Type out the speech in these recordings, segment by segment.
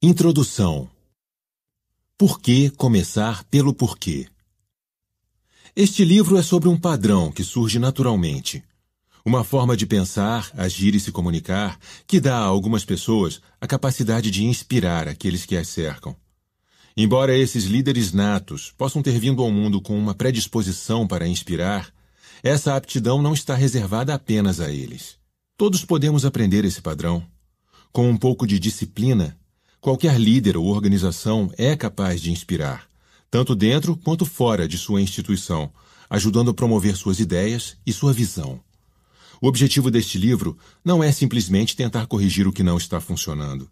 Introdução Por que começar pelo porquê? Este livro é sobre um padrão que surge naturalmente. Uma forma de pensar, agir e se comunicar que dá a algumas pessoas a capacidade de inspirar aqueles que as cercam. Embora esses líderes natos possam ter vindo ao mundo com uma predisposição para inspirar, essa aptidão não está reservada apenas a eles. Todos podemos aprender esse padrão. Com um pouco de disciplina, Qualquer líder ou organização é capaz de inspirar, tanto dentro quanto fora de sua instituição, ajudando a promover suas ideias e sua visão. O objetivo deste livro não é simplesmente tentar corrigir o que não está funcionando.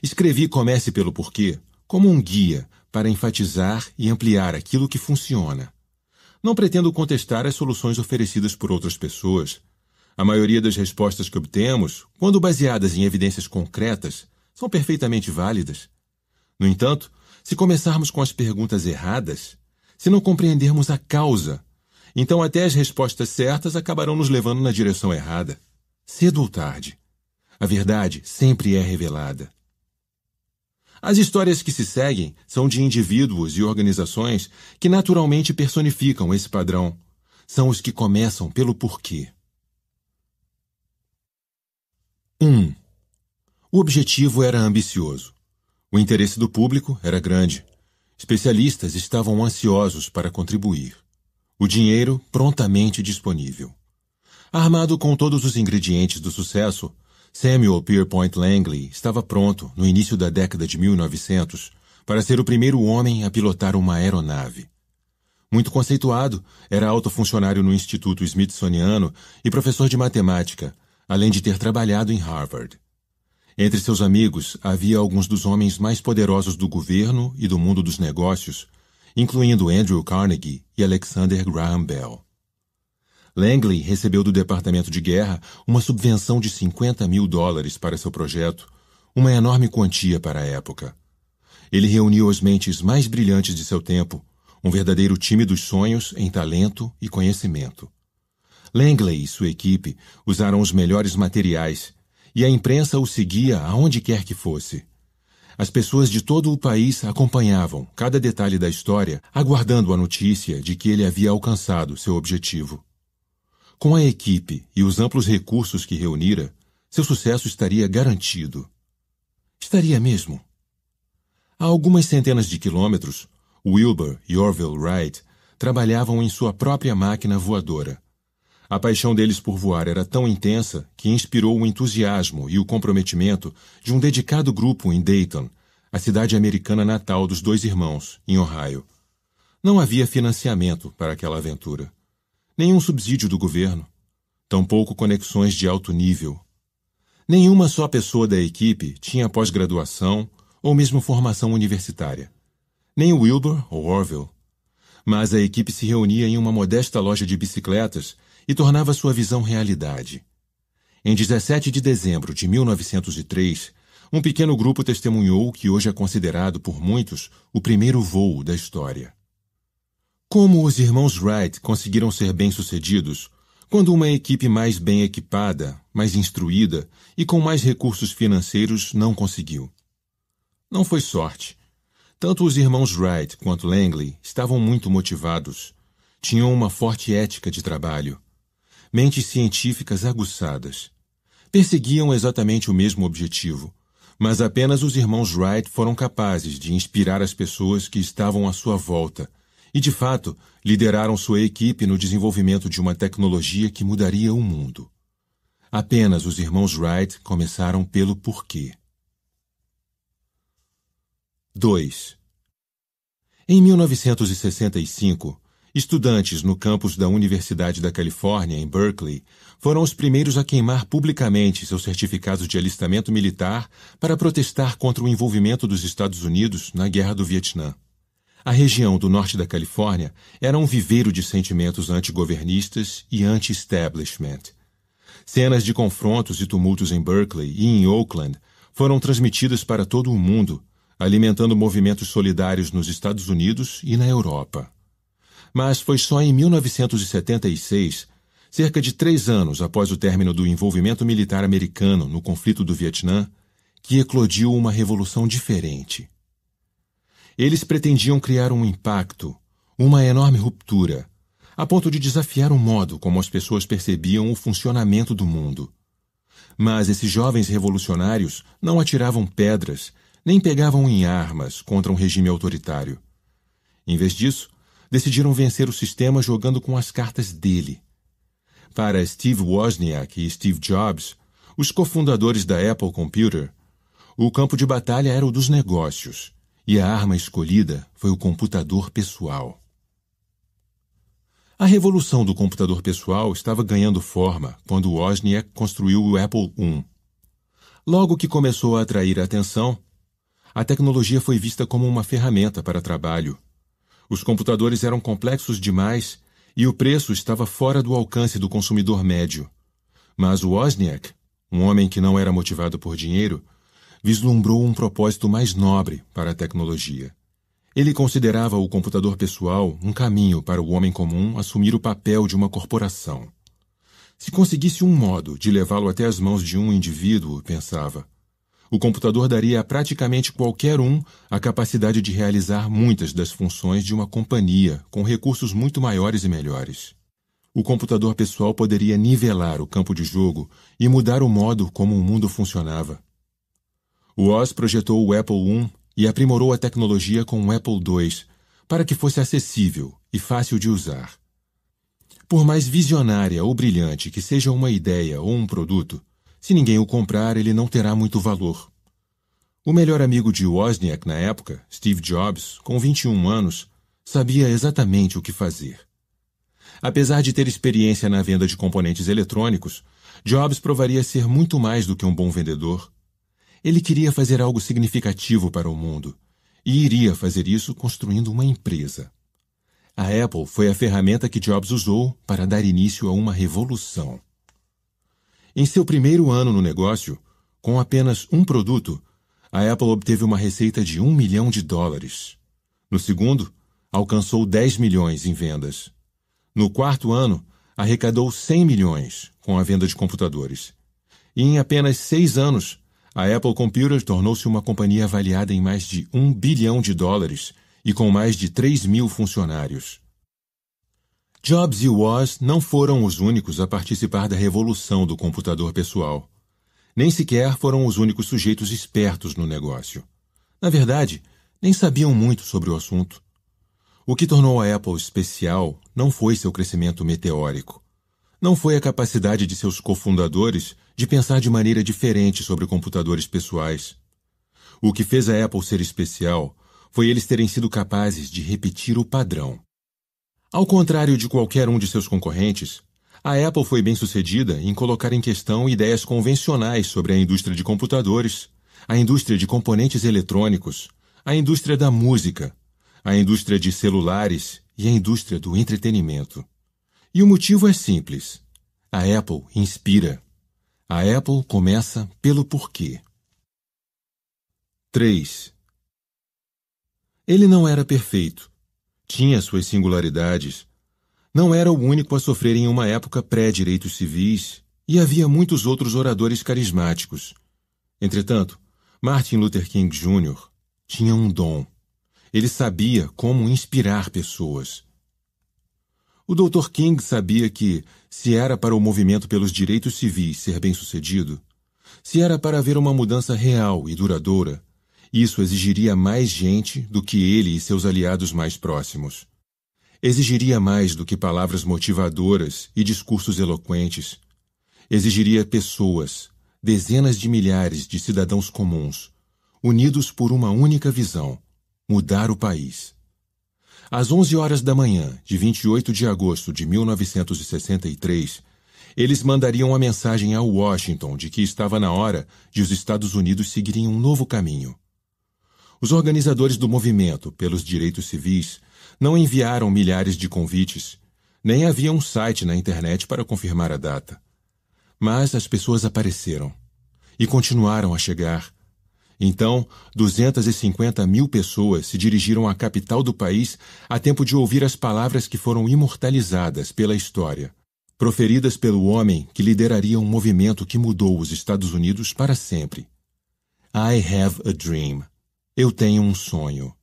Escrevi Comece pelo Porquê como um guia para enfatizar e ampliar aquilo que funciona. Não pretendo contestar as soluções oferecidas por outras pessoas. A maioria das respostas que obtemos, quando baseadas em evidências concretas, são perfeitamente válidas. No entanto, se começarmos com as perguntas erradas, se não compreendermos a causa, então até as respostas certas acabarão nos levando na direção errada. Cedo ou tarde, a verdade sempre é revelada. As histórias que se seguem são de indivíduos e organizações que naturalmente personificam esse padrão. São os que começam pelo porquê. 1. Um, o objetivo era ambicioso. O interesse do público era grande. Especialistas estavam ansiosos para contribuir. O dinheiro prontamente disponível. Armado com todos os ingredientes do sucesso, Samuel Pierpont Langley estava pronto, no início da década de 1900, para ser o primeiro homem a pilotar uma aeronave. Muito conceituado, era alto funcionário no Instituto Smithsoniano e professor de matemática, além de ter trabalhado em Harvard. Entre seus amigos havia alguns dos homens mais poderosos do governo e do mundo dos negócios, incluindo Andrew Carnegie e Alexander Graham Bell. Langley recebeu do Departamento de Guerra uma subvenção de 50 mil dólares para seu projeto, uma enorme quantia para a época. Ele reuniu as mentes mais brilhantes de seu tempo, um verdadeiro time dos sonhos em talento e conhecimento. Langley e sua equipe usaram os melhores materiais e a imprensa o seguia aonde quer que fosse. As pessoas de todo o país acompanhavam cada detalhe da história, aguardando a notícia de que ele havia alcançado seu objetivo. Com a equipe e os amplos recursos que reunira, seu sucesso estaria garantido. Estaria mesmo. A algumas centenas de quilômetros, Wilbur e Orville Wright trabalhavam em sua própria máquina voadora, a paixão deles por voar era tão intensa que inspirou o entusiasmo e o comprometimento de um dedicado grupo em Dayton, a cidade americana natal dos dois irmãos, em Ohio. Não havia financiamento para aquela aventura. Nenhum subsídio do governo. Tampouco conexões de alto nível. Nenhuma só pessoa da equipe tinha pós-graduação ou mesmo formação universitária. Nem Wilbur ou Orville. Mas a equipe se reunia em uma modesta loja de bicicletas e tornava sua visão realidade. Em 17 de dezembro de 1903, um pequeno grupo testemunhou o que hoje é considerado por muitos o primeiro voo da história. Como os irmãos Wright conseguiram ser bem-sucedidos quando uma equipe mais bem equipada, mais instruída e com mais recursos financeiros não conseguiu? Não foi sorte. Tanto os irmãos Wright quanto Langley estavam muito motivados. Tinham uma forte ética de trabalho mentes científicas aguçadas. Perseguiam exatamente o mesmo objetivo, mas apenas os irmãos Wright foram capazes de inspirar as pessoas que estavam à sua volta e, de fato, lideraram sua equipe no desenvolvimento de uma tecnologia que mudaria o mundo. Apenas os irmãos Wright começaram pelo porquê. 2. Em 1965, Estudantes no campus da Universidade da Califórnia, em Berkeley, foram os primeiros a queimar publicamente seus certificados de alistamento militar para protestar contra o envolvimento dos Estados Unidos na Guerra do Vietnã. A região do norte da Califórnia era um viveiro de sentimentos antigovernistas e anti-establishment. Cenas de confrontos e tumultos em Berkeley e em Oakland foram transmitidas para todo o mundo, alimentando movimentos solidários nos Estados Unidos e na Europa mas foi só em 1976, cerca de três anos após o término do envolvimento militar americano no conflito do Vietnã, que eclodiu uma revolução diferente. Eles pretendiam criar um impacto, uma enorme ruptura, a ponto de desafiar o modo como as pessoas percebiam o funcionamento do mundo. Mas esses jovens revolucionários não atiravam pedras, nem pegavam em armas contra um regime autoritário. Em vez disso, decidiram vencer o sistema jogando com as cartas dele. Para Steve Wozniak e Steve Jobs, os cofundadores da Apple Computer, o campo de batalha era o dos negócios e a arma escolhida foi o computador pessoal. A revolução do computador pessoal estava ganhando forma quando Wozniak construiu o Apple I. Logo que começou a atrair a atenção, a tecnologia foi vista como uma ferramenta para trabalho os computadores eram complexos demais e o preço estava fora do alcance do consumidor médio. Mas Wozniak, um homem que não era motivado por dinheiro, vislumbrou um propósito mais nobre para a tecnologia. Ele considerava o computador pessoal um caminho para o homem comum assumir o papel de uma corporação. Se conseguisse um modo de levá-lo até as mãos de um indivíduo, pensava, o computador daria a praticamente qualquer um a capacidade de realizar muitas das funções de uma companhia com recursos muito maiores e melhores. O computador pessoal poderia nivelar o campo de jogo e mudar o modo como o mundo funcionava. O Oz projetou o Apple I e aprimorou a tecnologia com o Apple II para que fosse acessível e fácil de usar. Por mais visionária ou brilhante que seja uma ideia ou um produto, se ninguém o comprar, ele não terá muito valor. O melhor amigo de Wozniak na época, Steve Jobs, com 21 anos, sabia exatamente o que fazer. Apesar de ter experiência na venda de componentes eletrônicos, Jobs provaria ser muito mais do que um bom vendedor. Ele queria fazer algo significativo para o mundo e iria fazer isso construindo uma empresa. A Apple foi a ferramenta que Jobs usou para dar início a uma revolução. Em seu primeiro ano no negócio, com apenas um produto, a Apple obteve uma receita de um milhão de dólares. No segundo, alcançou 10 milhões em vendas. No quarto ano, arrecadou 100 milhões com a venda de computadores. E em apenas seis anos, a Apple Computer tornou-se uma companhia avaliada em mais de um bilhão de dólares e com mais de 3 mil funcionários. Jobs e Woz não foram os únicos a participar da revolução do computador pessoal. Nem sequer foram os únicos sujeitos espertos no negócio. Na verdade, nem sabiam muito sobre o assunto. O que tornou a Apple especial não foi seu crescimento meteórico. Não foi a capacidade de seus cofundadores de pensar de maneira diferente sobre computadores pessoais. O que fez a Apple ser especial foi eles terem sido capazes de repetir o padrão. Ao contrário de qualquer um de seus concorrentes, a Apple foi bem sucedida em colocar em questão ideias convencionais sobre a indústria de computadores, a indústria de componentes eletrônicos, a indústria da música, a indústria de celulares e a indústria do entretenimento. E o motivo é simples. A Apple inspira. A Apple começa pelo porquê. 3. Ele não era perfeito, tinha suas singularidades. Não era o único a sofrer em uma época pré-direitos civis, e havia muitos outros oradores carismáticos. Entretanto, Martin Luther King Jr. tinha um dom. Ele sabia como inspirar pessoas. O Dr. King sabia que, se era para o movimento pelos direitos civis ser bem-sucedido, se era para haver uma mudança real e duradoura, isso exigiria mais gente do que ele e seus aliados mais próximos. Exigiria mais do que palavras motivadoras e discursos eloquentes. Exigiria pessoas, dezenas de milhares de cidadãos comuns, unidos por uma única visão: mudar o país. Às 11 horas da manhã de 28 de agosto de 1963, eles mandariam a mensagem a Washington de que estava na hora de os Estados Unidos seguirem um novo caminho. Os organizadores do movimento pelos direitos civis não enviaram milhares de convites, nem havia um site na internet para confirmar a data. Mas as pessoas apareceram e continuaram a chegar. Então, 250 mil pessoas se dirigiram à capital do país a tempo de ouvir as palavras que foram imortalizadas pela história, proferidas pelo homem que lideraria um movimento que mudou os Estados Unidos para sempre. I Have a Dream. Eu tenho um sonho.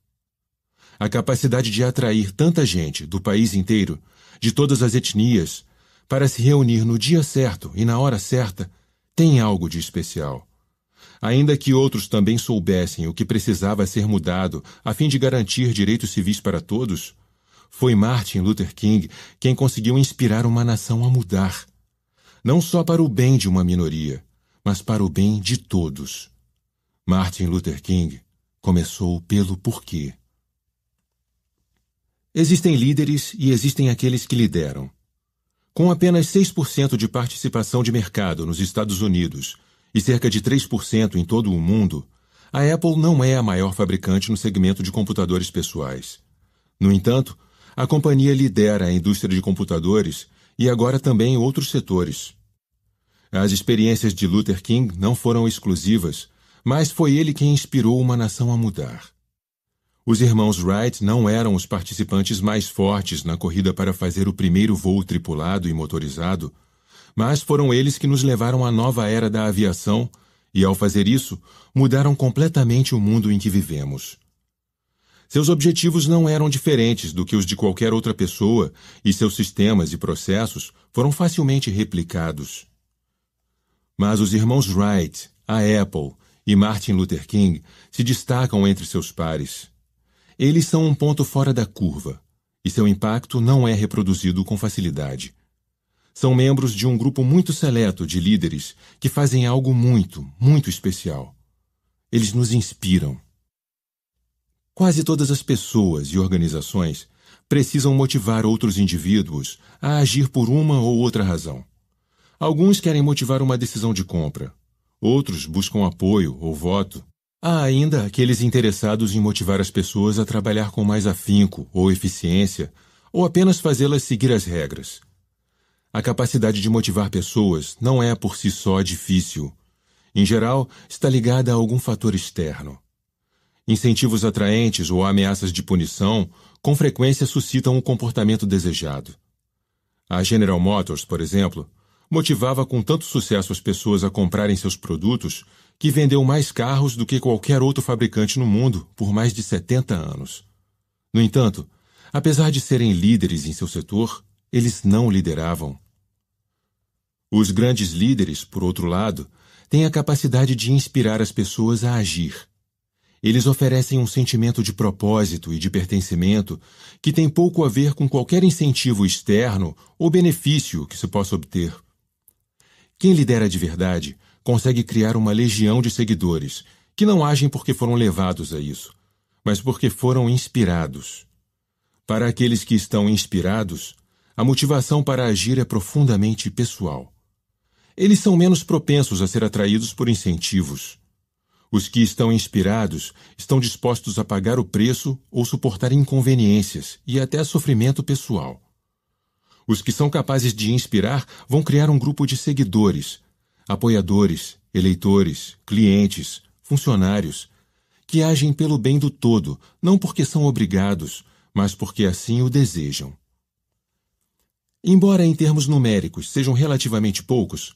A capacidade de atrair tanta gente do país inteiro, de todas as etnias, para se reunir no dia certo e na hora certa, tem algo de especial. Ainda que outros também soubessem o que precisava ser mudado a fim de garantir direitos civis para todos, foi Martin Luther King quem conseguiu inspirar uma nação a mudar. Não só para o bem de uma minoria, mas para o bem de todos. Martin Luther King Começou pelo porquê. Existem líderes e existem aqueles que lideram. Com apenas 6% de participação de mercado nos Estados Unidos e cerca de 3% em todo o mundo, a Apple não é a maior fabricante no segmento de computadores pessoais. No entanto, a companhia lidera a indústria de computadores e agora também outros setores. As experiências de Luther King não foram exclusivas mas foi ele quem inspirou uma nação a mudar. Os irmãos Wright não eram os participantes mais fortes na corrida para fazer o primeiro voo tripulado e motorizado, mas foram eles que nos levaram à nova era da aviação e, ao fazer isso, mudaram completamente o mundo em que vivemos. Seus objetivos não eram diferentes do que os de qualquer outra pessoa e seus sistemas e processos foram facilmente replicados. Mas os irmãos Wright, a Apple e Martin Luther King se destacam entre seus pares. Eles são um ponto fora da curva, e seu impacto não é reproduzido com facilidade. São membros de um grupo muito seleto de líderes que fazem algo muito, muito especial. Eles nos inspiram. Quase todas as pessoas e organizações precisam motivar outros indivíduos a agir por uma ou outra razão. Alguns querem motivar uma decisão de compra, Outros buscam apoio ou voto. Há ainda aqueles interessados em motivar as pessoas a trabalhar com mais afinco ou eficiência, ou apenas fazê-las seguir as regras. A capacidade de motivar pessoas não é por si só difícil. Em geral, está ligada a algum fator externo. Incentivos atraentes ou ameaças de punição com frequência suscitam o comportamento desejado. A General Motors, por exemplo, motivava com tanto sucesso as pessoas a comprarem seus produtos que vendeu mais carros do que qualquer outro fabricante no mundo por mais de 70 anos. No entanto, apesar de serem líderes em seu setor, eles não lideravam. Os grandes líderes, por outro lado, têm a capacidade de inspirar as pessoas a agir. Eles oferecem um sentimento de propósito e de pertencimento que tem pouco a ver com qualquer incentivo externo ou benefício que se possa obter. Quem lidera de verdade consegue criar uma legião de seguidores que não agem porque foram levados a isso, mas porque foram inspirados. Para aqueles que estão inspirados, a motivação para agir é profundamente pessoal. Eles são menos propensos a ser atraídos por incentivos. Os que estão inspirados estão dispostos a pagar o preço ou suportar inconveniências e até sofrimento pessoal. Os que são capazes de inspirar vão criar um grupo de seguidores, apoiadores, eleitores, clientes, funcionários, que agem pelo bem do todo, não porque são obrigados, mas porque assim o desejam. Embora em termos numéricos sejam relativamente poucos,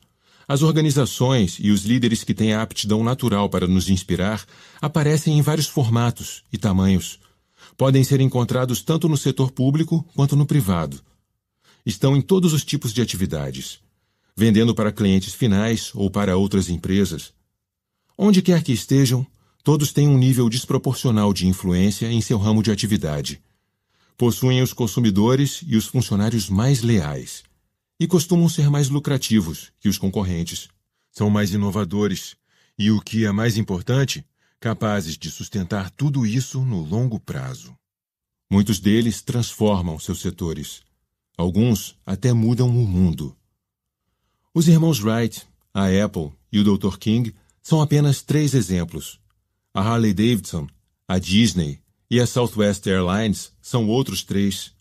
as organizações e os líderes que têm a aptidão natural para nos inspirar aparecem em vários formatos e tamanhos. Podem ser encontrados tanto no setor público quanto no privado estão em todos os tipos de atividades, vendendo para clientes finais ou para outras empresas. Onde quer que estejam, todos têm um nível desproporcional de influência em seu ramo de atividade. Possuem os consumidores e os funcionários mais leais. E costumam ser mais lucrativos que os concorrentes. São mais inovadores e, o que é mais importante, capazes de sustentar tudo isso no longo prazo. Muitos deles transformam seus setores. Alguns até mudam o mundo. Os irmãos Wright, a Apple e o Dr. King são apenas três exemplos. A Harley Davidson, a Disney e a Southwest Airlines são outros três.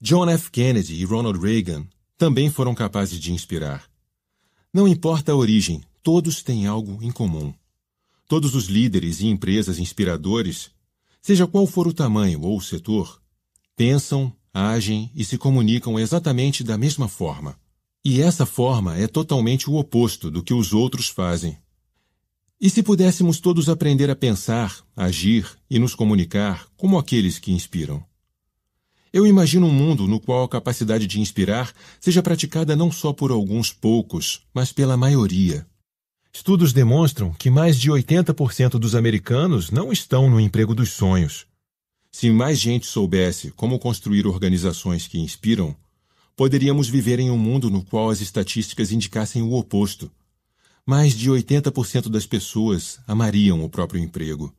John F. Kennedy e Ronald Reagan também foram capazes de inspirar. Não importa a origem, todos têm algo em comum. Todos os líderes e empresas inspiradores, seja qual for o tamanho ou o setor, pensam agem e se comunicam exatamente da mesma forma. E essa forma é totalmente o oposto do que os outros fazem. E se pudéssemos todos aprender a pensar, agir e nos comunicar como aqueles que inspiram? Eu imagino um mundo no qual a capacidade de inspirar seja praticada não só por alguns poucos, mas pela maioria. Estudos demonstram que mais de 80% dos americanos não estão no emprego dos sonhos. Se mais gente soubesse como construir organizações que inspiram, poderíamos viver em um mundo no qual as estatísticas indicassem o oposto. Mais de 80% das pessoas amariam o próprio emprego.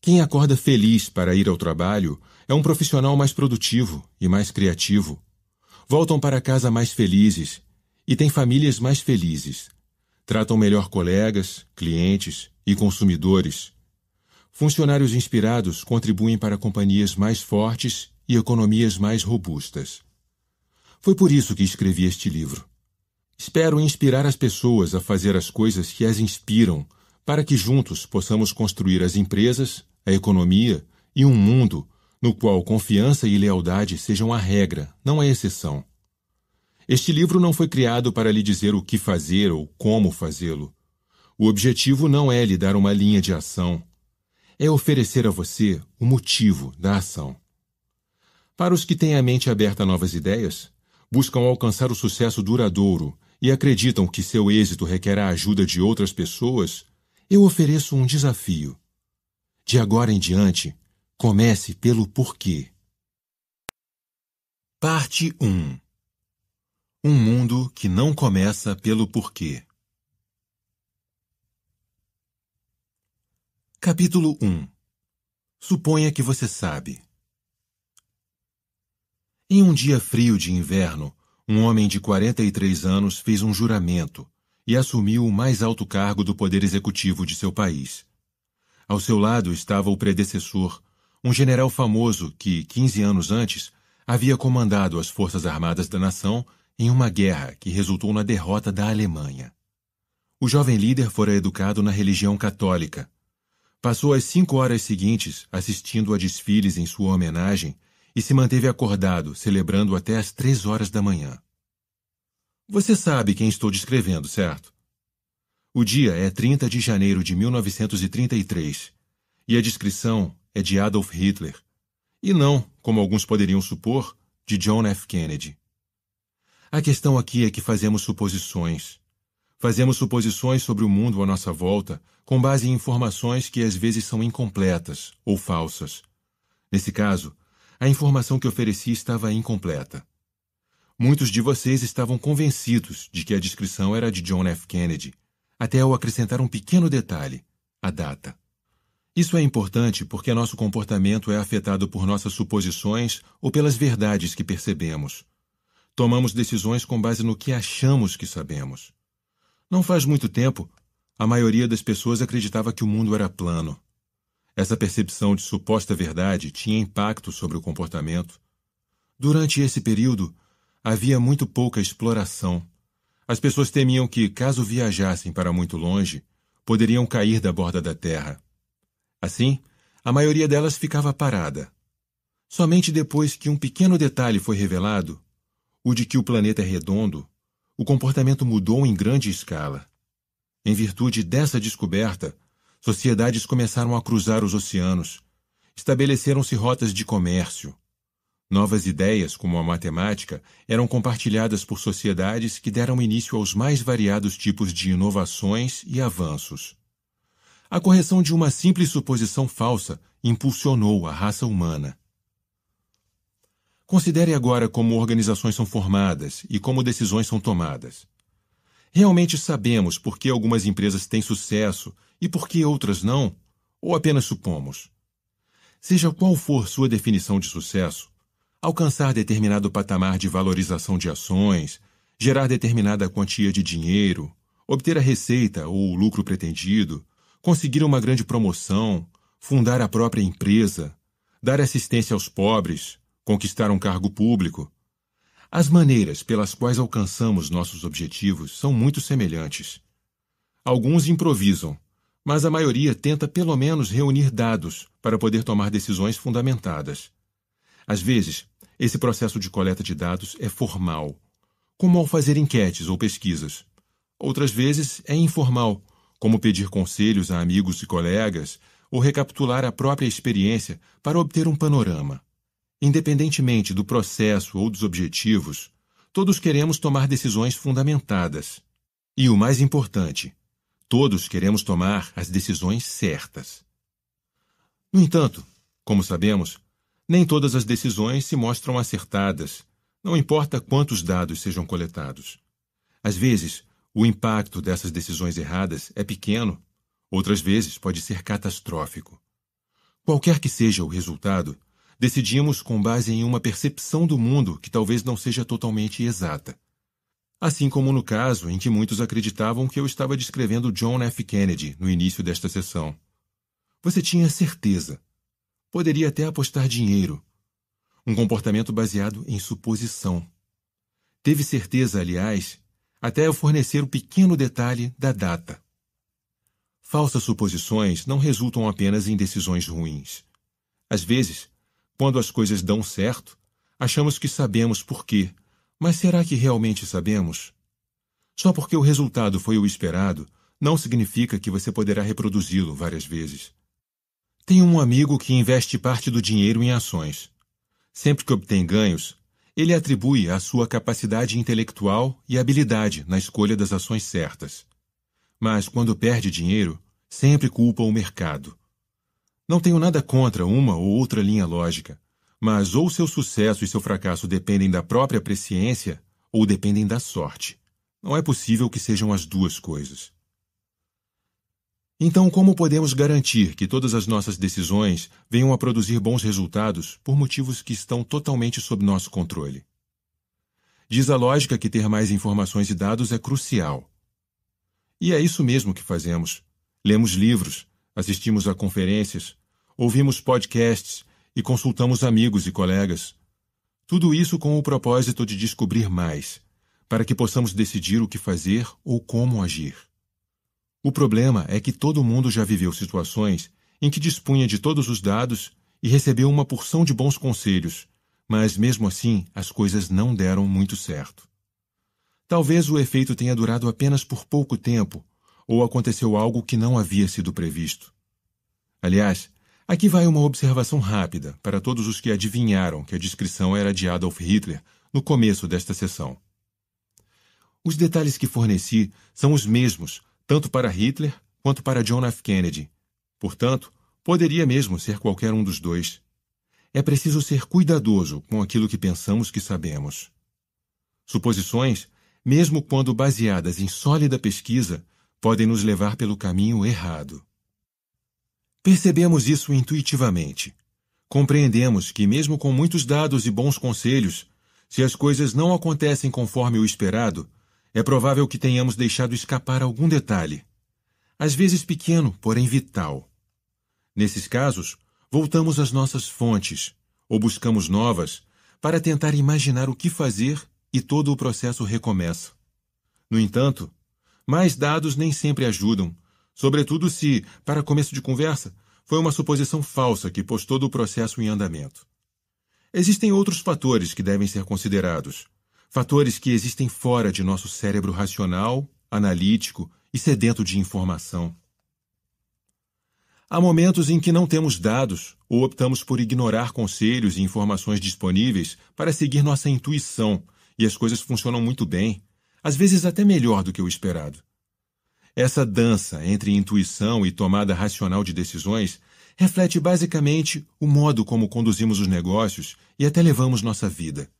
Quem acorda feliz para ir ao trabalho é um profissional mais produtivo e mais criativo. Voltam para casa mais felizes e têm famílias mais felizes. Tratam melhor colegas, clientes e consumidores. Funcionários inspirados contribuem para companhias mais fortes e economias mais robustas. Foi por isso que escrevi este livro. Espero inspirar as pessoas a fazer as coisas que as inspiram, para que juntos possamos construir as empresas, a economia e um mundo no qual confiança e lealdade sejam a regra, não a exceção. Este livro não foi criado para lhe dizer o que fazer ou como fazê-lo. O objetivo não é lhe dar uma linha de ação é oferecer a você o motivo da ação. Para os que têm a mente aberta a novas ideias, buscam alcançar o sucesso duradouro e acreditam que seu êxito requer a ajuda de outras pessoas, eu ofereço um desafio. De agora em diante, comece pelo porquê. Parte 1 Um mundo que não começa pelo porquê. Capítulo 1 Suponha que você sabe. Em um dia frio de inverno, um homem de 43 anos fez um juramento e assumiu o mais alto cargo do poder executivo de seu país. Ao seu lado estava o predecessor, um general famoso que, 15 anos antes, havia comandado as forças armadas da nação em uma guerra que resultou na derrota da Alemanha. O jovem líder fora educado na religião católica Passou as cinco horas seguintes assistindo a desfiles em sua homenagem e se manteve acordado, celebrando até as três horas da manhã. Você sabe quem estou descrevendo, certo? O dia é 30 de janeiro de 1933 e a descrição é de Adolf Hitler, e não, como alguns poderiam supor, de John F. Kennedy. A questão aqui é que fazemos suposições, Fazemos suposições sobre o mundo à nossa volta com base em informações que às vezes são incompletas ou falsas. Nesse caso, a informação que ofereci estava incompleta. Muitos de vocês estavam convencidos de que a descrição era de John F. Kennedy, até eu acrescentar um pequeno detalhe: a data. Isso é importante porque nosso comportamento é afetado por nossas suposições ou pelas verdades que percebemos. Tomamos decisões com base no que achamos que sabemos. Não faz muito tempo, a maioria das pessoas acreditava que o mundo era plano. Essa percepção de suposta verdade tinha impacto sobre o comportamento. Durante esse período, havia muito pouca exploração. As pessoas temiam que, caso viajassem para muito longe, poderiam cair da borda da Terra. Assim, a maioria delas ficava parada. Somente depois que um pequeno detalhe foi revelado, o de que o planeta é redondo, o comportamento mudou em grande escala. Em virtude dessa descoberta, sociedades começaram a cruzar os oceanos, estabeleceram-se rotas de comércio. Novas ideias, como a matemática, eram compartilhadas por sociedades que deram início aos mais variados tipos de inovações e avanços. A correção de uma simples suposição falsa impulsionou a raça humana. Considere agora como organizações são formadas e como decisões são tomadas. Realmente sabemos por que algumas empresas têm sucesso e por que outras não? Ou apenas supomos? Seja qual for sua definição de sucesso, alcançar determinado patamar de valorização de ações, gerar determinada quantia de dinheiro, obter a receita ou o lucro pretendido, conseguir uma grande promoção, fundar a própria empresa, dar assistência aos pobres, conquistar um cargo público. As maneiras pelas quais alcançamos nossos objetivos são muito semelhantes. Alguns improvisam, mas a maioria tenta pelo menos reunir dados para poder tomar decisões fundamentadas. Às vezes, esse processo de coleta de dados é formal, como ao fazer enquetes ou pesquisas. Outras vezes é informal, como pedir conselhos a amigos e colegas ou recapitular a própria experiência para obter um panorama. Independentemente do processo ou dos objetivos, todos queremos tomar decisões fundamentadas. E o mais importante, todos queremos tomar as decisões certas. No entanto, como sabemos, nem todas as decisões se mostram acertadas, não importa quantos dados sejam coletados. Às vezes, o impacto dessas decisões erradas é pequeno, outras vezes pode ser catastrófico. Qualquer que seja o resultado, Decidimos com base em uma percepção do mundo que talvez não seja totalmente exata. Assim como no caso em que muitos acreditavam que eu estava descrevendo John F. Kennedy no início desta sessão. Você tinha certeza. Poderia até apostar dinheiro. Um comportamento baseado em suposição. Teve certeza, aliás, até eu fornecer o pequeno detalhe da data. Falsas suposições não resultam apenas em decisões ruins. Às vezes, quando as coisas dão certo, achamos que sabemos por quê, mas será que realmente sabemos? Só porque o resultado foi o esperado, não significa que você poderá reproduzi-lo várias vezes. Tenho um amigo que investe parte do dinheiro em ações. Sempre que obtém ganhos, ele atribui à sua capacidade intelectual e habilidade na escolha das ações certas. Mas quando perde dinheiro, sempre culpa o mercado não tenho nada contra uma ou outra linha lógica, mas ou seu sucesso e seu fracasso dependem da própria presciência ou dependem da sorte. Não é possível que sejam as duas coisas. Então, como podemos garantir que todas as nossas decisões venham a produzir bons resultados por motivos que estão totalmente sob nosso controle? Diz a lógica que ter mais informações e dados é crucial. E é isso mesmo que fazemos. Lemos livros, assistimos a conferências, ouvimos podcasts e consultamos amigos e colegas. Tudo isso com o propósito de descobrir mais, para que possamos decidir o que fazer ou como agir. O problema é que todo mundo já viveu situações em que dispunha de todos os dados e recebeu uma porção de bons conselhos, mas mesmo assim as coisas não deram muito certo. Talvez o efeito tenha durado apenas por pouco tempo ou aconteceu algo que não havia sido previsto. Aliás, aqui vai uma observação rápida para todos os que adivinharam que a descrição era de Adolf Hitler no começo desta sessão. Os detalhes que forneci são os mesmos, tanto para Hitler quanto para John F. Kennedy. Portanto, poderia mesmo ser qualquer um dos dois. É preciso ser cuidadoso com aquilo que pensamos que sabemos. Suposições, mesmo quando baseadas em sólida pesquisa, podem nos levar pelo caminho errado. Percebemos isso intuitivamente. Compreendemos que, mesmo com muitos dados e bons conselhos, se as coisas não acontecem conforme o esperado, é provável que tenhamos deixado escapar algum detalhe, às vezes pequeno, porém vital. Nesses casos, voltamos às nossas fontes, ou buscamos novas, para tentar imaginar o que fazer e todo o processo recomeça. No entanto, mais dados nem sempre ajudam, sobretudo se, para começo de conversa, foi uma suposição falsa que pôs todo o processo em andamento. Existem outros fatores que devem ser considerados, fatores que existem fora de nosso cérebro racional, analítico e sedento de informação. Há momentos em que não temos dados ou optamos por ignorar conselhos e informações disponíveis para seguir nossa intuição, e as coisas funcionam muito bem às vezes até melhor do que o esperado. Essa dança entre intuição e tomada racional de decisões reflete basicamente o modo como conduzimos os negócios e até levamos nossa vida.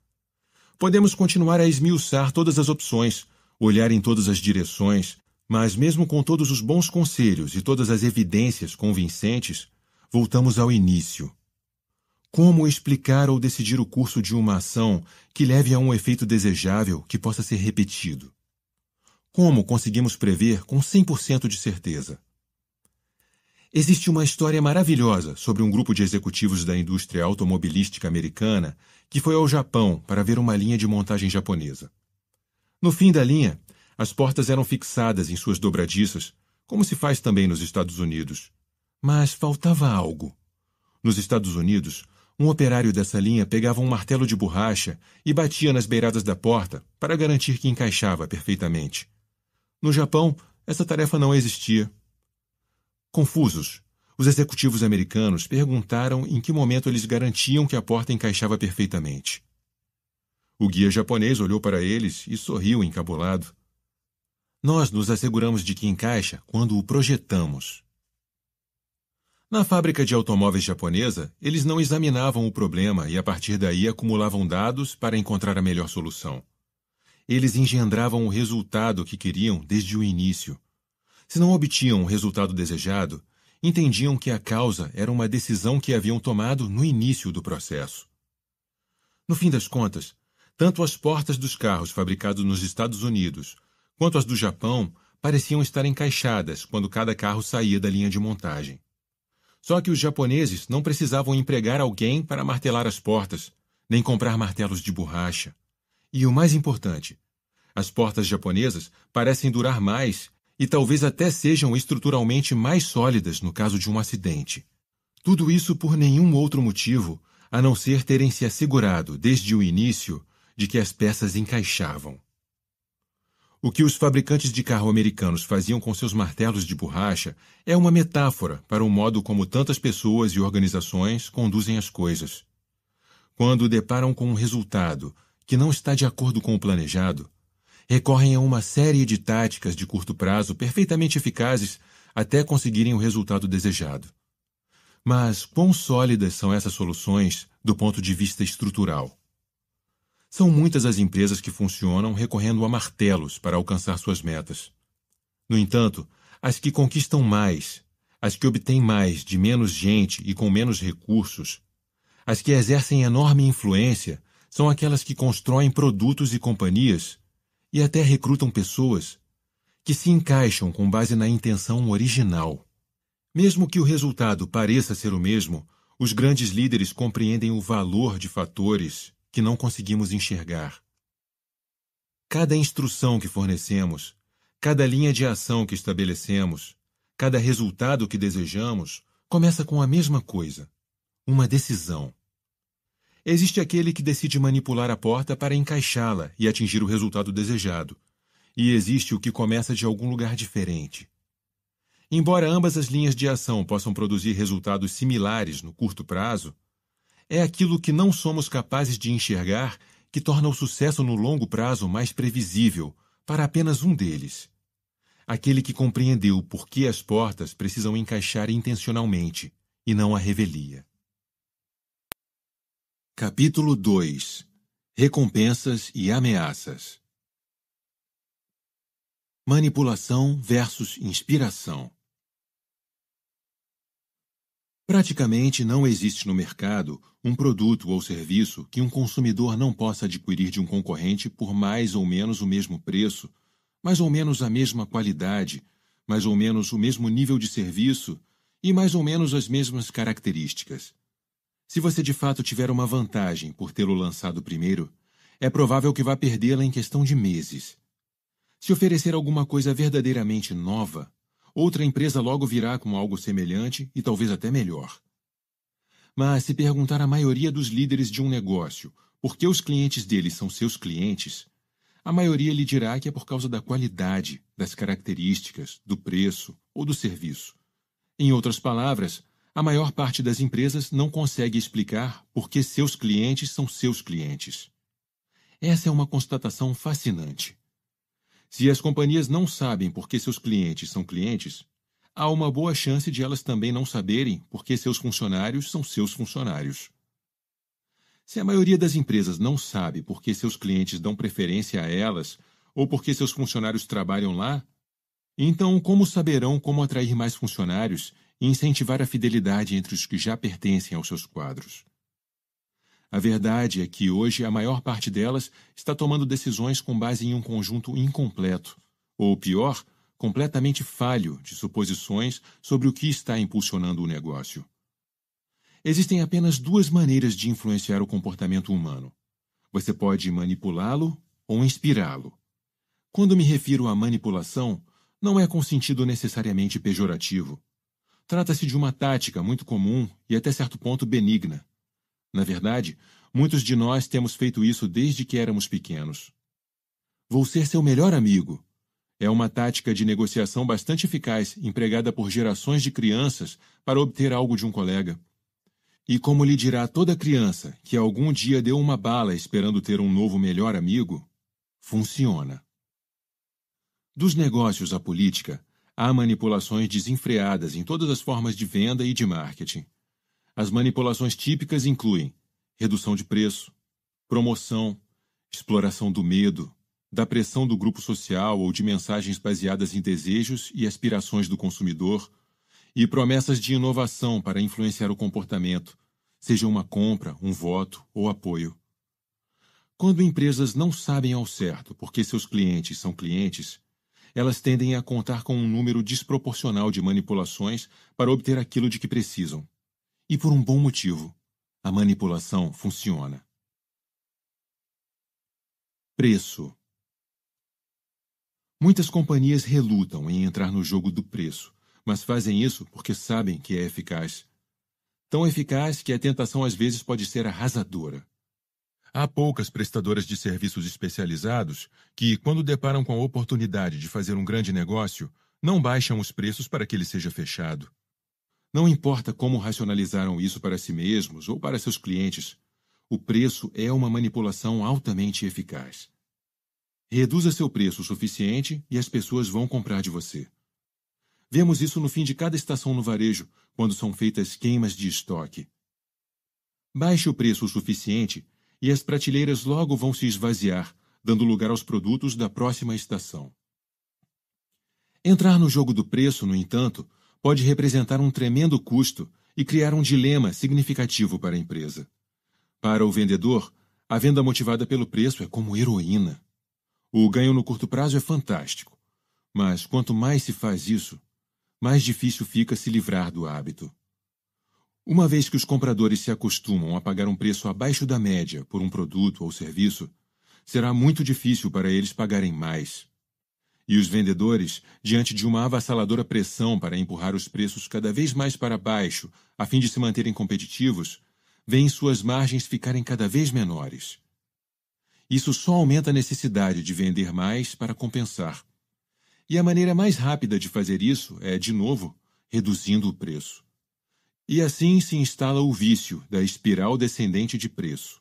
Podemos continuar a esmiuçar todas as opções, olhar em todas as direções, mas mesmo com todos os bons conselhos e todas as evidências convincentes, voltamos ao início. Como explicar ou decidir o curso de uma ação que leve a um efeito desejável que possa ser repetido? Como conseguimos prever com 100% de certeza? Existe uma história maravilhosa sobre um grupo de executivos da indústria automobilística americana que foi ao Japão para ver uma linha de montagem japonesa. No fim da linha, as portas eram fixadas em suas dobradiças, como se faz também nos Estados Unidos. Mas faltava algo. Nos Estados Unidos, um operário dessa linha pegava um martelo de borracha e batia nas beiradas da porta para garantir que encaixava perfeitamente. No Japão, essa tarefa não existia. Confusos, os executivos americanos perguntaram em que momento eles garantiam que a porta encaixava perfeitamente. O guia japonês olhou para eles e sorriu encabulado. Nós nos asseguramos de que encaixa quando o projetamos. Na fábrica de automóveis japonesa, eles não examinavam o problema e a partir daí acumulavam dados para encontrar a melhor solução. Eles engendravam o resultado que queriam desde o início. Se não obtinham o resultado desejado, entendiam que a causa era uma decisão que haviam tomado no início do processo. No fim das contas, tanto as portas dos carros fabricados nos Estados Unidos quanto as do Japão pareciam estar encaixadas quando cada carro saía da linha de montagem. Só que os japoneses não precisavam empregar alguém para martelar as portas, nem comprar martelos de borracha. E o mais importante, as portas japonesas parecem durar mais e talvez até sejam estruturalmente mais sólidas no caso de um acidente. Tudo isso por nenhum outro motivo a não ser terem se assegurado desde o início de que as peças encaixavam. O que os fabricantes de carro americanos faziam com seus martelos de borracha é uma metáfora para o modo como tantas pessoas e organizações conduzem as coisas. Quando deparam com um resultado que não está de acordo com o planejado, recorrem a uma série de táticas de curto prazo perfeitamente eficazes até conseguirem o resultado desejado. Mas quão sólidas são essas soluções do ponto de vista estrutural? São muitas as empresas que funcionam recorrendo a martelos para alcançar suas metas. No entanto, as que conquistam mais, as que obtêm mais de menos gente e com menos recursos, as que exercem enorme influência, são aquelas que constroem produtos e companhias e até recrutam pessoas que se encaixam com base na intenção original. Mesmo que o resultado pareça ser o mesmo, os grandes líderes compreendem o valor de fatores que não conseguimos enxergar. Cada instrução que fornecemos, cada linha de ação que estabelecemos, cada resultado que desejamos, começa com a mesma coisa: uma decisão. Existe aquele que decide manipular a porta para encaixá-la e atingir o resultado desejado, e existe o que começa de algum lugar diferente. Embora ambas as linhas de ação possam produzir resultados similares no curto prazo, é aquilo que não somos capazes de enxergar que torna o sucesso no longo prazo mais previsível para apenas um deles. Aquele que compreendeu por que as portas precisam encaixar intencionalmente e não a revelia. Capítulo 2 Recompensas e ameaças Manipulação versus inspiração Praticamente não existe no mercado um produto ou serviço que um consumidor não possa adquirir de um concorrente por mais ou menos o mesmo preço, mais ou menos a mesma qualidade, mais ou menos o mesmo nível de serviço e mais ou menos as mesmas características. Se você de fato tiver uma vantagem por tê-lo lançado primeiro, é provável que vá perdê-la em questão de meses. Se oferecer alguma coisa verdadeiramente nova, outra empresa logo virá com algo semelhante e talvez até melhor. Mas se perguntar à maioria dos líderes de um negócio por que os clientes deles são seus clientes, a maioria lhe dirá que é por causa da qualidade, das características, do preço ou do serviço. Em outras palavras, a maior parte das empresas não consegue explicar por que seus clientes são seus clientes. Essa é uma constatação fascinante. Se as companhias não sabem por que seus clientes são clientes, há uma boa chance de elas também não saberem porque seus funcionários são seus funcionários. Se a maioria das empresas não sabe porque seus clientes dão preferência a elas ou porque seus funcionários trabalham lá, então como saberão como atrair mais funcionários e incentivar a fidelidade entre os que já pertencem aos seus quadros? A verdade é que hoje a maior parte delas está tomando decisões com base em um conjunto incompleto, ou pior, completamente falho de suposições sobre o que está impulsionando o negócio. Existem apenas duas maneiras de influenciar o comportamento humano. Você pode manipulá-lo ou inspirá-lo. Quando me refiro à manipulação, não é com sentido necessariamente pejorativo. Trata-se de uma tática muito comum e até certo ponto benigna. Na verdade, muitos de nós temos feito isso desde que éramos pequenos. Vou ser seu melhor amigo, é uma tática de negociação bastante eficaz, empregada por gerações de crianças para obter algo de um colega. E como lhe dirá toda criança que algum dia deu uma bala esperando ter um novo melhor amigo, funciona. Dos negócios à política, há manipulações desenfreadas em todas as formas de venda e de marketing. As manipulações típicas incluem redução de preço, promoção, exploração do medo, da pressão do grupo social ou de mensagens baseadas em desejos e aspirações do consumidor, e promessas de inovação para influenciar o comportamento, seja uma compra, um voto ou apoio. Quando empresas não sabem ao certo por que seus clientes são clientes, elas tendem a contar com um número desproporcional de manipulações para obter aquilo de que precisam. E por um bom motivo, a manipulação funciona. Preço Muitas companhias relutam em entrar no jogo do preço, mas fazem isso porque sabem que é eficaz. Tão eficaz que a tentação às vezes pode ser arrasadora. Há poucas prestadoras de serviços especializados que, quando deparam com a oportunidade de fazer um grande negócio, não baixam os preços para que ele seja fechado. Não importa como racionalizaram isso para si mesmos ou para seus clientes, o preço é uma manipulação altamente eficaz. Reduza seu preço o suficiente e as pessoas vão comprar de você. Vemos isso no fim de cada estação no varejo, quando são feitas queimas de estoque. Baixe o preço o suficiente e as prateleiras logo vão se esvaziar, dando lugar aos produtos da próxima estação. Entrar no jogo do preço, no entanto, pode representar um tremendo custo e criar um dilema significativo para a empresa. Para o vendedor, a venda motivada pelo preço é como heroína. O ganho no curto prazo é fantástico, mas quanto mais se faz isso, mais difícil fica se livrar do hábito. Uma vez que os compradores se acostumam a pagar um preço abaixo da média por um produto ou serviço, será muito difícil para eles pagarem mais. E os vendedores, diante de uma avassaladora pressão para empurrar os preços cada vez mais para baixo, a fim de se manterem competitivos, veem suas margens ficarem cada vez menores. Isso só aumenta a necessidade de vender mais para compensar. E a maneira mais rápida de fazer isso é, de novo, reduzindo o preço. E assim se instala o vício da espiral descendente de preço.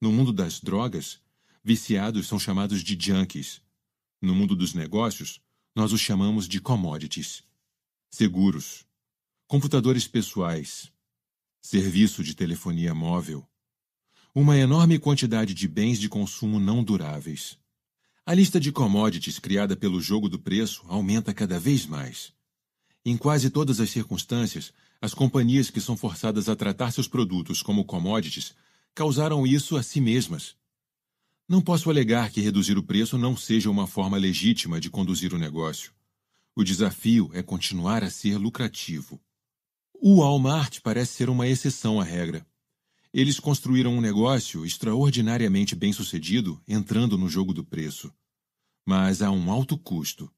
No mundo das drogas, viciados são chamados de junkies. No mundo dos negócios, nós os chamamos de commodities. Seguros, computadores pessoais, serviço de telefonia móvel, uma enorme quantidade de bens de consumo não duráveis. A lista de commodities criada pelo jogo do preço aumenta cada vez mais. Em quase todas as circunstâncias, as companhias que são forçadas a tratar seus produtos como commodities causaram isso a si mesmas. Não posso alegar que reduzir o preço não seja uma forma legítima de conduzir o negócio. O desafio é continuar a ser lucrativo. O Walmart parece ser uma exceção à regra. Eles construíram um negócio extraordinariamente bem sucedido entrando no jogo do preço, mas a um alto custo.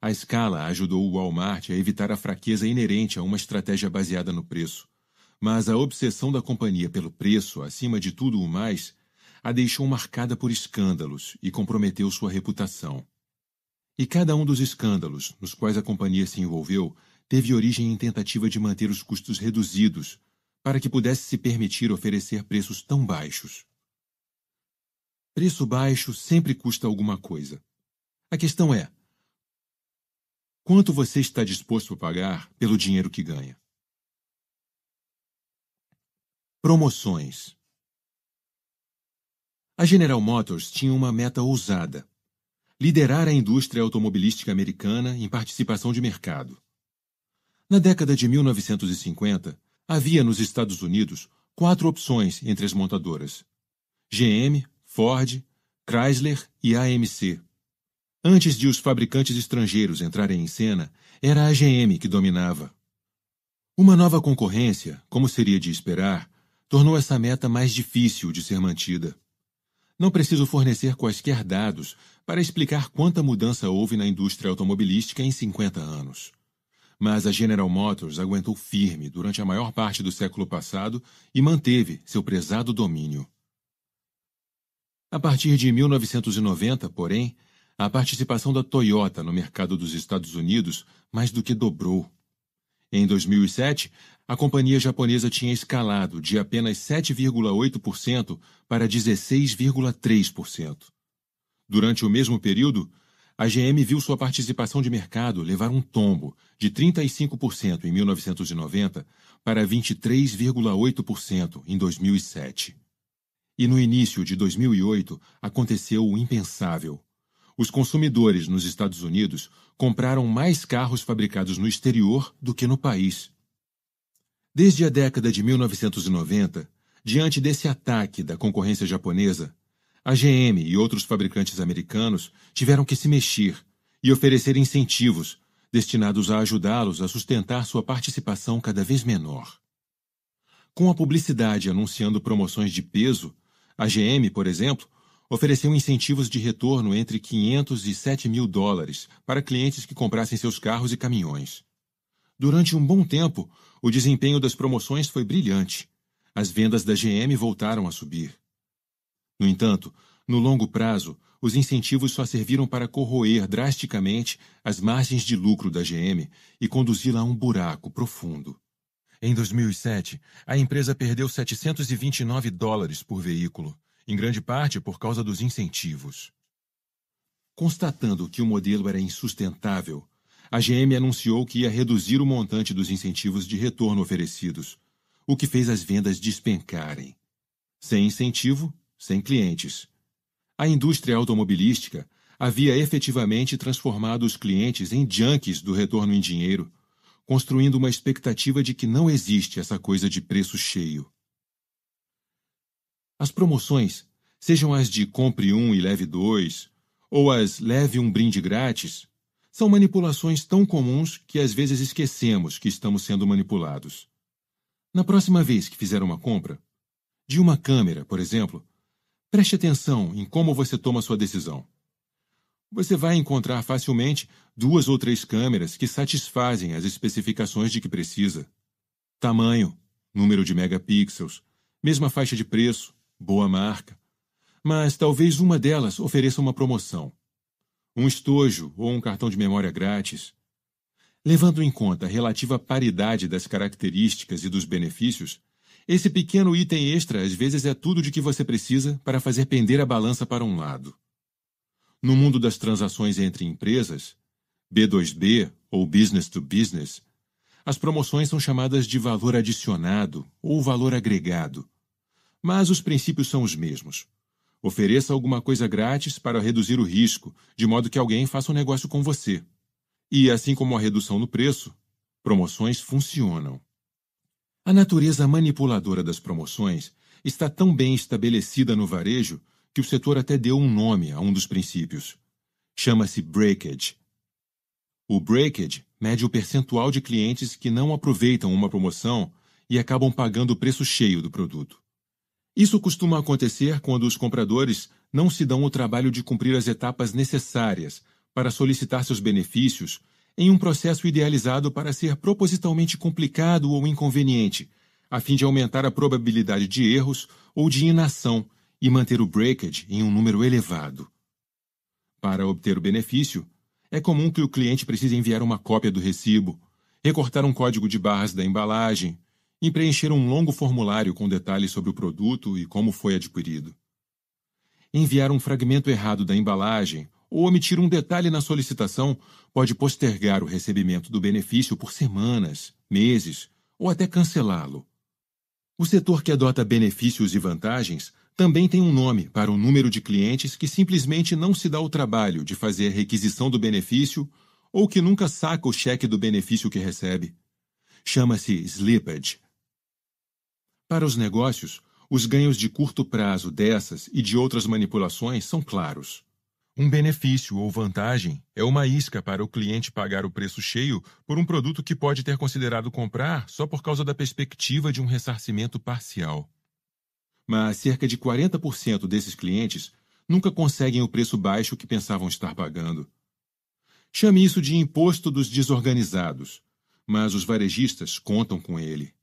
A escala ajudou o Walmart a evitar a fraqueza inerente a uma estratégia baseada no preço, mas a obsessão da companhia pelo preço, acima de tudo o mais, a deixou marcada por escândalos e comprometeu sua reputação. E cada um dos escândalos nos quais a companhia se envolveu teve origem em tentativa de manter os custos reduzidos para que pudesse se permitir oferecer preços tão baixos. Preço baixo sempre custa alguma coisa. A questão é: quanto você está disposto a pagar pelo dinheiro que ganha? Promoções. A General Motors tinha uma meta ousada: liderar a indústria automobilística americana em participação de mercado. Na década de 1950, Havia nos Estados Unidos quatro opções entre as montadoras: GM, Ford, Chrysler e AMC. Antes de os fabricantes estrangeiros entrarem em cena, era a GM que dominava. Uma nova concorrência, como seria de esperar, tornou essa meta mais difícil de ser mantida. Não preciso fornecer quaisquer dados para explicar quanta mudança houve na indústria automobilística em 50 anos mas a General Motors aguentou firme durante a maior parte do século passado e manteve seu prezado domínio. A partir de 1990, porém, a participação da Toyota no mercado dos Estados Unidos mais do que dobrou. Em 2007, a companhia japonesa tinha escalado de apenas 7,8% para 16,3%. Durante o mesmo período, a GM viu sua participação de mercado levar um tombo de 35% em 1990 para 23,8% em 2007. E no início de 2008 aconteceu o impensável. Os consumidores nos Estados Unidos compraram mais carros fabricados no exterior do que no país. Desde a década de 1990, diante desse ataque da concorrência japonesa, a GM e outros fabricantes americanos tiveram que se mexer e oferecer incentivos destinados a ajudá-los a sustentar sua participação cada vez menor. Com a publicidade anunciando promoções de peso, a GM, por exemplo, ofereceu incentivos de retorno entre 500 e 7 mil dólares para clientes que comprassem seus carros e caminhões. Durante um bom tempo, o desempenho das promoções foi brilhante. As vendas da GM voltaram a subir. No entanto, no longo prazo, os incentivos só serviram para corroer drasticamente as margens de lucro da GM e conduzi-la a um buraco profundo. Em 2007, a empresa perdeu 729 dólares por veículo, em grande parte por causa dos incentivos. Constatando que o modelo era insustentável, a GM anunciou que ia reduzir o montante dos incentivos de retorno oferecidos, o que fez as vendas despencarem. Sem incentivo, sem clientes. A indústria automobilística havia efetivamente transformado os clientes em junkies do retorno em dinheiro, construindo uma expectativa de que não existe essa coisa de preço cheio. As promoções, sejam as de compre um e leve dois, ou as leve um brinde grátis, são manipulações tão comuns que às vezes esquecemos que estamos sendo manipulados. Na próxima vez que fizer uma compra, de uma câmera, por exemplo, Preste atenção em como você toma sua decisão. Você vai encontrar facilmente duas ou três câmeras que satisfazem as especificações de que precisa: tamanho, número de megapixels, mesma faixa de preço, boa marca. Mas talvez uma delas ofereça uma promoção. Um estojo ou um cartão de memória grátis. Levando em conta a relativa paridade das características e dos benefícios, esse pequeno item extra às vezes é tudo de que você precisa para fazer pender a balança para um lado. No mundo das transações entre empresas, B2B ou business to business, as promoções são chamadas de valor adicionado ou valor agregado. Mas os princípios são os mesmos. Ofereça alguma coisa grátis para reduzir o risco, de modo que alguém faça um negócio com você. E assim como a redução no preço, promoções funcionam. A natureza manipuladora das promoções está tão bem estabelecida no varejo que o setor até deu um nome a um dos princípios. Chama-se breakage. O breakage mede o percentual de clientes que não aproveitam uma promoção e acabam pagando o preço cheio do produto. Isso costuma acontecer quando os compradores não se dão o trabalho de cumprir as etapas necessárias para solicitar seus benefícios em um processo idealizado para ser propositalmente complicado ou inconveniente, a fim de aumentar a probabilidade de erros ou de inação e manter o breakage em um número elevado. Para obter o benefício, é comum que o cliente precise enviar uma cópia do recibo, recortar um código de barras da embalagem e preencher um longo formulário com detalhes sobre o produto e como foi adquirido. Enviar um fragmento errado da embalagem ou omitir um detalhe na solicitação pode postergar o recebimento do benefício por semanas, meses ou até cancelá-lo. O setor que adota benefícios e vantagens também tem um nome para o número de clientes que simplesmente não se dá o trabalho de fazer a requisição do benefício ou que nunca saca o cheque do benefício que recebe. Chama-se slippage. Para os negócios, os ganhos de curto prazo dessas e de outras manipulações são claros. Um benefício ou vantagem é uma isca para o cliente pagar o preço cheio por um produto que pode ter considerado comprar só por causa da perspectiva de um ressarcimento parcial. Mas cerca de 40% desses clientes nunca conseguem o preço baixo que pensavam estar pagando. Chame isso de imposto dos desorganizados, mas os varejistas contam com ele.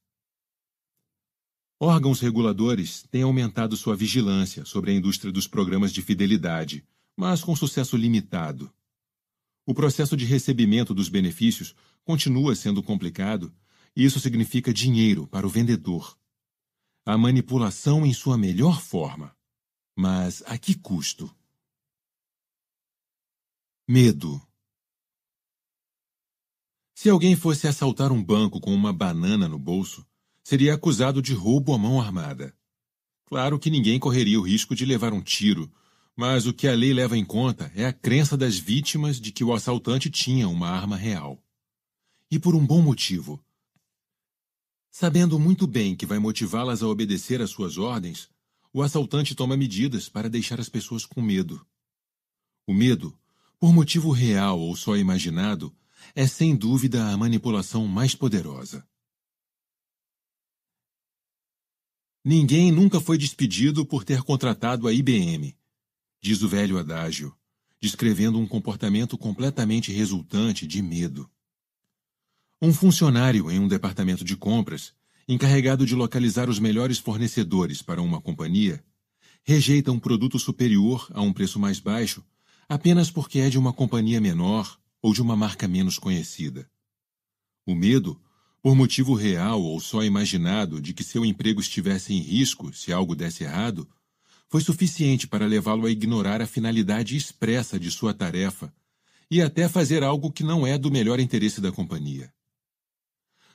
Órgãos reguladores têm aumentado sua vigilância sobre a indústria dos programas de fidelidade mas com sucesso limitado. O processo de recebimento dos benefícios continua sendo complicado, e isso significa dinheiro para o vendedor. A manipulação em sua melhor forma. Mas a que custo? Medo. Se alguém fosse assaltar um banco com uma banana no bolso, seria acusado de roubo à mão armada. Claro que ninguém correria o risco de levar um tiro mas o que a lei leva em conta é a crença das vítimas de que o assaltante tinha uma arma real. E por um bom motivo. Sabendo muito bem que vai motivá-las a obedecer às suas ordens, o assaltante toma medidas para deixar as pessoas com medo. O medo, por motivo real ou só imaginado, é sem dúvida a manipulação mais poderosa. Ninguém nunca foi despedido por ter contratado a IBM diz o velho adágio, descrevendo um comportamento completamente resultante de medo. Um funcionário em um departamento de compras, encarregado de localizar os melhores fornecedores para uma companhia, rejeita um produto superior a um preço mais baixo apenas porque é de uma companhia menor ou de uma marca menos conhecida. O medo, por motivo real ou só imaginado de que seu emprego estivesse em risco se algo desse errado, foi suficiente para levá-lo a ignorar a finalidade expressa de sua tarefa e até fazer algo que não é do melhor interesse da companhia.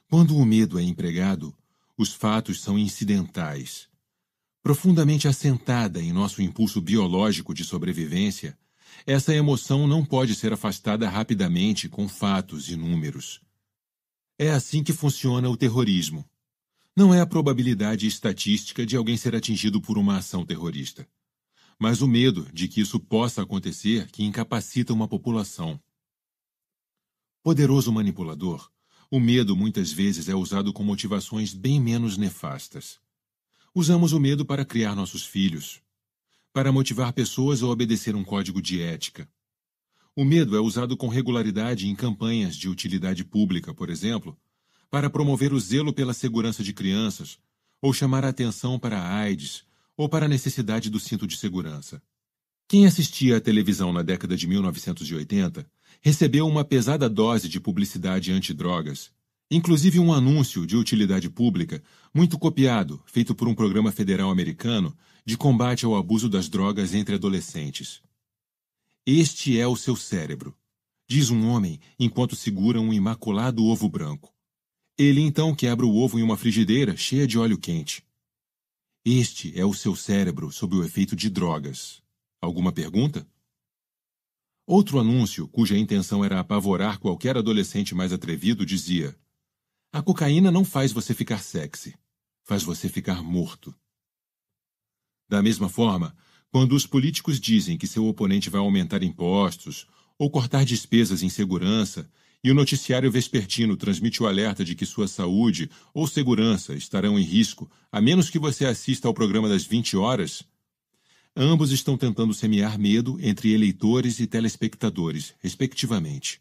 Quando o medo é empregado, os fatos são incidentais. Profundamente assentada em nosso impulso biológico de sobrevivência, essa emoção não pode ser afastada rapidamente com fatos e números. É assim que funciona o terrorismo não é a probabilidade estatística de alguém ser atingido por uma ação terrorista, mas o medo de que isso possa acontecer que incapacita uma população. Poderoso manipulador, o medo muitas vezes é usado com motivações bem menos nefastas. Usamos o medo para criar nossos filhos, para motivar pessoas a obedecer um código de ética. O medo é usado com regularidade em campanhas de utilidade pública, por exemplo, para promover o zelo pela segurança de crianças, ou chamar a atenção para a AIDS, ou para a necessidade do cinto de segurança. Quem assistia à televisão na década de 1980 recebeu uma pesada dose de publicidade antidrogas, inclusive um anúncio de utilidade pública muito copiado, feito por um programa federal americano de combate ao abuso das drogas entre adolescentes. Este é o seu cérebro, diz um homem enquanto segura um imaculado ovo branco. Ele então quebra o ovo em uma frigideira cheia de óleo quente. Este é o seu cérebro sob o efeito de drogas. Alguma pergunta? Outro anúncio, cuja intenção era apavorar qualquer adolescente mais atrevido, dizia: A cocaína não faz você ficar sexy, faz você ficar morto. Da mesma forma, quando os políticos dizem que seu oponente vai aumentar impostos ou cortar despesas em segurança e o noticiário vespertino transmite o alerta de que sua saúde ou segurança estarão em risco, a menos que você assista ao programa das 20 horas, ambos estão tentando semear medo entre eleitores e telespectadores, respectivamente.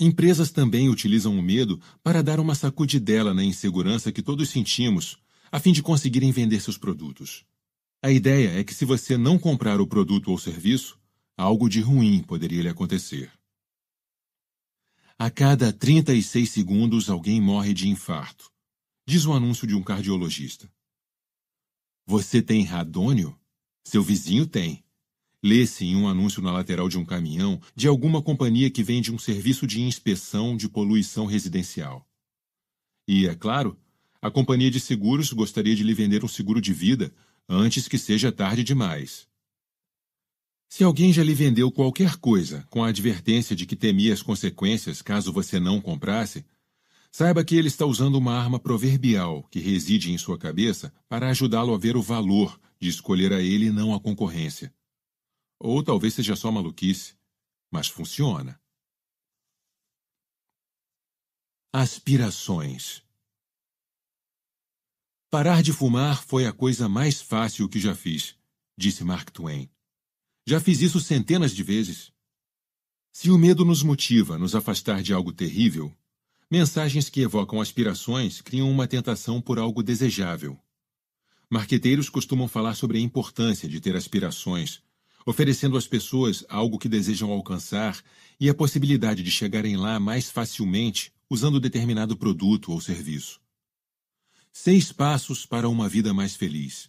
Empresas também utilizam o medo para dar uma sacudidela na insegurança que todos sentimos, a fim de conseguirem vender seus produtos. A ideia é que se você não comprar o produto ou serviço, algo de ruim poderia lhe acontecer. A cada 36 segundos alguém morre de infarto, diz o anúncio de um cardiologista. Você tem radônio? Seu vizinho tem. Lê-se em um anúncio na lateral de um caminhão de alguma companhia que vende um serviço de inspeção de poluição residencial. E, é claro, a companhia de seguros gostaria de lhe vender um seguro de vida antes que seja tarde demais. Se alguém já lhe vendeu qualquer coisa com a advertência de que temia as consequências caso você não comprasse, saiba que ele está usando uma arma proverbial que reside em sua cabeça para ajudá-lo a ver o valor de escolher a ele e não a concorrência. Ou talvez seja só maluquice, mas funciona. Aspirações Parar de fumar foi a coisa mais fácil que já fiz, disse Mark Twain. Já fiz isso centenas de vezes. Se o medo nos motiva a nos afastar de algo terrível, mensagens que evocam aspirações criam uma tentação por algo desejável. Marqueteiros costumam falar sobre a importância de ter aspirações, oferecendo às pessoas algo que desejam alcançar e a possibilidade de chegarem lá mais facilmente usando determinado produto ou serviço. Seis passos para uma vida mais feliz.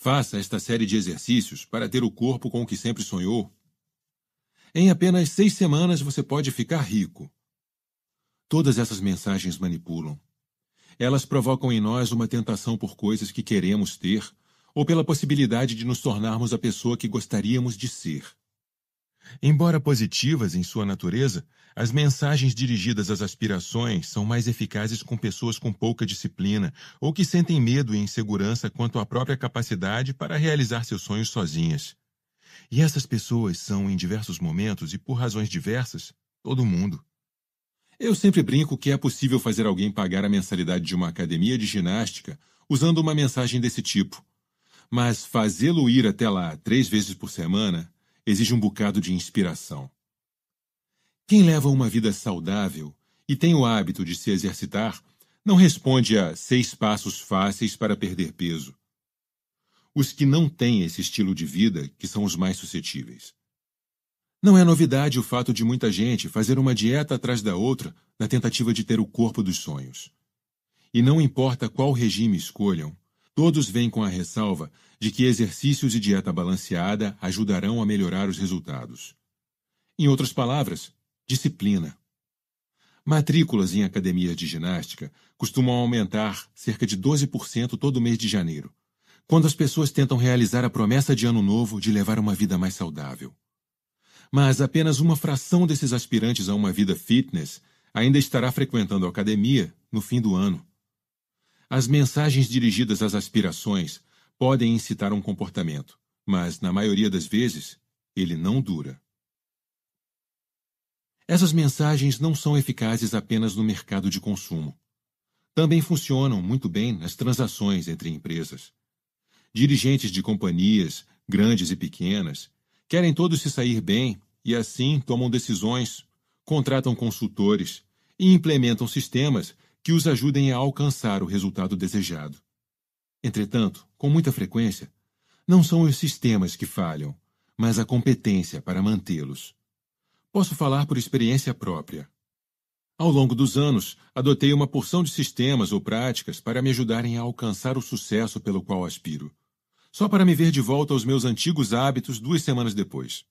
Faça esta série de exercícios para ter o corpo com o que sempre sonhou. Em apenas seis semanas você pode ficar rico. Todas essas mensagens manipulam. Elas provocam em nós uma tentação por coisas que queremos ter ou pela possibilidade de nos tornarmos a pessoa que gostaríamos de ser. Embora positivas em sua natureza, as mensagens dirigidas às aspirações são mais eficazes com pessoas com pouca disciplina ou que sentem medo e insegurança quanto à própria capacidade para realizar seus sonhos sozinhas. E essas pessoas são, em diversos momentos e por razões diversas, todo mundo. Eu sempre brinco que é possível fazer alguém pagar a mensalidade de uma academia de ginástica usando uma mensagem desse tipo. Mas fazê-lo ir até lá três vezes por semana exige um bocado de inspiração. Quem leva uma vida saudável e tem o hábito de se exercitar não responde a seis passos fáceis para perder peso. Os que não têm esse estilo de vida que são os mais suscetíveis. Não é novidade o fato de muita gente fazer uma dieta atrás da outra na tentativa de ter o corpo dos sonhos. E não importa qual regime escolham, Todos vêm com a ressalva de que exercícios e dieta balanceada ajudarão a melhorar os resultados. Em outras palavras, disciplina. Matrículas em academias de ginástica costumam aumentar cerca de 12% todo mês de janeiro, quando as pessoas tentam realizar a promessa de ano novo de levar uma vida mais saudável. Mas apenas uma fração desses aspirantes a uma vida fitness ainda estará frequentando a academia no fim do ano. As mensagens dirigidas às aspirações podem incitar um comportamento, mas, na maioria das vezes, ele não dura. Essas mensagens não são eficazes apenas no mercado de consumo. Também funcionam muito bem nas transações entre empresas. Dirigentes de companhias, grandes e pequenas, querem todos se sair bem e assim tomam decisões, contratam consultores e implementam sistemas que os ajudem a alcançar o resultado desejado. Entretanto, com muita frequência, não são os sistemas que falham, mas a competência para mantê-los. Posso falar por experiência própria. Ao longo dos anos, adotei uma porção de sistemas ou práticas para me ajudarem a alcançar o sucesso pelo qual aspiro, só para me ver de volta aos meus antigos hábitos duas semanas depois.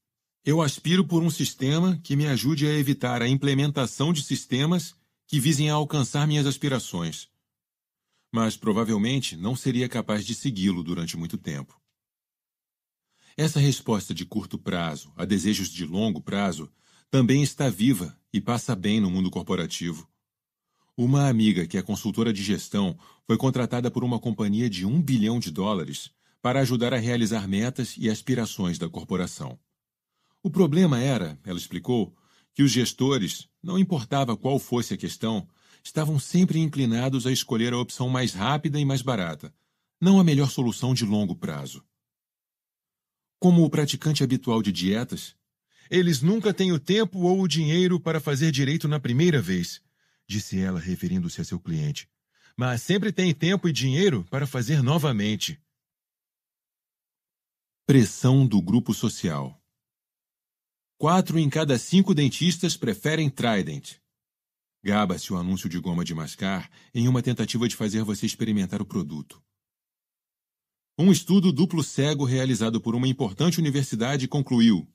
Eu aspiro por um sistema que me ajude a evitar a implementação de sistemas que visem alcançar minhas aspirações. Mas provavelmente não seria capaz de segui-lo durante muito tempo. Essa resposta de curto prazo a desejos de longo prazo também está viva e passa bem no mundo corporativo. Uma amiga que é consultora de gestão foi contratada por uma companhia de um bilhão de dólares para ajudar a realizar metas e aspirações da corporação. O problema era, ela explicou, que os gestores, não importava qual fosse a questão, estavam sempre inclinados a escolher a opção mais rápida e mais barata, não a melhor solução de longo prazo. Como o praticante habitual de dietas, eles nunca têm o tempo ou o dinheiro para fazer direito na primeira vez, disse ela, referindo-se a seu cliente. Mas sempre têm tempo e dinheiro para fazer novamente. Pressão do grupo social. Quatro em cada cinco dentistas preferem Trident. Gaba-se o anúncio de goma de mascar em uma tentativa de fazer você experimentar o produto. Um estudo duplo cego realizado por uma importante universidade concluiu.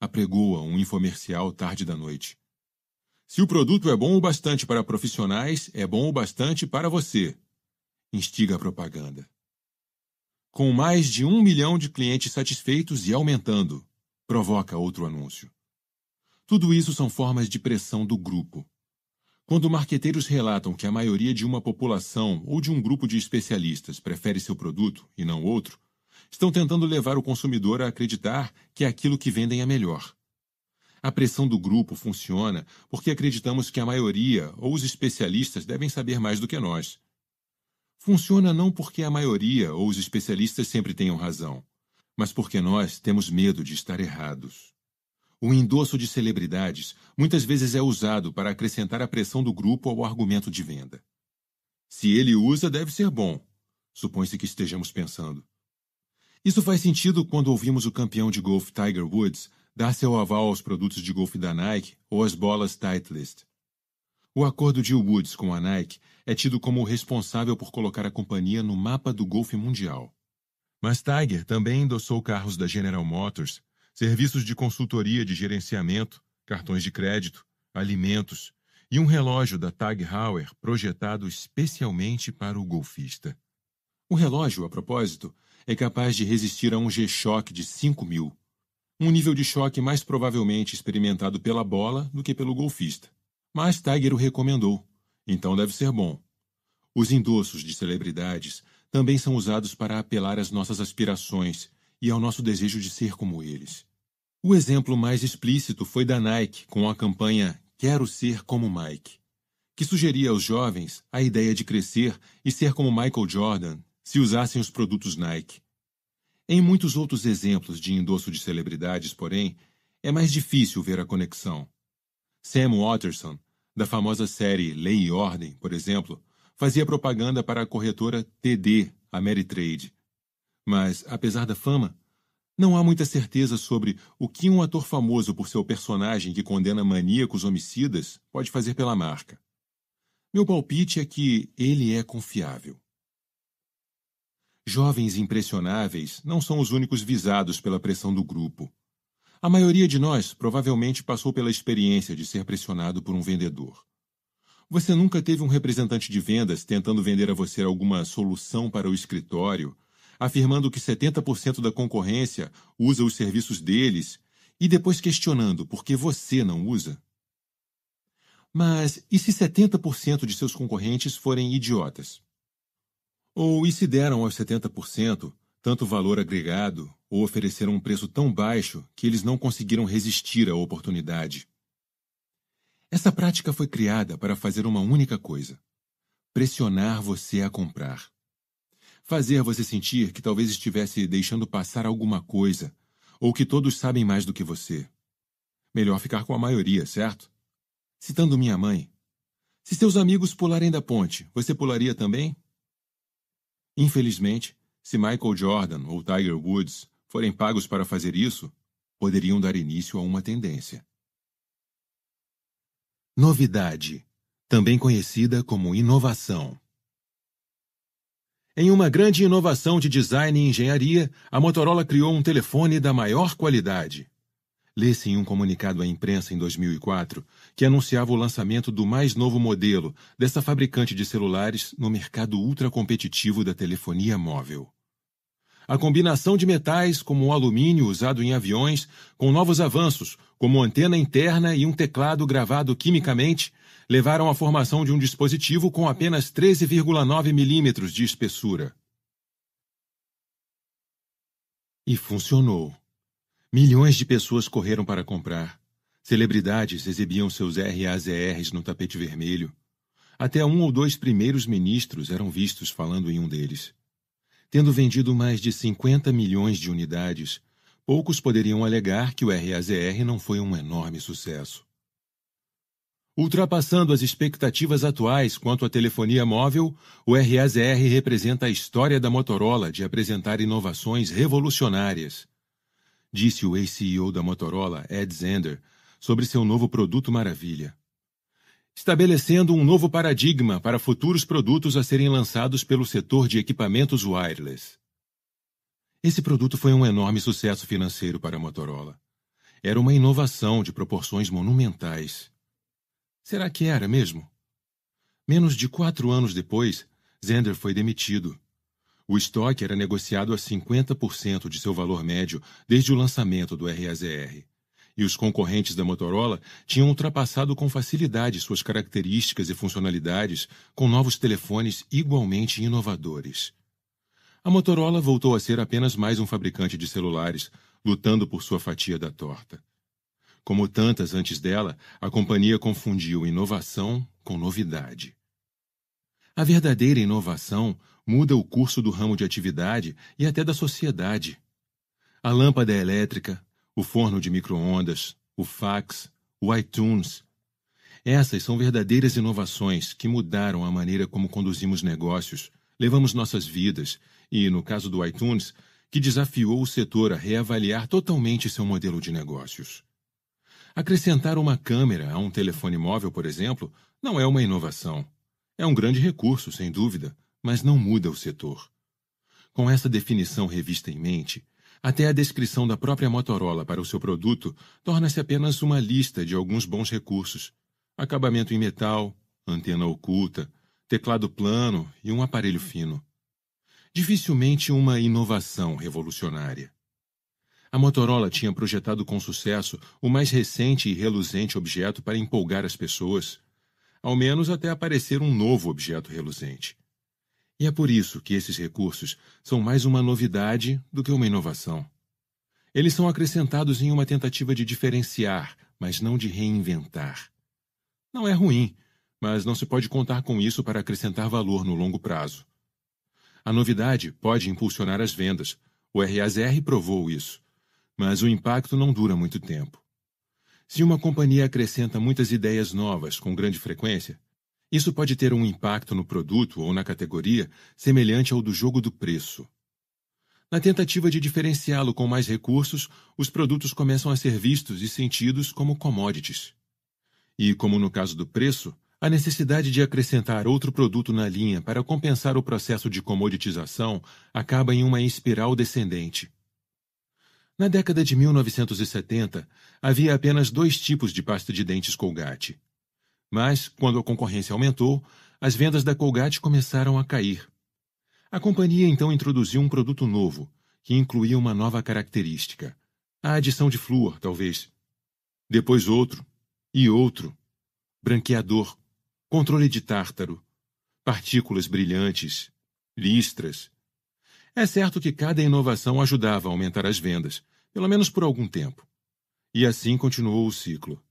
Apregoa um infomercial tarde da noite. Se o produto é bom o bastante para profissionais, é bom o bastante para você. Instiga a propaganda. Com mais de um milhão de clientes satisfeitos e aumentando provoca outro anúncio. Tudo isso são formas de pressão do grupo. Quando marqueteiros relatam que a maioria de uma população ou de um grupo de especialistas prefere seu produto e não outro, estão tentando levar o consumidor a acreditar que aquilo que vendem é melhor. A pressão do grupo funciona porque acreditamos que a maioria ou os especialistas devem saber mais do que nós. Funciona não porque a maioria ou os especialistas sempre tenham razão, mas porque nós temos medo de estar errados. O endosso de celebridades muitas vezes é usado para acrescentar a pressão do grupo ao argumento de venda. Se ele usa, deve ser bom, supõe-se que estejamos pensando. Isso faz sentido quando ouvimos o campeão de golfe Tiger Woods dar seu aval aos produtos de golfe da Nike ou às bolas Titleist. O acordo de Woods com a Nike é tido como o responsável por colocar a companhia no mapa do golfe mundial. Mas Tiger também endossou carros da General Motors, serviços de consultoria de gerenciamento, cartões de crédito, alimentos e um relógio da Tag Heuer projetado especialmente para o golfista. O relógio, a propósito, é capaz de resistir a um G-choque de mil, um nível de choque mais provavelmente experimentado pela bola do que pelo golfista. Mas Tiger o recomendou, então deve ser bom. Os endossos de celebridades também são usados para apelar às nossas aspirações e ao nosso desejo de ser como eles. O exemplo mais explícito foi da Nike com a campanha Quero Ser Como Mike, que sugeria aos jovens a ideia de crescer e ser como Michael Jordan se usassem os produtos Nike. Em muitos outros exemplos de endosso de celebridades, porém, é mais difícil ver a conexão. Sam Watterson, da famosa série Lei e Ordem, por exemplo, fazia propaganda para a corretora TD, a Ameritrade. Mas, apesar da fama, não há muita certeza sobre o que um ator famoso por seu personagem que condena maníacos homicidas pode fazer pela marca. Meu palpite é que ele é confiável. Jovens impressionáveis não são os únicos visados pela pressão do grupo. A maioria de nós provavelmente passou pela experiência de ser pressionado por um vendedor. Você nunca teve um representante de vendas tentando vender a você alguma solução para o escritório, afirmando que 70% da concorrência usa os serviços deles e depois questionando por que você não usa? Mas e se 70% de seus concorrentes forem idiotas? Ou e se deram aos 70% tanto valor agregado ou ofereceram um preço tão baixo que eles não conseguiram resistir à oportunidade? Essa prática foi criada para fazer uma única coisa: pressionar você a comprar. Fazer você sentir que talvez estivesse deixando passar alguma coisa, ou que todos sabem mais do que você. Melhor ficar com a maioria, certo? Citando minha mãe: Se seus amigos pularem da ponte, você pularia também? Infelizmente, se Michael Jordan ou Tiger Woods forem pagos para fazer isso, poderiam dar início a uma tendência. Novidade, também conhecida como inovação. Em uma grande inovação de design e engenharia, a Motorola criou um telefone da maior qualidade. Lê-se em um comunicado à imprensa em 2004 que anunciava o lançamento do mais novo modelo dessa fabricante de celulares no mercado ultracompetitivo da telefonia móvel. A combinação de metais, como o alumínio usado em aviões, com novos avanços, como antena interna e um teclado gravado quimicamente, levaram à formação de um dispositivo com apenas 13,9 milímetros de espessura. E funcionou. Milhões de pessoas correram para comprar. Celebridades exibiam seus RAZRs no tapete vermelho. Até um ou dois primeiros ministros eram vistos falando em um deles. Tendo vendido mais de 50 milhões de unidades, poucos poderiam alegar que o RAZR não foi um enorme sucesso. Ultrapassando as expectativas atuais quanto à telefonia móvel, o RAZR representa a história da Motorola de apresentar inovações revolucionárias, disse o ex-CEO da Motorola, Ed Zender, sobre seu novo produto maravilha estabelecendo um novo paradigma para futuros produtos a serem lançados pelo setor de equipamentos wireless. Esse produto foi um enorme sucesso financeiro para a Motorola. Era uma inovação de proporções monumentais. Será que era mesmo? Menos de quatro anos depois, Zender foi demitido. O estoque era negociado a 50% de seu valor médio desde o lançamento do RAZR e os concorrentes da Motorola tinham ultrapassado com facilidade suas características e funcionalidades com novos telefones igualmente inovadores. A Motorola voltou a ser apenas mais um fabricante de celulares, lutando por sua fatia da torta. Como tantas antes dela, a companhia confundiu inovação com novidade. A verdadeira inovação muda o curso do ramo de atividade e até da sociedade. A lâmpada elétrica, o forno de microondas, o fax, o iTunes. Essas são verdadeiras inovações que mudaram a maneira como conduzimos negócios, levamos nossas vidas e, no caso do iTunes, que desafiou o setor a reavaliar totalmente seu modelo de negócios. Acrescentar uma câmera a um telefone móvel, por exemplo, não é uma inovação. É um grande recurso, sem dúvida, mas não muda o setor. Com essa definição revista em mente, até a descrição da própria Motorola para o seu produto torna-se apenas uma lista de alguns bons recursos: acabamento em metal, antena oculta, teclado plano e um aparelho fino. Dificilmente uma inovação revolucionária. A Motorola tinha projetado com sucesso o mais recente e reluzente objeto para empolgar as pessoas, ao menos até aparecer um novo objeto reluzente. E é por isso que esses recursos são mais uma novidade do que uma inovação. Eles são acrescentados em uma tentativa de diferenciar, mas não de reinventar. Não é ruim, mas não se pode contar com isso para acrescentar valor no longo prazo. A novidade pode impulsionar as vendas, o RASR provou isso, mas o impacto não dura muito tempo. Se uma companhia acrescenta muitas ideias novas com grande frequência, isso pode ter um impacto no produto ou na categoria semelhante ao do jogo do preço. Na tentativa de diferenciá-lo com mais recursos, os produtos começam a ser vistos e sentidos como commodities. E, como no caso do preço, a necessidade de acrescentar outro produto na linha para compensar o processo de comoditização acaba em uma espiral descendente. Na década de 1970, havia apenas dois tipos de pasta de dentes Colgate: mas, quando a concorrência aumentou, as vendas da Colgate começaram a cair. A companhia então introduziu um produto novo, que incluía uma nova característica: a adição de flúor, talvez. Depois outro, e outro. Branqueador, controle de tártaro, partículas brilhantes, listras. É certo que cada inovação ajudava a aumentar as vendas, pelo menos por algum tempo. E assim continuou o ciclo.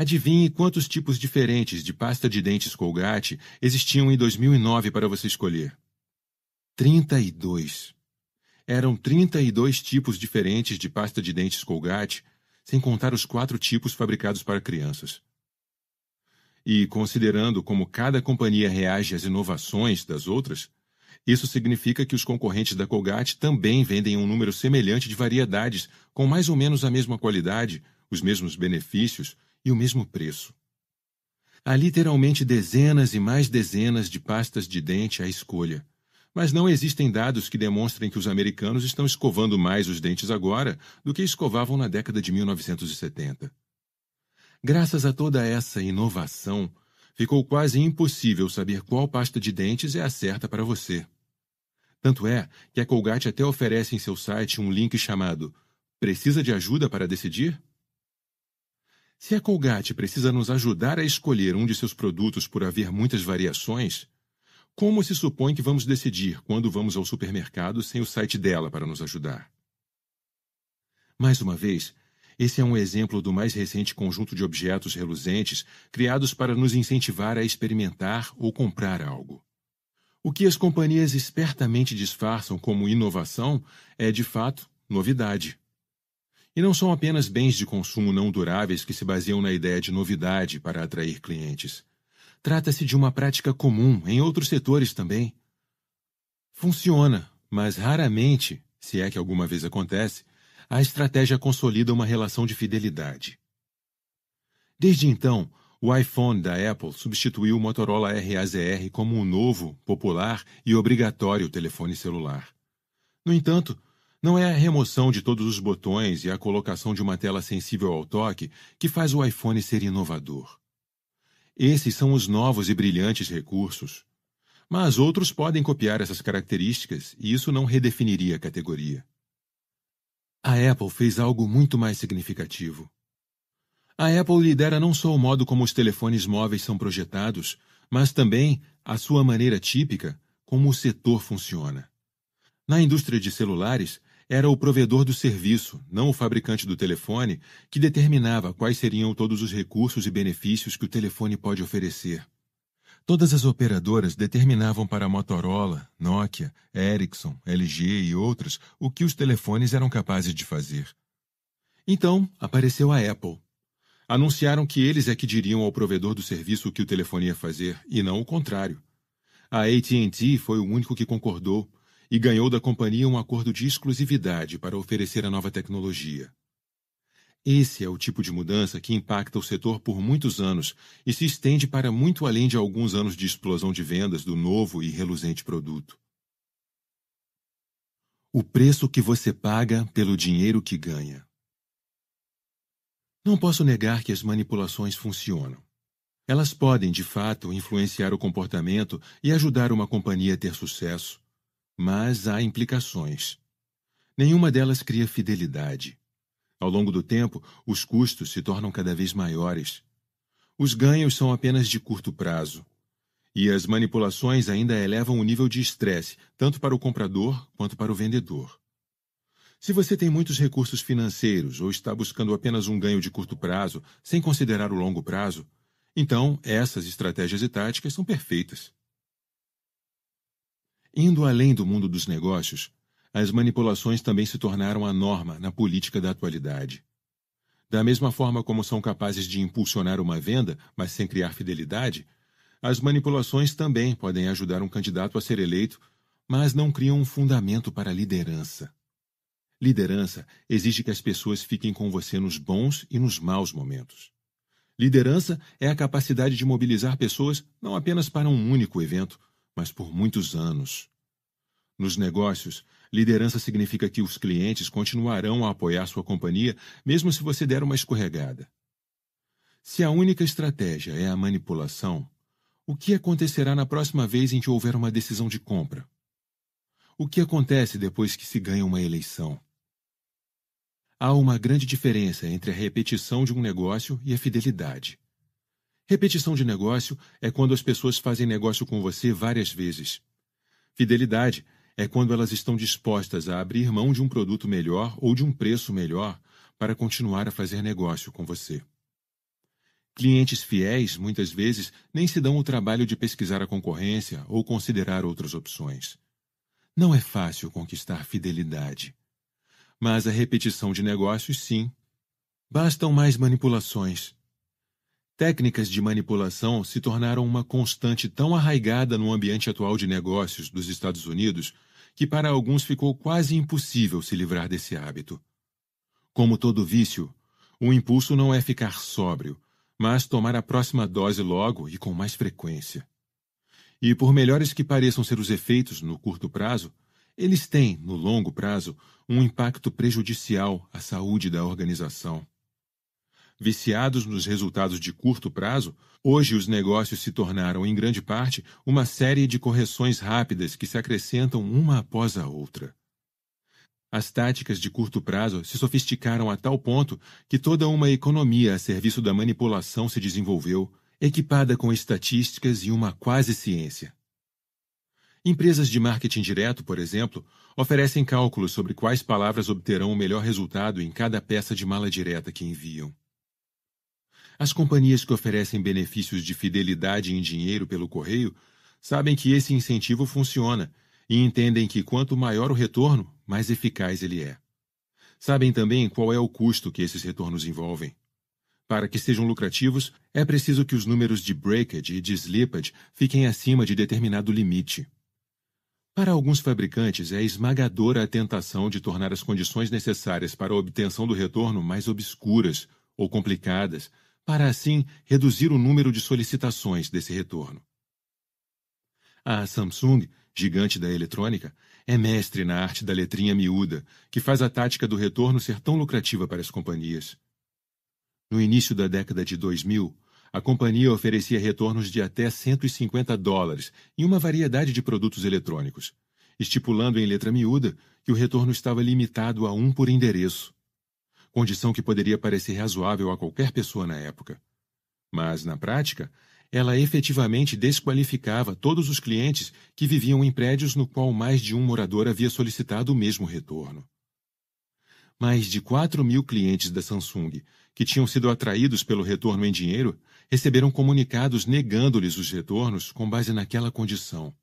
Adivinhe quantos tipos diferentes de pasta de dentes Colgate existiam em 2009 para você escolher. 32. Eram 32 tipos diferentes de pasta de dentes Colgate, sem contar os quatro tipos fabricados para crianças. E, considerando como cada companhia reage às inovações das outras, isso significa que os concorrentes da Colgate também vendem um número semelhante de variedades com mais ou menos a mesma qualidade, os mesmos benefícios, e o mesmo preço. Há literalmente dezenas e mais dezenas de pastas de dente à escolha, mas não existem dados que demonstrem que os americanos estão escovando mais os dentes agora do que escovavam na década de 1970. Graças a toda essa inovação, ficou quase impossível saber qual pasta de dentes é a certa para você. Tanto é que a Colgate até oferece em seu site um link chamado Precisa de ajuda para decidir? Se a Colgate precisa nos ajudar a escolher um de seus produtos por haver muitas variações, como se supõe que vamos decidir quando vamos ao supermercado sem o site dela para nos ajudar? Mais uma vez, esse é um exemplo do mais recente conjunto de objetos reluzentes criados para nos incentivar a experimentar ou comprar algo. O que as companhias espertamente disfarçam como inovação é, de fato, novidade. E não são apenas bens de consumo não duráveis que se baseiam na ideia de novidade para atrair clientes. Trata-se de uma prática comum em outros setores também. Funciona, mas raramente, se é que alguma vez acontece, a estratégia consolida uma relação de fidelidade. Desde então, o iPhone da Apple substituiu o Motorola RAZR como um novo, popular e obrigatório telefone celular. No entanto, não é a remoção de todos os botões e a colocação de uma tela sensível ao toque que faz o iPhone ser inovador. Esses são os novos e brilhantes recursos. Mas outros podem copiar essas características e isso não redefiniria a categoria. A Apple fez algo muito mais significativo. A Apple lidera não só o modo como os telefones móveis são projetados, mas também a sua maneira típica como o setor funciona. Na indústria de celulares, era o provedor do serviço, não o fabricante do telefone, que determinava quais seriam todos os recursos e benefícios que o telefone pode oferecer. Todas as operadoras determinavam para Motorola, Nokia, Ericsson, LG e outras o que os telefones eram capazes de fazer. Então, apareceu a Apple. Anunciaram que eles é que diriam ao provedor do serviço o que o telefone ia fazer, e não o contrário. A AT&T foi o único que concordou, e ganhou da companhia um acordo de exclusividade para oferecer a nova tecnologia. Esse é o tipo de mudança que impacta o setor por muitos anos e se estende para muito além de alguns anos de explosão de vendas do novo e reluzente produto. O preço que você paga pelo dinheiro que ganha. Não posso negar que as manipulações funcionam. Elas podem, de fato, influenciar o comportamento e ajudar uma companhia a ter sucesso mas há implicações. Nenhuma delas cria fidelidade. Ao longo do tempo, os custos se tornam cada vez maiores. Os ganhos são apenas de curto prazo. E as manipulações ainda elevam o nível de estresse, tanto para o comprador quanto para o vendedor. Se você tem muitos recursos financeiros ou está buscando apenas um ganho de curto prazo, sem considerar o longo prazo, então essas estratégias e táticas são perfeitas. Indo além do mundo dos negócios, as manipulações também se tornaram a norma na política da atualidade. Da mesma forma como são capazes de impulsionar uma venda, mas sem criar fidelidade, as manipulações também podem ajudar um candidato a ser eleito, mas não criam um fundamento para a liderança. Liderança exige que as pessoas fiquem com você nos bons e nos maus momentos. Liderança é a capacidade de mobilizar pessoas não apenas para um único evento, mas por muitos anos. Nos negócios, liderança significa que os clientes continuarão a apoiar sua companhia mesmo se você der uma escorregada. Se a única estratégia é a manipulação, o que acontecerá na próxima vez em que houver uma decisão de compra? O que acontece depois que se ganha uma eleição? Há uma grande diferença entre a repetição de um negócio e a fidelidade. Repetição de negócio é quando as pessoas fazem negócio com você várias vezes. Fidelidade é quando elas estão dispostas a abrir mão de um produto melhor ou de um preço melhor para continuar a fazer negócio com você. Clientes fiéis, muitas vezes, nem se dão o trabalho de pesquisar a concorrência ou considerar outras opções. Não é fácil conquistar fidelidade. Mas a repetição de negócios, sim. Bastam mais manipulações Técnicas de manipulação se tornaram uma constante tão arraigada no ambiente atual de negócios dos Estados Unidos que para alguns ficou quase impossível se livrar desse hábito. Como todo vício, o impulso não é ficar sóbrio, mas tomar a próxima dose logo e com mais frequência. E por melhores que pareçam ser os efeitos no curto prazo, eles têm, no longo prazo, um impacto prejudicial à saúde da organização. Viciados nos resultados de curto prazo, hoje os negócios se tornaram, em grande parte, uma série de correções rápidas que se acrescentam uma após a outra. As táticas de curto prazo se sofisticaram a tal ponto que toda uma economia a serviço da manipulação se desenvolveu, equipada com estatísticas e uma quase ciência. Empresas de marketing direto, por exemplo, oferecem cálculos sobre quais palavras obterão o melhor resultado em cada peça de mala direta que enviam. As companhias que oferecem benefícios de fidelidade em dinheiro pelo correio sabem que esse incentivo funciona e entendem que quanto maior o retorno, mais eficaz ele é. Sabem também qual é o custo que esses retornos envolvem. Para que sejam lucrativos, é preciso que os números de breakage e de slippage fiquem acima de determinado limite. Para alguns fabricantes, é esmagadora a tentação de tornar as condições necessárias para a obtenção do retorno mais obscuras ou complicadas, para assim reduzir o número de solicitações desse retorno. A Samsung, gigante da eletrônica, é mestre na arte da letrinha miúda, que faz a tática do retorno ser tão lucrativa para as companhias. No início da década de 2000, a companhia oferecia retornos de até 150 dólares em uma variedade de produtos eletrônicos, estipulando em letra miúda que o retorno estava limitado a um por endereço condição que poderia parecer razoável a qualquer pessoa na época. Mas, na prática, ela efetivamente desqualificava todos os clientes que viviam em prédios no qual mais de um morador havia solicitado o mesmo retorno. Mais de 4 mil clientes da Samsung, que tinham sido atraídos pelo retorno em dinheiro, receberam comunicados negando-lhes os retornos com base naquela condição.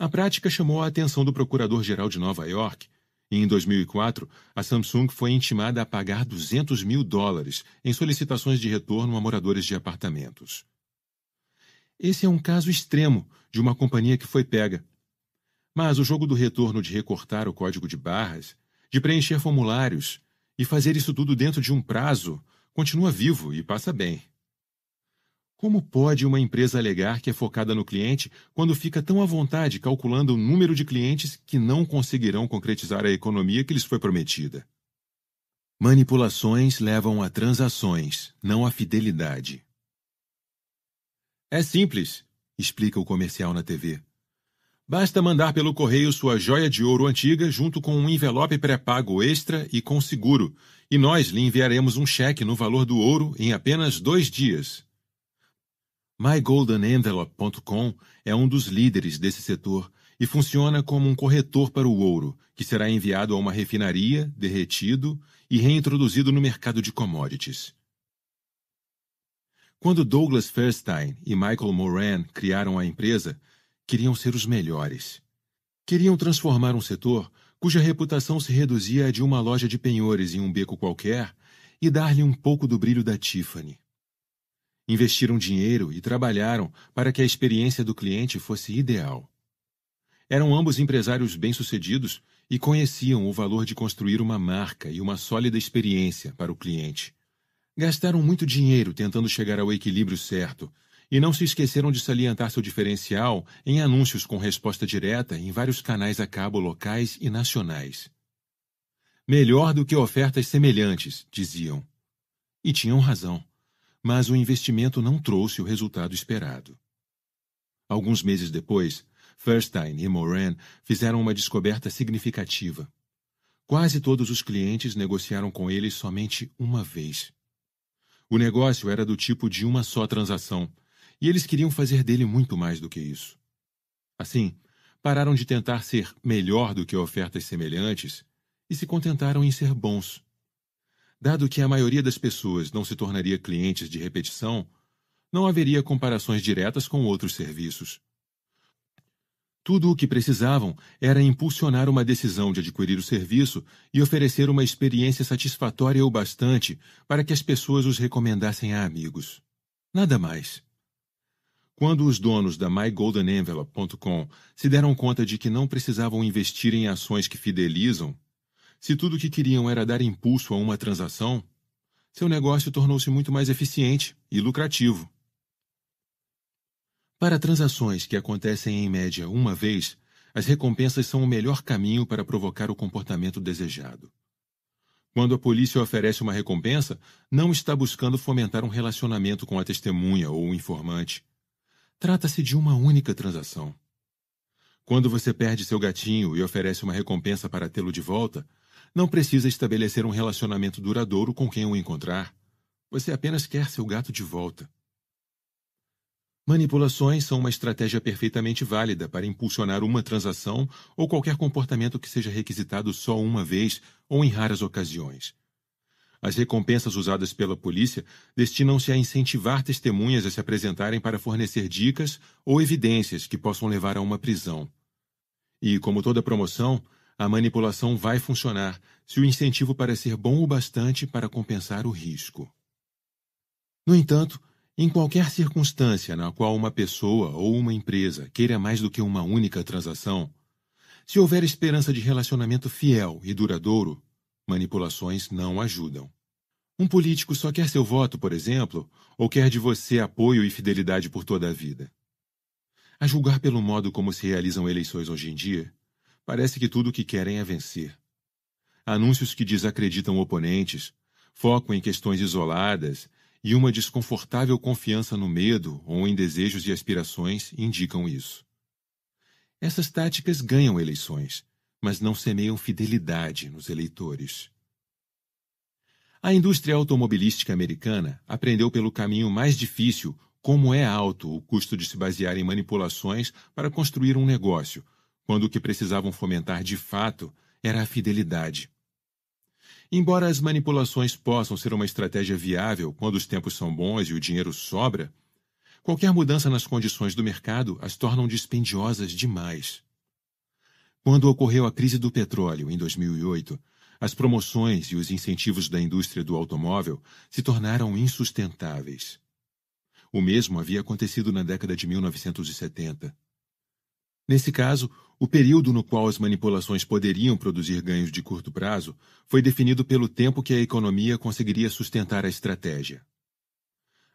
A prática chamou a atenção do procurador-geral de Nova York, em 2004, a Samsung foi intimada a pagar 200 mil dólares em solicitações de retorno a moradores de apartamentos. Esse é um caso extremo de uma companhia que foi pega. Mas o jogo do retorno de recortar o código de barras, de preencher formulários e fazer isso tudo dentro de um prazo continua vivo e passa bem. Como pode uma empresa alegar que é focada no cliente quando fica tão à vontade calculando o número de clientes que não conseguirão concretizar a economia que lhes foi prometida? Manipulações levam a transações, não a fidelidade. É simples, explica o comercial na TV. Basta mandar pelo correio sua joia de ouro antiga junto com um envelope pré-pago extra e com seguro, e nós lhe enviaremos um cheque no valor do ouro em apenas dois dias. MyGoldenEnvelope.com é um dos líderes desse setor e funciona como um corretor para o ouro, que será enviado a uma refinaria, derretido e reintroduzido no mercado de commodities. Quando Douglas Fairstein e Michael Moran criaram a empresa, queriam ser os melhores. Queriam transformar um setor cuja reputação se reduzia a de uma loja de penhores em um beco qualquer e dar-lhe um pouco do brilho da Tiffany. Investiram dinheiro e trabalharam para que a experiência do cliente fosse ideal. Eram ambos empresários bem-sucedidos e conheciam o valor de construir uma marca e uma sólida experiência para o cliente. Gastaram muito dinheiro tentando chegar ao equilíbrio certo e não se esqueceram de salientar seu diferencial em anúncios com resposta direta em vários canais a cabo locais e nacionais. Melhor do que ofertas semelhantes, diziam. E tinham razão mas o investimento não trouxe o resultado esperado. Alguns meses depois, Firstine e Moran fizeram uma descoberta significativa. Quase todos os clientes negociaram com eles somente uma vez. O negócio era do tipo de uma só transação, e eles queriam fazer dele muito mais do que isso. Assim, pararam de tentar ser melhor do que ofertas semelhantes e se contentaram em ser bons. Dado que a maioria das pessoas não se tornaria clientes de repetição, não haveria comparações diretas com outros serviços. Tudo o que precisavam era impulsionar uma decisão de adquirir o serviço e oferecer uma experiência satisfatória o bastante para que as pessoas os recomendassem a amigos. Nada mais. Quando os donos da MyGoldenEnvelope.com se deram conta de que não precisavam investir em ações que fidelizam, se tudo o que queriam era dar impulso a uma transação, seu negócio tornou-se muito mais eficiente e lucrativo. Para transações que acontecem em média uma vez, as recompensas são o melhor caminho para provocar o comportamento desejado. Quando a polícia oferece uma recompensa, não está buscando fomentar um relacionamento com a testemunha ou o informante. Trata-se de uma única transação. Quando você perde seu gatinho e oferece uma recompensa para tê-lo de volta, não precisa estabelecer um relacionamento duradouro com quem o encontrar. Você apenas quer seu gato de volta. Manipulações são uma estratégia perfeitamente válida para impulsionar uma transação ou qualquer comportamento que seja requisitado só uma vez ou em raras ocasiões. As recompensas usadas pela polícia destinam-se a incentivar testemunhas a se apresentarem para fornecer dicas ou evidências que possam levar a uma prisão. E, como toda promoção, a manipulação vai funcionar se o incentivo parecer bom o bastante para compensar o risco. No entanto, em qualquer circunstância na qual uma pessoa ou uma empresa queira mais do que uma única transação, se houver esperança de relacionamento fiel e duradouro, manipulações não ajudam. Um político só quer seu voto, por exemplo, ou quer de você apoio e fidelidade por toda a vida. A julgar pelo modo como se realizam eleições hoje em dia, Parece que tudo o que querem é vencer. Anúncios que desacreditam oponentes, foco em questões isoladas e uma desconfortável confiança no medo ou em desejos e aspirações indicam isso. Essas táticas ganham eleições, mas não semeiam fidelidade nos eleitores. A indústria automobilística americana aprendeu pelo caminho mais difícil como é alto o custo de se basear em manipulações para construir um negócio, quando o que precisavam fomentar de fato era a fidelidade. Embora as manipulações possam ser uma estratégia viável quando os tempos são bons e o dinheiro sobra, qualquer mudança nas condições do mercado as tornam dispendiosas demais. Quando ocorreu a crise do petróleo em 2008, as promoções e os incentivos da indústria do automóvel se tornaram insustentáveis. O mesmo havia acontecido na década de 1970. Nesse caso, o período no qual as manipulações poderiam produzir ganhos de curto prazo foi definido pelo tempo que a economia conseguiria sustentar a estratégia.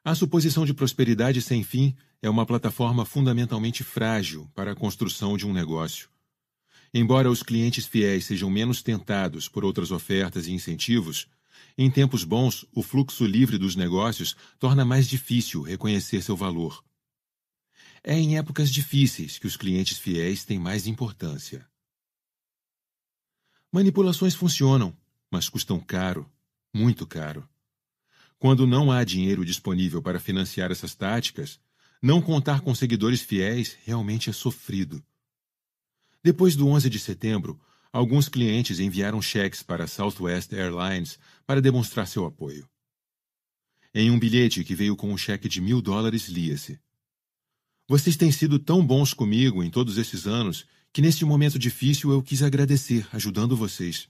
A suposição de prosperidade sem fim é uma plataforma fundamentalmente frágil para a construção de um negócio. Embora os clientes fiéis sejam menos tentados por outras ofertas e incentivos, em tempos bons, o fluxo livre dos negócios torna mais difícil reconhecer seu valor. É em épocas difíceis que os clientes fiéis têm mais importância. Manipulações funcionam, mas custam caro, muito caro. Quando não há dinheiro disponível para financiar essas táticas, não contar com seguidores fiéis realmente é sofrido. Depois do 11 de setembro, alguns clientes enviaram cheques para a Southwest Airlines para demonstrar seu apoio. Em um bilhete que veio com um cheque de mil dólares, lia-se: vocês têm sido tão bons comigo em todos esses anos que neste momento difícil eu quis agradecer ajudando vocês.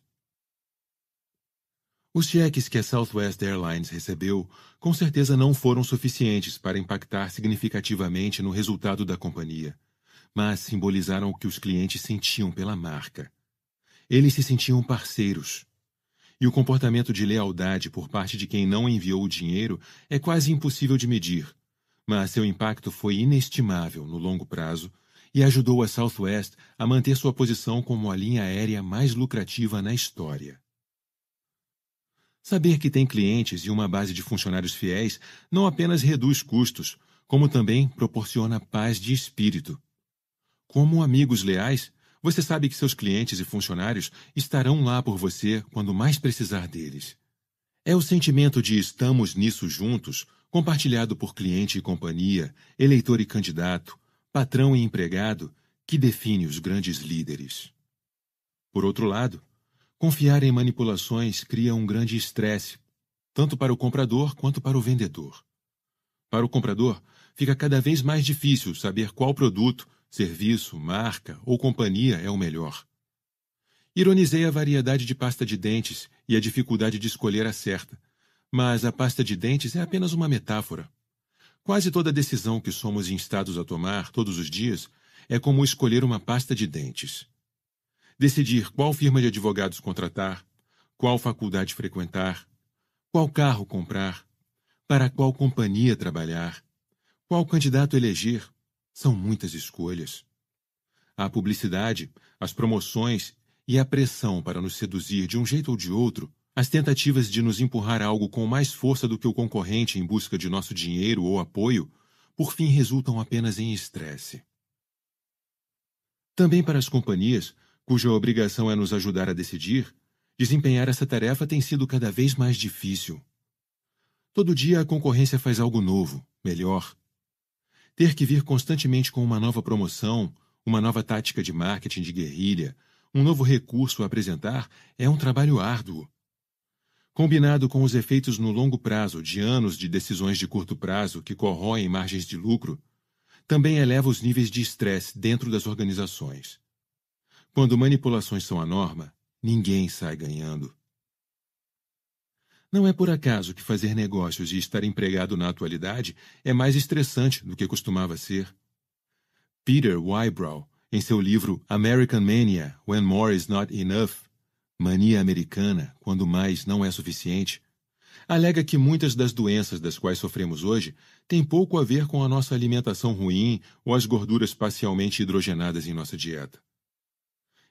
Os cheques que a Southwest Airlines recebeu com certeza não foram suficientes para impactar significativamente no resultado da companhia, mas simbolizaram o que os clientes sentiam pela marca. Eles se sentiam parceiros. E o comportamento de lealdade por parte de quem não enviou o dinheiro é quase impossível de medir, mas seu impacto foi inestimável no longo prazo e ajudou a Southwest a manter sua posição como a linha aérea mais lucrativa na história. Saber que tem clientes e uma base de funcionários fiéis não apenas reduz custos, como também proporciona paz de espírito. Como amigos leais, você sabe que seus clientes e funcionários estarão lá por você quando mais precisar deles. É o sentimento de estamos nisso juntos compartilhado por cliente e companhia, eleitor e candidato, patrão e empregado, que define os grandes líderes. Por outro lado, confiar em manipulações cria um grande estresse, tanto para o comprador quanto para o vendedor. Para o comprador, fica cada vez mais difícil saber qual produto, serviço, marca ou companhia é o melhor. Ironizei a variedade de pasta de dentes e a dificuldade de escolher a certa, mas a pasta de dentes é apenas uma metáfora. Quase toda decisão que somos instados a tomar todos os dias é como escolher uma pasta de dentes. Decidir qual firma de advogados contratar, qual faculdade frequentar, qual carro comprar, para qual companhia trabalhar, qual candidato eleger, são muitas escolhas. A publicidade, as promoções e a pressão para nos seduzir de um jeito ou de outro as tentativas de nos empurrar algo com mais força do que o concorrente em busca de nosso dinheiro ou apoio, por fim resultam apenas em estresse. Também para as companhias, cuja obrigação é nos ajudar a decidir, desempenhar essa tarefa tem sido cada vez mais difícil. Todo dia a concorrência faz algo novo, melhor. Ter que vir constantemente com uma nova promoção, uma nova tática de marketing de guerrilha, um novo recurso a apresentar é um trabalho árduo combinado com os efeitos no longo prazo de anos de decisões de curto prazo que corroem margens de lucro, também eleva os níveis de estresse dentro das organizações. Quando manipulações são a norma, ninguém sai ganhando. Não é por acaso que fazer negócios e estar empregado na atualidade é mais estressante do que costumava ser. Peter Wybrow, em seu livro American Mania: When More Is Not Enough, mania americana, quando mais não é suficiente, alega que muitas das doenças das quais sofremos hoje têm pouco a ver com a nossa alimentação ruim ou as gorduras parcialmente hidrogenadas em nossa dieta.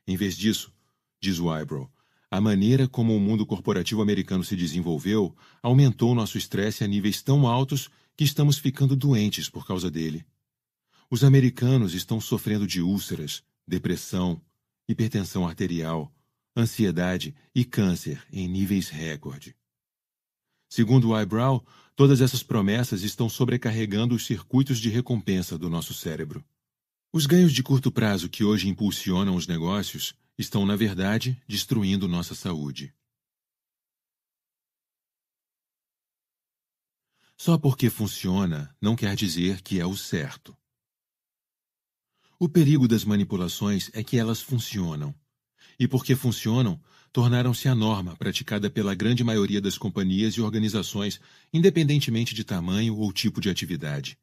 Em vez disso, diz Wybrow, a maneira como o mundo corporativo americano se desenvolveu aumentou nosso estresse a níveis tão altos que estamos ficando doentes por causa dele. Os americanos estão sofrendo de úlceras, depressão, hipertensão arterial, ansiedade e câncer em níveis recorde. Segundo o Eyebrow, todas essas promessas estão sobrecarregando os circuitos de recompensa do nosso cérebro. Os ganhos de curto prazo que hoje impulsionam os negócios estão, na verdade, destruindo nossa saúde. Só porque funciona não quer dizer que é o certo. O perigo das manipulações é que elas funcionam e porque funcionam, tornaram-se a norma praticada pela grande maioria das companhias e organizações, independentemente de tamanho ou tipo de atividade.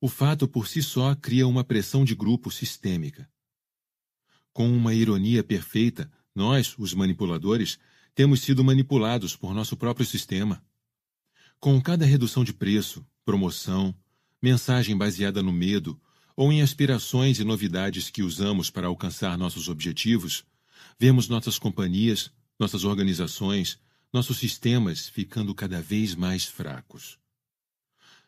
O fato por si só cria uma pressão de grupo sistêmica. Com uma ironia perfeita, nós, os manipuladores, temos sido manipulados por nosso próprio sistema. Com cada redução de preço, promoção, mensagem baseada no medo ou em aspirações e novidades que usamos para alcançar nossos objetivos, vemos nossas companhias, nossas organizações, nossos sistemas ficando cada vez mais fracos.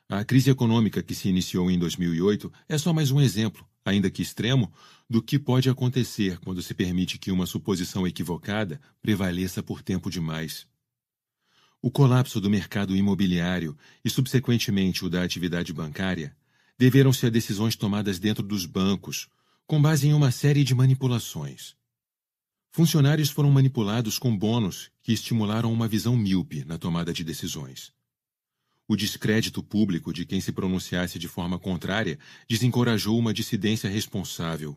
A crise econômica que se iniciou em 2008 é só mais um exemplo, ainda que extremo, do que pode acontecer quando se permite que uma suposição equivocada prevaleça por tempo demais. O colapso do mercado imobiliário e, subsequentemente, o da atividade bancária Deveram-se ser decisões tomadas dentro dos bancos, com base em uma série de manipulações. Funcionários foram manipulados com bônus que estimularam uma visão míope na tomada de decisões. O descrédito público de quem se pronunciasse de forma contrária desencorajou uma dissidência responsável.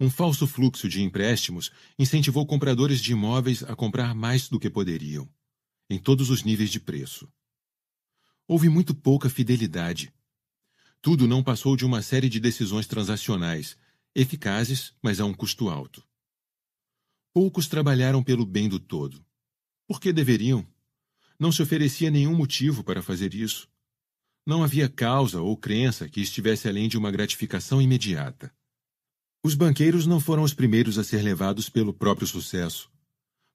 Um falso fluxo de empréstimos incentivou compradores de imóveis a comprar mais do que poderiam, em todos os níveis de preço. Houve muito pouca fidelidade tudo não passou de uma série de decisões transacionais, eficazes, mas a um custo alto. Poucos trabalharam pelo bem do todo. Por que deveriam? Não se oferecia nenhum motivo para fazer isso. Não havia causa ou crença que estivesse além de uma gratificação imediata. Os banqueiros não foram os primeiros a ser levados pelo próprio sucesso.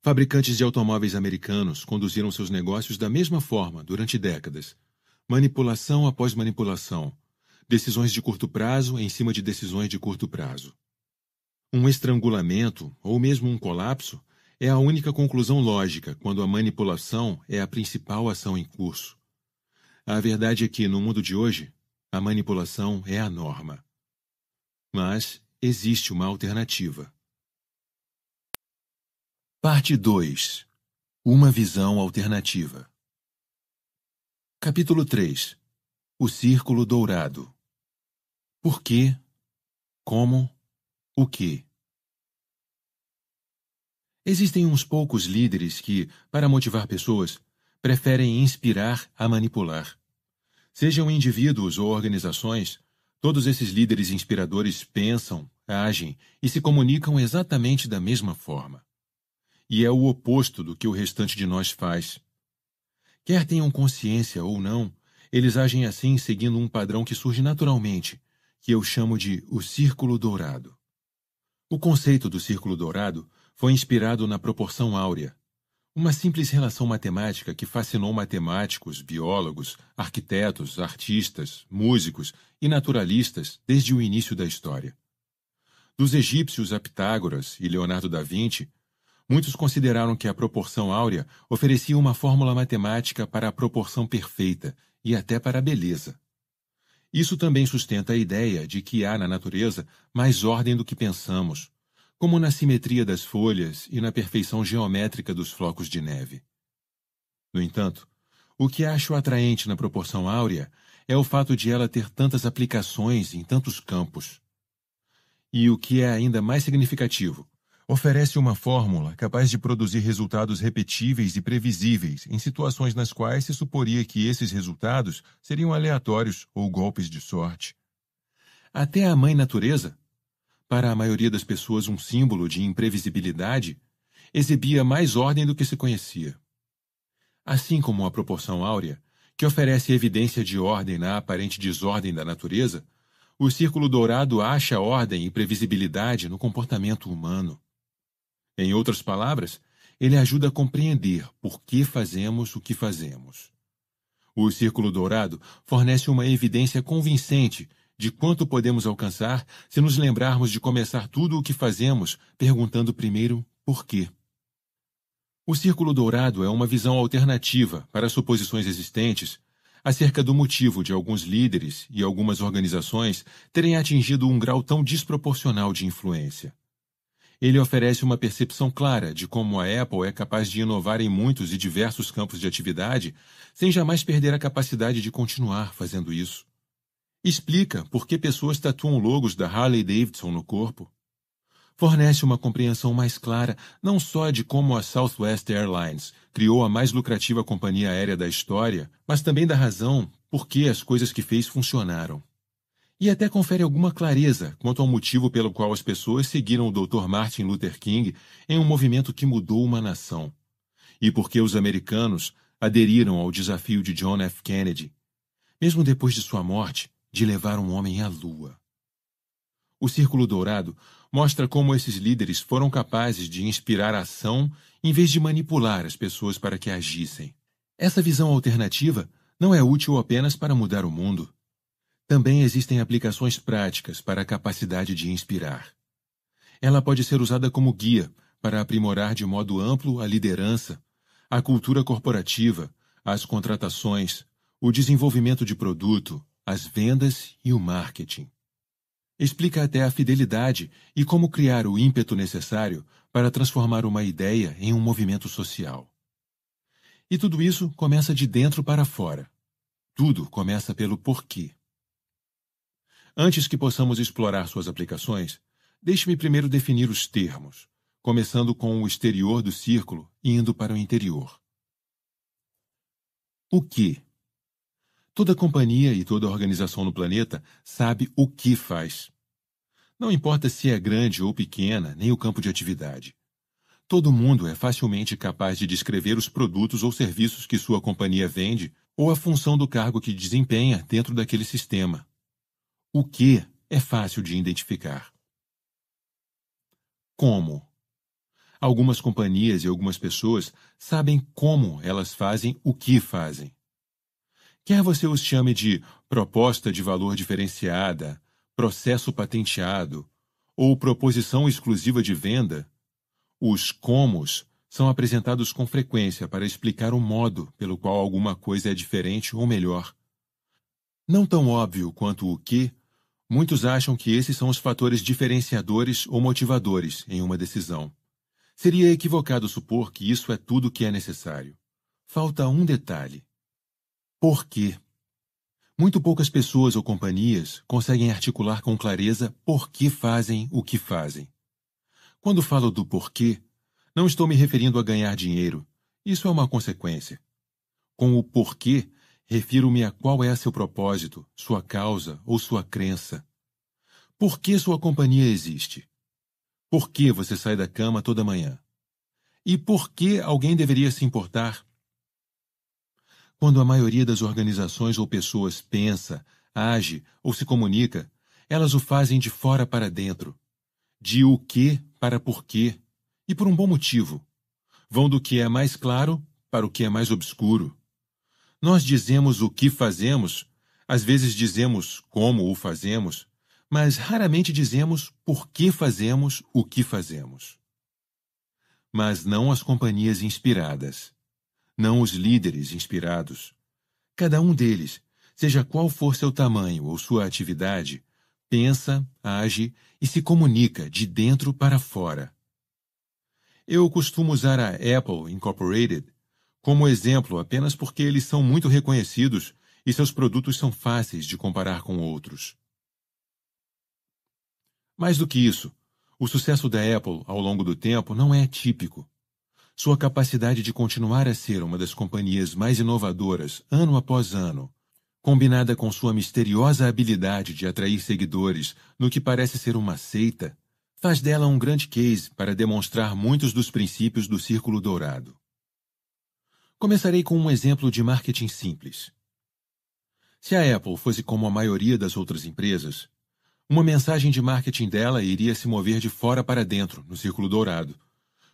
Fabricantes de automóveis americanos conduziram seus negócios da mesma forma durante décadas manipulação após manipulação decisões de curto prazo em cima de decisões de curto prazo. Um estrangulamento, ou mesmo um colapso, é a única conclusão lógica quando a manipulação é a principal ação em curso. A verdade é que, no mundo de hoje, a manipulação é a norma. Mas existe uma alternativa. Parte 2 Uma visão alternativa. Capítulo 3 O Círculo Dourado por quê? Como? O que? Existem uns poucos líderes que, para motivar pessoas, preferem inspirar a manipular. Sejam indivíduos ou organizações, todos esses líderes inspiradores pensam, agem e se comunicam exatamente da mesma forma. E é o oposto do que o restante de nós faz. Quer tenham consciência ou não, eles agem assim seguindo um padrão que surge naturalmente que eu chamo de o círculo dourado. O conceito do círculo dourado foi inspirado na proporção áurea, uma simples relação matemática que fascinou matemáticos, biólogos, arquitetos, artistas, músicos e naturalistas desde o início da história. Dos egípcios a Pitágoras e Leonardo da Vinci, muitos consideraram que a proporção áurea oferecia uma fórmula matemática para a proporção perfeita e até para a beleza. Isso também sustenta a ideia de que há na natureza mais ordem do que pensamos, como na simetria das folhas e na perfeição geométrica dos flocos de neve. No entanto, o que acho atraente na proporção áurea é o fato de ela ter tantas aplicações em tantos campos. E o que é ainda mais significativo, oferece uma fórmula capaz de produzir resultados repetíveis e previsíveis em situações nas quais se suporia que esses resultados seriam aleatórios ou golpes de sorte. Até a mãe natureza, para a maioria das pessoas um símbolo de imprevisibilidade, exibia mais ordem do que se conhecia. Assim como a proporção áurea, que oferece evidência de ordem na aparente desordem da natureza, o círculo dourado acha ordem e previsibilidade no comportamento humano. Em outras palavras, ele ajuda a compreender por que fazemos o que fazemos. O Círculo Dourado fornece uma evidência convincente de quanto podemos alcançar se nos lembrarmos de começar tudo o que fazemos perguntando primeiro por quê. O Círculo Dourado é uma visão alternativa para suposições existentes acerca do motivo de alguns líderes e algumas organizações terem atingido um grau tão desproporcional de influência ele oferece uma percepção clara de como a Apple é capaz de inovar em muitos e diversos campos de atividade, sem jamais perder a capacidade de continuar fazendo isso. Explica por que pessoas tatuam logos da Harley Davidson no corpo. Fornece uma compreensão mais clara não só de como a Southwest Airlines criou a mais lucrativa companhia aérea da história, mas também da razão por que as coisas que fez funcionaram e até confere alguma clareza quanto ao motivo pelo qual as pessoas seguiram o Dr. Martin Luther King em um movimento que mudou uma nação, e por que os americanos aderiram ao desafio de John F. Kennedy, mesmo depois de sua morte, de levar um homem à lua. O Círculo Dourado mostra como esses líderes foram capazes de inspirar ação em vez de manipular as pessoas para que agissem. Essa visão alternativa não é útil apenas para mudar o mundo, também existem aplicações práticas para a capacidade de inspirar. Ela pode ser usada como guia para aprimorar de modo amplo a liderança, a cultura corporativa, as contratações, o desenvolvimento de produto, as vendas e o marketing. Explica até a fidelidade e como criar o ímpeto necessário para transformar uma ideia em um movimento social. E tudo isso começa de dentro para fora. Tudo começa pelo porquê. Antes que possamos explorar suas aplicações, deixe-me primeiro definir os termos, começando com o exterior do círculo e indo para o interior. O que? Toda companhia e toda organização no planeta sabe o que faz. Não importa se é grande ou pequena, nem o campo de atividade. Todo mundo é facilmente capaz de descrever os produtos ou serviços que sua companhia vende ou a função do cargo que desempenha dentro daquele sistema o que é fácil de identificar. Como? Algumas companhias e algumas pessoas sabem como elas fazem o que fazem. Quer você os chame de proposta de valor diferenciada, processo patenteado ou proposição exclusiva de venda, os comos são apresentados com frequência para explicar o modo pelo qual alguma coisa é diferente ou melhor não tão óbvio quanto o que, muitos acham que esses são os fatores diferenciadores ou motivadores em uma decisão. Seria equivocado supor que isso é tudo o que é necessário. Falta um detalhe. Por quê? Muito poucas pessoas ou companhias conseguem articular com clareza por que fazem o que fazem. Quando falo do porquê, não estou me referindo a ganhar dinheiro. Isso é uma consequência. Com o porquê, Refiro-me a qual é seu propósito, sua causa ou sua crença. Por que sua companhia existe? Por que você sai da cama toda manhã? E por que alguém deveria se importar? Quando a maioria das organizações ou pessoas pensa, age ou se comunica, elas o fazem de fora para dentro. De o que para por quê, e por um bom motivo. Vão do que é mais claro para o que é mais obscuro. Nós dizemos o que fazemos, às vezes dizemos como o fazemos, mas raramente dizemos por que fazemos o que fazemos. Mas não as companhias inspiradas, não os líderes inspirados. Cada um deles, seja qual for seu tamanho ou sua atividade, pensa, age e se comunica de dentro para fora. Eu costumo usar a Apple Incorporated como exemplo apenas porque eles são muito reconhecidos e seus produtos são fáceis de comparar com outros. Mais do que isso, o sucesso da Apple ao longo do tempo não é típico. Sua capacidade de continuar a ser uma das companhias mais inovadoras ano após ano, combinada com sua misteriosa habilidade de atrair seguidores no que parece ser uma seita, faz dela um grande case para demonstrar muitos dos princípios do Círculo Dourado. Começarei com um exemplo de marketing simples. Se a Apple fosse como a maioria das outras empresas, uma mensagem de marketing dela iria se mover de fora para dentro, no círculo dourado.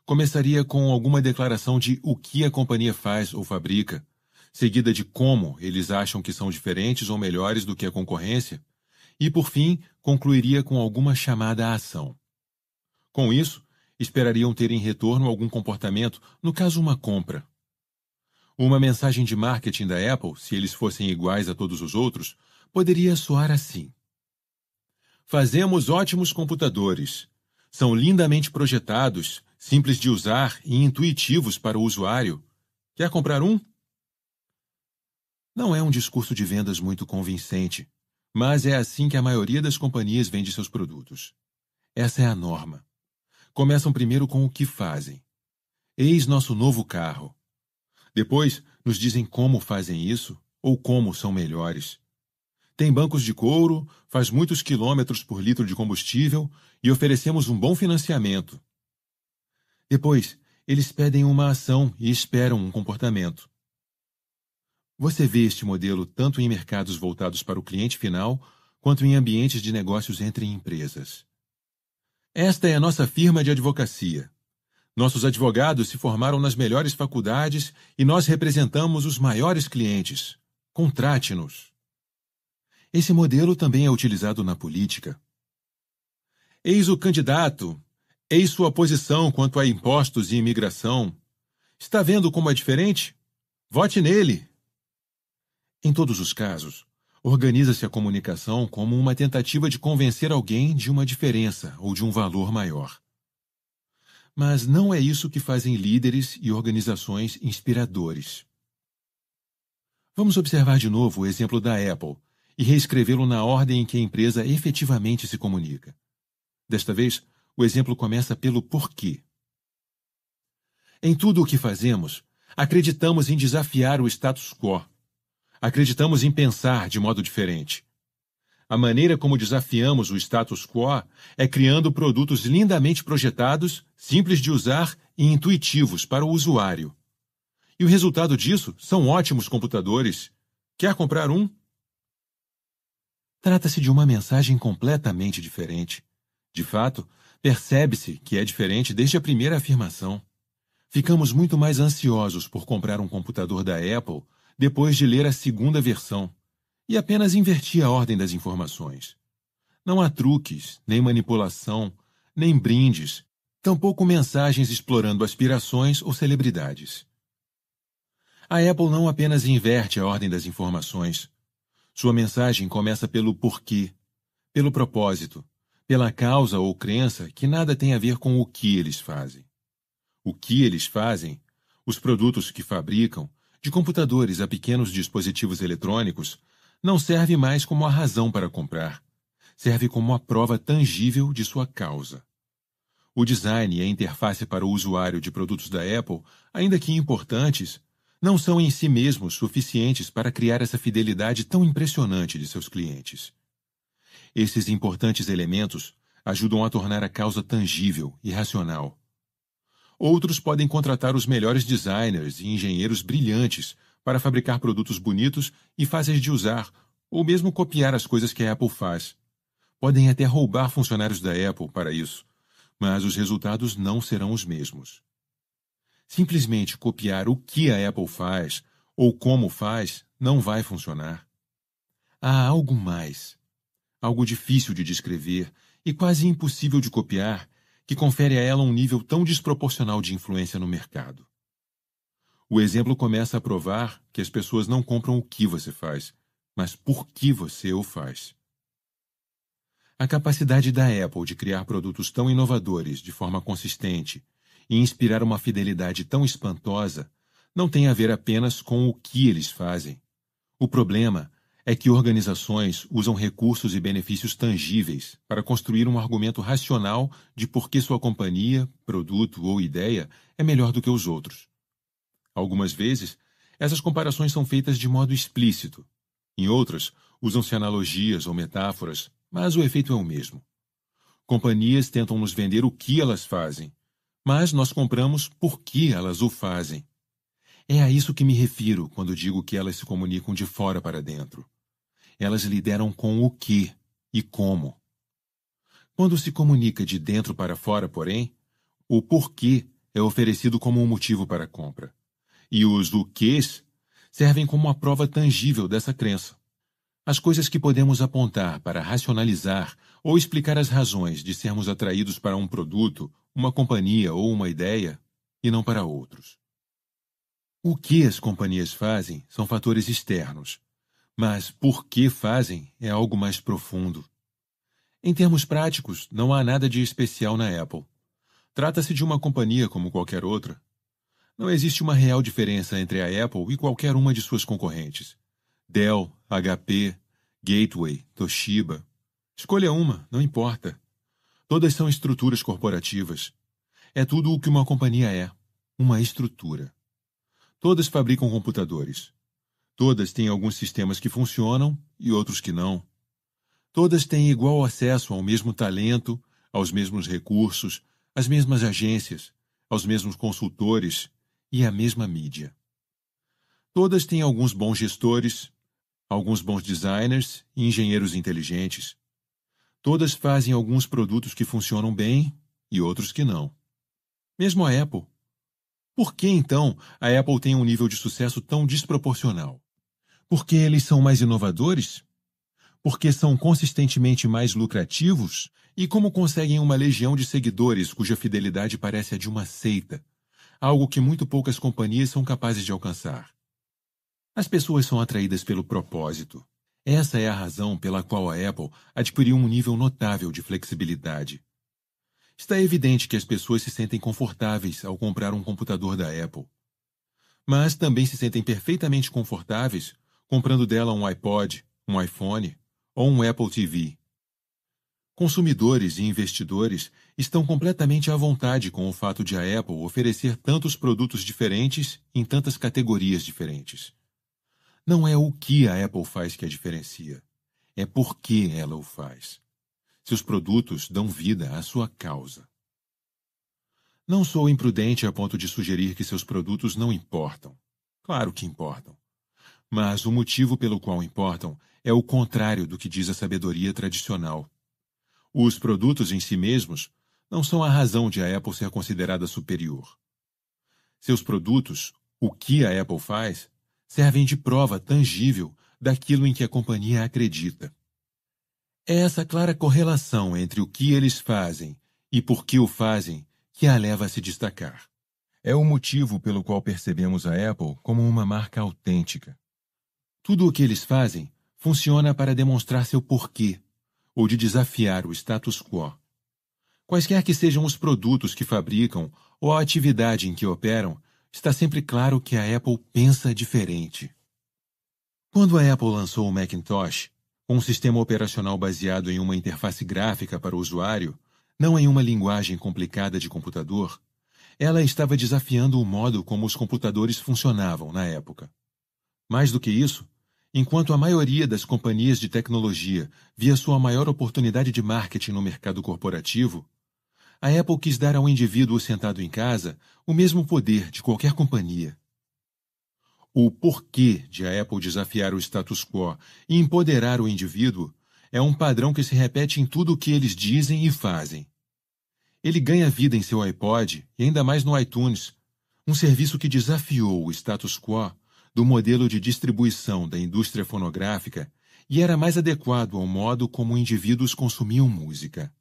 Começaria com alguma declaração de o que a companhia faz ou fabrica, seguida de como eles acham que são diferentes ou melhores do que a concorrência, e por fim concluiria com alguma chamada à ação. Com isso, esperariam ter em retorno algum comportamento, no caso uma compra, uma mensagem de marketing da Apple, se eles fossem iguais a todos os outros, poderia soar assim: Fazemos ótimos computadores. São lindamente projetados, simples de usar e intuitivos para o usuário. Quer comprar um? Não é um discurso de vendas muito convincente, mas é assim que a maioria das companhias vende seus produtos. Essa é a norma. Começam primeiro com o que fazem. Eis nosso novo carro. Depois, nos dizem como fazem isso ou como são melhores. Tem bancos de couro, faz muitos quilômetros por litro de combustível e oferecemos um bom financiamento. Depois, eles pedem uma ação e esperam um comportamento. Você vê este modelo tanto em mercados voltados para o cliente final, quanto em ambientes de negócios entre empresas. Esta é a nossa firma de advocacia. Nossos advogados se formaram nas melhores faculdades e nós representamos os maiores clientes. Contrate-nos. Esse modelo também é utilizado na política. Eis o candidato, eis sua posição quanto a impostos e imigração. Está vendo como é diferente? Vote nele! Em todos os casos, organiza-se a comunicação como uma tentativa de convencer alguém de uma diferença ou de um valor maior. Mas não é isso que fazem líderes e organizações inspiradores. Vamos observar de novo o exemplo da Apple e reescrevê-lo na ordem em que a empresa efetivamente se comunica. Desta vez, o exemplo começa pelo porquê. Em tudo o que fazemos, acreditamos em desafiar o status quo. Acreditamos em pensar de modo diferente. A maneira como desafiamos o status quo é criando produtos lindamente projetados, simples de usar e intuitivos para o usuário. E o resultado disso são ótimos computadores. Quer comprar um? Trata-se de uma mensagem completamente diferente. De fato, percebe-se que é diferente desde a primeira afirmação. Ficamos muito mais ansiosos por comprar um computador da Apple depois de ler a segunda versão e apenas invertia a ordem das informações. Não há truques, nem manipulação, nem brindes, tampouco mensagens explorando aspirações ou celebridades. A Apple não apenas inverte a ordem das informações. Sua mensagem começa pelo porquê, pelo propósito, pela causa ou crença que nada tem a ver com o que eles fazem. O que eles fazem, os produtos que fabricam, de computadores a pequenos dispositivos eletrônicos, não serve mais como a razão para comprar, serve como a prova tangível de sua causa. O design e a interface para o usuário de produtos da Apple, ainda que importantes, não são em si mesmos suficientes para criar essa fidelidade tão impressionante de seus clientes. Esses importantes elementos ajudam a tornar a causa tangível e racional. Outros podem contratar os melhores designers e engenheiros brilhantes para fabricar produtos bonitos e fáceis de usar, ou mesmo copiar as coisas que a Apple faz. Podem até roubar funcionários da Apple para isso, mas os resultados não serão os mesmos. Simplesmente copiar o que a Apple faz ou como faz não vai funcionar. Há algo mais, algo difícil de descrever e quase impossível de copiar, que confere a ela um nível tão desproporcional de influência no mercado. O exemplo começa a provar que as pessoas não compram o que você faz, mas por que você o faz. A capacidade da Apple de criar produtos tão inovadores de forma consistente e inspirar uma fidelidade tão espantosa não tem a ver apenas com o que eles fazem. O problema é que organizações usam recursos e benefícios tangíveis para construir um argumento racional de por que sua companhia, produto ou ideia é melhor do que os outros. Algumas vezes, essas comparações são feitas de modo explícito. Em outras, usam-se analogias ou metáforas, mas o efeito é o mesmo. Companhias tentam nos vender o que elas fazem, mas nós compramos por que elas o fazem. É a isso que me refiro quando digo que elas se comunicam de fora para dentro. Elas lideram com o que e como. Quando se comunica de dentro para fora, porém, o porquê é oferecido como um motivo para a compra e os o quês servem como uma prova tangível dessa crença. As coisas que podemos apontar para racionalizar ou explicar as razões de sermos atraídos para um produto, uma companhia ou uma ideia, e não para outros. O que as companhias fazem são fatores externos, mas por que fazem é algo mais profundo. Em termos práticos, não há nada de especial na Apple. Trata-se de uma companhia como qualquer outra, não existe uma real diferença entre a Apple e qualquer uma de suas concorrentes. Dell, HP, Gateway, Toshiba. Escolha uma, não importa. Todas são estruturas corporativas. É tudo o que uma companhia é: uma estrutura. Todas fabricam computadores. Todas têm alguns sistemas que funcionam e outros que não. Todas têm igual acesso ao mesmo talento, aos mesmos recursos, às mesmas agências, aos mesmos consultores e a mesma mídia. Todas têm alguns bons gestores, alguns bons designers e engenheiros inteligentes. Todas fazem alguns produtos que funcionam bem e outros que não. Mesmo a Apple. Por que então a Apple tem um nível de sucesso tão desproporcional? Porque eles são mais inovadores? Porque são consistentemente mais lucrativos? E como conseguem uma legião de seguidores cuja fidelidade parece a de uma seita, algo que muito poucas companhias são capazes de alcançar. As pessoas são atraídas pelo propósito. Essa é a razão pela qual a Apple adquiriu um nível notável de flexibilidade. Está evidente que as pessoas se sentem confortáveis ao comprar um computador da Apple. Mas também se sentem perfeitamente confortáveis comprando dela um iPod, um iPhone ou um Apple TV. Consumidores e investidores estão completamente à vontade com o fato de a Apple oferecer tantos produtos diferentes em tantas categorias diferentes. Não é o que a Apple faz que a diferencia, é por que ela o faz. Seus produtos dão vida à sua causa. Não sou imprudente a ponto de sugerir que seus produtos não importam. Claro que importam. Mas o motivo pelo qual importam é o contrário do que diz a sabedoria tradicional. Os produtos em si mesmos não são a razão de a Apple ser considerada superior. Seus produtos, o que a Apple faz, servem de prova tangível daquilo em que a companhia acredita. É essa clara correlação entre o que eles fazem e por que o fazem que a leva a se destacar. É o motivo pelo qual percebemos a Apple como uma marca autêntica. Tudo o que eles fazem funciona para demonstrar seu porquê, ou de desafiar o status quo. Quaisquer que sejam os produtos que fabricam ou a atividade em que operam, está sempre claro que a Apple pensa diferente. Quando a Apple lançou o Macintosh, um sistema operacional baseado em uma interface gráfica para o usuário, não em uma linguagem complicada de computador, ela estava desafiando o modo como os computadores funcionavam na época. Mais do que isso, enquanto a maioria das companhias de tecnologia via sua maior oportunidade de marketing no mercado corporativo, a Apple quis dar ao indivíduo sentado em casa o mesmo poder de qualquer companhia. O porquê de a Apple desafiar o status quo e empoderar o indivíduo é um padrão que se repete em tudo o que eles dizem e fazem. Ele ganha vida em seu iPod e ainda mais no iTunes, um serviço que desafiou o status quo do modelo de distribuição da indústria fonográfica e era mais adequado ao modo como indivíduos consumiam música.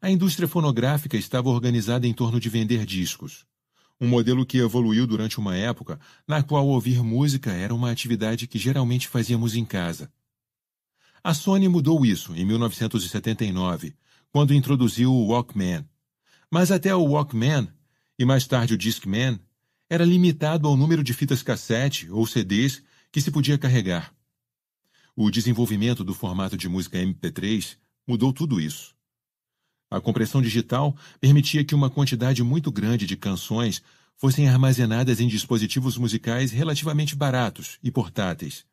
A indústria fonográfica estava organizada em torno de vender discos. Um modelo que evoluiu durante uma época na qual ouvir música era uma atividade que geralmente fazíamos em casa. A Sony mudou isso em 1979, quando introduziu o Walkman. Mas até o Walkman, e mais tarde o Discman, era limitado ao número de fitas cassete ou CDs que se podia carregar. O desenvolvimento do formato de música MP3 mudou tudo isso. A compressão digital permitia que uma quantidade muito grande de canções fossem armazenadas em dispositivos musicais relativamente baratos e portáteis.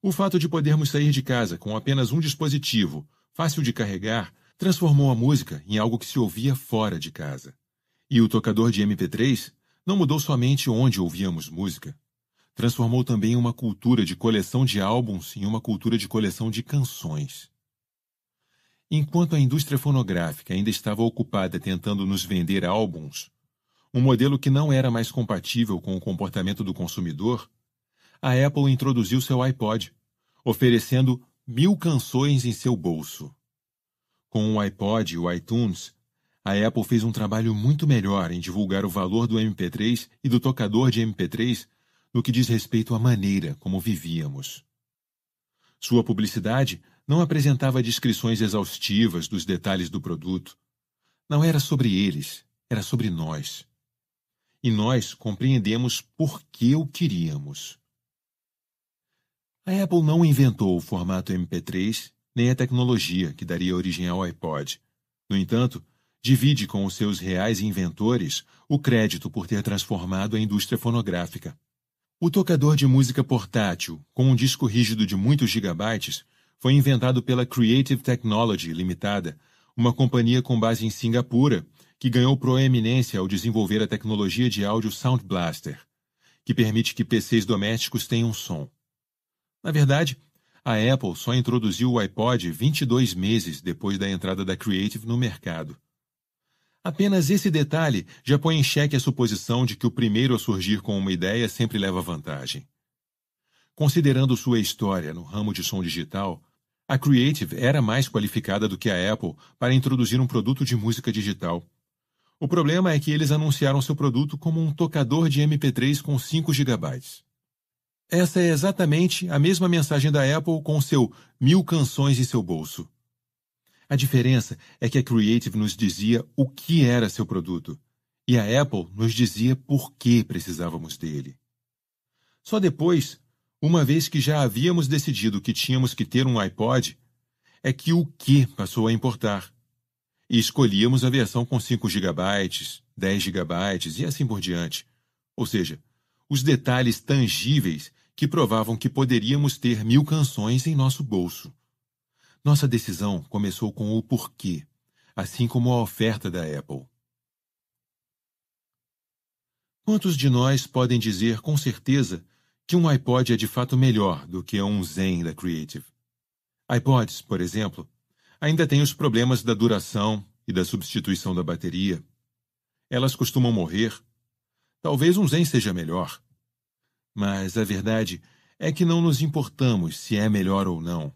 O fato de podermos sair de casa com apenas um dispositivo, fácil de carregar, transformou a música em algo que se ouvia fora de casa. E o tocador de MP3 não mudou somente onde ouvíamos música. Transformou também uma cultura de coleção de álbuns em uma cultura de coleção de canções. Enquanto a indústria fonográfica ainda estava ocupada tentando nos vender álbuns, um modelo que não era mais compatível com o comportamento do consumidor, a Apple introduziu seu iPod, oferecendo mil canções em seu bolso. Com o iPod e o iTunes, a Apple fez um trabalho muito melhor em divulgar o valor do MP3 e do tocador de MP3 no que diz respeito à maneira como vivíamos. Sua publicidade não apresentava descrições exaustivas dos detalhes do produto. Não era sobre eles, era sobre nós. E nós compreendemos por que o queríamos. A Apple não inventou o formato MP3 nem a tecnologia que daria origem ao iPod. No entanto, divide com os seus reais inventores o crédito por ter transformado a indústria fonográfica. O tocador de música portátil, com um disco rígido de muitos gigabytes, foi inventado pela Creative Technology Limitada, uma companhia com base em Singapura, que ganhou proeminência ao desenvolver a tecnologia de áudio Sound Blaster, que permite que PCs domésticos tenham som. Na verdade, a Apple só introduziu o iPod 22 meses depois da entrada da Creative no mercado. Apenas esse detalhe já põe em xeque a suposição de que o primeiro a surgir com uma ideia sempre leva vantagem. Considerando sua história no ramo de som digital, a Creative era mais qualificada do que a Apple para introduzir um produto de música digital. O problema é que eles anunciaram seu produto como um tocador de MP3 com 5 GB. Essa é exatamente a mesma mensagem da Apple com seu mil canções em seu bolso. A diferença é que a Creative nos dizia o que era seu produto e a Apple nos dizia por que precisávamos dele. Só depois uma vez que já havíamos decidido que tínhamos que ter um iPod, é que o que passou a importar. E escolhíamos a versão com 5 GB, 10 GB e assim por diante. Ou seja, os detalhes tangíveis que provavam que poderíamos ter mil canções em nosso bolso. Nossa decisão começou com o porquê, assim como a oferta da Apple. Quantos de nós podem dizer com certeza que um iPod é de fato melhor do que um Zen da Creative. iPods, por exemplo, ainda têm os problemas da duração e da substituição da bateria. Elas costumam morrer. Talvez um Zen seja melhor. Mas a verdade é que não nos importamos se é melhor ou não.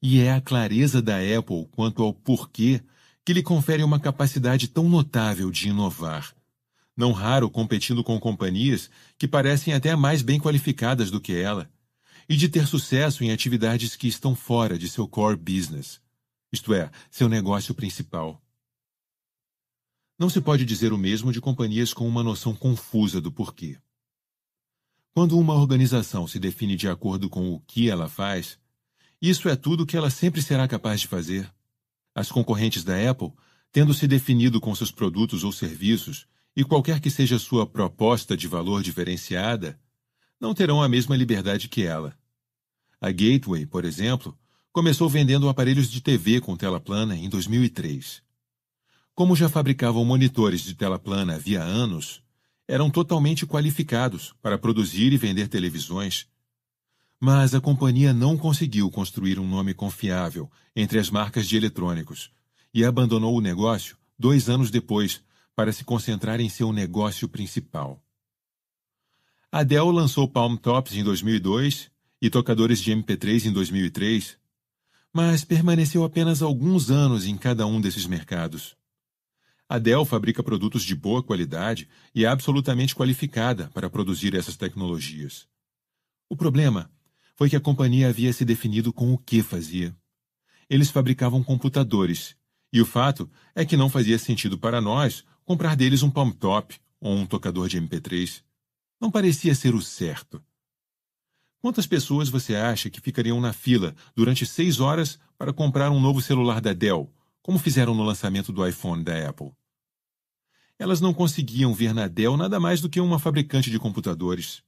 E é a clareza da Apple quanto ao porquê que lhe confere uma capacidade tão notável de inovar não raro competindo com companhias que parecem até mais bem qualificadas do que ela, e de ter sucesso em atividades que estão fora de seu core business, isto é, seu negócio principal. Não se pode dizer o mesmo de companhias com uma noção confusa do porquê. Quando uma organização se define de acordo com o que ela faz, isso é tudo que ela sempre será capaz de fazer. As concorrentes da Apple, tendo se definido com seus produtos ou serviços, e qualquer que seja sua proposta de valor diferenciada, não terão a mesma liberdade que ela. A Gateway, por exemplo, começou vendendo aparelhos de TV com tela plana em 2003. Como já fabricavam monitores de tela plana havia anos, eram totalmente qualificados para produzir e vender televisões. Mas a companhia não conseguiu construir um nome confiável entre as marcas de eletrônicos e abandonou o negócio dois anos depois para se concentrar em seu negócio principal. A Dell lançou Palm Tops em 2002 e tocadores de MP3 em 2003, mas permaneceu apenas alguns anos em cada um desses mercados. A Dell fabrica produtos de boa qualidade e é absolutamente qualificada para produzir essas tecnologias. O problema foi que a companhia havia se definido com o que fazia. Eles fabricavam computadores, e o fato é que não fazia sentido para nós comprar deles um palm top ou um tocador de MP3. Não parecia ser o certo. Quantas pessoas você acha que ficariam na fila durante seis horas para comprar um novo celular da Dell, como fizeram no lançamento do iPhone da Apple? Elas não conseguiam ver na Dell nada mais do que uma fabricante de computadores.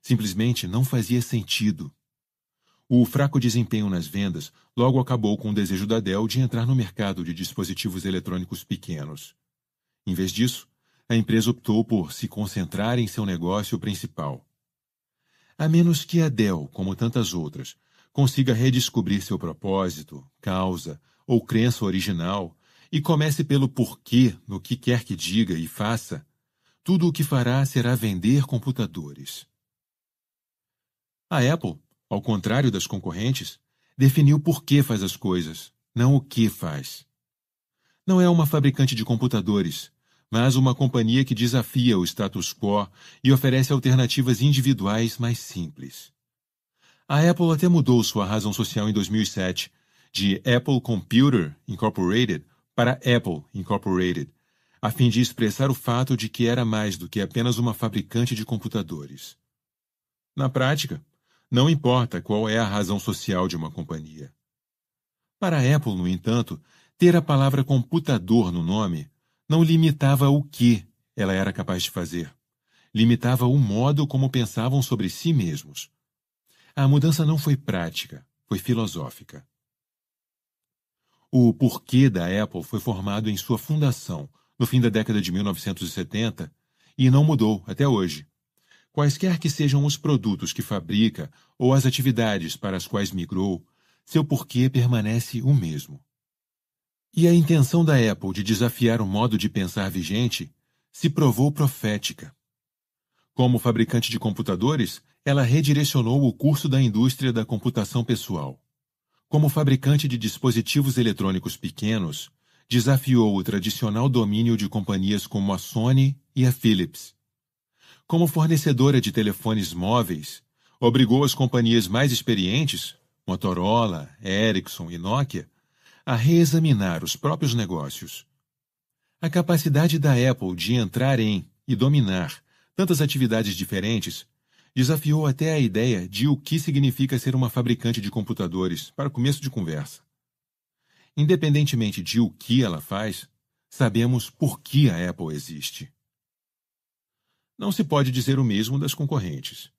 Simplesmente não fazia sentido. O fraco desempenho nas vendas logo acabou com o desejo da Dell de entrar no mercado de dispositivos eletrônicos pequenos. Em vez disso, a empresa optou por se concentrar em seu negócio principal. A menos que a Dell, como tantas outras, consiga redescobrir seu propósito, causa ou crença original e comece pelo porquê no que quer que diga e faça, tudo o que fará será vender computadores. A Apple, ao contrário das concorrentes, definiu por que faz as coisas, não o que faz. Não é uma fabricante de computadores, mas uma companhia que desafia o status quo e oferece alternativas individuais mais simples. A Apple até mudou sua razão social em 2007, de Apple Computer Incorporated para Apple Incorporated, a fim de expressar o fato de que era mais do que apenas uma fabricante de computadores. Na prática, não importa qual é a razão social de uma companhia. Para a Apple, no entanto, ter a palavra computador no nome não limitava o que ela era capaz de fazer. Limitava o modo como pensavam sobre si mesmos. A mudança não foi prática, foi filosófica. O porquê da Apple foi formado em sua fundação, no fim da década de 1970, e não mudou até hoje. Quaisquer que sejam os produtos que fabrica ou as atividades para as quais migrou, seu porquê permanece o mesmo. E a intenção da Apple de desafiar o modo de pensar vigente se provou profética. Como fabricante de computadores, ela redirecionou o curso da indústria da computação pessoal. Como fabricante de dispositivos eletrônicos pequenos, desafiou o tradicional domínio de companhias como a Sony e a Philips. Como fornecedora de telefones móveis, obrigou as companhias mais experientes, Motorola, Ericsson e Nokia, a reexaminar os próprios negócios. A capacidade da Apple de entrar em e dominar tantas atividades diferentes desafiou até a ideia de o que significa ser uma fabricante de computadores para começo de conversa. Independentemente de o que ela faz, sabemos por que a Apple existe. Não se pode dizer o mesmo das concorrentes.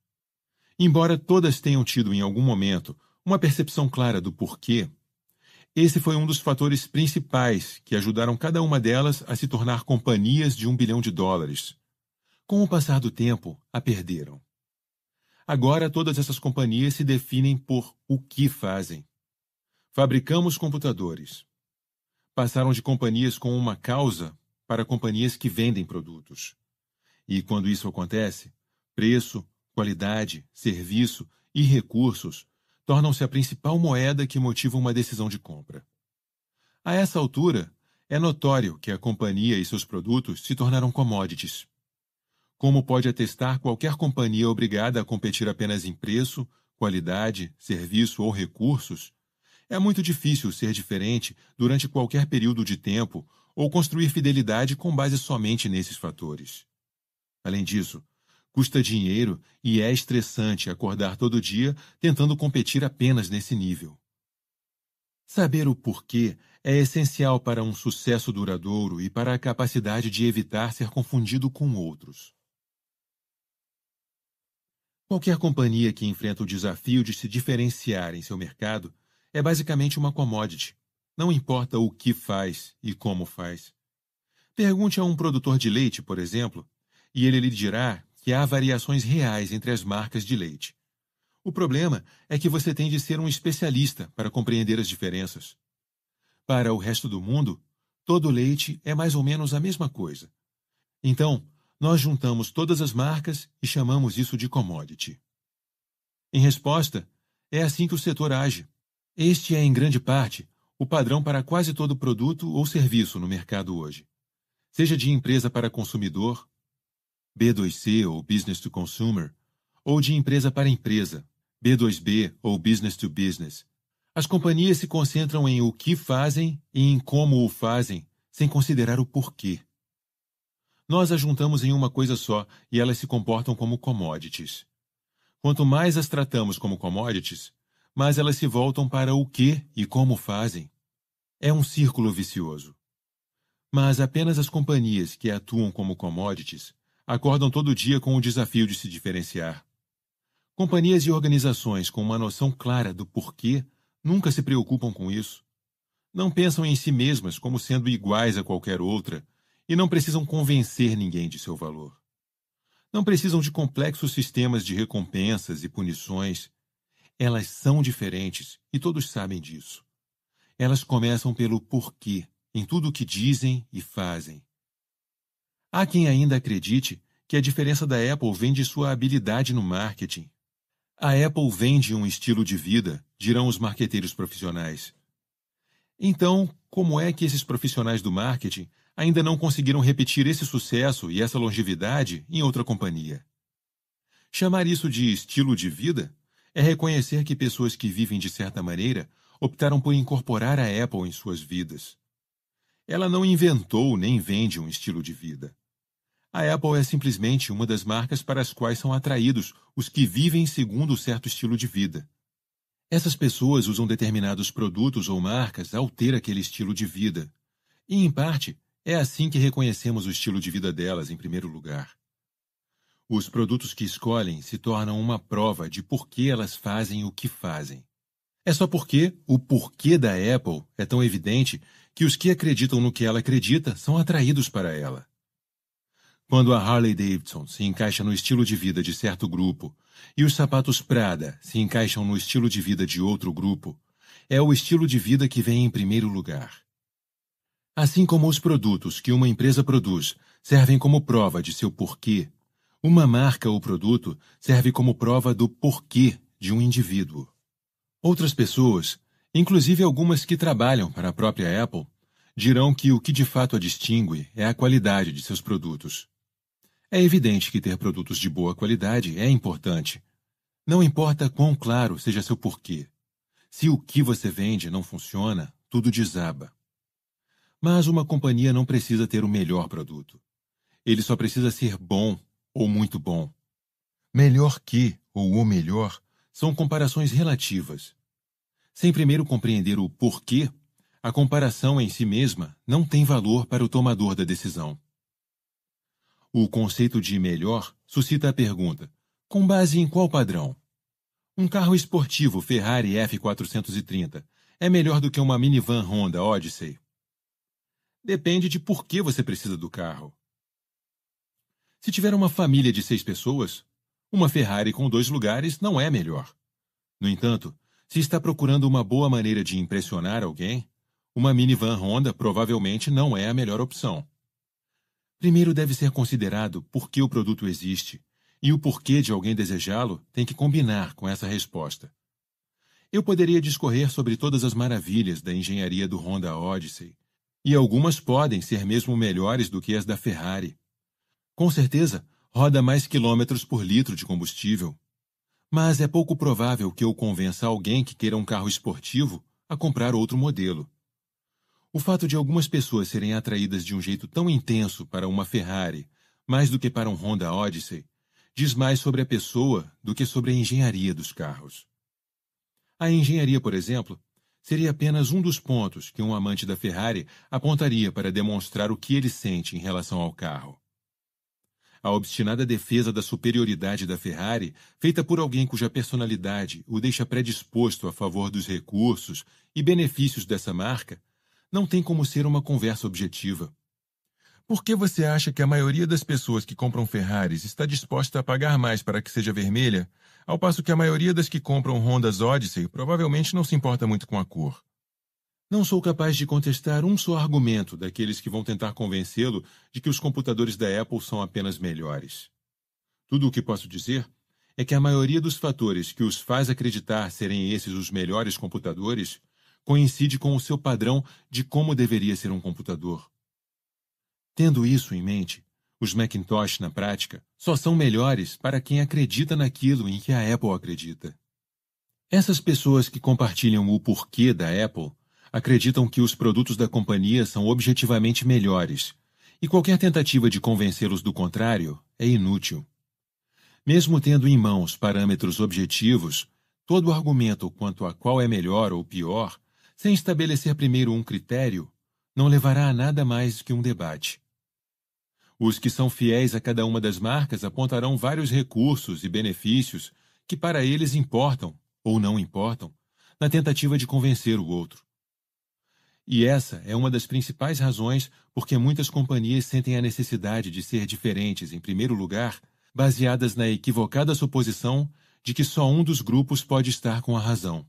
Embora todas tenham tido em algum momento uma percepção clara do porquê esse foi um dos fatores principais que ajudaram cada uma delas a se tornar companhias de um bilhão de dólares. Com o passar do tempo, a perderam. Agora todas essas companhias se definem por o que fazem. Fabricamos computadores. Passaram de companhias com uma causa para companhias que vendem produtos. E quando isso acontece, preço, qualidade, serviço e recursos tornam-se a principal moeda que motiva uma decisão de compra. A essa altura, é notório que a companhia e seus produtos se tornaram commodities. Como pode atestar qualquer companhia obrigada a competir apenas em preço, qualidade, serviço ou recursos, é muito difícil ser diferente durante qualquer período de tempo ou construir fidelidade com base somente nesses fatores. Além disso, Custa dinheiro e é estressante acordar todo dia tentando competir apenas nesse nível. Saber o porquê é essencial para um sucesso duradouro e para a capacidade de evitar ser confundido com outros. Qualquer companhia que enfrenta o desafio de se diferenciar em seu mercado é basicamente uma commodity. Não importa o que faz e como faz. Pergunte a um produtor de leite, por exemplo, e ele lhe dirá que há variações reais entre as marcas de leite. O problema é que você tem de ser um especialista para compreender as diferenças. Para o resto do mundo, todo leite é mais ou menos a mesma coisa. Então, nós juntamos todas as marcas e chamamos isso de commodity. Em resposta, é assim que o setor age. Este é, em grande parte, o padrão para quase todo produto ou serviço no mercado hoje. Seja de empresa para consumidor B2C ou Business to Consumer, ou de empresa para empresa, B2B ou Business to Business. As companhias se concentram em o que fazem e em como o fazem, sem considerar o porquê. Nós as juntamos em uma coisa só e elas se comportam como commodities. Quanto mais as tratamos como commodities, mais elas se voltam para o que e como fazem. É um círculo vicioso. Mas apenas as companhias que atuam como commodities acordam todo dia com o desafio de se diferenciar. Companhias e organizações com uma noção clara do porquê nunca se preocupam com isso. Não pensam em si mesmas como sendo iguais a qualquer outra e não precisam convencer ninguém de seu valor. Não precisam de complexos sistemas de recompensas e punições. Elas são diferentes e todos sabem disso. Elas começam pelo porquê em tudo o que dizem e fazem. Há quem ainda acredite que a diferença da Apple vem de sua habilidade no marketing. A Apple vende um estilo de vida, dirão os marqueteiros profissionais. Então, como é que esses profissionais do marketing ainda não conseguiram repetir esse sucesso e essa longevidade em outra companhia? Chamar isso de estilo de vida é reconhecer que pessoas que vivem de certa maneira optaram por incorporar a Apple em suas vidas. Ela não inventou nem vende um estilo de vida. A Apple é simplesmente uma das marcas para as quais são atraídos os que vivem segundo certo estilo de vida. Essas pessoas usam determinados produtos ou marcas ao ter aquele estilo de vida. E, em parte, é assim que reconhecemos o estilo de vida delas em primeiro lugar. Os produtos que escolhem se tornam uma prova de por que elas fazem o que fazem. É só porque o porquê da Apple é tão evidente que os que acreditam no que ela acredita são atraídos para ela. Quando a Harley Davidson se encaixa no estilo de vida de certo grupo e os sapatos Prada se encaixam no estilo de vida de outro grupo, é o estilo de vida que vem em primeiro lugar. Assim como os produtos que uma empresa produz servem como prova de seu porquê, uma marca ou produto serve como prova do porquê de um indivíduo. Outras pessoas, inclusive algumas que trabalham para a própria Apple, dirão que o que de fato a distingue é a qualidade de seus produtos. É evidente que ter produtos de boa qualidade é importante. Não importa quão claro seja seu porquê. Se o que você vende não funciona, tudo desaba. Mas uma companhia não precisa ter o melhor produto. Ele só precisa ser bom ou muito bom. Melhor que ou o melhor são comparações relativas. Sem primeiro compreender o porquê, a comparação em si mesma não tem valor para o tomador da decisão. O conceito de melhor suscita a pergunta: com base em qual padrão? Um carro esportivo Ferrari F430 é melhor do que uma minivan Honda Odyssey? Depende de por que você precisa do carro. Se tiver uma família de seis pessoas, uma Ferrari com dois lugares não é melhor. No entanto, se está procurando uma boa maneira de impressionar alguém, uma minivan Honda provavelmente não é a melhor opção primeiro deve ser considerado por que o produto existe, e o porquê de alguém desejá-lo tem que combinar com essa resposta. Eu poderia discorrer sobre todas as maravilhas da engenharia do Honda Odyssey, e algumas podem ser mesmo melhores do que as da Ferrari. Com certeza, roda mais quilômetros por litro de combustível. Mas é pouco provável que eu convença alguém que queira um carro esportivo a comprar outro modelo. O fato de algumas pessoas serem atraídas de um jeito tão intenso para uma Ferrari, mais do que para um Honda Odyssey, diz mais sobre a pessoa do que sobre a engenharia dos carros. A engenharia, por exemplo, seria apenas um dos pontos que um amante da Ferrari apontaria para demonstrar o que ele sente em relação ao carro. A obstinada defesa da superioridade da Ferrari, feita por alguém cuja personalidade o deixa predisposto a favor dos recursos e benefícios dessa marca, não tem como ser uma conversa objetiva. Por que você acha que a maioria das pessoas que compram Ferraris está disposta a pagar mais para que seja vermelha, ao passo que a maioria das que compram Hondas Odyssey provavelmente não se importa muito com a cor? Não sou capaz de contestar um só argumento daqueles que vão tentar convencê-lo de que os computadores da Apple são apenas melhores. Tudo o que posso dizer é que a maioria dos fatores que os faz acreditar serem esses os melhores computadores coincide com o seu padrão de como deveria ser um computador. Tendo isso em mente, os Macintosh, na prática, só são melhores para quem acredita naquilo em que a Apple acredita. Essas pessoas que compartilham o porquê da Apple acreditam que os produtos da companhia são objetivamente melhores, e qualquer tentativa de convencê-los do contrário é inútil. Mesmo tendo em mãos parâmetros objetivos, todo argumento quanto a qual é melhor ou pior sem estabelecer primeiro um critério, não levará a nada mais que um debate. Os que são fiéis a cada uma das marcas apontarão vários recursos e benefícios que para eles importam ou não importam, na tentativa de convencer o outro. E essa é uma das principais razões por que muitas companhias sentem a necessidade de ser diferentes, em primeiro lugar, baseadas na equivocada suposição de que só um dos grupos pode estar com a razão.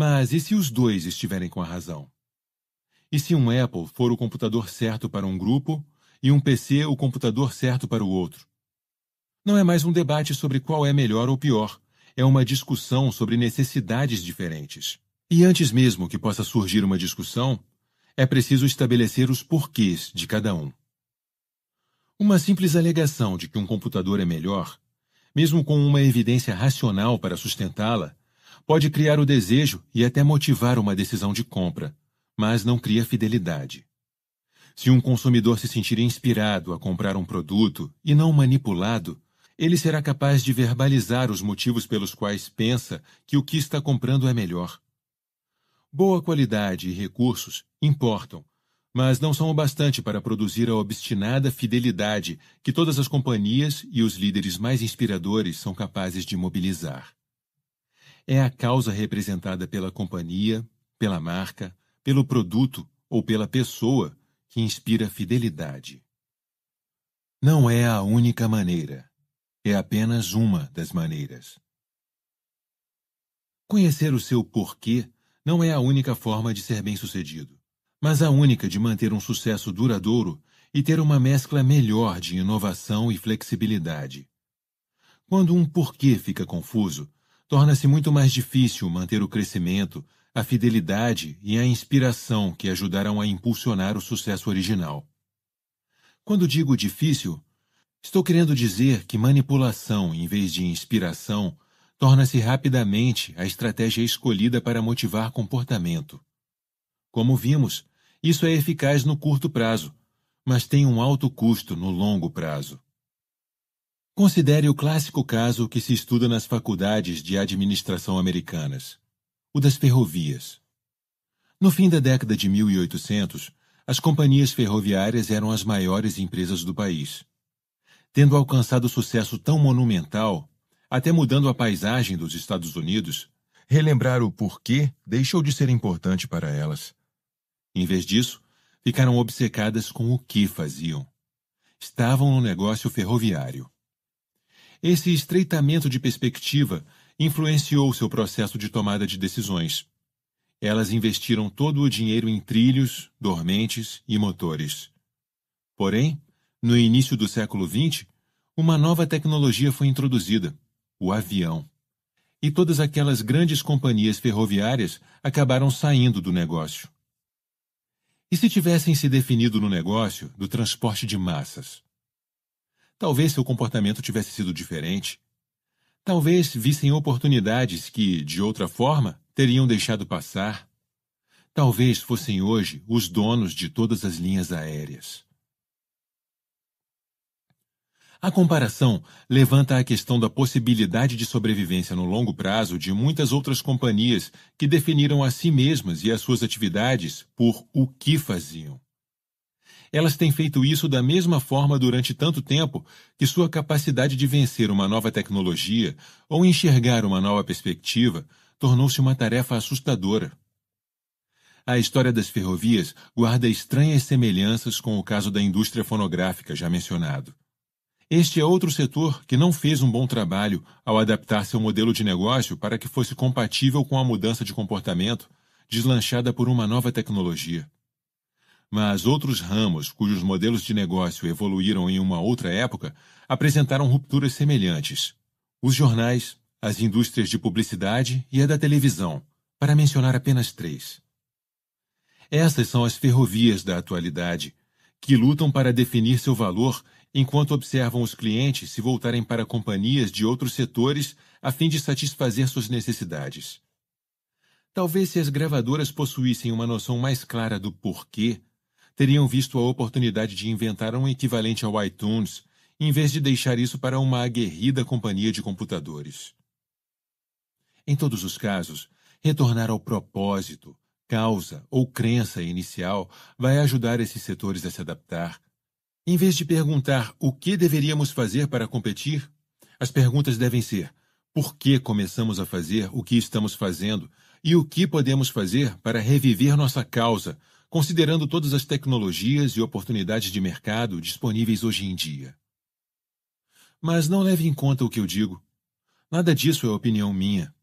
Mas e se os dois estiverem com a razão? E se um Apple for o computador certo para um grupo e um PC o computador certo para o outro? Não é mais um debate sobre qual é melhor ou pior, é uma discussão sobre necessidades diferentes. E antes mesmo que possa surgir uma discussão, é preciso estabelecer os porquês de cada um. Uma simples alegação de que um computador é melhor, mesmo com uma evidência racional para sustentá-la, Pode criar o desejo e até motivar uma decisão de compra, mas não cria fidelidade. Se um consumidor se sentir inspirado a comprar um produto e não manipulado, ele será capaz de verbalizar os motivos pelos quais pensa que o que está comprando é melhor. Boa qualidade e recursos importam, mas não são o bastante para produzir a obstinada fidelidade que todas as companhias e os líderes mais inspiradores são capazes de mobilizar é a causa representada pela companhia, pela marca, pelo produto ou pela pessoa que inspira fidelidade. Não é a única maneira, é apenas uma das maneiras. Conhecer o seu porquê não é a única forma de ser bem-sucedido, mas a única de manter um sucesso duradouro e ter uma mescla melhor de inovação e flexibilidade. Quando um porquê fica confuso, torna-se muito mais difícil manter o crescimento, a fidelidade e a inspiração que ajudarão a impulsionar o sucesso original. Quando digo difícil, estou querendo dizer que manipulação em vez de inspiração torna-se rapidamente a estratégia escolhida para motivar comportamento. Como vimos, isso é eficaz no curto prazo, mas tem um alto custo no longo prazo. Considere o clássico caso que se estuda nas faculdades de administração americanas, o das ferrovias. No fim da década de 1800, as companhias ferroviárias eram as maiores empresas do país. Tendo alcançado sucesso tão monumental, até mudando a paisagem dos Estados Unidos, relembrar o porquê deixou de ser importante para elas. Em vez disso, ficaram obcecadas com o que faziam. Estavam no negócio ferroviário. Esse estreitamento de perspectiva influenciou seu processo de tomada de decisões. Elas investiram todo o dinheiro em trilhos, dormentes e motores. Porém, no início do século XX, uma nova tecnologia foi introduzida: o avião. E todas aquelas grandes companhias ferroviárias acabaram saindo do negócio. E se tivessem se definido no negócio do transporte de massas? Talvez seu comportamento tivesse sido diferente. Talvez vissem oportunidades que, de outra forma, teriam deixado passar. Talvez fossem hoje os donos de todas as linhas aéreas. A comparação levanta a questão da possibilidade de sobrevivência no longo prazo de muitas outras companhias que definiram a si mesmas e as suas atividades por o que faziam. Elas têm feito isso da mesma forma durante tanto tempo que sua capacidade de vencer uma nova tecnologia ou enxergar uma nova perspectiva tornou-se uma tarefa assustadora. A história das ferrovias guarda estranhas semelhanças com o caso da indústria fonográfica já mencionado. Este é outro setor que não fez um bom trabalho ao adaptar seu modelo de negócio para que fosse compatível com a mudança de comportamento deslanchada por uma nova tecnologia mas outros ramos cujos modelos de negócio evoluíram em uma outra época apresentaram rupturas semelhantes. Os jornais, as indústrias de publicidade e a da televisão, para mencionar apenas três. Essas são as ferrovias da atualidade, que lutam para definir seu valor enquanto observam os clientes se voltarem para companhias de outros setores a fim de satisfazer suas necessidades. Talvez se as gravadoras possuíssem uma noção mais clara do porquê, teriam visto a oportunidade de inventar um equivalente ao iTunes, em vez de deixar isso para uma aguerrida companhia de computadores. Em todos os casos, retornar ao propósito, causa ou crença inicial vai ajudar esses setores a se adaptar. Em vez de perguntar o que deveríamos fazer para competir, as perguntas devem ser: por que começamos a fazer o que estamos fazendo e o que podemos fazer para reviver nossa causa, considerando todas as tecnologias e oportunidades de mercado disponíveis hoje em dia. Mas não leve em conta o que eu digo. Nada disso é opinião minha.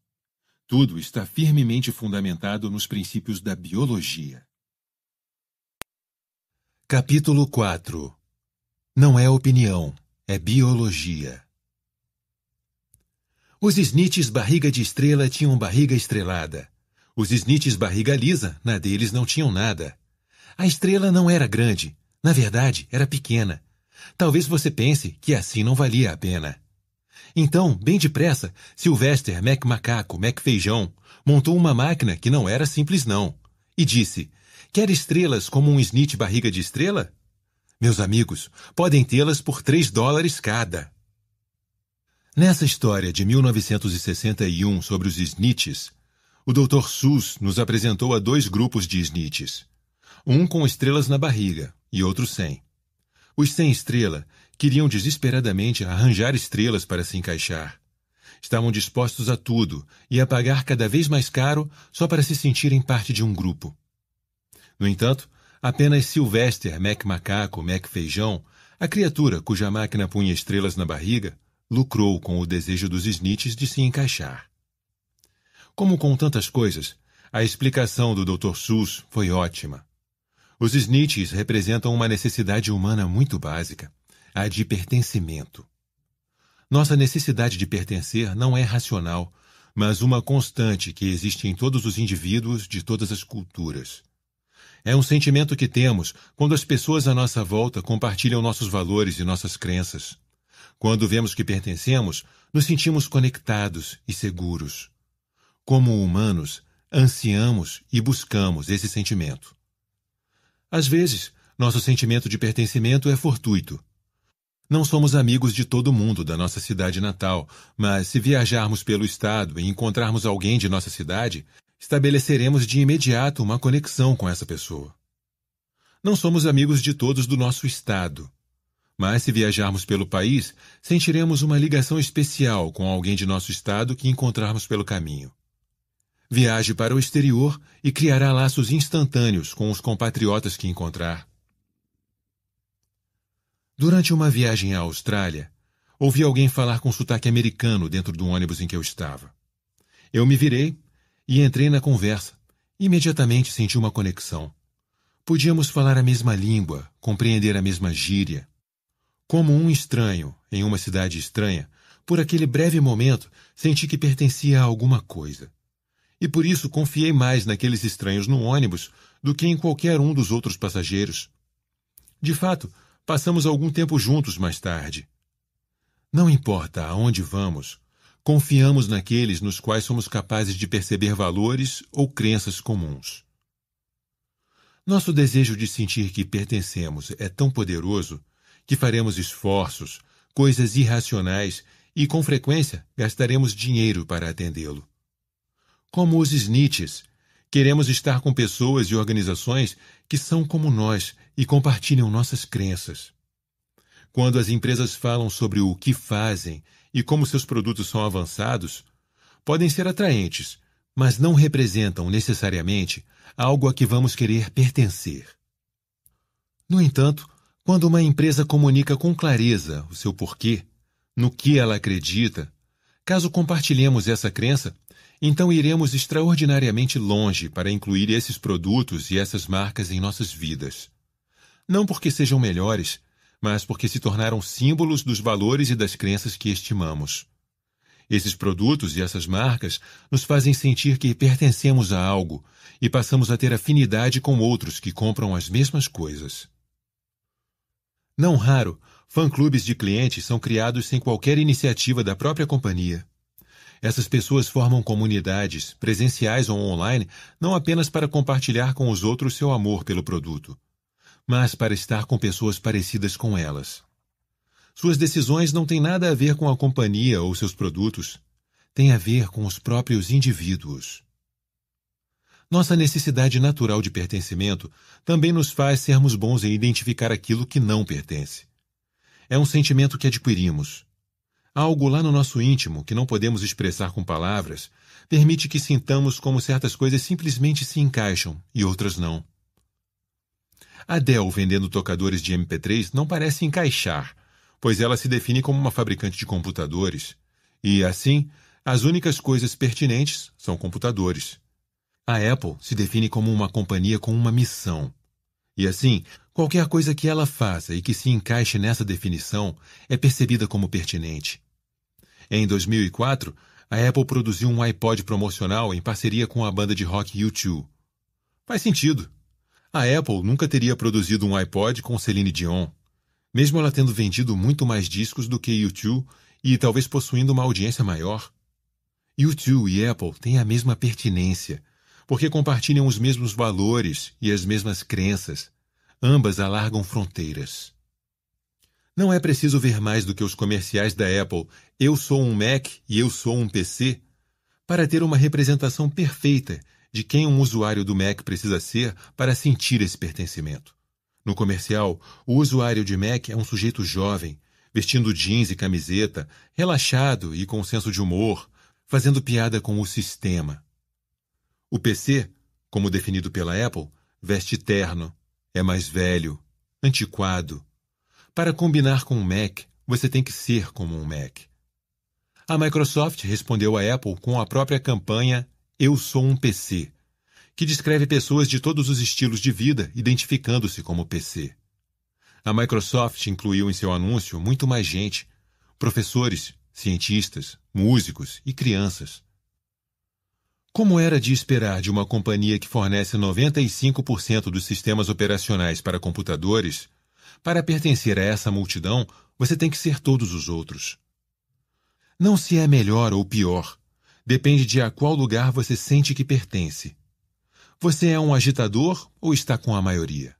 Tudo está firmemente fundamentado nos princípios da biologia. Capítulo 4 Não é opinião, é biologia. Os snitches barriga de estrela tinham barriga estrelada os Snitches barriga lisa, na deles não tinham nada. A estrela não era grande. Na verdade, era pequena. Talvez você pense que assim não valia a pena. Então, bem depressa, Sylvester Mac Macaco Mac Feijão montou uma máquina que não era simples não. E disse, quer estrelas como um snitch barriga de estrela? Meus amigos, podem tê-las por 3 dólares cada. Nessa história de 1961 sobre os snitches, o Dr. Sus nos apresentou a dois grupos de snitches. Um com estrelas na barriga e outro sem. Os sem estrela queriam desesperadamente arranjar estrelas para se encaixar. Estavam dispostos a tudo e a pagar cada vez mais caro só para se sentirem parte de um grupo. No entanto, apenas Sylvester Mac Macaco Mac Feijão, a criatura cuja máquina punha estrelas na barriga, lucrou com o desejo dos snitches de se encaixar. Como com tantas coisas, a explicação do Dr. Sus foi ótima. Os snitches representam uma necessidade humana muito básica, a de pertencimento. Nossa necessidade de pertencer não é racional, mas uma constante que existe em todos os indivíduos de todas as culturas. É um sentimento que temos quando as pessoas à nossa volta compartilham nossos valores e nossas crenças. Quando vemos que pertencemos, nos sentimos conectados e seguros como humanos, ansiamos e buscamos esse sentimento. Às vezes, nosso sentimento de pertencimento é fortuito. Não somos amigos de todo mundo da nossa cidade natal, mas se viajarmos pelo estado e encontrarmos alguém de nossa cidade, estabeleceremos de imediato uma conexão com essa pessoa. Não somos amigos de todos do nosso estado, mas se viajarmos pelo país, sentiremos uma ligação especial com alguém de nosso estado que encontrarmos pelo caminho. Viaje para o exterior e criará laços instantâneos com os compatriotas que encontrar. Durante uma viagem à Austrália, ouvi alguém falar com sotaque americano dentro do ônibus em que eu estava. Eu me virei e entrei na conversa. Imediatamente senti uma conexão. Podíamos falar a mesma língua, compreender a mesma gíria. Como um estranho em uma cidade estranha, por aquele breve momento senti que pertencia a alguma coisa e por isso confiei mais naqueles estranhos no ônibus do que em qualquer um dos outros passageiros. De fato, passamos algum tempo juntos mais tarde. Não importa aonde vamos, confiamos naqueles nos quais somos capazes de perceber valores ou crenças comuns. Nosso desejo de sentir que pertencemos é tão poderoso que faremos esforços, coisas irracionais e, com frequência, gastaremos dinheiro para atendê-lo como os snitches. Queremos estar com pessoas e organizações que são como nós e compartilham nossas crenças. Quando as empresas falam sobre o que fazem e como seus produtos são avançados, podem ser atraentes, mas não representam necessariamente algo a que vamos querer pertencer. No entanto, quando uma empresa comunica com clareza o seu porquê, no que ela acredita, caso compartilhemos essa crença, então iremos extraordinariamente longe para incluir esses produtos e essas marcas em nossas vidas. Não porque sejam melhores, mas porque se tornaram símbolos dos valores e das crenças que estimamos. Esses produtos e essas marcas nos fazem sentir que pertencemos a algo e passamos a ter afinidade com outros que compram as mesmas coisas. Não raro, fã-clubes de clientes são criados sem qualquer iniciativa da própria companhia. Essas pessoas formam comunidades, presenciais ou online, não apenas para compartilhar com os outros seu amor pelo produto, mas para estar com pessoas parecidas com elas. Suas decisões não têm nada a ver com a companhia ou seus produtos, têm a ver com os próprios indivíduos. Nossa necessidade natural de pertencimento também nos faz sermos bons em identificar aquilo que não pertence. É um sentimento que adquirimos, Algo lá no nosso íntimo, que não podemos expressar com palavras, permite que sintamos como certas coisas simplesmente se encaixam e outras não. A Dell vendendo tocadores de MP3 não parece encaixar, pois ela se define como uma fabricante de computadores, e, assim, as únicas coisas pertinentes são computadores. A Apple se define como uma companhia com uma missão. E assim, qualquer coisa que ela faça e que se encaixe nessa definição é percebida como pertinente. Em 2004, a Apple produziu um iPod promocional em parceria com a banda de rock U2. Faz sentido. A Apple nunca teria produzido um iPod com Celine Dion, mesmo ela tendo vendido muito mais discos do que U2 e talvez possuindo uma audiência maior. U2 e Apple têm a mesma pertinência, porque compartilham os mesmos valores e as mesmas crenças. Ambas alargam fronteiras. Não é preciso ver mais do que os comerciais da Apple eu sou um Mac e eu sou um PC, para ter uma representação perfeita de quem um usuário do Mac precisa ser para sentir esse pertencimento. No comercial, o usuário de Mac é um sujeito jovem, vestindo jeans e camiseta, relaxado e com senso de humor, fazendo piada com o sistema. O PC, como definido pela Apple, veste terno, é mais velho, antiquado. Para combinar com o Mac, você tem que ser como um Mac. A Microsoft respondeu à Apple com a própria campanha Eu Sou um PC, que descreve pessoas de todos os estilos de vida identificando-se como PC. A Microsoft incluiu em seu anúncio muito mais gente: professores, cientistas, músicos e crianças. Como era de esperar de uma companhia que fornece 95% dos sistemas operacionais para computadores, para pertencer a essa multidão, você tem que ser todos os outros. Não se é melhor ou pior. Depende de a qual lugar você sente que pertence. Você é um agitador ou está com a maioria?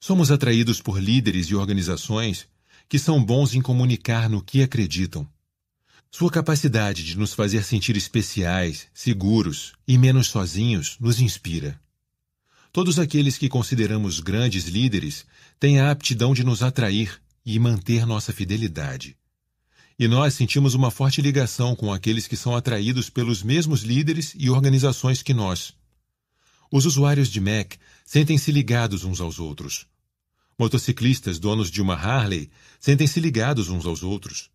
Somos atraídos por líderes e organizações que são bons em comunicar no que acreditam. Sua capacidade de nos fazer sentir especiais, seguros e menos sozinhos nos inspira. Todos aqueles que consideramos grandes líderes têm a aptidão de nos atrair e manter nossa fidelidade. E nós sentimos uma forte ligação com aqueles que são atraídos pelos mesmos líderes e organizações que nós. Os usuários de Mac sentem-se ligados uns aos outros. Motociclistas donos de uma Harley sentem-se ligados uns aos outros.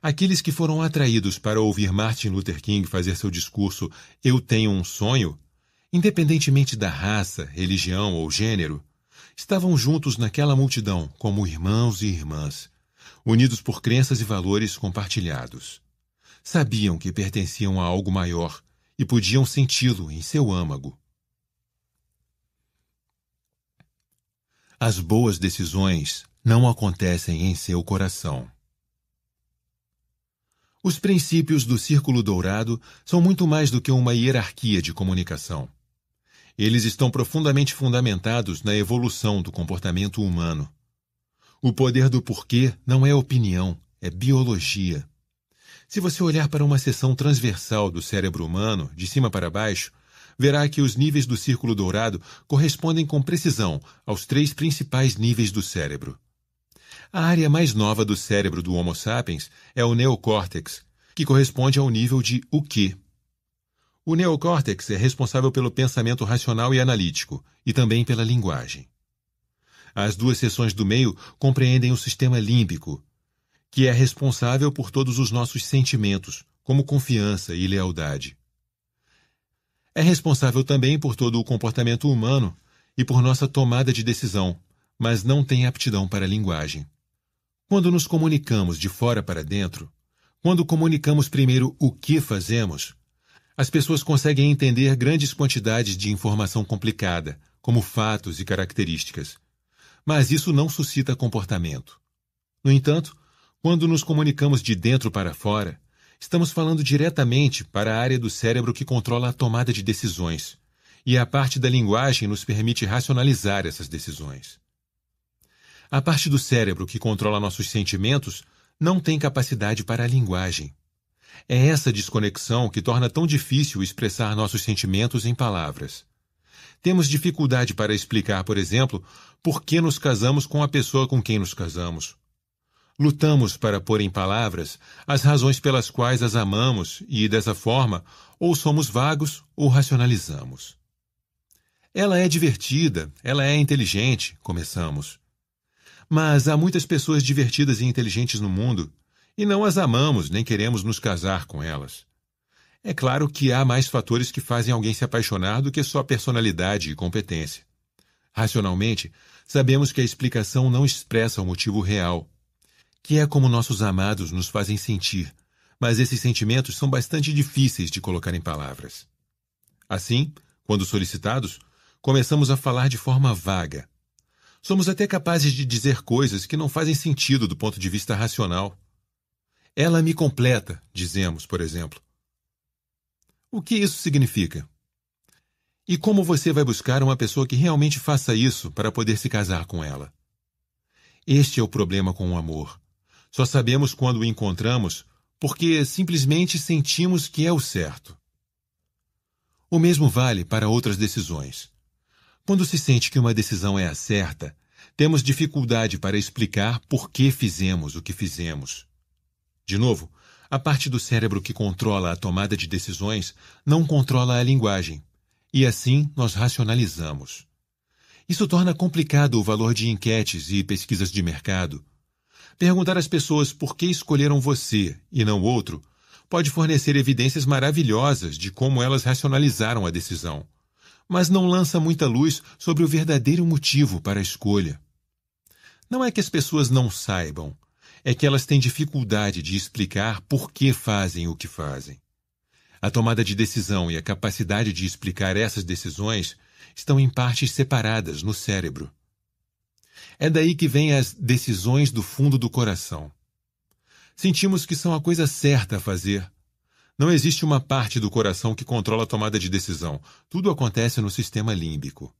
Aqueles que foram atraídos para ouvir Martin Luther King fazer seu discurso Eu Tenho um Sonho, independentemente da raça, religião ou gênero, estavam juntos naquela multidão como irmãos e irmãs, unidos por crenças e valores compartilhados. Sabiam que pertenciam a algo maior e podiam senti-lo em seu âmago. As boas decisões não acontecem em seu coração. Os princípios do Círculo Dourado são muito mais do que uma hierarquia de comunicação. Eles estão profundamente fundamentados na evolução do comportamento humano. O poder do porquê não é opinião, é biologia. Se você olhar para uma seção transversal do cérebro humano, de cima para baixo, verá que os níveis do círculo dourado correspondem com precisão aos três principais níveis do cérebro. A área mais nova do cérebro do Homo sapiens é o neocórtex, que corresponde ao nível de o que. O neocórtex é responsável pelo pensamento racional e analítico, e também pela linguagem. As duas seções do meio compreendem o sistema límbico, que é responsável por todos os nossos sentimentos, como confiança e lealdade. É responsável também por todo o comportamento humano e por nossa tomada de decisão, mas não tem aptidão para a linguagem. Quando nos comunicamos de fora para dentro, quando comunicamos primeiro o que fazemos, as pessoas conseguem entender grandes quantidades de informação complicada, como fatos e características mas isso não suscita comportamento. No entanto, quando nos comunicamos de dentro para fora, estamos falando diretamente para a área do cérebro que controla a tomada de decisões, e a parte da linguagem nos permite racionalizar essas decisões. A parte do cérebro que controla nossos sentimentos não tem capacidade para a linguagem. É essa desconexão que torna tão difícil expressar nossos sentimentos em palavras. Temos dificuldade para explicar, por exemplo, por que nos casamos com a pessoa com quem nos casamos. Lutamos para pôr em palavras as razões pelas quais as amamos e, dessa forma, ou somos vagos ou racionalizamos. Ela é divertida, ela é inteligente, começamos. Mas há muitas pessoas divertidas e inteligentes no mundo e não as amamos nem queremos nos casar com elas. É claro que há mais fatores que fazem alguém se apaixonar do que só personalidade e competência. Racionalmente, sabemos que a explicação não expressa o motivo real, que é como nossos amados nos fazem sentir, mas esses sentimentos são bastante difíceis de colocar em palavras. Assim, quando solicitados, começamos a falar de forma vaga. Somos até capazes de dizer coisas que não fazem sentido do ponto de vista racional. Ela me completa, dizemos, por exemplo. O que isso significa? E como você vai buscar uma pessoa que realmente faça isso para poder se casar com ela? Este é o problema com o amor. Só sabemos quando o encontramos porque simplesmente sentimos que é o certo. O mesmo vale para outras decisões. Quando se sente que uma decisão é a certa, temos dificuldade para explicar por que fizemos o que fizemos. De novo, a parte do cérebro que controla a tomada de decisões não controla a linguagem, e assim nós racionalizamos. Isso torna complicado o valor de enquetes e pesquisas de mercado. Perguntar às pessoas por que escolheram você e não outro pode fornecer evidências maravilhosas de como elas racionalizaram a decisão, mas não lança muita luz sobre o verdadeiro motivo para a escolha. Não é que as pessoas não saibam, é que elas têm dificuldade de explicar por que fazem o que fazem. A tomada de decisão e a capacidade de explicar essas decisões estão em partes separadas no cérebro. É daí que vêm as decisões do fundo do coração. Sentimos que são a coisa certa a fazer. Não existe uma parte do coração que controla a tomada de decisão. Tudo acontece no sistema límbico.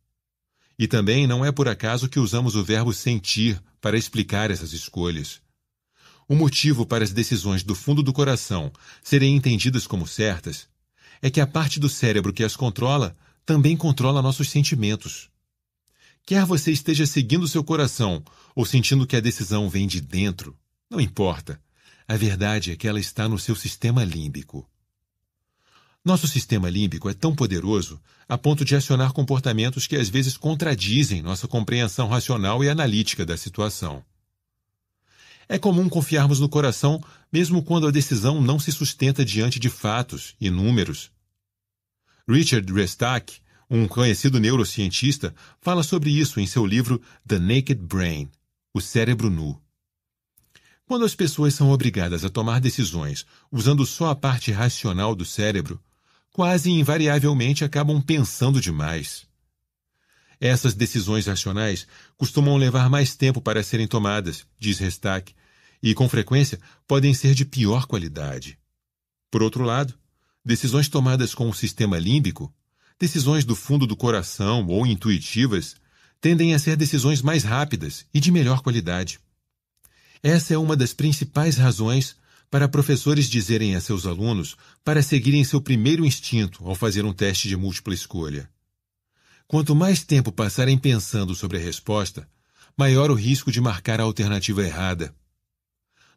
E também não é por acaso que usamos o verbo sentir para explicar essas escolhas. O motivo para as decisões do fundo do coração serem entendidas como certas é que a parte do cérebro que as controla também controla nossos sentimentos. Quer você esteja seguindo seu coração ou sentindo que a decisão vem de dentro, não importa. A verdade é que ela está no seu sistema límbico. Nosso sistema límbico é tão poderoso a ponto de acionar comportamentos que às vezes contradizem nossa compreensão racional e analítica da situação. É comum confiarmos no coração, mesmo quando a decisão não se sustenta diante de fatos e números. Richard Restack, um conhecido neurocientista, fala sobre isso em seu livro The Naked Brain O Cérebro Nu. Quando as pessoas são obrigadas a tomar decisões usando só a parte racional do cérebro, quase invariavelmente acabam pensando demais. Essas decisões racionais costumam levar mais tempo para serem tomadas, diz Restack, e, com frequência, podem ser de pior qualidade. Por outro lado, decisões tomadas com o sistema límbico, decisões do fundo do coração ou intuitivas, tendem a ser decisões mais rápidas e de melhor qualidade. Essa é uma das principais razões para professores dizerem a seus alunos para seguirem seu primeiro instinto ao fazer um teste de múltipla escolha. Quanto mais tempo passarem pensando sobre a resposta, maior o risco de marcar a alternativa errada.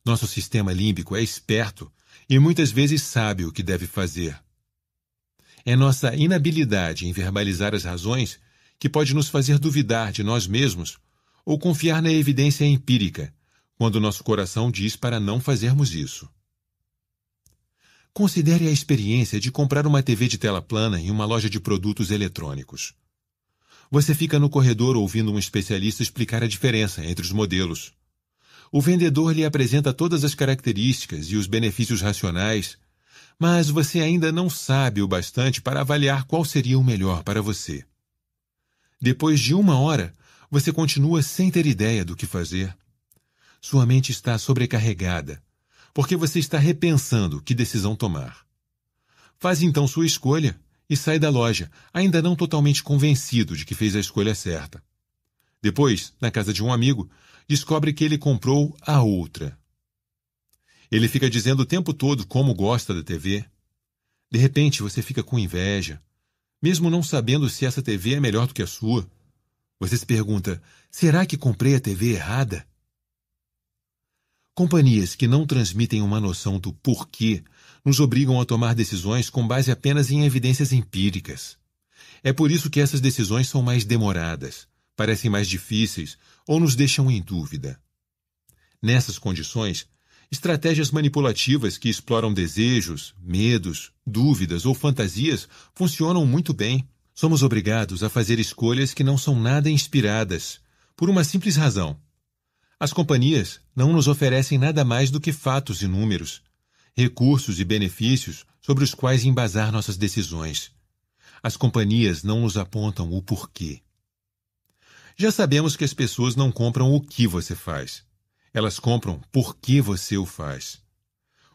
Nosso sistema límbico é esperto e muitas vezes sabe o que deve fazer. É nossa inabilidade em verbalizar as razões que pode nos fazer duvidar de nós mesmos ou confiar na evidência empírica, quando nosso coração diz para não fazermos isso. Considere a experiência de comprar uma TV de tela plana em uma loja de produtos eletrônicos. Você fica no corredor ouvindo um especialista explicar a diferença entre os modelos. O vendedor lhe apresenta todas as características e os benefícios racionais, mas você ainda não sabe o bastante para avaliar qual seria o melhor para você. Depois de uma hora, você continua sem ter ideia do que fazer. Sua mente está sobrecarregada, porque você está repensando que decisão tomar. Faz então sua escolha e sai da loja, ainda não totalmente convencido de que fez a escolha certa. Depois, na casa de um amigo, descobre que ele comprou a outra. Ele fica dizendo o tempo todo como gosta da TV. De repente você fica com inveja, mesmo não sabendo se essa TV é melhor do que a sua. Você se pergunta: será que comprei a TV errada? Companhias que não transmitem uma noção do porquê nos obrigam a tomar decisões com base apenas em evidências empíricas. É por isso que essas decisões são mais demoradas, parecem mais difíceis, ou nos deixam em dúvida. Nessas condições, estratégias manipulativas que exploram desejos, medos, dúvidas ou fantasias funcionam muito bem. Somos obrigados a fazer escolhas que não são nada inspiradas, por uma simples razão. As companhias não nos oferecem nada mais do que fatos e números, recursos e benefícios sobre os quais embasar nossas decisões. As companhias não nos apontam o porquê. Já sabemos que as pessoas não compram o que você faz. Elas compram por que você o faz.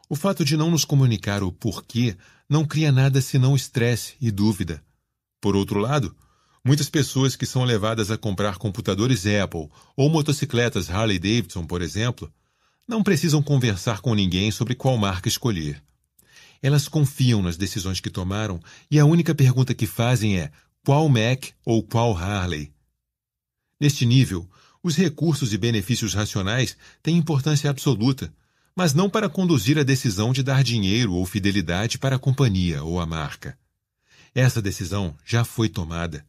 O fato de não nos comunicar o porquê não cria nada senão estresse e dúvida. Por outro lado, muitas pessoas que são levadas a comprar computadores Apple ou motocicletas Harley Davidson, por exemplo, não precisam conversar com ninguém sobre qual marca escolher. Elas confiam nas decisões que tomaram e a única pergunta que fazem é qual Mac ou qual Harley. Neste nível, os recursos e benefícios racionais têm importância absoluta, mas não para conduzir a decisão de dar dinheiro ou fidelidade para a companhia ou a marca. Essa decisão já foi tomada.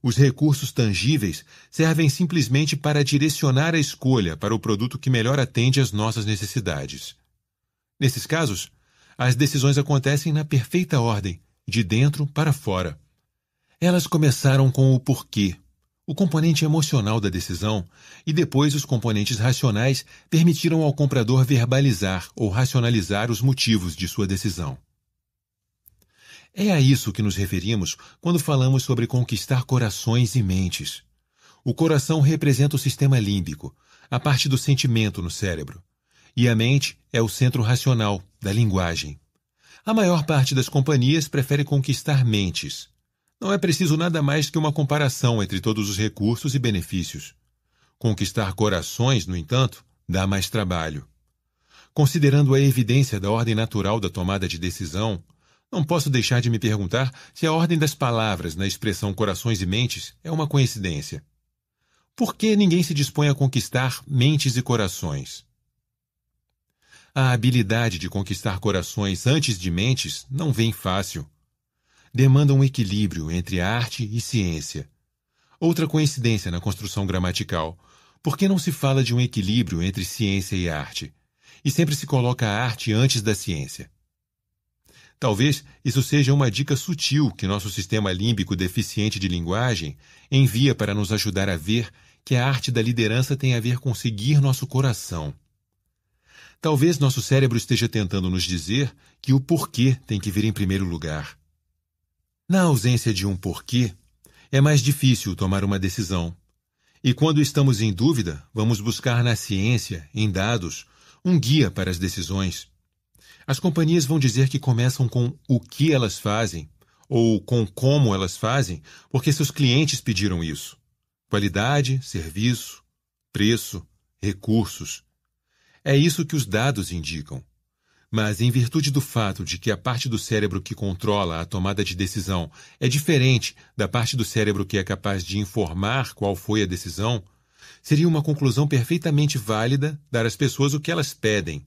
Os recursos tangíveis servem simplesmente para direcionar a escolha para o produto que melhor atende às nossas necessidades. Nesses casos, as decisões acontecem na perfeita ordem, de dentro para fora. Elas começaram com o porquê, o componente emocional da decisão e depois os componentes racionais permitiram ao comprador verbalizar ou racionalizar os motivos de sua decisão. É a isso que nos referimos quando falamos sobre conquistar corações e mentes. O coração representa o sistema límbico, a parte do sentimento no cérebro, e a mente é o centro racional da linguagem. A maior parte das companhias prefere conquistar mentes. Não é preciso nada mais que uma comparação entre todos os recursos e benefícios. Conquistar corações, no entanto, dá mais trabalho. Considerando a evidência da ordem natural da tomada de decisão, não posso deixar de me perguntar se a ordem das palavras na expressão corações e mentes é uma coincidência. Por que ninguém se dispõe a conquistar mentes e corações? A habilidade de conquistar corações antes de mentes não vem fácil demanda um equilíbrio entre arte e ciência. Outra coincidência na construção gramatical. Por que não se fala de um equilíbrio entre ciência e arte? E sempre se coloca a arte antes da ciência. Talvez isso seja uma dica sutil que nosso sistema límbico deficiente de linguagem envia para nos ajudar a ver que a arte da liderança tem a ver com seguir nosso coração. Talvez nosso cérebro esteja tentando nos dizer que o porquê tem que vir em primeiro lugar. Na ausência de um porquê, é mais difícil tomar uma decisão. E quando estamos em dúvida, vamos buscar na ciência, em dados, um guia para as decisões. As companhias vão dizer que começam com o que elas fazem ou com como elas fazem, porque seus clientes pediram isso. Qualidade, serviço, preço, recursos. É isso que os dados indicam. Mas, em virtude do fato de que a parte do cérebro que controla a tomada de decisão é diferente da parte do cérebro que é capaz de informar qual foi a decisão, seria uma conclusão perfeitamente válida dar às pessoas o que elas pedem.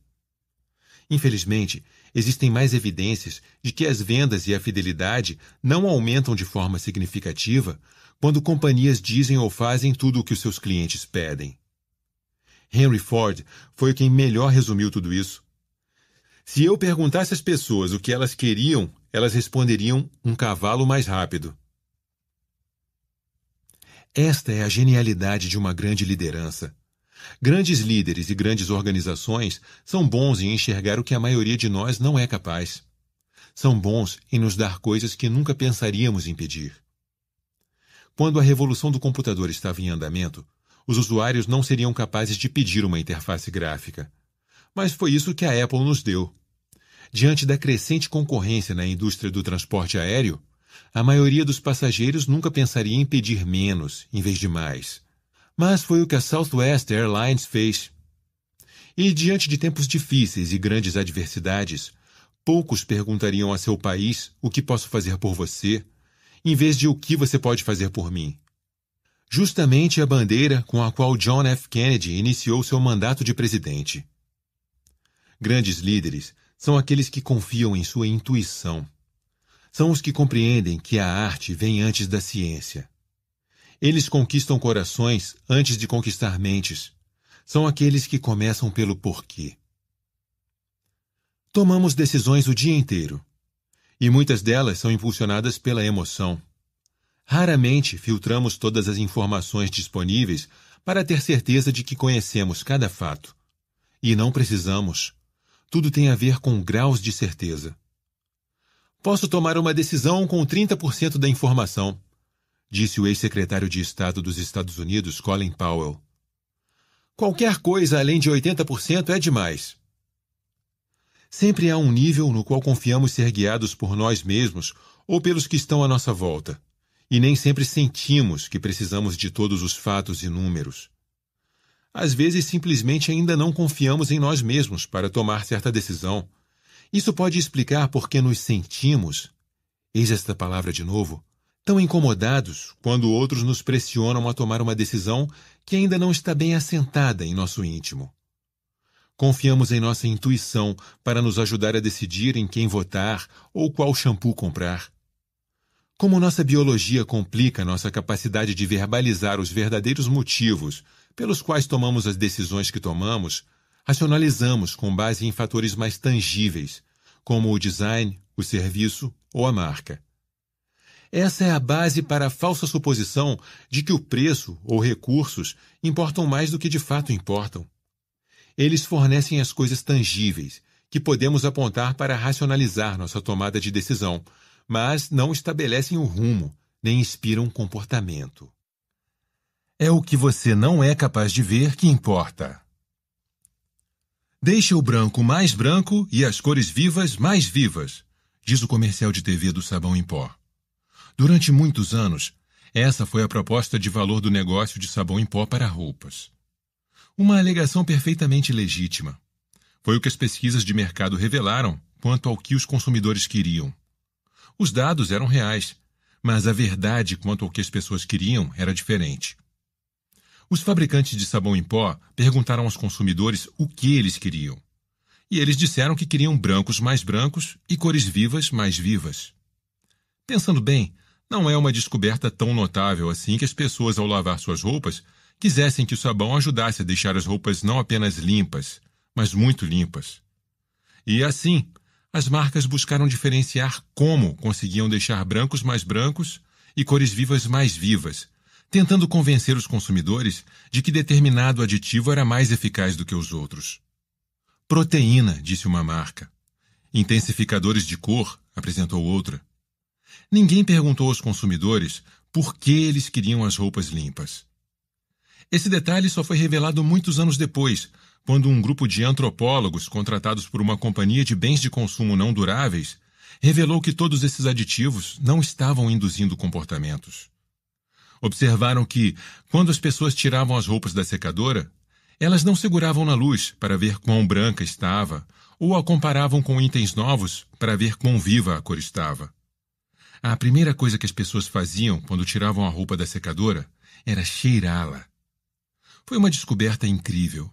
Infelizmente, existem mais evidências de que as vendas e a fidelidade não aumentam de forma significativa quando companhias dizem ou fazem tudo o que os seus clientes pedem. Henry Ford foi quem melhor resumiu tudo isso se eu perguntasse às pessoas o que elas queriam, elas responderiam um cavalo mais rápido. Esta é a genialidade de uma grande liderança. Grandes líderes e grandes organizações são bons em enxergar o que a maioria de nós não é capaz. São bons em nos dar coisas que nunca pensaríamos em pedir. Quando a revolução do computador estava em andamento, os usuários não seriam capazes de pedir uma interface gráfica. Mas foi isso que a Apple nos deu. Diante da crescente concorrência na indústria do transporte aéreo, a maioria dos passageiros nunca pensaria em pedir menos em vez de mais. Mas foi o que a Southwest Airlines fez. E diante de tempos difíceis e grandes adversidades, poucos perguntariam a seu país o que posso fazer por você, em vez de o que você pode fazer por mim. Justamente a bandeira com a qual John F. Kennedy iniciou seu mandato de presidente. Grandes líderes são aqueles que confiam em sua intuição. São os que compreendem que a arte vem antes da ciência. Eles conquistam corações antes de conquistar mentes. São aqueles que começam pelo porquê. Tomamos decisões o dia inteiro. E muitas delas são impulsionadas pela emoção. Raramente filtramos todas as informações disponíveis para ter certeza de que conhecemos cada fato. E não precisamos. Tudo tem a ver com graus de certeza. Posso tomar uma decisão com 30% da informação, disse o ex-secretário de Estado dos Estados Unidos, Colin Powell. Qualquer coisa além de 80% é demais. Sempre há um nível no qual confiamos ser guiados por nós mesmos ou pelos que estão à nossa volta, e nem sempre sentimos que precisamos de todos os fatos e números. Às vezes, simplesmente ainda não confiamos em nós mesmos para tomar certa decisão. Isso pode explicar por que nos sentimos, eis esta palavra de novo, tão incomodados quando outros nos pressionam a tomar uma decisão que ainda não está bem assentada em nosso íntimo. Confiamos em nossa intuição para nos ajudar a decidir em quem votar ou qual shampoo comprar. Como nossa biologia complica nossa capacidade de verbalizar os verdadeiros motivos pelos quais tomamos as decisões que tomamos, racionalizamos com base em fatores mais tangíveis, como o design, o serviço ou a marca. Essa é a base para a falsa suposição de que o preço ou recursos importam mais do que de fato importam. Eles fornecem as coisas tangíveis que podemos apontar para racionalizar nossa tomada de decisão, mas não estabelecem o rumo nem inspiram comportamento. É o que você não é capaz de ver que importa. Deixe o branco mais branco e as cores vivas mais vivas, diz o comercial de TV do sabão em pó. Durante muitos anos, essa foi a proposta de valor do negócio de sabão em pó para roupas. Uma alegação perfeitamente legítima. Foi o que as pesquisas de mercado revelaram quanto ao que os consumidores queriam. Os dados eram reais, mas a verdade quanto ao que as pessoas queriam era diferente. Os fabricantes de sabão em pó perguntaram aos consumidores o que eles queriam. E eles disseram que queriam brancos mais brancos e cores vivas mais vivas. Pensando bem, não é uma descoberta tão notável assim que as pessoas, ao lavar suas roupas, quisessem que o sabão ajudasse a deixar as roupas não apenas limpas, mas muito limpas. E assim, as marcas buscaram diferenciar como conseguiam deixar brancos mais brancos e cores vivas mais vivas, tentando convencer os consumidores de que determinado aditivo era mais eficaz do que os outros. Proteína, disse uma marca. Intensificadores de cor, apresentou outra. Ninguém perguntou aos consumidores por que eles queriam as roupas limpas. Esse detalhe só foi revelado muitos anos depois, quando um grupo de antropólogos contratados por uma companhia de bens de consumo não duráveis revelou que todos esses aditivos não estavam induzindo comportamentos observaram que, quando as pessoas tiravam as roupas da secadora, elas não seguravam na luz para ver quão branca estava, ou a comparavam com itens novos para ver quão viva a cor estava. A primeira coisa que as pessoas faziam quando tiravam a roupa da secadora era cheirá-la. Foi uma descoberta incrível.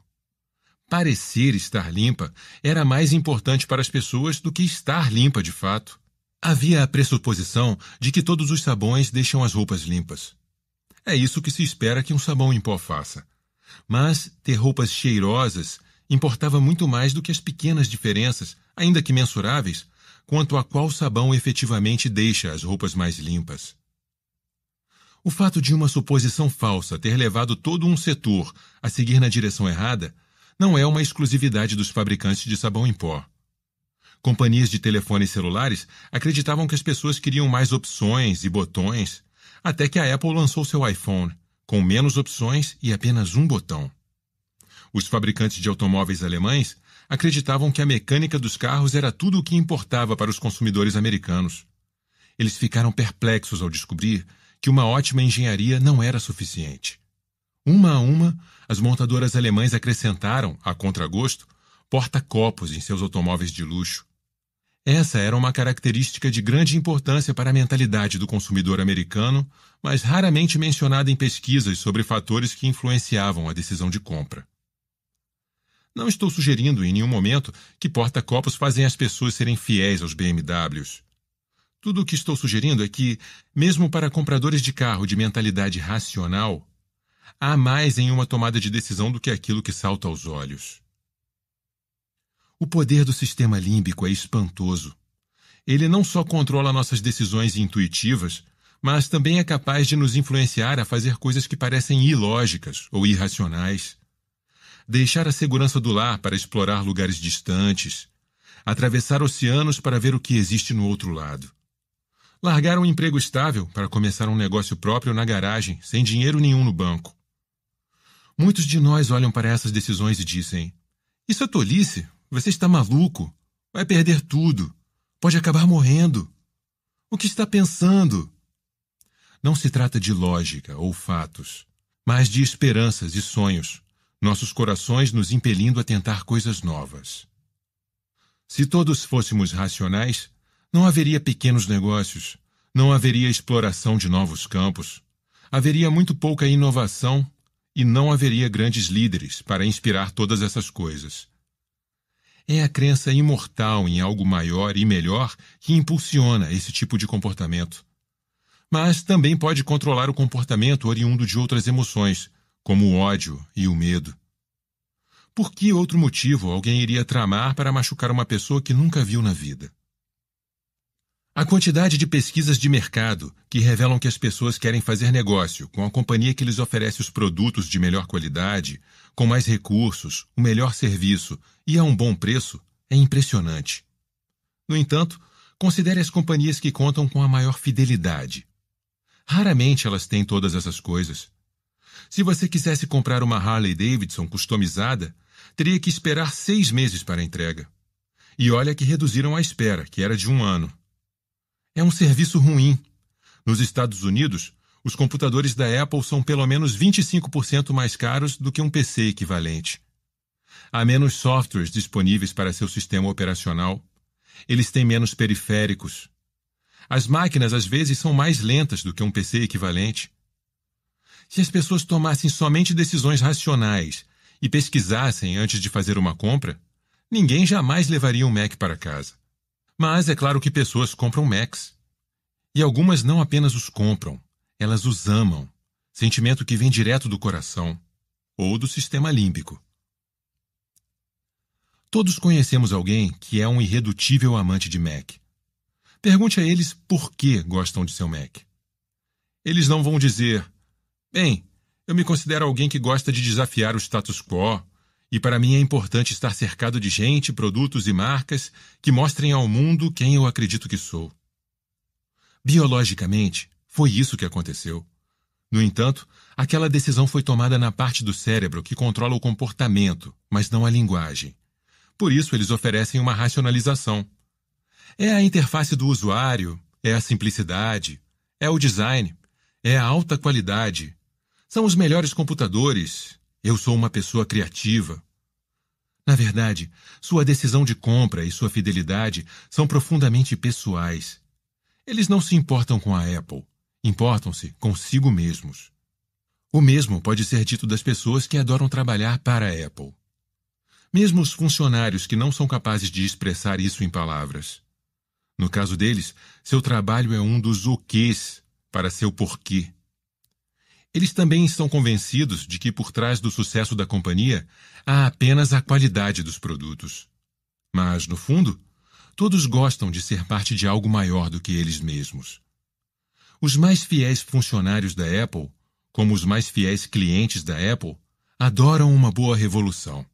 Parecer estar limpa era mais importante para as pessoas do que estar limpa de fato. Havia a pressuposição de que todos os sabões deixam as roupas limpas. É isso que se espera que um sabão em pó faça. Mas ter roupas cheirosas importava muito mais do que as pequenas diferenças, ainda que mensuráveis, quanto a qual sabão efetivamente deixa as roupas mais limpas. O fato de uma suposição falsa ter levado todo um setor a seguir na direção errada não é uma exclusividade dos fabricantes de sabão em pó. Companhias de telefones celulares acreditavam que as pessoas queriam mais opções e botões, até que a Apple lançou seu iPhone, com menos opções e apenas um botão. Os fabricantes de automóveis alemães acreditavam que a mecânica dos carros era tudo o que importava para os consumidores americanos. Eles ficaram perplexos ao descobrir que uma ótima engenharia não era suficiente. Uma a uma, as montadoras alemãs acrescentaram, a contragosto, porta-copos em seus automóveis de luxo, essa era uma característica de grande importância para a mentalidade do consumidor americano, mas raramente mencionada em pesquisas sobre fatores que influenciavam a decisão de compra. Não estou sugerindo em nenhum momento que porta-copos fazem as pessoas serem fiéis aos BMWs. Tudo o que estou sugerindo é que, mesmo para compradores de carro de mentalidade racional, há mais em uma tomada de decisão do que aquilo que salta aos olhos. O poder do sistema límbico é espantoso. Ele não só controla nossas decisões intuitivas, mas também é capaz de nos influenciar a fazer coisas que parecem ilógicas ou irracionais. Deixar a segurança do lar para explorar lugares distantes, atravessar oceanos para ver o que existe no outro lado. Largar um emprego estável para começar um negócio próprio na garagem, sem dinheiro nenhum no banco. Muitos de nós olham para essas decisões e dizem: Isso é tolice, você está maluco? Vai perder tudo. Pode acabar morrendo. O que está pensando? Não se trata de lógica ou fatos, mas de esperanças e sonhos, nossos corações nos impelindo a tentar coisas novas. Se todos fôssemos racionais, não haveria pequenos negócios, não haveria exploração de novos campos, haveria muito pouca inovação e não haveria grandes líderes para inspirar todas essas coisas. É a crença imortal em algo maior e melhor que impulsiona esse tipo de comportamento. Mas também pode controlar o comportamento oriundo de outras emoções, como o ódio e o medo. Por que outro motivo alguém iria tramar para machucar uma pessoa que nunca viu na vida? A quantidade de pesquisas de mercado que revelam que as pessoas querem fazer negócio com a companhia que lhes oferece os produtos de melhor qualidade, com mais recursos, o melhor serviço e a um bom preço é impressionante. No entanto, considere as companhias que contam com a maior fidelidade. Raramente elas têm todas essas coisas. Se você quisesse comprar uma Harley Davidson customizada, teria que esperar seis meses para a entrega. E olha que reduziram a espera, que era de um ano. É um serviço ruim. Nos Estados Unidos, os computadores da Apple são pelo menos 25% mais caros do que um PC equivalente. Há menos softwares disponíveis para seu sistema operacional. Eles têm menos periféricos. As máquinas às vezes são mais lentas do que um PC equivalente. Se as pessoas tomassem somente decisões racionais e pesquisassem antes de fazer uma compra, ninguém jamais levaria um Mac para casa. Mas é claro que pessoas compram Macs. E algumas não apenas os compram, elas os amam. Sentimento que vem direto do coração ou do sistema límbico. Todos conhecemos alguém que é um irredutível amante de Mac. Pergunte a eles por que gostam de seu Mac. Eles não vão dizer: Bem, eu me considero alguém que gosta de desafiar o status quo, e para mim é importante estar cercado de gente, produtos e marcas que mostrem ao mundo quem eu acredito que sou. Biologicamente, foi isso que aconteceu. No entanto, aquela decisão foi tomada na parte do cérebro que controla o comportamento, mas não a linguagem. Por isso, eles oferecem uma racionalização. É a interface do usuário, é a simplicidade, é o design, é a alta qualidade, são os melhores computadores, eu sou uma pessoa criativa. Na verdade, sua decisão de compra e sua fidelidade são profundamente pessoais. Eles não se importam com a Apple, importam-se consigo mesmos. O mesmo pode ser dito das pessoas que adoram trabalhar para a Apple mesmo os funcionários que não são capazes de expressar isso em palavras. No caso deles, seu trabalho é um dos o quês para seu porquê. Eles também estão convencidos de que por trás do sucesso da companhia há apenas a qualidade dos produtos. Mas, no fundo, todos gostam de ser parte de algo maior do que eles mesmos. Os mais fiéis funcionários da Apple, como os mais fiéis clientes da Apple, adoram uma boa revolução.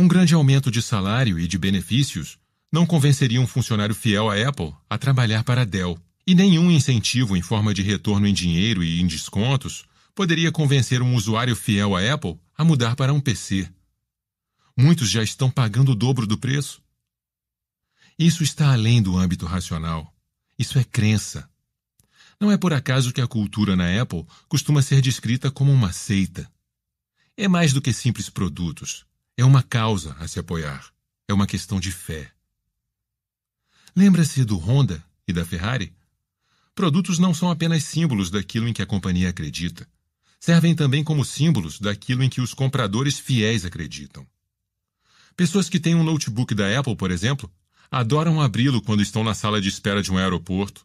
Um grande aumento de salário e de benefícios não convenceria um funcionário fiel à Apple a trabalhar para a Dell, e nenhum incentivo em forma de retorno em dinheiro e em descontos poderia convencer um usuário fiel à Apple a mudar para um PC. Muitos já estão pagando o dobro do preço. Isso está além do âmbito racional. Isso é crença. Não é por acaso que a cultura na Apple costuma ser descrita como uma seita. É mais do que simples produtos. É uma causa a se apoiar. É uma questão de fé. Lembra-se do Honda e da Ferrari? Produtos não são apenas símbolos daquilo em que a companhia acredita. Servem também como símbolos daquilo em que os compradores fiéis acreditam. Pessoas que têm um notebook da Apple, por exemplo, adoram abri-lo quando estão na sala de espera de um aeroporto.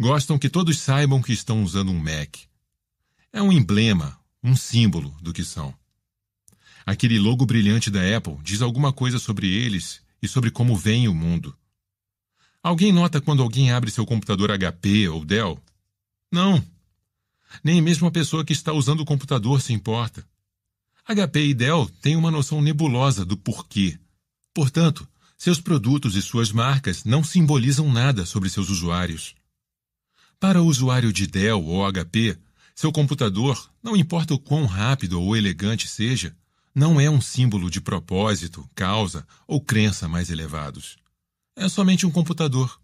Gostam que todos saibam que estão usando um Mac. É um emblema, um símbolo do que são. Aquele logo brilhante da Apple diz alguma coisa sobre eles e sobre como veem o mundo. Alguém nota quando alguém abre seu computador HP ou Dell? Não. Nem mesmo a pessoa que está usando o computador se importa. HP e Dell têm uma noção nebulosa do porquê. Portanto, seus produtos e suas marcas não simbolizam nada sobre seus usuários. Para o usuário de Dell ou HP, seu computador, não importa o quão rápido ou elegante seja, não é um símbolo de propósito, causa ou crença mais elevados. É somente um computador.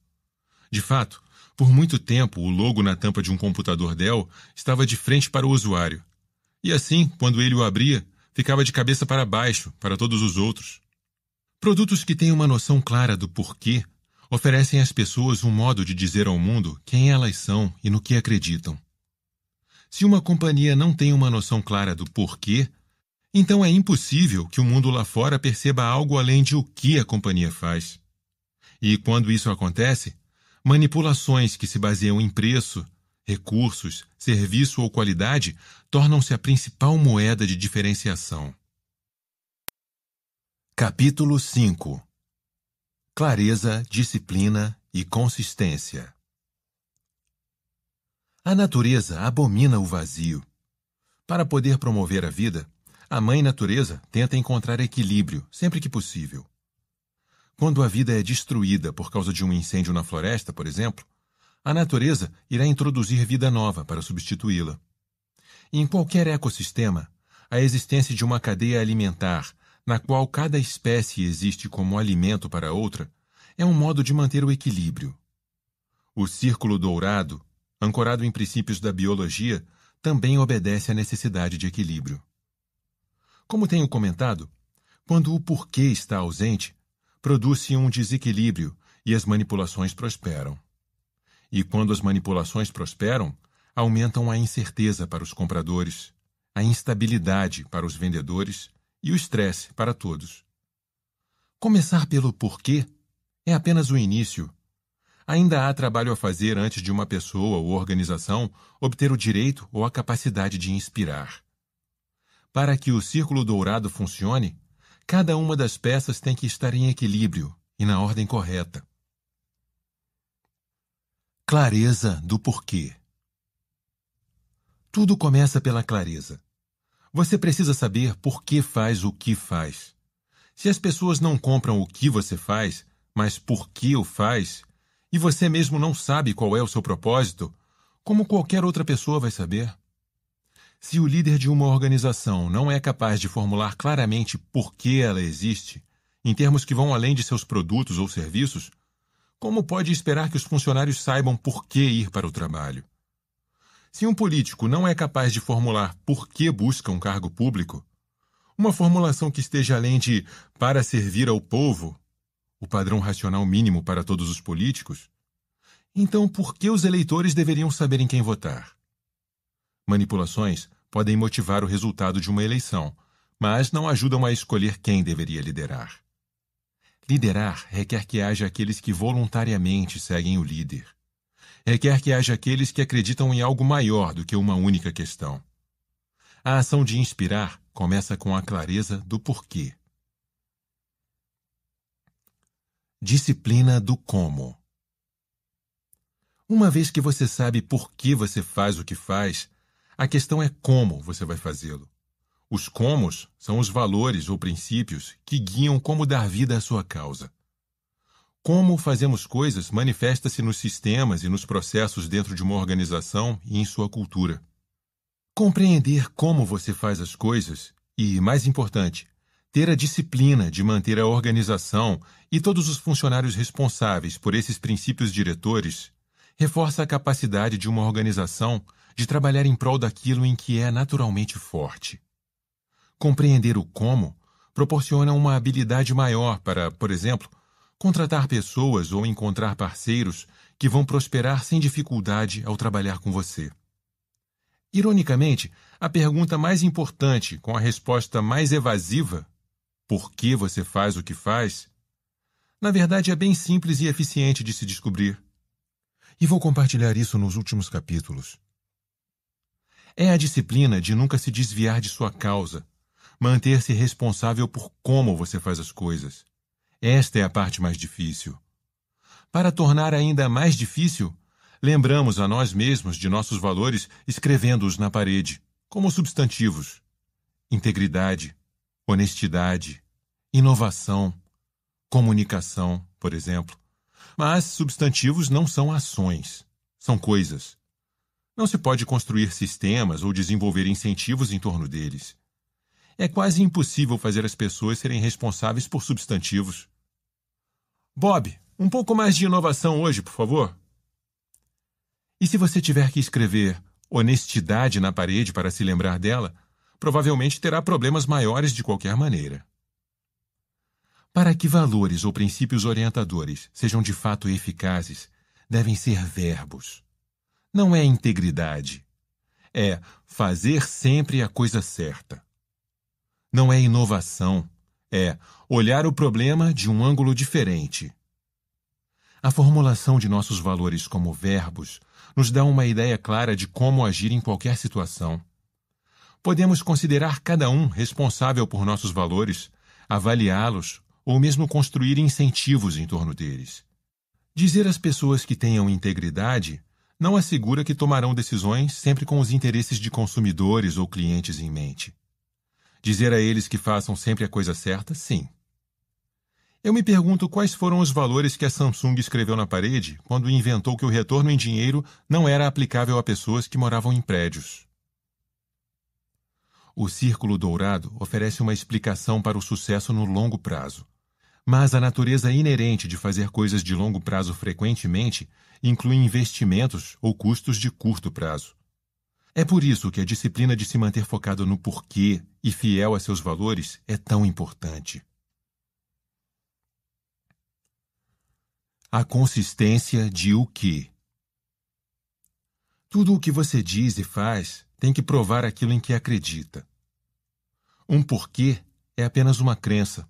De fato, por muito tempo o logo na tampa de um computador Dell estava de frente para o usuário. E assim, quando ele o abria, ficava de cabeça para baixo para todos os outros. Produtos que têm uma noção clara do porquê oferecem às pessoas um modo de dizer ao mundo quem elas são e no que acreditam. Se uma companhia não tem uma noção clara do porquê, então é impossível que o mundo lá fora perceba algo além de o que a companhia faz. E quando isso acontece, manipulações que se baseiam em preço, recursos, serviço ou qualidade tornam-se a principal moeda de diferenciação. Capítulo 5 Clareza, disciplina e consistência. A natureza abomina o vazio. Para poder promover a vida, a mãe natureza tenta encontrar equilíbrio sempre que possível. Quando a vida é destruída por causa de um incêndio na floresta, por exemplo, a natureza irá introduzir vida nova para substituí-la. Em qualquer ecossistema, a existência de uma cadeia alimentar, na qual cada espécie existe como alimento para outra, é um modo de manter o equilíbrio. O círculo dourado, ancorado em princípios da biologia, também obedece à necessidade de equilíbrio. Como tenho comentado, quando o porquê está ausente, produz-se um desequilíbrio e as manipulações prosperam. E quando as manipulações prosperam, aumentam a incerteza para os compradores, a instabilidade para os vendedores e o estresse para todos. Começar pelo porquê é apenas o início. Ainda há trabalho a fazer antes de uma pessoa ou organização obter o direito ou a capacidade de inspirar. Para que o círculo dourado funcione, cada uma das peças tem que estar em equilíbrio e na ordem correta. Clareza do porquê. Tudo começa pela clareza. Você precisa saber por que faz o que faz. Se as pessoas não compram o que você faz, mas por que o faz, e você mesmo não sabe qual é o seu propósito, como qualquer outra pessoa vai saber? Se o líder de uma organização não é capaz de formular claramente por que ela existe, em termos que vão além de seus produtos ou serviços, como pode esperar que os funcionários saibam por que ir para o trabalho? Se um político não é capaz de formular por que busca um cargo público, uma formulação que esteja além de para servir ao povo, o padrão racional mínimo para todos os políticos, então por que os eleitores deveriam saber em quem votar? Manipulações podem motivar o resultado de uma eleição, mas não ajudam a escolher quem deveria liderar. Liderar requer que haja aqueles que voluntariamente seguem o líder. Requer que haja aqueles que acreditam em algo maior do que uma única questão. A ação de inspirar começa com a clareza do porquê. Disciplina do como. Uma vez que você sabe por que você faz o que faz, a questão é como você vai fazê-lo. Os comos são os valores ou princípios que guiam como dar vida à sua causa. Como fazemos coisas manifesta-se nos sistemas e nos processos dentro de uma organização e em sua cultura. Compreender como você faz as coisas e, mais importante, ter a disciplina de manter a organização e todos os funcionários responsáveis por esses princípios diretores reforça a capacidade de uma organização de trabalhar em prol daquilo em que é naturalmente forte. Compreender o como proporciona uma habilidade maior para, por exemplo, contratar pessoas ou encontrar parceiros que vão prosperar sem dificuldade ao trabalhar com você. Ironicamente, a pergunta mais importante, com a resposta mais evasiva, por que você faz o que faz, na verdade é bem simples e eficiente de se descobrir. E vou compartilhar isso nos últimos capítulos. É a disciplina de nunca se desviar de sua causa, manter-se responsável por como você faz as coisas. Esta é a parte mais difícil. Para tornar ainda mais difícil, lembramos a nós mesmos de nossos valores escrevendo-os na parede, como substantivos: integridade, honestidade, inovação, comunicação, por exemplo. Mas substantivos não são ações, são coisas. Não se pode construir sistemas ou desenvolver incentivos em torno deles. É quase impossível fazer as pessoas serem responsáveis por substantivos. Bob, um pouco mais de inovação hoje, por favor. E se você tiver que escrever honestidade na parede para se lembrar dela, provavelmente terá problemas maiores de qualquer maneira. Para que valores ou princípios orientadores sejam de fato eficazes, devem ser verbos não é integridade. É fazer sempre a coisa certa. Não é inovação. É olhar o problema de um ângulo diferente. A formulação de nossos valores como verbos nos dá uma ideia clara de como agir em qualquer situação. Podemos considerar cada um responsável por nossos valores, avaliá-los ou mesmo construir incentivos em torno deles. Dizer às pessoas que tenham integridade não assegura que tomarão decisões sempre com os interesses de consumidores ou clientes em mente. Dizer a eles que façam sempre a coisa certa, sim. Eu me pergunto quais foram os valores que a Samsung escreveu na parede quando inventou que o retorno em dinheiro não era aplicável a pessoas que moravam em prédios. O círculo dourado oferece uma explicação para o sucesso no longo prazo. Mas a natureza inerente de fazer coisas de longo prazo frequentemente incluem investimentos ou custos de curto prazo. É por isso que a disciplina de se manter focado no porquê e fiel a seus valores é tão importante. A consistência de o que? Tudo o que você diz e faz tem que provar aquilo em que acredita. Um porquê é apenas uma crença.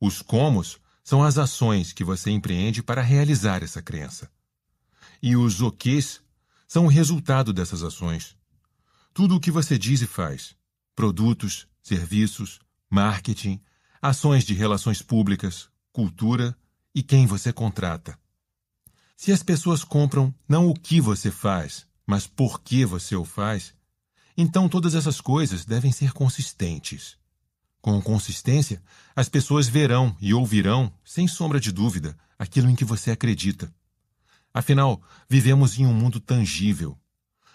Os comos são as ações que você empreende para realizar essa crença e os o são o resultado dessas ações. Tudo o que você diz e faz produtos, serviços, marketing, ações de relações públicas, cultura e quem você contrata. Se as pessoas compram não o que você faz, mas por que você o faz, então todas essas coisas devem ser consistentes. Com consistência, as pessoas verão e ouvirão, sem sombra de dúvida, aquilo em que você acredita. Afinal, vivemos em um mundo tangível.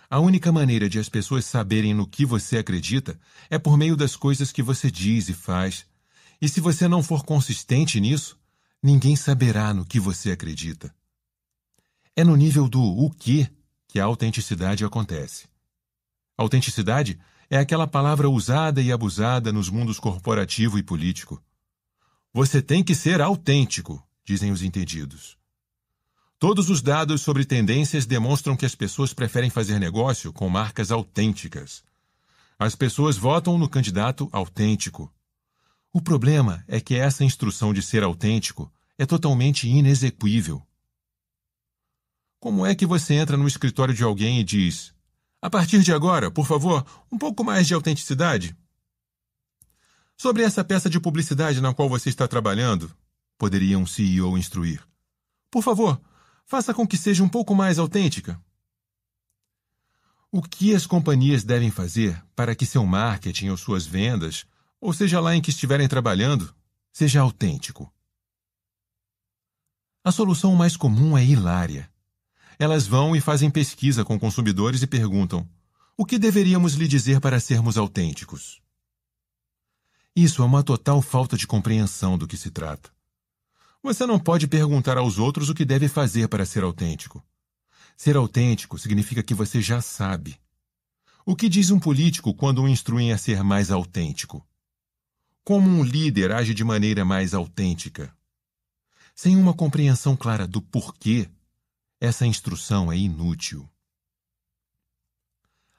A única maneira de as pessoas saberem no que você acredita é por meio das coisas que você diz e faz. E se você não for consistente nisso, ninguém saberá no que você acredita. É no nível do o que que a autenticidade acontece. autenticidade é aquela palavra usada e abusada nos mundos corporativo e político. Você tem que ser autêntico, dizem os entendidos. Todos os dados sobre tendências demonstram que as pessoas preferem fazer negócio com marcas autênticas. As pessoas votam no candidato autêntico. O problema é que essa instrução de ser autêntico é totalmente inexequível. Como é que você entra no escritório de alguém e diz: A partir de agora, por favor, um pouco mais de autenticidade? Sobre essa peça de publicidade na qual você está trabalhando, poderia um CEO instruir. Por favor, Faça com que seja um pouco mais autêntica. O que as companhias devem fazer para que seu marketing ou suas vendas, ou seja lá em que estiverem trabalhando, seja autêntico? A solução mais comum é hilária. Elas vão e fazem pesquisa com consumidores e perguntam: o que deveríamos lhe dizer para sermos autênticos? Isso é uma total falta de compreensão do que se trata. Você não pode perguntar aos outros o que deve fazer para ser autêntico. Ser autêntico significa que você já sabe. O que diz um político quando o instruem a ser mais autêntico? Como um líder age de maneira mais autêntica? Sem uma compreensão clara do porquê, essa instrução é inútil.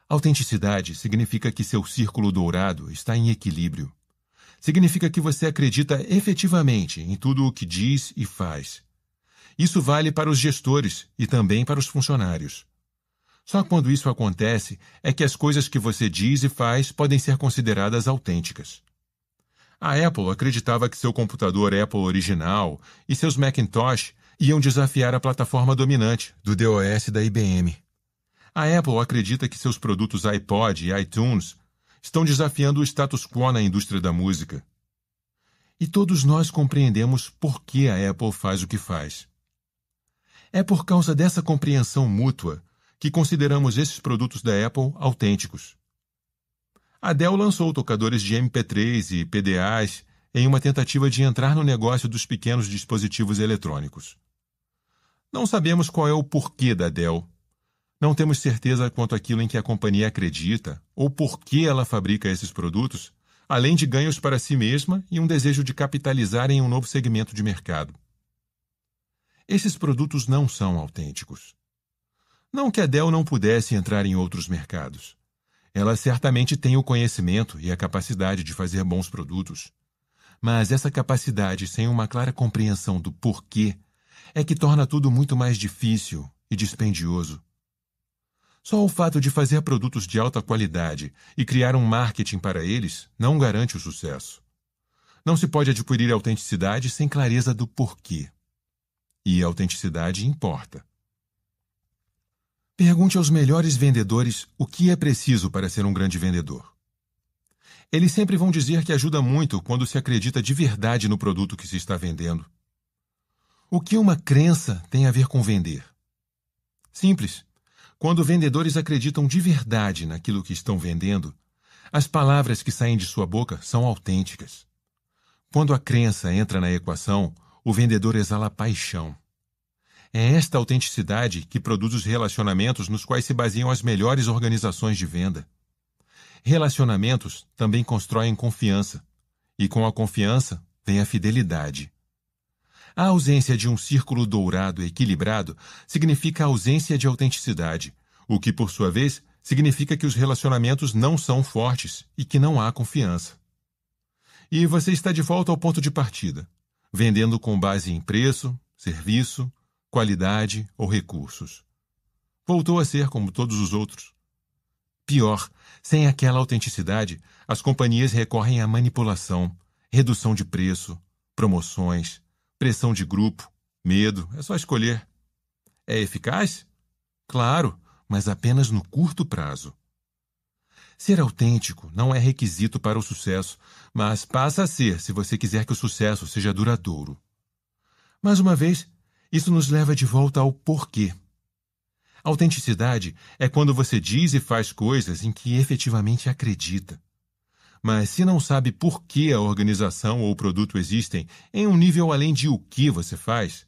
Autenticidade significa que seu círculo dourado está em equilíbrio significa que você acredita efetivamente em tudo o que diz e faz. Isso vale para os gestores e também para os funcionários. Só quando isso acontece é que as coisas que você diz e faz podem ser consideradas autênticas. A Apple acreditava que seu computador Apple original e seus Macintosh iam desafiar a plataforma dominante do DOS da IBM. A Apple acredita que seus produtos iPod e iTunes estão desafiando o status quo na indústria da música. E todos nós compreendemos por que a Apple faz o que faz. É por causa dessa compreensão mútua que consideramos esses produtos da Apple autênticos. A Dell lançou tocadores de MP3 e PDAs em uma tentativa de entrar no negócio dos pequenos dispositivos eletrônicos. Não sabemos qual é o porquê da Dell, não temos certeza quanto àquilo em que a companhia acredita ou por que ela fabrica esses produtos, além de ganhos para si mesma e um desejo de capitalizar em um novo segmento de mercado. Esses produtos não são autênticos. Não que a Dell não pudesse entrar em outros mercados. Ela certamente tem o conhecimento e a capacidade de fazer bons produtos. Mas essa capacidade, sem uma clara compreensão do porquê, é que torna tudo muito mais difícil e dispendioso. Só o fato de fazer produtos de alta qualidade e criar um marketing para eles não garante o sucesso. Não se pode adquirir autenticidade sem clareza do porquê. E a autenticidade importa. Pergunte aos melhores vendedores o que é preciso para ser um grande vendedor. Eles sempre vão dizer que ajuda muito quando se acredita de verdade no produto que se está vendendo. O que uma crença tem a ver com vender? Simples. Quando vendedores acreditam de verdade naquilo que estão vendendo, as palavras que saem de sua boca são autênticas. Quando a crença entra na equação, o vendedor exala paixão. É esta autenticidade que produz os relacionamentos nos quais se baseiam as melhores organizações de venda. Relacionamentos também constroem confiança, e com a confiança vem a fidelidade. A ausência de um círculo dourado equilibrado significa a ausência de autenticidade, o que, por sua vez, significa que os relacionamentos não são fortes e que não há confiança. E você está de volta ao ponto de partida, vendendo com base em preço, serviço, qualidade ou recursos. Voltou a ser como todos os outros. Pior, sem aquela autenticidade, as companhias recorrem à manipulação, redução de preço, promoções, pressão de grupo, medo, é só escolher. É eficaz? Claro, mas apenas no curto prazo. Ser autêntico não é requisito para o sucesso, mas passa a ser se você quiser que o sucesso seja duradouro. Mais uma vez, isso nos leva de volta ao porquê. Autenticidade é quando você diz e faz coisas em que efetivamente acredita. Mas se não sabe por que a organização ou o produto existem, em um nível além de o que você faz,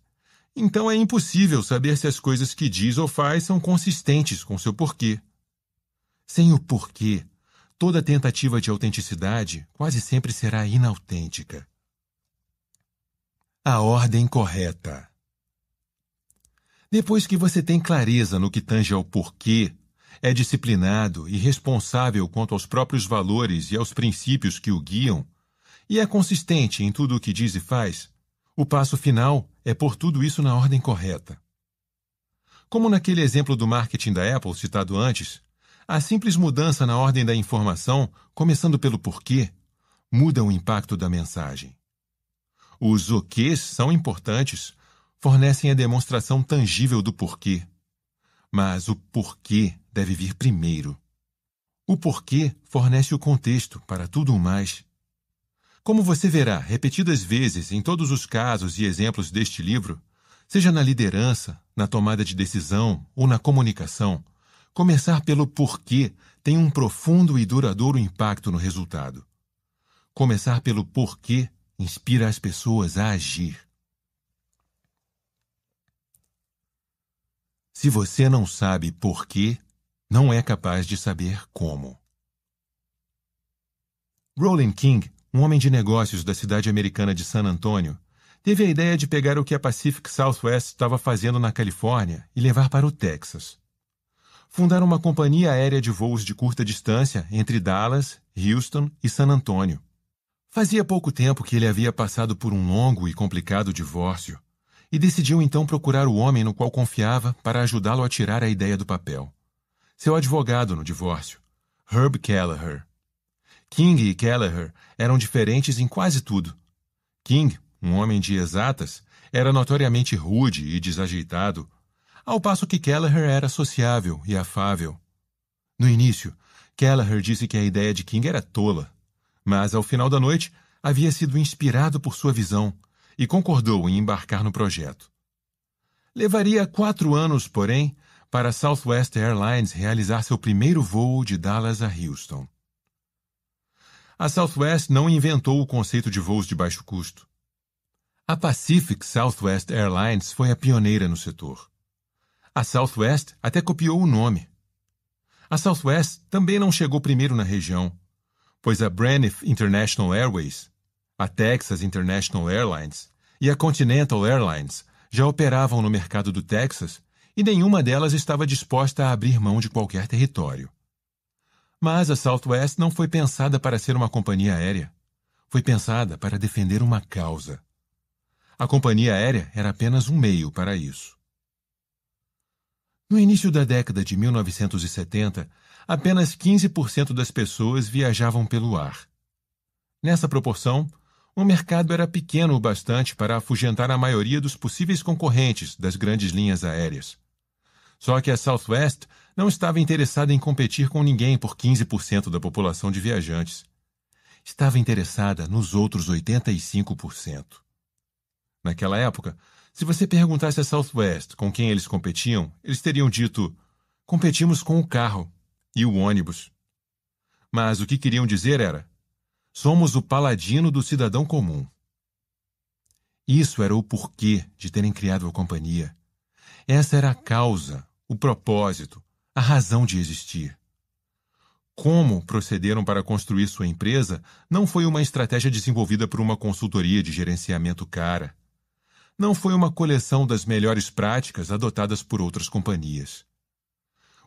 então é impossível saber se as coisas que diz ou faz são consistentes com seu porquê. Sem o porquê, toda tentativa de autenticidade quase sempre será inautêntica. A ordem correta. Depois que você tem clareza no que tange ao porquê é disciplinado e responsável quanto aos próprios valores e aos princípios que o guiam, e é consistente em tudo o que diz e faz, o passo final é pôr tudo isso na ordem correta. Como naquele exemplo do marketing da Apple citado antes, a simples mudança na ordem da informação, começando pelo porquê, muda o impacto da mensagem. Os o são importantes, fornecem a demonstração tangível do porquê mas o porquê deve vir primeiro. O porquê fornece o contexto para tudo o mais. Como você verá repetidas vezes em todos os casos e exemplos deste livro, seja na liderança, na tomada de decisão ou na comunicação, começar pelo porquê tem um profundo e duradouro impacto no resultado. Começar pelo porquê inspira as pessoas a agir. Se você não sabe por quê, não é capaz de saber como. Roland King, um homem de negócios da cidade americana de San Antônio, teve a ideia de pegar o que a Pacific Southwest estava fazendo na Califórnia e levar para o Texas. Fundar uma companhia aérea de voos de curta distância entre Dallas, Houston e San Antônio. Fazia pouco tempo que ele havia passado por um longo e complicado divórcio e decidiu então procurar o homem no qual confiava para ajudá-lo a tirar a ideia do papel. Seu advogado no divórcio, Herb Kelleher. King e Kelleher eram diferentes em quase tudo. King, um homem de exatas, era notoriamente rude e desajeitado, ao passo que Kelleher era sociável e afável. No início, Kelleher disse que a ideia de King era tola, mas ao final da noite havia sido inspirado por sua visão e concordou em embarcar no projeto. Levaria quatro anos, porém, para a Southwest Airlines realizar seu primeiro voo de Dallas a Houston. A Southwest não inventou o conceito de voos de baixo custo. A Pacific Southwest Airlines foi a pioneira no setor. A Southwest até copiou o nome. A Southwest também não chegou primeiro na região, pois a Braniff International Airways a Texas International Airlines e a Continental Airlines já operavam no mercado do Texas e nenhuma delas estava disposta a abrir mão de qualquer território. Mas a Southwest não foi pensada para ser uma companhia aérea. Foi pensada para defender uma causa. A companhia aérea era apenas um meio para isso. No início da década de 1970, apenas 15% das pessoas viajavam pelo ar. Nessa proporção, o mercado era pequeno o bastante para afugentar a maioria dos possíveis concorrentes das grandes linhas aéreas. Só que a Southwest não estava interessada em competir com ninguém por 15% da população de viajantes. Estava interessada nos outros 85%. Naquela época, se você perguntasse a Southwest com quem eles competiam, eles teriam dito: competimos com o carro e o ônibus. Mas o que queriam dizer era: Somos o paladino do cidadão comum. Isso era o porquê de terem criado a companhia. Essa era a causa, o propósito, a razão de existir. Como procederam para construir sua empresa não foi uma estratégia desenvolvida por uma consultoria de gerenciamento cara. Não foi uma coleção das melhores práticas adotadas por outras companhias.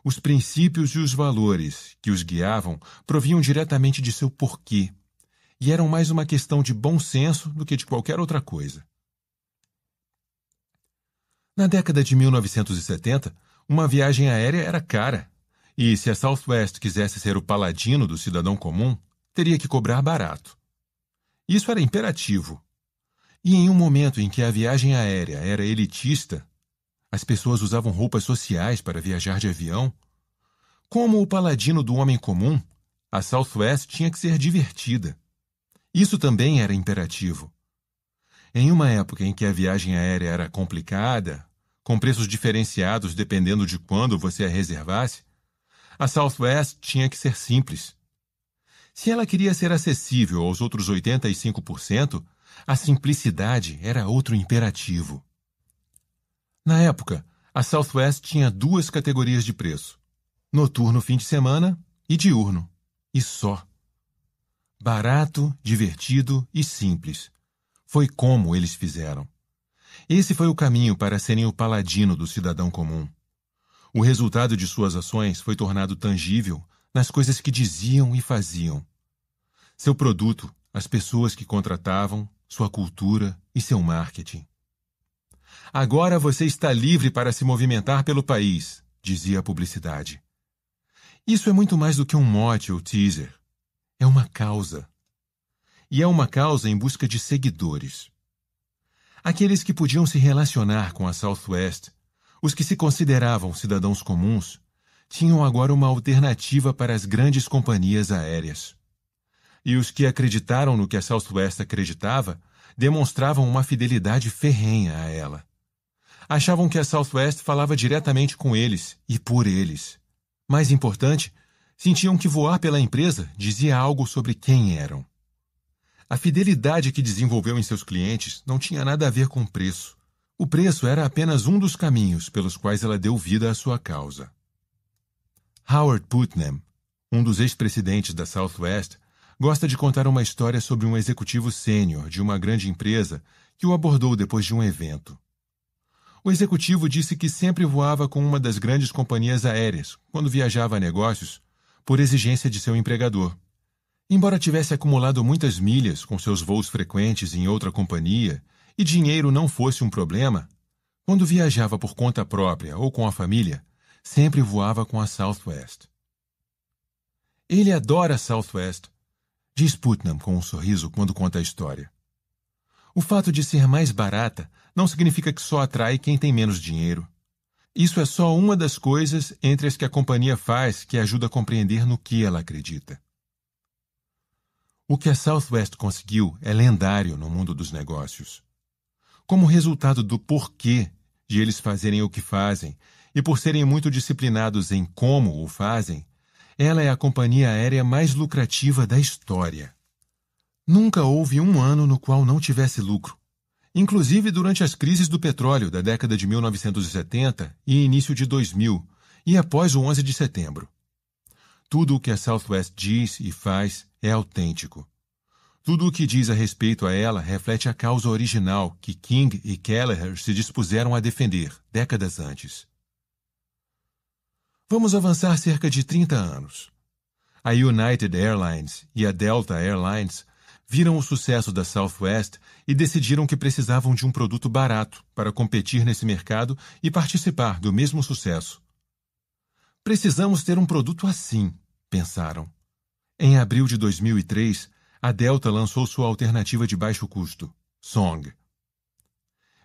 Os princípios e os valores que os guiavam proviam diretamente de seu porquê e eram mais uma questão de bom senso do que de qualquer outra coisa. Na década de 1970, uma viagem aérea era cara, e se a Southwest quisesse ser o paladino do cidadão comum, teria que cobrar barato. Isso era imperativo. E em um momento em que a viagem aérea era elitista, as pessoas usavam roupas sociais para viajar de avião, como o paladino do homem comum, a Southwest tinha que ser divertida. Isso também era imperativo. Em uma época em que a viagem aérea era complicada, com preços diferenciados dependendo de quando você a reservasse, a Southwest tinha que ser simples. Se ela queria ser acessível aos outros 85%, a simplicidade era outro imperativo. Na época, a Southwest tinha duas categorias de preço: noturno fim de semana e diurno, e só. Barato, divertido e simples. Foi como eles fizeram. Esse foi o caminho para serem o paladino do cidadão comum. O resultado de suas ações foi tornado tangível nas coisas que diziam e faziam. Seu produto, as pessoas que contratavam, sua cultura e seu marketing. Agora você está livre para se movimentar pelo país, dizia a publicidade. Isso é muito mais do que um mote ou teaser. É uma causa. E é uma causa em busca de seguidores. Aqueles que podiam se relacionar com a Southwest, os que se consideravam cidadãos comuns, tinham agora uma alternativa para as grandes companhias aéreas. E os que acreditaram no que a Southwest acreditava demonstravam uma fidelidade ferrenha a ela. Achavam que a Southwest falava diretamente com eles e por eles. Mais importante, Sentiam que voar pela empresa dizia algo sobre quem eram. A fidelidade que desenvolveu em seus clientes não tinha nada a ver com preço. O preço era apenas um dos caminhos pelos quais ela deu vida à sua causa. Howard Putnam, um dos ex-presidentes da Southwest, gosta de contar uma história sobre um executivo sênior de uma grande empresa que o abordou depois de um evento. O executivo disse que sempre voava com uma das grandes companhias aéreas quando viajava a negócios por exigência de seu empregador. Embora tivesse acumulado muitas milhas com seus voos frequentes em outra companhia e dinheiro não fosse um problema, quando viajava por conta própria ou com a família, sempre voava com a Southwest. Ele adora a Southwest, diz Putnam com um sorriso quando conta a história. O fato de ser mais barata não significa que só atrai quem tem menos dinheiro. Isso é só uma das coisas entre as que a companhia faz que ajuda a compreender no que ela acredita. O que a Southwest conseguiu é lendário no mundo dos negócios. Como resultado do porquê de eles fazerem o que fazem e por serem muito disciplinados em como o fazem, ela é a companhia aérea mais lucrativa da história. Nunca houve um ano no qual não tivesse lucro, inclusive durante as crises do petróleo da década de 1970 e início de 2000 e após o 11 de setembro. Tudo o que a Southwest diz e faz é autêntico. Tudo o que diz a respeito a ela reflete a causa original que King e Kelleher se dispuseram a defender décadas antes. Vamos avançar cerca de 30 anos. A United Airlines e a Delta Airlines viram o sucesso da Southwest e decidiram que precisavam de um produto barato para competir nesse mercado e participar do mesmo sucesso. Precisamos ter um produto assim, pensaram. Em abril de 2003, a Delta lançou sua alternativa de baixo custo, Song.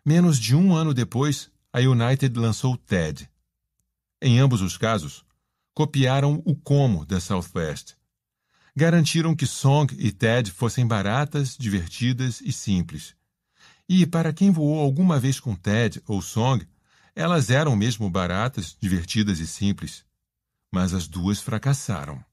Menos de um ano depois, a United lançou TED. Em ambos os casos, copiaram o como da Southwest – garantiram que Song e Ted fossem baratas, divertidas e simples. E, para quem voou alguma vez com Ted ou Song, elas eram mesmo baratas, divertidas e simples. Mas as duas fracassaram.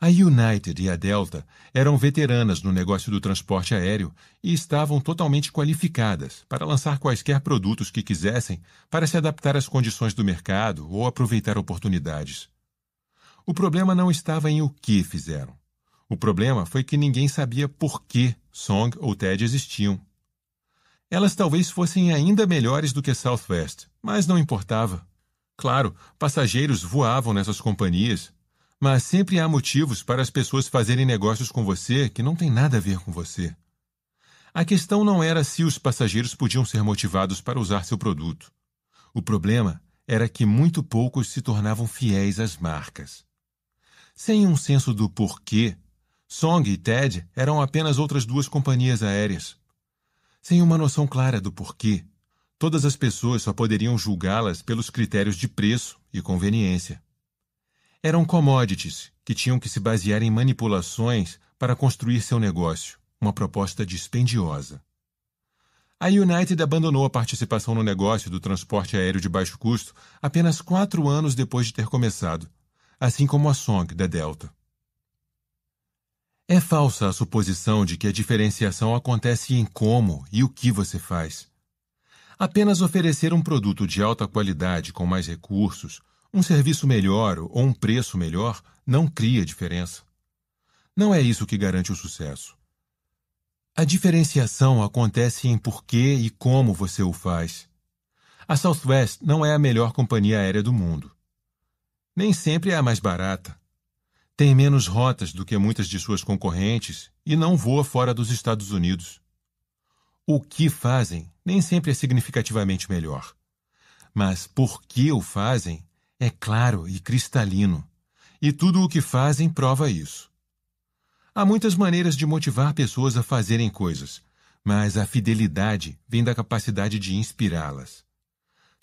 A United e a Delta eram veteranas no negócio do transporte aéreo e estavam totalmente qualificadas para lançar quaisquer produtos que quisessem para se adaptar às condições do mercado ou aproveitar oportunidades. O problema não estava em o que fizeram. O problema foi que ninguém sabia por que Song ou Ted existiam. Elas talvez fossem ainda melhores do que Southwest, mas não importava. Claro, passageiros voavam nessas companhias, mas sempre há motivos para as pessoas fazerem negócios com você que não tem nada a ver com você. A questão não era se os passageiros podiam ser motivados para usar seu produto. O problema era que muito poucos se tornavam fiéis às marcas. Sem um senso do porquê, Song e Ted eram apenas outras duas companhias aéreas. Sem uma noção clara do porquê, todas as pessoas só poderiam julgá-las pelos critérios de preço e conveniência. Eram commodities que tinham que se basear em manipulações para construir seu negócio, uma proposta dispendiosa. A United abandonou a participação no negócio do transporte aéreo de baixo custo apenas quatro anos depois de ter começado, assim como a Song da Delta. É falsa a suposição de que a diferenciação acontece em como e o que você faz. Apenas oferecer um produto de alta qualidade com mais recursos, um serviço melhor ou um preço melhor não cria diferença. Não é isso que garante o sucesso. A diferenciação acontece em porquê e como você o faz. A Southwest não é a melhor companhia aérea do mundo nem sempre é a mais barata. Tem menos rotas do que muitas de suas concorrentes e não voa fora dos Estados Unidos. O que fazem nem sempre é significativamente melhor. Mas por que o fazem é claro e cristalino, e tudo o que fazem prova isso. Há muitas maneiras de motivar pessoas a fazerem coisas, mas a fidelidade vem da capacidade de inspirá-las.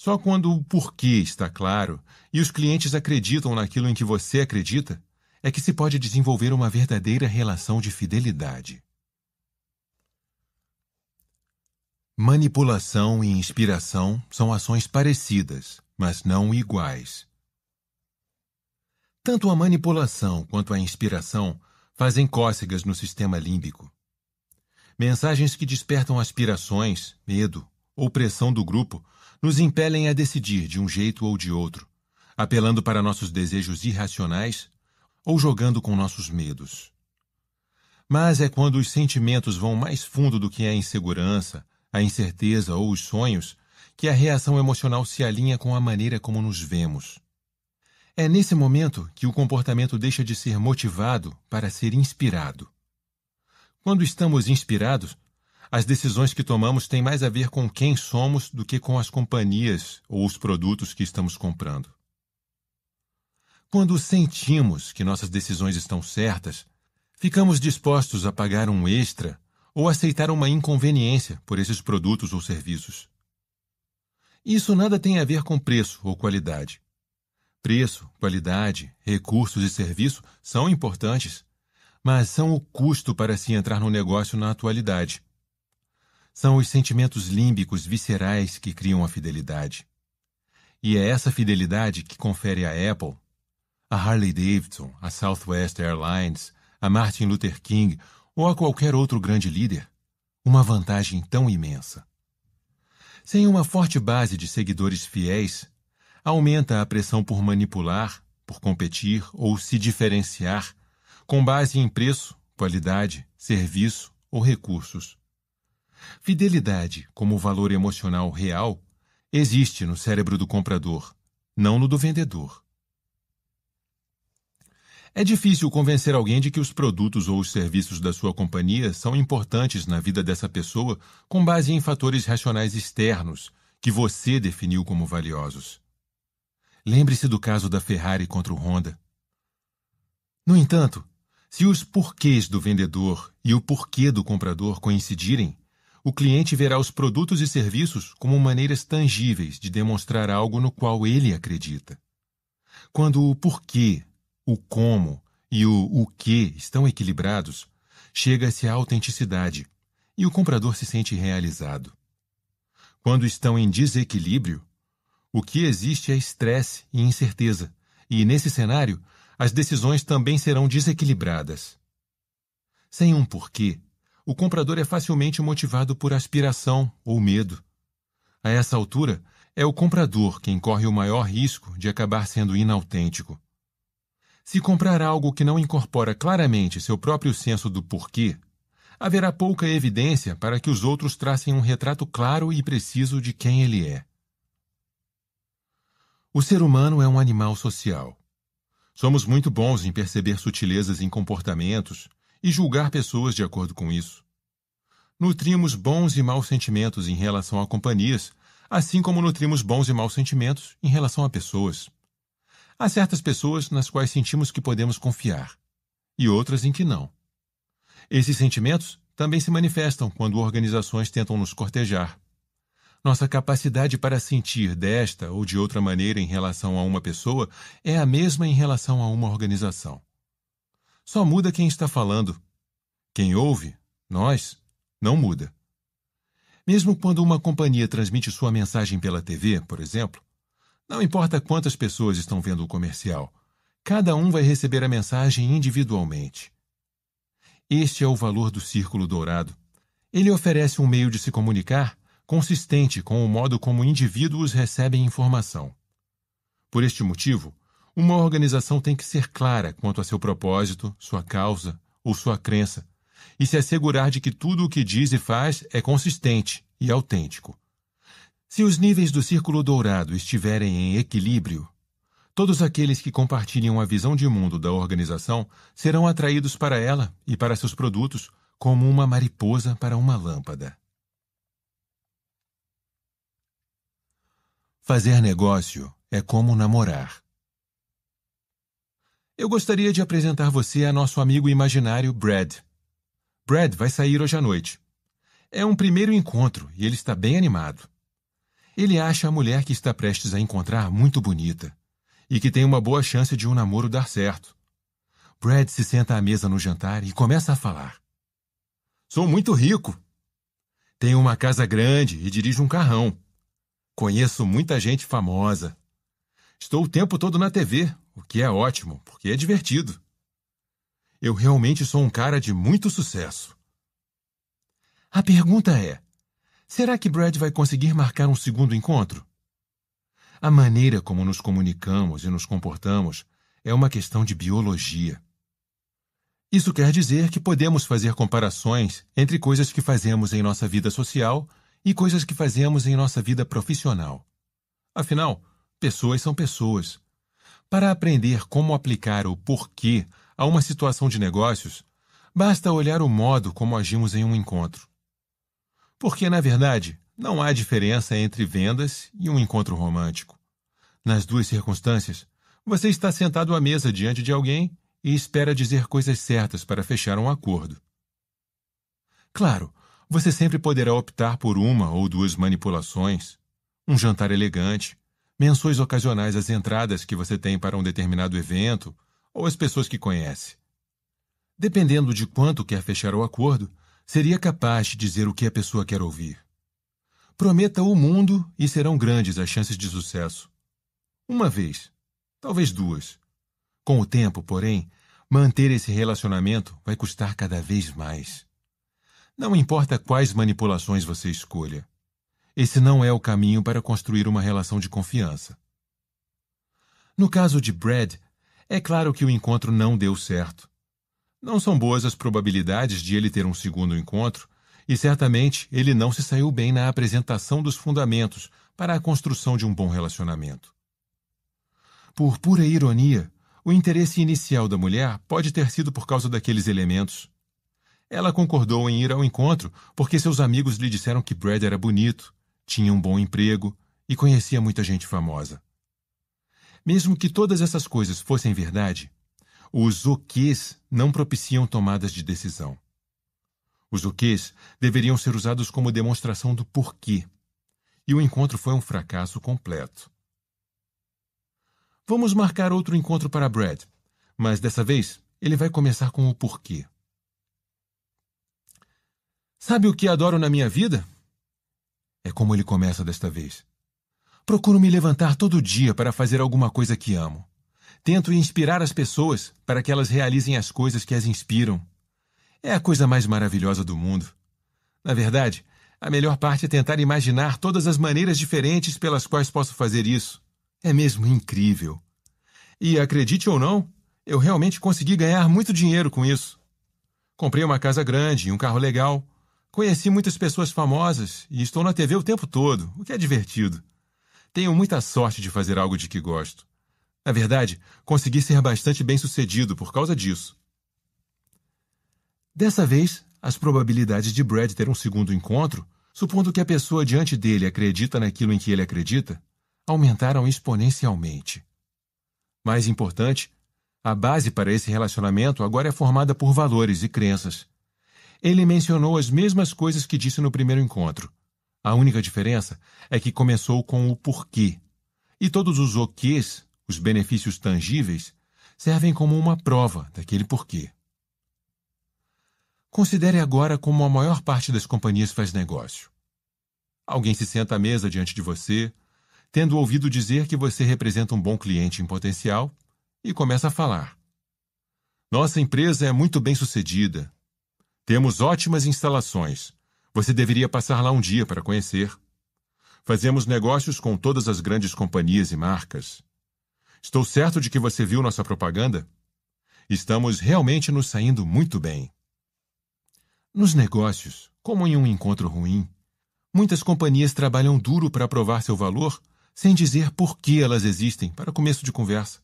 Só quando o porquê está claro e os clientes acreditam naquilo em que você acredita, é que se pode desenvolver uma verdadeira relação de fidelidade. Manipulação e inspiração são ações parecidas, mas não iguais. Tanto a manipulação quanto a inspiração fazem cócegas no sistema límbico. Mensagens que despertam aspirações, medo ou pressão do grupo nos impelem a decidir de um jeito ou de outro, apelando para nossos desejos irracionais ou jogando com nossos medos. Mas é quando os sentimentos vão mais fundo do que a insegurança, a incerteza ou os sonhos que a reação emocional se alinha com a maneira como nos vemos. É nesse momento que o comportamento deixa de ser motivado para ser inspirado. Quando estamos inspirados, as decisões que tomamos têm mais a ver com quem somos do que com as companhias ou os produtos que estamos comprando. Quando sentimos que nossas decisões estão certas, ficamos dispostos a pagar um extra ou aceitar uma inconveniência por esses produtos ou serviços. Isso nada tem a ver com preço ou qualidade. Preço, qualidade, recursos e serviço são importantes, mas são o custo para se entrar no negócio na atualidade. São os sentimentos límbicos viscerais que criam a fidelidade. E é essa fidelidade que confere à Apple, à Harley Davidson, à Southwest Airlines, a Martin Luther King ou a qualquer outro grande líder uma vantagem tão imensa. Sem uma forte base de seguidores fiéis, aumenta a pressão por manipular, por competir ou se diferenciar com base em preço, qualidade, serviço ou recursos. Fidelidade, como valor emocional real, existe no cérebro do comprador, não no do vendedor. É difícil convencer alguém de que os produtos ou os serviços da sua companhia são importantes na vida dessa pessoa com base em fatores racionais externos que você definiu como valiosos. Lembre-se do caso da Ferrari contra o Honda. No entanto, se os porquês do vendedor e o porquê do comprador coincidirem, o cliente verá os produtos e serviços como maneiras tangíveis de demonstrar algo no qual ele acredita. Quando o porquê, o como e o o que estão equilibrados, chega-se à autenticidade e o comprador se sente realizado. Quando estão em desequilíbrio, o que existe é estresse e incerteza, e nesse cenário, as decisões também serão desequilibradas. Sem um porquê, o comprador é facilmente motivado por aspiração ou medo. A essa altura, é o comprador quem corre o maior risco de acabar sendo inautêntico. Se comprar algo que não incorpora claramente seu próprio senso do porquê, haverá pouca evidência para que os outros tracem um retrato claro e preciso de quem ele é. O ser humano é um animal social. Somos muito bons em perceber sutilezas em comportamentos, e julgar pessoas de acordo com isso. Nutrimos bons e maus sentimentos em relação a companhias, assim como nutrimos bons e maus sentimentos em relação a pessoas. Há certas pessoas nas quais sentimos que podemos confiar, e outras em que não. Esses sentimentos também se manifestam quando organizações tentam nos cortejar. Nossa capacidade para sentir desta ou de outra maneira em relação a uma pessoa é a mesma em relação a uma organização. Só muda quem está falando. Quem ouve, nós, não muda. Mesmo quando uma companhia transmite sua mensagem pela TV, por exemplo, não importa quantas pessoas estão vendo o comercial, cada um vai receber a mensagem individualmente. Este é o valor do Círculo Dourado. Ele oferece um meio de se comunicar consistente com o modo como indivíduos recebem informação. Por este motivo, uma organização tem que ser clara quanto a seu propósito, sua causa ou sua crença, e se assegurar de que tudo o que diz e faz é consistente e autêntico. Se os níveis do círculo dourado estiverem em equilíbrio, todos aqueles que compartilham a visão de mundo da organização serão atraídos para ela e para seus produtos como uma mariposa para uma lâmpada. Fazer negócio é como namorar. Eu gostaria de apresentar você a nosso amigo imaginário Brad. Brad vai sair hoje à noite. É um primeiro encontro e ele está bem animado. Ele acha a mulher que está prestes a encontrar muito bonita e que tem uma boa chance de um namoro dar certo. Brad se senta à mesa no jantar e começa a falar. Sou muito rico. Tenho uma casa grande e dirijo um carrão. Conheço muita gente famosa. Estou o tempo todo na TV, o que é ótimo, porque é divertido. Eu realmente sou um cara de muito sucesso. A pergunta é: será que Brad vai conseguir marcar um segundo encontro? A maneira como nos comunicamos e nos comportamos é uma questão de biologia. Isso quer dizer que podemos fazer comparações entre coisas que fazemos em nossa vida social e coisas que fazemos em nossa vida profissional. Afinal, pessoas são pessoas para aprender como aplicar o porquê a uma situação de negócios, basta olhar o modo como agimos em um encontro. Porque, na verdade, não há diferença entre vendas e um encontro romântico. Nas duas circunstâncias, você está sentado à mesa diante de alguém e espera dizer coisas certas para fechar um acordo. Claro, você sempre poderá optar por uma ou duas manipulações, um jantar elegante, menções ocasionais às entradas que você tem para um determinado evento ou às pessoas que conhece. Dependendo de quanto quer fechar o acordo, seria capaz de dizer o que a pessoa quer ouvir. Prometa o mundo e serão grandes as chances de sucesso. Uma vez, talvez duas. Com o tempo, porém, manter esse relacionamento vai custar cada vez mais. Não importa quais manipulações você escolha. Esse não é o caminho para construir uma relação de confiança. No caso de Brad, é claro que o encontro não deu certo. Não são boas as probabilidades de ele ter um segundo encontro, e certamente ele não se saiu bem na apresentação dos fundamentos para a construção de um bom relacionamento. Por pura ironia, o interesse inicial da mulher pode ter sido por causa daqueles elementos. Ela concordou em ir ao encontro porque seus amigos lhe disseram que Brad era bonito, tinha um bom emprego e conhecia muita gente famosa. Mesmo que todas essas coisas fossem verdade, os oques não propiciam tomadas de decisão. Os oques deveriam ser usados como demonstração do porquê, e o encontro foi um fracasso completo. Vamos marcar outro encontro para Brad, mas dessa vez ele vai começar com o porquê. Sabe o que adoro na minha vida? É como ele começa desta vez. Procuro me levantar todo dia para fazer alguma coisa que amo. Tento inspirar as pessoas para que elas realizem as coisas que as inspiram. É a coisa mais maravilhosa do mundo. Na verdade, a melhor parte é tentar imaginar todas as maneiras diferentes pelas quais posso fazer isso. É mesmo incrível. E acredite ou não, eu realmente consegui ganhar muito dinheiro com isso. Comprei uma casa grande e um carro legal, Conheci muitas pessoas famosas e estou na TV o tempo todo, o que é divertido. Tenho muita sorte de fazer algo de que gosto. Na verdade, consegui ser bastante bem-sucedido por causa disso. Dessa vez, as probabilidades de Brad ter um segundo encontro, supondo que a pessoa diante dele acredita naquilo em que ele acredita, aumentaram exponencialmente. Mais importante, a base para esse relacionamento agora é formada por valores e crenças ele mencionou as mesmas coisas que disse no primeiro encontro. A única diferença é que começou com o porquê. E todos os oquês, os benefícios tangíveis, servem como uma prova daquele porquê. Considere agora como a maior parte das companhias faz negócio. Alguém se senta à mesa diante de você, tendo ouvido dizer que você representa um bom cliente em potencial, e começa a falar. Nossa empresa é muito bem sucedida. Temos ótimas instalações. Você deveria passar lá um dia para conhecer. Fazemos negócios com todas as grandes companhias e marcas. Estou certo de que você viu nossa propaganda? Estamos realmente nos saindo muito bem. Nos negócios, como em um encontro ruim, muitas companhias trabalham duro para provar seu valor sem dizer por que elas existem para começo de conversa.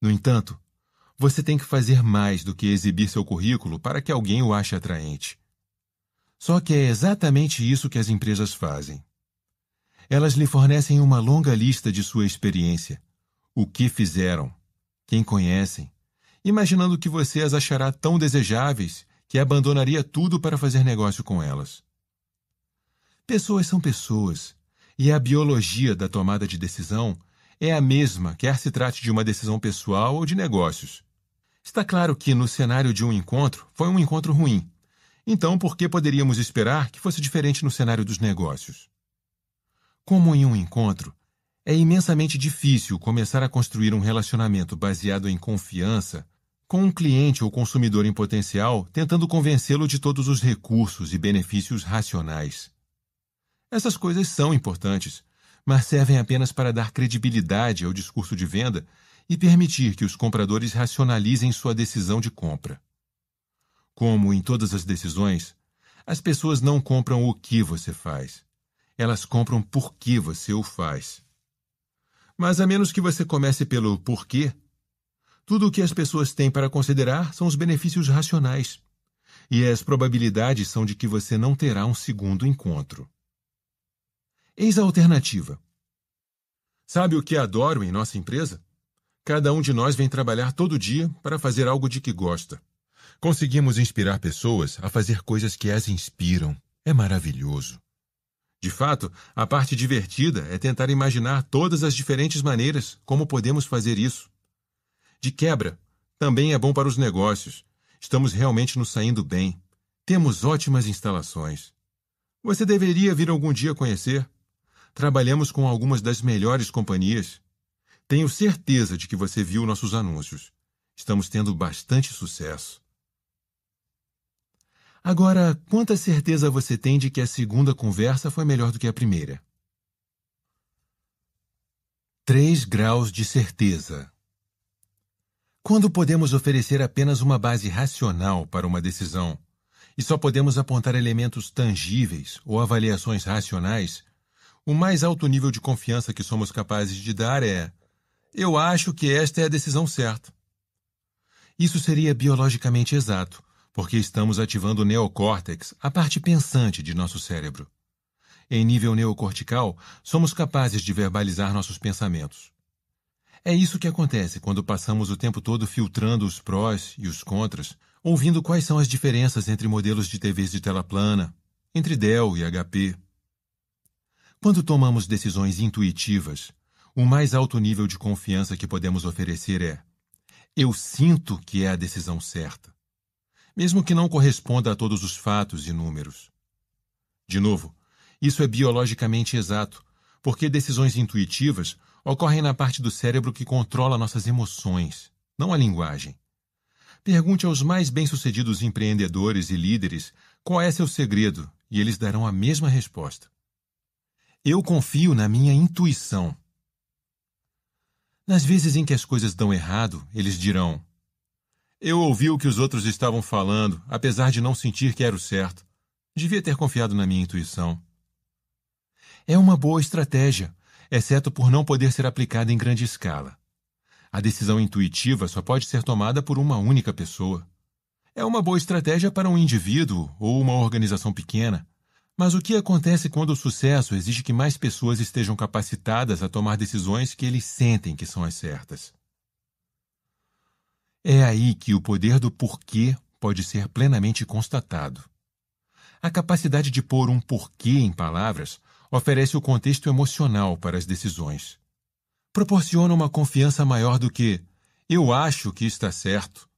No entanto, você tem que fazer mais do que exibir seu currículo para que alguém o ache atraente. Só que é exatamente isso que as empresas fazem. Elas lhe fornecem uma longa lista de sua experiência, o que fizeram, quem conhecem, imaginando que você as achará tão desejáveis que abandonaria tudo para fazer negócio com elas. Pessoas são pessoas, e a biologia da tomada de decisão é a mesma, quer se trate de uma decisão pessoal ou de negócios. Está claro que, no cenário de um encontro, foi um encontro ruim. Então, por que poderíamos esperar que fosse diferente no cenário dos negócios? Como em um encontro, é imensamente difícil começar a construir um relacionamento baseado em confiança com um cliente ou consumidor em potencial tentando convencê-lo de todos os recursos e benefícios racionais. Essas coisas são importantes, mas servem apenas para dar credibilidade ao discurso de venda e permitir que os compradores racionalizem sua decisão de compra. Como em todas as decisões, as pessoas não compram o que você faz. Elas compram por que você o faz. Mas a menos que você comece pelo porquê, tudo o que as pessoas têm para considerar são os benefícios racionais. E as probabilidades são de que você não terá um segundo encontro. Eis a alternativa. Sabe o que adoro em nossa empresa? Cada um de nós vem trabalhar todo dia para fazer algo de que gosta. Conseguimos inspirar pessoas a fazer coisas que as inspiram. É maravilhoso. De fato, a parte divertida é tentar imaginar todas as diferentes maneiras como podemos fazer isso. De quebra, também é bom para os negócios. Estamos realmente nos saindo bem. Temos ótimas instalações. Você deveria vir algum dia conhecer. Trabalhamos com algumas das melhores companhias. Tenho certeza de que você viu nossos anúncios. Estamos tendo bastante sucesso. Agora, quanta certeza você tem de que a segunda conversa foi melhor do que a primeira? 3 graus de certeza. Quando podemos oferecer apenas uma base racional para uma decisão e só podemos apontar elementos tangíveis ou avaliações racionais, o mais alto nível de confiança que somos capazes de dar é: eu acho que esta é a decisão certa. Isso seria biologicamente exato, porque estamos ativando o neocórtex, a parte pensante de nosso cérebro. Em nível neocortical, somos capazes de verbalizar nossos pensamentos. É isso que acontece quando passamos o tempo todo filtrando os prós e os contras, ouvindo quais são as diferenças entre modelos de TVs de tela plana, entre Dell e HP. Quando tomamos decisões intuitivas, o mais alto nível de confiança que podemos oferecer é: eu sinto que é a decisão certa, mesmo que não corresponda a todos os fatos e números. De novo, isso é biologicamente exato, porque decisões intuitivas ocorrem na parte do cérebro que controla nossas emoções, não a linguagem. Pergunte aos mais bem-sucedidos empreendedores e líderes qual é seu segredo, e eles darão a mesma resposta. Eu confio na minha intuição. Nas vezes em que as coisas dão errado, eles dirão: Eu ouvi o que os outros estavam falando, apesar de não sentir que era o certo. Devia ter confiado na minha intuição. É uma boa estratégia, exceto por não poder ser aplicada em grande escala. A decisão intuitiva só pode ser tomada por uma única pessoa. É uma boa estratégia para um indivíduo ou uma organização pequena, mas o que acontece quando o sucesso exige que mais pessoas estejam capacitadas a tomar decisões que eles sentem que são as certas? É aí que o poder do porquê pode ser plenamente constatado. A capacidade de pôr um porquê em palavras oferece o contexto emocional para as decisões. Proporciona uma confiança maior do que eu acho que está certo.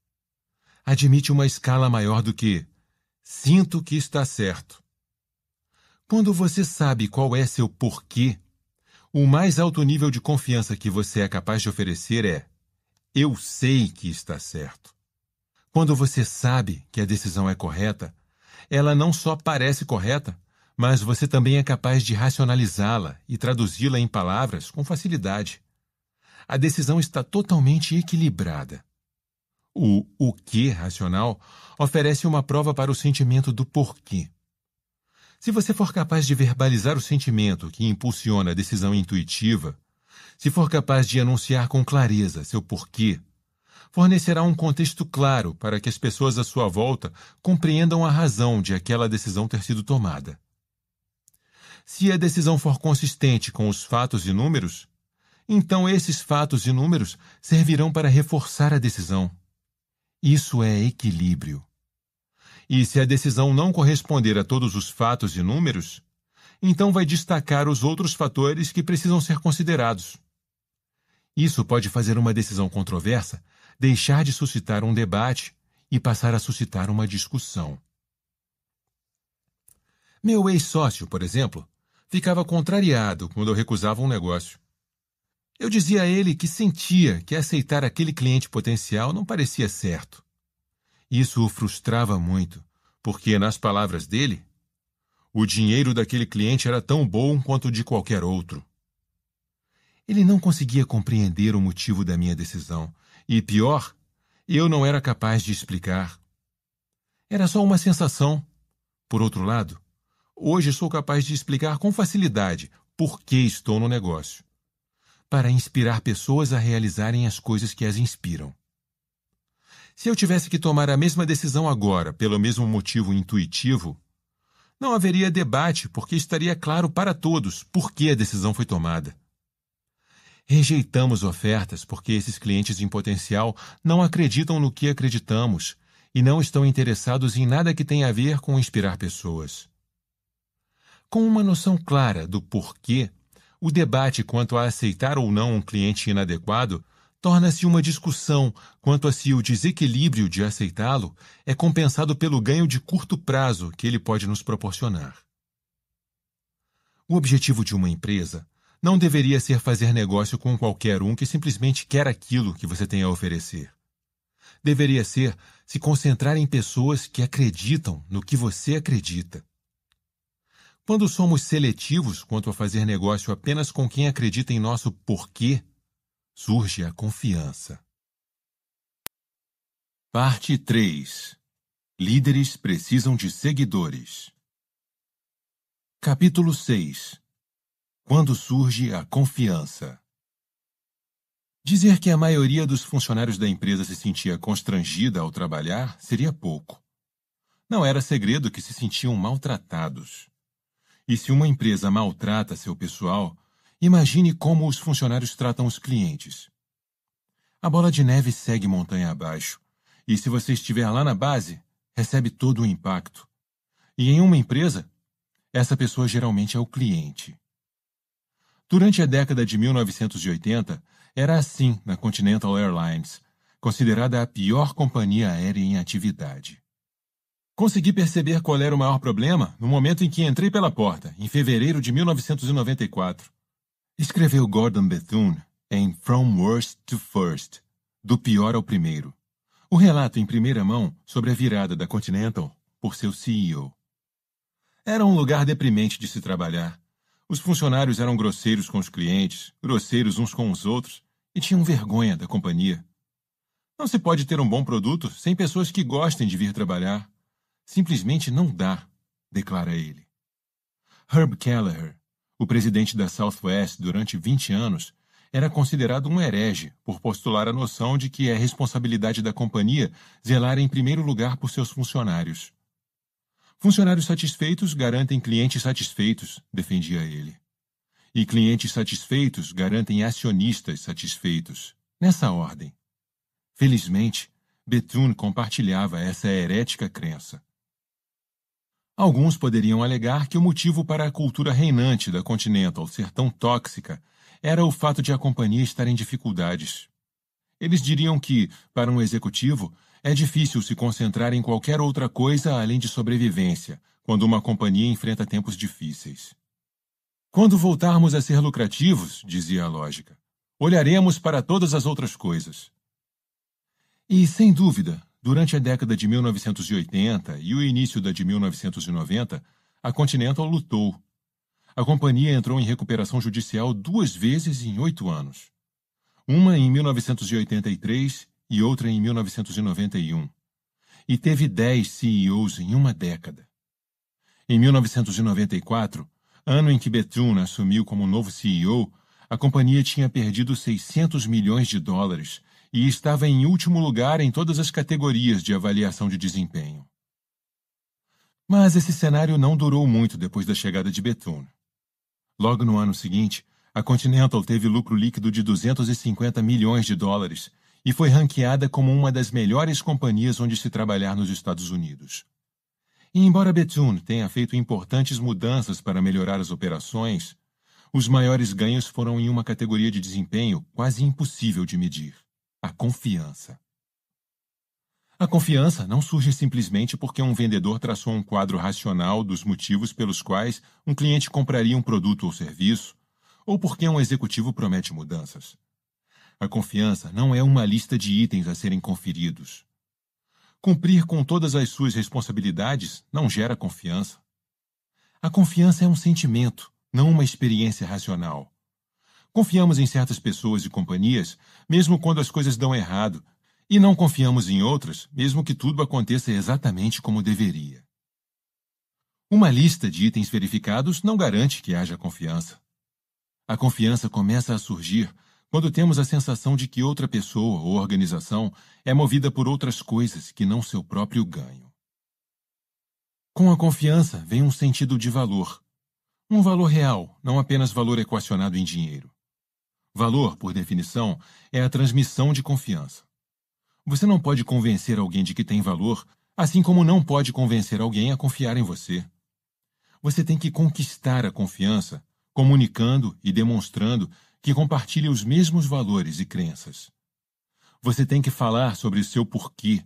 Admite uma escala maior do que sinto que está certo quando você sabe qual é seu porquê, o mais alto nível de confiança que você é capaz de oferecer é: eu sei que está certo. Quando você sabe que a decisão é correta, ela não só parece correta, mas você também é capaz de racionalizá-la e traduzi-la em palavras com facilidade. A decisão está totalmente equilibrada. O o que racional oferece uma prova para o sentimento do porquê. Se você for capaz de verbalizar o sentimento que impulsiona a decisão intuitiva, se for capaz de anunciar com clareza seu porquê, fornecerá um contexto claro para que as pessoas à sua volta compreendam a razão de aquela decisão ter sido tomada. Se a decisão for consistente com os fatos e números, então esses fatos e números servirão para reforçar a decisão. Isso é equilíbrio. E se a decisão não corresponder a todos os fatos e números, então vai destacar os outros fatores que precisam ser considerados. Isso pode fazer uma decisão controversa deixar de suscitar um debate e passar a suscitar uma discussão. Meu ex-sócio, por exemplo, ficava contrariado quando eu recusava um negócio. Eu dizia a ele que sentia que aceitar aquele cliente potencial não parecia certo. Isso o frustrava muito, porque, nas palavras dele, o dinheiro daquele cliente era tão bom quanto o de qualquer outro. Ele não conseguia compreender o motivo da minha decisão, e pior, eu não era capaz de explicar. Era só uma sensação. Por outro lado, hoje sou capaz de explicar com facilidade por que estou no negócio para inspirar pessoas a realizarem as coisas que as inspiram. Se eu tivesse que tomar a mesma decisão agora, pelo mesmo motivo intuitivo, não haveria debate, porque estaria claro para todos por que a decisão foi tomada. Rejeitamos ofertas porque esses clientes em potencial não acreditam no que acreditamos e não estão interessados em nada que tenha a ver com inspirar pessoas. Com uma noção clara do porquê, o debate quanto a aceitar ou não um cliente inadequado torna-se uma discussão quanto a se o desequilíbrio de aceitá-lo é compensado pelo ganho de curto prazo que ele pode nos proporcionar. O objetivo de uma empresa não deveria ser fazer negócio com qualquer um que simplesmente quer aquilo que você tem a oferecer. Deveria ser se concentrar em pessoas que acreditam no que você acredita. Quando somos seletivos quanto a fazer negócio apenas com quem acredita em nosso porquê, surge a confiança. Parte 3 Líderes precisam de seguidores. Capítulo 6 Quando surge a confiança. Dizer que a maioria dos funcionários da empresa se sentia constrangida ao trabalhar seria pouco. Não era segredo que se sentiam maltratados. E se uma empresa maltrata seu pessoal, Imagine como os funcionários tratam os clientes. A bola de neve segue montanha abaixo, e se você estiver lá na base, recebe todo o impacto. E em uma empresa, essa pessoa geralmente é o cliente. Durante a década de 1980, era assim na Continental Airlines, considerada a pior companhia aérea em atividade. Consegui perceber qual era o maior problema no momento em que entrei pela porta, em fevereiro de 1994. Escreveu Gordon Bethune em From Worst to First, do pior ao primeiro, o relato em primeira mão sobre a virada da Continental por seu CEO. Era um lugar deprimente de se trabalhar. Os funcionários eram grosseiros com os clientes, grosseiros uns com os outros e tinham vergonha da companhia. Não se pode ter um bom produto sem pessoas que gostem de vir trabalhar. Simplesmente não dá, declara ele. Herb Kelleher o presidente da Southwest durante 20 anos era considerado um herege por postular a noção de que é responsabilidade da companhia zelar em primeiro lugar por seus funcionários. Funcionários satisfeitos garantem clientes satisfeitos, defendia ele. E clientes satisfeitos garantem acionistas satisfeitos, nessa ordem. Felizmente, Bethune compartilhava essa herética crença. Alguns poderiam alegar que o motivo para a cultura reinante da Continental ser tão tóxica era o fato de a companhia estar em dificuldades. Eles diriam que, para um executivo, é difícil se concentrar em qualquer outra coisa além de sobrevivência, quando uma companhia enfrenta tempos difíceis. Quando voltarmos a ser lucrativos, dizia a lógica, olharemos para todas as outras coisas. E, sem dúvida, Durante a década de 1980 e o início da de 1990, a Continental lutou. A companhia entrou em recuperação judicial duas vezes em oito anos. Uma em 1983 e outra em 1991. E teve dez CEOs em uma década. Em 1994, ano em que Bethune assumiu como novo CEO, a companhia tinha perdido 600 milhões de dólares e estava em último lugar em todas as categorias de avaliação de desempenho. Mas esse cenário não durou muito depois da chegada de Bethune. Logo no ano seguinte, a Continental teve lucro líquido de 250 milhões de dólares e foi ranqueada como uma das melhores companhias onde se trabalhar nos Estados Unidos. E embora Bethune tenha feito importantes mudanças para melhorar as operações, os maiores ganhos foram em uma categoria de desempenho quase impossível de medir. A confiança. A confiança não surge simplesmente porque um vendedor traçou um quadro racional dos motivos pelos quais um cliente compraria um produto ou serviço, ou porque um executivo promete mudanças. A confiança não é uma lista de itens a serem conferidos. Cumprir com todas as suas responsabilidades não gera confiança. A confiança é um sentimento, não uma experiência racional. Confiamos em certas pessoas e companhias, mesmo quando as coisas dão errado, e não confiamos em outras, mesmo que tudo aconteça exatamente como deveria. Uma lista de itens verificados não garante que haja confiança. A confiança começa a surgir quando temos a sensação de que outra pessoa ou organização é movida por outras coisas que não seu próprio ganho. Com a confiança vem um sentido de valor. Um valor real, não apenas valor equacionado em dinheiro. Valor, por definição, é a transmissão de confiança. Você não pode convencer alguém de que tem valor, assim como não pode convencer alguém a confiar em você. Você tem que conquistar a confiança, comunicando e demonstrando que compartilha os mesmos valores e crenças. Você tem que falar sobre o seu porquê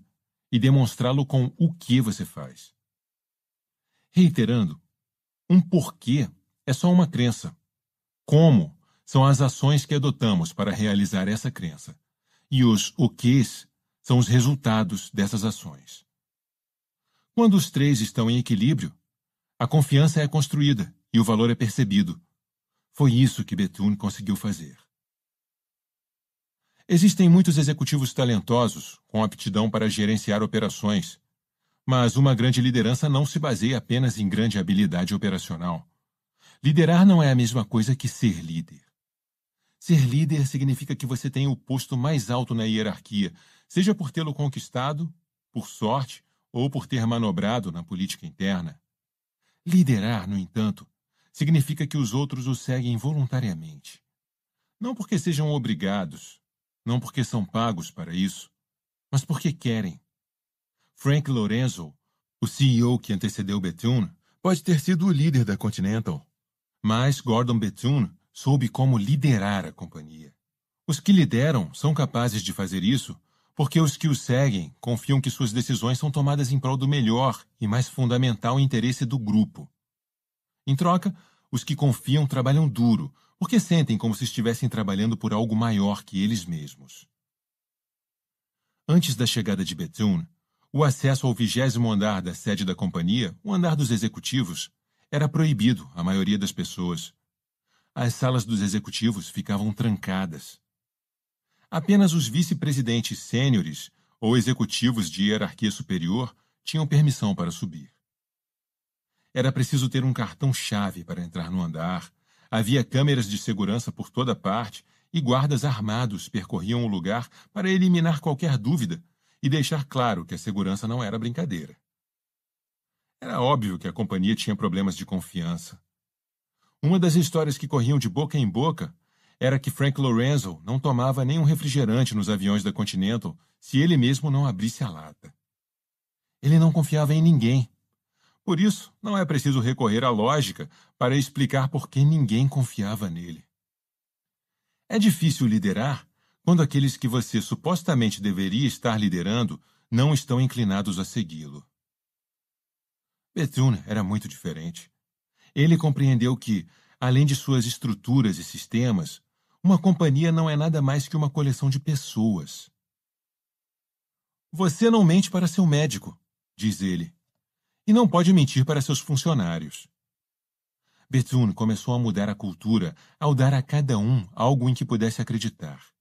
e demonstrá-lo com o que você faz. Reiterando, um porquê é só uma crença. Como são as ações que adotamos para realizar essa crença, e os o quês são os resultados dessas ações. Quando os três estão em equilíbrio, a confiança é construída e o valor é percebido. Foi isso que Bethune conseguiu fazer. Existem muitos executivos talentosos com aptidão para gerenciar operações, mas uma grande liderança não se baseia apenas em grande habilidade operacional. Liderar não é a mesma coisa que ser líder. Ser líder significa que você tem o posto mais alto na hierarquia, seja por tê-lo conquistado, por sorte ou por ter manobrado na política interna. Liderar, no entanto, significa que os outros o seguem voluntariamente. Não porque sejam obrigados, não porque são pagos para isso, mas porque querem. Frank Lorenzo, o CEO que antecedeu Bethune, pode ter sido o líder da Continental, mas Gordon Bethune soube como liderar a companhia. Os que lideram são capazes de fazer isso porque os que o seguem confiam que suas decisões são tomadas em prol do melhor e mais fundamental interesse do grupo. Em troca, os que confiam trabalham duro, porque sentem como se estivessem trabalhando por algo maior que eles mesmos. Antes da chegada de Bethune, o acesso ao vigésimo andar da sede da companhia, o andar dos executivos, era proibido à maioria das pessoas, as salas dos executivos ficavam trancadas. Apenas os vice-presidentes sêniores ou executivos de hierarquia superior tinham permissão para subir. Era preciso ter um cartão-chave para entrar no andar, havia câmeras de segurança por toda parte e guardas armados percorriam o lugar para eliminar qualquer dúvida e deixar claro que a segurança não era brincadeira. Era óbvio que a companhia tinha problemas de confiança. Uma das histórias que corriam de boca em boca era que Frank Lorenzo não tomava nenhum refrigerante nos aviões da Continental se ele mesmo não abrisse a lata. Ele não confiava em ninguém. Por isso, não é preciso recorrer à lógica para explicar por que ninguém confiava nele. É difícil liderar quando aqueles que você supostamente deveria estar liderando não estão inclinados a segui-lo. Bethune era muito diferente. Ele compreendeu que, além de suas estruturas e sistemas, uma companhia não é nada mais que uma coleção de pessoas. Você não mente para seu médico, diz ele, e não pode mentir para seus funcionários. Bethune começou a mudar a cultura ao dar a cada um algo em que pudesse acreditar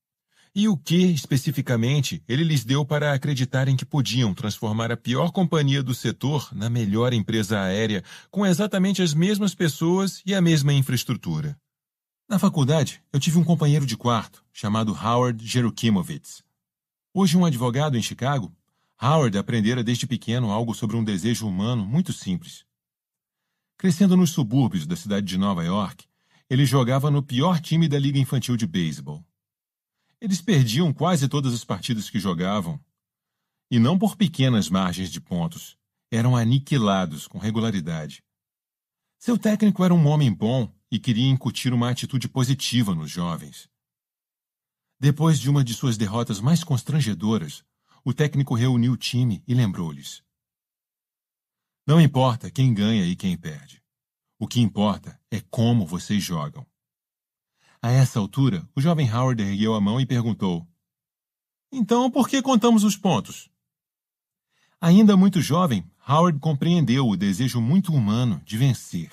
e o que, especificamente, ele lhes deu para acreditarem que podiam transformar a pior companhia do setor na melhor empresa aérea, com exatamente as mesmas pessoas e a mesma infraestrutura. Na faculdade, eu tive um companheiro de quarto, chamado Howard Jerukimovitz. Hoje um advogado em Chicago, Howard aprendera desde pequeno algo sobre um desejo humano muito simples. Crescendo nos subúrbios da cidade de Nova York, ele jogava no pior time da liga infantil de beisebol. Eles perdiam quase todas as partidas que jogavam. E não por pequenas margens de pontos. Eram aniquilados com regularidade. Seu técnico era um homem bom e queria incutir uma atitude positiva nos jovens. Depois de uma de suas derrotas mais constrangedoras, o técnico reuniu o time e lembrou-lhes: Não importa quem ganha e quem perde. O que importa é como vocês jogam. A essa altura, o jovem Howard ergueu a mão e perguntou: Então por que contamos os pontos? Ainda muito jovem, Howard compreendeu o desejo muito humano de vencer.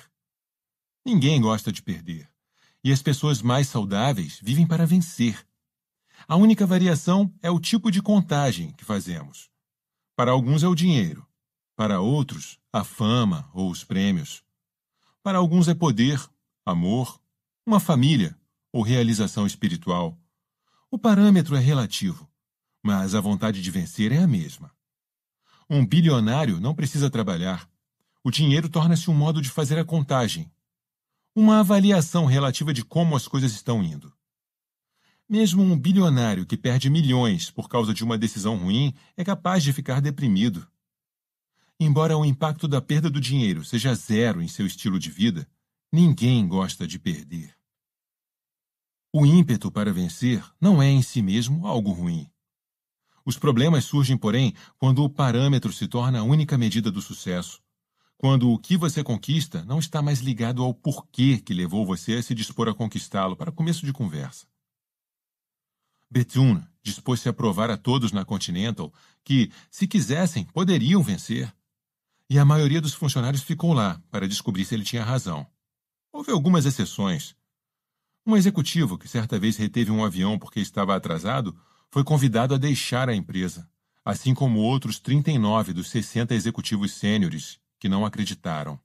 Ninguém gosta de perder, e as pessoas mais saudáveis vivem para vencer. A única variação é o tipo de contagem que fazemos. Para alguns é o dinheiro, para outros, a fama ou os prêmios. Para alguns é poder, amor, uma família, ou realização espiritual. O parâmetro é relativo, mas a vontade de vencer é a mesma. Um bilionário não precisa trabalhar. O dinheiro torna-se um modo de fazer a contagem, uma avaliação relativa de como as coisas estão indo. Mesmo um bilionário que perde milhões por causa de uma decisão ruim é capaz de ficar deprimido. Embora o impacto da perda do dinheiro seja zero em seu estilo de vida, ninguém gosta de perder. O ímpeto para vencer não é em si mesmo algo ruim. Os problemas surgem, porém, quando o parâmetro se torna a única medida do sucesso. Quando o que você conquista não está mais ligado ao porquê que levou você a se dispor a conquistá-lo para começo de conversa. Bethune dispôs-se a provar a todos na Continental que, se quisessem, poderiam vencer. E a maioria dos funcionários ficou lá para descobrir se ele tinha razão. Houve algumas exceções. Um executivo que certa vez reteve um avião porque estava atrasado foi convidado a deixar a empresa, assim como outros 39 dos 60 executivos sêniores que não acreditaram.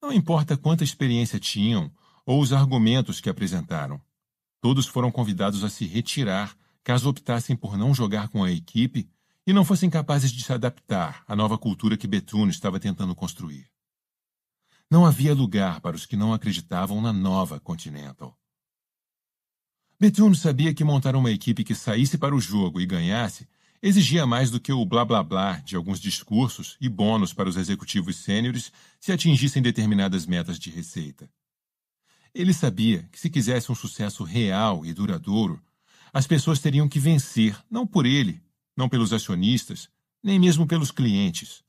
Não importa quanta experiência tinham ou os argumentos que apresentaram, todos foram convidados a se retirar caso optassem por não jogar com a equipe e não fossem capazes de se adaptar à nova cultura que Betune estava tentando construir. Não havia lugar para os que não acreditavam na nova Continental. Betum sabia que montar uma equipe que saísse para o jogo e ganhasse exigia mais do que o blá blá blá de alguns discursos e bônus para os executivos sêniores se atingissem determinadas metas de receita. Ele sabia que se quisesse um sucesso real e duradouro, as pessoas teriam que vencer, não por ele, não pelos acionistas, nem mesmo pelos clientes.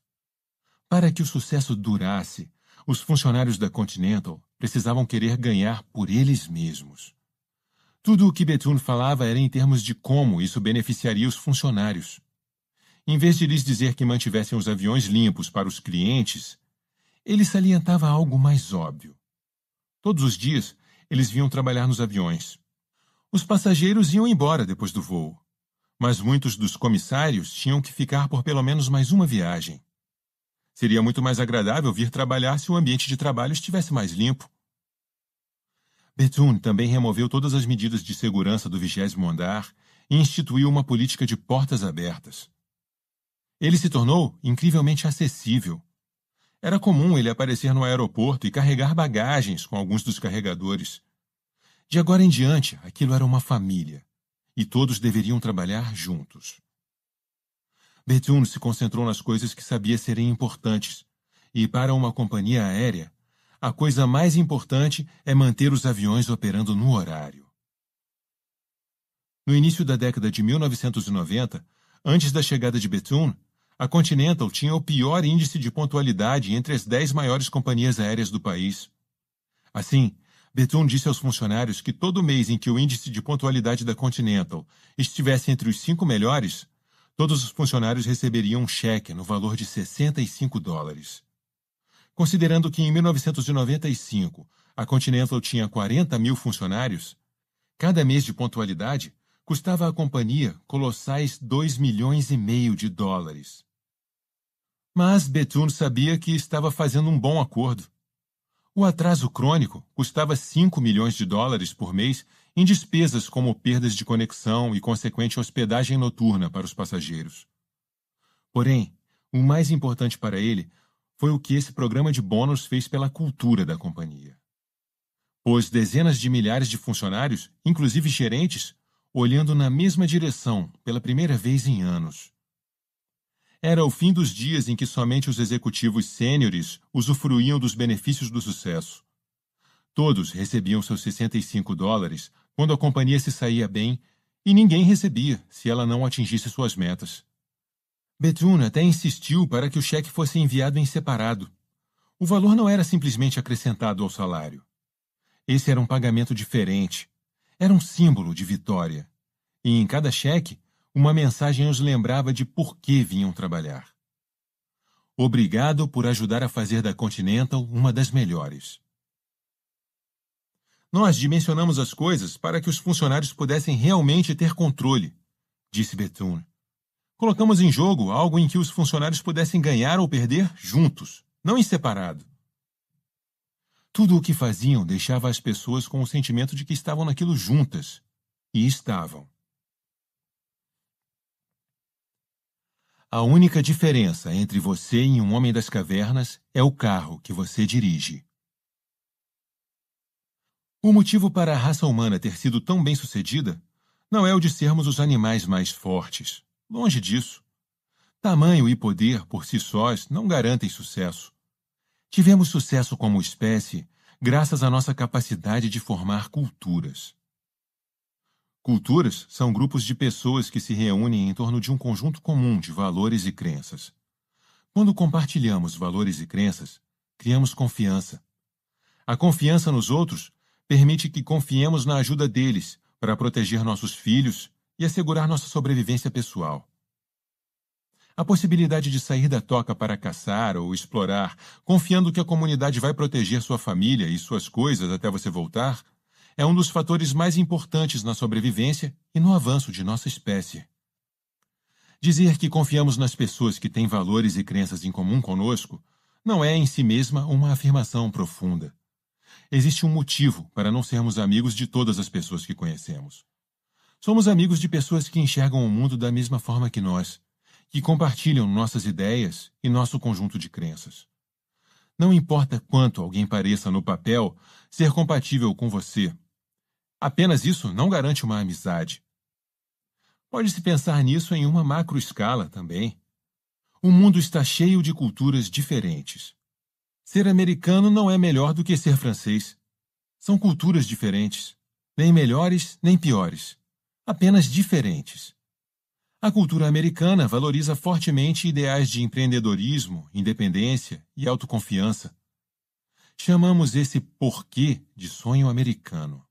Para que o sucesso durasse, os funcionários da Continental precisavam querer ganhar por eles mesmos. Tudo o que Bethune falava era em termos de como isso beneficiaria os funcionários. Em vez de lhes dizer que mantivessem os aviões limpos para os clientes, ele salientava algo mais óbvio. Todos os dias, eles vinham trabalhar nos aviões. Os passageiros iam embora depois do voo, mas muitos dos comissários tinham que ficar por pelo menos mais uma viagem. Seria muito mais agradável vir trabalhar se o ambiente de trabalho estivesse mais limpo. Betune também removeu todas as medidas de segurança do vigésimo andar e instituiu uma política de portas abertas. Ele se tornou incrivelmente acessível. Era comum ele aparecer no aeroporto e carregar bagagens com alguns dos carregadores. De agora em diante, aquilo era uma família, e todos deveriam trabalhar juntos. Bethune se concentrou nas coisas que sabia serem importantes. E para uma companhia aérea, a coisa mais importante é manter os aviões operando no horário. No início da década de 1990, antes da chegada de Bethune, a Continental tinha o pior índice de pontualidade entre as dez maiores companhias aéreas do país. Assim, Bethune disse aos funcionários que todo mês em que o índice de pontualidade da Continental estivesse entre os cinco melhores, Todos os funcionários receberiam um cheque no valor de 65 dólares. Considerando que em 1995 a Continental tinha 40 mil funcionários, cada mês de pontualidade custava à companhia colossais 2 milhões e meio de dólares. Mas Betun sabia que estava fazendo um bom acordo. O atraso crônico custava 5 milhões de dólares por mês em despesas como perdas de conexão e consequente hospedagem noturna para os passageiros. Porém, o mais importante para ele foi o que esse programa de bônus fez pela cultura da companhia. Pôs dezenas de milhares de funcionários, inclusive gerentes, olhando na mesma direção pela primeira vez em anos. Era o fim dos dias em que somente os executivos sêniores usufruíam dos benefícios do sucesso. Todos recebiam seus 65 dólares quando a companhia se saía bem, e ninguém recebia se ela não atingisse suas metas. Betuna até insistiu para que o cheque fosse enviado em separado. O valor não era simplesmente acrescentado ao salário. Esse era um pagamento diferente. Era um símbolo de vitória. E em cada cheque, uma mensagem os lembrava de por que vinham trabalhar. Obrigado por ajudar a fazer da Continental uma das melhores. Nós dimensionamos as coisas para que os funcionários pudessem realmente ter controle, disse Bethune. Colocamos em jogo algo em que os funcionários pudessem ganhar ou perder juntos, não em separado. Tudo o que faziam deixava as pessoas com o sentimento de que estavam naquilo juntas. E estavam. A única diferença entre você e um homem das cavernas é o carro que você dirige. O motivo para a raça humana ter sido tão bem sucedida não é o de sermos os animais mais fortes. Longe disso. Tamanho e poder por si sós não garantem sucesso. Tivemos sucesso como espécie graças à nossa capacidade de formar culturas. Culturas são grupos de pessoas que se reúnem em torno de um conjunto comum de valores e crenças. Quando compartilhamos valores e crenças, criamos confiança. A confiança nos outros permite que confiemos na ajuda deles para proteger nossos filhos e assegurar nossa sobrevivência pessoal. A possibilidade de sair da toca para caçar ou explorar, confiando que a comunidade vai proteger sua família e suas coisas até você voltar, é um dos fatores mais importantes na sobrevivência e no avanço de nossa espécie. Dizer que confiamos nas pessoas que têm valores e crenças em comum conosco não é em si mesma uma afirmação profunda. Existe um motivo para não sermos amigos de todas as pessoas que conhecemos. Somos amigos de pessoas que enxergam o mundo da mesma forma que nós, que compartilham nossas ideias e nosso conjunto de crenças. Não importa quanto alguém pareça no papel ser compatível com você, apenas isso não garante uma amizade. Pode-se pensar nisso em uma macro escala também. O mundo está cheio de culturas diferentes. Ser americano não é melhor do que ser francês. São culturas diferentes, nem melhores nem piores, apenas diferentes. A cultura americana valoriza fortemente ideais de empreendedorismo, independência e autoconfiança. Chamamos esse porquê de sonho americano.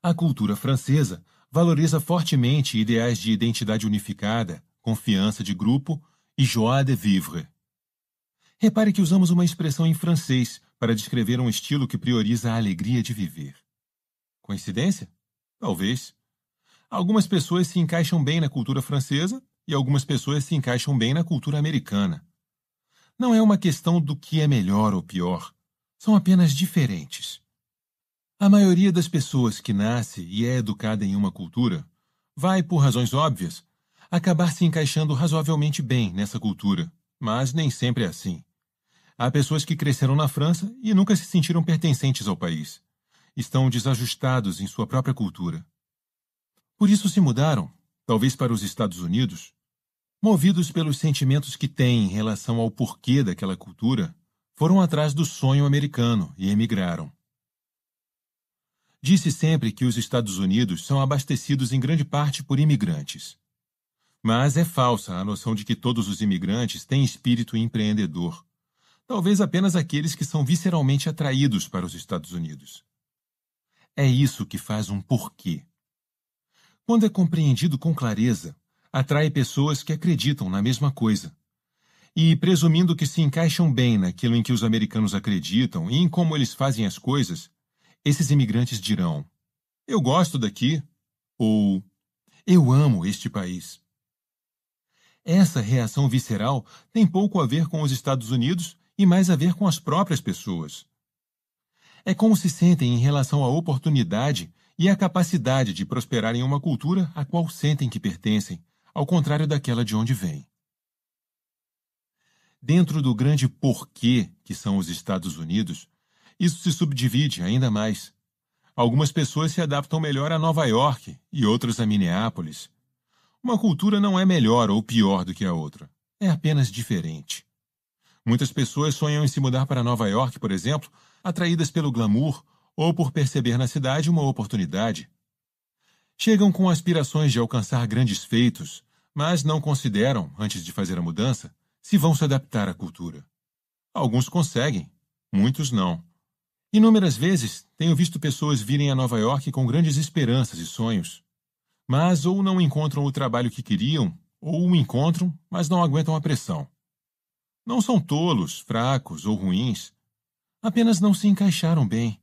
A cultura francesa valoriza fortemente ideais de identidade unificada, confiança de grupo e joie de vivre. Repare que usamos uma expressão em francês para descrever um estilo que prioriza a alegria de viver. Coincidência? Talvez. Algumas pessoas se encaixam bem na cultura francesa e algumas pessoas se encaixam bem na cultura americana. Não é uma questão do que é melhor ou pior, são apenas diferentes. A maioria das pessoas que nasce e é educada em uma cultura vai, por razões óbvias, acabar se encaixando razoavelmente bem nessa cultura, mas nem sempre é assim. Há pessoas que cresceram na França e nunca se sentiram pertencentes ao país. Estão desajustados em sua própria cultura. Por isso se mudaram, talvez para os Estados Unidos, movidos pelos sentimentos que têm em relação ao porquê daquela cultura, foram atrás do sonho americano e emigraram. Disse sempre que os Estados Unidos são abastecidos em grande parte por imigrantes. Mas é falsa a noção de que todos os imigrantes têm espírito empreendedor. Talvez apenas aqueles que são visceralmente atraídos para os Estados Unidos. É isso que faz um porquê. Quando é compreendido com clareza, atrai pessoas que acreditam na mesma coisa. E, presumindo que se encaixam bem naquilo em que os americanos acreditam e em como eles fazem as coisas, esses imigrantes dirão: Eu gosto daqui, ou Eu amo este país. Essa reação visceral tem pouco a ver com os Estados Unidos e mais a ver com as próprias pessoas. É como se sentem em relação à oportunidade e à capacidade de prosperar em uma cultura à qual sentem que pertencem, ao contrário daquela de onde vêm. Dentro do grande porquê que são os Estados Unidos, isso se subdivide ainda mais. Algumas pessoas se adaptam melhor a Nova York e outras a Minneapolis. Uma cultura não é melhor ou pior do que a outra, é apenas diferente. Muitas pessoas sonham em se mudar para Nova York, por exemplo, atraídas pelo glamour ou por perceber na cidade uma oportunidade. Chegam com aspirações de alcançar grandes feitos, mas não consideram, antes de fazer a mudança, se vão se adaptar à cultura. Alguns conseguem, muitos não. Inúmeras vezes tenho visto pessoas virem a Nova York com grandes esperanças e sonhos, mas ou não encontram o trabalho que queriam, ou o encontram, mas não aguentam a pressão. Não são tolos, fracos ou ruins. Apenas não se encaixaram bem.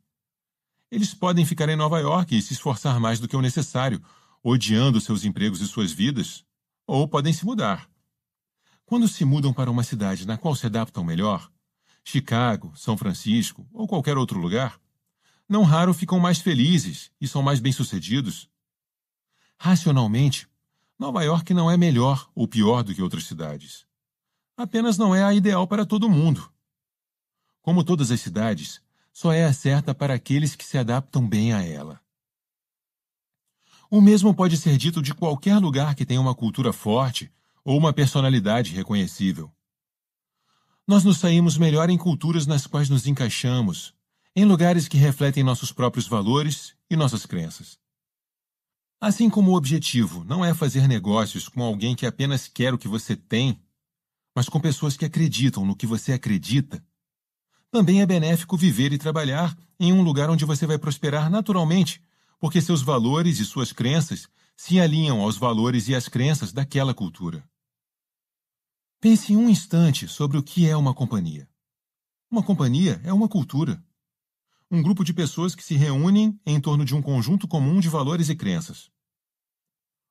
Eles podem ficar em Nova York e se esforçar mais do que o necessário, odiando seus empregos e suas vidas, ou podem se mudar. Quando se mudam para uma cidade na qual se adaptam melhor, Chicago, São Francisco ou qualquer outro lugar, não raro ficam mais felizes e são mais bem-sucedidos. Racionalmente, Nova York não é melhor ou pior do que outras cidades apenas não é a ideal para todo mundo. Como todas as cidades, só é a certa para aqueles que se adaptam bem a ela. O mesmo pode ser dito de qualquer lugar que tenha uma cultura forte ou uma personalidade reconhecível. Nós nos saímos melhor em culturas nas quais nos encaixamos, em lugares que refletem nossos próprios valores e nossas crenças. Assim como o objetivo não é fazer negócios com alguém que apenas quer o que você tem mas com pessoas que acreditam no que você acredita, também é benéfico viver e trabalhar em um lugar onde você vai prosperar naturalmente, porque seus valores e suas crenças se alinham aos valores e às crenças daquela cultura. Pense um instante sobre o que é uma companhia. Uma companhia é uma cultura. Um grupo de pessoas que se reúnem em torno de um conjunto comum de valores e crenças.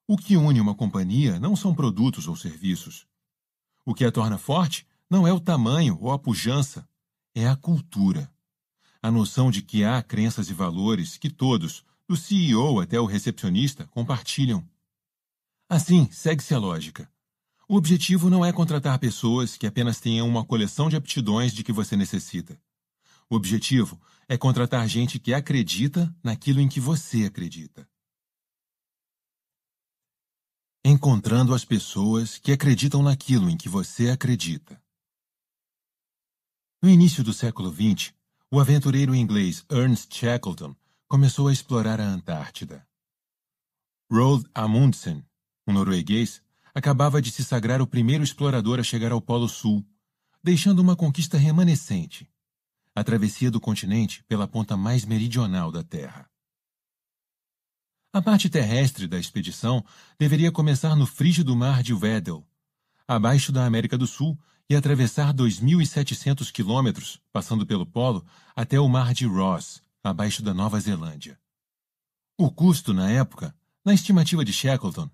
O que une uma companhia não são produtos ou serviços, o que a torna forte não é o tamanho ou a pujança, é a cultura. A noção de que há crenças e valores que todos, do CEO até o recepcionista, compartilham. Assim, segue-se a lógica. O objetivo não é contratar pessoas que apenas tenham uma coleção de aptidões de que você necessita. O objetivo é contratar gente que acredita naquilo em que você acredita encontrando as pessoas que acreditam naquilo em que você acredita. No início do século XX, o aventureiro inglês Ernest Shackleton começou a explorar a Antártida. Roald Amundsen, um norueguês, acabava de se sagrar o primeiro explorador a chegar ao Polo Sul, deixando uma conquista remanescente a travessia do continente pela ponta mais meridional da Terra. A parte terrestre da expedição deveria começar no frígido mar de Weddell, abaixo da América do Sul, e atravessar 2.700 quilômetros, passando pelo Polo, até o mar de Ross, abaixo da Nova Zelândia. O custo, na época, na estimativa de Shackleton,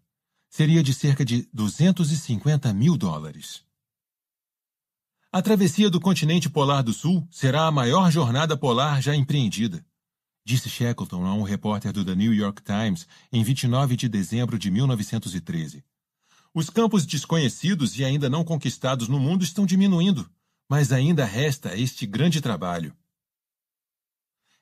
seria de cerca de 250 mil dólares. A travessia do continente polar do Sul será a maior jornada polar já empreendida disse Shackleton a um repórter do The New York Times em 29 de dezembro de 1913. Os campos desconhecidos e ainda não conquistados no mundo estão diminuindo, mas ainda resta este grande trabalho.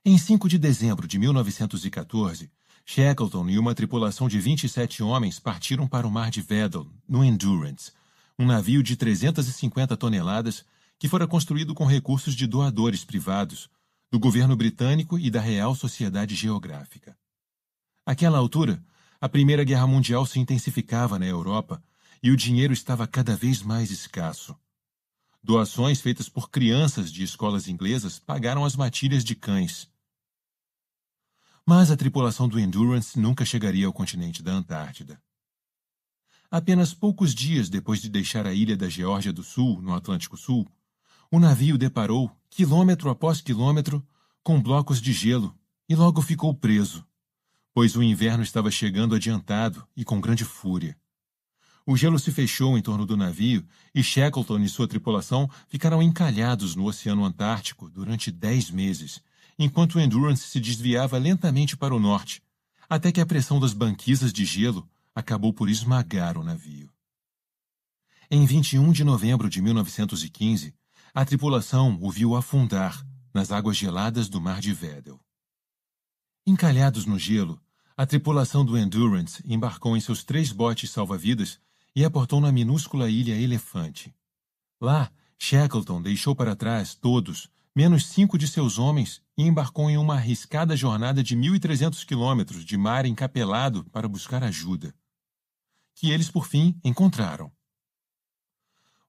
Em 5 de dezembro de 1914, Shackleton e uma tripulação de 27 homens partiram para o mar de Weddell, no Endurance, um navio de 350 toneladas que fora construído com recursos de doadores privados, do governo britânico e da Real Sociedade Geográfica. Aquela altura, a Primeira Guerra Mundial se intensificava na Europa e o dinheiro estava cada vez mais escasso. Doações feitas por crianças de escolas inglesas pagaram as matilhas de cães. Mas a tripulação do Endurance nunca chegaria ao continente da Antártida. Apenas poucos dias depois de deixar a ilha da Geórgia do Sul, no Atlântico Sul, o navio deparou, quilômetro após quilômetro, com blocos de gelo, e logo ficou preso, pois o inverno estava chegando adiantado e com grande fúria. O gelo se fechou em torno do navio e Shackleton e sua tripulação ficaram encalhados no Oceano Antártico durante dez meses, enquanto o Endurance se desviava lentamente para o norte, até que a pressão das banquisas de gelo acabou por esmagar o navio. Em 21 de novembro de 1915, a tripulação o viu afundar nas águas geladas do mar de Vedel. Encalhados no gelo, a tripulação do Endurance embarcou em seus três botes salva-vidas e aportou na minúscula ilha Elefante. Lá, Shackleton deixou para trás todos, menos cinco de seus homens, e embarcou em uma arriscada jornada de 1.300 quilômetros de mar encapelado para buscar ajuda, que eles, por fim, encontraram.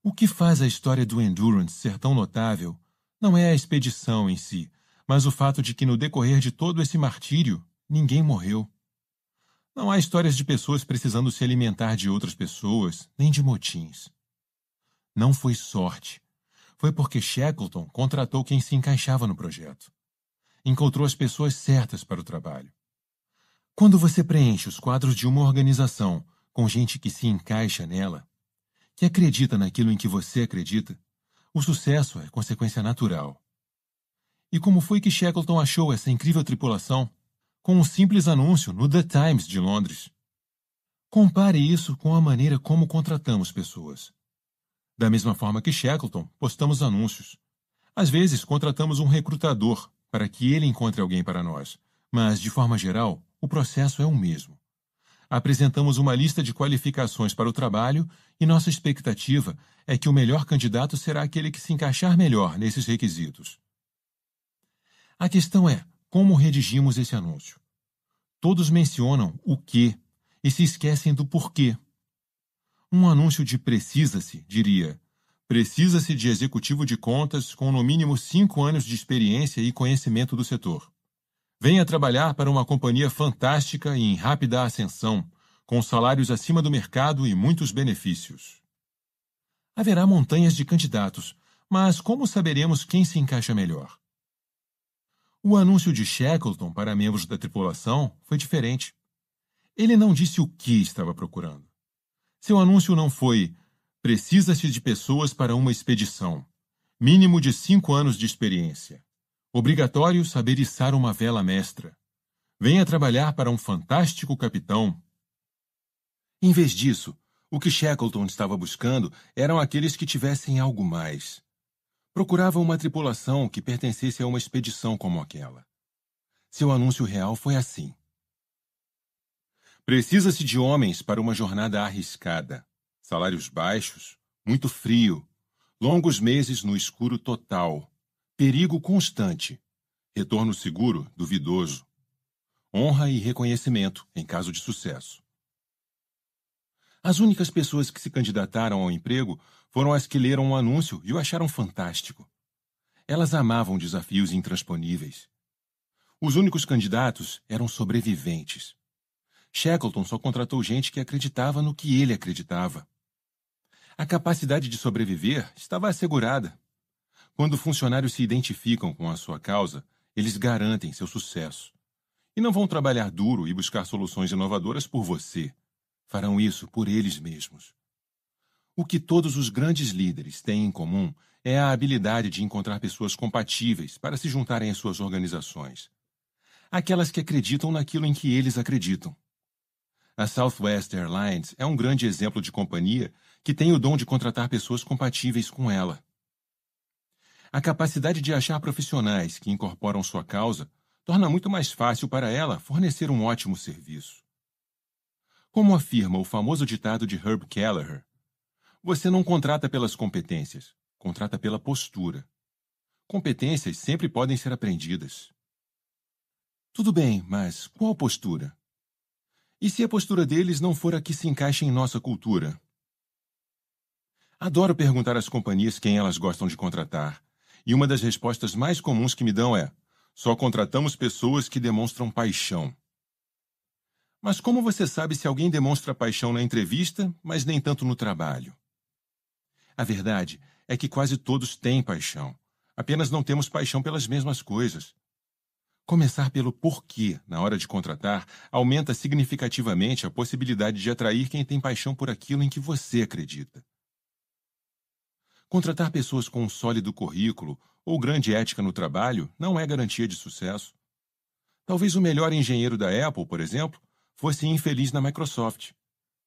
O que faz a história do Endurance ser tão notável não é a expedição em si, mas o fato de que no decorrer de todo esse martírio, ninguém morreu. Não há histórias de pessoas precisando se alimentar de outras pessoas, nem de motins. Não foi sorte. Foi porque Shackleton contratou quem se encaixava no projeto. Encontrou as pessoas certas para o trabalho. Quando você preenche os quadros de uma organização com gente que se encaixa nela, que acredita naquilo em que você acredita, o sucesso é consequência natural. E como foi que Shackleton achou essa incrível tripulação? Com um simples anúncio no The Times de Londres. Compare isso com a maneira como contratamos pessoas. Da mesma forma que Shackleton, postamos anúncios. Às vezes, contratamos um recrutador para que ele encontre alguém para nós, mas, de forma geral, o processo é o mesmo. Apresentamos uma lista de qualificações para o trabalho e nossa expectativa é que o melhor candidato será aquele que se encaixar melhor nesses requisitos. A questão é: como redigimos esse anúncio? Todos mencionam o que e se esquecem do porquê. Um anúncio de precisa-se, diria, precisa-se de executivo de contas com no mínimo cinco anos de experiência e conhecimento do setor. Venha trabalhar para uma companhia fantástica e em rápida ascensão, com salários acima do mercado e muitos benefícios. Haverá montanhas de candidatos, mas como saberemos quem se encaixa melhor? O anúncio de Shackleton para membros da tripulação foi diferente. Ele não disse o que estava procurando. Seu anúncio não foi: precisa-se de pessoas para uma expedição, mínimo de cinco anos de experiência. Obrigatório saber içar uma vela mestra. Venha trabalhar para um fantástico capitão. Em vez disso, o que Shackleton estava buscando eram aqueles que tivessem algo mais. Procurava uma tripulação que pertencesse a uma expedição como aquela. Seu anúncio real foi assim: Precisa-se de homens para uma jornada arriscada, salários baixos, muito frio, longos meses no escuro total Perigo constante. Retorno seguro, duvidoso. Honra e reconhecimento, em caso de sucesso. As únicas pessoas que se candidataram ao emprego foram as que leram o anúncio e o acharam fantástico. Elas amavam desafios intransponíveis. Os únicos candidatos eram sobreviventes. Shackleton só contratou gente que acreditava no que ele acreditava. A capacidade de sobreviver estava assegurada, quando funcionários se identificam com a sua causa, eles garantem seu sucesso. E não vão trabalhar duro e buscar soluções inovadoras por você. Farão isso por eles mesmos. O que todos os grandes líderes têm em comum é a habilidade de encontrar pessoas compatíveis para se juntarem às suas organizações. Aquelas que acreditam naquilo em que eles acreditam. A Southwest Airlines é um grande exemplo de companhia que tem o dom de contratar pessoas compatíveis com ela. A capacidade de achar profissionais que incorporam sua causa torna muito mais fácil para ela fornecer um ótimo serviço. Como afirma o famoso ditado de Herb Kelleher, você não contrata pelas competências, contrata pela postura. Competências sempre podem ser aprendidas. Tudo bem, mas qual postura? E se a postura deles não for a que se encaixa em nossa cultura? Adoro perguntar às companhias quem elas gostam de contratar, e uma das respostas mais comuns que me dão é: só contratamos pessoas que demonstram paixão. Mas como você sabe se alguém demonstra paixão na entrevista, mas nem tanto no trabalho? A verdade é que quase todos têm paixão, apenas não temos paixão pelas mesmas coisas. Começar pelo porquê na hora de contratar aumenta significativamente a possibilidade de atrair quem tem paixão por aquilo em que você acredita. Contratar pessoas com um sólido currículo ou grande ética no trabalho não é garantia de sucesso. Talvez o melhor engenheiro da Apple, por exemplo, fosse infeliz na Microsoft.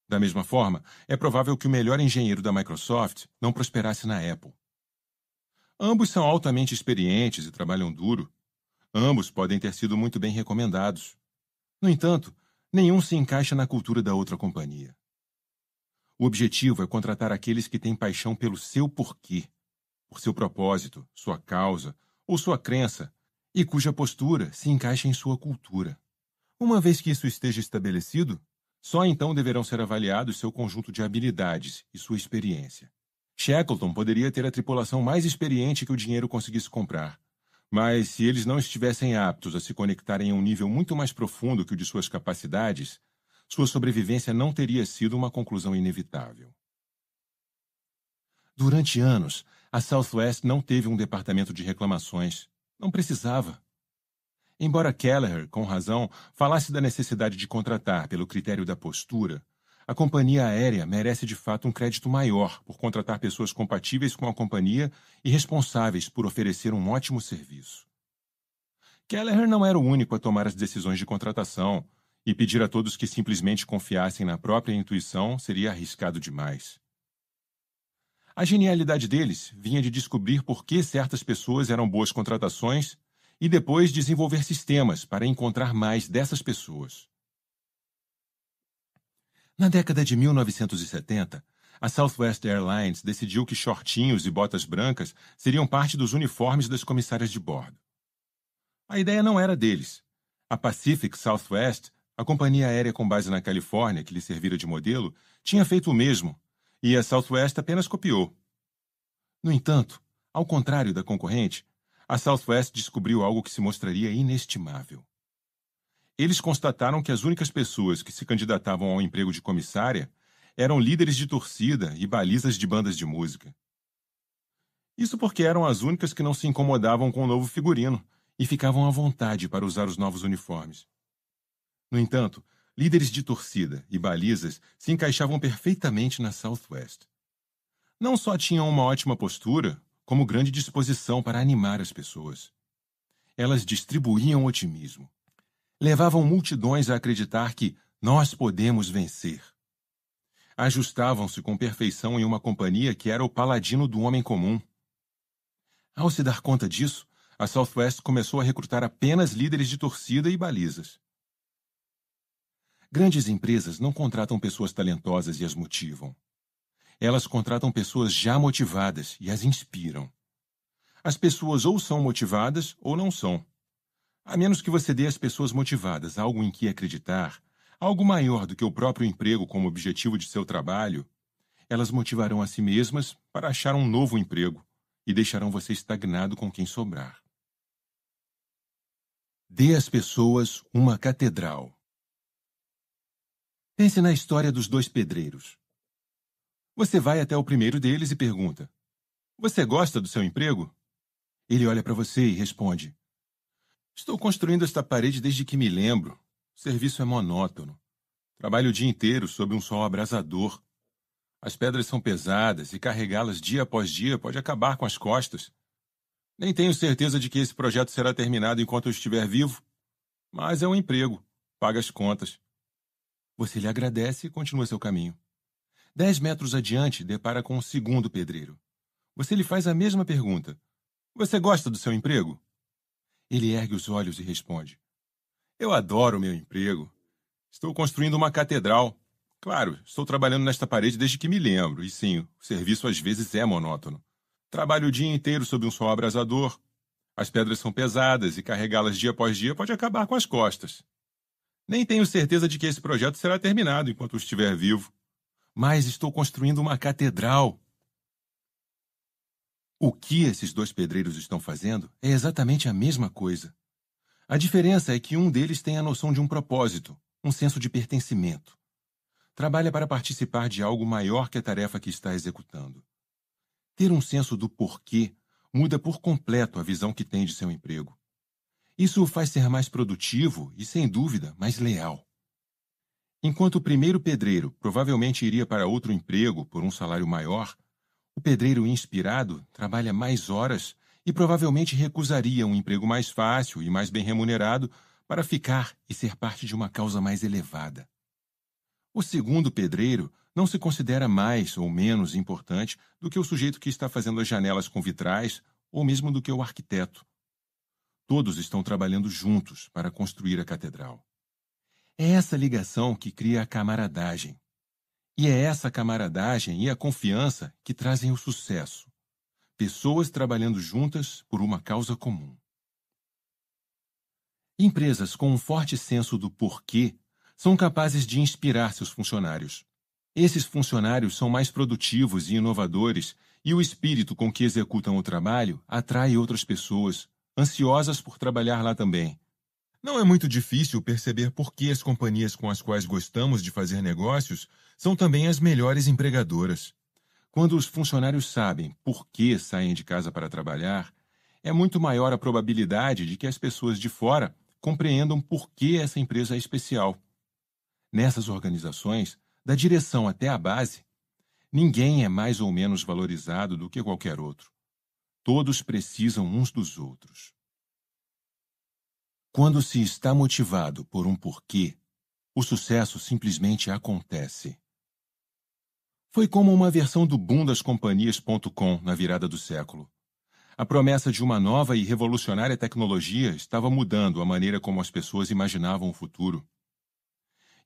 Da mesma forma, é provável que o melhor engenheiro da Microsoft não prosperasse na Apple. Ambos são altamente experientes e trabalham duro. Ambos podem ter sido muito bem recomendados. No entanto, nenhum se encaixa na cultura da outra companhia. O objetivo é contratar aqueles que têm paixão pelo seu porquê, por seu propósito, sua causa ou sua crença, e cuja postura se encaixa em sua cultura. Uma vez que isso esteja estabelecido, só então deverão ser avaliados seu conjunto de habilidades e sua experiência. Shackleton poderia ter a tripulação mais experiente que o dinheiro conseguisse comprar, mas se eles não estivessem aptos a se conectarem a um nível muito mais profundo que o de suas capacidades, sua sobrevivência não teria sido uma conclusão inevitável. Durante anos, a Southwest não teve um departamento de reclamações. Não precisava. Embora Kellerer, com razão, falasse da necessidade de contratar pelo critério da postura, a companhia aérea merece de fato um crédito maior por contratar pessoas compatíveis com a companhia e responsáveis por oferecer um ótimo serviço. Kellerer não era o único a tomar as decisões de contratação e pedir a todos que simplesmente confiassem na própria intuição seria arriscado demais. A genialidade deles vinha de descobrir por que certas pessoas eram boas contratações e depois desenvolver sistemas para encontrar mais dessas pessoas. Na década de 1970, a Southwest Airlines decidiu que shortinhos e botas brancas seriam parte dos uniformes das comissárias de bordo. A ideia não era deles. A Pacific Southwest a companhia aérea com base na Califórnia, que lhe servira de modelo, tinha feito o mesmo, e a Southwest apenas copiou. No entanto, ao contrário da concorrente, a Southwest descobriu algo que se mostraria inestimável. Eles constataram que as únicas pessoas que se candidatavam ao emprego de comissária eram líderes de torcida e balizas de bandas de música. Isso porque eram as únicas que não se incomodavam com o novo figurino e ficavam à vontade para usar os novos uniformes. No entanto, líderes de torcida e balizas se encaixavam perfeitamente na Southwest. Não só tinham uma ótima postura, como grande disposição para animar as pessoas. Elas distribuíam otimismo. Levavam multidões a acreditar que nós podemos vencer. Ajustavam-se com perfeição em uma companhia que era o paladino do homem comum. Ao se dar conta disso, a Southwest começou a recrutar apenas líderes de torcida e balizas. Grandes empresas não contratam pessoas talentosas e as motivam. Elas contratam pessoas já motivadas e as inspiram. As pessoas ou são motivadas ou não são. A menos que você dê às pessoas motivadas algo em que acreditar, algo maior do que o próprio emprego como objetivo de seu trabalho, elas motivarão a si mesmas para achar um novo emprego e deixarão você estagnado com quem sobrar. Dê às pessoas uma catedral. Pense na história dos dois pedreiros. Você vai até o primeiro deles e pergunta: Você gosta do seu emprego? Ele olha para você e responde: Estou construindo esta parede desde que me lembro. O serviço é monótono. Trabalho o dia inteiro sob um sol abrasador. As pedras são pesadas e carregá-las dia após dia pode acabar com as costas. Nem tenho certeza de que esse projeto será terminado enquanto eu estiver vivo, mas é um emprego, paga as contas. Você lhe agradece e continua seu caminho. Dez metros adiante, depara com um segundo pedreiro. Você lhe faz a mesma pergunta. Você gosta do seu emprego? Ele ergue os olhos e responde. Eu adoro meu emprego. Estou construindo uma catedral. Claro, estou trabalhando nesta parede desde que me lembro, e sim, o serviço às vezes é monótono. Trabalho o dia inteiro sob um sol abrasador. As pedras são pesadas e carregá-las dia após dia pode acabar com as costas. Nem tenho certeza de que esse projeto será terminado enquanto estiver vivo, mas estou construindo uma catedral. O que esses dois pedreiros estão fazendo é exatamente a mesma coisa. A diferença é que um deles tem a noção de um propósito, um senso de pertencimento. Trabalha para participar de algo maior que a tarefa que está executando. Ter um senso do porquê muda por completo a visão que tem de seu emprego. Isso o faz ser mais produtivo e, sem dúvida, mais leal. Enquanto o primeiro pedreiro provavelmente iria para outro emprego por um salário maior, o pedreiro inspirado trabalha mais horas e provavelmente recusaria um emprego mais fácil e mais bem remunerado para ficar e ser parte de uma causa mais elevada. O segundo pedreiro não se considera mais ou menos importante do que o sujeito que está fazendo as janelas com vitrais ou mesmo do que o arquiteto. Todos estão trabalhando juntos para construir a catedral. É essa ligação que cria a camaradagem. E é essa camaradagem e a confiança que trazem o sucesso. Pessoas trabalhando juntas por uma causa comum. Empresas com um forte senso do porquê são capazes de inspirar seus funcionários. Esses funcionários são mais produtivos e inovadores, e o espírito com que executam o trabalho atrai outras pessoas, ansiosas por trabalhar lá também. Não é muito difícil perceber por que as companhias com as quais gostamos de fazer negócios são também as melhores empregadoras. Quando os funcionários sabem por que saem de casa para trabalhar, é muito maior a probabilidade de que as pessoas de fora compreendam por que essa empresa é especial. Nessas organizações, da direção até a base, ninguém é mais ou menos valorizado do que qualquer outro. Todos precisam uns dos outros. Quando se está motivado por um porquê, o sucesso simplesmente acontece. Foi como uma versão do boom das companhias.com na virada do século. A promessa de uma nova e revolucionária tecnologia estava mudando a maneira como as pessoas imaginavam o futuro.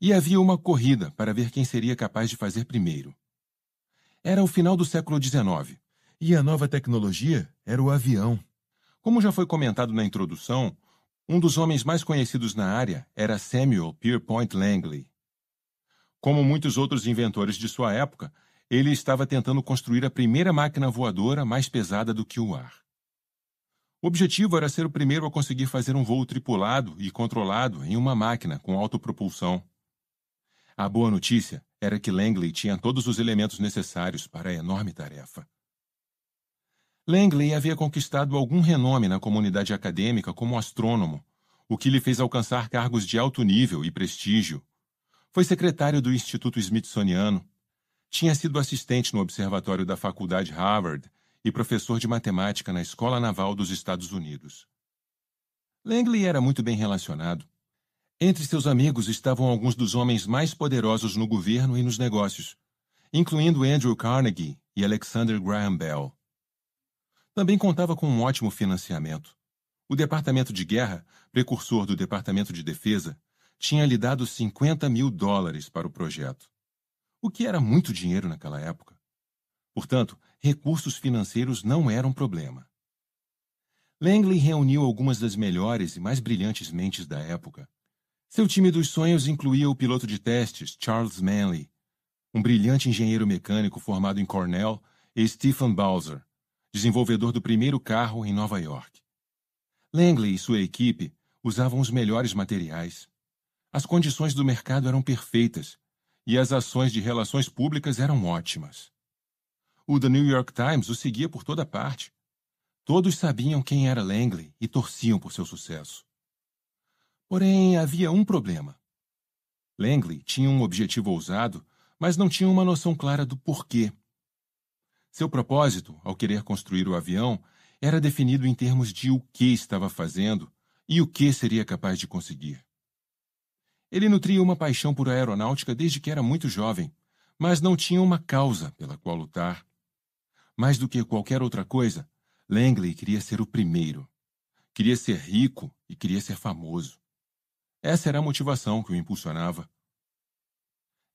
E havia uma corrida para ver quem seria capaz de fazer primeiro. Era o final do século XIX, e a nova tecnologia era o avião. Como já foi comentado na introdução, um dos homens mais conhecidos na área era Samuel Pierpont Langley. Como muitos outros inventores de sua época, ele estava tentando construir a primeira máquina voadora mais pesada do que o ar. O objetivo era ser o primeiro a conseguir fazer um voo tripulado e controlado em uma máquina com autopropulsão. A boa notícia era que Langley tinha todos os elementos necessários para a enorme tarefa. Langley havia conquistado algum renome na comunidade acadêmica como astrônomo, o que lhe fez alcançar cargos de alto nível e prestígio. Foi secretário do Instituto Smithsoniano, tinha sido assistente no observatório da Faculdade Harvard e professor de matemática na Escola Naval dos Estados Unidos. Langley era muito bem relacionado. Entre seus amigos estavam alguns dos homens mais poderosos no governo e nos negócios, incluindo Andrew Carnegie e Alexander Graham Bell também contava com um ótimo financiamento. O Departamento de Guerra, precursor do Departamento de Defesa, tinha lhe dado 50 mil dólares para o projeto, o que era muito dinheiro naquela época. Portanto, recursos financeiros não eram problema. Langley reuniu algumas das melhores e mais brilhantes mentes da época. Seu time dos sonhos incluía o piloto de testes Charles Manley, um brilhante engenheiro mecânico formado em Cornell, e Stephen Bowser, desenvolvedor do primeiro carro em Nova York. Langley e sua equipe usavam os melhores materiais. As condições do mercado eram perfeitas e as ações de relações públicas eram ótimas. O The New York Times o seguia por toda parte. Todos sabiam quem era Langley e torciam por seu sucesso. Porém, havia um problema. Langley tinha um objetivo ousado, mas não tinha uma noção clara do porquê seu propósito, ao querer construir o avião, era definido em termos de o que estava fazendo e o que seria capaz de conseguir. Ele nutria uma paixão por aeronáutica desde que era muito jovem, mas não tinha uma causa pela qual lutar. Mais do que qualquer outra coisa, Langley queria ser o primeiro. Queria ser rico e queria ser famoso. Essa era a motivação que o impulsionava.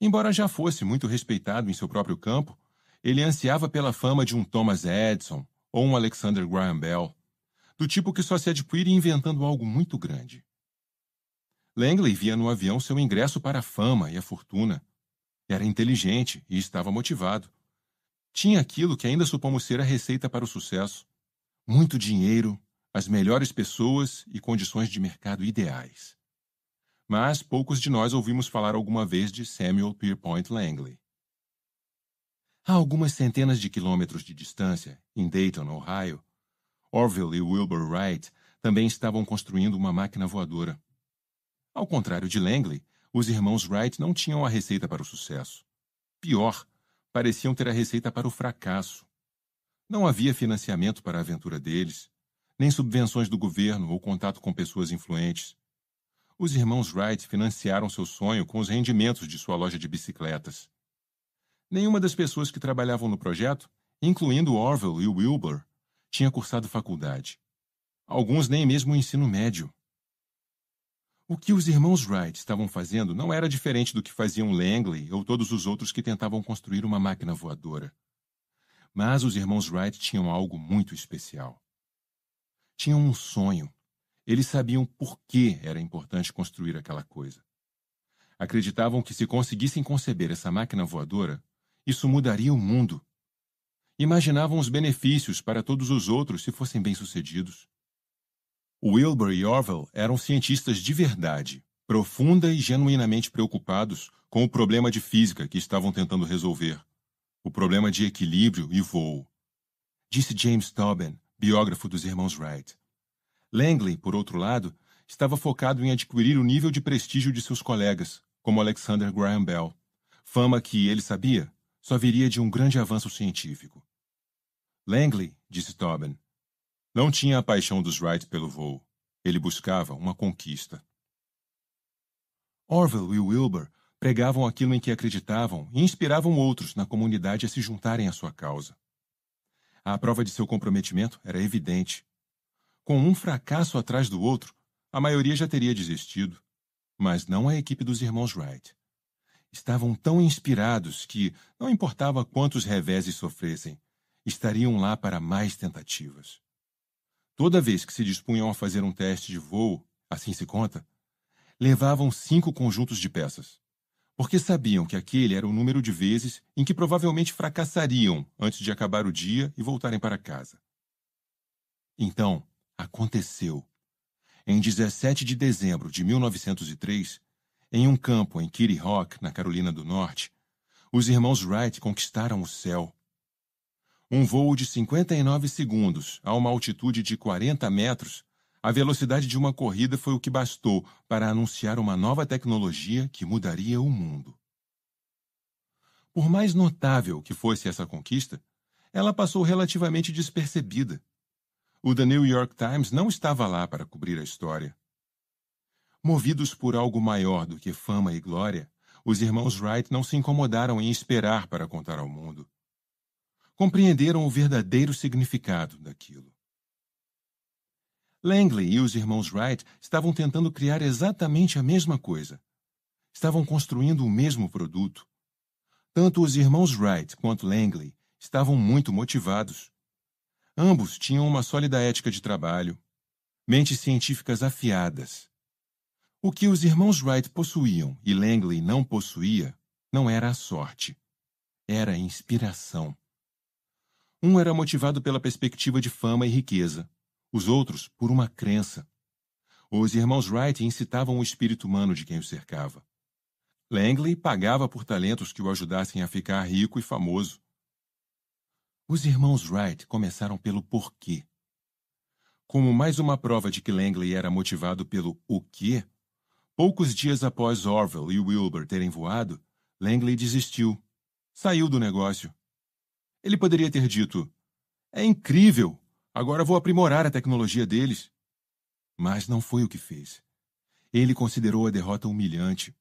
Embora já fosse muito respeitado em seu próprio campo, ele ansiava pela fama de um Thomas Edison ou um Alexander Graham Bell, do tipo que só se adquire inventando algo muito grande. Langley via no avião seu ingresso para a fama e a fortuna. Era inteligente e estava motivado. Tinha aquilo que ainda supomos ser a receita para o sucesso: muito dinheiro, as melhores pessoas e condições de mercado ideais. Mas poucos de nós ouvimos falar alguma vez de Samuel Pierpont Langley. A algumas centenas de quilômetros de distância, em Dayton, Ohio, Orville e Wilbur Wright também estavam construindo uma máquina voadora. Ao contrário de Langley, os irmãos Wright não tinham a receita para o sucesso. Pior, pareciam ter a receita para o fracasso. Não havia financiamento para a aventura deles, nem subvenções do governo ou contato com pessoas influentes. Os irmãos Wright financiaram seu sonho com os rendimentos de sua loja de bicicletas. Nenhuma das pessoas que trabalhavam no projeto, incluindo Orville e Wilbur, tinha cursado faculdade. Alguns nem mesmo o ensino médio. O que os irmãos Wright estavam fazendo não era diferente do que faziam Langley ou todos os outros que tentavam construir uma máquina voadora. Mas os irmãos Wright tinham algo muito especial. Tinham um sonho. Eles sabiam por que era importante construir aquela coisa. Acreditavam que se conseguissem conceber essa máquina voadora, isso mudaria o mundo. Imaginavam os benefícios para todos os outros se fossem bem-sucedidos. Wilbur e Orwell eram cientistas de verdade, profunda e genuinamente preocupados com o problema de física que estavam tentando resolver, o problema de equilíbrio e voo. Disse James Tobin, biógrafo dos irmãos Wright. Langley, por outro lado, estava focado em adquirir o nível de prestígio de seus colegas, como Alexander Graham Bell, fama que ele sabia só viria de um grande avanço científico. Langley, disse Tobin, não tinha a paixão dos Wright pelo voo. Ele buscava uma conquista. Orville e Wilbur pregavam aquilo em que acreditavam e inspiravam outros na comunidade a se juntarem à sua causa. A prova de seu comprometimento era evidente. Com um fracasso atrás do outro, a maioria já teria desistido, mas não a equipe dos irmãos Wright estavam tão inspirados que, não importava quantos reveses sofressem, estariam lá para mais tentativas. Toda vez que se dispunham a fazer um teste de voo, assim se conta, levavam cinco conjuntos de peças, porque sabiam que aquele era o número de vezes em que provavelmente fracassariam antes de acabar o dia e voltarem para casa. Então, aconteceu. Em 17 de dezembro de 1903, em um campo em Kitty Hawk, na Carolina do Norte, os irmãos Wright conquistaram o céu. Um voo de 59 segundos a uma altitude de 40 metros, a velocidade de uma corrida foi o que bastou para anunciar uma nova tecnologia que mudaria o mundo. Por mais notável que fosse essa conquista, ela passou relativamente despercebida. O The New York Times não estava lá para cobrir a história. Movidos por algo maior do que fama e glória, os irmãos Wright não se incomodaram em esperar para contar ao mundo. Compreenderam o verdadeiro significado daquilo. Langley e os irmãos Wright estavam tentando criar exatamente a mesma coisa. Estavam construindo o mesmo produto. Tanto os irmãos Wright quanto Langley estavam muito motivados. Ambos tinham uma sólida ética de trabalho, mentes científicas afiadas o que os irmãos Wright possuíam e Langley não possuía não era a sorte, era a inspiração. Um era motivado pela perspectiva de fama e riqueza, os outros por uma crença. Os irmãos Wright incitavam o espírito humano de quem os cercava. Langley pagava por talentos que o ajudassem a ficar rico e famoso. Os irmãos Wright começaram pelo porquê. Como mais uma prova de que Langley era motivado pelo o quê, Poucos dias após Orville e Wilbur terem voado, Langley desistiu. Saiu do negócio. Ele poderia ter dito: É incrível! Agora vou aprimorar a tecnologia deles. Mas não foi o que fez. Ele considerou a derrota humilhante.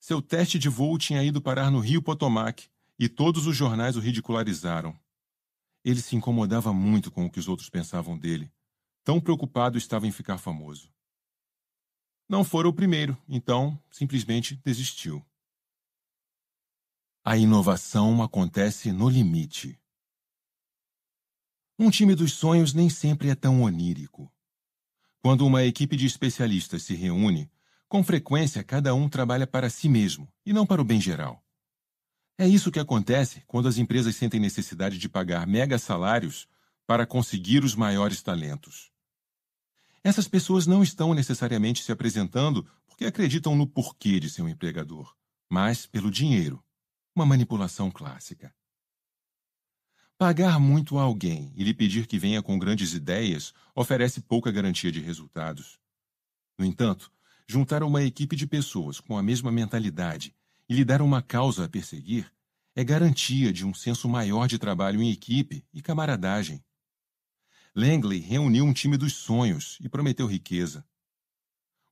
Seu teste de voo tinha ido parar no rio Potomac e todos os jornais o ridicularizaram. Ele se incomodava muito com o que os outros pensavam dele. Tão preocupado estava em ficar famoso não fora o primeiro, então simplesmente desistiu. A inovação acontece no limite. Um time dos sonhos nem sempre é tão onírico. Quando uma equipe de especialistas se reúne, com frequência cada um trabalha para si mesmo e não para o bem geral. É isso que acontece quando as empresas sentem necessidade de pagar mega salários para conseguir os maiores talentos. Essas pessoas não estão necessariamente se apresentando porque acreditam no porquê de ser um empregador, mas pelo dinheiro uma manipulação clássica. Pagar muito a alguém e lhe pedir que venha com grandes ideias oferece pouca garantia de resultados. No entanto, juntar uma equipe de pessoas com a mesma mentalidade e lhe dar uma causa a perseguir é garantia de um senso maior de trabalho em equipe e camaradagem. Langley reuniu um time dos sonhos e prometeu riqueza.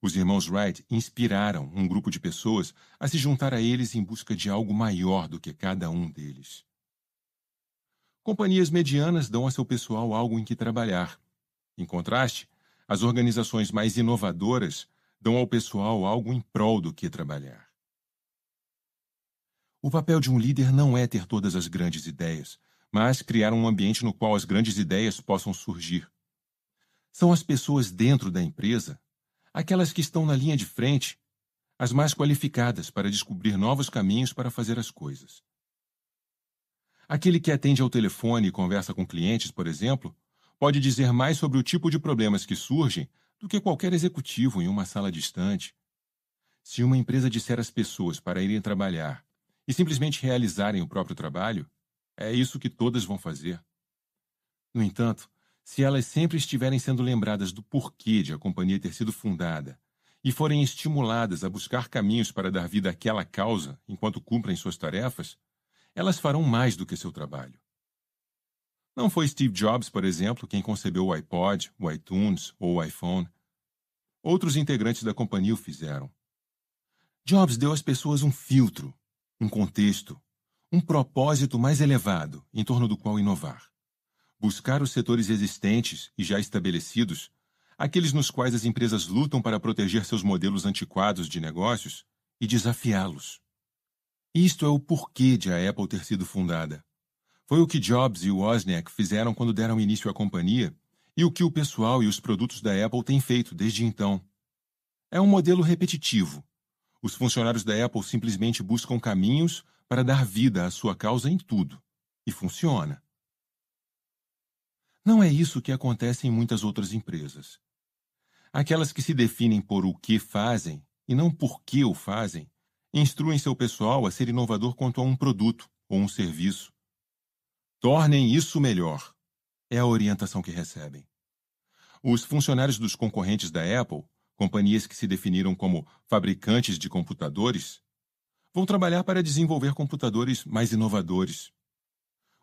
Os irmãos Wright inspiraram um grupo de pessoas a se juntar a eles em busca de algo maior do que cada um deles. Companhias medianas dão a seu pessoal algo em que trabalhar. Em contraste, as organizações mais inovadoras dão ao pessoal algo em prol do que trabalhar. O papel de um líder não é ter todas as grandes ideias, mas criar um ambiente no qual as grandes ideias possam surgir. São as pessoas dentro da empresa, aquelas que estão na linha de frente, as mais qualificadas para descobrir novos caminhos para fazer as coisas. Aquele que atende ao telefone e conversa com clientes, por exemplo, pode dizer mais sobre o tipo de problemas que surgem do que qualquer executivo em uma sala distante. Se uma empresa disser às pessoas para irem trabalhar e simplesmente realizarem o próprio trabalho, é isso que todas vão fazer. No entanto, se elas sempre estiverem sendo lembradas do porquê de a companhia ter sido fundada e forem estimuladas a buscar caminhos para dar vida àquela causa enquanto cumprem suas tarefas, elas farão mais do que seu trabalho. Não foi Steve Jobs, por exemplo, quem concebeu o iPod, o iTunes ou o iPhone. Outros integrantes da companhia o fizeram. Jobs deu às pessoas um filtro, um contexto, um propósito mais elevado em torno do qual inovar. Buscar os setores existentes e já estabelecidos, aqueles nos quais as empresas lutam para proteger seus modelos antiquados de negócios, e desafiá-los. Isto é o porquê de a Apple ter sido fundada. Foi o que Jobs e Wozniak fizeram quando deram início à companhia e o que o pessoal e os produtos da Apple têm feito desde então. É um modelo repetitivo. Os funcionários da Apple simplesmente buscam caminhos para dar vida à sua causa em tudo, e funciona. Não é isso que acontece em muitas outras empresas. Aquelas que se definem por o que fazem e não por que o fazem, instruem seu pessoal a ser inovador quanto a um produto ou um serviço. Tornem isso melhor. É a orientação que recebem. Os funcionários dos concorrentes da Apple, companhias que se definiram como fabricantes de computadores, Vão trabalhar para desenvolver computadores mais inovadores.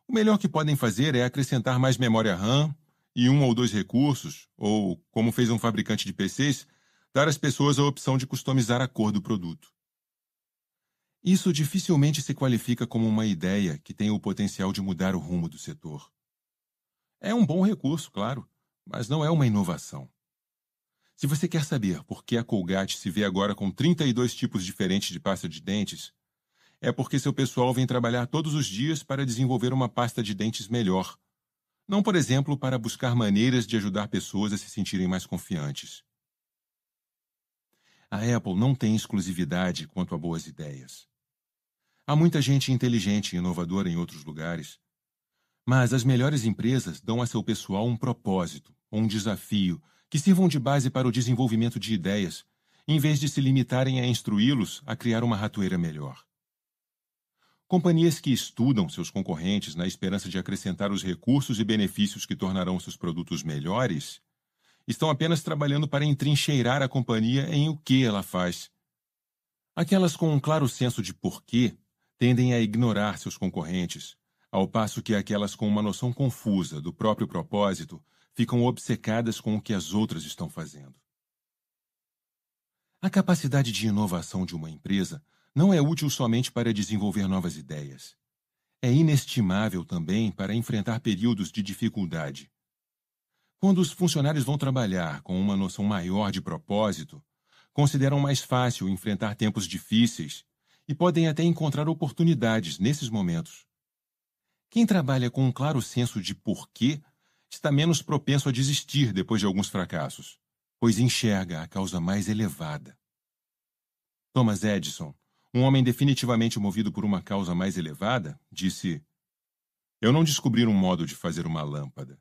O melhor que podem fazer é acrescentar mais memória RAM e um ou dois recursos, ou, como fez um fabricante de PCs, dar às pessoas a opção de customizar a cor do produto. Isso dificilmente se qualifica como uma ideia que tenha o potencial de mudar o rumo do setor. É um bom recurso, claro, mas não é uma inovação. Se você quer saber por que a Colgate se vê agora com 32 tipos diferentes de pasta de dentes, é porque seu pessoal vem trabalhar todos os dias para desenvolver uma pasta de dentes melhor. Não, por exemplo, para buscar maneiras de ajudar pessoas a se sentirem mais confiantes. A Apple não tem exclusividade quanto a boas ideias. Há muita gente inteligente e inovadora em outros lugares, mas as melhores empresas dão a seu pessoal um propósito, um desafio, que sirvam de base para o desenvolvimento de ideias, em vez de se limitarem a instruí-los a criar uma ratoeira melhor. Companhias que estudam seus concorrentes na esperança de acrescentar os recursos e benefícios que tornarão seus produtos melhores, estão apenas trabalhando para entrincheirar a companhia em o que ela faz. Aquelas com um claro senso de porquê tendem a ignorar seus concorrentes, ao passo que aquelas com uma noção confusa do próprio propósito ficam obcecadas com o que as outras estão fazendo. A capacidade de inovação de uma empresa não é útil somente para desenvolver novas ideias. É inestimável também para enfrentar períodos de dificuldade. Quando os funcionários vão trabalhar com uma noção maior de propósito, consideram mais fácil enfrentar tempos difíceis e podem até encontrar oportunidades nesses momentos. Quem trabalha com um claro senso de porquê está menos propenso a desistir depois de alguns fracassos, pois enxerga a causa mais elevada. Thomas Edison, um homem definitivamente movido por uma causa mais elevada, disse: Eu não descobri um modo de fazer uma lâmpada.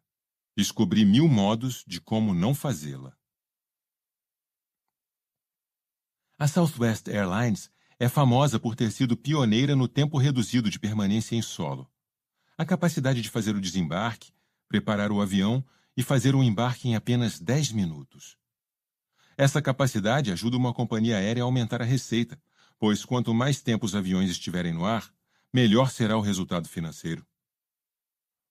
Descobri mil modos de como não fazê-la. A Southwest Airlines é famosa por ter sido pioneira no tempo reduzido de permanência em solo. A capacidade de fazer o desembarque preparar o avião e fazer um embarque em apenas 10 minutos. Essa capacidade ajuda uma companhia aérea a aumentar a receita, pois quanto mais tempo os aviões estiverem no ar, melhor será o resultado financeiro.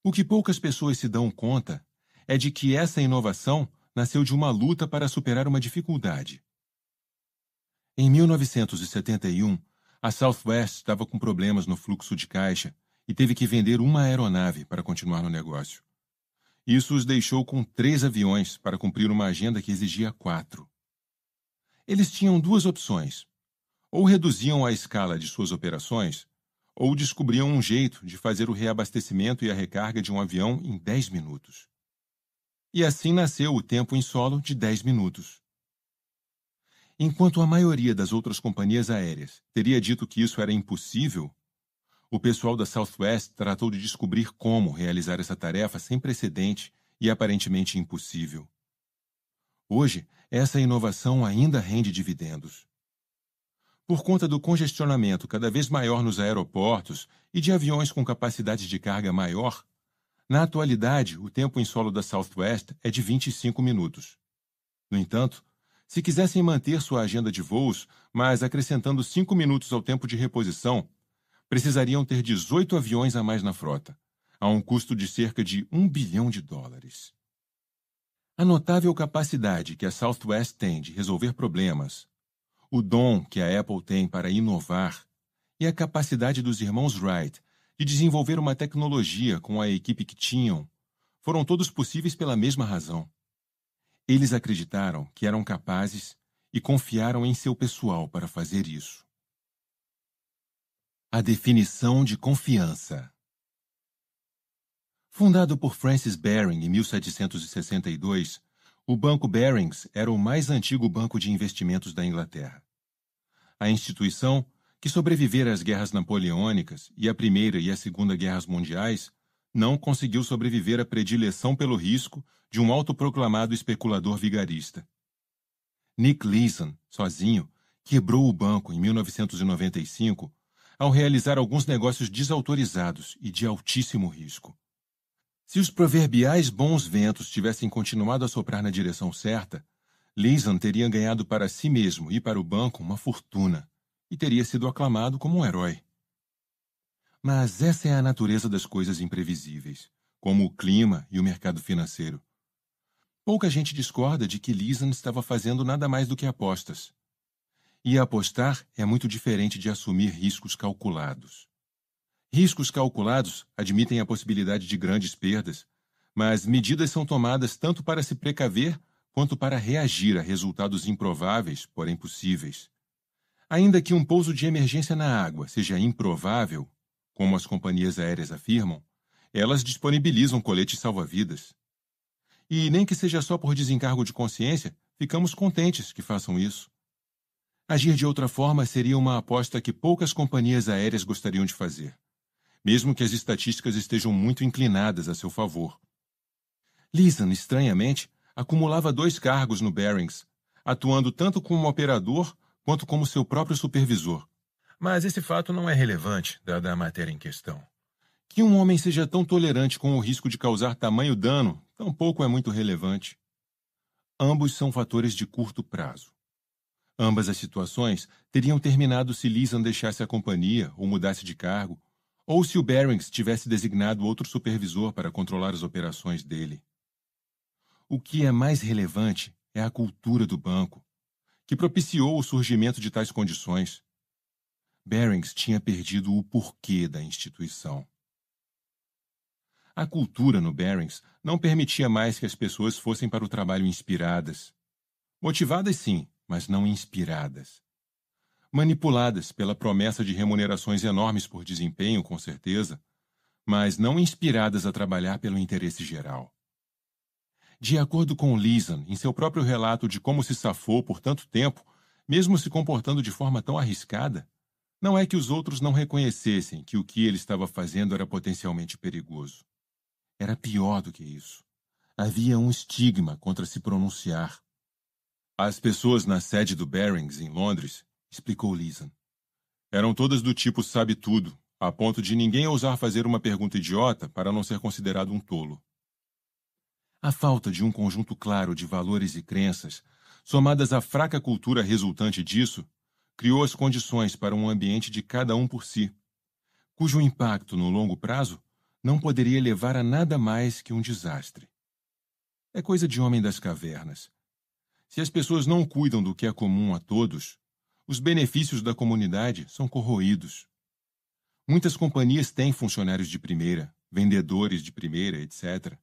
O que poucas pessoas se dão conta é de que essa inovação nasceu de uma luta para superar uma dificuldade. Em 1971, a Southwest estava com problemas no fluxo de caixa e teve que vender uma aeronave para continuar no negócio. Isso os deixou com três aviões para cumprir uma agenda que exigia quatro. Eles tinham duas opções: ou reduziam a escala de suas operações, ou descobriam um jeito de fazer o reabastecimento e a recarga de um avião em dez minutos. E assim nasceu o tempo em solo de dez minutos. Enquanto a maioria das outras companhias aéreas teria dito que isso era impossível, o pessoal da Southwest tratou de descobrir como realizar essa tarefa sem precedente e aparentemente impossível. Hoje, essa inovação ainda rende dividendos. Por conta do congestionamento cada vez maior nos aeroportos e de aviões com capacidade de carga maior, na atualidade o tempo em solo da Southwest é de 25 minutos. No entanto, se quisessem manter sua agenda de voos, mas acrescentando 5 minutos ao tempo de reposição, precisariam ter 18 aviões a mais na frota, a um custo de cerca de um bilhão de dólares. A notável capacidade que a Southwest tem de resolver problemas, o dom que a Apple tem para inovar e a capacidade dos irmãos Wright de desenvolver uma tecnologia com a equipe que tinham foram todos possíveis pela mesma razão. Eles acreditaram que eram capazes e confiaram em seu pessoal para fazer isso. A definição de confiança. Fundado por Francis Baring em 1762, o Banco Barings era o mais antigo banco de investimentos da Inglaterra. A instituição, que sobrevivera às guerras napoleônicas e à Primeira e à Segunda Guerras Mundiais, não conseguiu sobreviver à predileção pelo risco de um autoproclamado especulador vigarista. Nick Leeson, sozinho, quebrou o banco em 1995 ao realizar alguns negócios desautorizados e de altíssimo risco. Se os proverbiais bons ventos tivessem continuado a soprar na direção certa, Lisan teria ganhado para si mesmo e para o banco uma fortuna e teria sido aclamado como um herói. Mas essa é a natureza das coisas imprevisíveis, como o clima e o mercado financeiro. Pouca gente discorda de que Lisan estava fazendo nada mais do que apostas. E apostar é muito diferente de assumir riscos calculados. Riscos calculados admitem a possibilidade de grandes perdas, mas medidas são tomadas tanto para se precaver quanto para reagir a resultados improváveis, porém possíveis. Ainda que um pouso de emergência na água seja improvável, como as companhias aéreas afirmam, elas disponibilizam coletes salva-vidas. E nem que seja só por desencargo de consciência, ficamos contentes que façam isso. Agir de outra forma seria uma aposta que poucas companhias aéreas gostariam de fazer, mesmo que as estatísticas estejam muito inclinadas a seu favor. Lisan, estranhamente, acumulava dois cargos no Bearings, atuando tanto como operador quanto como seu próprio supervisor. Mas esse fato não é relevante, dada a matéria em questão. Que um homem seja tão tolerante com o risco de causar tamanho dano tampouco é muito relevante. Ambos são fatores de curto prazo. Ambas as situações teriam terminado se Lisan deixasse a companhia ou mudasse de cargo, ou se o Barings tivesse designado outro supervisor para controlar as operações dele. O que é mais relevante é a cultura do banco, que propiciou o surgimento de tais condições. Barings tinha perdido o porquê da instituição. A cultura no Barings não permitia mais que as pessoas fossem para o trabalho inspiradas. Motivadas, sim, mas não inspiradas. Manipuladas pela promessa de remunerações enormes por desempenho, com certeza, mas não inspiradas a trabalhar pelo interesse geral. De acordo com Lisan, em seu próprio relato de como se safou por tanto tempo, mesmo se comportando de forma tão arriscada, não é que os outros não reconhecessem que o que ele estava fazendo era potencialmente perigoso. Era pior do que isso. Havia um estigma contra se pronunciar, as pessoas na sede do Barings, em Londres, explicou Lisan, eram todas do tipo sabe-tudo, a ponto de ninguém ousar fazer uma pergunta idiota para não ser considerado um tolo. A falta de um conjunto claro de valores e crenças, somadas à fraca cultura resultante disso, criou as condições para um ambiente de cada um por si, cujo impacto no longo prazo não poderia levar a nada mais que um desastre. É coisa de homem das cavernas, se as pessoas não cuidam do que é comum a todos, os benefícios da comunidade são corroídos. Muitas companhias têm funcionários de primeira, vendedores de primeira, etc.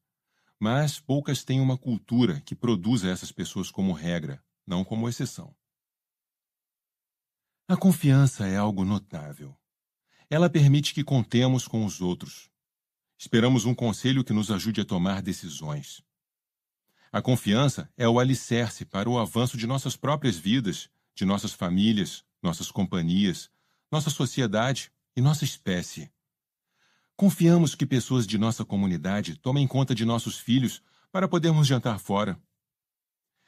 Mas poucas têm uma cultura que produza essas pessoas como regra, não como exceção. A confiança é algo notável. Ela permite que contemos com os outros. Esperamos um conselho que nos ajude a tomar decisões. A confiança é o alicerce para o avanço de nossas próprias vidas, de nossas famílias, nossas companhias, nossa sociedade e nossa espécie. Confiamos que pessoas de nossa comunidade tomem conta de nossos filhos para podermos jantar fora.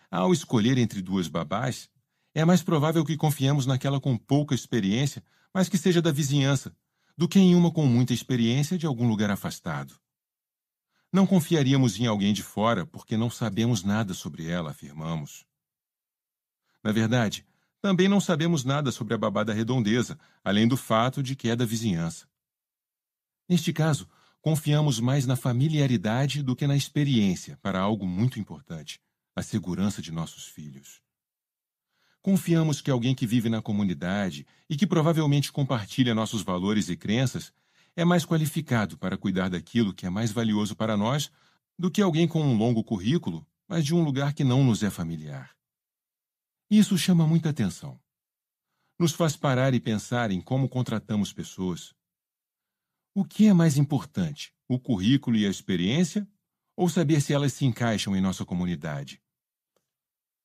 Ao escolher entre duas babás, é mais provável que confiemos naquela com pouca experiência, mas que seja da vizinhança, do que em uma com muita experiência de algum lugar afastado. Não confiaríamos em alguém de fora porque não sabemos nada sobre ela, afirmamos. Na verdade, também não sabemos nada sobre a babá da redondeza, além do fato de que é da vizinhança. Neste caso, confiamos mais na familiaridade do que na experiência para algo muito importante, a segurança de nossos filhos. Confiamos que alguém que vive na comunidade e que provavelmente compartilha nossos valores e crenças é mais qualificado para cuidar daquilo que é mais valioso para nós do que alguém com um longo currículo, mas de um lugar que não nos é familiar. Isso chama muita atenção. Nos faz parar e pensar em como contratamos pessoas. O que é mais importante, o currículo e a experiência, ou saber se elas se encaixam em nossa comunidade?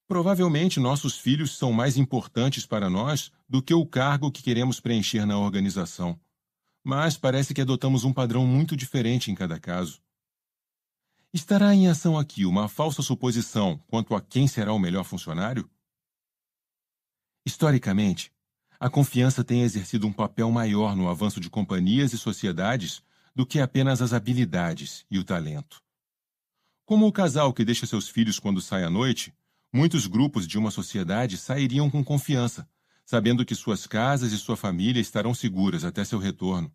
Provavelmente nossos filhos são mais importantes para nós do que o cargo que queremos preencher na organização mas parece que adotamos um padrão muito diferente em cada caso. Estará em ação aqui uma falsa suposição quanto a quem será o melhor funcionário? Historicamente, a confiança tem exercido um papel maior no avanço de companhias e sociedades do que apenas as habilidades e o talento. Como o casal que deixa seus filhos quando sai à noite, muitos grupos de uma sociedade sairiam com confiança, sabendo que suas casas e sua família estarão seguras até seu retorno.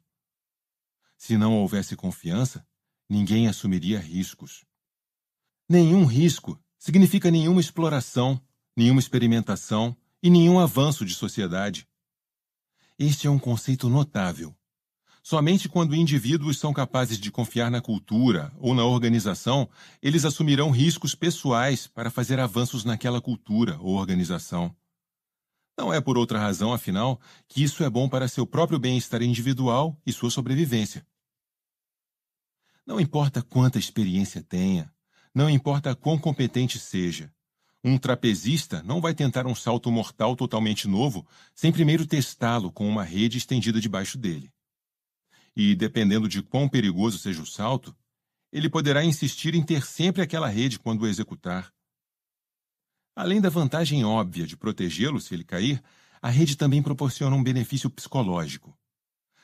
Se não houvesse confiança, ninguém assumiria riscos. Nenhum risco significa nenhuma exploração, nenhuma experimentação e nenhum avanço de sociedade. Este é um conceito notável. Somente quando indivíduos são capazes de confiar na cultura ou na organização, eles assumirão riscos pessoais para fazer avanços naquela cultura ou organização. Não é por outra razão, afinal, que isso é bom para seu próprio bem-estar individual e sua sobrevivência. Não importa quanta experiência tenha, não importa quão competente seja. Um trapezista não vai tentar um salto mortal totalmente novo sem primeiro testá-lo com uma rede estendida debaixo dele. E, dependendo de quão perigoso seja o salto, ele poderá insistir em ter sempre aquela rede quando o executar. Além da vantagem óbvia de protegê-lo se ele cair, a rede também proporciona um benefício psicológico.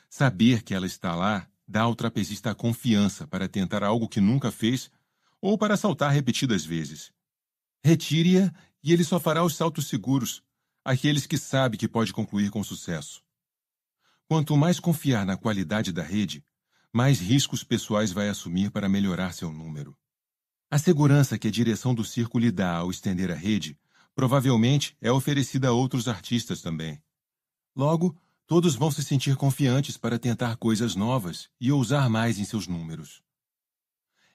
Saber que ela está lá dá ao trapezista a confiança para tentar algo que nunca fez ou para saltar repetidas vezes. Retire-a e ele só fará os saltos seguros, aqueles que sabe que pode concluir com sucesso. Quanto mais confiar na qualidade da rede, mais riscos pessoais vai assumir para melhorar seu número. A segurança que a direção do circo lhe dá ao estender a rede provavelmente é oferecida a outros artistas também. Logo, Todos vão se sentir confiantes para tentar coisas novas e ousar mais em seus números.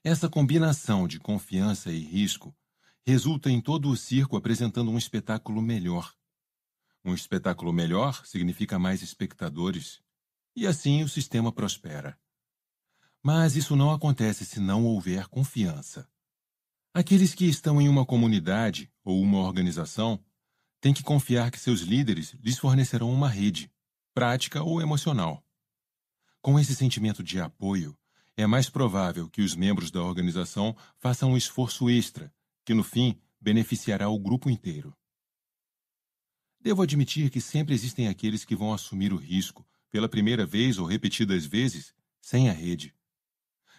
Essa combinação de confiança e risco resulta em todo o circo apresentando um espetáculo melhor. Um espetáculo melhor significa mais espectadores, e assim o sistema prospera. Mas isso não acontece se não houver confiança. Aqueles que estão em uma comunidade ou uma organização têm que confiar que seus líderes lhes fornecerão uma rede, prática ou emocional. Com esse sentimento de apoio, é mais provável que os membros da organização façam um esforço extra, que no fim beneficiará o grupo inteiro. Devo admitir que sempre existem aqueles que vão assumir o risco, pela primeira vez ou repetidas vezes, sem a rede.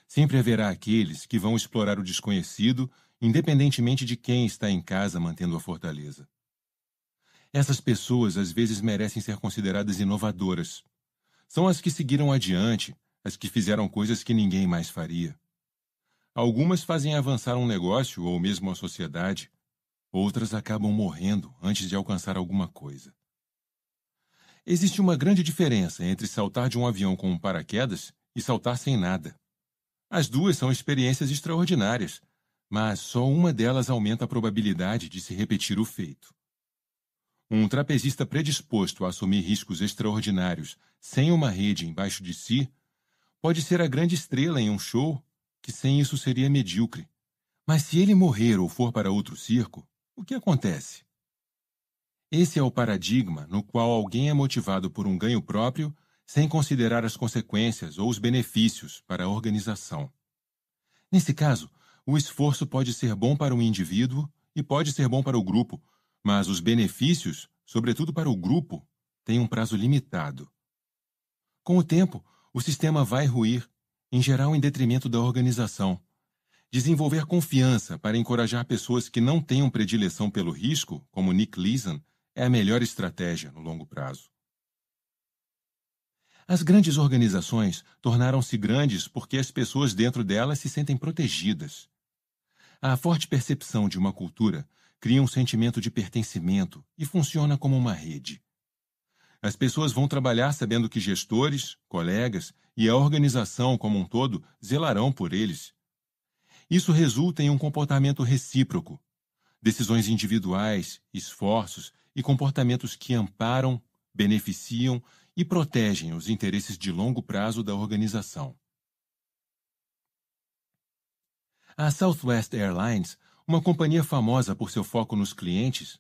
Sempre haverá aqueles que vão explorar o desconhecido, independentemente de quem está em casa mantendo a fortaleza. Essas pessoas às vezes merecem ser consideradas inovadoras. São as que seguiram adiante, as que fizeram coisas que ninguém mais faria. Algumas fazem avançar um negócio ou mesmo a sociedade, outras acabam morrendo antes de alcançar alguma coisa. Existe uma grande diferença entre saltar de um avião com um paraquedas e saltar sem nada. As duas são experiências extraordinárias, mas só uma delas aumenta a probabilidade de se repetir o feito. Um trapezista predisposto a assumir riscos extraordinários, sem uma rede embaixo de si, pode ser a grande estrela em um show que sem isso seria medíocre. Mas se ele morrer ou for para outro circo, o que acontece? Esse é o paradigma no qual alguém é motivado por um ganho próprio sem considerar as consequências ou os benefícios para a organização. Nesse caso, o esforço pode ser bom para o um indivíduo e pode ser bom para o grupo, mas os benefícios, sobretudo para o grupo, têm um prazo limitado. Com o tempo, o sistema vai ruir, em geral em detrimento da organização. Desenvolver confiança para encorajar pessoas que não tenham predileção pelo risco, como Nick Leeson, é a melhor estratégia no longo prazo. As grandes organizações tornaram-se grandes porque as pessoas dentro delas se sentem protegidas. A forte percepção de uma cultura cria um sentimento de pertencimento e funciona como uma rede. As pessoas vão trabalhar sabendo que gestores, colegas e a organização como um todo zelarão por eles. Isso resulta em um comportamento recíproco. Decisões individuais, esforços e comportamentos que amparam, beneficiam e protegem os interesses de longo prazo da organização. A Southwest Airlines uma companhia famosa por seu foco nos clientes,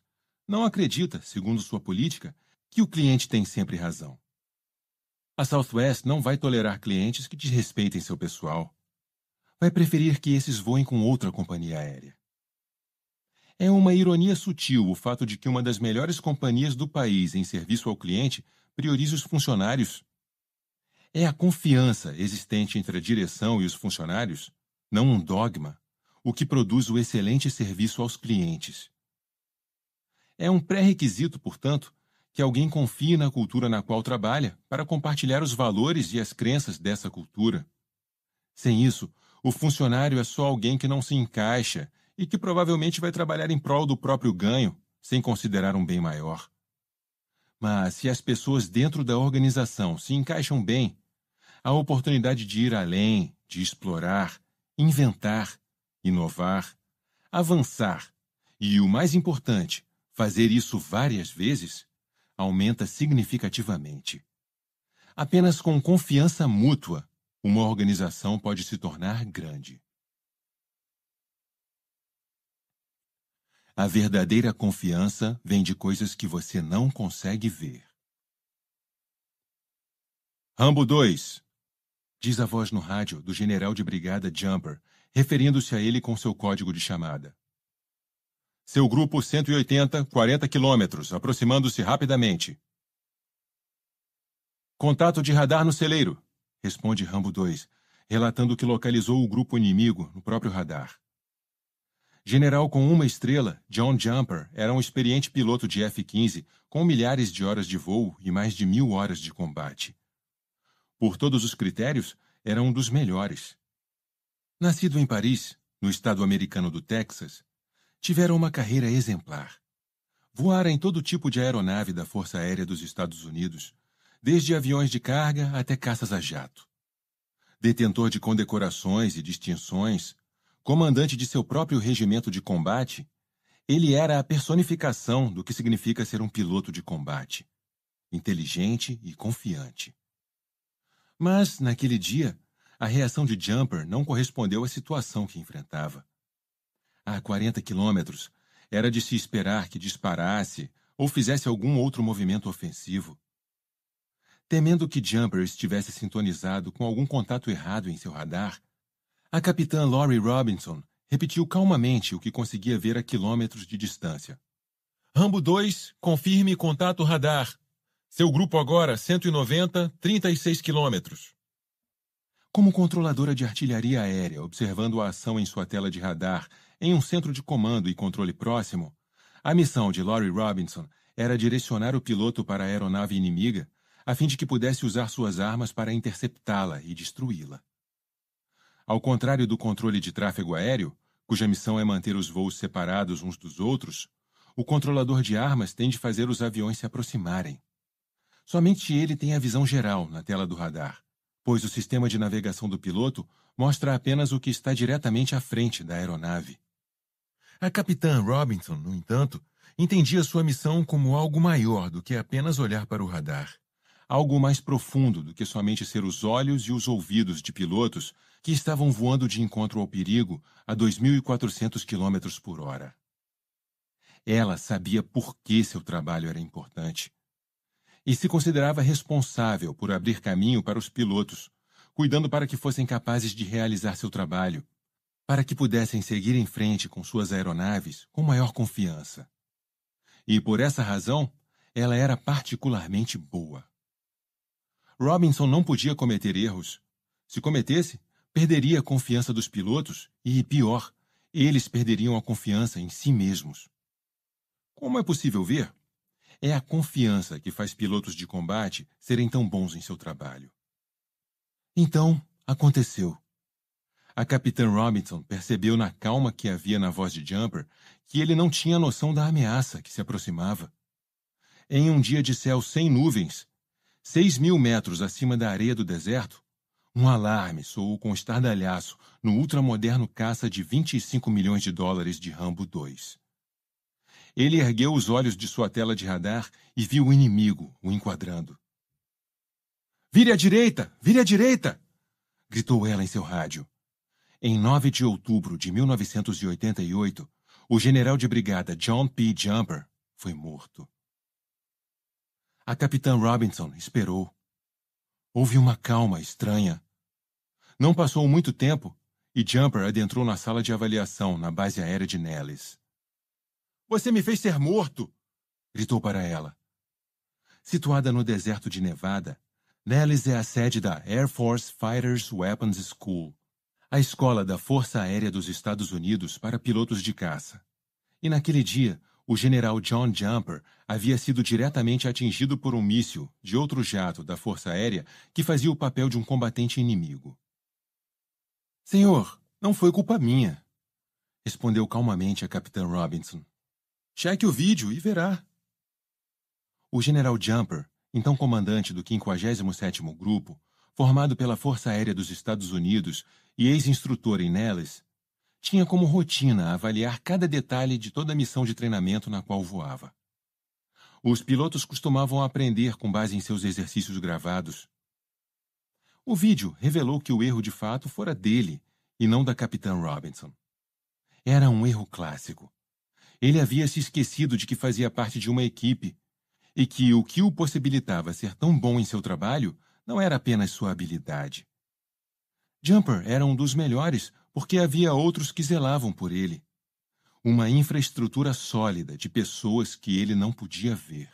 não acredita, segundo sua política, que o cliente tem sempre razão. A Southwest não vai tolerar clientes que desrespeitem seu pessoal. Vai preferir que esses voem com outra companhia aérea. É uma ironia sutil o fato de que uma das melhores companhias do país em serviço ao cliente priorize os funcionários. É a confiança existente entre a direção e os funcionários, não um dogma, o que produz o excelente serviço aos clientes. É um pré-requisito, portanto, que alguém confie na cultura na qual trabalha para compartilhar os valores e as crenças dessa cultura. Sem isso, o funcionário é só alguém que não se encaixa e que provavelmente vai trabalhar em prol do próprio ganho, sem considerar um bem maior. Mas se as pessoas dentro da organização se encaixam bem, a oportunidade de ir além, de explorar, inventar inovar, avançar e, o mais importante, fazer isso várias vezes, aumenta significativamente. Apenas com confiança mútua, uma organização pode se tornar grande. A verdadeira confiança vem de coisas que você não consegue ver. Rambo 2 Diz a voz no rádio do general de brigada Jumper referindo-se a ele com seu código de chamada. Seu grupo 180, 40 quilômetros, aproximando-se rapidamente. Contato de radar no celeiro, responde Rambo 2, relatando que localizou o grupo inimigo no próprio radar. General com uma estrela, John Jumper era um experiente piloto de F-15 com milhares de horas de voo e mais de mil horas de combate. Por todos os critérios, era um dos melhores. Nascido em Paris, no estado americano do Texas, tiveram uma carreira exemplar. Voara em todo tipo de aeronave da Força Aérea dos Estados Unidos, desde aviões de carga até caças a jato. Detentor de condecorações e distinções, comandante de seu próprio regimento de combate, ele era a personificação do que significa ser um piloto de combate inteligente e confiante. Mas, naquele dia, a reação de Jumper não correspondeu à situação que enfrentava. A 40 quilômetros, era de se esperar que disparasse ou fizesse algum outro movimento ofensivo. Temendo que Jumper estivesse sintonizado com algum contato errado em seu radar, a capitã Laurie Robinson repetiu calmamente o que conseguia ver a quilômetros de distância. Rambo 2, confirme contato radar. Seu grupo agora 190, 36 quilômetros. Como controladora de artilharia aérea, observando a ação em sua tela de radar em um centro de comando e controle próximo, a missão de Laurie Robinson era direcionar o piloto para a aeronave inimiga, a fim de que pudesse usar suas armas para interceptá-la e destruí-la. Ao contrário do controle de tráfego aéreo, cuja missão é manter os voos separados uns dos outros, o controlador de armas tem de fazer os aviões se aproximarem. Somente ele tem a visão geral na tela do radar pois o sistema de navegação do piloto mostra apenas o que está diretamente à frente da aeronave. A capitã Robinson, no entanto, entendia sua missão como algo maior do que apenas olhar para o radar. Algo mais profundo do que somente ser os olhos e os ouvidos de pilotos que estavam voando de encontro ao perigo a 2.400 km por hora. Ela sabia por que seu trabalho era importante e se considerava responsável por abrir caminho para os pilotos, cuidando para que fossem capazes de realizar seu trabalho, para que pudessem seguir em frente com suas aeronaves com maior confiança. E por essa razão, ela era particularmente boa. Robinson não podia cometer erros. Se cometesse, perderia a confiança dos pilotos e, pior, eles perderiam a confiança em si mesmos. Como é possível ver, é a confiança que faz pilotos de combate serem tão bons em seu trabalho. Então, aconteceu. A capitã Robinson percebeu na calma que havia na voz de Jumper que ele não tinha noção da ameaça que se aproximava. Em um dia de céu sem nuvens, seis mil metros acima da areia do deserto, um alarme soou com estardalhaço no ultramoderno caça de 25 milhões de dólares de Rambo II. Ele ergueu os olhos de sua tela de radar e viu o inimigo o enquadrando. Vire à direita! Vire à direita! gritou ela em seu rádio. Em 9 de outubro de 1988, o general de brigada John P. Jumper foi morto. A capitã Robinson esperou. Houve uma calma estranha. Não passou muito tempo e Jumper adentrou na sala de avaliação na base aérea de Nellis. Você me fez ser morto! gritou para ela. Situada no deserto de Nevada, Nellis é a sede da Air Force Fighters Weapons School, a escola da Força Aérea dos Estados Unidos para pilotos de caça. E naquele dia, o general John Jumper havia sido diretamente atingido por um míssil de outro jato da Força Aérea que fazia o papel de um combatente inimigo. Senhor, não foi culpa minha, respondeu calmamente a Capitã Robinson. Cheque o vídeo e verá. O general Jumper, então comandante do 57º Grupo, formado pela Força Aérea dos Estados Unidos e ex-instrutor em Nellis, tinha como rotina avaliar cada detalhe de toda a missão de treinamento na qual voava. Os pilotos costumavam aprender com base em seus exercícios gravados. O vídeo revelou que o erro de fato fora dele e não da Capitã Robinson. Era um erro clássico, ele havia se esquecido de que fazia parte de uma equipe e que o que o possibilitava ser tão bom em seu trabalho não era apenas sua habilidade. Jumper era um dos melhores porque havia outros que zelavam por ele. Uma infraestrutura sólida de pessoas que ele não podia ver.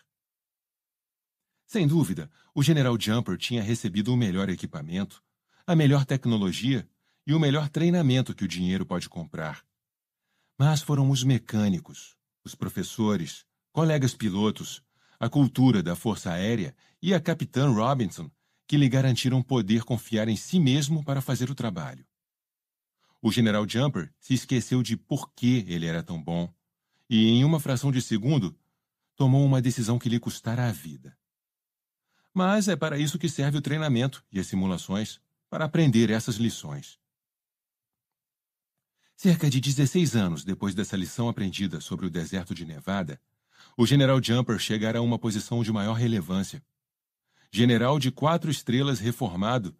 Sem dúvida, o General Jumper tinha recebido o melhor equipamento, a melhor tecnologia e o melhor treinamento que o dinheiro pode comprar. Mas foram os mecânicos, os professores, colegas pilotos, a cultura da Força Aérea e a Capitã Robinson que lhe garantiram poder confiar em si mesmo para fazer o trabalho. O General Jumper se esqueceu de por que ele era tão bom e, em uma fração de segundo, tomou uma decisão que lhe custara a vida. Mas é para isso que serve o treinamento e as simulações para aprender essas lições. Cerca de 16 anos depois dessa lição aprendida sobre o deserto de Nevada, o general Jumper chegara a uma posição de maior relevância. General de quatro estrelas reformado,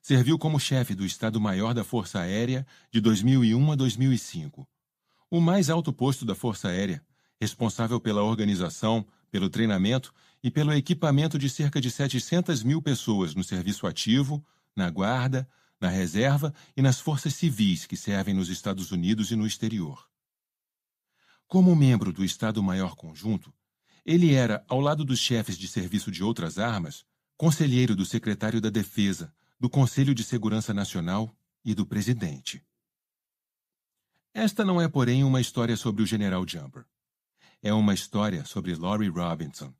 serviu como chefe do Estado-Maior da Força Aérea de 2001 a 2005, o mais alto posto da Força Aérea, responsável pela organização, pelo treinamento e pelo equipamento de cerca de 700 mil pessoas no serviço ativo, na guarda, na reserva e nas forças civis que servem nos Estados Unidos e no exterior. Como membro do Estado-Maior Conjunto, ele era, ao lado dos chefes de serviço de outras armas, conselheiro do secretário da Defesa, do Conselho de Segurança Nacional e do presidente. Esta não é, porém, uma história sobre o general Jumper. É uma história sobre Laurie Robinson.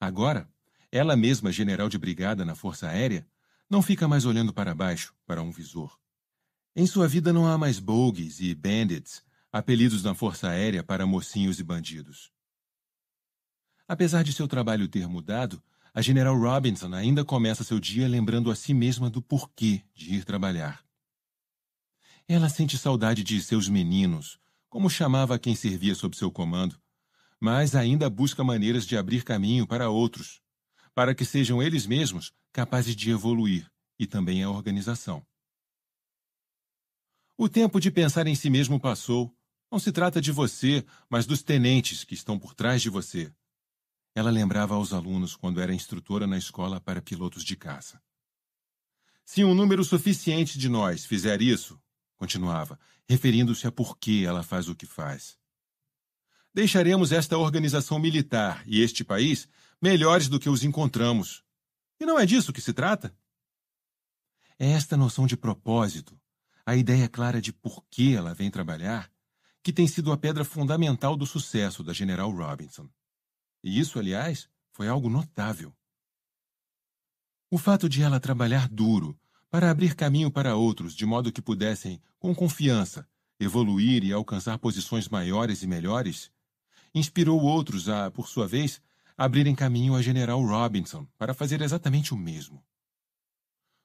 Agora, ela mesma general de brigada na Força Aérea, não fica mais olhando para baixo, para um visor. Em sua vida não há mais bogues e bandits, apelidos na Força Aérea para mocinhos e bandidos. Apesar de seu trabalho ter mudado, a General Robinson ainda começa seu dia lembrando a si mesma do porquê de ir trabalhar. Ela sente saudade de seus meninos, como chamava quem servia sob seu comando, mas ainda busca maneiras de abrir caminho para outros, para que sejam eles mesmos capazes de evoluir, e também a organização. O tempo de pensar em si mesmo passou. Não se trata de você, mas dos tenentes que estão por trás de você. Ela lembrava aos alunos quando era instrutora na escola para pilotos de caça. Se um número suficiente de nós fizer isso, continuava, referindo-se a por que ela faz o que faz, deixaremos esta organização militar e este país melhores do que os encontramos. E não é disso que se trata? É esta noção de propósito, a ideia clara de por que ela vem trabalhar, que tem sido a pedra fundamental do sucesso da General Robinson. E isso, aliás, foi algo notável. O fato de ela trabalhar duro para abrir caminho para outros de modo que pudessem, com confiança, evoluir e alcançar posições maiores e melhores, inspirou outros a, por sua vez, abrirem caminho a General Robinson para fazer exatamente o mesmo.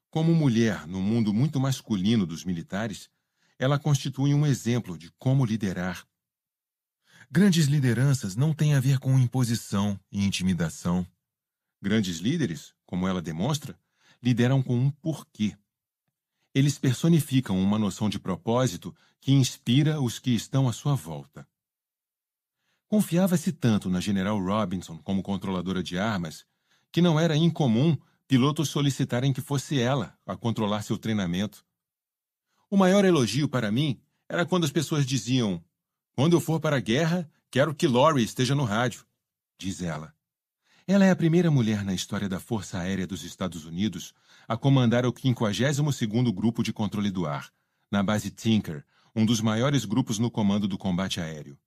Como mulher no mundo muito masculino dos militares, ela constitui um exemplo de como liderar. Grandes lideranças não têm a ver com imposição e intimidação. Grandes líderes, como ela demonstra, lideram com um porquê. Eles personificam uma noção de propósito que inspira os que estão à sua volta. Confiava-se tanto na General Robinson como controladora de armas que não era incomum pilotos solicitarem que fosse ela a controlar seu treinamento. O maior elogio para mim era quando as pessoas diziam: Quando eu for para a guerra, quero que Lori esteja no rádio, diz ela. Ela é a primeira mulher na história da Força Aérea dos Estados Unidos a comandar o 52º Grupo de Controle do Ar, na base Tinker, um dos maiores grupos no comando do combate aéreo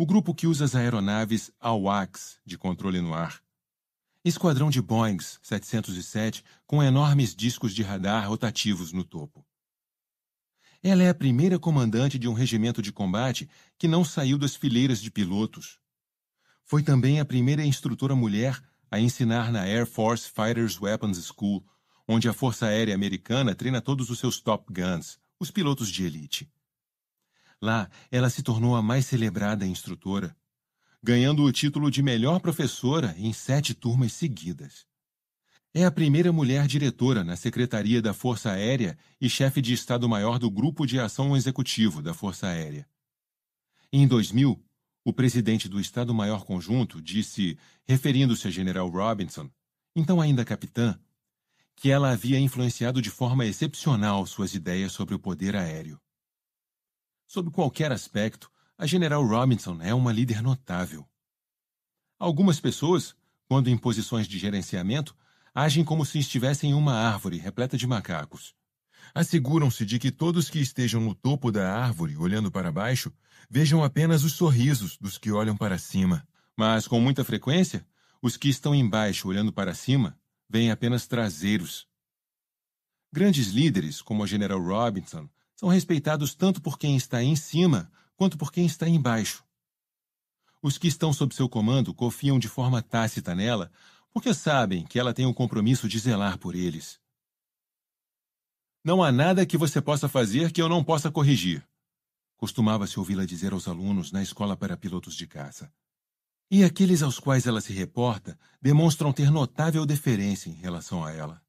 o grupo que usa as aeronaves AWACS de controle no ar. Esquadrão de Boeings 707 com enormes discos de radar rotativos no topo. Ela é a primeira comandante de um regimento de combate que não saiu das fileiras de pilotos. Foi também a primeira instrutora mulher a ensinar na Air Force Fighters Weapons School, onde a Força Aérea Americana treina todos os seus Top Guns, os pilotos de elite. Lá, ela se tornou a mais celebrada instrutora, ganhando o título de melhor professora em sete turmas seguidas. É a primeira mulher diretora na Secretaria da Força Aérea e chefe de Estado-Maior do Grupo de Ação Executivo da Força Aérea. Em 2000, o presidente do Estado-Maior Conjunto disse, referindo-se a General Robinson, então ainda capitã, que ela havia influenciado de forma excepcional suas ideias sobre o poder aéreo. Sob qualquer aspecto, a General Robinson é uma líder notável. Algumas pessoas, quando em posições de gerenciamento, agem como se estivessem em uma árvore repleta de macacos. Asseguram-se de que todos que estejam no topo da árvore, olhando para baixo, vejam apenas os sorrisos dos que olham para cima. Mas, com muita frequência, os que estão embaixo, olhando para cima, veem apenas traseiros. Grandes líderes, como a General Robinson, são respeitados tanto por quem está em cima quanto por quem está embaixo. Os que estão sob seu comando confiam de forma tácita nela porque sabem que ela tem o um compromisso de zelar por eles. Não há nada que você possa fazer que eu não possa corrigir, costumava-se ouvi-la dizer aos alunos na escola para pilotos de caça. E aqueles aos quais ela se reporta demonstram ter notável deferência em relação a ela.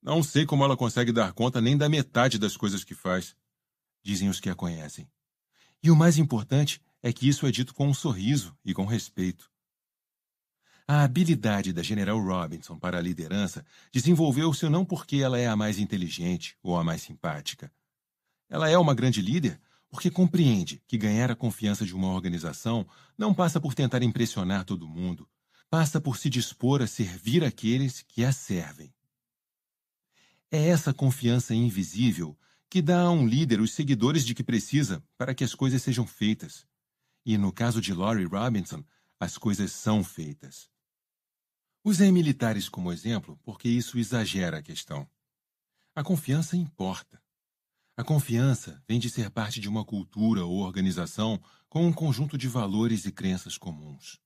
Não sei como ela consegue dar conta nem da metade das coisas que faz, dizem os que a conhecem. E o mais importante é que isso é dito com um sorriso e com respeito. A habilidade da General Robinson para a liderança desenvolveu-se não porque ela é a mais inteligente ou a mais simpática. Ela é uma grande líder porque compreende que ganhar a confiança de uma organização não passa por tentar impressionar todo mundo, passa por se dispor a servir aqueles que a servem. É essa confiança invisível que dá a um líder os seguidores de que precisa para que as coisas sejam feitas. E no caso de Laurie Robinson, as coisas são feitas. Usei militares como exemplo porque isso exagera a questão. A confiança importa. A confiança vem de ser parte de uma cultura ou organização com um conjunto de valores e crenças comuns.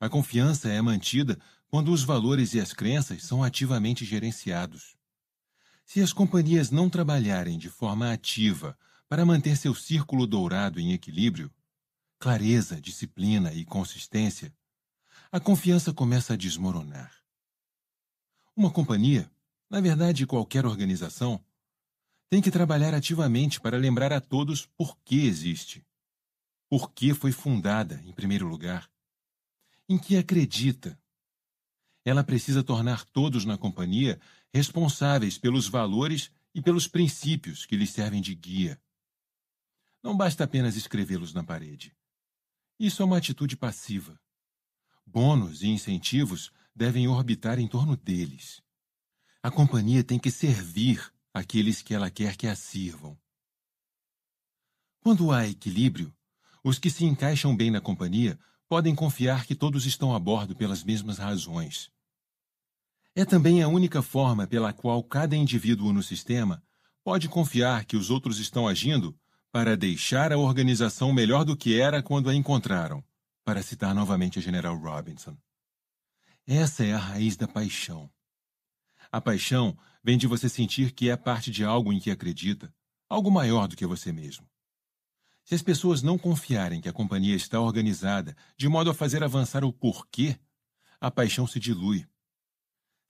A confiança é mantida quando os valores e as crenças são ativamente gerenciados. Se as companhias não trabalharem de forma ativa para manter seu círculo dourado em equilíbrio, clareza, disciplina e consistência, a confiança começa a desmoronar. Uma companhia, na verdade qualquer organização, tem que trabalhar ativamente para lembrar a todos por que existe, por que foi fundada, em primeiro lugar, em que acredita. Ela precisa tornar todos na companhia responsáveis pelos valores e pelos princípios que lhes servem de guia. Não basta apenas escrevê-los na parede. Isso é uma atitude passiva. Bônus e incentivos devem orbitar em torno deles. A companhia tem que servir aqueles que ela quer que a sirvam. Quando há equilíbrio, os que se encaixam bem na companhia podem confiar que todos estão a bordo pelas mesmas razões. É também a única forma pela qual cada indivíduo no sistema pode confiar que os outros estão agindo para deixar a organização melhor do que era quando a encontraram, para citar novamente a General Robinson. Essa é a raiz da paixão. A paixão vem de você sentir que é parte de algo em que acredita, algo maior do que você mesmo. Se as pessoas não confiarem que a companhia está organizada de modo a fazer avançar o porquê, a paixão se dilui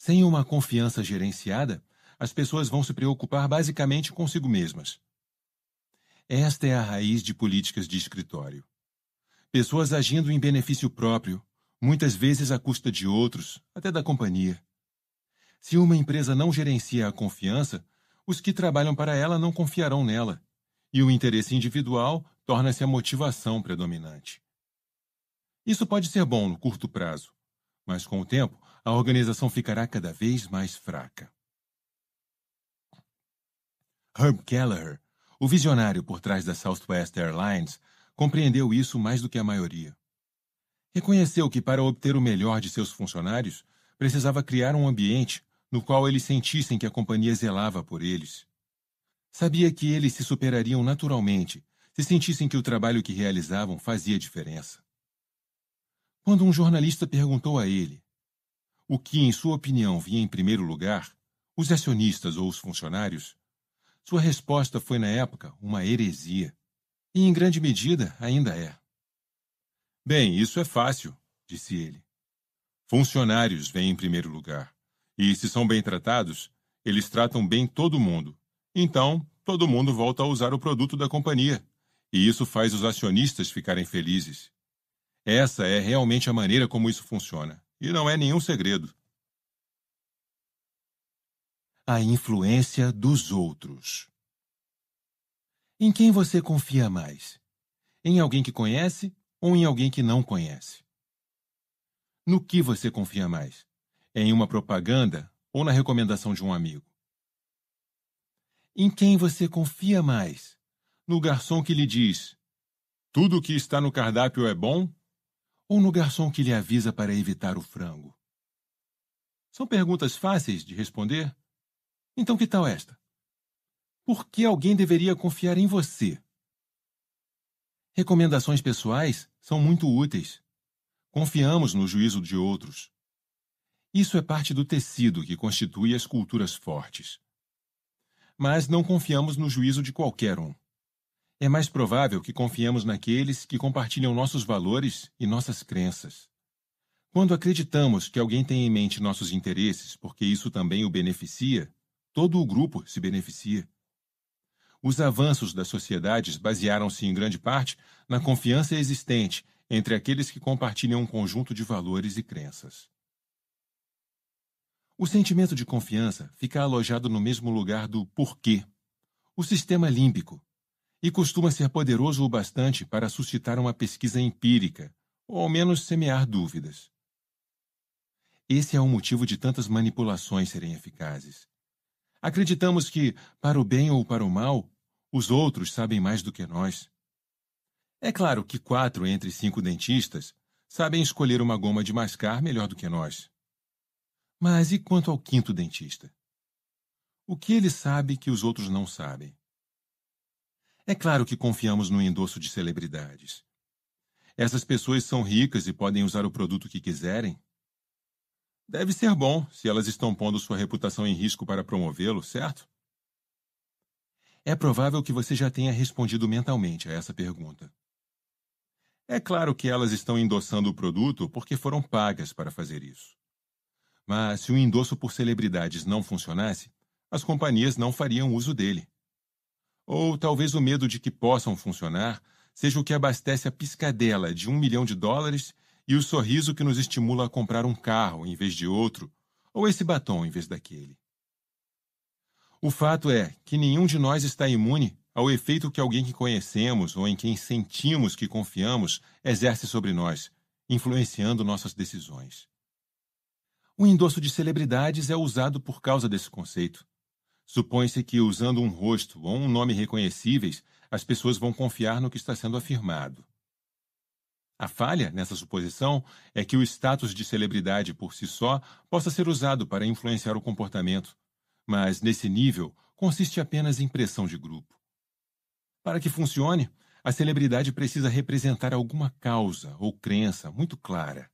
sem uma confiança gerenciada, as pessoas vão se preocupar basicamente consigo mesmas. Esta é a raiz de políticas de escritório. Pessoas agindo em benefício próprio, muitas vezes à custa de outros, até da companhia. Se uma empresa não gerencia a confiança, os que trabalham para ela não confiarão nela, e o interesse individual torna-se a motivação predominante. Isso pode ser bom no curto prazo, mas com o tempo, a organização ficará cada vez mais fraca. Herb Kelleher, o visionário por trás da Southwest Airlines, compreendeu isso mais do que a maioria. Reconheceu que para obter o melhor de seus funcionários, precisava criar um ambiente no qual eles sentissem que a companhia zelava por eles. Sabia que eles se superariam naturalmente se sentissem que o trabalho que realizavam fazia diferença. Quando um jornalista perguntou a ele o que, em sua opinião, vinha em primeiro lugar, os acionistas ou os funcionários, sua resposta foi, na época, uma heresia. E, em grande medida, ainda é. Bem, isso é fácil, disse ele. Funcionários vêm em primeiro lugar. E, se são bem tratados, eles tratam bem todo mundo. Então, todo mundo volta a usar o produto da companhia. E isso faz os acionistas ficarem felizes. Essa é realmente a maneira como isso funciona. E não é nenhum segredo. A influência dos outros. Em quem você confia mais? Em alguém que conhece ou em alguém que não conhece? No que você confia mais? Em uma propaganda ou na recomendação de um amigo? Em quem você confia mais? No garçom que lhe diz: Tudo o que está no cardápio é bom? ou no garçom que lhe avisa para evitar o frango? São perguntas fáceis de responder? Então, que tal esta? Por que alguém deveria confiar em você? Recomendações pessoais são muito úteis. Confiamos no juízo de outros. Isso é parte do tecido que constitui as culturas fortes. Mas não confiamos no juízo de qualquer um. É mais provável que confiemos naqueles que compartilham nossos valores e nossas crenças. Quando acreditamos que alguém tem em mente nossos interesses porque isso também o beneficia, todo o grupo se beneficia. Os avanços das sociedades basearam-se em grande parte na confiança existente entre aqueles que compartilham um conjunto de valores e crenças. O sentimento de confiança fica alojado no mesmo lugar do porquê. O sistema límbico, e costuma ser poderoso o bastante para suscitar uma pesquisa empírica, ou ao menos semear dúvidas. Esse é o motivo de tantas manipulações serem eficazes. Acreditamos que, para o bem ou para o mal, os outros sabem mais do que nós. É claro que quatro entre cinco dentistas sabem escolher uma goma de mascar melhor do que nós. Mas e quanto ao quinto dentista? O que ele sabe que os outros não sabem? É claro que confiamos no endosso de celebridades. Essas pessoas são ricas e podem usar o produto que quiserem. Deve ser bom se elas estão pondo sua reputação em risco para promovê-lo, certo? É provável que você já tenha respondido mentalmente a essa pergunta. É claro que elas estão endossando o produto porque foram pagas para fazer isso. Mas se o endosso por celebridades não funcionasse, as companhias não fariam uso dele. Ou talvez o medo de que possam funcionar seja o que abastece a piscadela de um milhão de dólares e o sorriso que nos estimula a comprar um carro em vez de outro, ou esse batom em vez daquele. O fato é que nenhum de nós está imune ao efeito que alguém que conhecemos ou em quem sentimos que confiamos exerce sobre nós, influenciando nossas decisões. O endosso de celebridades é usado por causa desse conceito. Supõe-se que, usando um rosto ou um nome reconhecíveis, as pessoas vão confiar no que está sendo afirmado. A falha nessa suposição é que o status de celebridade por si só possa ser usado para influenciar o comportamento, mas, nesse nível, consiste apenas em pressão de grupo. Para que funcione, a celebridade precisa representar alguma causa ou crença muito clara.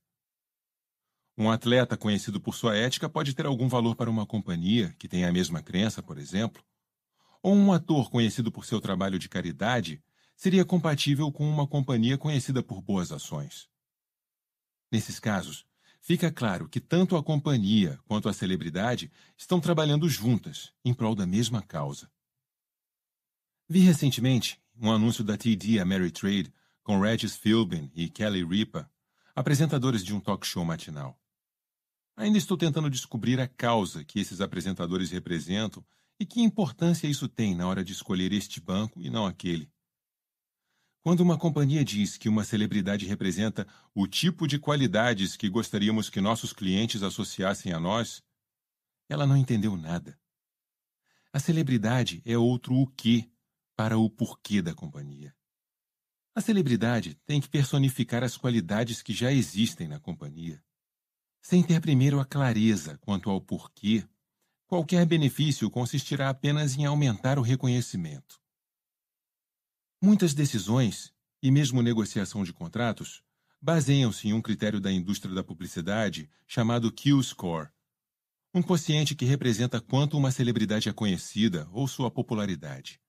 Um atleta conhecido por sua ética pode ter algum valor para uma companhia que tem a mesma crença, por exemplo. Ou um ator conhecido por seu trabalho de caridade seria compatível com uma companhia conhecida por boas ações. Nesses casos, fica claro que tanto a companhia quanto a celebridade estão trabalhando juntas em prol da mesma causa. Vi recentemente um anúncio da TD Ameritrade com Regis Philbin e Kelly Ripa, apresentadores de um talk show matinal. Ainda estou tentando descobrir a causa que esses apresentadores representam e que importância isso tem na hora de escolher este banco e não aquele. Quando uma companhia diz que uma celebridade representa o tipo de qualidades que gostaríamos que nossos clientes associassem a nós, ela não entendeu nada. A celebridade é outro o que para o porquê da companhia. A celebridade tem que personificar as qualidades que já existem na companhia sem ter primeiro a clareza quanto ao porquê, qualquer benefício consistirá apenas em aumentar o reconhecimento. Muitas decisões, e mesmo negociação de contratos, baseiam-se em um critério da indústria da publicidade chamado Q-Score, um quociente que representa quanto uma celebridade é conhecida ou sua popularidade.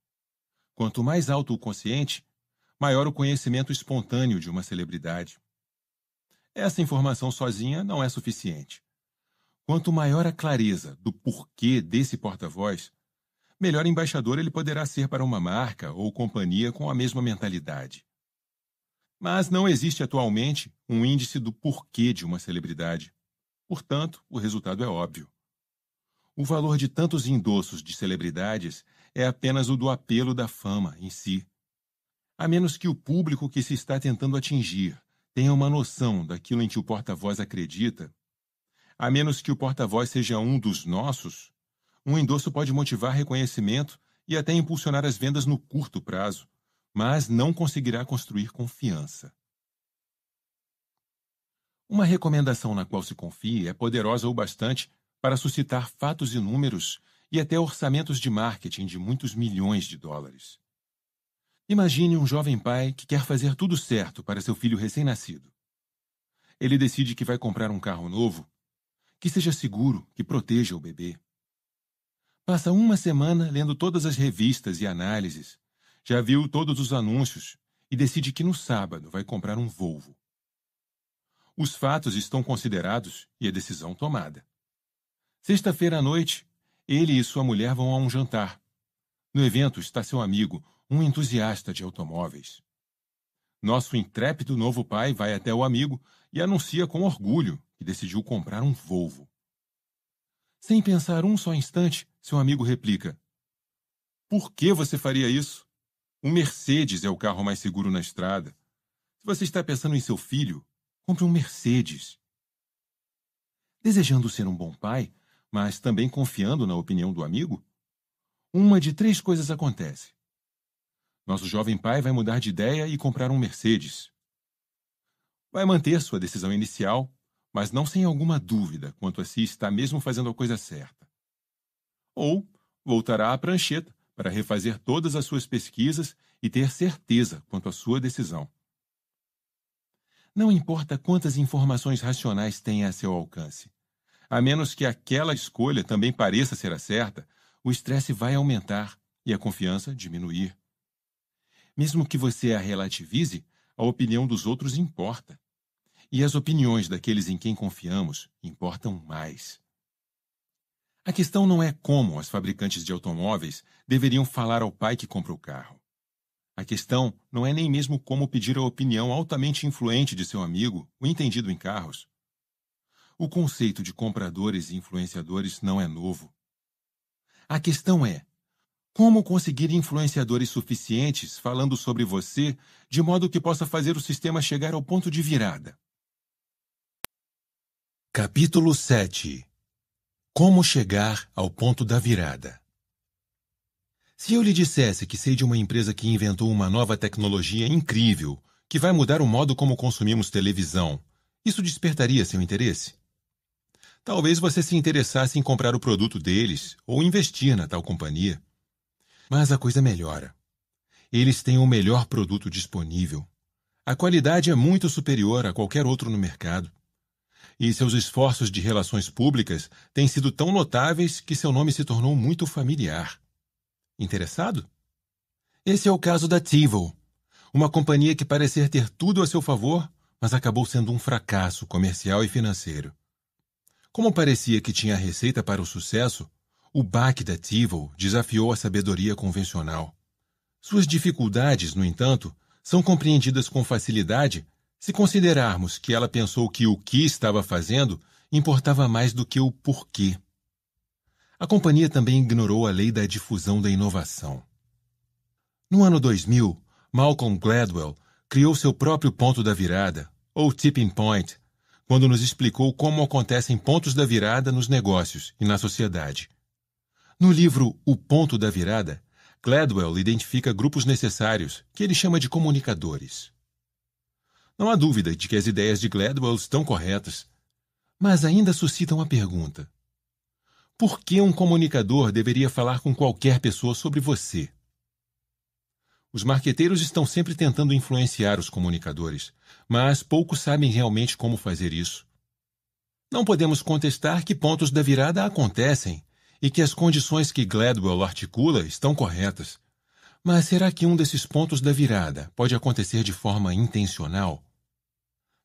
Quanto mais alto o quociente, maior o conhecimento espontâneo de uma celebridade essa informação sozinha não é suficiente. Quanto maior a clareza do porquê desse porta-voz, melhor embaixador ele poderá ser para uma marca ou companhia com a mesma mentalidade. Mas não existe atualmente um índice do porquê de uma celebridade. Portanto, o resultado é óbvio. O valor de tantos endossos de celebridades é apenas o do apelo da fama em si. A menos que o público que se está tentando atingir tenha uma noção daquilo em que o porta-voz acredita, a menos que o porta-voz seja um dos nossos, um endosso pode motivar reconhecimento e até impulsionar as vendas no curto prazo, mas não conseguirá construir confiança. Uma recomendação na qual se confie é poderosa o bastante para suscitar fatos e números e até orçamentos de marketing de muitos milhões de dólares. Imagine um jovem pai que quer fazer tudo certo para seu filho recém-nascido. Ele decide que vai comprar um carro novo, que seja seguro, que proteja o bebê. Passa uma semana lendo todas as revistas e análises, já viu todos os anúncios e decide que no sábado vai comprar um Volvo. Os fatos estão considerados e a é decisão tomada. Sexta-feira à noite, ele e sua mulher vão a um jantar. No evento está seu amigo, um entusiasta de automóveis. Nosso intrépido novo pai vai até o amigo e anuncia com orgulho que decidiu comprar um Volvo. Sem pensar um só instante, seu amigo replica: Por que você faria isso? Um Mercedes é o carro mais seguro na estrada. Se você está pensando em seu filho, compre um Mercedes. Desejando ser um bom pai, mas também confiando na opinião do amigo, uma de três coisas acontece. Nosso jovem pai vai mudar de ideia e comprar um Mercedes. Vai manter sua decisão inicial, mas não sem alguma dúvida quanto a se si está mesmo fazendo a coisa certa. Ou voltará à prancheta para refazer todas as suas pesquisas e ter certeza quanto à sua decisão. Não importa quantas informações racionais tenha a seu alcance, a menos que aquela escolha também pareça ser a certa, o estresse vai aumentar e a confiança diminuir. Mesmo que você a relativize, a opinião dos outros importa. E as opiniões daqueles em quem confiamos importam mais. A questão não é como as fabricantes de automóveis deveriam falar ao pai que compra o carro. A questão não é nem mesmo como pedir a opinião altamente influente de seu amigo, o entendido em carros. O conceito de compradores e influenciadores não é novo. A questão é como conseguir influenciadores suficientes falando sobre você de modo que possa fazer o sistema chegar ao ponto de virada? Capítulo 7 Como chegar ao ponto da virada? Se eu lhe dissesse que sei de uma empresa que inventou uma nova tecnologia incrível que vai mudar o modo como consumimos televisão, isso despertaria seu interesse? Talvez você se interessasse em comprar o produto deles ou investir na tal companhia. Mas a coisa melhora. Eles têm o melhor produto disponível. A qualidade é muito superior a qualquer outro no mercado. E seus esforços de relações públicas têm sido tão notáveis que seu nome se tornou muito familiar. Interessado? Esse é o caso da Tivol, uma companhia que parecia ter tudo a seu favor, mas acabou sendo um fracasso comercial e financeiro. Como parecia que tinha a receita para o sucesso, o baque da Tivol desafiou a sabedoria convencional. Suas dificuldades, no entanto, são compreendidas com facilidade se considerarmos que ela pensou que o que estava fazendo importava mais do que o porquê. A companhia também ignorou a lei da difusão da inovação. No ano 2000, Malcolm Gladwell criou seu próprio ponto da virada, ou tipping point, quando nos explicou como acontecem pontos da virada nos negócios e na sociedade. No livro O Ponto da Virada, Gladwell identifica grupos necessários, que ele chama de comunicadores. Não há dúvida de que as ideias de Gladwell estão corretas, mas ainda suscitam a pergunta: por que um comunicador deveria falar com qualquer pessoa sobre você? Os marqueteiros estão sempre tentando influenciar os comunicadores, mas poucos sabem realmente como fazer isso. Não podemos contestar que pontos da virada acontecem, e que as condições que Gladwell articula estão corretas. Mas será que um desses pontos da virada pode acontecer de forma intencional?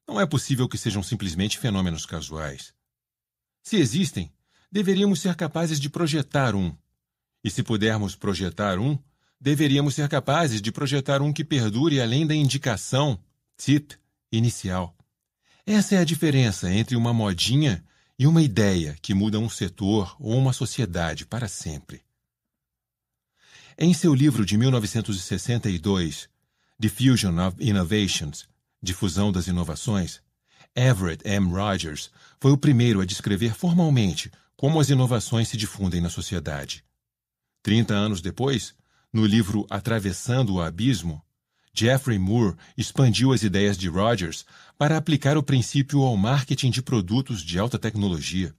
Não é possível que sejam simplesmente fenômenos casuais. Se existem, deveríamos ser capazes de projetar um. E se pudermos projetar um, deveríamos ser capazes de projetar um que perdure além da indicação, tip, inicial. Essa é a diferença entre uma modinha e uma ideia que muda um setor ou uma sociedade para sempre. Em seu livro de 1962, Diffusion of Innovations Difusão das Inovações Everett M. Rogers foi o primeiro a descrever formalmente como as inovações se difundem na sociedade. Trinta anos depois, no livro Atravessando o Abismo, Jeffrey Moore expandiu as ideias de Rogers para aplicar o princípio ao marketing de produtos de alta tecnologia.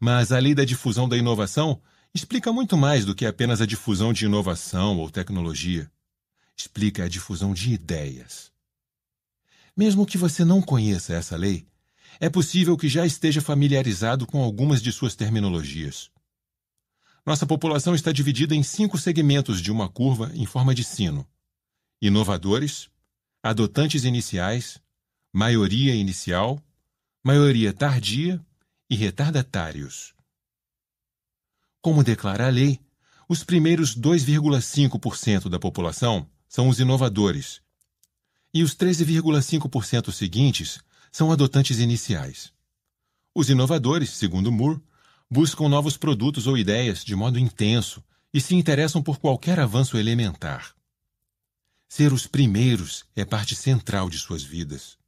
Mas a lei da difusão da inovação explica muito mais do que apenas a difusão de inovação ou tecnologia. Explica a difusão de ideias. Mesmo que você não conheça essa lei, é possível que já esteja familiarizado com algumas de suas terminologias. Nossa população está dividida em cinco segmentos de uma curva em forma de sino inovadores, adotantes iniciais, maioria inicial, maioria tardia e retardatários. Como declara a lei, os primeiros 2,5% da população são os inovadores e os 13,5% seguintes são adotantes iniciais. Os inovadores, segundo Moore, buscam novos produtos ou ideias de modo intenso e se interessam por qualquer avanço elementar. Ser os primeiros é parte central de suas vidas.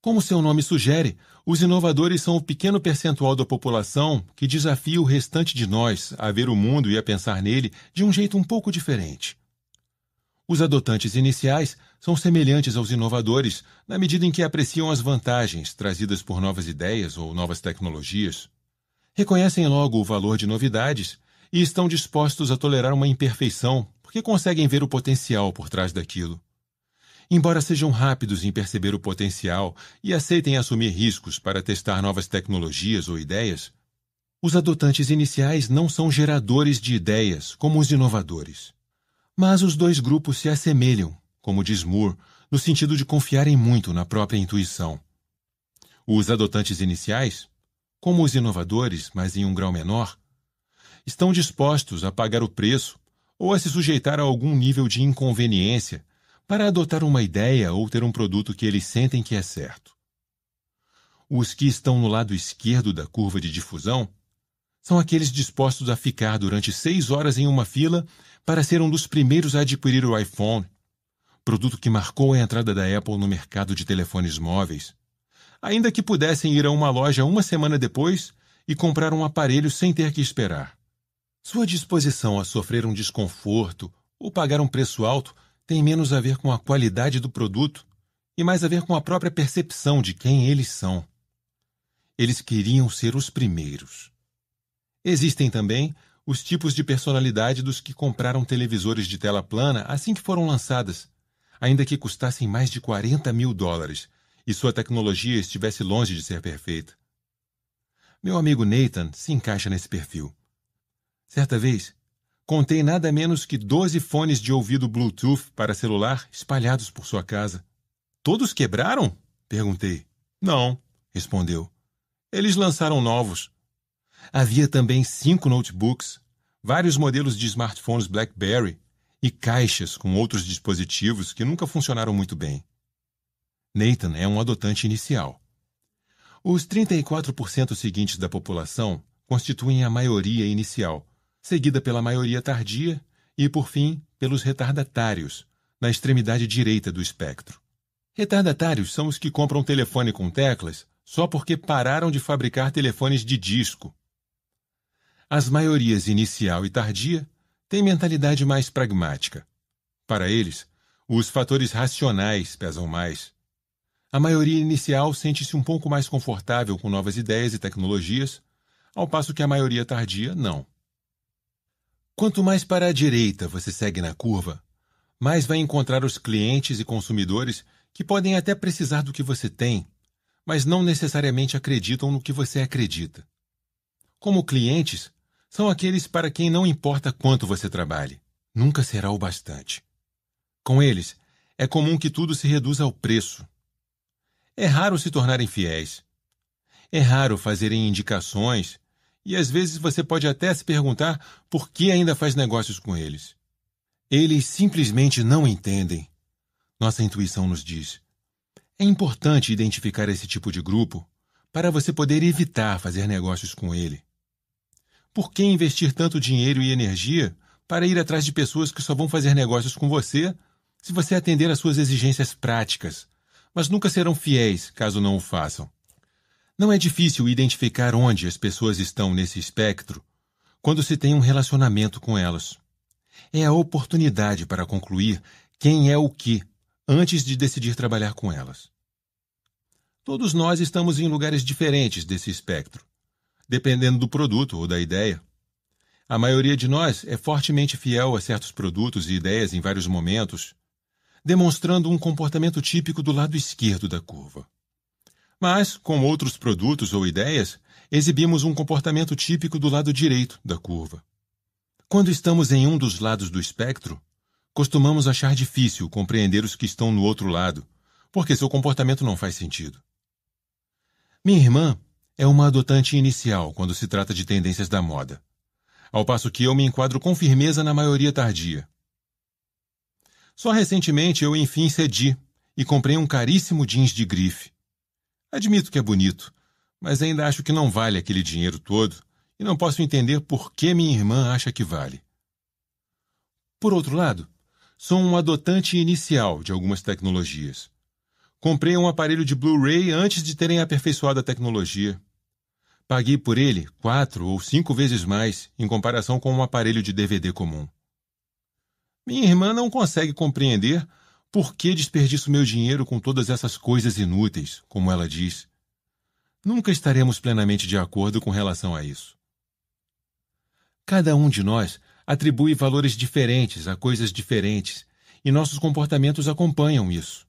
Como seu nome sugere, os inovadores são o pequeno percentual da população que desafia o restante de nós a ver o mundo e a pensar nele de um jeito um pouco diferente. Os adotantes iniciais são semelhantes aos inovadores na medida em que apreciam as vantagens trazidas por novas ideias ou novas tecnologias. Reconhecem logo o valor de novidades e estão dispostos a tolerar uma imperfeição porque conseguem ver o potencial por trás daquilo. Embora sejam rápidos em perceber o potencial e aceitem assumir riscos para testar novas tecnologias ou ideias, os adotantes iniciais não são geradores de ideias como os inovadores. Mas os dois grupos se assemelham, como diz Moore, no sentido de confiarem muito na própria intuição. Os adotantes iniciais, como os inovadores, mas em um grau menor, estão dispostos a pagar o preço ou a se sujeitar a algum nível de inconveniência para adotar uma ideia ou ter um produto que eles sentem que é certo. Os que estão no lado esquerdo da curva de difusão são aqueles dispostos a ficar durante seis horas em uma fila para ser um dos primeiros a adquirir o iPhone, produto que marcou a entrada da Apple no mercado de telefones móveis, ainda que pudessem ir a uma loja uma semana depois e comprar um aparelho sem ter que esperar. Sua disposição a sofrer um desconforto ou pagar um preço alto tem menos a ver com a qualidade do produto e mais a ver com a própria percepção de quem eles são. Eles queriam ser os primeiros. Existem também os tipos de personalidade dos que compraram televisores de tela plana assim que foram lançadas, ainda que custassem mais de 40 mil dólares e sua tecnologia estivesse longe de ser perfeita. Meu amigo Nathan se encaixa nesse perfil. Certa vez, contei nada menos que 12 fones de ouvido Bluetooth para celular espalhados por sua casa. Todos quebraram? perguntei. Não, respondeu. Eles lançaram novos. Havia também cinco notebooks, vários modelos de smartphones BlackBerry e caixas com outros dispositivos que nunca funcionaram muito bem. Nathan é um adotante inicial. Os 34% seguintes da população constituem a maioria inicial, seguida pela maioria tardia e, por fim, pelos retardatários, na extremidade direita do espectro. Retardatários são os que compram telefone com teclas só porque pararam de fabricar telefones de disco. As maiorias inicial e tardia têm mentalidade mais pragmática. Para eles, os fatores racionais pesam mais. A maioria inicial sente-se um pouco mais confortável com novas ideias e tecnologias, ao passo que a maioria tardia não. Quanto mais para a direita você segue na curva, mais vai encontrar os clientes e consumidores que podem até precisar do que você tem, mas não necessariamente acreditam no que você acredita. Como clientes, são aqueles para quem não importa quanto você trabalhe, nunca será o bastante. Com eles, é comum que tudo se reduza ao preço. É raro se tornarem fiéis. É raro fazerem indicações e às vezes você pode até se perguntar por que ainda faz negócios com eles. Eles simplesmente não entendem. Nossa intuição nos diz. É importante identificar esse tipo de grupo para você poder evitar fazer negócios com ele. Por que investir tanto dinheiro e energia para ir atrás de pessoas que só vão fazer negócios com você se você atender às suas exigências práticas, mas nunca serão fiéis caso não o façam? Não é difícil identificar onde as pessoas estão nesse espectro quando se tem um relacionamento com elas. É a oportunidade para concluir quem é o que antes de decidir trabalhar com elas. Todos nós estamos em lugares diferentes desse espectro, dependendo do produto ou da ideia. A maioria de nós é fortemente fiel a certos produtos e ideias em vários momentos, demonstrando um comportamento típico do lado esquerdo da curva. Mas, como outros produtos ou ideias, exibimos um comportamento típico do lado direito da curva. Quando estamos em um dos lados do espectro, costumamos achar difícil compreender os que estão no outro lado, porque seu comportamento não faz sentido. Minha irmã é uma adotante inicial quando se trata de tendências da moda, ao passo que eu me enquadro com firmeza na maioria tardia. Só recentemente eu enfim cedi e comprei um caríssimo jeans de grife, Admito que é bonito, mas ainda acho que não vale aquele dinheiro todo e não posso entender por que minha irmã acha que vale. Por outro lado, sou um adotante inicial de algumas tecnologias. Comprei um aparelho de Blu-ray antes de terem aperfeiçoado a tecnologia. Paguei por ele quatro ou cinco vezes mais em comparação com um aparelho de DVD comum. Minha irmã não consegue compreender por que desperdiço meu dinheiro com todas essas coisas inúteis, como ela diz? Nunca estaremos plenamente de acordo com relação a isso. Cada um de nós atribui valores diferentes a coisas diferentes, e nossos comportamentos acompanham isso.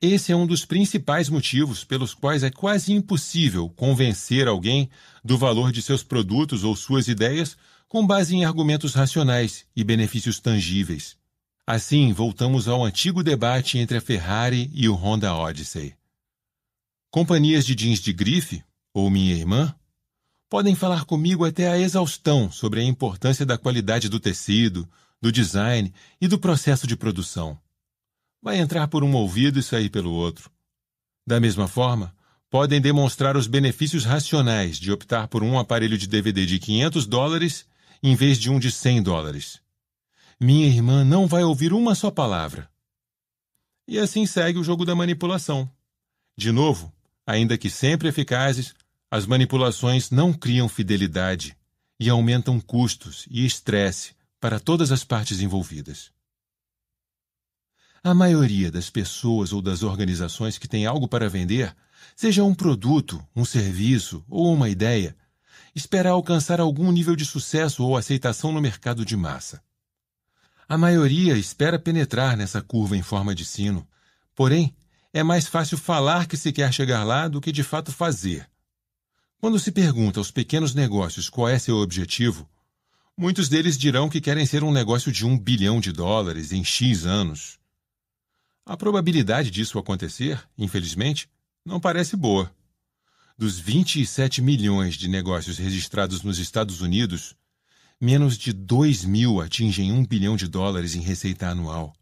Esse é um dos principais motivos pelos quais é quase impossível convencer alguém do valor de seus produtos ou suas ideias com base em argumentos racionais e benefícios tangíveis. Assim, voltamos ao antigo debate entre a Ferrari e o Honda Odyssey. Companhias de jeans de grife, ou minha irmã, podem falar comigo até a exaustão sobre a importância da qualidade do tecido, do design e do processo de produção. Vai entrar por um ouvido e sair pelo outro. Da mesma forma, podem demonstrar os benefícios racionais de optar por um aparelho de DVD de 500 dólares em vez de um de 100 dólares. Minha irmã não vai ouvir uma só palavra. E assim segue o jogo da manipulação. De novo, ainda que sempre eficazes, as manipulações não criam fidelidade e aumentam custos e estresse para todas as partes envolvidas. A maioria das pessoas ou das organizações que têm algo para vender, seja um produto, um serviço ou uma ideia, espera alcançar algum nível de sucesso ou aceitação no mercado de massa. A maioria espera penetrar nessa curva em forma de sino. Porém, é mais fácil falar que se quer chegar lá do que de fato fazer. Quando se pergunta aos pequenos negócios qual é seu objetivo, muitos deles dirão que querem ser um negócio de um bilhão de dólares em X anos. A probabilidade disso acontecer, infelizmente, não parece boa. Dos 27 milhões de negócios registrados nos Estados Unidos, menos de 2 mil atingem 1 bilhão de dólares em receita anual.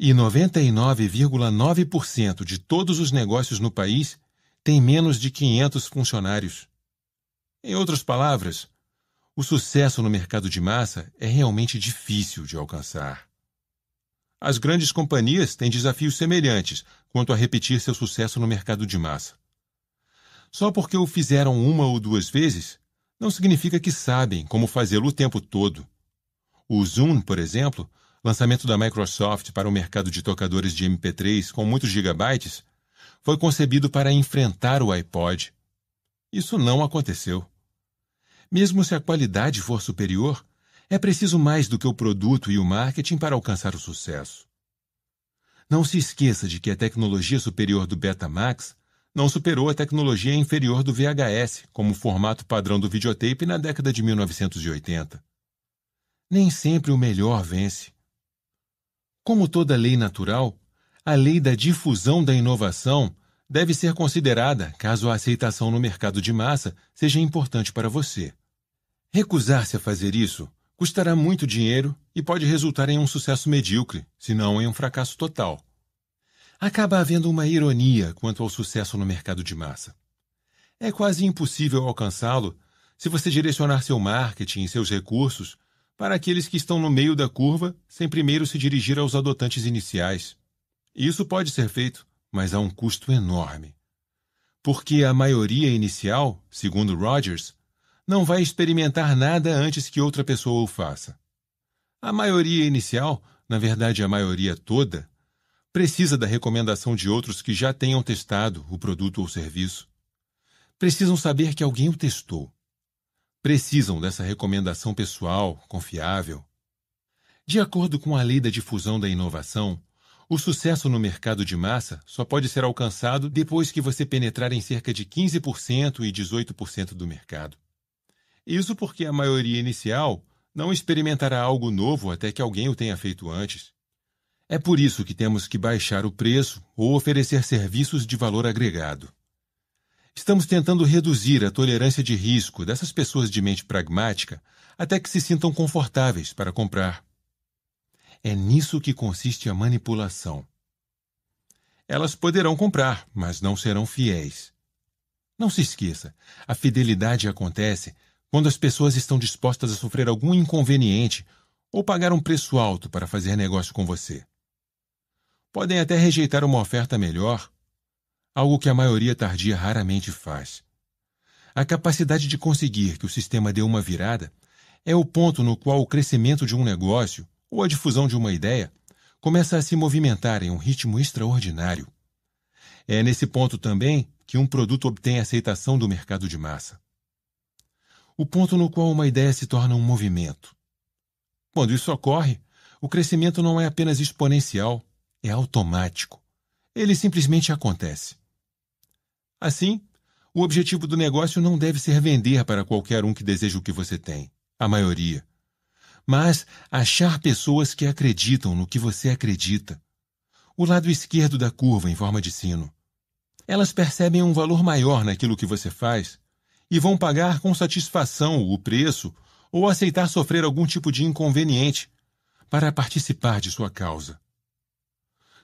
E 99,9% de todos os negócios no país têm menos de 500 funcionários. Em outras palavras, o sucesso no mercado de massa é realmente difícil de alcançar. As grandes companhias têm desafios semelhantes quanto a repetir seu sucesso no mercado de massa. Só porque o fizeram uma ou duas vezes, não significa que sabem como fazê-lo o tempo todo. O Zoom, por exemplo, lançamento da Microsoft para o mercado de tocadores de MP3 com muitos gigabytes, foi concebido para enfrentar o iPod. Isso não aconteceu. Mesmo se a qualidade for superior, é preciso mais do que o produto e o marketing para alcançar o sucesso. Não se esqueça de que a tecnologia superior do Betamax não superou a tecnologia inferior do VHS, como formato padrão do videotape na década de 1980. Nem sempre o melhor vence. Como toda lei natural, a lei da difusão da inovação deve ser considerada caso a aceitação no mercado de massa seja importante para você. Recusar-se a fazer isso custará muito dinheiro e pode resultar em um sucesso medíocre, se não em um fracasso total acaba havendo uma ironia quanto ao sucesso no mercado de massa. É quase impossível alcançá-lo se você direcionar seu marketing e seus recursos para aqueles que estão no meio da curva sem primeiro se dirigir aos adotantes iniciais. Isso pode ser feito, mas a um custo enorme. Porque a maioria inicial, segundo Rogers, não vai experimentar nada antes que outra pessoa o faça. A maioria inicial, na verdade a maioria toda, Precisa da recomendação de outros que já tenham testado o produto ou serviço. Precisam saber que alguém o testou. Precisam dessa recomendação pessoal, confiável. De acordo com a lei da difusão da inovação, o sucesso no mercado de massa só pode ser alcançado depois que você penetrar em cerca de 15% e 18% do mercado. Isso porque a maioria inicial não experimentará algo novo até que alguém o tenha feito antes. É por isso que temos que baixar o preço ou oferecer serviços de valor agregado. Estamos tentando reduzir a tolerância de risco dessas pessoas de mente pragmática até que se sintam confortáveis para comprar. É nisso que consiste a manipulação. Elas poderão comprar, mas não serão fiéis. Não se esqueça, a fidelidade acontece quando as pessoas estão dispostas a sofrer algum inconveniente ou pagar um preço alto para fazer negócio com você. Podem até rejeitar uma oferta melhor, algo que a maioria tardia raramente faz. A capacidade de conseguir que o sistema dê uma virada é o ponto no qual o crescimento de um negócio ou a difusão de uma ideia começa a se movimentar em um ritmo extraordinário. É nesse ponto também que um produto obtém aceitação do mercado de massa. O ponto no qual uma ideia se torna um movimento. Quando isso ocorre, o crescimento não é apenas exponencial, é automático. Ele simplesmente acontece. Assim, o objetivo do negócio não deve ser vender para qualquer um que deseja o que você tem, a maioria. Mas achar pessoas que acreditam no que você acredita. O lado esquerdo da curva em forma de sino. Elas percebem um valor maior naquilo que você faz e vão pagar com satisfação o preço ou aceitar sofrer algum tipo de inconveniente para participar de sua causa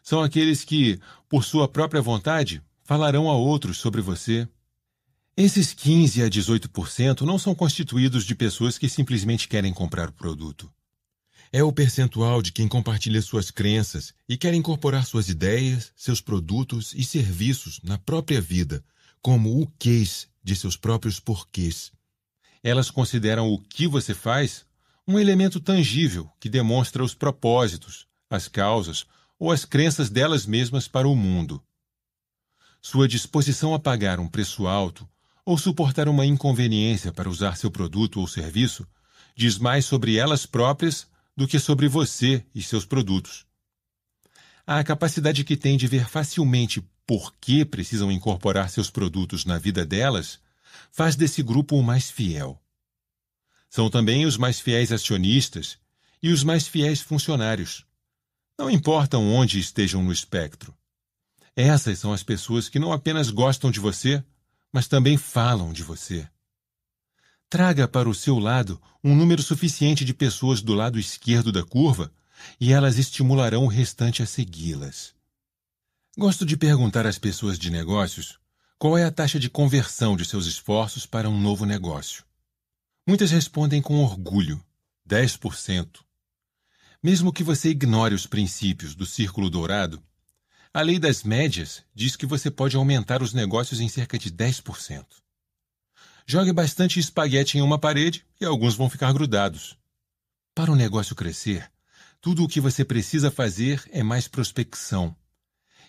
são aqueles que, por sua própria vontade, falarão a outros sobre você. Esses 15 a 18% não são constituídos de pessoas que simplesmente querem comprar o produto. É o percentual de quem compartilha suas crenças e quer incorporar suas ideias, seus produtos e serviços na própria vida, como o quês de seus próprios porquês. Elas consideram o que você faz um elemento tangível que demonstra os propósitos, as causas, ou as crenças delas mesmas para o mundo. Sua disposição a pagar um preço alto ou suportar uma inconveniência para usar seu produto ou serviço diz mais sobre elas próprias do que sobre você e seus produtos. A capacidade que tem de ver facilmente por que precisam incorporar seus produtos na vida delas faz desse grupo o mais fiel. São também os mais fiéis acionistas e os mais fiéis funcionários. Não importam onde estejam no espectro. Essas são as pessoas que não apenas gostam de você, mas também falam de você. Traga para o seu lado um número suficiente de pessoas do lado esquerdo da curva e elas estimularão o restante a segui-las. Gosto de perguntar às pessoas de negócios qual é a taxa de conversão de seus esforços para um novo negócio. Muitas respondem com orgulho, 10%, mesmo que você ignore os princípios do círculo dourado, a lei das médias diz que você pode aumentar os negócios em cerca de 10%. Jogue bastante espaguete em uma parede e alguns vão ficar grudados. Para o negócio crescer, tudo o que você precisa fazer é mais prospecção.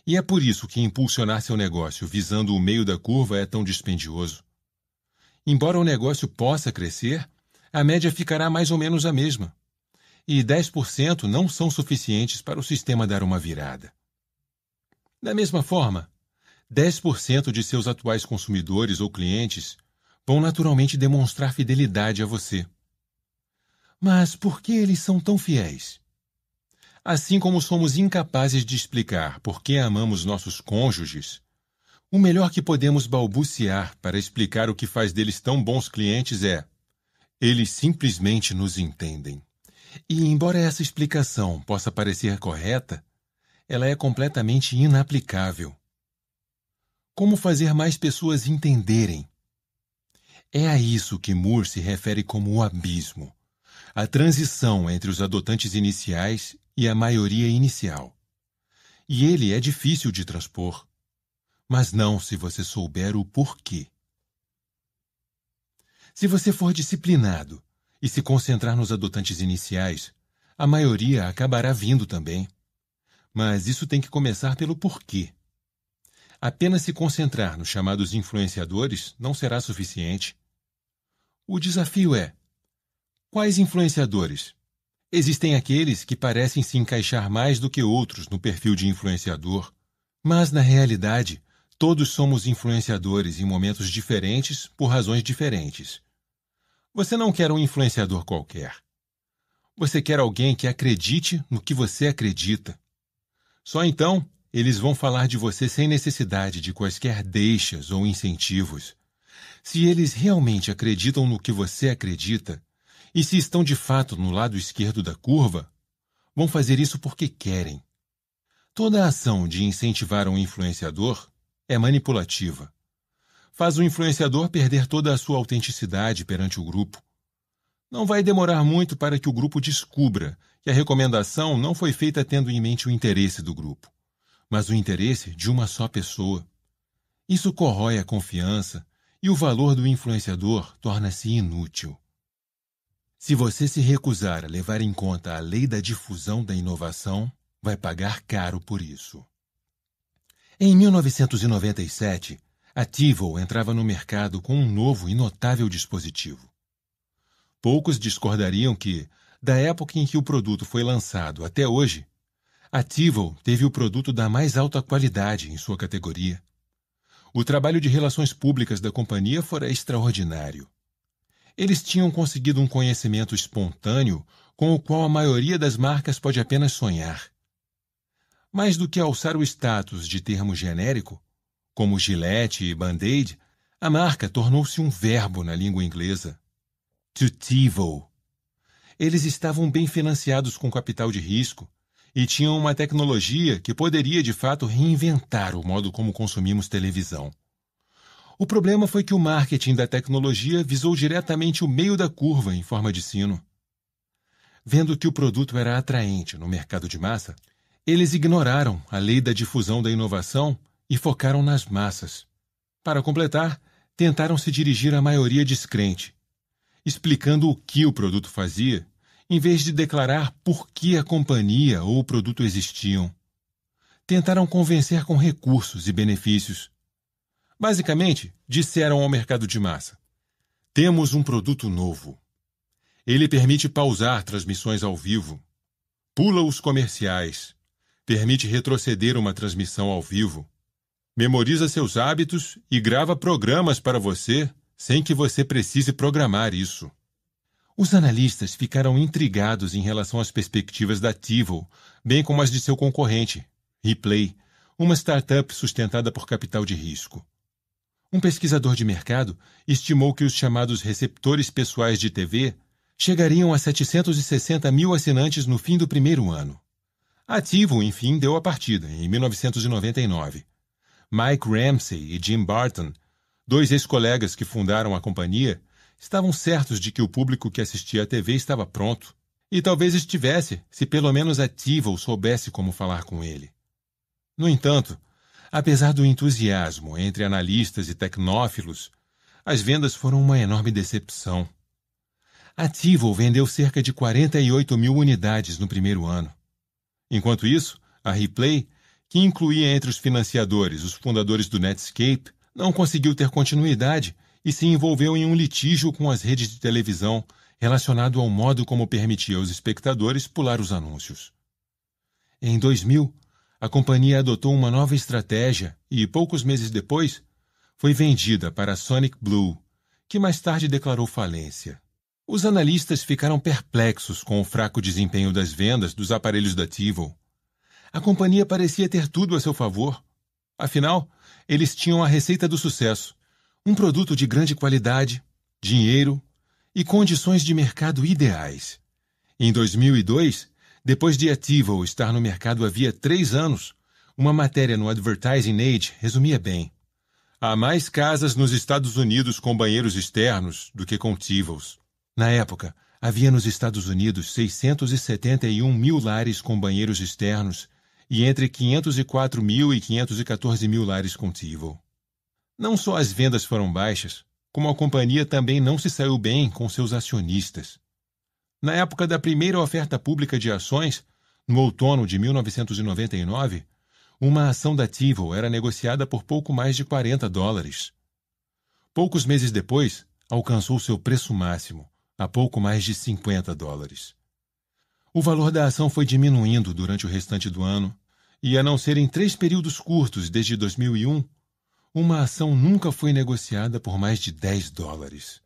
E é por isso que impulsionar seu negócio visando o meio da curva é tão dispendioso. Embora o negócio possa crescer, a média ficará mais ou menos a mesma e 10% não são suficientes para o sistema dar uma virada. Da mesma forma, 10% de seus atuais consumidores ou clientes vão naturalmente demonstrar fidelidade a você. Mas por que eles são tão fiéis? Assim como somos incapazes de explicar por que amamos nossos cônjuges, o melhor que podemos balbuciar para explicar o que faz deles tão bons clientes é: eles simplesmente nos entendem. E, embora essa explicação possa parecer correta, ela é completamente inaplicável. Como fazer mais pessoas entenderem? É a isso que Moore se refere como o abismo a transição entre os adotantes iniciais e a maioria inicial. E ele é difícil de transpor, mas não se você souber o porquê. Se você for disciplinado e se concentrar nos adotantes iniciais, a maioria acabará vindo também. Mas isso tem que começar pelo porquê. Apenas se concentrar nos chamados influenciadores não será suficiente. O desafio é: quais influenciadores? Existem aqueles que parecem se encaixar mais do que outros no perfil de influenciador, mas na realidade, todos somos influenciadores em momentos diferentes por razões diferentes. Você não quer um influenciador qualquer. Você quer alguém que acredite no que você acredita. Só então eles vão falar de você sem necessidade de quaisquer deixas ou incentivos. Se eles realmente acreditam no que você acredita, e se estão de fato no lado esquerdo da curva, vão fazer isso porque querem. Toda ação de incentivar um influenciador é manipulativa faz o influenciador perder toda a sua autenticidade perante o grupo. Não vai demorar muito para que o grupo descubra que a recomendação não foi feita tendo em mente o interesse do grupo, mas o interesse de uma só pessoa. Isso corrói a confiança e o valor do influenciador torna-se inútil. Se você se recusar a levar em conta a lei da difusão da inovação, vai pagar caro por isso. Em 1997, a Tivo entrava no mercado com um novo e notável dispositivo. Poucos discordariam que, da época em que o produto foi lançado até hoje, a Tivo teve o produto da mais alta qualidade em sua categoria. O trabalho de relações públicas da companhia fora extraordinário. Eles tinham conseguido um conhecimento espontâneo com o qual a maioria das marcas pode apenas sonhar. Mais do que alçar o status de termo genérico, como gilete e band-aid, a marca tornou-se um verbo na língua inglesa. Tutivo. Eles estavam bem financiados com capital de risco e tinham uma tecnologia que poderia de fato reinventar o modo como consumimos televisão. O problema foi que o marketing da tecnologia visou diretamente o meio da curva em forma de sino. Vendo que o produto era atraente no mercado de massa, eles ignoraram a lei da difusão da inovação e focaram nas massas. Para completar, tentaram se dirigir à maioria descrente, explicando o que o produto fazia, em vez de declarar por que a companhia ou o produto existiam. Tentaram convencer com recursos e benefícios. Basicamente, disseram ao mercado de massa: Temos um produto novo. Ele permite pausar transmissões ao vivo, pula os comerciais, permite retroceder uma transmissão ao vivo, memoriza seus hábitos e grava programas para você sem que você precise programar isso. Os analistas ficaram intrigados em relação às perspectivas da Tivo, bem como as de seu concorrente, Replay, uma startup sustentada por capital de risco. Um pesquisador de mercado estimou que os chamados receptores pessoais de TV chegariam a 760 mil assinantes no fim do primeiro ano. A Tivo, enfim, deu a partida, em 1999. Mike Ramsey e Jim Barton, dois ex-colegas que fundaram a companhia, estavam certos de que o público que assistia à TV estava pronto. E talvez estivesse, se pelo menos a Tival soubesse como falar com ele. No entanto, apesar do entusiasmo entre analistas e tecnófilos, as vendas foram uma enorme decepção. A Tival vendeu cerca de 48 mil unidades no primeiro ano. Enquanto isso, a Replay que incluía entre os financiadores os fundadores do Netscape, não conseguiu ter continuidade e se envolveu em um litígio com as redes de televisão relacionado ao modo como permitia aos espectadores pular os anúncios. Em 2000, a companhia adotou uma nova estratégia e, poucos meses depois, foi vendida para a Sonic Blue, que mais tarde declarou falência. Os analistas ficaram perplexos com o fraco desempenho das vendas dos aparelhos da TiVo a companhia parecia ter tudo a seu favor. Afinal, eles tinham a receita do sucesso: um produto de grande qualidade, dinheiro e condições de mercado ideais. Em 2002, depois de Ativo estar no mercado havia três anos, uma matéria no Advertising Age resumia bem. Há mais casas nos Estados Unidos com banheiros externos do que com Tivos. Na época, havia nos Estados Unidos 671 mil lares com banheiros externos e entre 504 mil e 514 mil lares com Tivo. Não só as vendas foram baixas, como a companhia também não se saiu bem com seus acionistas. Na época da primeira oferta pública de ações, no outono de 1999, uma ação da Tivo era negociada por pouco mais de 40 dólares. Poucos meses depois, alcançou seu preço máximo, a pouco mais de 50 dólares. O valor da ação foi diminuindo durante o restante do ano e a não ser em três períodos curtos desde 2001, uma ação nunca foi negociada por mais de 10 dólares.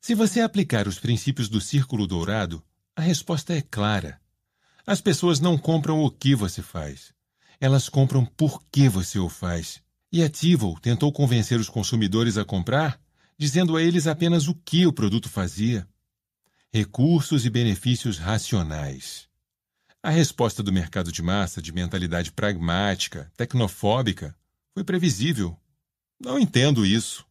Se você aplicar os princípios do círculo dourado, a resposta é clara. As pessoas não compram o que você faz. Elas compram por que você o faz. E a Tivo tentou convencer os consumidores a comprar, dizendo a eles apenas o que o produto fazia. Recursos e benefícios racionais. A resposta do mercado de massa de mentalidade pragmática, tecnofóbica, foi previsível. Não entendo isso.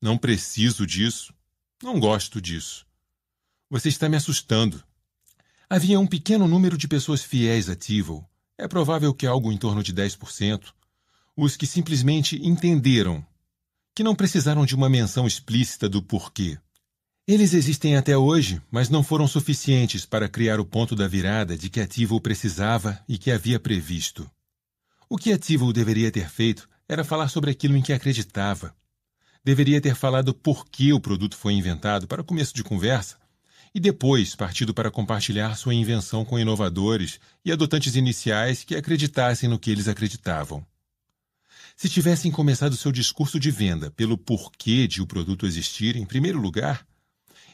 Não preciso disso. Não gosto disso. Você está me assustando. Havia um pequeno número de pessoas fiéis a Tivol. É provável que algo em torno de 10%. Os que simplesmente entenderam. Que não precisaram de uma menção explícita do porquê. Eles existem até hoje, mas não foram suficientes para criar o ponto da virada de que Ativo precisava e que havia previsto. O que Ativo deveria ter feito era falar sobre aquilo em que acreditava. Deveria ter falado por que o produto foi inventado para começo de conversa e depois partido para compartilhar sua invenção com inovadores e adotantes iniciais que acreditassem no que eles acreditavam. Se tivessem começado seu discurso de venda pelo porquê de o produto existir em primeiro lugar,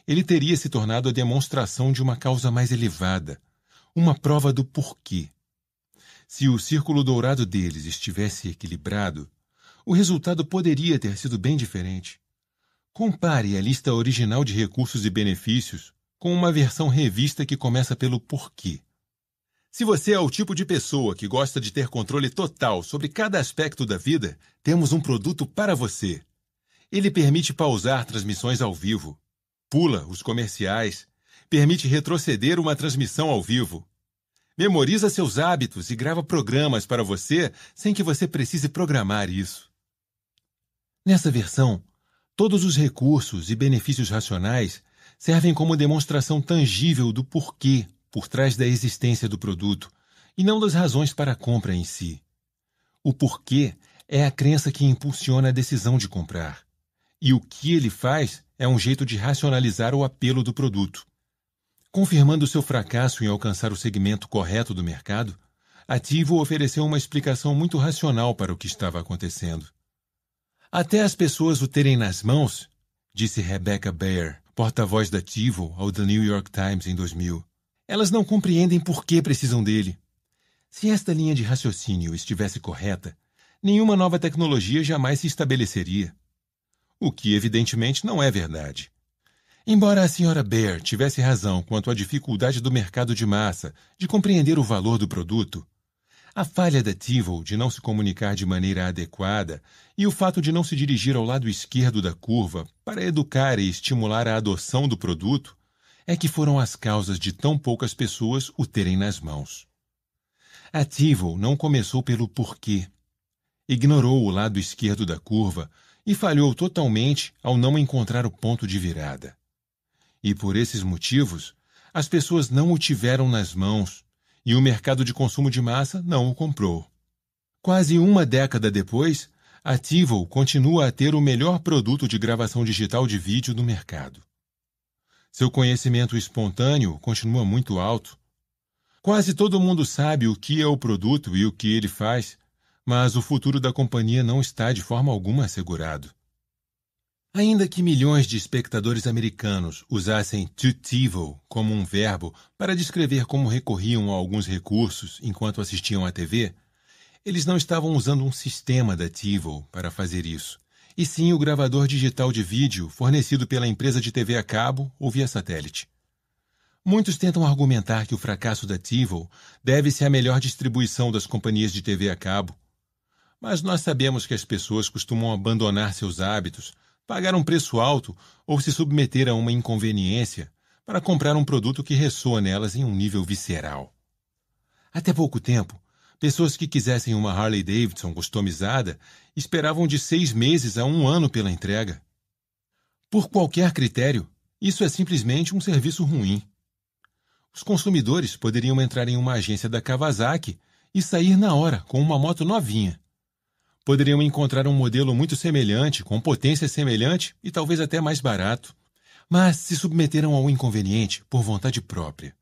ele teria se tornado a demonstração de uma causa mais elevada, uma prova do porquê. Se o círculo dourado deles estivesse equilibrado, o resultado poderia ter sido bem diferente. Compare a lista original de recursos e benefícios com uma versão revista que começa pelo porquê. Se você é o tipo de pessoa que gosta de ter controle total sobre cada aspecto da vida, temos um produto para você. Ele permite pausar transmissões ao vivo, pula os comerciais, permite retroceder uma transmissão ao vivo. Memoriza seus hábitos e grava programas para você sem que você precise programar isso. Nessa versão, todos os recursos e benefícios racionais servem como demonstração tangível do porquê por trás da existência do produto e não das razões para a compra em si. O porquê é a crença que impulsiona a decisão de comprar. E o que ele faz é um jeito de racionalizar o apelo do produto. Confirmando seu fracasso em alcançar o segmento correto do mercado, Ativo ofereceu uma explicação muito racional para o que estava acontecendo. Até as pessoas o terem nas mãos, disse Rebecca Baer, porta-voz da Ativo, ao The New York Times em 2000. Elas não compreendem por que precisam dele. Se esta linha de raciocínio estivesse correta, nenhuma nova tecnologia jamais se estabeleceria o que evidentemente não é verdade. Embora a senhora Baer tivesse razão quanto à dificuldade do mercado de massa de compreender o valor do produto, a falha da Tivol de não se comunicar de maneira adequada e o fato de não se dirigir ao lado esquerdo da curva para educar e estimular a adoção do produto é que foram as causas de tão poucas pessoas o terem nas mãos. A Tivol não começou pelo porquê. Ignorou o lado esquerdo da curva e falhou totalmente ao não encontrar o ponto de virada. E por esses motivos, as pessoas não o tiveram nas mãos e o mercado de consumo de massa não o comprou. Quase uma década depois, a Tivo continua a ter o melhor produto de gravação digital de vídeo do mercado. Seu conhecimento espontâneo continua muito alto. Quase todo mundo sabe o que é o produto e o que ele faz, mas o futuro da companhia não está de forma alguma assegurado. Ainda que milhões de espectadores americanos usassem to TiVo como um verbo para descrever como recorriam a alguns recursos enquanto assistiam à TV, eles não estavam usando um sistema da TiVo para fazer isso, e sim o gravador digital de vídeo fornecido pela empresa de TV a cabo ou via satélite. Muitos tentam argumentar que o fracasso da TiVo deve-se à melhor distribuição das companhias de TV a cabo mas nós sabemos que as pessoas costumam abandonar seus hábitos, pagar um preço alto ou se submeter a uma inconveniência para comprar um produto que ressoa nelas em um nível visceral. Até pouco tempo, pessoas que quisessem uma Harley Davidson customizada esperavam de seis meses a um ano pela entrega. Por qualquer critério, isso é simplesmente um serviço ruim. Os consumidores poderiam entrar em uma agência da Kawasaki e sair na hora com uma moto novinha, poderiam encontrar um modelo muito semelhante, com potência semelhante e talvez até mais barato. Mas se submeteram ao inconveniente por vontade própria.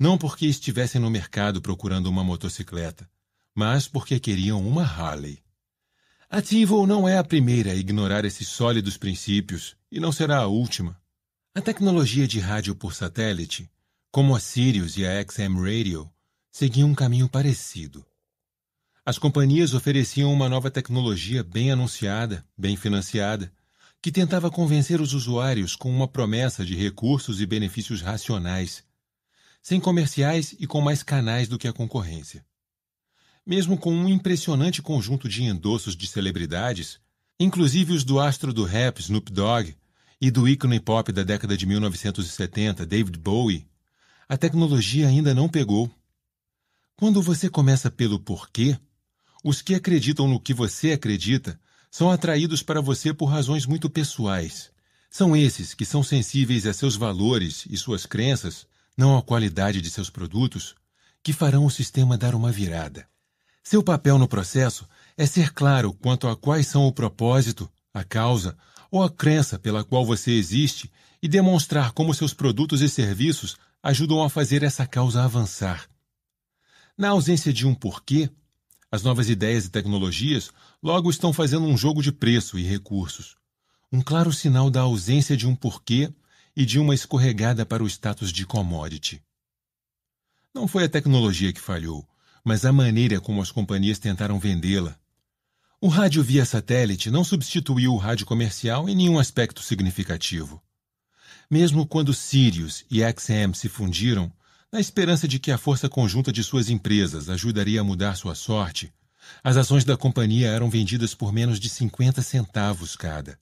Não porque estivessem no mercado procurando uma motocicleta, mas porque queriam uma Harley. A Tivo não é a primeira a ignorar esses sólidos princípios e não será a última. A tecnologia de rádio por satélite, como a Sirius e a XM Radio, seguia um caminho parecido. As companhias ofereciam uma nova tecnologia bem anunciada, bem financiada, que tentava convencer os usuários com uma promessa de recursos e benefícios racionais, sem comerciais e com mais canais do que a concorrência. Mesmo com um impressionante conjunto de endossos de celebridades, inclusive os do astro do rap Snoop Dogg e do ícone pop da década de 1970 David Bowie, a tecnologia ainda não pegou. Quando você começa pelo porquê, os que acreditam no que você acredita são atraídos para você por razões muito pessoais. São esses que são sensíveis a seus valores e suas crenças, não à qualidade de seus produtos, que farão o sistema dar uma virada. Seu papel no processo é ser claro quanto a quais são o propósito, a causa ou a crença pela qual você existe e demonstrar como seus produtos e serviços ajudam a fazer essa causa avançar. Na ausência de um porquê, as novas ideias e tecnologias logo estão fazendo um jogo de preço e recursos. Um claro sinal da ausência de um porquê e de uma escorregada para o status de commodity. Não foi a tecnologia que falhou, mas a maneira como as companhias tentaram vendê-la. O rádio via satélite não substituiu o rádio comercial em nenhum aspecto significativo. Mesmo quando Sirius e XM se fundiram, na esperança de que a força conjunta de suas empresas ajudaria a mudar sua sorte, as ações da companhia eram vendidas por menos de 50 centavos cada.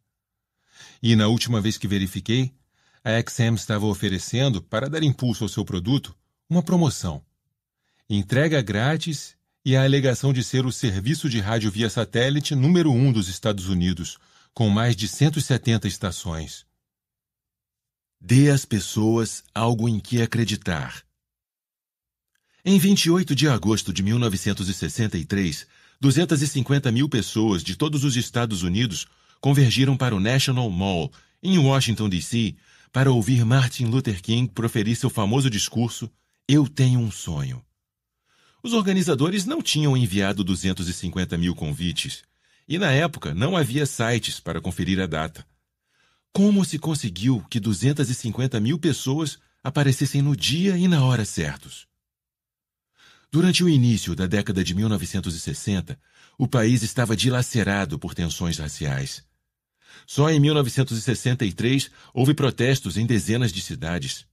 E na última vez que verifiquei, a XM estava oferecendo, para dar impulso ao seu produto, uma promoção. Entrega grátis e a alegação de ser o serviço de rádio via satélite número um dos Estados Unidos, com mais de 170 estações. Dê às pessoas algo em que acreditar. Em 28 de agosto de 1963, 250 mil pessoas de todos os Estados Unidos convergiram para o National Mall, em Washington, D.C., para ouvir Martin Luther King proferir seu famoso discurso Eu Tenho um Sonho. Os organizadores não tinham enviado 250 mil convites, e na época não havia sites para conferir a data. Como se conseguiu que 250 mil pessoas aparecessem no dia e na hora certos? Durante o início da década de 1960, o país estava dilacerado por tensões raciais. Só em 1963 houve protestos em dezenas de cidades.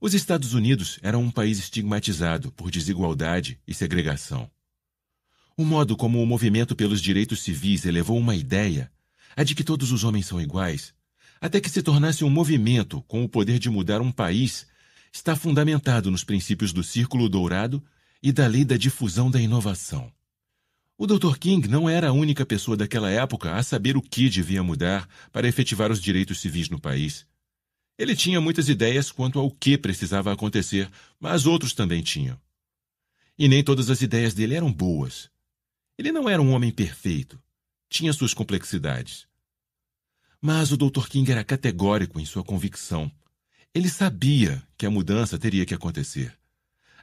Os Estados Unidos eram um país estigmatizado por desigualdade e segregação. O modo como o movimento pelos direitos civis elevou uma ideia, a de que todos os homens são iguais, até que se tornasse um movimento com o poder de mudar um país, está fundamentado nos princípios do Círculo Dourado e dali da difusão da inovação. O Dr. King não era a única pessoa daquela época a saber o que devia mudar para efetivar os direitos civis no país. Ele tinha muitas ideias quanto ao que precisava acontecer, mas outros também tinham. E nem todas as ideias dele eram boas. Ele não era um homem perfeito. Tinha suas complexidades. Mas o Dr. King era categórico em sua convicção. Ele sabia que a mudança teria que acontecer.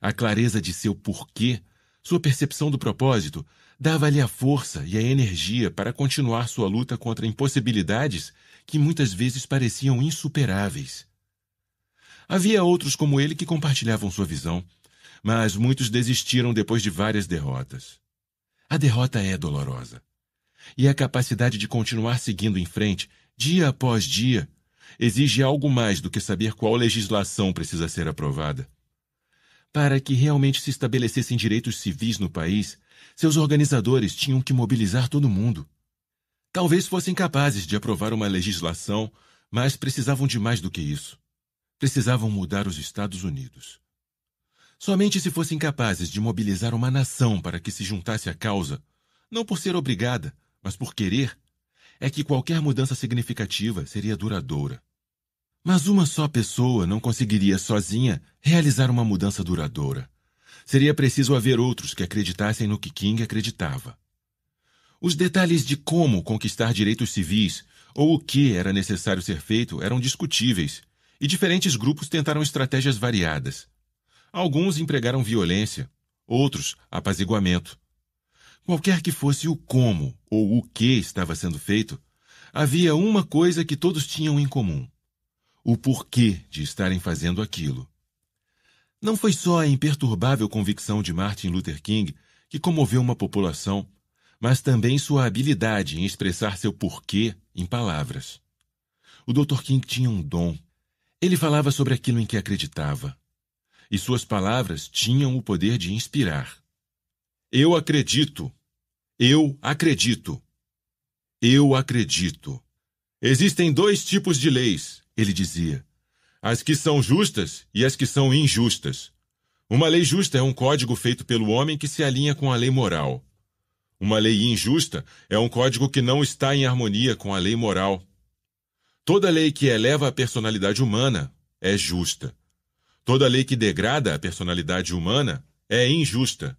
A clareza de seu porquê, sua percepção do propósito, dava-lhe a força e a energia para continuar sua luta contra impossibilidades que muitas vezes pareciam insuperáveis. Havia outros como ele que compartilhavam sua visão, mas muitos desistiram depois de várias derrotas. A derrota é dolorosa. E a capacidade de continuar seguindo em frente, dia após dia, exige algo mais do que saber qual legislação precisa ser aprovada. Para que realmente se estabelecessem direitos civis no país, seus organizadores tinham que mobilizar todo mundo. Talvez fossem capazes de aprovar uma legislação, mas precisavam de mais do que isso. Precisavam mudar os Estados Unidos. Somente se fossem capazes de mobilizar uma nação para que se juntasse à causa, não por ser obrigada, mas por querer, é que qualquer mudança significativa seria duradoura. Mas uma só pessoa não conseguiria sozinha realizar uma mudança duradoura. Seria preciso haver outros que acreditassem no que King acreditava. Os detalhes de como conquistar direitos civis ou o que era necessário ser feito eram discutíveis, e diferentes grupos tentaram estratégias variadas. Alguns empregaram violência, outros apaziguamento. Qualquer que fosse o como ou o que estava sendo feito, havia uma coisa que todos tinham em comum: o porquê de estarem fazendo aquilo. Não foi só a imperturbável convicção de Martin Luther King que comoveu uma população, mas também sua habilidade em expressar seu porquê em palavras. O Dr. King tinha um dom. Ele falava sobre aquilo em que acreditava. E suas palavras tinham o poder de inspirar. Eu acredito. Eu acredito. Eu acredito. Existem dois tipos de leis: ele dizia: As que são justas e as que são injustas. Uma lei justa é um código feito pelo homem que se alinha com a lei moral. Uma lei injusta é um código que não está em harmonia com a lei moral. Toda lei que eleva a personalidade humana é justa. Toda lei que degrada a personalidade humana é injusta.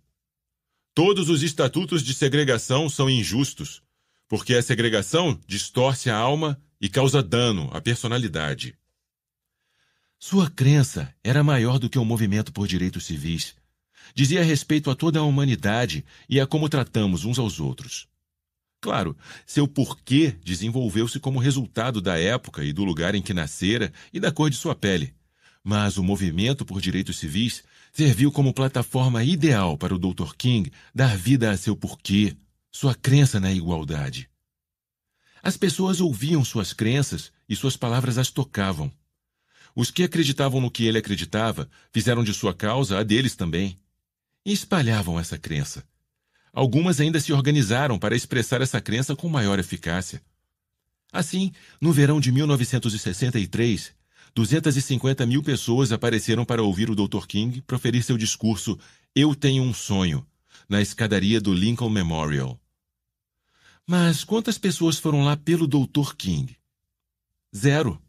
Todos os estatutos de segregação são injustos, porque a segregação distorce a alma e causa dano à personalidade. Sua crença era maior do que o movimento por direitos civis. Dizia respeito a toda a humanidade e a como tratamos uns aos outros. Claro, seu porquê desenvolveu-se como resultado da época e do lugar em que nascera e da cor de sua pele. Mas o movimento por direitos civis serviu como plataforma ideal para o Dr. King dar vida a seu porquê, sua crença na igualdade. As pessoas ouviam suas crenças e suas palavras as tocavam. Os que acreditavam no que ele acreditava fizeram de sua causa a deles também. E espalhavam essa crença. Algumas ainda se organizaram para expressar essa crença com maior eficácia. Assim, no verão de 1963, 250 mil pessoas apareceram para ouvir o Dr. King proferir seu discurso Eu Tenho um Sonho, na escadaria do Lincoln Memorial. Mas quantas pessoas foram lá pelo Dr. King? Zero.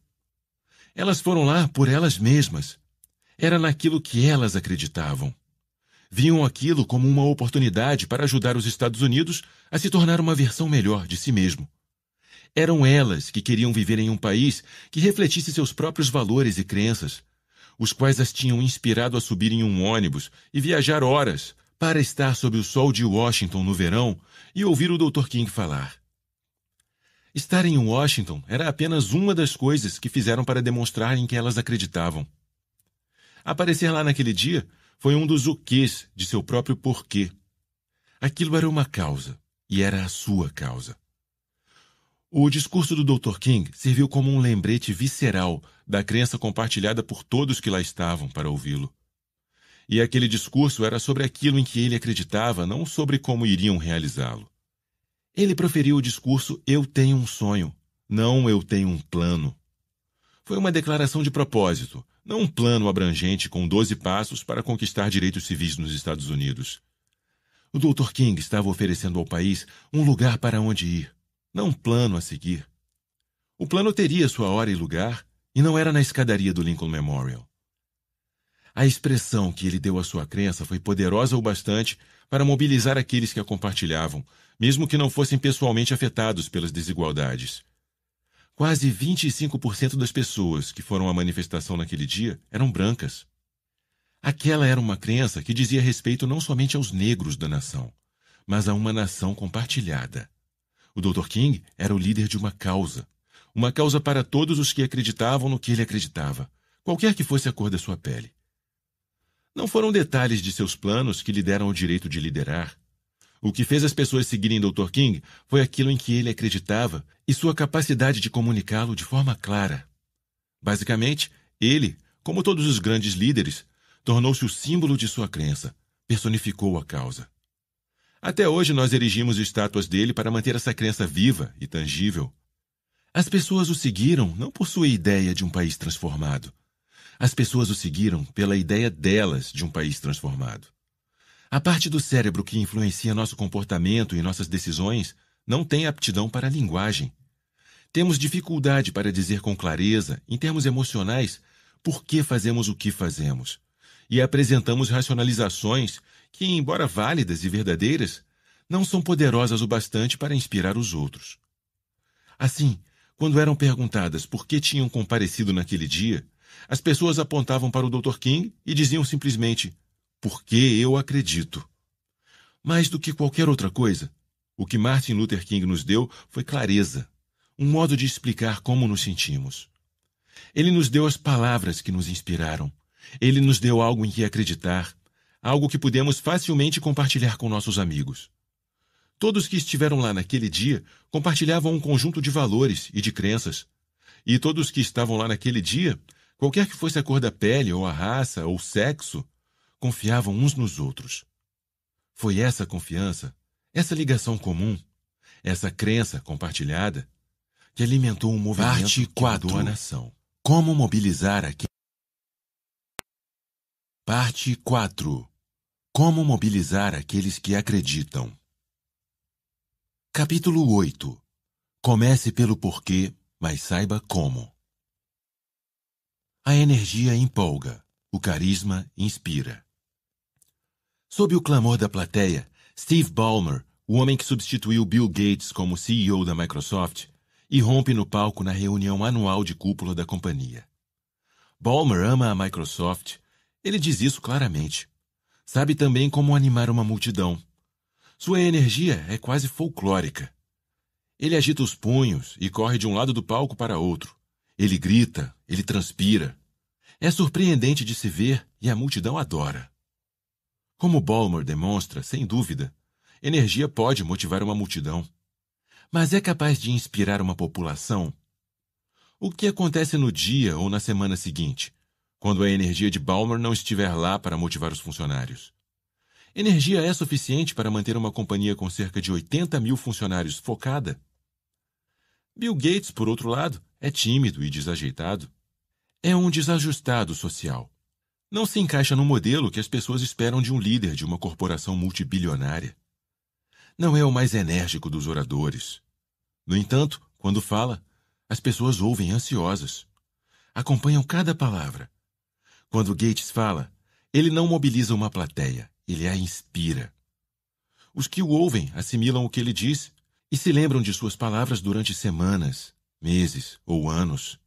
Elas foram lá por elas mesmas. Era naquilo que elas acreditavam. Viam aquilo como uma oportunidade para ajudar os Estados Unidos a se tornar uma versão melhor de si mesmo. Eram elas que queriam viver em um país que refletisse seus próprios valores e crenças, os quais as tinham inspirado a subir em um ônibus e viajar horas para estar sob o sol de Washington no verão e ouvir o Dr. King falar. Estar em Washington era apenas uma das coisas que fizeram para demonstrar em que elas acreditavam. Aparecer lá naquele dia foi um dos oquês de seu próprio porquê. Aquilo era uma causa, e era a sua causa. O discurso do Dr. King serviu como um lembrete visceral da crença compartilhada por todos que lá estavam para ouvi-lo. E aquele discurso era sobre aquilo em que ele acreditava, não sobre como iriam realizá-lo. Ele proferiu o discurso Eu tenho um sonho, não eu tenho um plano. Foi uma declaração de propósito, não um plano abrangente com doze passos para conquistar direitos civis nos Estados Unidos. O Dr. King estava oferecendo ao país um lugar para onde ir, não um plano a seguir. O plano teria sua hora e lugar, e não era na escadaria do Lincoln Memorial. A expressão que ele deu à sua crença foi poderosa o bastante para mobilizar aqueles que a compartilhavam, mesmo que não fossem pessoalmente afetados pelas desigualdades. Quase 25% das pessoas que foram à manifestação naquele dia eram brancas. Aquela era uma crença que dizia respeito não somente aos negros da nação, mas a uma nação compartilhada. O Dr. King era o líder de uma causa, uma causa para todos os que acreditavam no que ele acreditava, qualquer que fosse a cor da sua pele. Não foram detalhes de seus planos que lhe deram o direito de liderar. O que fez as pessoas seguirem Dr. King foi aquilo em que ele acreditava e sua capacidade de comunicá-lo de forma clara. Basicamente, ele, como todos os grandes líderes, tornou-se o símbolo de sua crença, personificou a causa. Até hoje nós erigimos estátuas dele para manter essa crença viva e tangível. As pessoas o seguiram não por sua ideia de um país transformado, as pessoas o seguiram pela ideia delas de um país transformado. A parte do cérebro que influencia nosso comportamento e nossas decisões não tem aptidão para a linguagem. Temos dificuldade para dizer com clareza, em termos emocionais, por que fazemos o que fazemos. E apresentamos racionalizações que, embora válidas e verdadeiras, não são poderosas o bastante para inspirar os outros. Assim, quando eram perguntadas por que tinham comparecido naquele dia, as pessoas apontavam para o Dr. King e diziam simplesmente: Porque eu acredito. Mais do que qualquer outra coisa, o que Martin Luther King nos deu foi clareza, um modo de explicar como nos sentimos. Ele nos deu as palavras que nos inspiraram. Ele nos deu algo em que acreditar, algo que pudemos facilmente compartilhar com nossos amigos. Todos que estiveram lá naquele dia compartilhavam um conjunto de valores e de crenças. E todos que estavam lá naquele dia qualquer que fosse a cor da pele, ou a raça, ou o sexo, confiavam uns nos outros. Foi essa confiança, essa ligação comum, essa crença compartilhada, que alimentou o um movimento Parte 4. que mudou a nação. Como mobilizar Parte 4. Como mobilizar aqueles que acreditam. Capítulo 8. Comece pelo porquê, mas saiba como. A energia empolga, o carisma inspira. Sob o clamor da plateia, Steve Ballmer, o homem que substituiu Bill Gates como CEO da Microsoft, irrompe no palco na reunião anual de cúpula da companhia. Ballmer ama a Microsoft. Ele diz isso claramente. Sabe também como animar uma multidão. Sua energia é quase folclórica. Ele agita os punhos e corre de um lado do palco para outro ele grita, ele transpira. É surpreendente de se ver e a multidão adora. Como Balmer demonstra, sem dúvida, energia pode motivar uma multidão. Mas é capaz de inspirar uma população? O que acontece no dia ou na semana seguinte, quando a energia de Balmer não estiver lá para motivar os funcionários? Energia é suficiente para manter uma companhia com cerca de 80 mil funcionários focada? Bill Gates, por outro lado, é tímido e desajeitado. É um desajustado social. Não se encaixa no modelo que as pessoas esperam de um líder de uma corporação multibilionária. Não é o mais enérgico dos oradores. No entanto, quando fala, as pessoas ouvem ansiosas. Acompanham cada palavra. Quando Gates fala, ele não mobiliza uma plateia, ele a inspira. Os que o ouvem assimilam o que ele diz e se lembram de suas palavras durante semanas, meses ou anos.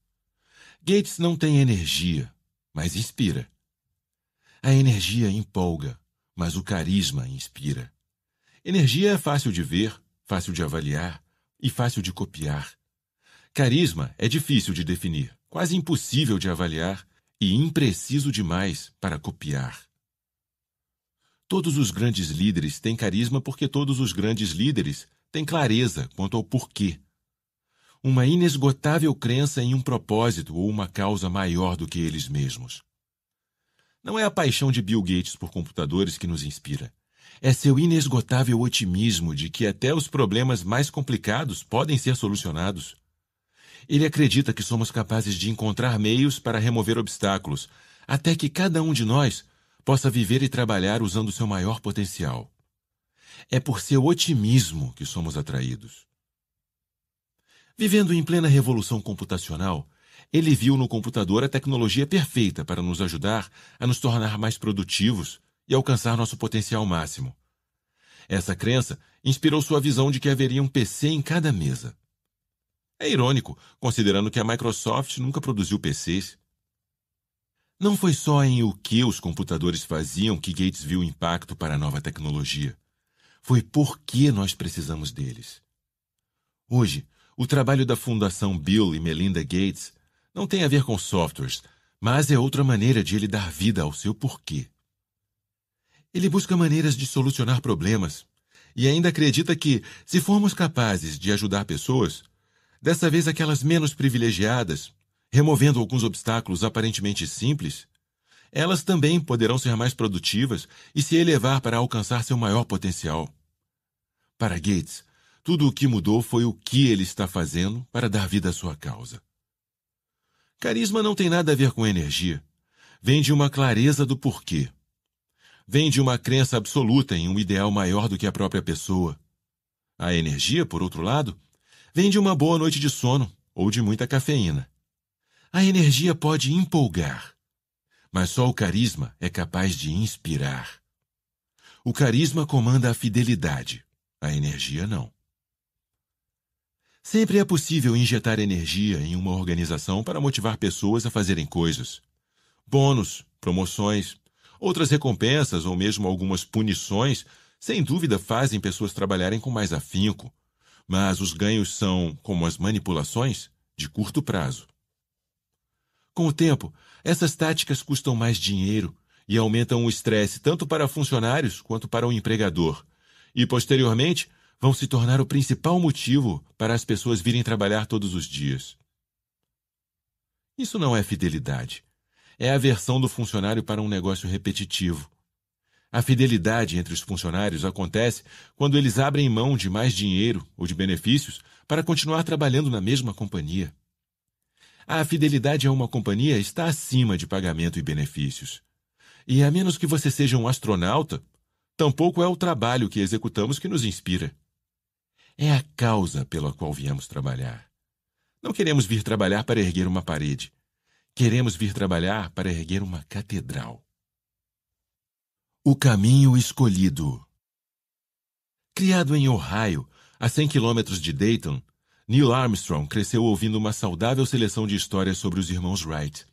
Gates não tem energia, mas inspira. A energia empolga, mas o carisma inspira. Energia é fácil de ver, fácil de avaliar e fácil de copiar. Carisma é difícil de definir, quase impossível de avaliar e impreciso demais para copiar. Todos os grandes líderes têm carisma porque todos os grandes líderes têm clareza quanto ao porquê uma inesgotável crença em um propósito ou uma causa maior do que eles mesmos. Não é a paixão de Bill Gates por computadores que nos inspira. É seu inesgotável otimismo de que até os problemas mais complicados podem ser solucionados. Ele acredita que somos capazes de encontrar meios para remover obstáculos, até que cada um de nós possa viver e trabalhar usando seu maior potencial. É por seu otimismo que somos atraídos. Vivendo em plena revolução computacional, ele viu no computador a tecnologia perfeita para nos ajudar a nos tornar mais produtivos e alcançar nosso potencial máximo. Essa crença inspirou sua visão de que haveria um PC em cada mesa. É irônico, considerando que a Microsoft nunca produziu PCs. Não foi só em o que os computadores faziam que Gates viu o impacto para a nova tecnologia. Foi por que nós precisamos deles. Hoje, o trabalho da Fundação Bill e Melinda Gates não tem a ver com softwares, mas é outra maneira de ele dar vida ao seu porquê. Ele busca maneiras de solucionar problemas e ainda acredita que, se formos capazes de ajudar pessoas, dessa vez aquelas menos privilegiadas, removendo alguns obstáculos aparentemente simples, elas também poderão ser mais produtivas e se elevar para alcançar seu maior potencial. Para Gates, tudo o que mudou foi o que ele está fazendo para dar vida à sua causa. Carisma não tem nada a ver com energia. Vem de uma clareza do porquê. Vem de uma crença absoluta em um ideal maior do que a própria pessoa. A energia, por outro lado, vem de uma boa noite de sono ou de muita cafeína. A energia pode empolgar, mas só o carisma é capaz de inspirar. O carisma comanda a fidelidade, a energia não. Sempre é possível injetar energia em uma organização para motivar pessoas a fazerem coisas. Bônus, promoções, outras recompensas ou mesmo algumas punições, sem dúvida fazem pessoas trabalharem com mais afinco. Mas os ganhos são, como as manipulações, de curto prazo. Com o tempo, essas táticas custam mais dinheiro e aumentam o estresse tanto para funcionários quanto para o empregador. E, posteriormente, vão se tornar o principal motivo para as pessoas virem trabalhar todos os dias. Isso não é fidelidade. É a aversão do funcionário para um negócio repetitivo. A fidelidade entre os funcionários acontece quando eles abrem mão de mais dinheiro ou de benefícios para continuar trabalhando na mesma companhia. A fidelidade a uma companhia está acima de pagamento e benefícios. E a menos que você seja um astronauta, tampouco é o trabalho que executamos que nos inspira. É a causa pela qual viemos trabalhar. Não queremos vir trabalhar para erguer uma parede. Queremos vir trabalhar para erguer uma catedral. O caminho escolhido. Criado em Ohio, a 100 quilômetros de Dayton, Neil Armstrong cresceu ouvindo uma saudável seleção de histórias sobre os irmãos Wright.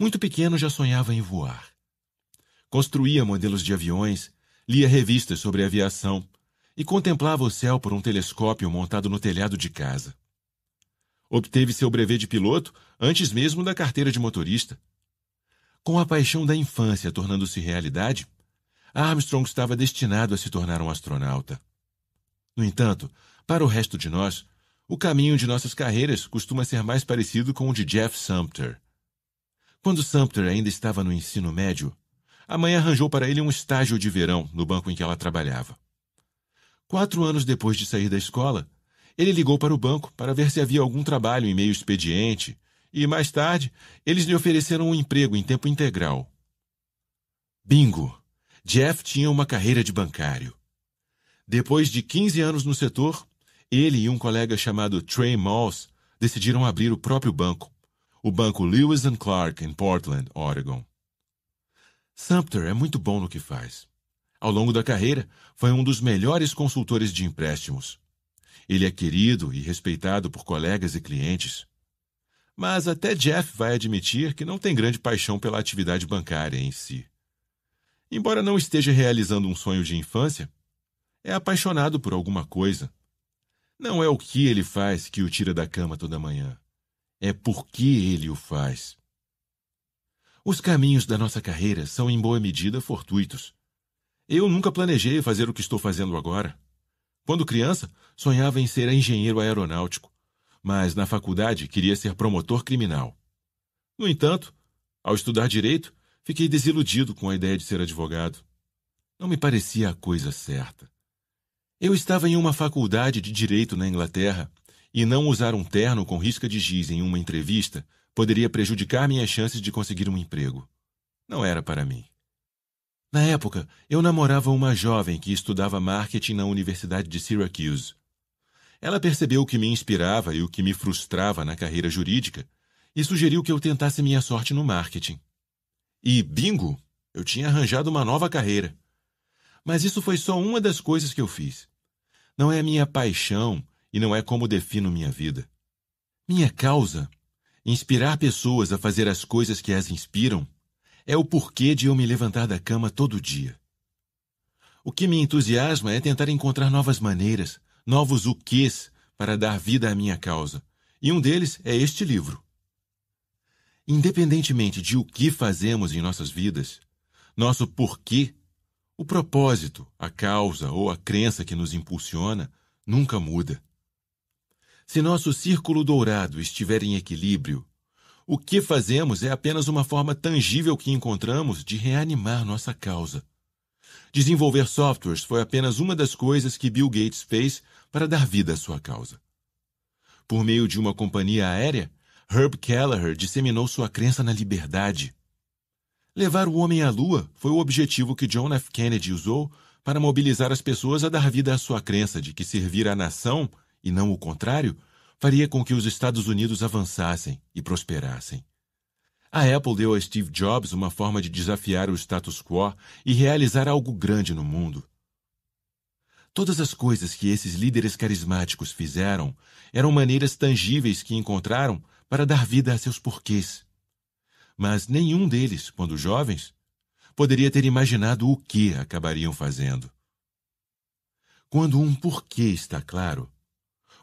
Muito pequeno já sonhava em voar. Construía modelos de aviões, lia revistas sobre aviação, e contemplava o céu por um telescópio montado no telhado de casa. Obteve seu brevet de piloto antes mesmo da carteira de motorista. Com a paixão da infância tornando-se realidade, Armstrong estava destinado a se tornar um astronauta. No entanto, para o resto de nós, o caminho de nossas carreiras costuma ser mais parecido com o de Jeff Sumter. Quando Sumter ainda estava no ensino médio, a mãe arranjou para ele um estágio de verão no banco em que ela trabalhava. Quatro anos depois de sair da escola, ele ligou para o banco para ver se havia algum trabalho em meio expediente, e mais tarde eles lhe ofereceram um emprego em tempo integral. Bingo! Jeff tinha uma carreira de bancário. Depois de 15 anos no setor, ele e um colega chamado Trey Moss decidiram abrir o próprio banco, o banco Lewis Clark, em Portland, Oregon. Sumter é muito bom no que faz. Ao longo da carreira, foi um dos melhores consultores de empréstimos. Ele é querido e respeitado por colegas e clientes. Mas até Jeff vai admitir que não tem grande paixão pela atividade bancária em si. Embora não esteja realizando um sonho de infância, é apaixonado por alguma coisa. Não é o que ele faz que o tira da cama toda manhã. É por que ele o faz. Os caminhos da nossa carreira são em boa medida fortuitos. Eu nunca planejei fazer o que estou fazendo agora. Quando criança, sonhava em ser engenheiro aeronáutico, mas na faculdade queria ser promotor criminal. No entanto, ao estudar direito, fiquei desiludido com a ideia de ser advogado. Não me parecia a coisa certa. Eu estava em uma faculdade de direito na Inglaterra e não usar um terno com risca de giz em uma entrevista poderia prejudicar minhas chances de conseguir um emprego. Não era para mim. Na época, eu namorava uma jovem que estudava marketing na Universidade de Syracuse. Ela percebeu o que me inspirava e o que me frustrava na carreira jurídica e sugeriu que eu tentasse minha sorte no marketing. E, bingo, eu tinha arranjado uma nova carreira. Mas isso foi só uma das coisas que eu fiz. Não é a minha paixão e não é como defino minha vida. Minha causa, inspirar pessoas a fazer as coisas que as inspiram, é o porquê de eu me levantar da cama todo dia. O que me entusiasma é tentar encontrar novas maneiras, novos o quês para dar vida à minha causa, e um deles é este livro. Independentemente de o que fazemos em nossas vidas, nosso porquê, o propósito, a causa ou a crença que nos impulsiona nunca muda. Se nosso círculo dourado estiver em equilíbrio, o que fazemos é apenas uma forma tangível que encontramos de reanimar nossa causa. Desenvolver softwares foi apenas uma das coisas que Bill Gates fez para dar vida à sua causa. Por meio de uma companhia aérea, Herb Kelleher disseminou sua crença na liberdade. Levar o homem à Lua foi o objetivo que John F. Kennedy usou para mobilizar as pessoas a dar vida à sua crença de que servir à nação, e não o contrário, faria com que os Estados Unidos avançassem e prosperassem. A Apple deu a Steve Jobs uma forma de desafiar o status quo e realizar algo grande no mundo. Todas as coisas que esses líderes carismáticos fizeram eram maneiras tangíveis que encontraram para dar vida a seus porquês. Mas nenhum deles, quando jovens, poderia ter imaginado o que acabariam fazendo. Quando um porquê está claro,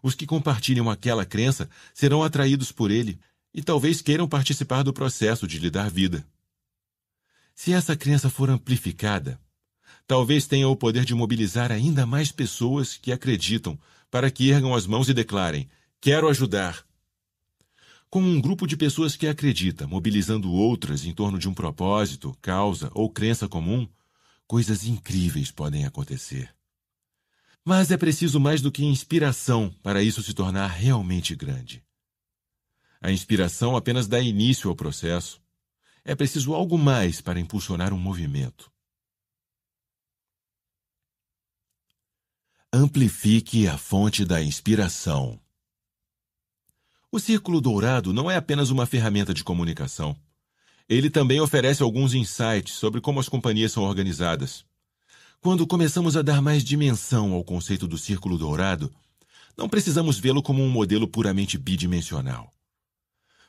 os que compartilham aquela crença serão atraídos por ele e talvez queiram participar do processo de lhe dar vida. Se essa crença for amplificada, talvez tenha o poder de mobilizar ainda mais pessoas que acreditam para que ergam as mãos e declarem: Quero ajudar. Com um grupo de pessoas que acredita, mobilizando outras em torno de um propósito, causa ou crença comum, coisas incríveis podem acontecer. Mas é preciso mais do que inspiração para isso se tornar realmente grande. A inspiração apenas dá início ao processo. É preciso algo mais para impulsionar um movimento. Amplifique a fonte da inspiração. O Círculo Dourado não é apenas uma ferramenta de comunicação. Ele também oferece alguns insights sobre como as companhias são organizadas, quando começamos a dar mais dimensão ao conceito do círculo dourado, não precisamos vê-lo como um modelo puramente bidimensional.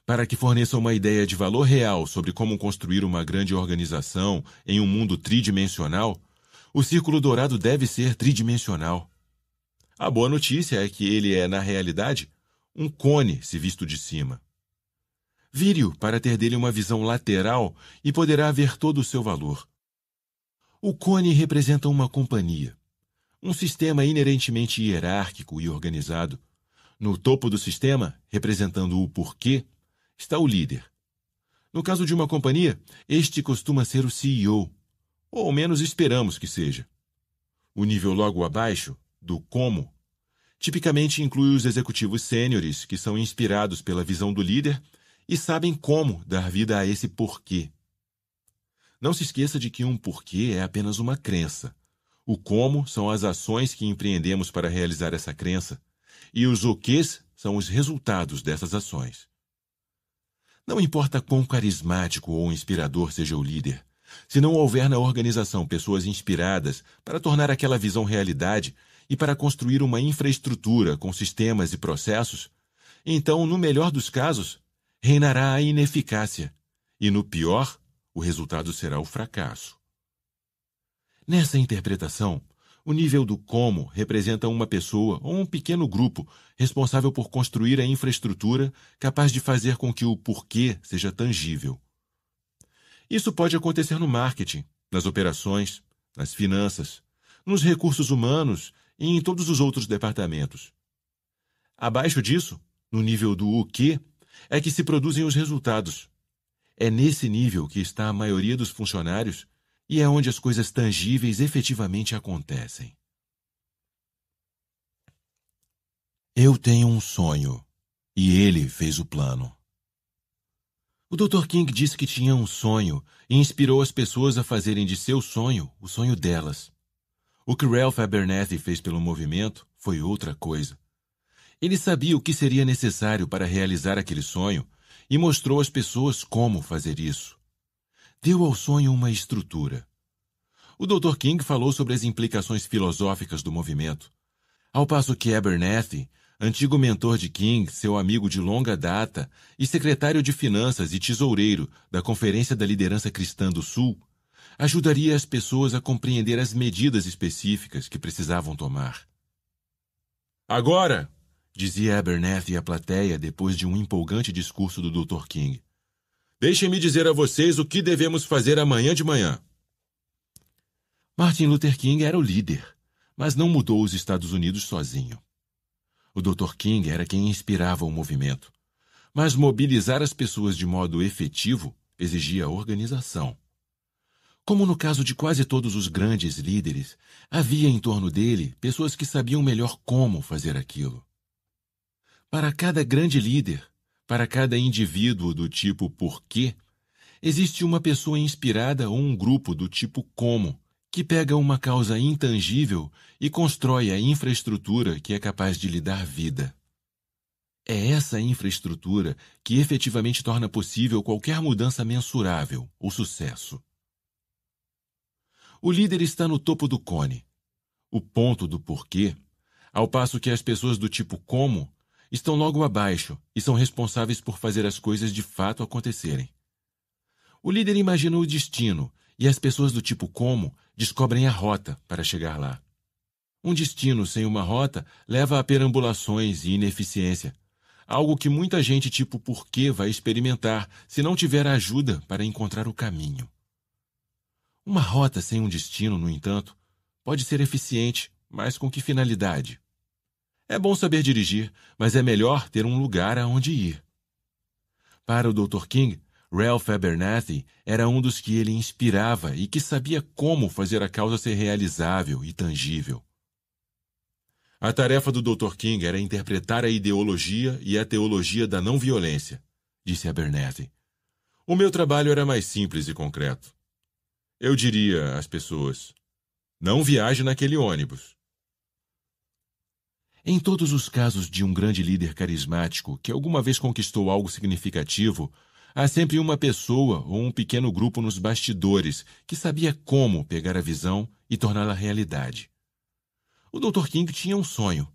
Para que forneça uma ideia de valor real sobre como construir uma grande organização em um mundo tridimensional, o círculo dourado deve ser tridimensional. A boa notícia é que ele é, na realidade, um cone se visto de cima. Vire-o para ter dele uma visão lateral e poderá ver todo o seu valor. O cone representa uma companhia, um sistema inerentemente hierárquico e organizado. No topo do sistema, representando o porquê, está o líder. No caso de uma companhia, este costuma ser o CEO, ou ao menos esperamos que seja. O nível logo abaixo, do como, tipicamente inclui os executivos sêniores que são inspirados pela visão do líder e sabem como dar vida a esse porquê. Não se esqueça de que um porquê é apenas uma crença. O como são as ações que empreendemos para realizar essa crença, e os o quês são os resultados dessas ações. Não importa quão carismático ou inspirador seja o líder, se não houver na organização pessoas inspiradas para tornar aquela visão realidade e para construir uma infraestrutura com sistemas e processos, então, no melhor dos casos, reinará a ineficácia e, no pior, o resultado será o fracasso. Nessa interpretação, o nível do como representa uma pessoa ou um pequeno grupo responsável por construir a infraestrutura capaz de fazer com que o porquê seja tangível. Isso pode acontecer no marketing, nas operações, nas finanças, nos recursos humanos e em todos os outros departamentos. Abaixo disso, no nível do o que, é que se produzem os resultados, é nesse nível que está a maioria dos funcionários e é onde as coisas tangíveis efetivamente acontecem. Eu tenho um sonho e ele fez o plano. O Dr. King disse que tinha um sonho e inspirou as pessoas a fazerem de seu sonho o sonho delas. O que Ralph Abernathy fez pelo movimento foi outra coisa. Ele sabia o que seria necessário para realizar aquele sonho e mostrou às pessoas como fazer isso. Deu ao sonho uma estrutura. O Dr. King falou sobre as implicações filosóficas do movimento, ao passo que Abernathy, antigo mentor de King, seu amigo de longa data e secretário de Finanças e tesoureiro da Conferência da Liderança Cristã do Sul, ajudaria as pessoas a compreender as medidas específicas que precisavam tomar. Agora, dizia Abernethy à plateia depois de um empolgante discurso do Dr. King. Deixem-me dizer a vocês o que devemos fazer amanhã de manhã. Martin Luther King era o líder, mas não mudou os Estados Unidos sozinho. O Dr. King era quem inspirava o movimento, mas mobilizar as pessoas de modo efetivo exigia organização. Como no caso de quase todos os grandes líderes, havia em torno dele pessoas que sabiam melhor como fazer aquilo. Para cada grande líder, para cada indivíduo do tipo porquê, existe uma pessoa inspirada ou um grupo do tipo como, que pega uma causa intangível e constrói a infraestrutura que é capaz de lhe dar vida. É essa infraestrutura que efetivamente torna possível qualquer mudança mensurável, o sucesso. O líder está no topo do cone, o ponto do porquê, ao passo que as pessoas do tipo como estão logo abaixo e são responsáveis por fazer as coisas de fato acontecerem. O líder imagina o destino e as pessoas do tipo como descobrem a rota para chegar lá. Um destino sem uma rota leva a perambulações e ineficiência, algo que muita gente tipo porquê vai experimentar se não tiver ajuda para encontrar o caminho. Uma rota sem um destino, no entanto, pode ser eficiente, mas com que finalidade? É bom saber dirigir, mas é melhor ter um lugar aonde ir. Para o Dr. King, Ralph Abernathy era um dos que ele inspirava e que sabia como fazer a causa ser realizável e tangível. A tarefa do Dr. King era interpretar a ideologia e a teologia da não violência, disse Abernathy. O meu trabalho era mais simples e concreto. Eu diria às pessoas: não viaje naquele ônibus. Em todos os casos de um grande líder carismático que alguma vez conquistou algo significativo, há sempre uma pessoa ou um pequeno grupo nos bastidores que sabia como pegar a visão e torná-la realidade. O Dr. King tinha um sonho.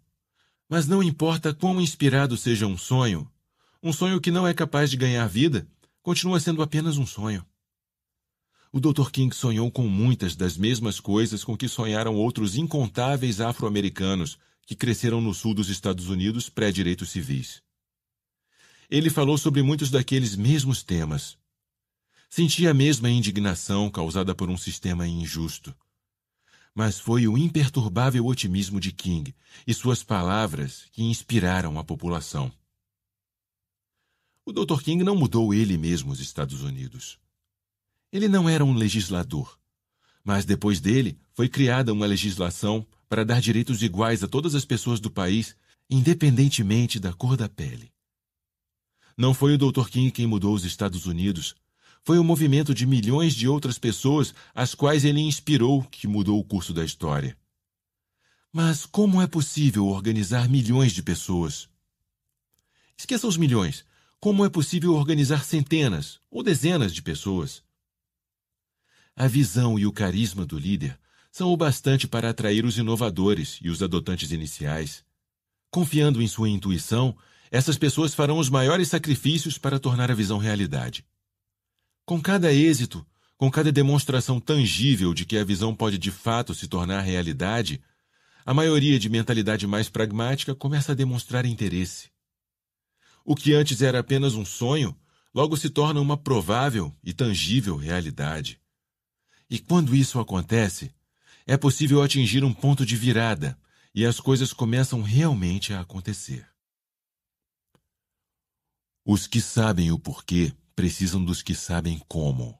Mas não importa quão inspirado seja um sonho, um sonho que não é capaz de ganhar vida continua sendo apenas um sonho. O Dr. King sonhou com muitas das mesmas coisas com que sonharam outros incontáveis afro-americanos que cresceram no sul dos Estados Unidos pré-direitos civis. Ele falou sobre muitos daqueles mesmos temas. Sentia a mesma indignação causada por um sistema injusto. Mas foi o imperturbável otimismo de King e suas palavras que inspiraram a população. O Dr. King não mudou ele mesmo os Estados Unidos. Ele não era um legislador. Mas depois dele, foi criada uma legislação para dar direitos iguais a todas as pessoas do país, independentemente da cor da pele. Não foi o Dr. King quem mudou os Estados Unidos. Foi o um movimento de milhões de outras pessoas às quais ele inspirou que mudou o curso da história. Mas como é possível organizar milhões de pessoas? Esqueça os milhões. Como é possível organizar centenas ou dezenas de pessoas? A visão e o carisma do líder são o bastante para atrair os inovadores e os adotantes iniciais. Confiando em sua intuição, essas pessoas farão os maiores sacrifícios para tornar a visão realidade. Com cada êxito, com cada demonstração tangível de que a visão pode de fato se tornar realidade, a maioria de mentalidade mais pragmática começa a demonstrar interesse. O que antes era apenas um sonho, logo se torna uma provável e tangível realidade. E quando isso acontece, é possível atingir um ponto de virada e as coisas começam realmente a acontecer. Os que sabem o porquê precisam dos que sabem como.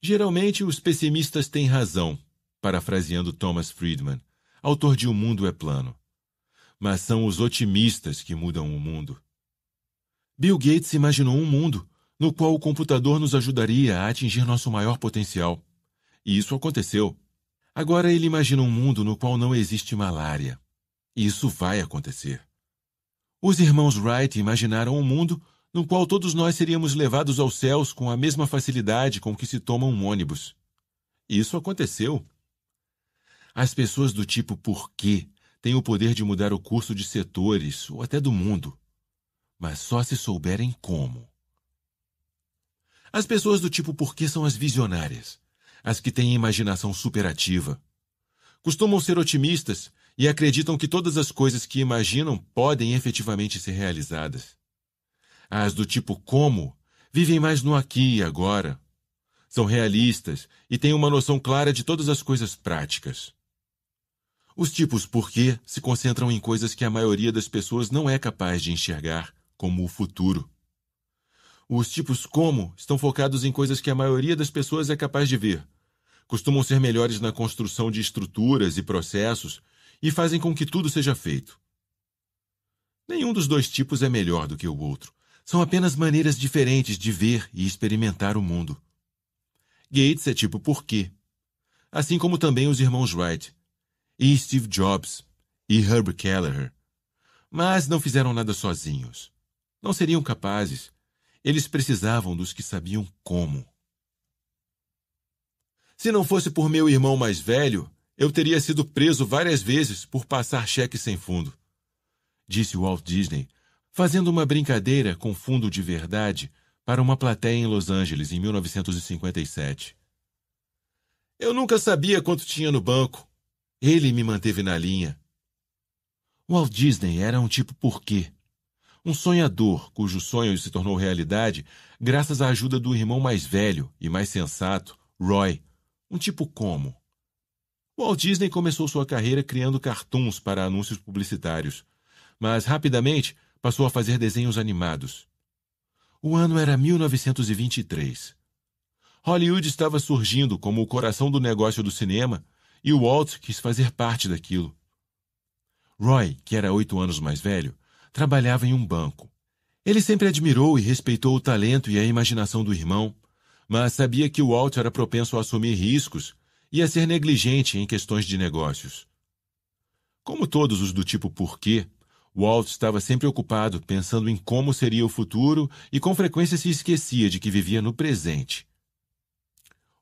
Geralmente, os pessimistas têm razão, parafraseando Thomas Friedman, autor de O Mundo é Plano. Mas são os otimistas que mudam o mundo. Bill Gates imaginou um mundo no qual o computador nos ajudaria a atingir nosso maior potencial. E isso aconteceu. Agora ele imagina um mundo no qual não existe malária. E isso vai acontecer. Os irmãos Wright imaginaram um mundo no qual todos nós seríamos levados aos céus com a mesma facilidade com que se toma um ônibus. E isso aconteceu. As pessoas do tipo porquê têm o poder de mudar o curso de setores ou até do mundo, mas só se souberem como. As pessoas do tipo porquê são as visionárias, as que têm imaginação superativa. Costumam ser otimistas e acreditam que todas as coisas que imaginam podem efetivamente ser realizadas. As do tipo como vivem mais no aqui e agora. São realistas e têm uma noção clara de todas as coisas práticas. Os tipos porquê se concentram em coisas que a maioria das pessoas não é capaz de enxergar, como o futuro. Os tipos como estão focados em coisas que a maioria das pessoas é capaz de ver. Costumam ser melhores na construção de estruturas e processos e fazem com que tudo seja feito. Nenhum dos dois tipos é melhor do que o outro. São apenas maneiras diferentes de ver e experimentar o mundo. Gates é tipo por quê? Assim como também os irmãos Wright, e Steve Jobs, e Herb Kelleher. Mas não fizeram nada sozinhos. Não seriam capazes. Eles precisavam dos que sabiam como. Se não fosse por meu irmão mais velho, eu teria sido preso várias vezes por passar cheque sem fundo. Disse Walt Disney, fazendo uma brincadeira com fundo de verdade para uma plateia em Los Angeles em 1957. Eu nunca sabia quanto tinha no banco. Ele me manteve na linha. Walt Disney era um tipo porquê, um sonhador cujo sonho se tornou realidade graças à ajuda do irmão mais velho e mais sensato, Roy, um tipo como. Walt Disney começou sua carreira criando cartoons para anúncios publicitários, mas rapidamente passou a fazer desenhos animados. O ano era 1923. Hollywood estava surgindo como o coração do negócio do cinema e Walt quis fazer parte daquilo. Roy, que era oito anos mais velho, trabalhava em um banco. Ele sempre admirou e respeitou o talento e a imaginação do irmão, mas sabia que o Walt era propenso a assumir riscos e a ser negligente em questões de negócios. Como todos os do tipo porquê, Walt estava sempre ocupado pensando em como seria o futuro e com frequência se esquecia de que vivia no presente.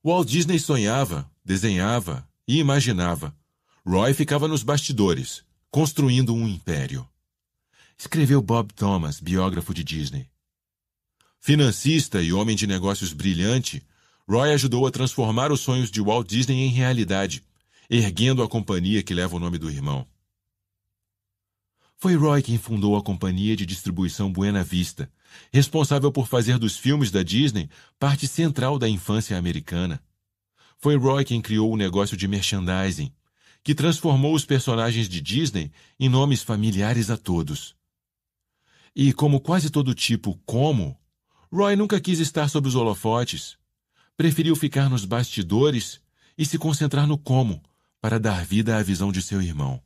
Walt Disney sonhava, desenhava e imaginava. Roy ficava nos bastidores, construindo um império escreveu Bob Thomas, biógrafo de Disney. Financista e homem de negócios brilhante, Roy ajudou a transformar os sonhos de Walt Disney em realidade, erguendo a companhia que leva o nome do irmão. Foi Roy quem fundou a companhia de distribuição Buena Vista, responsável por fazer dos filmes da Disney parte central da infância americana. Foi Roy quem criou o negócio de merchandising, que transformou os personagens de Disney em nomes familiares a todos. E, como quase todo tipo como, Roy nunca quis estar sob os holofotes. Preferiu ficar nos bastidores e se concentrar no como, para dar vida à visão de seu irmão.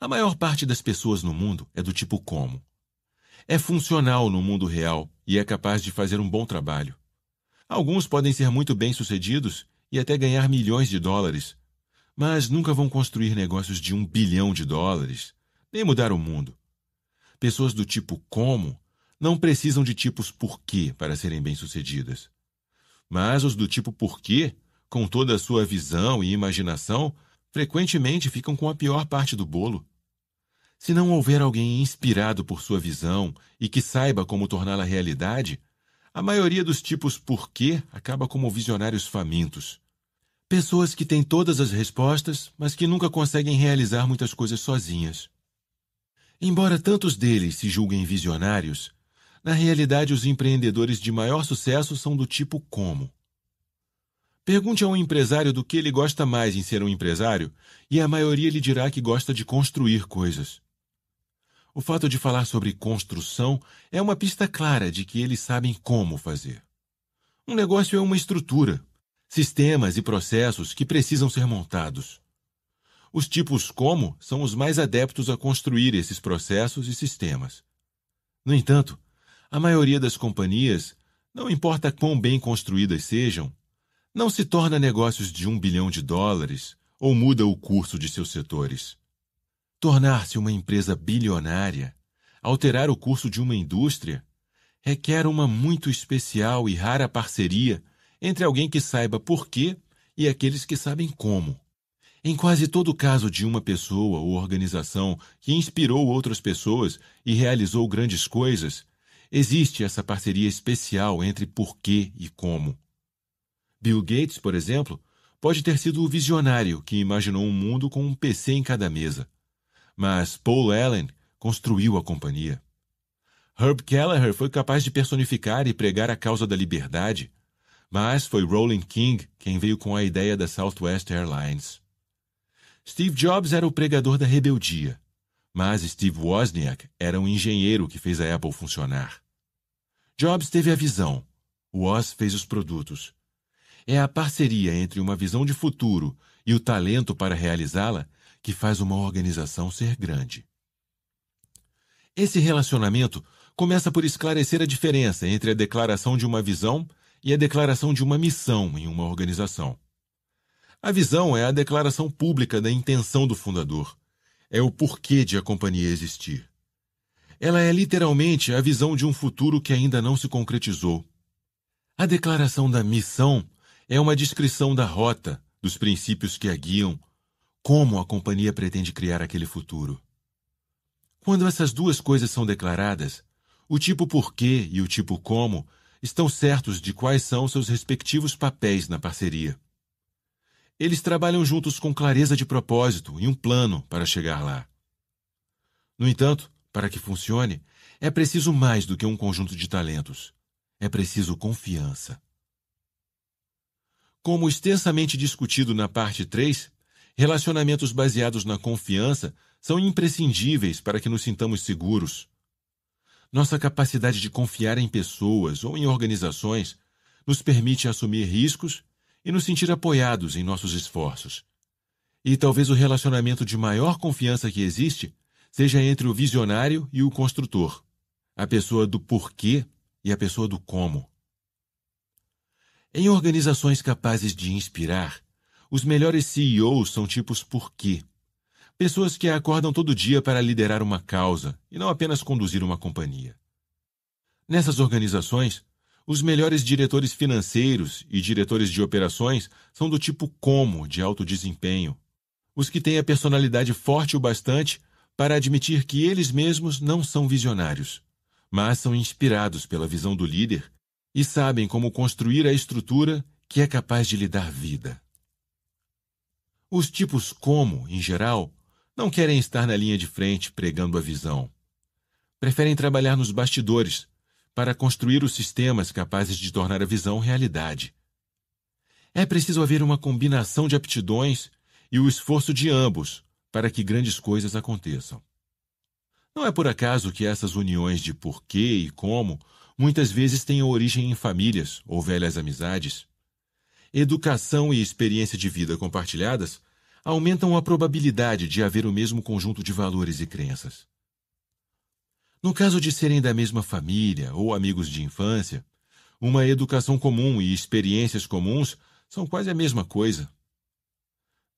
A maior parte das pessoas no mundo é do tipo como. É funcional no mundo real e é capaz de fazer um bom trabalho. Alguns podem ser muito bem-sucedidos e até ganhar milhões de dólares, mas nunca vão construir negócios de um bilhão de dólares, nem mudar o mundo. Pessoas do tipo como não precisam de tipos porquê para serem bem-sucedidas. Mas os do tipo porquê, com toda a sua visão e imaginação, frequentemente ficam com a pior parte do bolo. Se não houver alguém inspirado por sua visão e que saiba como torná-la realidade, a maioria dos tipos porquê acaba como visionários famintos. Pessoas que têm todas as respostas, mas que nunca conseguem realizar muitas coisas sozinhas. Embora tantos deles se julguem visionários, na realidade os empreendedores de maior sucesso são do tipo como. Pergunte a um empresário do que ele gosta mais em ser um empresário, e a maioria lhe dirá que gosta de construir coisas. O fato de falar sobre construção é uma pista clara de que eles sabem como fazer. Um negócio é uma estrutura, sistemas e processos que precisam ser montados. Os tipos como são os mais adeptos a construir esses processos e sistemas. No entanto, a maioria das companhias, não importa quão bem construídas sejam, não se torna negócios de um bilhão de dólares ou muda o curso de seus setores. Tornar-se uma empresa bilionária, alterar o curso de uma indústria, requer uma muito especial e rara parceria entre alguém que saiba por quê e aqueles que sabem como. Em quase todo caso de uma pessoa ou organização que inspirou outras pessoas e realizou grandes coisas, existe essa parceria especial entre porquê e como. Bill Gates, por exemplo, pode ter sido o visionário que imaginou um mundo com um PC em cada mesa, mas Paul Allen construiu a companhia. Herb Kelleher foi capaz de personificar e pregar a causa da liberdade, mas foi Roland King quem veio com a ideia da Southwest Airlines. Steve Jobs era o pregador da rebeldia, mas Steve Wozniak era um engenheiro que fez a Apple funcionar. Jobs teve a visão, Woz fez os produtos. É a parceria entre uma visão de futuro e o talento para realizá-la que faz uma organização ser grande. Esse relacionamento começa por esclarecer a diferença entre a declaração de uma visão e a declaração de uma missão em uma organização. A visão é a declaração pública da intenção do fundador. É o porquê de a companhia existir. Ela é literalmente a visão de um futuro que ainda não se concretizou. A declaração da missão é uma descrição da rota, dos princípios que a guiam, como a companhia pretende criar aquele futuro. Quando essas duas coisas são declaradas, o tipo porquê e o tipo como estão certos de quais são seus respectivos papéis na parceria. Eles trabalham juntos com clareza de propósito e um plano para chegar lá. No entanto, para que funcione, é preciso mais do que um conjunto de talentos. É preciso confiança. Como extensamente discutido na parte 3, relacionamentos baseados na confiança são imprescindíveis para que nos sintamos seguros. Nossa capacidade de confiar em pessoas ou em organizações nos permite assumir riscos e nos sentir apoiados em nossos esforços. E talvez o relacionamento de maior confiança que existe seja entre o visionário e o construtor, a pessoa do porquê e a pessoa do como. Em organizações capazes de inspirar, os melhores CEOs são tipos porquê. Pessoas que acordam todo dia para liderar uma causa e não apenas conduzir uma companhia. Nessas organizações, os melhores diretores financeiros e diretores de operações são do tipo como, de alto desempenho. Os que têm a personalidade forte o bastante para admitir que eles mesmos não são visionários, mas são inspirados pela visão do líder e sabem como construir a estrutura que é capaz de lhe dar vida. Os tipos como, em geral, não querem estar na linha de frente pregando a visão. Preferem trabalhar nos bastidores, para construir os sistemas capazes de tornar a visão realidade. É preciso haver uma combinação de aptidões e o esforço de ambos para que grandes coisas aconteçam. Não é por acaso que essas uniões de porquê e como muitas vezes têm origem em famílias ou velhas amizades. Educação e experiência de vida compartilhadas aumentam a probabilidade de haver o mesmo conjunto de valores e crenças. No caso de serem da mesma família ou amigos de infância, uma educação comum e experiências comuns são quase a mesma coisa.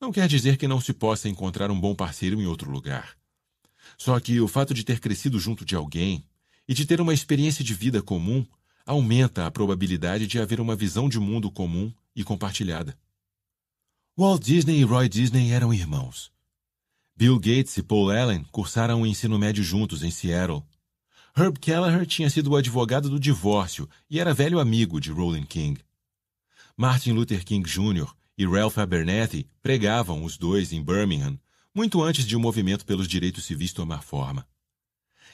Não quer dizer que não se possa encontrar um bom parceiro em outro lugar. Só que o fato de ter crescido junto de alguém e de ter uma experiência de vida comum aumenta a probabilidade de haver uma visão de mundo comum e compartilhada. Walt Disney e Roy Disney eram irmãos. Bill Gates e Paul Allen cursaram o ensino médio juntos em Seattle Herb Kelleher tinha sido o advogado do divórcio e era velho amigo de Roland King. Martin Luther King Jr. e Ralph Abernathy pregavam os dois em Birmingham muito antes de o um movimento pelos direitos civis tomar forma.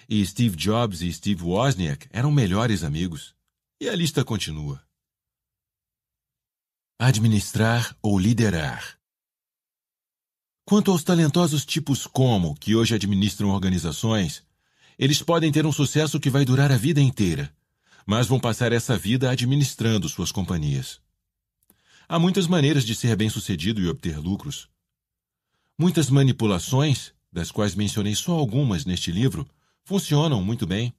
E Steve Jobs e Steve Wozniak eram melhores amigos. E a lista continua. Administrar ou liderar. Quanto aos talentosos tipos como que hoje administram organizações, eles podem ter um sucesso que vai durar a vida inteira, mas vão passar essa vida administrando suas companhias. Há muitas maneiras de ser bem-sucedido e obter lucros. Muitas manipulações, das quais mencionei só algumas neste livro, funcionam muito bem.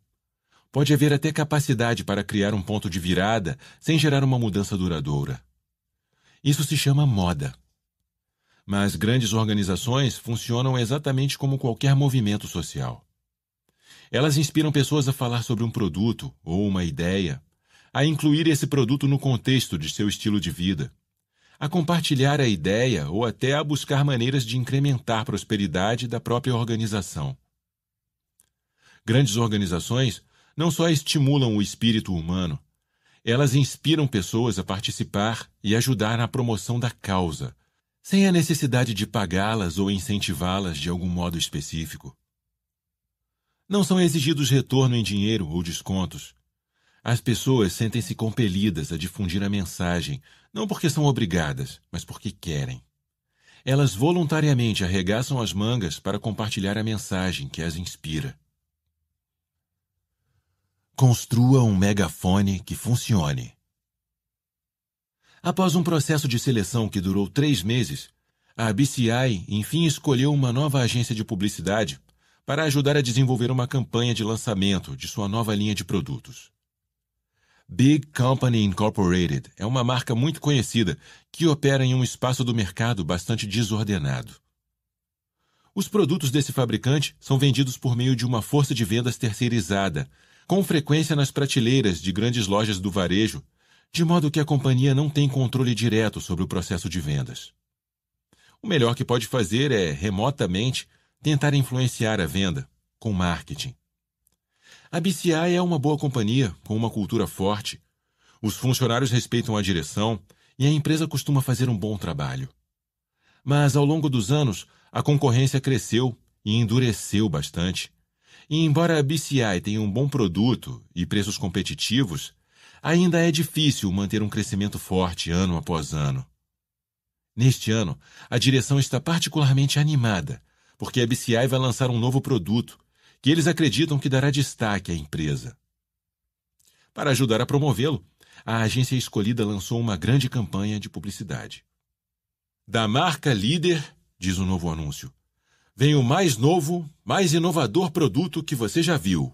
Pode haver até capacidade para criar um ponto de virada sem gerar uma mudança duradoura. Isso se chama moda. Mas grandes organizações funcionam exatamente como qualquer movimento social. Elas inspiram pessoas a falar sobre um produto ou uma ideia, a incluir esse produto no contexto de seu estilo de vida, a compartilhar a ideia ou até a buscar maneiras de incrementar a prosperidade da própria organização. Grandes organizações não só estimulam o espírito humano, elas inspiram pessoas a participar e ajudar na promoção da causa, sem a necessidade de pagá-las ou incentivá-las de algum modo específico. Não são exigidos retorno em dinheiro ou descontos. As pessoas sentem-se compelidas a difundir a mensagem, não porque são obrigadas, mas porque querem. Elas voluntariamente arregaçam as mangas para compartilhar a mensagem que as inspira. Construa um megafone que funcione. Após um processo de seleção que durou três meses, a BCI enfim escolheu uma nova agência de publicidade para ajudar a desenvolver uma campanha de lançamento de sua nova linha de produtos. Big Company Incorporated é uma marca muito conhecida que opera em um espaço do mercado bastante desordenado. Os produtos desse fabricante são vendidos por meio de uma força de vendas terceirizada, com frequência nas prateleiras de grandes lojas do varejo, de modo que a companhia não tem controle direto sobre o processo de vendas. O melhor que pode fazer é, remotamente, tentar influenciar a venda com marketing. A BCI é uma boa companhia com uma cultura forte. Os funcionários respeitam a direção e a empresa costuma fazer um bom trabalho. Mas ao longo dos anos, a concorrência cresceu e endureceu bastante. E embora a BCI tenha um bom produto e preços competitivos, ainda é difícil manter um crescimento forte ano após ano. Neste ano, a direção está particularmente animada porque a BCI vai lançar um novo produto que eles acreditam que dará destaque à empresa. Para ajudar a promovê-lo, a agência escolhida lançou uma grande campanha de publicidade. Da marca líder, diz o novo anúncio, vem o mais novo, mais inovador produto que você já viu.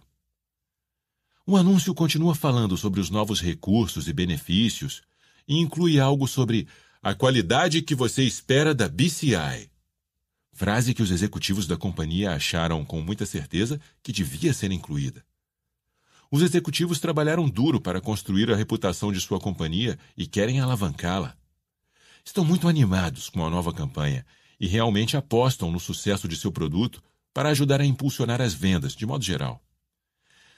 O anúncio continua falando sobre os novos recursos e benefícios e inclui algo sobre a qualidade que você espera da BCI frase que os executivos da companhia acharam com muita certeza que devia ser incluída. Os executivos trabalharam duro para construir a reputação de sua companhia e querem alavancá-la. Estão muito animados com a nova campanha e realmente apostam no sucesso de seu produto para ajudar a impulsionar as vendas de modo geral.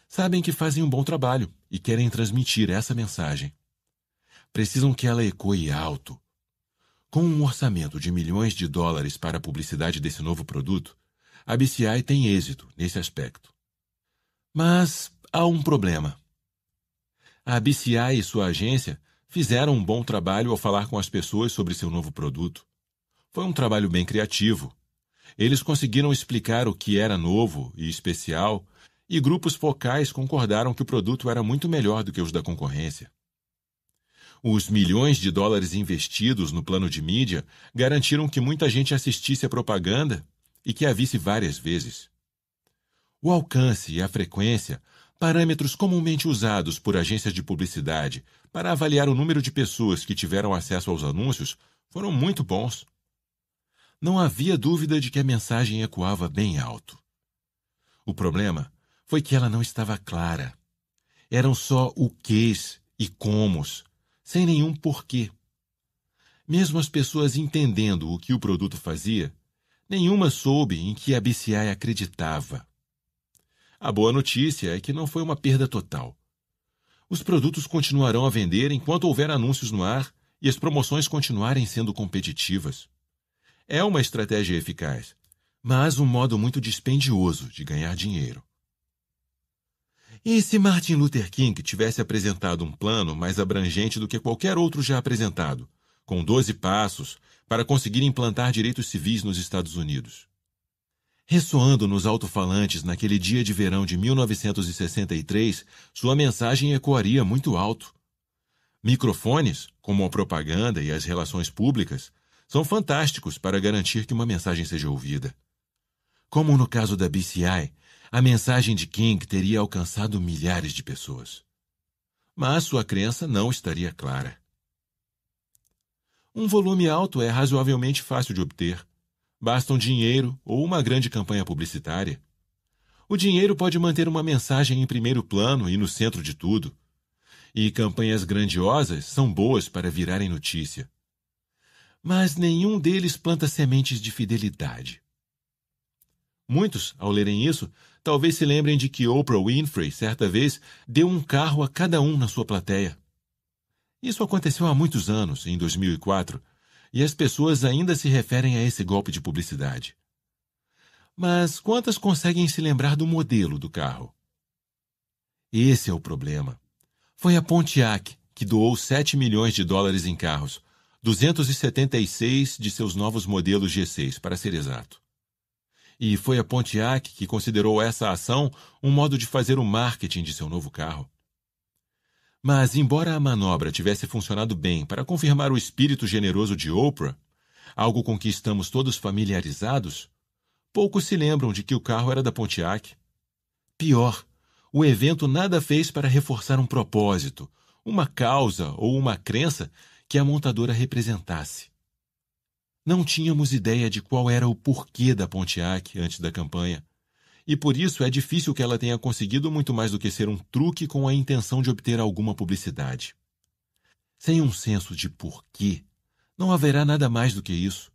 Sabem que fazem um bom trabalho e querem transmitir essa mensagem. Precisam que ela ecoe alto com um orçamento de milhões de dólares para a publicidade desse novo produto, a BCI tem êxito nesse aspecto. Mas há um problema. A BCI e sua agência fizeram um bom trabalho ao falar com as pessoas sobre seu novo produto. Foi um trabalho bem criativo. Eles conseguiram explicar o que era novo e especial, e grupos focais concordaram que o produto era muito melhor do que os da concorrência. Os milhões de dólares investidos no plano de mídia garantiram que muita gente assistisse à propaganda e que a visse várias vezes. O alcance e a frequência, parâmetros comumente usados por agências de publicidade para avaliar o número de pessoas que tiveram acesso aos anúncios, foram muito bons. Não havia dúvida de que a mensagem ecoava bem alto. O problema foi que ela não estava clara. Eram só o quês e comos, sem nenhum porquê. Mesmo as pessoas entendendo o que o produto fazia, nenhuma soube em que a BCI acreditava. A boa notícia é que não foi uma perda total. Os produtos continuarão a vender enquanto houver anúncios no ar e as promoções continuarem sendo competitivas. É uma estratégia eficaz, mas um modo muito dispendioso de ganhar dinheiro. E se Martin Luther King tivesse apresentado um plano mais abrangente do que qualquer outro já apresentado, com doze passos para conseguir implantar direitos civis nos Estados Unidos? Ressoando nos alto-falantes naquele dia de verão de 1963, sua mensagem ecoaria muito alto. Microfones, como a propaganda e as relações públicas, são fantásticos para garantir que uma mensagem seja ouvida. Como no caso da BCI, a mensagem de King teria alcançado milhares de pessoas. Mas sua crença não estaria clara. Um volume alto é razoavelmente fácil de obter. Basta um dinheiro ou uma grande campanha publicitária. O dinheiro pode manter uma mensagem em primeiro plano e no centro de tudo. E campanhas grandiosas são boas para virarem notícia. Mas nenhum deles planta sementes de fidelidade. Muitos, ao lerem isso, Talvez se lembrem de que Oprah Winfrey, certa vez, deu um carro a cada um na sua plateia. Isso aconteceu há muitos anos, em 2004, e as pessoas ainda se referem a esse golpe de publicidade. Mas quantas conseguem se lembrar do modelo do carro? Esse é o problema. Foi a Pontiac que doou 7 milhões de dólares em carros, 276 de seus novos modelos G6, para ser exato e foi a Pontiac que considerou essa ação um modo de fazer o marketing de seu novo carro. Mas, embora a manobra tivesse funcionado bem para confirmar o espírito generoso de Oprah, algo com que estamos todos familiarizados, poucos se lembram de que o carro era da Pontiac. Pior, o evento nada fez para reforçar um propósito, uma causa ou uma crença que a montadora representasse. Não tínhamos ideia de qual era o porquê da Pontiac antes da campanha. E por isso é difícil que ela tenha conseguido muito mais do que ser um truque com a intenção de obter alguma publicidade. Sem um senso de porquê, não haverá nada mais do que isso.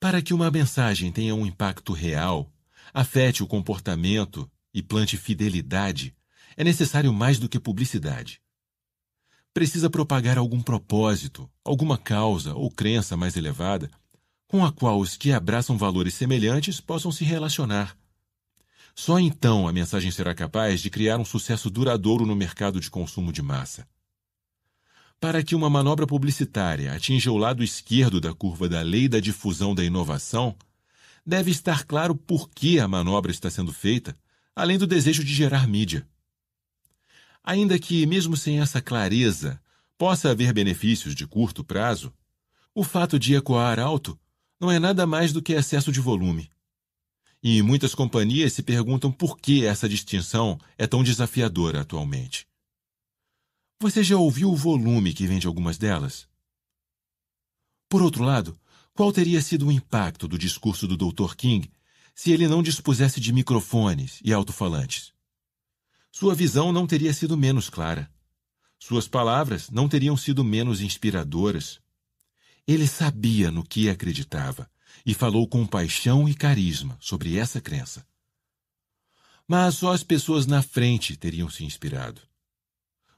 Para que uma mensagem tenha um impacto real, afete o comportamento e plante fidelidade, é necessário mais do que publicidade precisa propagar algum propósito, alguma causa ou crença mais elevada com a qual os que abraçam valores semelhantes possam se relacionar. Só então a mensagem será capaz de criar um sucesso duradouro no mercado de consumo de massa. Para que uma manobra publicitária atinja o lado esquerdo da curva da lei da difusão da inovação, deve estar claro por que a manobra está sendo feita, além do desejo de gerar mídia. Ainda que, mesmo sem essa clareza, possa haver benefícios de curto prazo, o fato de ecoar alto não é nada mais do que excesso de volume. E muitas companhias se perguntam por que essa distinção é tão desafiadora atualmente. Você já ouviu o volume que vende algumas delas? Por outro lado, qual teria sido o impacto do discurso do Dr. King se ele não dispusesse de microfones e alto-falantes? Sua visão não teria sido menos clara. Suas palavras não teriam sido menos inspiradoras. Ele sabia no que acreditava e falou com paixão e carisma sobre essa crença. Mas só as pessoas na frente teriam se inspirado.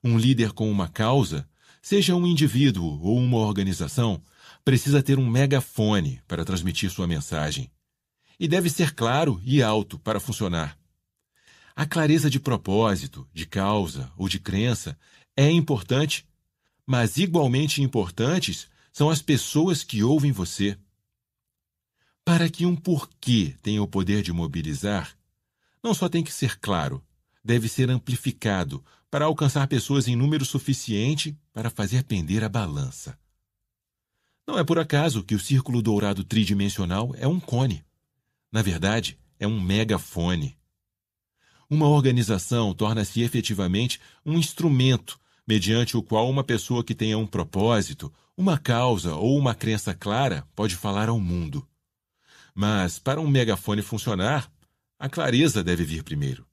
Um líder com uma causa, seja um indivíduo ou uma organização, precisa ter um megafone para transmitir sua mensagem. E deve ser claro e alto para funcionar. A clareza de propósito, de causa ou de crença é importante, mas igualmente importantes são as pessoas que ouvem você. Para que um porquê tenha o poder de mobilizar, não só tem que ser claro, deve ser amplificado para alcançar pessoas em número suficiente para fazer pender a balança. Não é por acaso que o círculo dourado tridimensional é um cone. Na verdade, é um megafone. Uma organização torna-se efetivamente um instrumento mediante o qual uma pessoa que tenha um propósito, uma causa ou uma crença clara pode falar ao mundo. Mas, para um megafone funcionar, a clareza deve vir primeiro.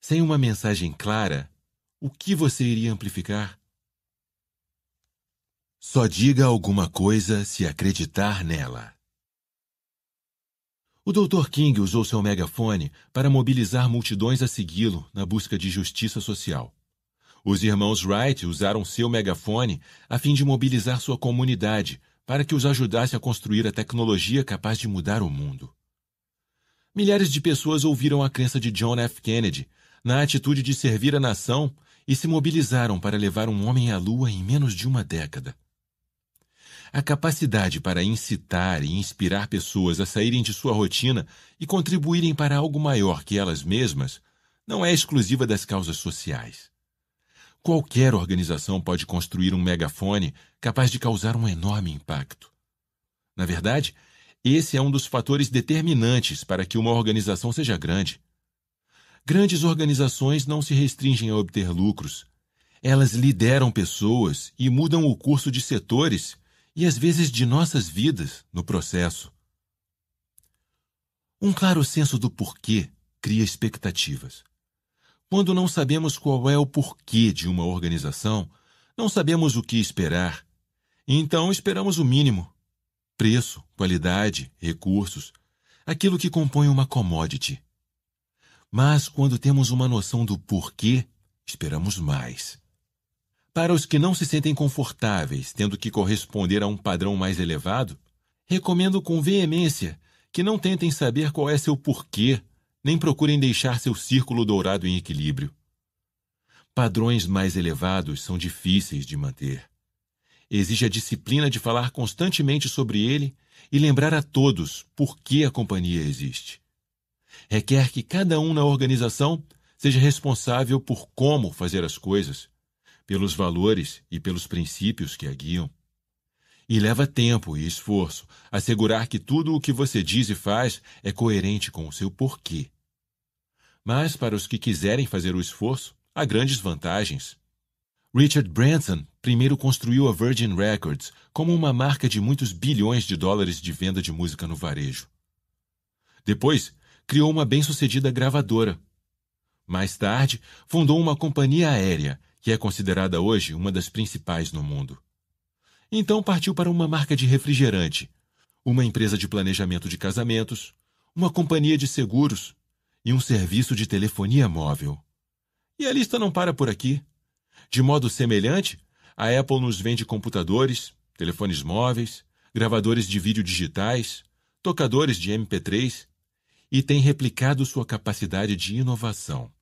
Sem uma mensagem clara, o que você iria amplificar? Só diga alguma coisa se acreditar nela. O Dr. King usou seu megafone para mobilizar multidões a segui-lo na busca de justiça social. Os irmãos Wright usaram seu megafone a fim de mobilizar sua comunidade para que os ajudasse a construir a tecnologia capaz de mudar o mundo. Milhares de pessoas ouviram a crença de John F. Kennedy na atitude de servir a nação e se mobilizaram para levar um homem à lua em menos de uma década. A capacidade para incitar e inspirar pessoas a saírem de sua rotina e contribuírem para algo maior que elas mesmas não é exclusiva das causas sociais. Qualquer organização pode construir um megafone capaz de causar um enorme impacto. Na verdade, esse é um dos fatores determinantes para que uma organização seja grande. Grandes organizações não se restringem a obter lucros. Elas lideram pessoas e mudam o curso de setores e às vezes de nossas vidas no processo. Um claro senso do porquê cria expectativas. Quando não sabemos qual é o porquê de uma organização, não sabemos o que esperar. Então esperamos o mínimo: preço, qualidade, recursos, aquilo que compõe uma commodity. Mas quando temos uma noção do porquê, esperamos mais. Para os que não se sentem confortáveis tendo que corresponder a um padrão mais elevado, recomendo com veemência que não tentem saber qual é seu porquê, nem procurem deixar seu círculo dourado em equilíbrio. Padrões mais elevados são difíceis de manter. Exige a disciplina de falar constantemente sobre ele e lembrar a todos por que a companhia existe. Requer que cada um na organização seja responsável por como fazer as coisas pelos valores e pelos princípios que a guiam. E leva tempo e esforço assegurar que tudo o que você diz e faz é coerente com o seu porquê. Mas para os que quiserem fazer o esforço, há grandes vantagens. Richard Branson primeiro construiu a Virgin Records como uma marca de muitos bilhões de dólares de venda de música no varejo. Depois, criou uma bem-sucedida gravadora. Mais tarde, fundou uma companhia aérea que é considerada hoje uma das principais no mundo. Então partiu para uma marca de refrigerante, uma empresa de planejamento de casamentos, uma companhia de seguros e um serviço de telefonia móvel. E a lista não para por aqui. De modo semelhante, a Apple nos vende computadores, telefones móveis, gravadores de vídeo digitais, tocadores de MP3 e tem replicado sua capacidade de inovação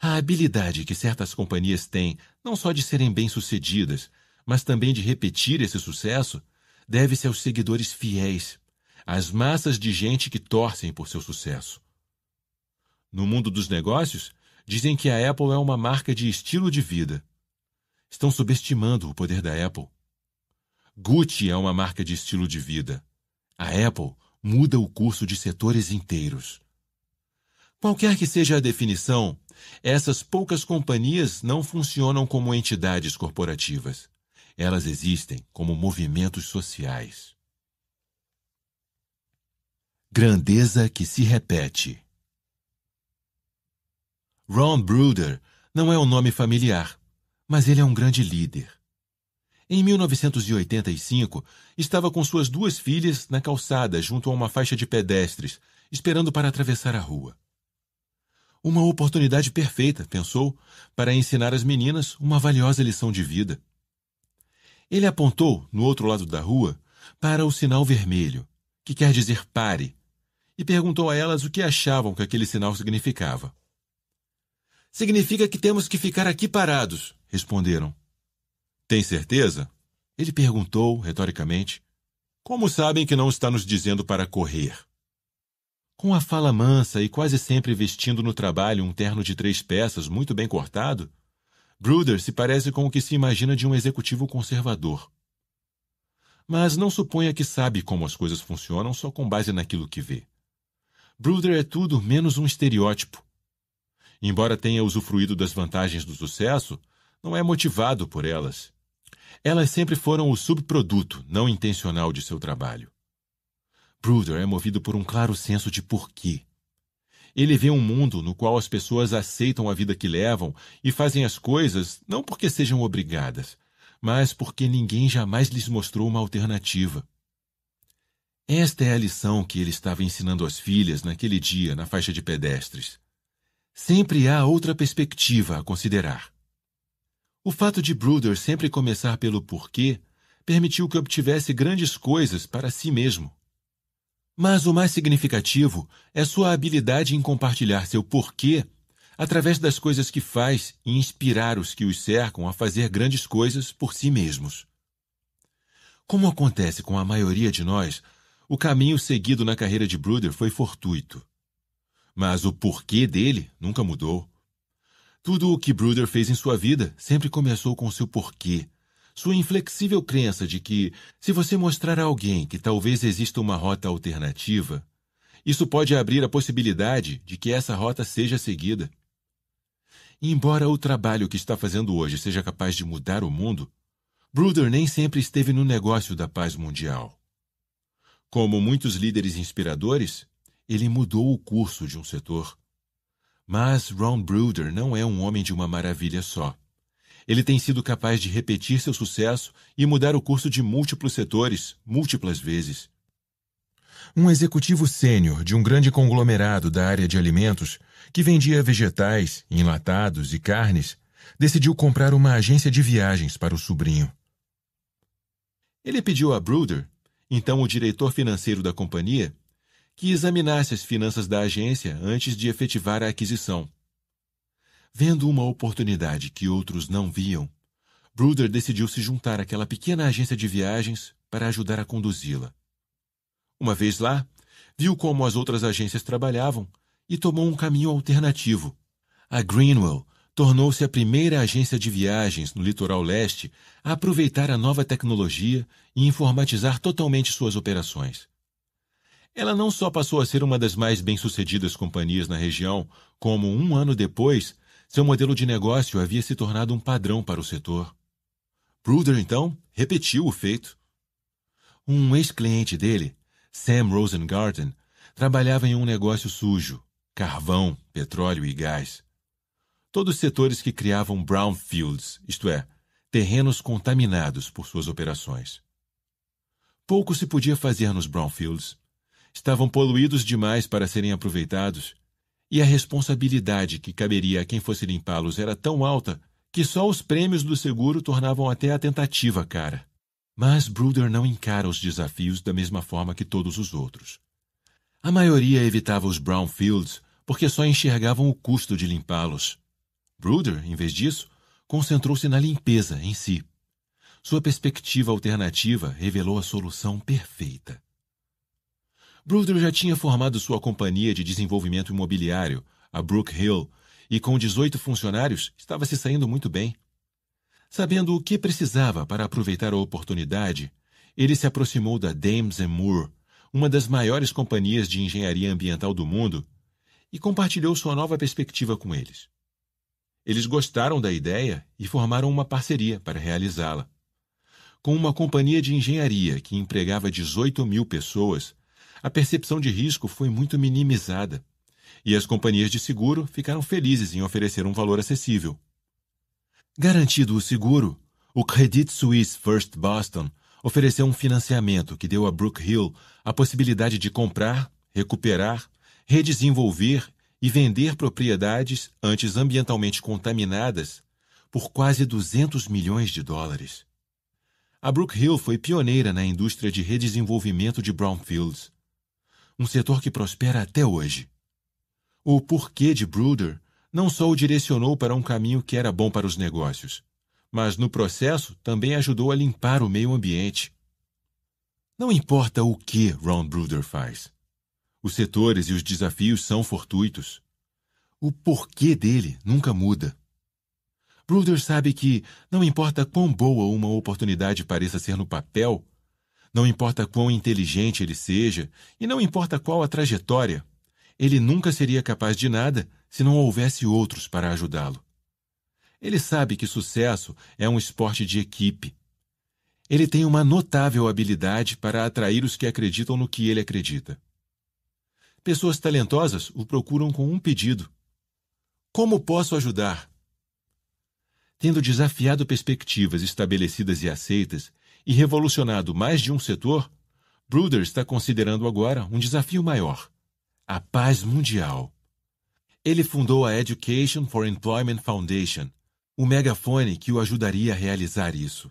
a habilidade que certas companhias têm, não só de serem bem-sucedidas, mas também de repetir esse sucesso, deve-se aos seguidores fiéis, às massas de gente que torcem por seu sucesso. No mundo dos negócios, dizem que a Apple é uma marca de estilo de vida. Estão subestimando o poder da Apple. Gucci é uma marca de estilo de vida. A Apple muda o curso de setores inteiros. Qualquer que seja a definição, essas poucas companhias não funcionam como entidades corporativas. Elas existem como movimentos sociais. Grandeza que se repete. Ron Bruder não é um nome familiar, mas ele é um grande líder. Em 1985, estava com suas duas filhas na calçada junto a uma faixa de pedestres, esperando para atravessar a rua. Uma oportunidade perfeita, pensou, para ensinar às meninas uma valiosa lição de vida. Ele apontou, no outro lado da rua, para o sinal vermelho, que quer dizer pare, e perguntou a elas o que achavam que aquele sinal significava. Significa que temos que ficar aqui parados, responderam. Tem certeza? Ele perguntou, retoricamente. Como sabem que não está nos dizendo para correr? Com a fala mansa e quase sempre vestindo no trabalho um terno de três peças muito bem cortado, Bruder se parece com o que se imagina de um executivo conservador. Mas não suponha que sabe como as coisas funcionam só com base naquilo que vê. Bruder é tudo menos um estereótipo. Embora tenha usufruído das vantagens do sucesso, não é motivado por elas. Elas sempre foram o subproduto não intencional de seu trabalho. Bruder é movido por um claro senso de porquê. Ele vê um mundo no qual as pessoas aceitam a vida que levam e fazem as coisas não porque sejam obrigadas, mas porque ninguém jamais lhes mostrou uma alternativa. Esta é a lição que ele estava ensinando às filhas naquele dia na faixa de pedestres. Sempre há outra perspectiva a considerar. O fato de Bruder sempre começar pelo porquê permitiu que obtivesse grandes coisas para si mesmo. Mas o mais significativo é sua habilidade em compartilhar seu porquê através das coisas que faz e inspirar os que os cercam a fazer grandes coisas por si mesmos. Como acontece com a maioria de nós, o caminho seguido na carreira de Bruder foi fortuito. Mas o porquê dele nunca mudou. Tudo o que Bruder fez em sua vida sempre começou com seu porquê, sua inflexível crença de que, se você mostrar a alguém que talvez exista uma rota alternativa, isso pode abrir a possibilidade de que essa rota seja seguida. E embora o trabalho que está fazendo hoje seja capaz de mudar o mundo, Bruder nem sempre esteve no negócio da paz mundial. Como muitos líderes inspiradores, ele mudou o curso de um setor. Mas Ron Bruder não é um homem de uma maravilha só. Ele tem sido capaz de repetir seu sucesso e mudar o curso de múltiplos setores, múltiplas vezes. Um executivo sênior de um grande conglomerado da área de alimentos, que vendia vegetais, enlatados e carnes, decidiu comprar uma agência de viagens para o sobrinho. Ele pediu a Bruder, então o diretor financeiro da companhia, que examinasse as finanças da agência antes de efetivar a aquisição. Vendo uma oportunidade que outros não viam, Bruder decidiu se juntar àquela pequena agência de viagens para ajudar a conduzi-la. Uma vez lá, viu como as outras agências trabalhavam e tomou um caminho alternativo. A Greenwell tornou-se a primeira agência de viagens no litoral leste a aproveitar a nova tecnologia e informatizar totalmente suas operações. Ela não só passou a ser uma das mais bem-sucedidas companhias na região, como um ano depois seu modelo de negócio havia se tornado um padrão para o setor. Bruder, então, repetiu o feito. Um ex-cliente dele, Sam Rosengarten, trabalhava em um negócio sujo: carvão, petróleo e gás. Todos setores que criavam brownfields, isto é, terrenos contaminados por suas operações. Pouco se podia fazer nos brownfields. Estavam poluídos demais para serem aproveitados e a responsabilidade que caberia a quem fosse limpá-los era tão alta que só os prêmios do seguro tornavam até a tentativa cara. Mas Bruder não encara os desafios da mesma forma que todos os outros. A maioria evitava os brownfields porque só enxergavam o custo de limpá-los. Bruder, em vez disso, concentrou-se na limpeza em si. Sua perspectiva alternativa revelou a solução perfeita. Brudel já tinha formado sua companhia de desenvolvimento imobiliário, a Brook Hill, e com 18 funcionários estava se saindo muito bem. Sabendo o que precisava para aproveitar a oportunidade, ele se aproximou da Dames Moore, uma das maiores companhias de engenharia ambiental do mundo, e compartilhou sua nova perspectiva com eles. Eles gostaram da ideia e formaram uma parceria para realizá-la. Com uma companhia de engenharia que empregava 18 mil pessoas, a percepção de risco foi muito minimizada e as companhias de seguro ficaram felizes em oferecer um valor acessível. Garantido o seguro, o Credit Suisse First Boston ofereceu um financiamento que deu a Hill a possibilidade de comprar, recuperar, redesenvolver e vender propriedades antes ambientalmente contaminadas por quase 200 milhões de dólares. A Brook Hill foi pioneira na indústria de redesenvolvimento de brownfields um setor que prospera até hoje. O porquê de Bruder não só o direcionou para um caminho que era bom para os negócios, mas no processo também ajudou a limpar o meio ambiente. Não importa o que Ron Bruder faz. Os setores e os desafios são fortuitos. O porquê dele nunca muda. Bruder sabe que, não importa quão boa uma oportunidade pareça ser no papel, não importa quão inteligente ele seja e não importa qual a trajetória, ele nunca seria capaz de nada se não houvesse outros para ajudá-lo. Ele sabe que sucesso é um esporte de equipe. Ele tem uma notável habilidade para atrair os que acreditam no que ele acredita. Pessoas talentosas o procuram com um pedido: Como posso ajudar? Tendo desafiado perspectivas estabelecidas e aceitas, e revolucionado mais de um setor, Bruder está considerando agora um desafio maior: a paz mundial. Ele fundou a Education for Employment Foundation, o megafone que o ajudaria a realizar isso.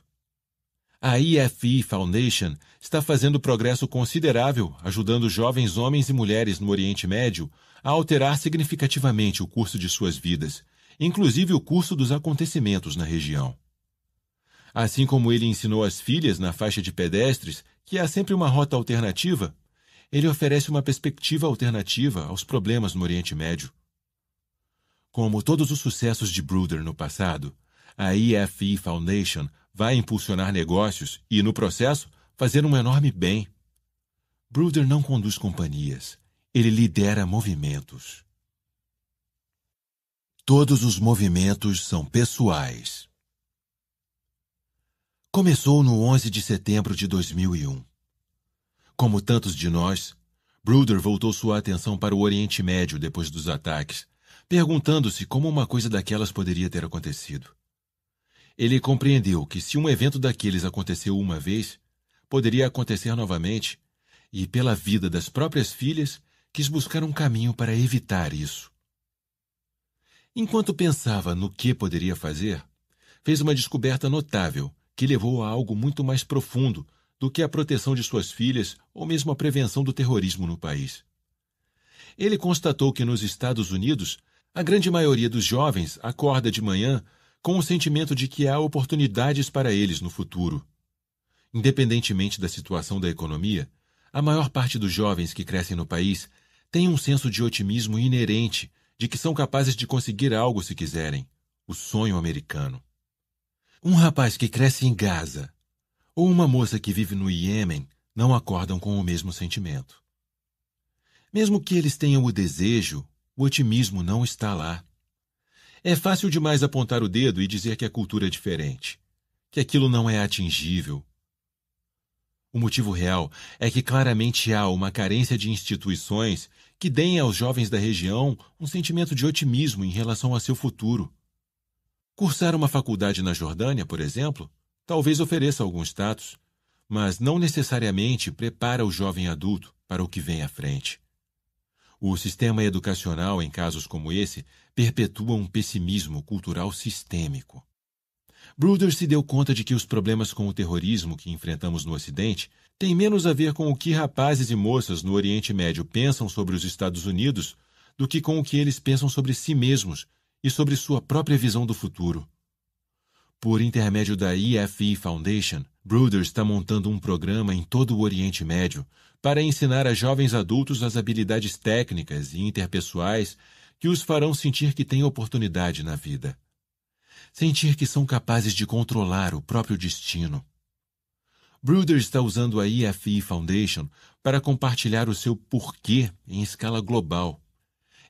A EFE Foundation está fazendo progresso considerável, ajudando jovens homens e mulheres no Oriente Médio a alterar significativamente o curso de suas vidas, inclusive o curso dos acontecimentos na região. Assim como ele ensinou as filhas na faixa de pedestres que há sempre uma rota alternativa, ele oferece uma perspectiva alternativa aos problemas no Oriente Médio. Como todos os sucessos de Bruder no passado, a IFE Foundation vai impulsionar negócios e, no processo, fazer um enorme bem. Bruder não conduz companhias, ele lidera movimentos. Todos os movimentos são pessoais. Começou no 11 de setembro de 2001. Como tantos de nós, Bruder voltou sua atenção para o Oriente Médio depois dos ataques, perguntando-se como uma coisa daquelas poderia ter acontecido. Ele compreendeu que se um evento daqueles aconteceu uma vez, poderia acontecer novamente, e pela vida das próprias filhas, quis buscar um caminho para evitar isso. Enquanto pensava no que poderia fazer, fez uma descoberta notável que levou a algo muito mais profundo do que a proteção de suas filhas ou mesmo a prevenção do terrorismo no país. Ele constatou que nos Estados Unidos, a grande maioria dos jovens acorda de manhã com o sentimento de que há oportunidades para eles no futuro. Independentemente da situação da economia, a maior parte dos jovens que crescem no país tem um senso de otimismo inerente de que são capazes de conseguir algo se quiserem o sonho americano. Um rapaz que cresce em Gaza ou uma moça que vive no Iêmen não acordam com o mesmo sentimento. Mesmo que eles tenham o desejo, o otimismo não está lá. É fácil demais apontar o dedo e dizer que a cultura é diferente, que aquilo não é atingível. O motivo real é que claramente há uma carência de instituições que deem aos jovens da região um sentimento de otimismo em relação a seu futuro. Cursar uma faculdade na Jordânia, por exemplo, talvez ofereça algum status, mas não necessariamente prepara o jovem adulto para o que vem à frente. O sistema educacional, em casos como esse, perpetua um pessimismo cultural sistêmico. Bruder se deu conta de que os problemas com o terrorismo que enfrentamos no Ocidente têm menos a ver com o que rapazes e moças no Oriente Médio pensam sobre os Estados Unidos do que com o que eles pensam sobre si mesmos e sobre sua própria visão do futuro. Por intermédio da EFE Foundation, Bruder está montando um programa em todo o Oriente Médio para ensinar a jovens adultos as habilidades técnicas e interpessoais que os farão sentir que têm oportunidade na vida. Sentir que são capazes de controlar o próprio destino. Bruder está usando a EFE Foundation para compartilhar o seu porquê em escala global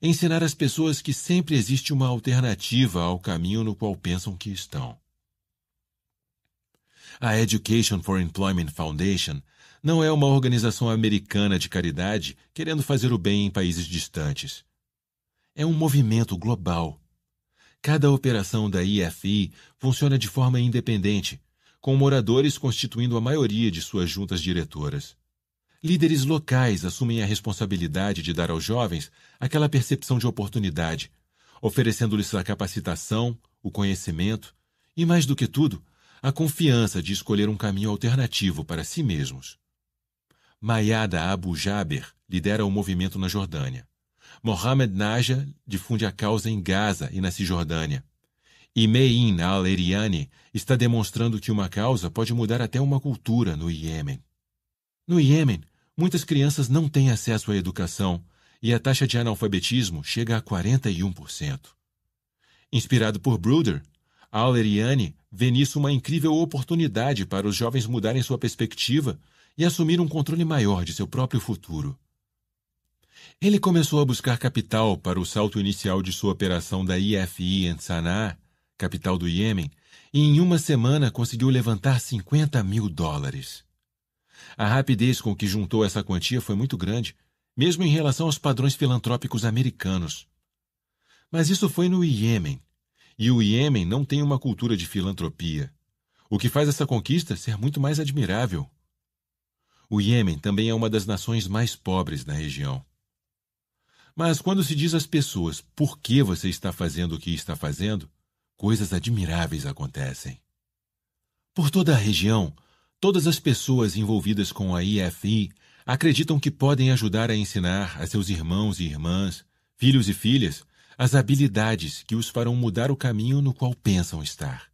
ensinar as pessoas que sempre existe uma alternativa ao caminho no qual pensam que estão. A Education for Employment Foundation não é uma organização americana de caridade querendo fazer o bem em países distantes. É um movimento global. Cada operação da IFI funciona de forma independente, com moradores constituindo a maioria de suas juntas diretoras líderes locais assumem a responsabilidade de dar aos jovens aquela percepção de oportunidade, oferecendo-lhes a capacitação, o conhecimento e, mais do que tudo, a confiança de escolher um caminho alternativo para si mesmos. Mayada Abu Jaber lidera o movimento na Jordânia. Mohamed Naja difunde a causa em Gaza e na Cisjordânia. E Mein al-Eriani está demonstrando que uma causa pode mudar até uma cultura no Iêmen. No Iêmen, Muitas crianças não têm acesso à educação e a taxa de analfabetismo chega a 41%. Inspirado por Bruder, Auler e Anne vê nisso uma incrível oportunidade para os jovens mudarem sua perspectiva e assumir um controle maior de seu próprio futuro. Ele começou a buscar capital para o salto inicial de sua operação da IFI em Sana'a, capital do Iêmen, e em uma semana conseguiu levantar 50 mil dólares. A rapidez com que juntou essa quantia foi muito grande, mesmo em relação aos padrões filantrópicos americanos. Mas isso foi no Iêmen, e o Iêmen não tem uma cultura de filantropia, o que faz essa conquista ser muito mais admirável. O Iêmen também é uma das nações mais pobres na região. Mas quando se diz às pessoas por que você está fazendo o que está fazendo, coisas admiráveis acontecem. Por toda a região, Todas as pessoas envolvidas com a IFI acreditam que podem ajudar a ensinar a seus irmãos e irmãs, filhos e filhas, as habilidades que os farão mudar o caminho no qual pensam estar.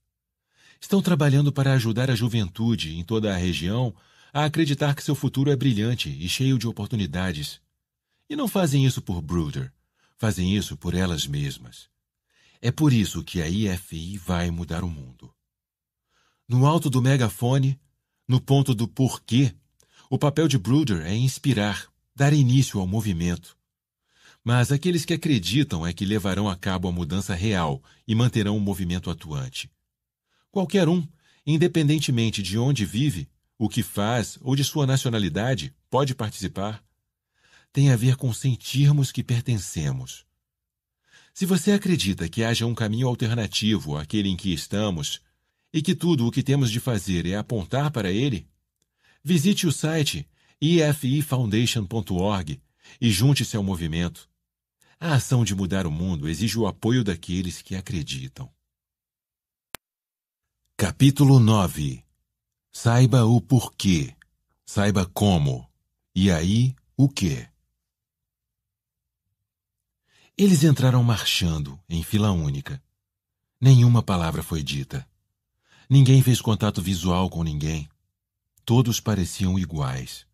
Estão trabalhando para ajudar a juventude em toda a região a acreditar que seu futuro é brilhante e cheio de oportunidades. E não fazem isso por Bruder, fazem isso por elas mesmas. É por isso que a IFI vai mudar o mundo. No alto do megafone, no ponto do porquê, o papel de Bruder é inspirar, dar início ao movimento. Mas aqueles que acreditam é que levarão a cabo a mudança real e manterão o movimento atuante. Qualquer um, independentemente de onde vive, o que faz ou de sua nacionalidade, pode participar. Tem a ver com sentirmos que pertencemos. Se você acredita que haja um caminho alternativo àquele em que estamos, e que tudo o que temos de fazer é apontar para ele? Visite o site ififoundation.org e junte-se ao movimento. A ação de mudar o mundo exige o apoio daqueles que acreditam. Capítulo 9 Saiba o porquê, saiba como, e aí o que. Eles entraram marchando, em fila única. Nenhuma palavra foi dita. Ninguém fez contato visual com ninguém. Todos pareciam iguais.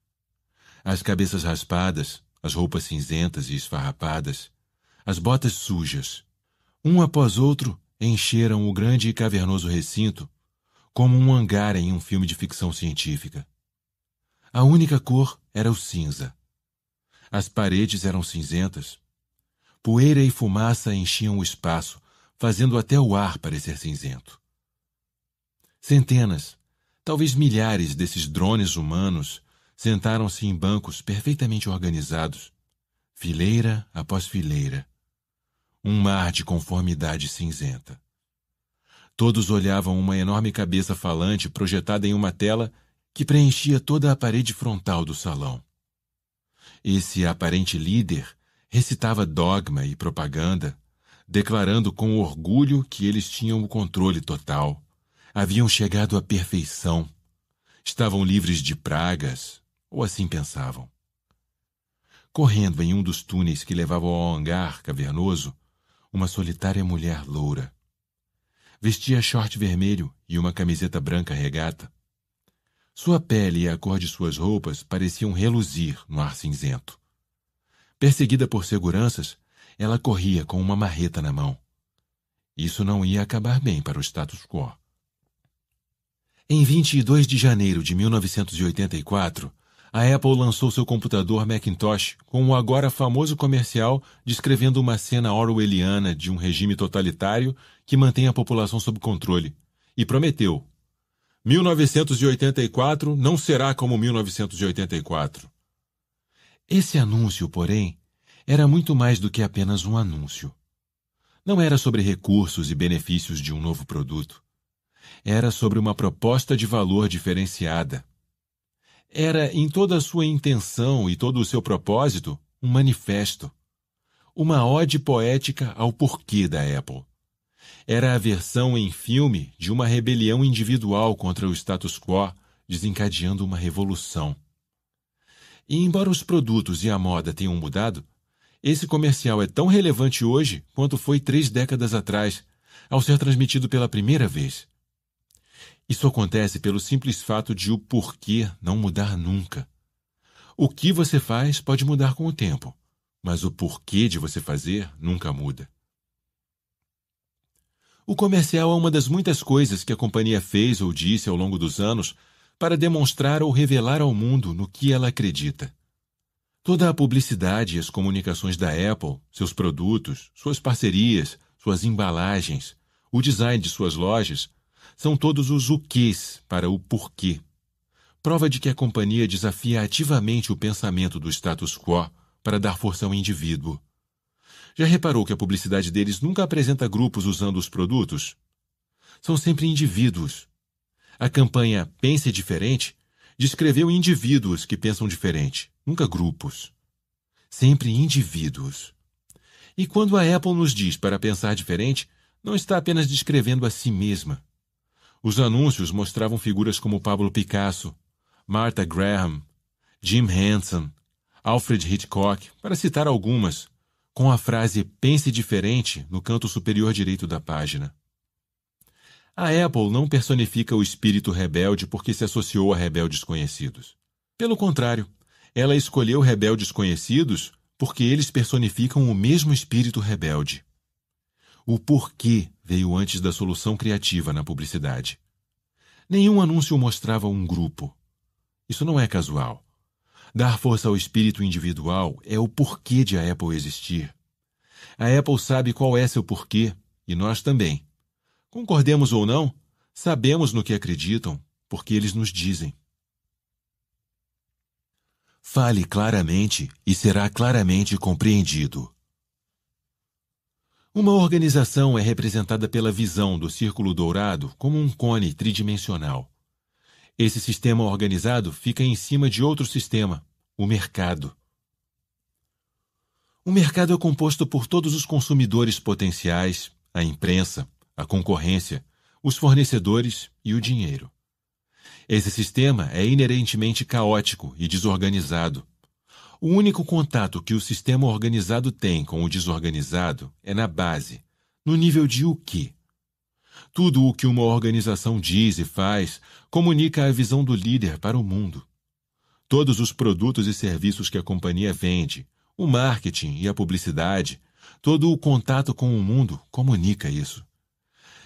As cabeças raspadas, as roupas cinzentas e esfarrapadas, as botas sujas. Um após outro encheram o grande e cavernoso recinto, como um hangar em um filme de ficção científica. A única cor era o cinza. As paredes eram cinzentas. Poeira e fumaça enchiam o espaço, fazendo até o ar parecer cinzento. Centenas, talvez milhares desses drones humanos sentaram-se em bancos perfeitamente organizados, fileira após fileira. Um mar de conformidade cinzenta. Todos olhavam uma enorme cabeça falante projetada em uma tela que preenchia toda a parede frontal do salão. Esse aparente líder recitava dogma e propaganda, declarando com orgulho que eles tinham o controle total haviam chegado à perfeição, estavam livres de pragas, ou assim pensavam. Correndo em um dos túneis que levavam ao hangar cavernoso, uma solitária mulher loura. Vestia short vermelho e uma camiseta branca regata. Sua pele e a cor de suas roupas pareciam reluzir no ar cinzento. Perseguida por seguranças, ela corria com uma marreta na mão. Isso não ia acabar bem para o status quo. Em 22 de janeiro de 1984, a Apple lançou seu computador Macintosh com o agora famoso comercial descrevendo uma cena orwelliana de um regime totalitário que mantém a população sob controle e prometeu: 1984 não será como 1984. Esse anúncio, porém, era muito mais do que apenas um anúncio. Não era sobre recursos e benefícios de um novo produto era sobre uma proposta de valor diferenciada. Era, em toda a sua intenção e todo o seu propósito, um manifesto. Uma ode poética ao porquê da Apple. Era a versão em filme de uma rebelião individual contra o status quo, desencadeando uma revolução. E embora os produtos e a moda tenham mudado, esse comercial é tão relevante hoje quanto foi três décadas atrás, ao ser transmitido pela primeira vez. Isso acontece pelo simples fato de o porquê não mudar nunca. O que você faz pode mudar com o tempo, mas o porquê de você fazer nunca muda. O comercial é uma das muitas coisas que a companhia fez ou disse ao longo dos anos para demonstrar ou revelar ao mundo no que ela acredita. Toda a publicidade e as comunicações da Apple, seus produtos, suas parcerias, suas embalagens, o design de suas lojas são todos os o quês para o porquê. Prova de que a companhia desafia ativamente o pensamento do status quo para dar força ao indivíduo. Já reparou que a publicidade deles nunca apresenta grupos usando os produtos? São sempre indivíduos. A campanha Pense Diferente descreveu indivíduos que pensam diferente, nunca grupos. Sempre indivíduos. E quando a Apple nos diz para pensar diferente, não está apenas descrevendo a si mesma, os anúncios mostravam figuras como Pablo Picasso, Martha Graham, Jim Henson, Alfred Hitchcock, para citar algumas, com a frase Pense diferente no canto superior direito da página. A Apple não personifica o espírito rebelde porque se associou a rebeldes conhecidos. Pelo contrário, ela escolheu rebeldes conhecidos porque eles personificam o mesmo espírito rebelde. O porquê veio antes da solução criativa na publicidade. Nenhum anúncio mostrava um grupo. Isso não é casual. Dar força ao espírito individual é o porquê de a Apple existir. A Apple sabe qual é seu porquê, e nós também. Concordemos ou não, sabemos no que acreditam, porque eles nos dizem. Fale claramente e será claramente compreendido. Uma organização é representada pela visão do círculo dourado como um cone tridimensional. Esse sistema organizado fica em cima de outro sistema, o mercado. O mercado é composto por todos os consumidores potenciais, a imprensa, a concorrência, os fornecedores e o dinheiro. Esse sistema é inerentemente caótico e desorganizado. O único contato que o sistema organizado tem com o desorganizado é na base, no nível de o que. Tudo o que uma organização diz e faz comunica a visão do líder para o mundo. Todos os produtos e serviços que a companhia vende, o marketing e a publicidade, todo o contato com o mundo comunica isso.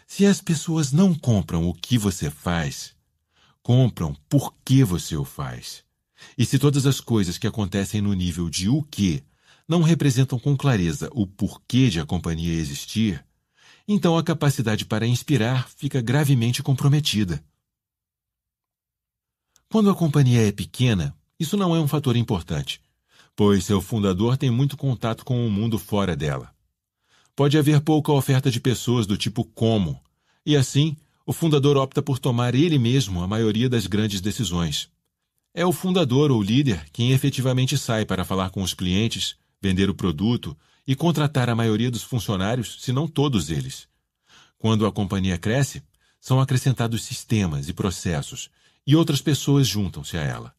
Se as pessoas não compram o que você faz, compram por que você o faz. E se todas as coisas que acontecem no nível de o que não representam com clareza o porquê de a companhia existir, então a capacidade para inspirar fica gravemente comprometida. Quando a companhia é pequena, isso não é um fator importante, pois seu fundador tem muito contato com o mundo fora dela. Pode haver pouca oferta de pessoas do tipo como, e assim, o fundador opta por tomar ele mesmo a maioria das grandes decisões. É o fundador ou líder quem efetivamente sai para falar com os clientes, vender o produto e contratar a maioria dos funcionários, se não todos eles. Quando a companhia cresce, são acrescentados sistemas e processos, e outras pessoas juntam-se a ela.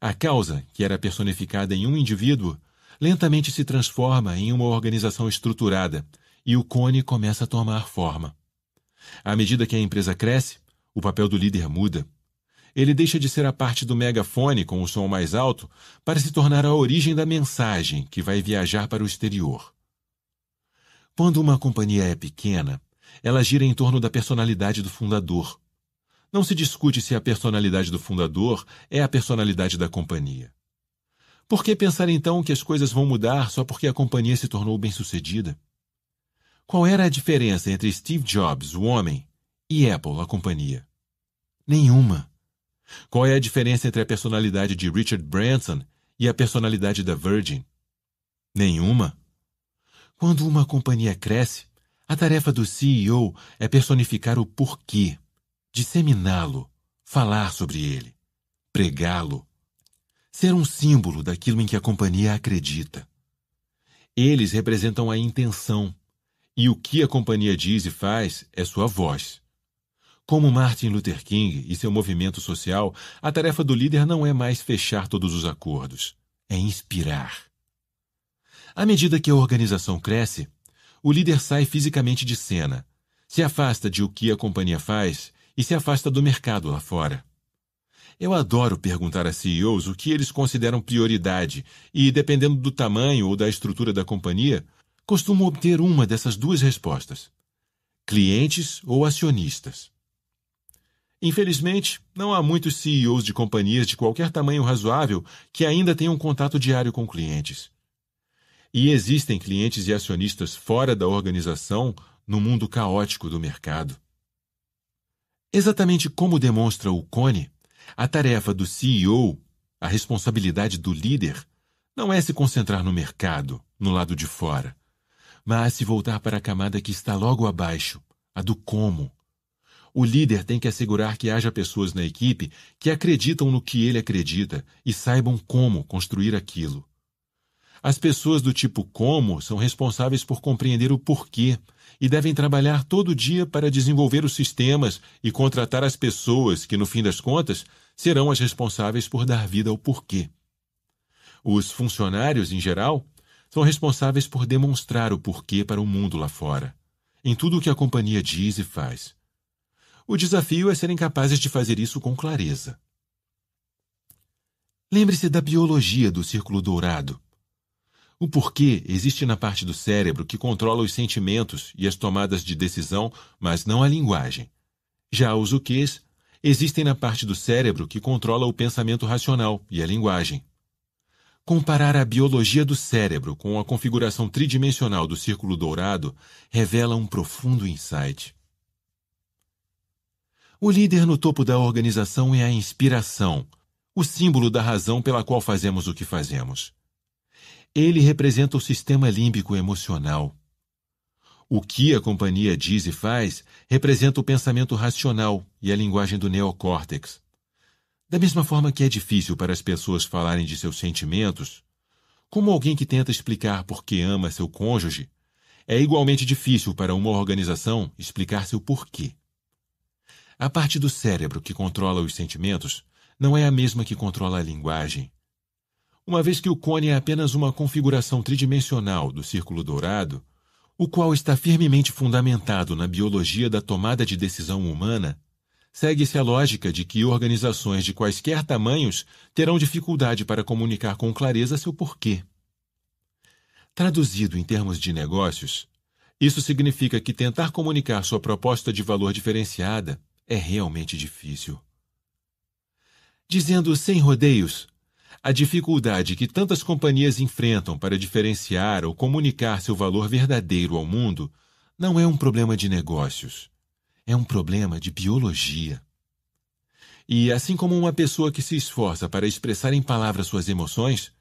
A causa, que era personificada em um indivíduo, lentamente se transforma em uma organização estruturada e o cone começa a tomar forma. À medida que a empresa cresce, o papel do líder muda ele deixa de ser a parte do megafone com o som mais alto para se tornar a origem da mensagem que vai viajar para o exterior. Quando uma companhia é pequena, ela gira em torno da personalidade do fundador. Não se discute se a personalidade do fundador é a personalidade da companhia. Por que pensar então que as coisas vão mudar só porque a companhia se tornou bem-sucedida? Qual era a diferença entre Steve Jobs, o homem, e Apple, a companhia? Nenhuma. Qual é a diferença entre a personalidade de Richard Branson e a personalidade da Virgin? Nenhuma. Quando uma companhia cresce, a tarefa do CEO é personificar o porquê, disseminá-lo, falar sobre ele, pregá-lo, ser um símbolo daquilo em que a companhia acredita. Eles representam a intenção, e o que a companhia diz e faz é sua voz. Como Martin Luther King e seu movimento social, a tarefa do líder não é mais fechar todos os acordos, é inspirar. À medida que a organização cresce, o líder sai fisicamente de cena, se afasta de o que a companhia faz e se afasta do mercado lá fora. Eu adoro perguntar a CEOs o que eles consideram prioridade e, dependendo do tamanho ou da estrutura da companhia, costumo obter uma dessas duas respostas: clientes ou acionistas. Infelizmente, não há muitos CEOs de companhias de qualquer tamanho razoável que ainda tenham contato diário com clientes. E existem clientes e acionistas fora da organização no mundo caótico do mercado. Exatamente como demonstra o Cone, a tarefa do CEO, a responsabilidade do líder, não é se concentrar no mercado, no lado de fora, mas se voltar para a camada que está logo abaixo, a do como, o líder tem que assegurar que haja pessoas na equipe que acreditam no que ele acredita e saibam como construir aquilo. As pessoas do tipo como são responsáveis por compreender o porquê e devem trabalhar todo dia para desenvolver os sistemas e contratar as pessoas que, no fim das contas, serão as responsáveis por dar vida ao porquê. Os funcionários, em geral, são responsáveis por demonstrar o porquê para o mundo lá fora, em tudo o que a companhia diz e faz. O desafio é serem capazes de fazer isso com clareza. Lembre-se da biologia do círculo dourado. O porquê existe na parte do cérebro que controla os sentimentos e as tomadas de decisão, mas não a linguagem. Já os oques existem na parte do cérebro que controla o pensamento racional e a linguagem. Comparar a biologia do cérebro com a configuração tridimensional do círculo dourado revela um profundo insight. O líder no topo da organização é a inspiração, o símbolo da razão pela qual fazemos o que fazemos. Ele representa o sistema límbico emocional. O que a companhia diz e faz representa o pensamento racional e a linguagem do neocórtex. Da mesma forma que é difícil para as pessoas falarem de seus sentimentos, como alguém que tenta explicar por que ama seu cônjuge, é igualmente difícil para uma organização explicar seu porquê. A parte do cérebro que controla os sentimentos não é a mesma que controla a linguagem. Uma vez que o cone é apenas uma configuração tridimensional do círculo dourado, o qual está firmemente fundamentado na biologia da tomada de decisão humana, segue-se a lógica de que organizações de quaisquer tamanhos terão dificuldade para comunicar com clareza seu porquê. Traduzido em termos de negócios, isso significa que tentar comunicar sua proposta de valor diferenciada é realmente difícil. Dizendo sem rodeios, a dificuldade que tantas companhias enfrentam para diferenciar ou comunicar seu valor verdadeiro ao mundo não é um problema de negócios, é um problema de biologia. E assim como uma pessoa que se esforça para expressar em palavras suas emoções,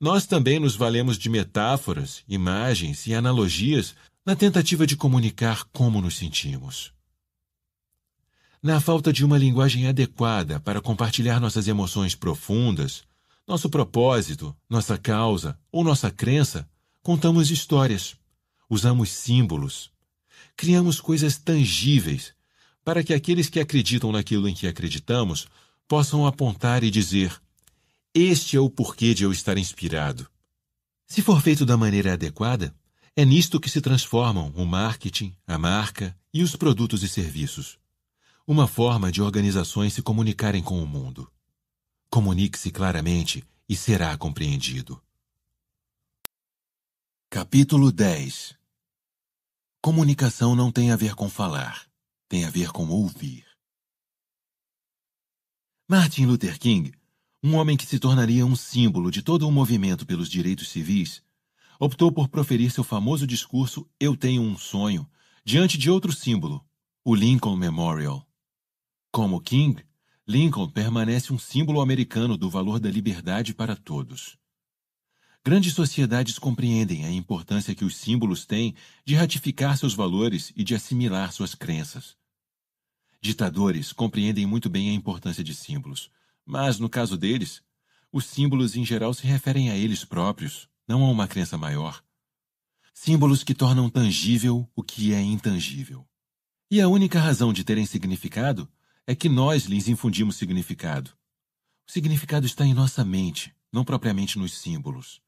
nós também nos valemos de metáforas, imagens e analogias na tentativa de comunicar como nos sentimos. Na falta de uma linguagem adequada para compartilhar nossas emoções profundas, nosso propósito, nossa causa ou nossa crença, contamos histórias, usamos símbolos, criamos coisas tangíveis para que aqueles que acreditam naquilo em que acreditamos possam apontar e dizer: Este é o porquê de eu estar inspirado. Se for feito da maneira adequada, é nisto que se transformam o marketing, a marca e os produtos e serviços uma forma de organizações se comunicarem com o mundo. Comunique-se claramente e será compreendido. Capítulo 10 Comunicação não tem a ver com falar, tem a ver com ouvir. Martin Luther King, um homem que se tornaria um símbolo de todo o movimento pelos direitos civis, optou por proferir seu famoso discurso Eu Tenho um Sonho diante de outro símbolo, o Lincoln Memorial. Como King, Lincoln permanece um símbolo americano do valor da liberdade para todos. Grandes sociedades compreendem a importância que os símbolos têm de ratificar seus valores e de assimilar suas crenças. Ditadores compreendem muito bem a importância de símbolos, mas, no caso deles, os símbolos em geral se referem a eles próprios, não a uma crença maior. Símbolos que tornam tangível o que é intangível. E a única razão de terem significado é que nós lhes infundimos significado. O significado está em nossa mente, não propriamente nos símbolos.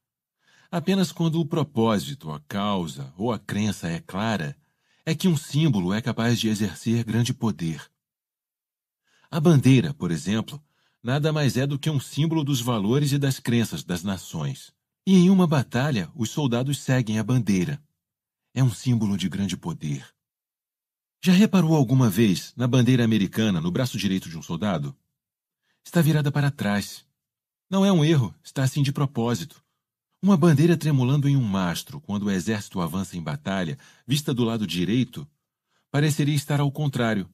Apenas quando o propósito, a causa ou a crença é clara, é que um símbolo é capaz de exercer grande poder. A bandeira, por exemplo, nada mais é do que um símbolo dos valores e das crenças das nações. E em uma batalha, os soldados seguem a bandeira. É um símbolo de grande poder. Já reparou alguma vez na bandeira americana no braço direito de um soldado? Está virada para trás. Não é um erro, está assim de propósito. Uma bandeira tremulando em um mastro quando o exército avança em batalha, vista do lado direito, pareceria estar ao contrário.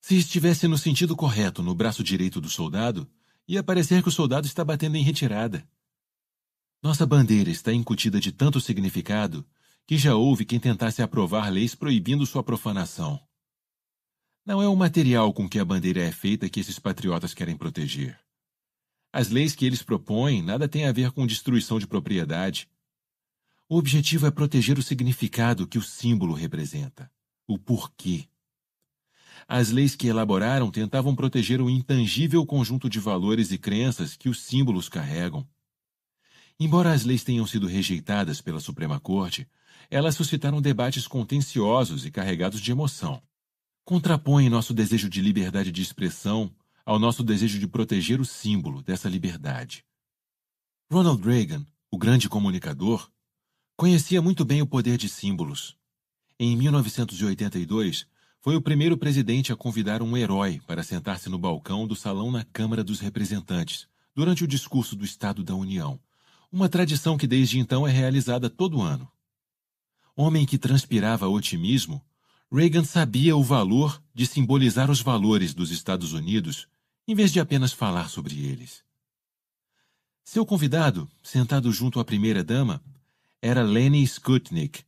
Se estivesse no sentido correto no braço direito do soldado, ia parecer que o soldado está batendo em retirada. Nossa bandeira está incutida de tanto significado que já houve quem tentasse aprovar leis proibindo sua profanação. Não é o material com que a bandeira é feita que esses patriotas querem proteger. As leis que eles propõem nada têm a ver com destruição de propriedade. O objetivo é proteger o significado que o símbolo representa, o porquê. As leis que elaboraram tentavam proteger o intangível conjunto de valores e crenças que os símbolos carregam. Embora as leis tenham sido rejeitadas pela Suprema Corte, elas suscitaram debates contenciosos e carregados de emoção. Contrapõem nosso desejo de liberdade de expressão ao nosso desejo de proteger o símbolo dessa liberdade. Ronald Reagan, o grande comunicador, conhecia muito bem o poder de símbolos. Em 1982, foi o primeiro presidente a convidar um herói para sentar-se no balcão do salão na Câmara dos Representantes, durante o discurso do Estado da União, uma tradição que desde então é realizada todo ano homem que transpirava otimismo, Reagan sabia o valor de simbolizar os valores dos Estados Unidos em vez de apenas falar sobre eles. Seu convidado, sentado junto à primeira-dama, era Lenny Skutnik,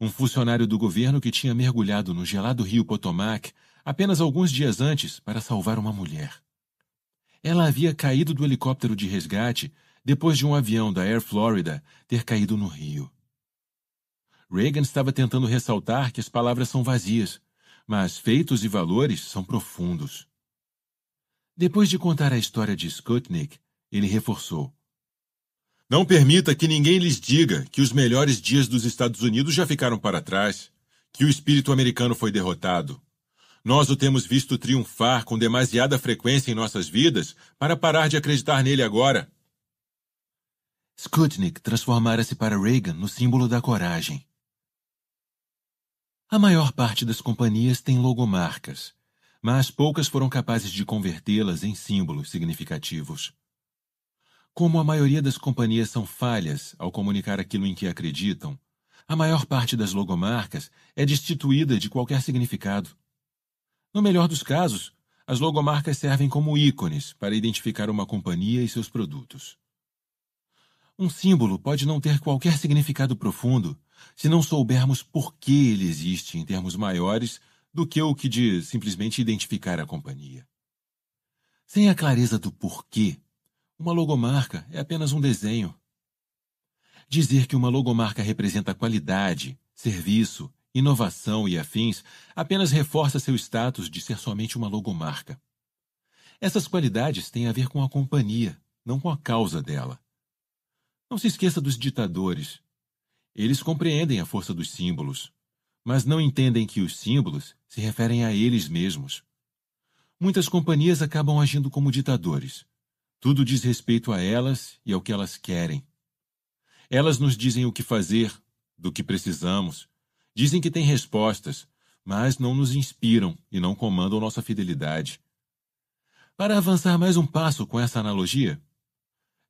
um funcionário do governo que tinha mergulhado no gelado rio Potomac apenas alguns dias antes para salvar uma mulher. Ela havia caído do helicóptero de resgate depois de um avião da Air Florida ter caído no rio. Reagan estava tentando ressaltar que as palavras são vazias, mas feitos e valores são profundos. Depois de contar a história de Sputnik, ele reforçou: Não permita que ninguém lhes diga que os melhores dias dos Estados Unidos já ficaram para trás, que o espírito americano foi derrotado. Nós o temos visto triunfar com demasiada frequência em nossas vidas para parar de acreditar nele agora. Sputnik transformara-se para Reagan no símbolo da coragem. A maior parte das companhias tem logomarcas, mas poucas foram capazes de convertê-las em símbolos significativos. Como a maioria das companhias são falhas ao comunicar aquilo em que acreditam, a maior parte das logomarcas é destituída de qualquer significado. No melhor dos casos, as logomarcas servem como ícones para identificar uma companhia e seus produtos. Um símbolo pode não ter qualquer significado profundo se não soubermos por que ele existe em termos maiores do que o que de simplesmente identificar a companhia. Sem a clareza do porquê, uma logomarca é apenas um desenho. Dizer que uma logomarca representa qualidade, serviço, inovação e afins apenas reforça seu status de ser somente uma logomarca. Essas qualidades têm a ver com a companhia, não com a causa dela. Não se esqueça dos ditadores. Eles compreendem a força dos símbolos, mas não entendem que os símbolos se referem a eles mesmos. Muitas companhias acabam agindo como ditadores. Tudo diz respeito a elas e ao que elas querem. Elas nos dizem o que fazer, do que precisamos, dizem que têm respostas, mas não nos inspiram e não comandam nossa fidelidade. Para avançar mais um passo com essa analogia,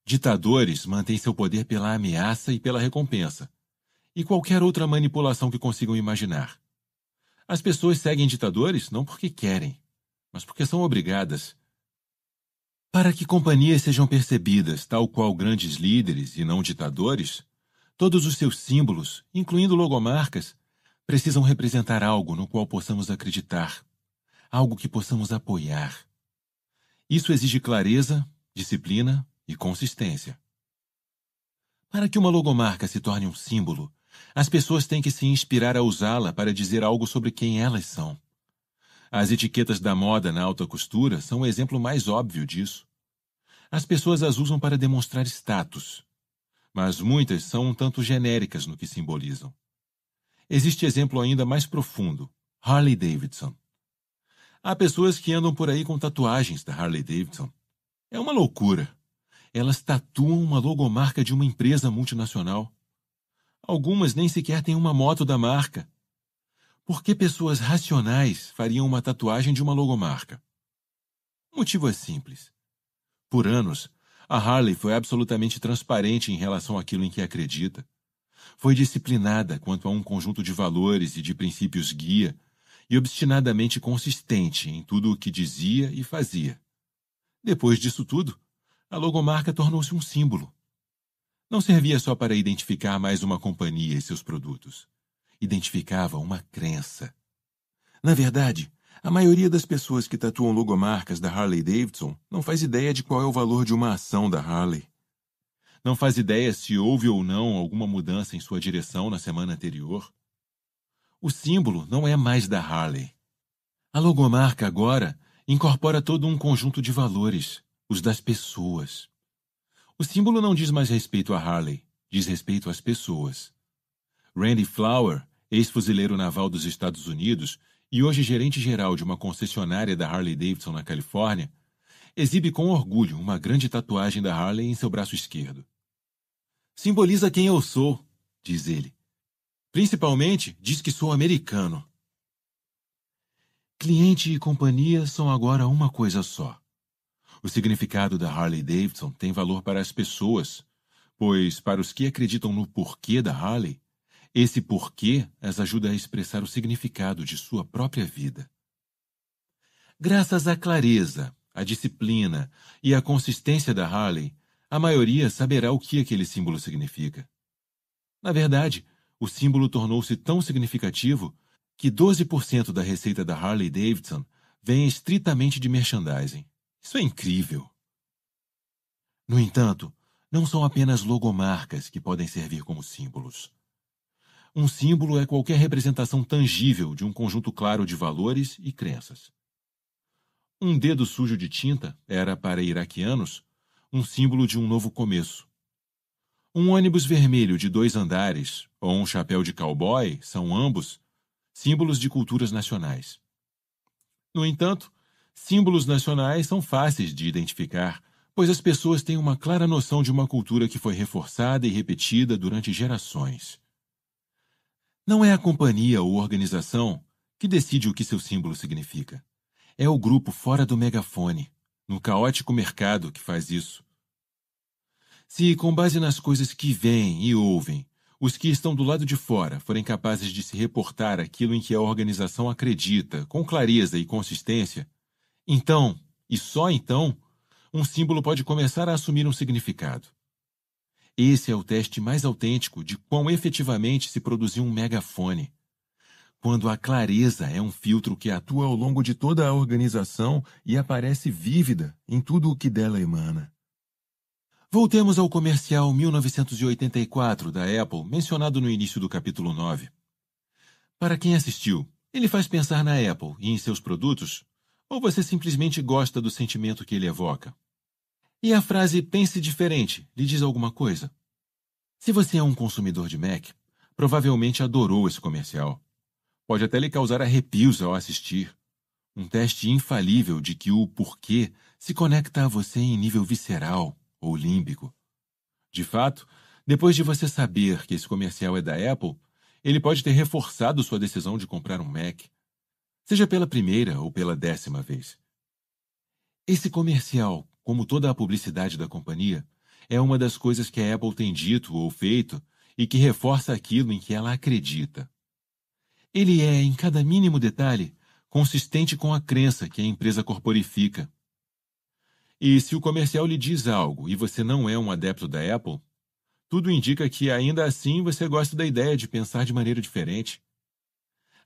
ditadores mantêm seu poder pela ameaça e pela recompensa e qualquer outra manipulação que consigam imaginar. As pessoas seguem ditadores não porque querem, mas porque são obrigadas. Para que companhias sejam percebidas tal qual grandes líderes e não ditadores, todos os seus símbolos, incluindo logomarcas, precisam representar algo no qual possamos acreditar, algo que possamos apoiar. Isso exige clareza, disciplina e consistência. Para que uma logomarca se torne um símbolo, as pessoas têm que se inspirar a usá-la para dizer algo sobre quem elas são. As etiquetas da moda na alta costura são o exemplo mais óbvio disso. As pessoas as usam para demonstrar status, mas muitas são um tanto genéricas no que simbolizam. Existe exemplo ainda mais profundo: Harley Davidson. Há pessoas que andam por aí com tatuagens da Harley Davidson. É uma loucura. Elas tatuam uma logomarca de uma empresa multinacional. Algumas nem sequer têm uma moto da marca. Por que pessoas racionais fariam uma tatuagem de uma logomarca? O motivo é simples. Por anos, a Harley foi absolutamente transparente em relação àquilo em que acredita. Foi disciplinada quanto a um conjunto de valores e de princípios guia, e obstinadamente consistente em tudo o que dizia e fazia. Depois disso tudo, a logomarca tornou-se um símbolo, não servia só para identificar mais uma companhia e seus produtos. Identificava uma crença. Na verdade, a maioria das pessoas que tatuam logomarcas da Harley Davidson não faz ideia de qual é o valor de uma ação da Harley. Não faz ideia se houve ou não alguma mudança em sua direção na semana anterior. O símbolo não é mais da Harley. A logomarca agora incorpora todo um conjunto de valores, os das pessoas. O símbolo não diz mais respeito a Harley, diz respeito às pessoas. Randy Flower, ex-fuzileiro naval dos Estados Unidos e hoje gerente-geral de uma concessionária da Harley-Davidson na Califórnia, exibe com orgulho uma grande tatuagem da Harley em seu braço esquerdo. Simboliza quem eu sou, diz ele. Principalmente diz que sou americano. Cliente e companhia são agora uma coisa só. O significado da Harley Davidson tem valor para as pessoas, pois para os que acreditam no porquê da Harley, esse porquê as ajuda a expressar o significado de sua própria vida. Graças à clareza, à disciplina e à consistência da Harley, a maioria saberá o que aquele símbolo significa. Na verdade, o símbolo tornou-se tão significativo que 12% da receita da Harley Davidson vem estritamente de merchandising. Isso é incrível! No entanto, não são apenas logomarcas que podem servir como símbolos. Um símbolo é qualquer representação tangível de um conjunto claro de valores e crenças. Um dedo sujo de tinta era, para iraquianos, um símbolo de um novo começo. Um ônibus vermelho de dois andares ou um chapéu de cowboy são ambos símbolos de culturas nacionais. No entanto, Símbolos nacionais são fáceis de identificar, pois as pessoas têm uma clara noção de uma cultura que foi reforçada e repetida durante gerações. Não é a companhia ou organização que decide o que seu símbolo significa. É o grupo fora do megafone, no caótico mercado, que faz isso. Se, com base nas coisas que veem e ouvem, os que estão do lado de fora forem capazes de se reportar aquilo em que a organização acredita com clareza e consistência, então, e só então, um símbolo pode começar a assumir um significado. Esse é o teste mais autêntico de quão efetivamente se produziu um megafone. Quando a clareza é um filtro que atua ao longo de toda a organização e aparece vívida em tudo o que dela emana. Voltemos ao comercial 1984 da Apple, mencionado no início do capítulo 9. Para quem assistiu, ele faz pensar na Apple e em seus produtos ou você simplesmente gosta do sentimento que ele evoca? E a frase pense diferente lhe diz alguma coisa? Se você é um consumidor de Mac, provavelmente adorou esse comercial. Pode até lhe causar arrepios ao assistir. Um teste infalível de que o porquê se conecta a você em nível visceral ou límbico. De fato, depois de você saber que esse comercial é da Apple, ele pode ter reforçado sua decisão de comprar um Mac seja pela primeira ou pela décima vez. Esse comercial, como toda a publicidade da companhia, é uma das coisas que a Apple tem dito ou feito e que reforça aquilo em que ela acredita. Ele é, em cada mínimo detalhe, consistente com a crença que a empresa corporifica. E se o comercial lhe diz algo e você não é um adepto da Apple, tudo indica que ainda assim você gosta da ideia de pensar de maneira diferente.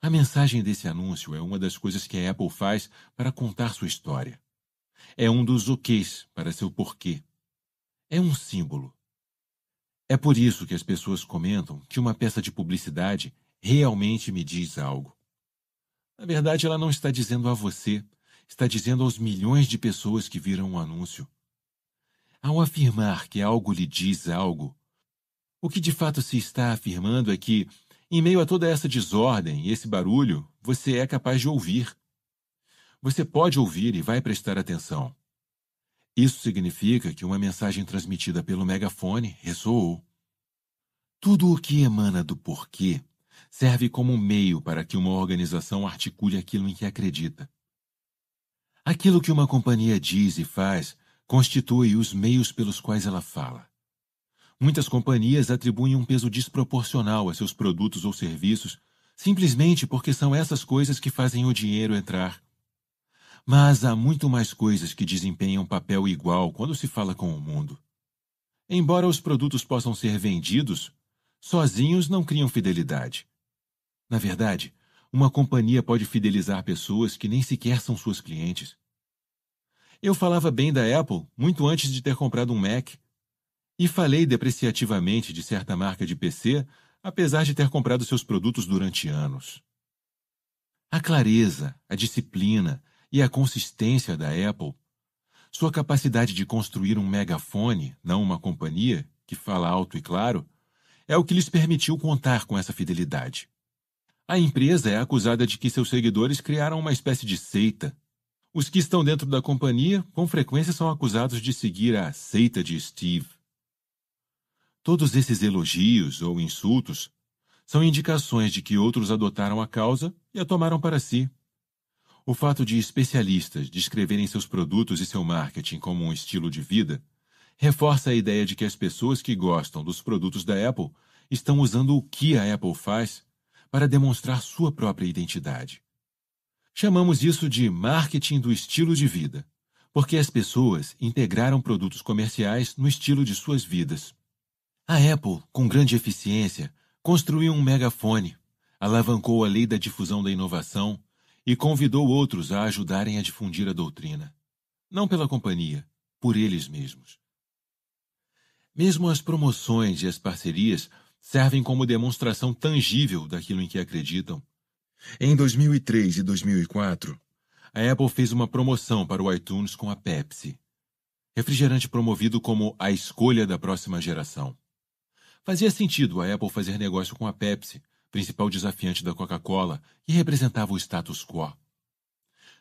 A mensagem desse anúncio é uma das coisas que a Apple faz para contar sua história. É um dos ok's para seu porquê. É um símbolo. É por isso que as pessoas comentam que uma peça de publicidade realmente me diz algo. Na verdade, ela não está dizendo a você, está dizendo aos milhões de pessoas que viram o um anúncio. Ao afirmar que algo lhe diz algo, o que de fato se está afirmando é que em meio a toda essa desordem e esse barulho, você é capaz de ouvir. Você pode ouvir e vai prestar atenção. Isso significa que uma mensagem transmitida pelo megafone ressoou. Tudo o que emana do porquê serve como um meio para que uma organização articule aquilo em que acredita. Aquilo que uma companhia diz e faz constitui os meios pelos quais ela fala. Muitas companhias atribuem um peso desproporcional a seus produtos ou serviços simplesmente porque são essas coisas que fazem o dinheiro entrar. Mas há muito mais coisas que desempenham papel igual quando se fala com o mundo. Embora os produtos possam ser vendidos, sozinhos não criam fidelidade. Na verdade, uma companhia pode fidelizar pessoas que nem sequer são suas clientes. Eu falava bem da Apple muito antes de ter comprado um Mac e falei depreciativamente de certa marca de PC, apesar de ter comprado seus produtos durante anos. A clareza, a disciplina e a consistência da Apple, sua capacidade de construir um megafone, não uma companhia, que fala alto e claro, é o que lhes permitiu contar com essa fidelidade. A empresa é acusada de que seus seguidores criaram uma espécie de seita. Os que estão dentro da companhia com frequência são acusados de seguir a seita de Steve. Todos esses elogios ou insultos são indicações de que outros adotaram a causa e a tomaram para si. O fato de especialistas descreverem seus produtos e seu marketing como um estilo de vida reforça a ideia de que as pessoas que gostam dos produtos da Apple estão usando o que a Apple faz para demonstrar sua própria identidade. Chamamos isso de marketing do estilo de vida, porque as pessoas integraram produtos comerciais no estilo de suas vidas. A Apple, com grande eficiência, construiu um megafone, alavancou a lei da difusão da inovação e convidou outros a ajudarem a difundir a doutrina. Não pela companhia, por eles mesmos. Mesmo as promoções e as parcerias servem como demonstração tangível daquilo em que acreditam. Em 2003 e 2004, a Apple fez uma promoção para o iTunes com a Pepsi, refrigerante promovido como a escolha da próxima geração. Fazia sentido a Apple fazer negócio com a Pepsi, principal desafiante da Coca-Cola, que representava o status quo.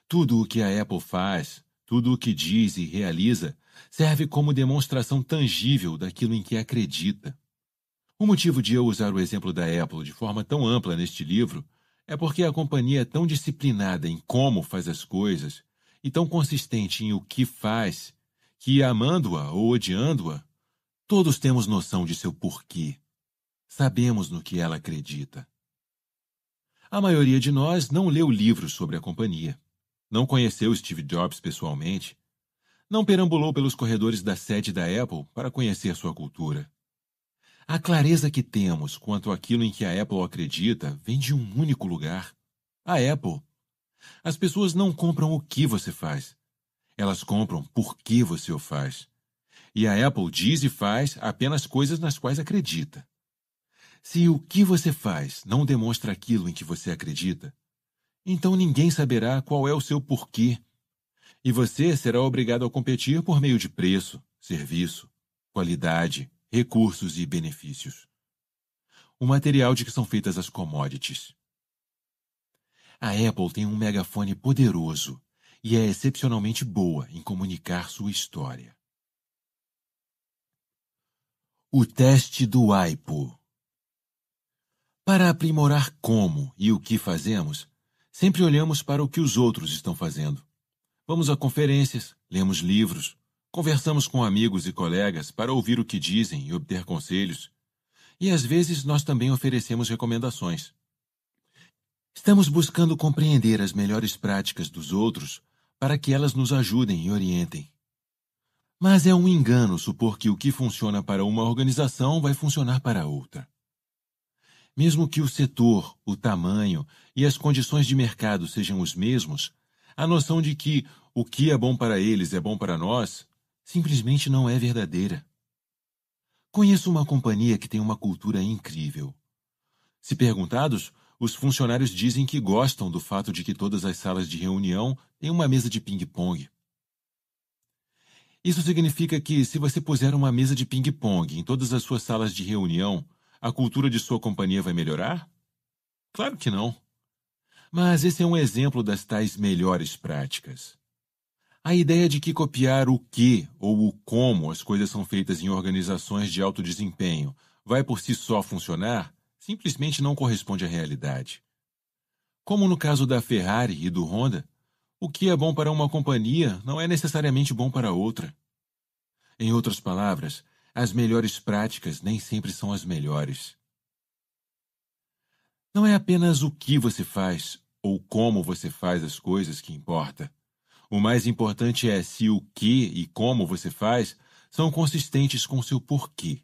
Tudo o que a Apple faz, tudo o que diz e realiza, serve como demonstração tangível daquilo em que acredita. O motivo de eu usar o exemplo da Apple de forma tão ampla neste livro é porque a companhia é tão disciplinada em como faz as coisas e tão consistente em o que faz que, amando-a ou odiando-a, Todos temos noção de seu porquê. Sabemos no que ela acredita. A maioria de nós não leu livros sobre a companhia, não conheceu Steve Jobs pessoalmente, não perambulou pelos corredores da sede da Apple para conhecer sua cultura. A clareza que temos quanto àquilo em que a Apple acredita vem de um único lugar: a Apple. As pessoas não compram o que você faz. Elas compram por que você o faz. E a Apple diz e faz apenas coisas nas quais acredita. Se o que você faz não demonstra aquilo em que você acredita, então ninguém saberá qual é o seu porquê. E você será obrigado a competir por meio de preço, serviço, qualidade, recursos e benefícios. O material de que são feitas as commodities. A Apple tem um megafone poderoso e é excepcionalmente boa em comunicar sua história. O teste do AIPO. Para aprimorar como e o que fazemos, sempre olhamos para o que os outros estão fazendo. Vamos a conferências, lemos livros, conversamos com amigos e colegas para ouvir o que dizem e obter conselhos. E às vezes nós também oferecemos recomendações. Estamos buscando compreender as melhores práticas dos outros para que elas nos ajudem e orientem. Mas é um engano supor que o que funciona para uma organização vai funcionar para outra. Mesmo que o setor, o tamanho e as condições de mercado sejam os mesmos, a noção de que o que é bom para eles é bom para nós simplesmente não é verdadeira. Conheço uma companhia que tem uma cultura incrível. Se perguntados, os funcionários dizem que gostam do fato de que todas as salas de reunião têm uma mesa de ping-pong isso significa que, se você puser uma mesa de ping-pong em todas as suas salas de reunião, a cultura de sua companhia vai melhorar? Claro que não. Mas esse é um exemplo das tais melhores práticas. A ideia de que copiar o que ou o como as coisas são feitas em organizações de alto desempenho vai por si só funcionar simplesmente não corresponde à realidade. Como no caso da Ferrari e do Honda, o que é bom para uma companhia não é necessariamente bom para outra. Em outras palavras, as melhores práticas nem sempre são as melhores. Não é apenas o que você faz ou como você faz as coisas que importa. O mais importante é se o que e como você faz são consistentes com seu porquê.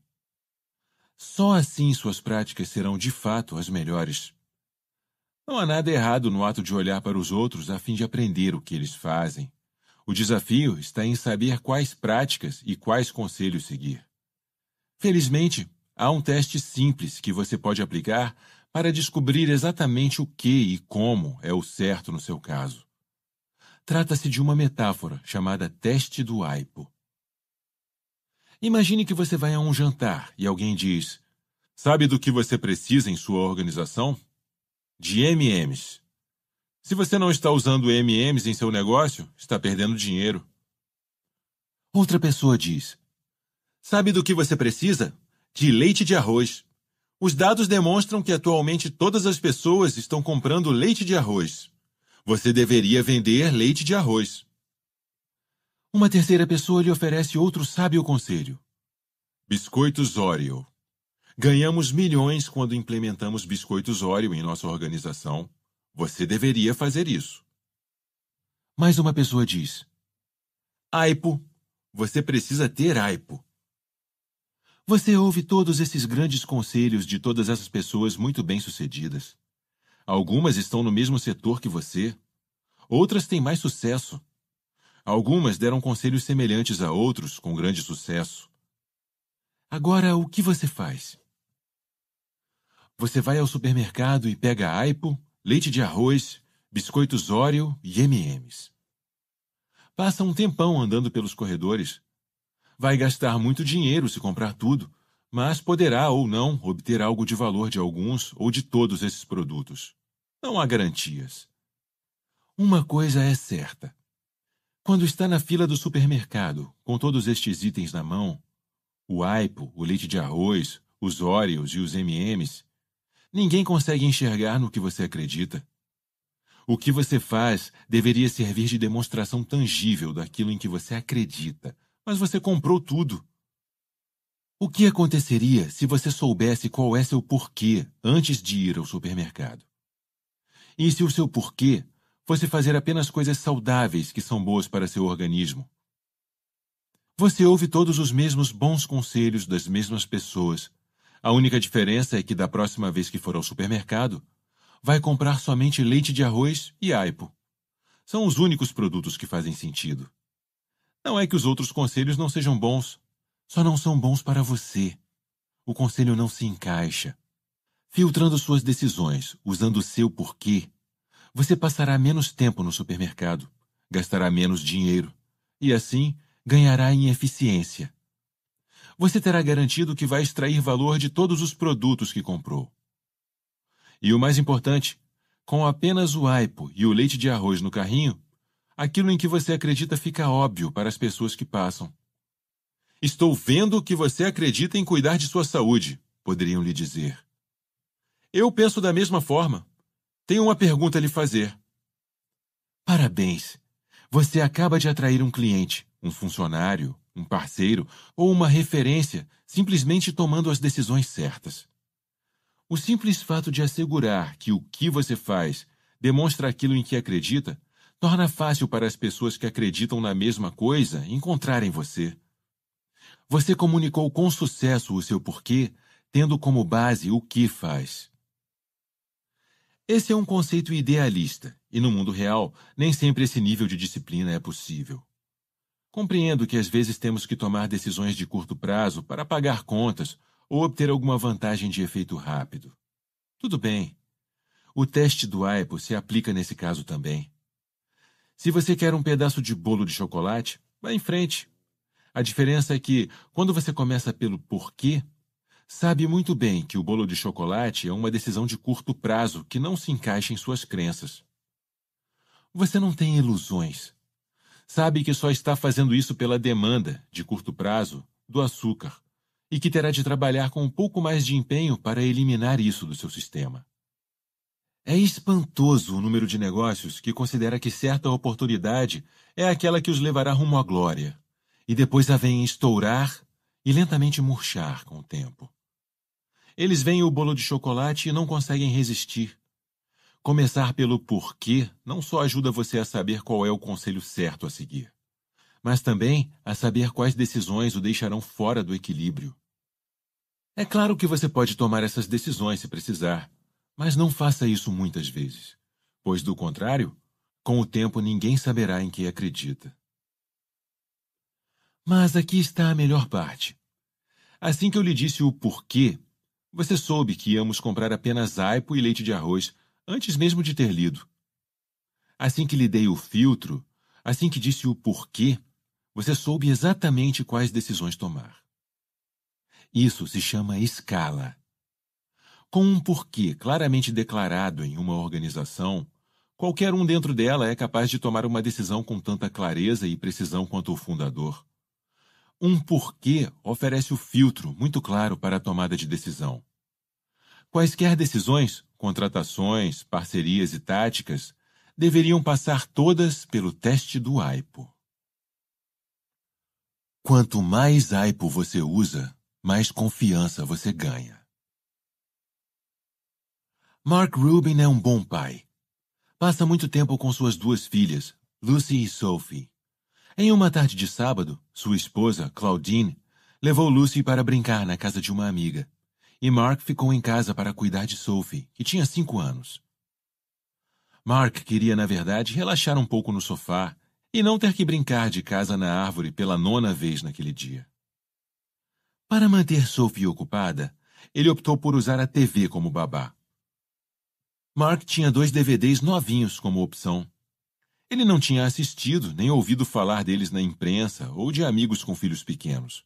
Só assim suas práticas serão de fato as melhores. Não há nada errado no ato de olhar para os outros a fim de aprender o que eles fazem. O desafio está em saber quais práticas e quais conselhos seguir. Felizmente, há um teste simples que você pode aplicar para descobrir exatamente o que e como é o certo no seu caso. Trata-se de uma metáfora chamada teste do aipo. Imagine que você vai a um jantar e alguém diz: Sabe do que você precisa em sua organização? de MMs. Se você não está usando MMs em seu negócio, está perdendo dinheiro. Outra pessoa diz: Sabe do que você precisa? De leite de arroz. Os dados demonstram que atualmente todas as pessoas estão comprando leite de arroz. Você deveria vender leite de arroz. Uma terceira pessoa lhe oferece outro sábio conselho: biscoitos Oreo. Ganhamos milhões quando implementamos biscoitos Oreo em nossa organização. Você deveria fazer isso. Mais uma pessoa diz: Aipo, você precisa ter aipo. Você ouve todos esses grandes conselhos de todas essas pessoas muito bem-sucedidas. Algumas estão no mesmo setor que você, outras têm mais sucesso. Algumas deram conselhos semelhantes a outros com grande sucesso. Agora, o que você faz? Você vai ao supermercado e pega aipo, leite de arroz, biscoitos Oreo e M&M's. Passa um tempão andando pelos corredores. Vai gastar muito dinheiro se comprar tudo, mas poderá ou não obter algo de valor de alguns ou de todos esses produtos. Não há garantias. Uma coisa é certa. Quando está na fila do supermercado, com todos estes itens na mão, o aipo, o leite de arroz, os Oreos e os M&M's, Ninguém consegue enxergar no que você acredita. O que você faz deveria servir de demonstração tangível daquilo em que você acredita, mas você comprou tudo. O que aconteceria se você soubesse qual é seu porquê antes de ir ao supermercado? E se o seu porquê fosse fazer apenas coisas saudáveis que são boas para seu organismo? Você ouve todos os mesmos bons conselhos das mesmas pessoas a única diferença é que da próxima vez que for ao supermercado, vai comprar somente leite de arroz e aipo. São os únicos produtos que fazem sentido. Não é que os outros conselhos não sejam bons, só não são bons para você. O conselho não se encaixa. Filtrando suas decisões, usando o seu porquê, você passará menos tempo no supermercado, gastará menos dinheiro e, assim, ganhará em eficiência você terá garantido que vai extrair valor de todos os produtos que comprou. E o mais importante, com apenas o aipo e o leite de arroz no carrinho, aquilo em que você acredita fica óbvio para as pessoas que passam. Estou vendo que você acredita em cuidar de sua saúde, poderiam lhe dizer. Eu penso da mesma forma. Tenho uma pergunta a lhe fazer. Parabéns! Você acaba de atrair um cliente, um funcionário, um parceiro ou uma referência simplesmente tomando as decisões certas. O simples fato de assegurar que o que você faz demonstra aquilo em que acredita torna fácil para as pessoas que acreditam na mesma coisa encontrarem você. Você comunicou com sucesso o seu porquê, tendo como base o que faz. Esse é um conceito idealista, e no mundo real, nem sempre esse nível de disciplina é possível. Compreendo que às vezes temos que tomar decisões de curto prazo para pagar contas ou obter alguma vantagem de efeito rápido. Tudo bem. O teste do AIPO se aplica nesse caso também. Se você quer um pedaço de bolo de chocolate, vá em frente. A diferença é que, quando você começa pelo porquê, sabe muito bem que o bolo de chocolate é uma decisão de curto prazo que não se encaixa em suas crenças. Você não tem ilusões sabe que só está fazendo isso pela demanda, de curto prazo, do açúcar, e que terá de trabalhar com um pouco mais de empenho para eliminar isso do seu sistema. É espantoso o número de negócios que considera que certa oportunidade é aquela que os levará rumo à glória, e depois a vem estourar e lentamente murchar com o tempo. Eles veem o bolo de chocolate e não conseguem resistir, Começar pelo porquê não só ajuda você a saber qual é o conselho certo a seguir, mas também a saber quais decisões o deixarão fora do equilíbrio. É claro que você pode tomar essas decisões se precisar, mas não faça isso muitas vezes, pois, do contrário, com o tempo ninguém saberá em que acredita. Mas aqui está a melhor parte. Assim que eu lhe disse o porquê, você soube que íamos comprar apenas aipo e leite de arroz antes mesmo de ter lido. Assim que lhe dei o filtro, assim que disse o porquê, você soube exatamente quais decisões tomar. Isso se chama escala. Com um porquê claramente declarado em uma organização, qualquer um dentro dela é capaz de tomar uma decisão com tanta clareza e precisão quanto o fundador. Um porquê oferece o filtro muito claro para a tomada de decisão. Quaisquer decisões contratações, parcerias e táticas deveriam passar todas pelo teste do AIPO. Quanto mais AIPO você usa, mais confiança você ganha. Mark Rubin é um bom pai. Passa muito tempo com suas duas filhas, Lucy e Sophie. Em uma tarde de sábado, sua esposa, Claudine, levou Lucy para brincar na casa de uma amiga e Mark ficou em casa para cuidar de Sophie, que tinha cinco anos. Mark queria, na verdade, relaxar um pouco no sofá e não ter que brincar de casa na árvore pela nona vez naquele dia. Para manter Sophie ocupada, ele optou por usar a TV como babá. Mark tinha dois DVDs novinhos como opção. Ele não tinha assistido nem ouvido falar deles na imprensa ou de amigos com filhos pequenos.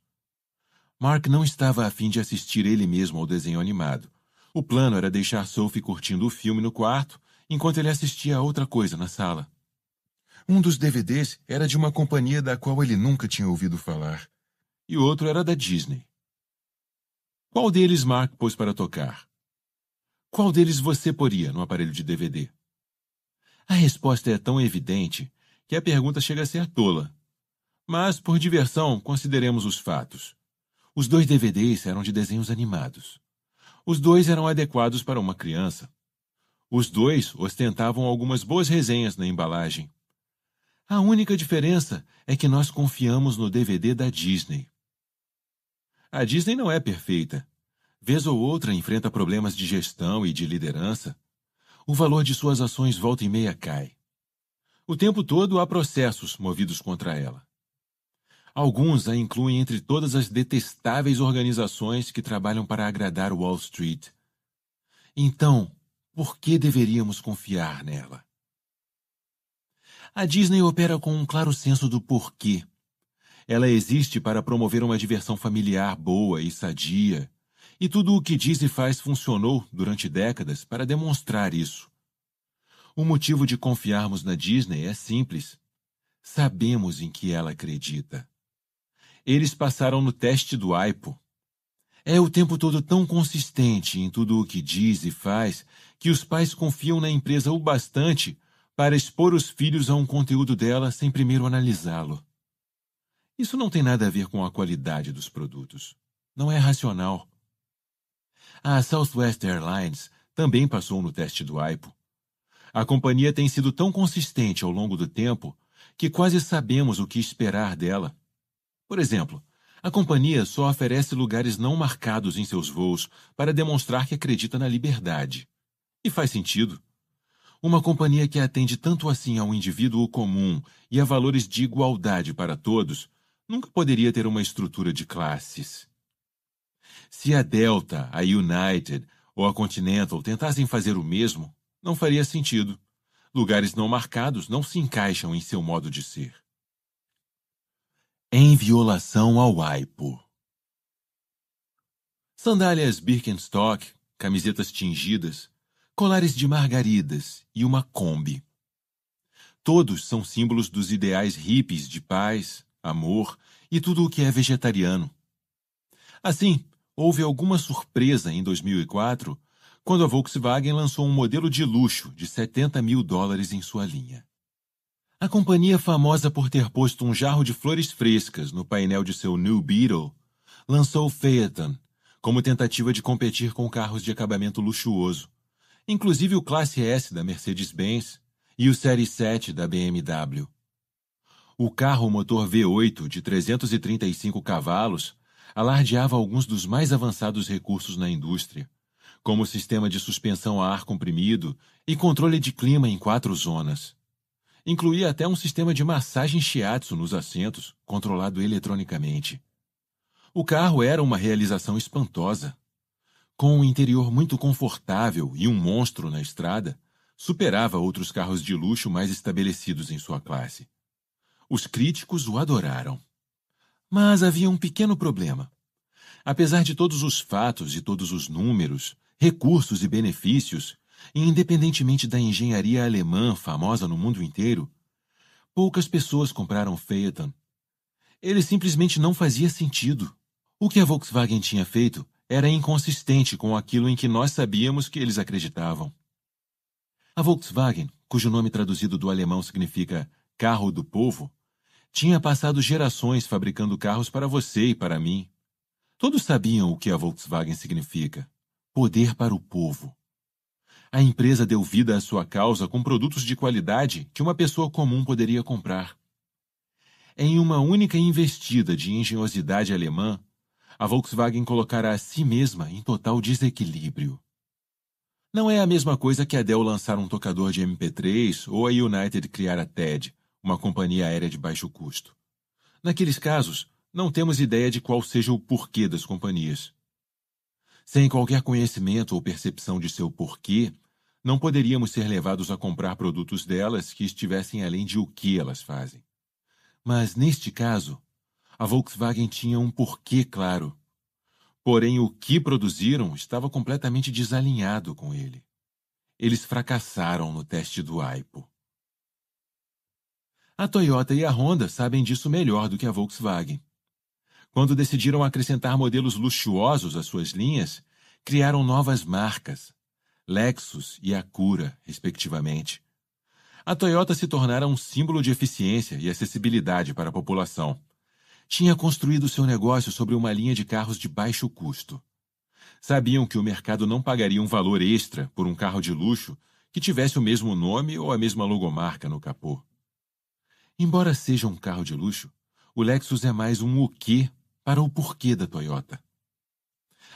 Mark não estava a fim de assistir ele mesmo ao desenho animado. O plano era deixar Sophie curtindo o filme no quarto, enquanto ele assistia a outra coisa na sala. Um dos DVDs era de uma companhia da qual ele nunca tinha ouvido falar. E o outro era da Disney. Qual deles Mark pôs para tocar? Qual deles você poria no aparelho de DVD? A resposta é tão evidente que a pergunta chega a ser tola. Mas, por diversão, consideremos os fatos. Os dois DVDs eram de desenhos animados. Os dois eram adequados para uma criança. Os dois ostentavam algumas boas resenhas na embalagem. A única diferença é que nós confiamos no DVD da Disney. A Disney não é perfeita. Vez ou outra enfrenta problemas de gestão e de liderança. O valor de suas ações volta e meia cai. O tempo todo há processos movidos contra ela. Alguns a incluem entre todas as detestáveis organizações que trabalham para agradar Wall Street. Então, por que deveríamos confiar nela? A Disney opera com um claro senso do porquê. Ela existe para promover uma diversão familiar boa e sadia, e tudo o que diz e faz funcionou durante décadas para demonstrar isso. O motivo de confiarmos na Disney é simples: sabemos em que ela acredita. Eles passaram no teste do AIPO. É o tempo todo tão consistente em tudo o que diz e faz que os pais confiam na empresa o bastante para expor os filhos a um conteúdo dela sem primeiro analisá-lo. Isso não tem nada a ver com a qualidade dos produtos. Não é racional. A Southwest Airlines também passou no teste do AIPO. A companhia tem sido tão consistente ao longo do tempo que quase sabemos o que esperar dela. Por exemplo, a companhia só oferece lugares não marcados em seus voos para demonstrar que acredita na liberdade. E faz sentido. Uma companhia que atende tanto assim ao indivíduo comum e a valores de igualdade para todos nunca poderia ter uma estrutura de classes. Se a Delta, a United ou a Continental tentassem fazer o mesmo, não faria sentido. Lugares não marcados não se encaixam em seu modo de ser. Em violação ao aipo. Sandálias Birkenstock, camisetas tingidas, colares de margaridas e uma Kombi. Todos são símbolos dos ideais hippies de paz, amor e tudo o que é vegetariano. Assim, houve alguma surpresa em 2004 quando a Volkswagen lançou um modelo de luxo de 70 mil dólares em sua linha. A companhia famosa por ter posto um jarro de flores frescas no painel de seu New Beetle lançou o Phaeton como tentativa de competir com carros de acabamento luxuoso, inclusive o Classe S da Mercedes-Benz e o Série 7 da BMW. O carro motor V8 de 335 cavalos alardeava alguns dos mais avançados recursos na indústria, como o sistema de suspensão a ar comprimido e controle de clima em quatro zonas. Incluía até um sistema de massagem shiatsu nos assentos, controlado eletronicamente. O carro era uma realização espantosa. Com um interior muito confortável e um monstro na estrada, superava outros carros de luxo mais estabelecidos em sua classe. Os críticos o adoraram. Mas havia um pequeno problema. Apesar de todos os fatos e todos os números, recursos e benefícios, independentemente da engenharia alemã famosa no mundo inteiro, poucas pessoas compraram o Phaeton. Ele simplesmente não fazia sentido. O que a Volkswagen tinha feito era inconsistente com aquilo em que nós sabíamos que eles acreditavam. A Volkswagen, cujo nome traduzido do alemão significa carro do povo, tinha passado gerações fabricando carros para você e para mim. Todos sabiam o que a Volkswagen significa: poder para o povo. A empresa deu vida à sua causa com produtos de qualidade que uma pessoa comum poderia comprar. Em uma única investida de engenhosidade alemã, a Volkswagen colocará a si mesma em total desequilíbrio. Não é a mesma coisa que a Dell lançar um tocador de MP3 ou a United criar a TED, uma companhia aérea de baixo custo. Naqueles casos, não temos ideia de qual seja o porquê das companhias. Sem qualquer conhecimento ou percepção de seu porquê, não poderíamos ser levados a comprar produtos delas que estivessem além de o que elas fazem. Mas, neste caso, a Volkswagen tinha um porquê claro. Porém, o que produziram estava completamente desalinhado com ele. Eles fracassaram no teste do AIPO. A Toyota e a Honda sabem disso melhor do que a Volkswagen. Quando decidiram acrescentar modelos luxuosos às suas linhas, criaram novas marcas, Lexus e Acura, respectivamente. A Toyota se tornara um símbolo de eficiência e acessibilidade para a população. Tinha construído seu negócio sobre uma linha de carros de baixo custo. Sabiam que o mercado não pagaria um valor extra por um carro de luxo que tivesse o mesmo nome ou a mesma logomarca no capô. Embora seja um carro de luxo, o Lexus é mais um o quê para o porquê da Toyota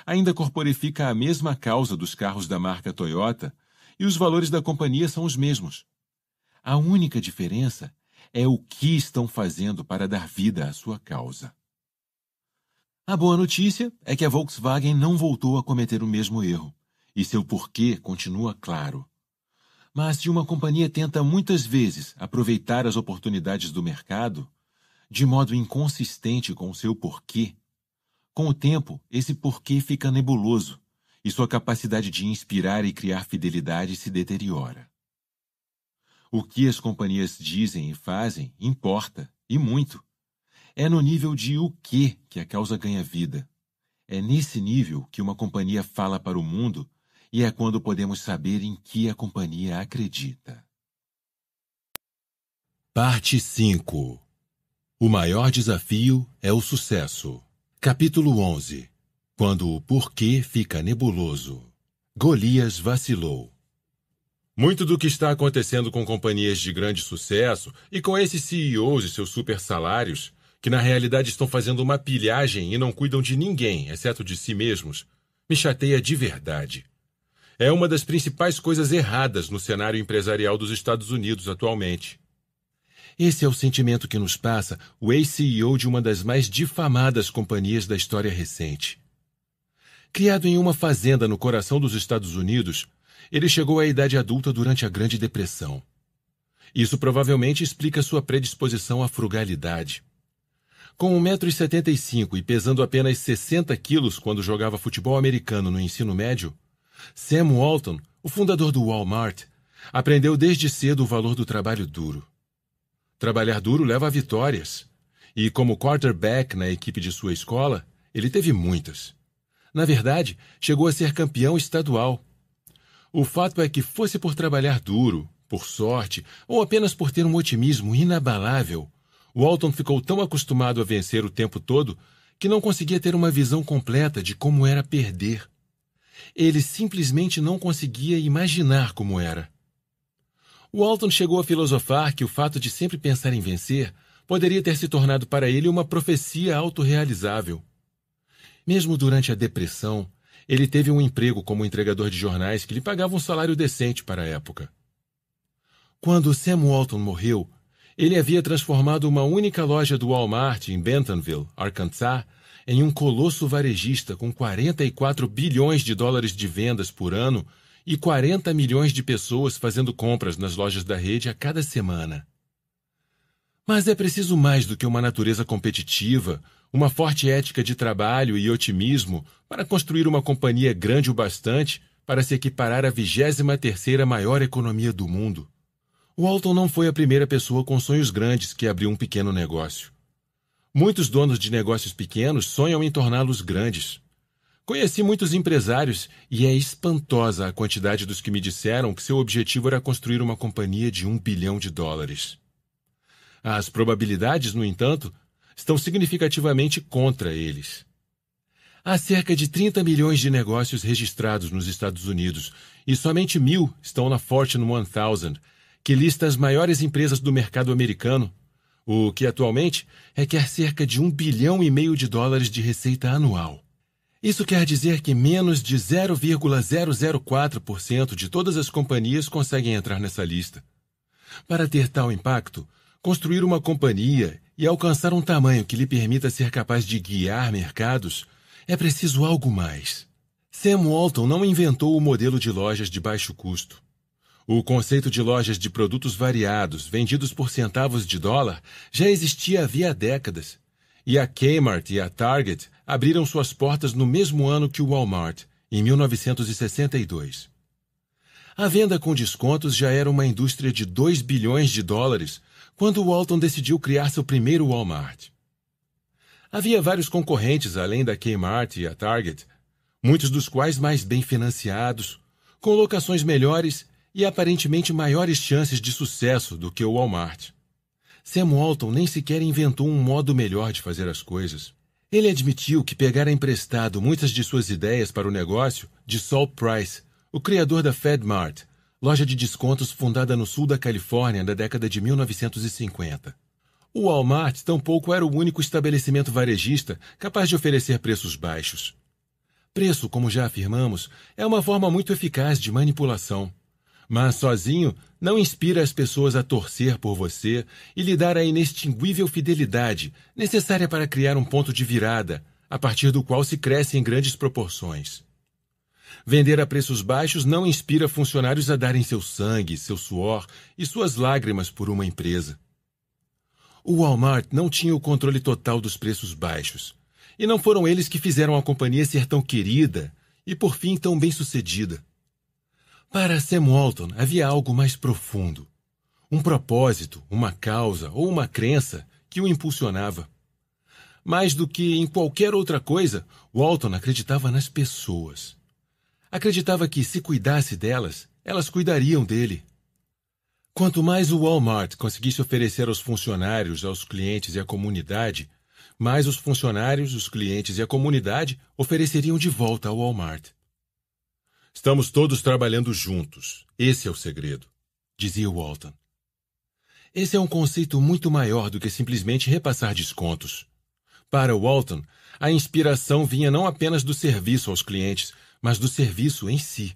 ainda corporifica a mesma causa dos carros da marca Toyota e os valores da companhia são os mesmos. A única diferença é o que estão fazendo para dar vida à sua causa. A boa notícia é que a Volkswagen não voltou a cometer o mesmo erro, e seu porquê continua claro. Mas se uma companhia tenta muitas vezes aproveitar as oportunidades do mercado, de modo inconsistente com o seu porquê, com o tempo, esse porquê fica nebuloso e sua capacidade de inspirar e criar fidelidade se deteriora. O que as companhias dizem e fazem importa, e muito. É no nível de o que que a causa ganha vida. É nesse nível que uma companhia fala para o mundo e é quando podemos saber em que a companhia acredita. Parte 5 O maior desafio é o sucesso. Capítulo 11 Quando o porquê fica nebuloso. Golias vacilou. Muito do que está acontecendo com companhias de grande sucesso e com esses CEOs e seus super salários, que na realidade estão fazendo uma pilhagem e não cuidam de ninguém, exceto de si mesmos, me chateia de verdade. É uma das principais coisas erradas no cenário empresarial dos Estados Unidos atualmente. Esse é o sentimento que nos passa o ex-CEO de uma das mais difamadas companhias da história recente. Criado em uma fazenda no coração dos Estados Unidos, ele chegou à idade adulta durante a Grande Depressão. Isso provavelmente explica sua predisposição à frugalidade. Com 1,75m e pesando apenas 60 quilos quando jogava futebol americano no ensino médio, Sam Walton, o fundador do Walmart, aprendeu desde cedo o valor do trabalho duro. Trabalhar duro leva a vitórias. E como quarterback na equipe de sua escola, ele teve muitas. Na verdade, chegou a ser campeão estadual. O fato é que, fosse por trabalhar duro, por sorte ou apenas por ter um otimismo inabalável, Walton ficou tão acostumado a vencer o tempo todo que não conseguia ter uma visão completa de como era perder. Ele simplesmente não conseguia imaginar como era. Walton chegou a filosofar que o fato de sempre pensar em vencer poderia ter se tornado para ele uma profecia autorrealizável. Mesmo durante a depressão, ele teve um emprego como entregador de jornais que lhe pagava um salário decente para a época. Quando Sam Walton morreu, ele havia transformado uma única loja do Walmart em Bentonville, Arkansas, em um colosso varejista com 44 bilhões de dólares de vendas por ano e 40 milhões de pessoas fazendo compras nas lojas da rede a cada semana. Mas é preciso mais do que uma natureza competitiva, uma forte ética de trabalho e otimismo para construir uma companhia grande o bastante para se equiparar à 23ª maior economia do mundo. Walton não foi a primeira pessoa com sonhos grandes que abriu um pequeno negócio. Muitos donos de negócios pequenos sonham em torná-los grandes. Conheci muitos empresários e é espantosa a quantidade dos que me disseram que seu objetivo era construir uma companhia de um bilhão de dólares. As probabilidades, no entanto, estão significativamente contra eles. Há cerca de 30 milhões de negócios registrados nos Estados Unidos e somente mil estão na Fortune 1000, que lista as maiores empresas do mercado americano, o que atualmente requer cerca de um bilhão e meio de dólares de receita anual. Isso quer dizer que menos de 0,004% de todas as companhias conseguem entrar nessa lista. Para ter tal impacto, construir uma companhia e alcançar um tamanho que lhe permita ser capaz de guiar mercados, é preciso algo mais. Sam Walton não inventou o modelo de lojas de baixo custo. O conceito de lojas de produtos variados vendidos por centavos de dólar já existia havia décadas, e a Kmart e a Target abriram suas portas no mesmo ano que o Walmart, em 1962. A venda com descontos já era uma indústria de 2 bilhões de dólares quando Walton decidiu criar seu primeiro Walmart. Havia vários concorrentes além da Kmart e a Target, muitos dos quais mais bem financiados, com locações melhores e aparentemente maiores chances de sucesso do que o Walmart. Sam Walton nem sequer inventou um modo melhor de fazer as coisas. Ele admitiu que pegara emprestado muitas de suas ideias para o negócio de Saul Price, o criador da FedMart, loja de descontos fundada no sul da Califórnia na década de 1950. O Walmart tampouco era o único estabelecimento varejista capaz de oferecer preços baixos. Preço, como já afirmamos, é uma forma muito eficaz de manipulação. Mas sozinho, não inspira as pessoas a torcer por você e lhe dar a inextinguível fidelidade necessária para criar um ponto de virada, a partir do qual se cresce em grandes proporções. Vender a preços baixos não inspira funcionários a darem seu sangue, seu suor e suas lágrimas por uma empresa. O Walmart não tinha o controle total dos preços baixos. E não foram eles que fizeram a companhia ser tão querida e, por fim, tão bem-sucedida. Para Sam Walton havia algo mais profundo. Um propósito, uma causa ou uma crença que o impulsionava. Mais do que em qualquer outra coisa, Walton acreditava nas pessoas. Acreditava que, se cuidasse delas, elas cuidariam dele. Quanto mais o Walmart conseguisse oferecer aos funcionários, aos clientes e à comunidade, mais os funcionários, os clientes e a comunidade ofereceriam de volta ao Walmart. Estamos todos trabalhando juntos. Esse é o segredo, dizia Walton. Esse é um conceito muito maior do que simplesmente repassar descontos. Para Walton, a inspiração vinha não apenas do serviço aos clientes, mas do serviço em si.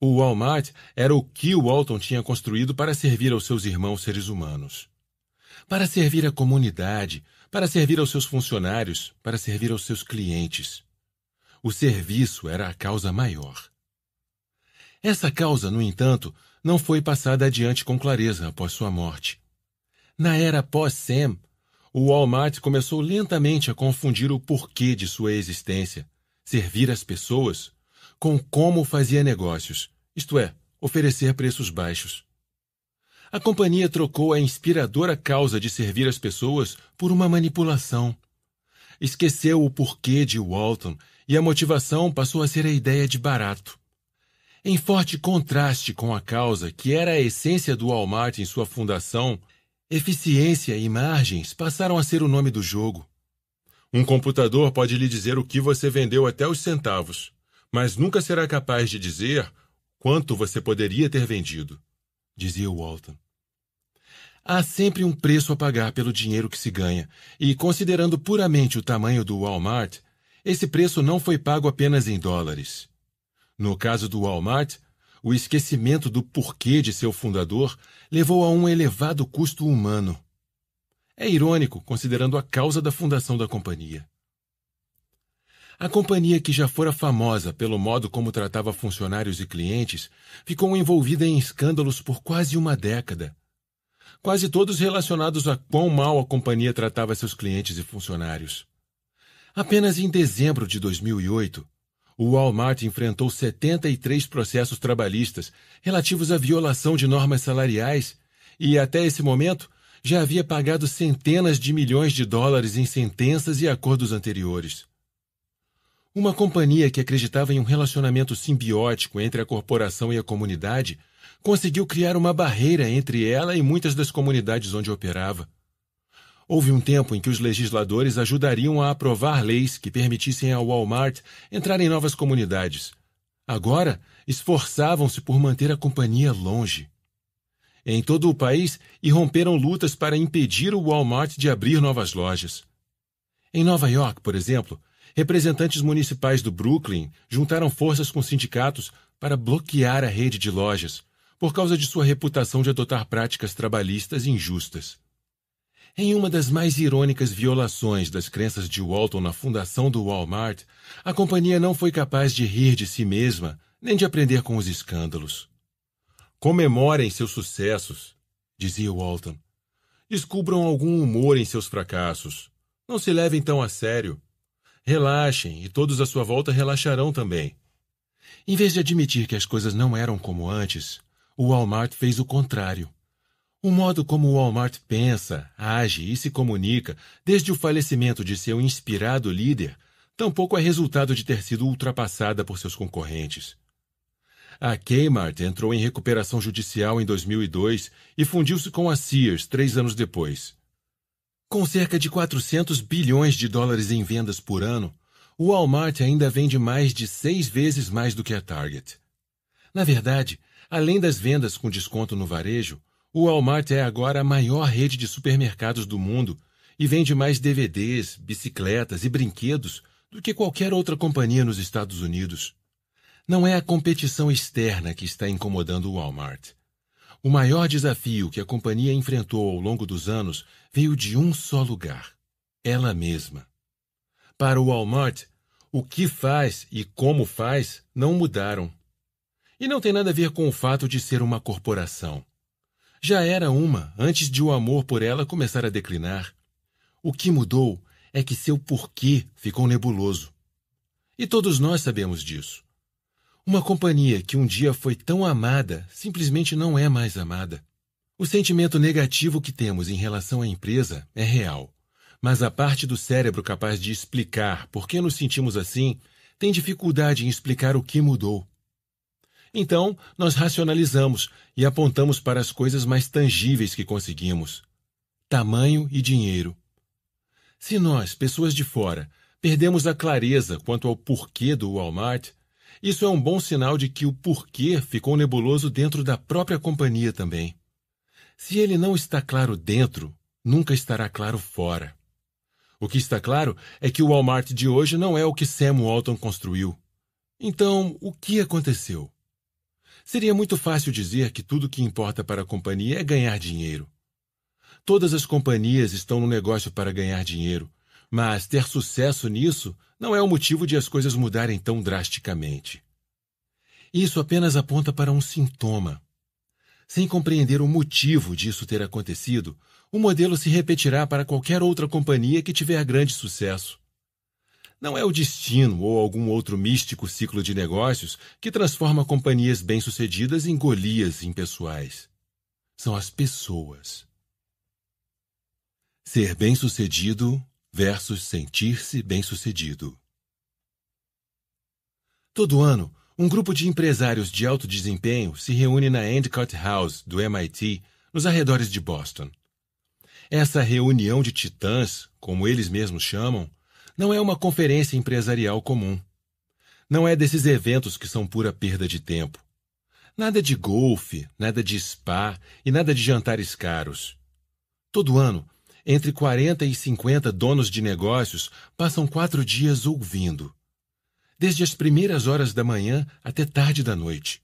O Walmart era o que Walton tinha construído para servir aos seus irmãos seres humanos. Para servir à comunidade, para servir aos seus funcionários, para servir aos seus clientes. O serviço era a causa maior. Essa causa, no entanto, não foi passada adiante com clareza após sua morte. Na era pós-Sam, o Walmart começou lentamente a confundir o porquê de sua existência, servir as pessoas, com como fazia negócios, isto é, oferecer preços baixos. A companhia trocou a inspiradora causa de servir as pessoas por uma manipulação. Esqueceu o porquê de Walton e a motivação passou a ser a ideia de barato. Em forte contraste com a causa que era a essência do Walmart em sua fundação, eficiência e margens passaram a ser o nome do jogo. Um computador pode lhe dizer o que você vendeu até os centavos, mas nunca será capaz de dizer quanto você poderia ter vendido, dizia Walton. Há sempre um preço a pagar pelo dinheiro que se ganha, e considerando puramente o tamanho do Walmart, esse preço não foi pago apenas em dólares. No caso do Walmart, o esquecimento do porquê de seu fundador levou a um elevado custo humano. É irônico, considerando a causa da fundação da companhia. A companhia, que já fora famosa pelo modo como tratava funcionários e clientes, ficou envolvida em escândalos por quase uma década. Quase todos relacionados a quão mal a companhia tratava seus clientes e funcionários. Apenas em dezembro de 2008, o Walmart enfrentou 73 processos trabalhistas relativos à violação de normas salariais e, até esse momento, já havia pagado centenas de milhões de dólares em sentenças e acordos anteriores. Uma companhia que acreditava em um relacionamento simbiótico entre a corporação e a comunidade conseguiu criar uma barreira entre ela e muitas das comunidades onde operava. Houve um tempo em que os legisladores ajudariam a aprovar leis que permitissem ao Walmart entrar em novas comunidades. Agora, esforçavam-se por manter a companhia longe. Em todo o país, irromperam lutas para impedir o Walmart de abrir novas lojas. Em Nova York, por exemplo, representantes municipais do Brooklyn juntaram forças com sindicatos para bloquear a rede de lojas, por causa de sua reputação de adotar práticas trabalhistas injustas. Em uma das mais irônicas violações das crenças de Walton na fundação do Walmart, a companhia não foi capaz de rir de si mesma nem de aprender com os escândalos. Comemorem seus sucessos, dizia Walton. Descubram algum humor em seus fracassos. Não se levem tão a sério. Relaxem e todos à sua volta relaxarão também. Em vez de admitir que as coisas não eram como antes, o Walmart fez o contrário. O modo como o Walmart pensa, age e se comunica desde o falecimento de seu inspirado líder tampouco é resultado de ter sido ultrapassada por seus concorrentes. A Kmart entrou em recuperação judicial em 2002 e fundiu-se com a Sears três anos depois. Com cerca de 400 bilhões de dólares em vendas por ano, o Walmart ainda vende mais de seis vezes mais do que a Target. Na verdade, além das vendas com desconto no varejo, o Walmart é agora a maior rede de supermercados do mundo e vende mais DVDs, bicicletas e brinquedos do que qualquer outra companhia nos Estados Unidos. Não é a competição externa que está incomodando o Walmart. O maior desafio que a companhia enfrentou ao longo dos anos veio de um só lugar: ela mesma. Para o Walmart, o que faz e como faz não mudaram. E não tem nada a ver com o fato de ser uma corporação. Já era uma antes de o amor por ela começar a declinar. O que mudou é que seu porquê ficou nebuloso. E todos nós sabemos disso. Uma companhia que um dia foi tão amada simplesmente não é mais amada. O sentimento negativo que temos em relação à empresa é real, mas a parte do cérebro capaz de explicar por que nos sentimos assim tem dificuldade em explicar o que mudou. Então, nós racionalizamos e apontamos para as coisas mais tangíveis que conseguimos: tamanho e dinheiro. Se nós, pessoas de fora, perdemos a clareza quanto ao porquê do Walmart, isso é um bom sinal de que o porquê ficou nebuloso dentro da própria companhia também. Se ele não está claro dentro, nunca estará claro fora. O que está claro é que o Walmart de hoje não é o que Sam Walton construiu. Então, o que aconteceu? Seria muito fácil dizer que tudo o que importa para a companhia é ganhar dinheiro. Todas as companhias estão no negócio para ganhar dinheiro, mas ter sucesso nisso não é o motivo de as coisas mudarem tão drasticamente. Isso apenas aponta para um sintoma. Sem compreender o motivo disso ter acontecido, o modelo se repetirá para qualquer outra companhia que tiver grande sucesso. Não é o destino ou algum outro místico ciclo de negócios que transforma companhias bem-sucedidas em golias impessoais. São as pessoas. Ser bem-sucedido versus sentir-se bem-sucedido. Todo ano, um grupo de empresários de alto desempenho se reúne na Endicott House do MIT, nos arredores de Boston. Essa reunião de titãs, como eles mesmos chamam, não é uma conferência empresarial comum. Não é desses eventos que são pura perda de tempo. Nada de golfe, nada de spa e nada de jantares caros. Todo ano, entre 40 e 50 donos de negócios passam quatro dias ouvindo, desde as primeiras horas da manhã até tarde da noite.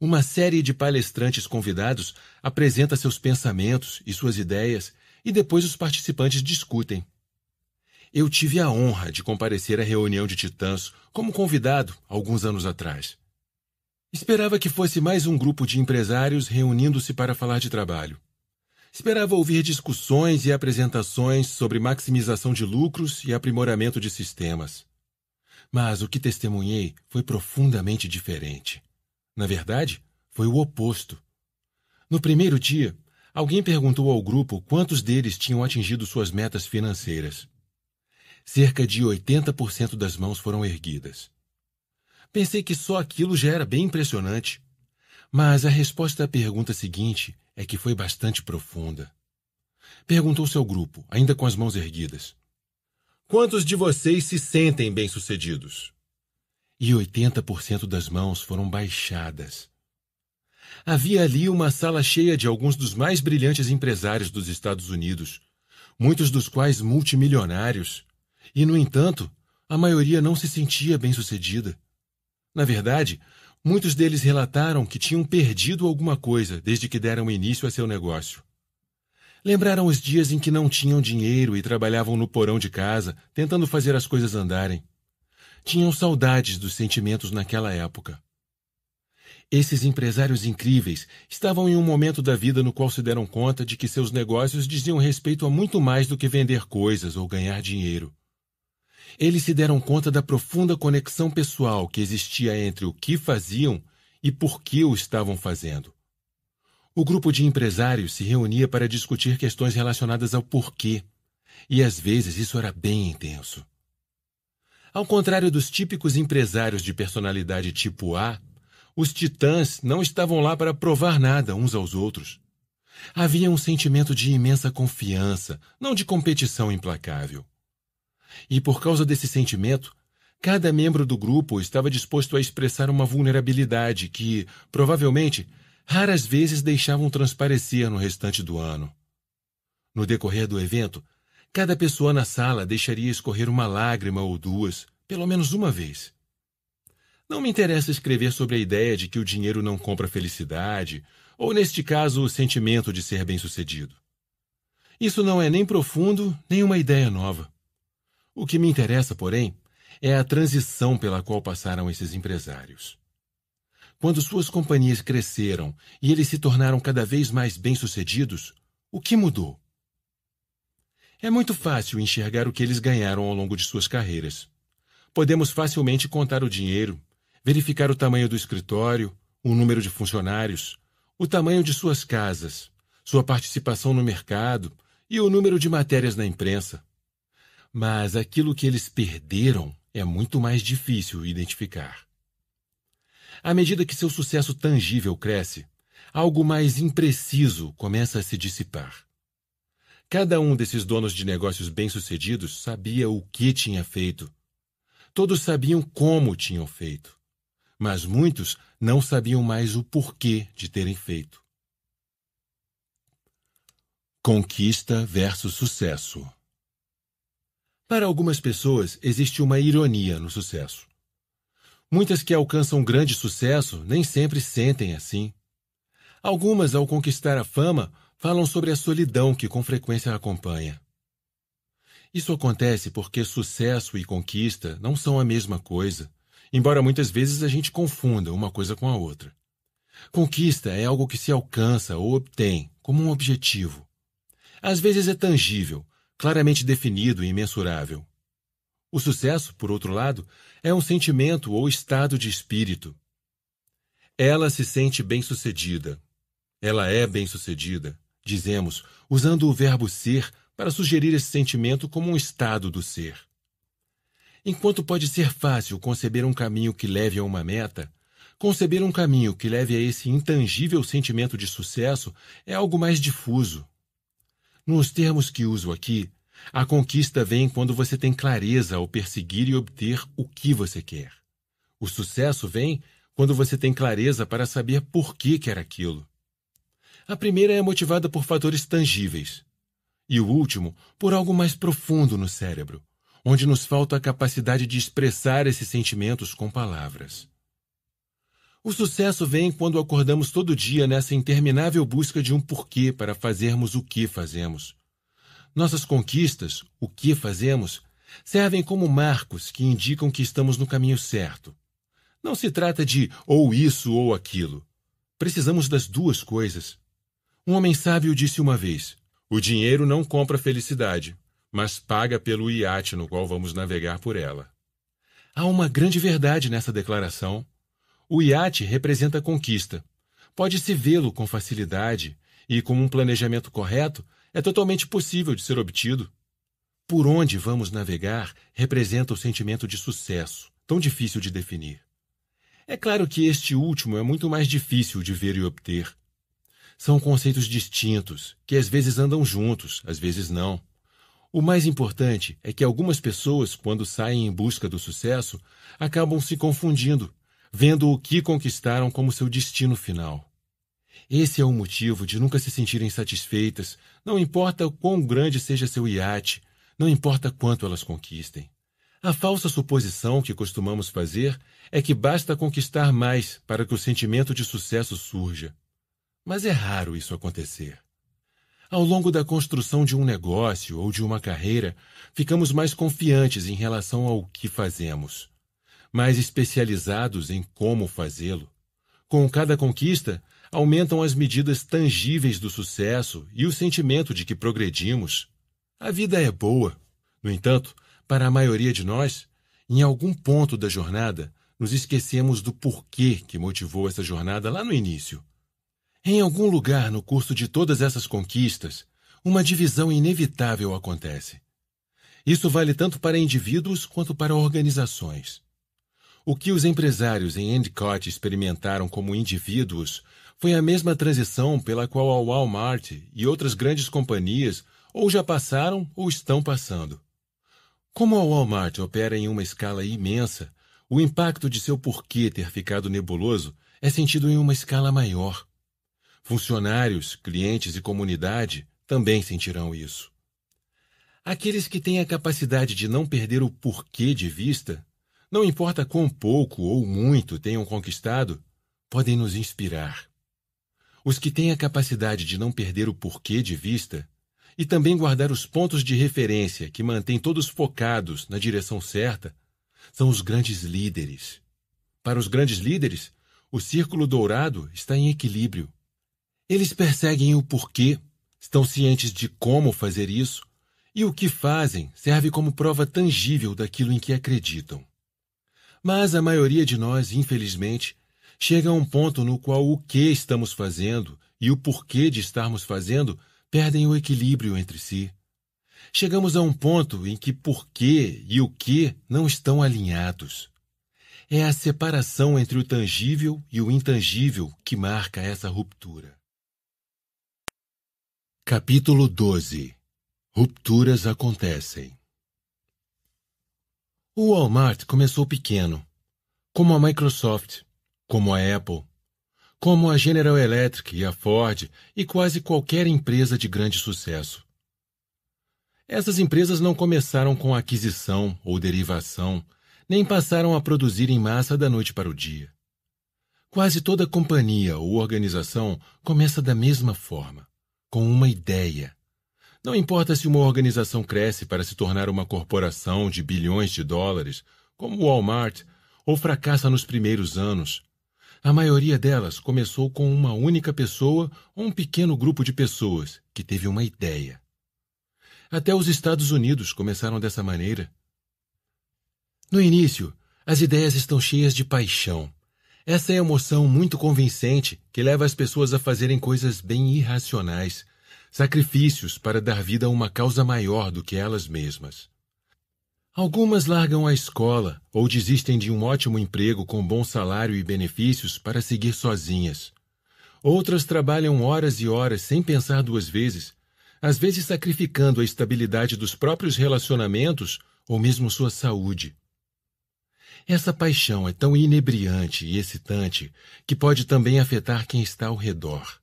Uma série de palestrantes convidados apresenta seus pensamentos e suas ideias e depois os participantes discutem. Eu tive a honra de comparecer à reunião de titãs como convidado alguns anos atrás. Esperava que fosse mais um grupo de empresários reunindo-se para falar de trabalho. Esperava ouvir discussões e apresentações sobre maximização de lucros e aprimoramento de sistemas. Mas o que testemunhei foi profundamente diferente. Na verdade, foi o oposto. No primeiro dia, alguém perguntou ao grupo quantos deles tinham atingido suas metas financeiras cerca de 80% das mãos foram erguidas. Pensei que só aquilo já era bem impressionante, mas a resposta à pergunta seguinte é que foi bastante profunda. Perguntou-se ao grupo, ainda com as mãos erguidas: Quantos de vocês se sentem bem-sucedidos? E 80% das mãos foram baixadas. Havia ali uma sala cheia de alguns dos mais brilhantes empresários dos Estados Unidos, muitos dos quais multimilionários, e, no entanto, a maioria não se sentia bem-sucedida. Na verdade, muitos deles relataram que tinham perdido alguma coisa desde que deram início a seu negócio. Lembraram os dias em que não tinham dinheiro e trabalhavam no porão de casa, tentando fazer as coisas andarem. Tinham saudades dos sentimentos naquela época. Esses empresários incríveis estavam em um momento da vida no qual se deram conta de que seus negócios diziam respeito a muito mais do que vender coisas ou ganhar dinheiro. Eles se deram conta da profunda conexão pessoal que existia entre o que faziam e por que o estavam fazendo. O grupo de empresários se reunia para discutir questões relacionadas ao porquê, e às vezes isso era bem intenso. Ao contrário dos típicos empresários de personalidade tipo A, os titãs não estavam lá para provar nada uns aos outros. Havia um sentimento de imensa confiança, não de competição implacável. E por causa desse sentimento, cada membro do grupo estava disposto a expressar uma vulnerabilidade que, provavelmente, raras vezes deixavam transparecer no restante do ano. No decorrer do evento, cada pessoa na sala deixaria escorrer uma lágrima ou duas, pelo menos uma vez. Não me interessa escrever sobre a ideia de que o dinheiro não compra felicidade, ou neste caso, o sentimento de ser bem-sucedido. Isso não é nem profundo, nem uma ideia nova. O que me interessa, porém, é a transição pela qual passaram esses empresários. Quando suas companhias cresceram e eles se tornaram cada vez mais bem-sucedidos, o que mudou? É muito fácil enxergar o que eles ganharam ao longo de suas carreiras. Podemos facilmente contar o dinheiro, verificar o tamanho do escritório, o número de funcionários, o tamanho de suas casas, sua participação no mercado e o número de matérias na imprensa. Mas aquilo que eles perderam é muito mais difícil identificar. À medida que seu sucesso tangível cresce, algo mais impreciso começa a se dissipar. Cada um desses donos de negócios bem-sucedidos sabia o que tinha feito. Todos sabiam como tinham feito. Mas muitos não sabiam mais o porquê de terem feito. Conquista versus sucesso para algumas pessoas, existe uma ironia no sucesso. Muitas que alcançam grande sucesso nem sempre sentem assim. Algumas, ao conquistar a fama, falam sobre a solidão que com frequência acompanha. Isso acontece porque sucesso e conquista não são a mesma coisa, embora muitas vezes a gente confunda uma coisa com a outra. Conquista é algo que se alcança ou obtém, como um objetivo. Às vezes é tangível, claramente definido e imensurável. O sucesso, por outro lado, é um sentimento ou estado de espírito. Ela se sente bem-sucedida. Ela é bem-sucedida, dizemos, usando o verbo ser para sugerir esse sentimento como um estado do ser. Enquanto pode ser fácil conceber um caminho que leve a uma meta, conceber um caminho que leve a esse intangível sentimento de sucesso é algo mais difuso. Nos termos que uso aqui, a conquista vem quando você tem clareza ao perseguir e obter o que você quer. O sucesso vem quando você tem clareza para saber por que quer aquilo. A primeira é motivada por fatores tangíveis, e o último por algo mais profundo no cérebro, onde nos falta a capacidade de expressar esses sentimentos com palavras. O sucesso vem quando acordamos todo dia nessa interminável busca de um porquê para fazermos o que fazemos. Nossas conquistas, o que fazemos, servem como marcos que indicam que estamos no caminho certo. Não se trata de ou isso ou aquilo. Precisamos das duas coisas. Um homem sábio disse uma vez: O dinheiro não compra felicidade, mas paga pelo iate no qual vamos navegar por ela. Há uma grande verdade nessa declaração. O iate representa conquista. Pode-se vê-lo com facilidade e, com um planejamento correto, é totalmente possível de ser obtido. Por onde vamos navegar representa o sentimento de sucesso, tão difícil de definir. É claro que este último é muito mais difícil de ver e obter. São conceitos distintos, que às vezes andam juntos, às vezes não. O mais importante é que algumas pessoas, quando saem em busca do sucesso, acabam se confundindo vendo o que conquistaram como seu destino final. Esse é o motivo de nunca se sentirem satisfeitas, não importa quão grande seja seu iate, não importa quanto elas conquistem. A falsa suposição que costumamos fazer é que basta conquistar mais para que o sentimento de sucesso surja. Mas é raro isso acontecer. Ao longo da construção de um negócio ou de uma carreira, ficamos mais confiantes em relação ao que fazemos mais especializados em como fazê-lo. Com cada conquista, aumentam as medidas tangíveis do sucesso e o sentimento de que progredimos. A vida é boa. No entanto, para a maioria de nós, em algum ponto da jornada, nos esquecemos do porquê que motivou essa jornada lá no início. Em algum lugar no curso de todas essas conquistas, uma divisão inevitável acontece. Isso vale tanto para indivíduos quanto para organizações. O que os empresários em Endicott experimentaram como indivíduos foi a mesma transição pela qual a Walmart e outras grandes companhias ou já passaram ou estão passando. Como a Walmart opera em uma escala imensa, o impacto de seu porquê ter ficado nebuloso é sentido em uma escala maior. Funcionários, clientes e comunidade também sentirão isso. Aqueles que têm a capacidade de não perder o porquê de vista não importa quão pouco ou muito tenham conquistado, podem nos inspirar. Os que têm a capacidade de não perder o porquê de vista e também guardar os pontos de referência que mantêm todos focados na direção certa são os grandes líderes. Para os grandes líderes, o círculo dourado está em equilíbrio. Eles perseguem o porquê, estão cientes de como fazer isso e o que fazem serve como prova tangível daquilo em que acreditam. Mas a maioria de nós, infelizmente, chega a um ponto no qual o que estamos fazendo e o porquê de estarmos fazendo perdem o equilíbrio entre si. Chegamos a um ponto em que porquê e o que não estão alinhados. É a separação entre o tangível e o intangível que marca essa ruptura. Capítulo 12 Rupturas acontecem. O Walmart começou pequeno, como a Microsoft, como a Apple, como a General Electric e a Ford e quase qualquer empresa de grande sucesso. Essas empresas não começaram com aquisição ou derivação, nem passaram a produzir em massa da noite para o dia. Quase toda companhia ou organização começa da mesma forma, com uma ideia, não importa se uma organização cresce para se tornar uma corporação de bilhões de dólares, como o Walmart, ou fracassa nos primeiros anos. A maioria delas começou com uma única pessoa ou um pequeno grupo de pessoas que teve uma ideia. Até os Estados Unidos começaram dessa maneira. No início, as ideias estão cheias de paixão. Essa é a emoção muito convincente que leva as pessoas a fazerem coisas bem irracionais sacrifícios para dar vida a uma causa maior do que elas mesmas. Algumas largam a escola ou desistem de um ótimo emprego com bom salário e benefícios para seguir sozinhas. Outras trabalham horas e horas sem pensar duas vezes, às vezes sacrificando a estabilidade dos próprios relacionamentos ou mesmo sua saúde. Essa paixão é tão inebriante e excitante que pode também afetar quem está ao redor.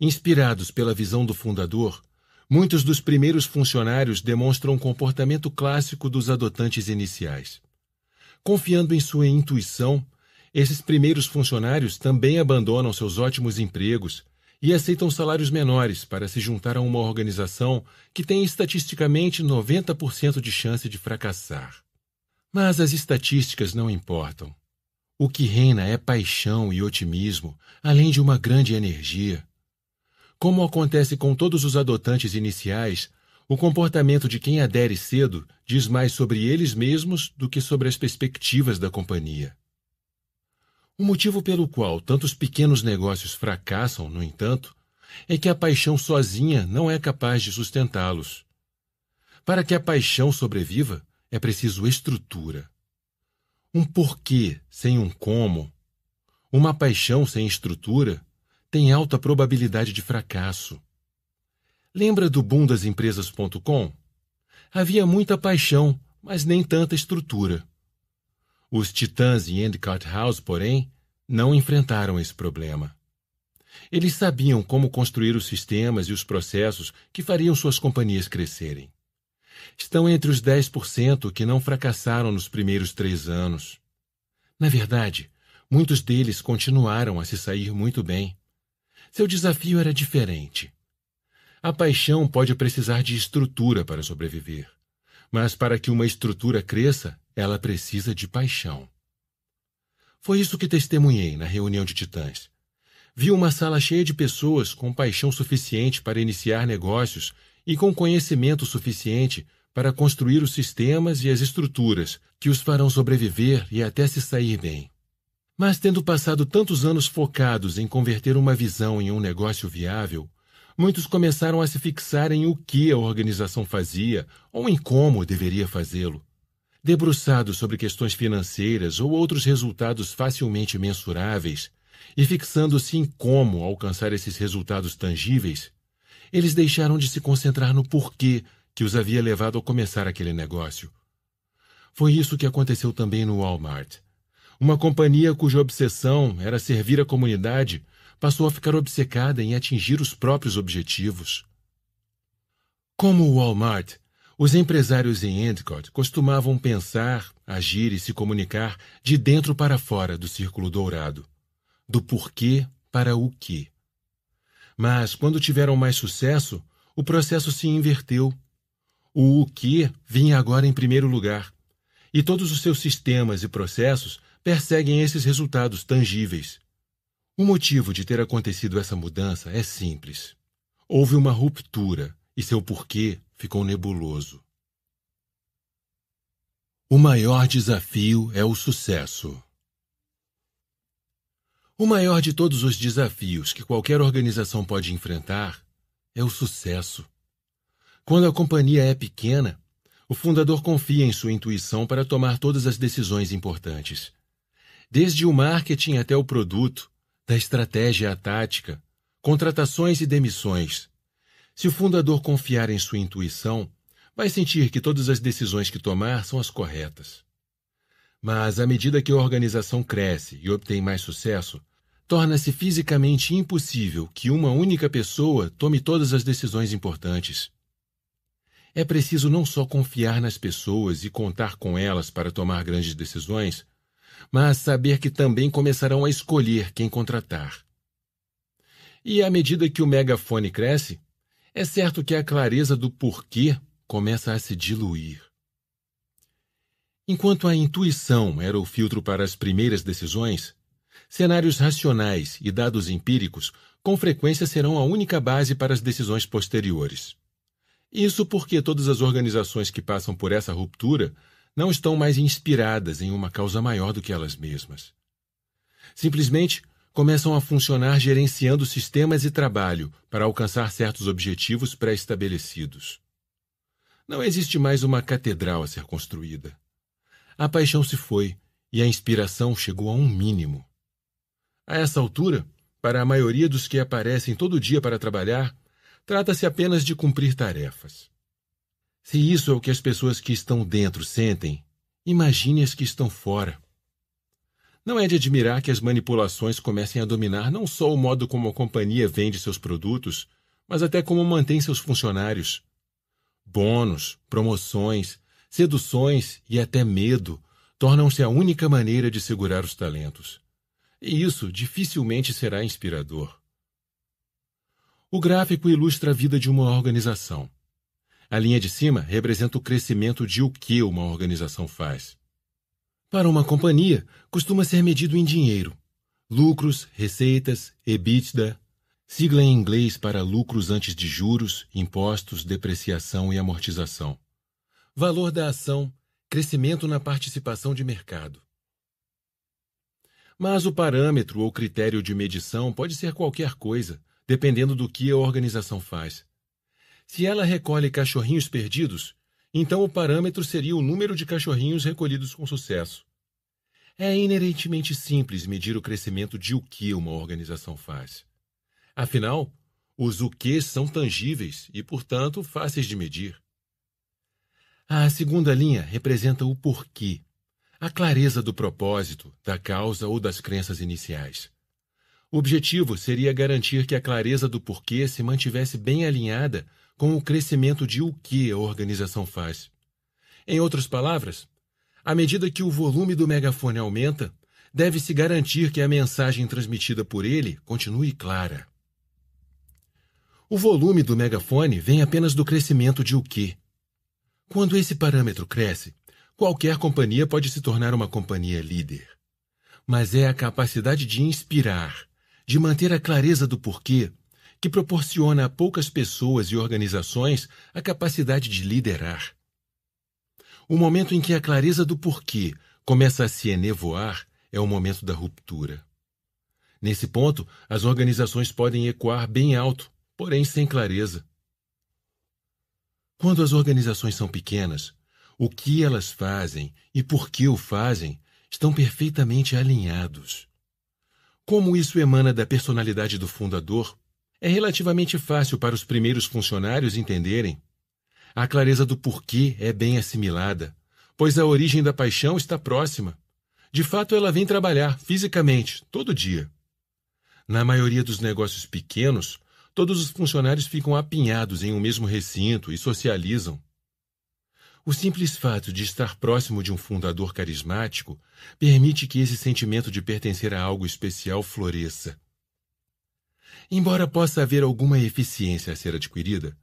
Inspirados pela visão do fundador, muitos dos primeiros funcionários demonstram um comportamento clássico dos adotantes iniciais. Confiando em sua intuição, esses primeiros funcionários também abandonam seus ótimos empregos e aceitam salários menores para se juntar a uma organização que tem estatisticamente 90% de chance de fracassar. Mas as estatísticas não importam. O que reina é paixão e otimismo, além de uma grande energia. Como acontece com todos os adotantes iniciais, o comportamento de quem adere cedo diz mais sobre eles mesmos do que sobre as perspectivas da companhia. O motivo pelo qual tantos pequenos negócios fracassam, no entanto, é que a paixão sozinha não é capaz de sustentá-los. Para que a paixão sobreviva, é preciso estrutura. Um porquê sem um como, uma paixão sem estrutura tem alta probabilidade de fracasso. Lembra do boom das empresas.com? Havia muita paixão, mas nem tanta estrutura. Os Titãs e Endicott House, porém, não enfrentaram esse problema. Eles sabiam como construir os sistemas e os processos que fariam suas companhias crescerem. Estão entre os 10% que não fracassaram nos primeiros três anos. Na verdade, muitos deles continuaram a se sair muito bem seu desafio era diferente. A paixão pode precisar de estrutura para sobreviver, mas para que uma estrutura cresça, ela precisa de paixão. Foi isso que testemunhei na reunião de titãs. Vi uma sala cheia de pessoas com paixão suficiente para iniciar negócios e com conhecimento suficiente para construir os sistemas e as estruturas que os farão sobreviver e até se sair bem. Mas tendo passado tantos anos focados em converter uma visão em um negócio viável, muitos começaram a se fixar em o que a organização fazia ou em como deveria fazê-lo. Debruçados sobre questões financeiras ou outros resultados facilmente mensuráveis, e fixando-se em como alcançar esses resultados tangíveis, eles deixaram de se concentrar no porquê que os havia levado a começar aquele negócio. Foi isso que aconteceu também no Walmart. Uma companhia cuja obsessão era servir a comunidade passou a ficar obcecada em atingir os próprios objetivos. Como o Walmart, os empresários em Endicott costumavam pensar, agir e se comunicar de dentro para fora do círculo dourado, do porquê para o quê. Mas, quando tiveram mais sucesso, o processo se inverteu. O o que vinha agora em primeiro lugar, e todos os seus sistemas e processos perseguem esses resultados tangíveis. O motivo de ter acontecido essa mudança é simples. Houve uma ruptura e seu porquê ficou nebuloso. O maior desafio é o sucesso. O maior de todos os desafios que qualquer organização pode enfrentar é o sucesso. Quando a companhia é pequena, o fundador confia em sua intuição para tomar todas as decisões importantes desde o marketing até o produto, da estratégia à tática, contratações e demissões. Se o fundador confiar em sua intuição, vai sentir que todas as decisões que tomar são as corretas. Mas, à medida que a organização cresce e obtém mais sucesso, torna-se fisicamente impossível que uma única pessoa tome todas as decisões importantes. É preciso não só confiar nas pessoas e contar com elas para tomar grandes decisões, mas saber que também começarão a escolher quem contratar. E à medida que o megafone cresce, é certo que a clareza do porquê começa a se diluir. Enquanto a intuição era o filtro para as primeiras decisões, cenários racionais e dados empíricos com frequência serão a única base para as decisões posteriores. Isso porque todas as organizações que passam por essa ruptura não estão mais inspiradas em uma causa maior do que elas mesmas. Simplesmente começam a funcionar gerenciando sistemas e trabalho para alcançar certos objetivos pré-estabelecidos. Não existe mais uma catedral a ser construída. A paixão se foi e a inspiração chegou a um mínimo. A essa altura, para a maioria dos que aparecem todo dia para trabalhar, trata-se apenas de cumprir tarefas. Se isso é o que as pessoas que estão dentro sentem, imagine as que estão fora. Não é de admirar que as manipulações comecem a dominar não só o modo como a companhia vende seus produtos, mas até como mantém seus funcionários. Bônus, promoções, seduções e até medo tornam-se a única maneira de segurar os talentos. E isso dificilmente será inspirador. O gráfico ilustra a vida de uma organização. A linha de cima representa o crescimento de o que uma organização faz. Para uma companhia, costuma ser medido em dinheiro: lucros, receitas, EBITDA, sigla em inglês para lucros antes de juros, impostos, depreciação e amortização. Valor da ação, crescimento na participação de mercado. Mas o parâmetro ou critério de medição pode ser qualquer coisa, dependendo do que a organização faz. Se ela recolhe cachorrinhos perdidos, então o parâmetro seria o número de cachorrinhos recolhidos com sucesso. É inerentemente simples medir o crescimento de o que uma organização faz. Afinal, os o que são tangíveis e, portanto, fáceis de medir. A segunda linha representa o porquê, a clareza do propósito, da causa ou das crenças iniciais. O objetivo seria garantir que a clareza do porquê se mantivesse bem alinhada com o crescimento de o que a organização faz. Em outras palavras, à medida que o volume do megafone aumenta, deve-se garantir que a mensagem transmitida por ele continue clara. O volume do megafone vem apenas do crescimento de o que. Quando esse parâmetro cresce, qualquer companhia pode se tornar uma companhia líder. Mas é a capacidade de inspirar, de manter a clareza do porquê que proporciona a poucas pessoas e organizações a capacidade de liderar. O momento em que a clareza do porquê começa a se enevoar é o momento da ruptura. Nesse ponto, as organizações podem ecoar bem alto, porém sem clareza. Quando as organizações são pequenas, o que elas fazem e por que o fazem estão perfeitamente alinhados. Como isso emana da personalidade do fundador, é relativamente fácil para os primeiros funcionários entenderem. A clareza do porquê é bem assimilada, pois a origem da paixão está próxima. De fato, ela vem trabalhar fisicamente, todo dia. Na maioria dos negócios pequenos, todos os funcionários ficam apinhados em um mesmo recinto e socializam. O simples fato de estar próximo de um fundador carismático permite que esse sentimento de pertencer a algo especial floresça. Embora possa haver alguma eficiência a ser adquirida,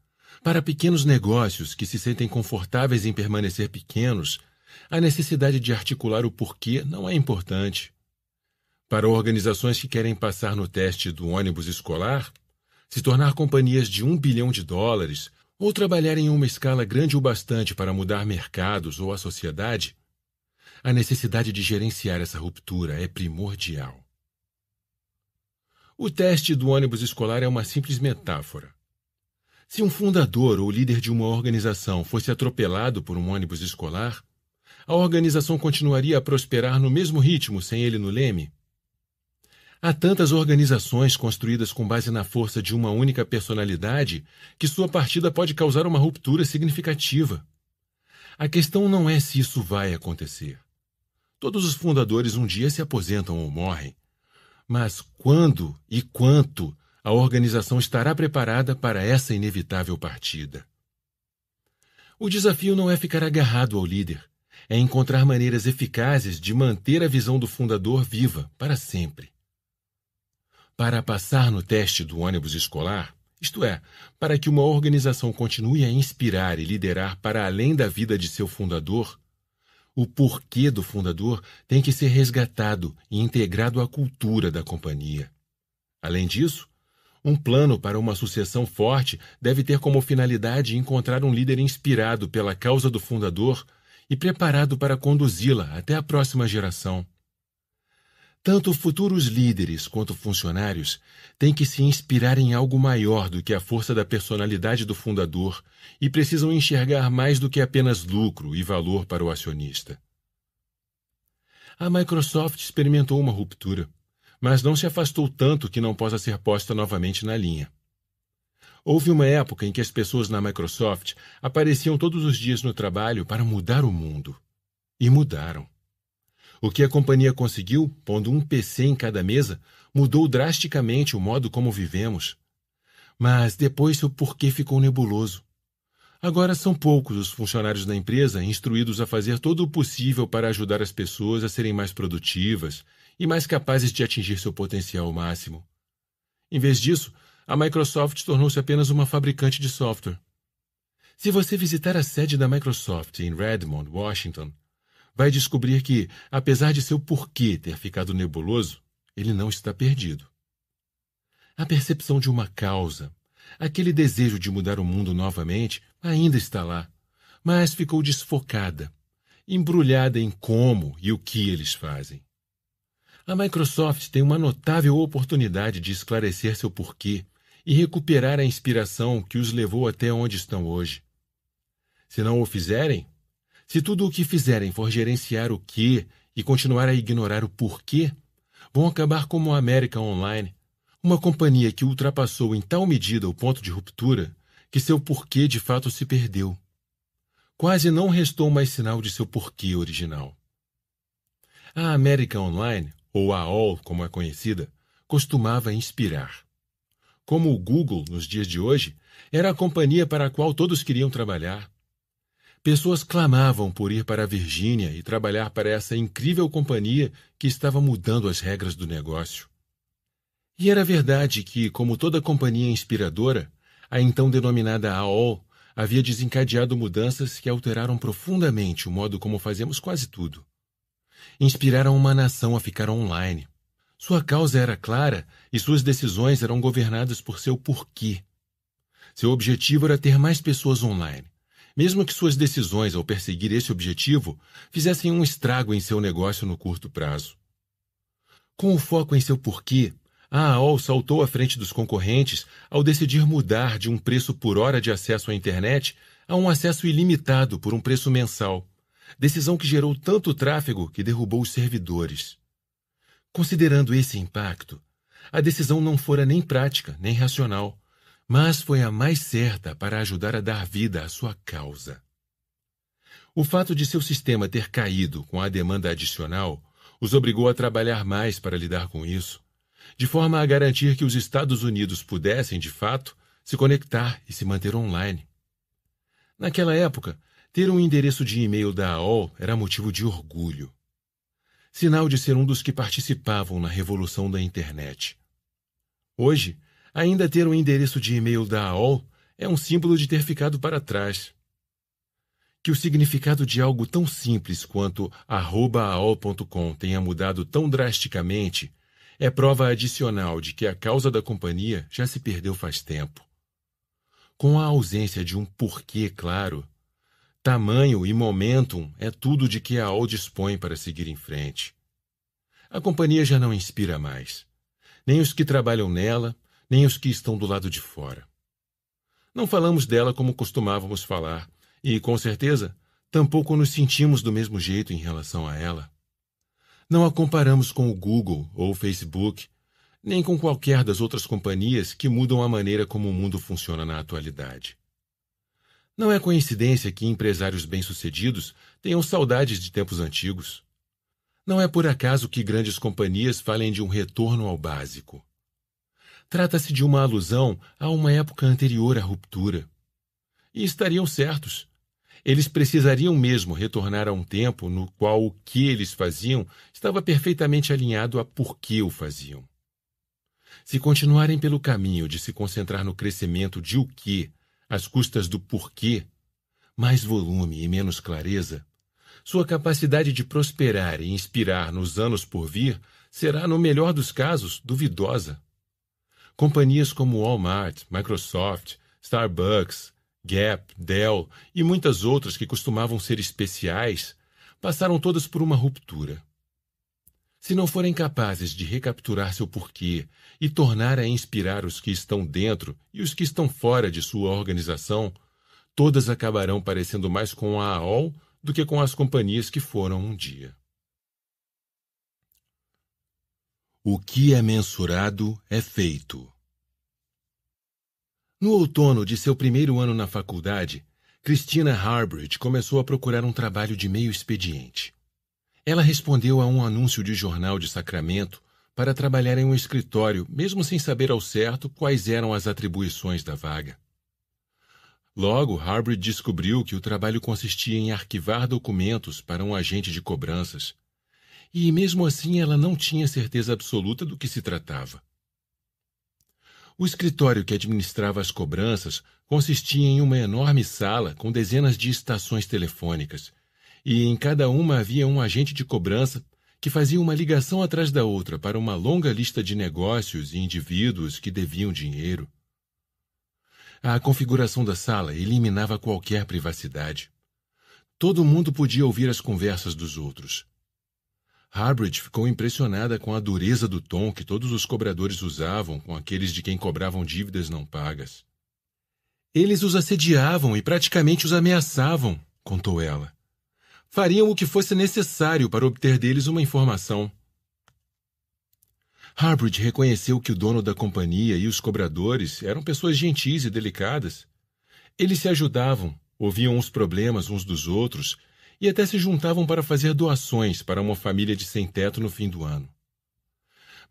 para pequenos negócios que se sentem confortáveis em permanecer pequenos, a necessidade de articular o porquê não é importante. Para organizações que querem passar no teste do ônibus escolar, se tornar companhias de um bilhão de dólares ou trabalhar em uma escala grande o bastante para mudar mercados ou a sociedade, a necessidade de gerenciar essa ruptura é primordial. O teste do ônibus escolar é uma simples metáfora. Se um fundador ou líder de uma organização fosse atropelado por um ônibus escolar, a organização continuaria a prosperar no mesmo ritmo sem ele no leme? Há tantas organizações construídas com base na força de uma única personalidade que sua partida pode causar uma ruptura significativa. A questão não é se isso vai acontecer. Todos os fundadores um dia se aposentam ou morrem, mas quando e quanto a organização estará preparada para essa inevitável partida? O desafio não é ficar agarrado ao líder, é encontrar maneiras eficazes de manter a visão do fundador viva para sempre. Para passar no teste do ônibus escolar, isto é, para que uma organização continue a inspirar e liderar para além da vida de seu fundador, o porquê do fundador tem que ser resgatado e integrado à cultura da companhia. Além disso, um plano para uma sucessão forte deve ter como finalidade encontrar um líder inspirado pela causa do fundador e preparado para conduzi-la até a próxima geração. Tanto futuros líderes quanto funcionários têm que se inspirar em algo maior do que a força da personalidade do fundador e precisam enxergar mais do que apenas lucro e valor para o acionista. A Microsoft experimentou uma ruptura, mas não se afastou tanto que não possa ser posta novamente na linha. Houve uma época em que as pessoas na Microsoft apareciam todos os dias no trabalho para mudar o mundo. E mudaram. O que a companhia conseguiu, pondo um PC em cada mesa, mudou drasticamente o modo como vivemos. Mas depois o porquê ficou nebuloso. Agora são poucos os funcionários da empresa instruídos a fazer todo o possível para ajudar as pessoas a serem mais produtivas e mais capazes de atingir seu potencial máximo. Em vez disso, a Microsoft tornou-se apenas uma fabricante de software. Se você visitar a sede da Microsoft em Redmond, Washington, vai descobrir que, apesar de seu porquê ter ficado nebuloso, ele não está perdido. A percepção de uma causa, aquele desejo de mudar o mundo novamente, ainda está lá, mas ficou desfocada, embrulhada em como e o que eles fazem. A Microsoft tem uma notável oportunidade de esclarecer seu porquê e recuperar a inspiração que os levou até onde estão hoje. Se não o fizerem, se tudo o que fizerem for gerenciar o que e continuar a ignorar o porquê, vão acabar como a América Online, uma companhia que ultrapassou em tal medida o ponto de ruptura que seu porquê de fato se perdeu. Quase não restou mais sinal de seu porquê original. A América Online, ou a AOL como é conhecida, costumava inspirar. Como o Google nos dias de hoje, era a companhia para a qual todos queriam trabalhar Pessoas clamavam por ir para a Virgínia e trabalhar para essa incrível companhia que estava mudando as regras do negócio. E era verdade que, como toda companhia inspiradora, a então denominada AOL havia desencadeado mudanças que alteraram profundamente o modo como fazemos quase tudo. Inspiraram uma nação a ficar online. Sua causa era clara e suas decisões eram governadas por seu porquê. Seu objetivo era ter mais pessoas online mesmo que suas decisões ao perseguir esse objetivo fizessem um estrago em seu negócio no curto prazo. Com o foco em seu porquê, a AOL saltou à frente dos concorrentes ao decidir mudar de um preço por hora de acesso à internet a um acesso ilimitado por um preço mensal, decisão que gerou tanto tráfego que derrubou os servidores. Considerando esse impacto, a decisão não fora nem prática nem racional, mas foi a mais certa para ajudar a dar vida à sua causa. O fato de seu sistema ter caído com a demanda adicional os obrigou a trabalhar mais para lidar com isso, de forma a garantir que os Estados Unidos pudessem, de fato, se conectar e se manter online. Naquela época, ter um endereço de e-mail da AOL era motivo de orgulho. Sinal de ser um dos que participavam na revolução da internet. Hoje, Ainda ter um endereço de e-mail da AOL é um símbolo de ter ficado para trás. Que o significado de algo tão simples quanto aol.com tenha mudado tão drasticamente é prova adicional de que a causa da companhia já se perdeu faz tempo. Com a ausência de um porquê claro, tamanho e momentum é tudo de que a AOL dispõe para seguir em frente. A companhia já não inspira mais. Nem os que trabalham nela, nem os que estão do lado de fora. Não falamos dela como costumávamos falar, e, com certeza, tampouco nos sentimos do mesmo jeito em relação a ela. Não a comparamos com o Google ou o Facebook, nem com qualquer das outras companhias que mudam a maneira como o mundo funciona na atualidade. Não é coincidência que empresários bem-sucedidos tenham saudades de tempos antigos. Não é por acaso que grandes companhias falem de um retorno ao básico. Trata-se de uma alusão a uma época anterior à ruptura. E estariam certos. Eles precisariam mesmo retornar a um tempo no qual o que eles faziam estava perfeitamente alinhado a por que o faziam. Se continuarem pelo caminho de se concentrar no crescimento de o que, às custas do porquê, mais volume e menos clareza, sua capacidade de prosperar e inspirar nos anos por vir será, no melhor dos casos, duvidosa. Companhias como Walmart, Microsoft, Starbucks, Gap, Dell e muitas outras que costumavam ser especiais passaram todas por uma ruptura. Se não forem capazes de recapturar seu porquê e tornar a inspirar os que estão dentro e os que estão fora de sua organização, todas acabarão parecendo mais com a AOL do que com as companhias que foram um dia. O que é mensurado é feito. No outono de seu primeiro ano na faculdade, Christina Harbridge começou a procurar um trabalho de meio expediente. Ela respondeu a um anúncio de jornal de Sacramento para trabalhar em um escritório, mesmo sem saber ao certo quais eram as atribuições da vaga. Logo, Harbridge descobriu que o trabalho consistia em arquivar documentos para um agente de cobranças e mesmo assim ela não tinha certeza absoluta do que se tratava. O escritório que administrava as cobranças consistia em uma enorme sala com dezenas de estações telefônicas, e em cada uma havia um agente de cobrança que fazia uma ligação atrás da outra para uma longa lista de negócios e indivíduos que deviam dinheiro. A configuração da sala eliminava qualquer privacidade. Todo mundo podia ouvir as conversas dos outros. Harbridge ficou impressionada com a dureza do tom que todos os cobradores usavam com aqueles de quem cobravam dívidas não pagas. Eles os assediavam e praticamente os ameaçavam, contou ela. Fariam o que fosse necessário para obter deles uma informação. Harbridge reconheceu que o dono da companhia e os cobradores eram pessoas gentis e delicadas. Eles se ajudavam, ouviam os problemas uns dos outros e até se juntavam para fazer doações para uma família de sem-teto no fim do ano.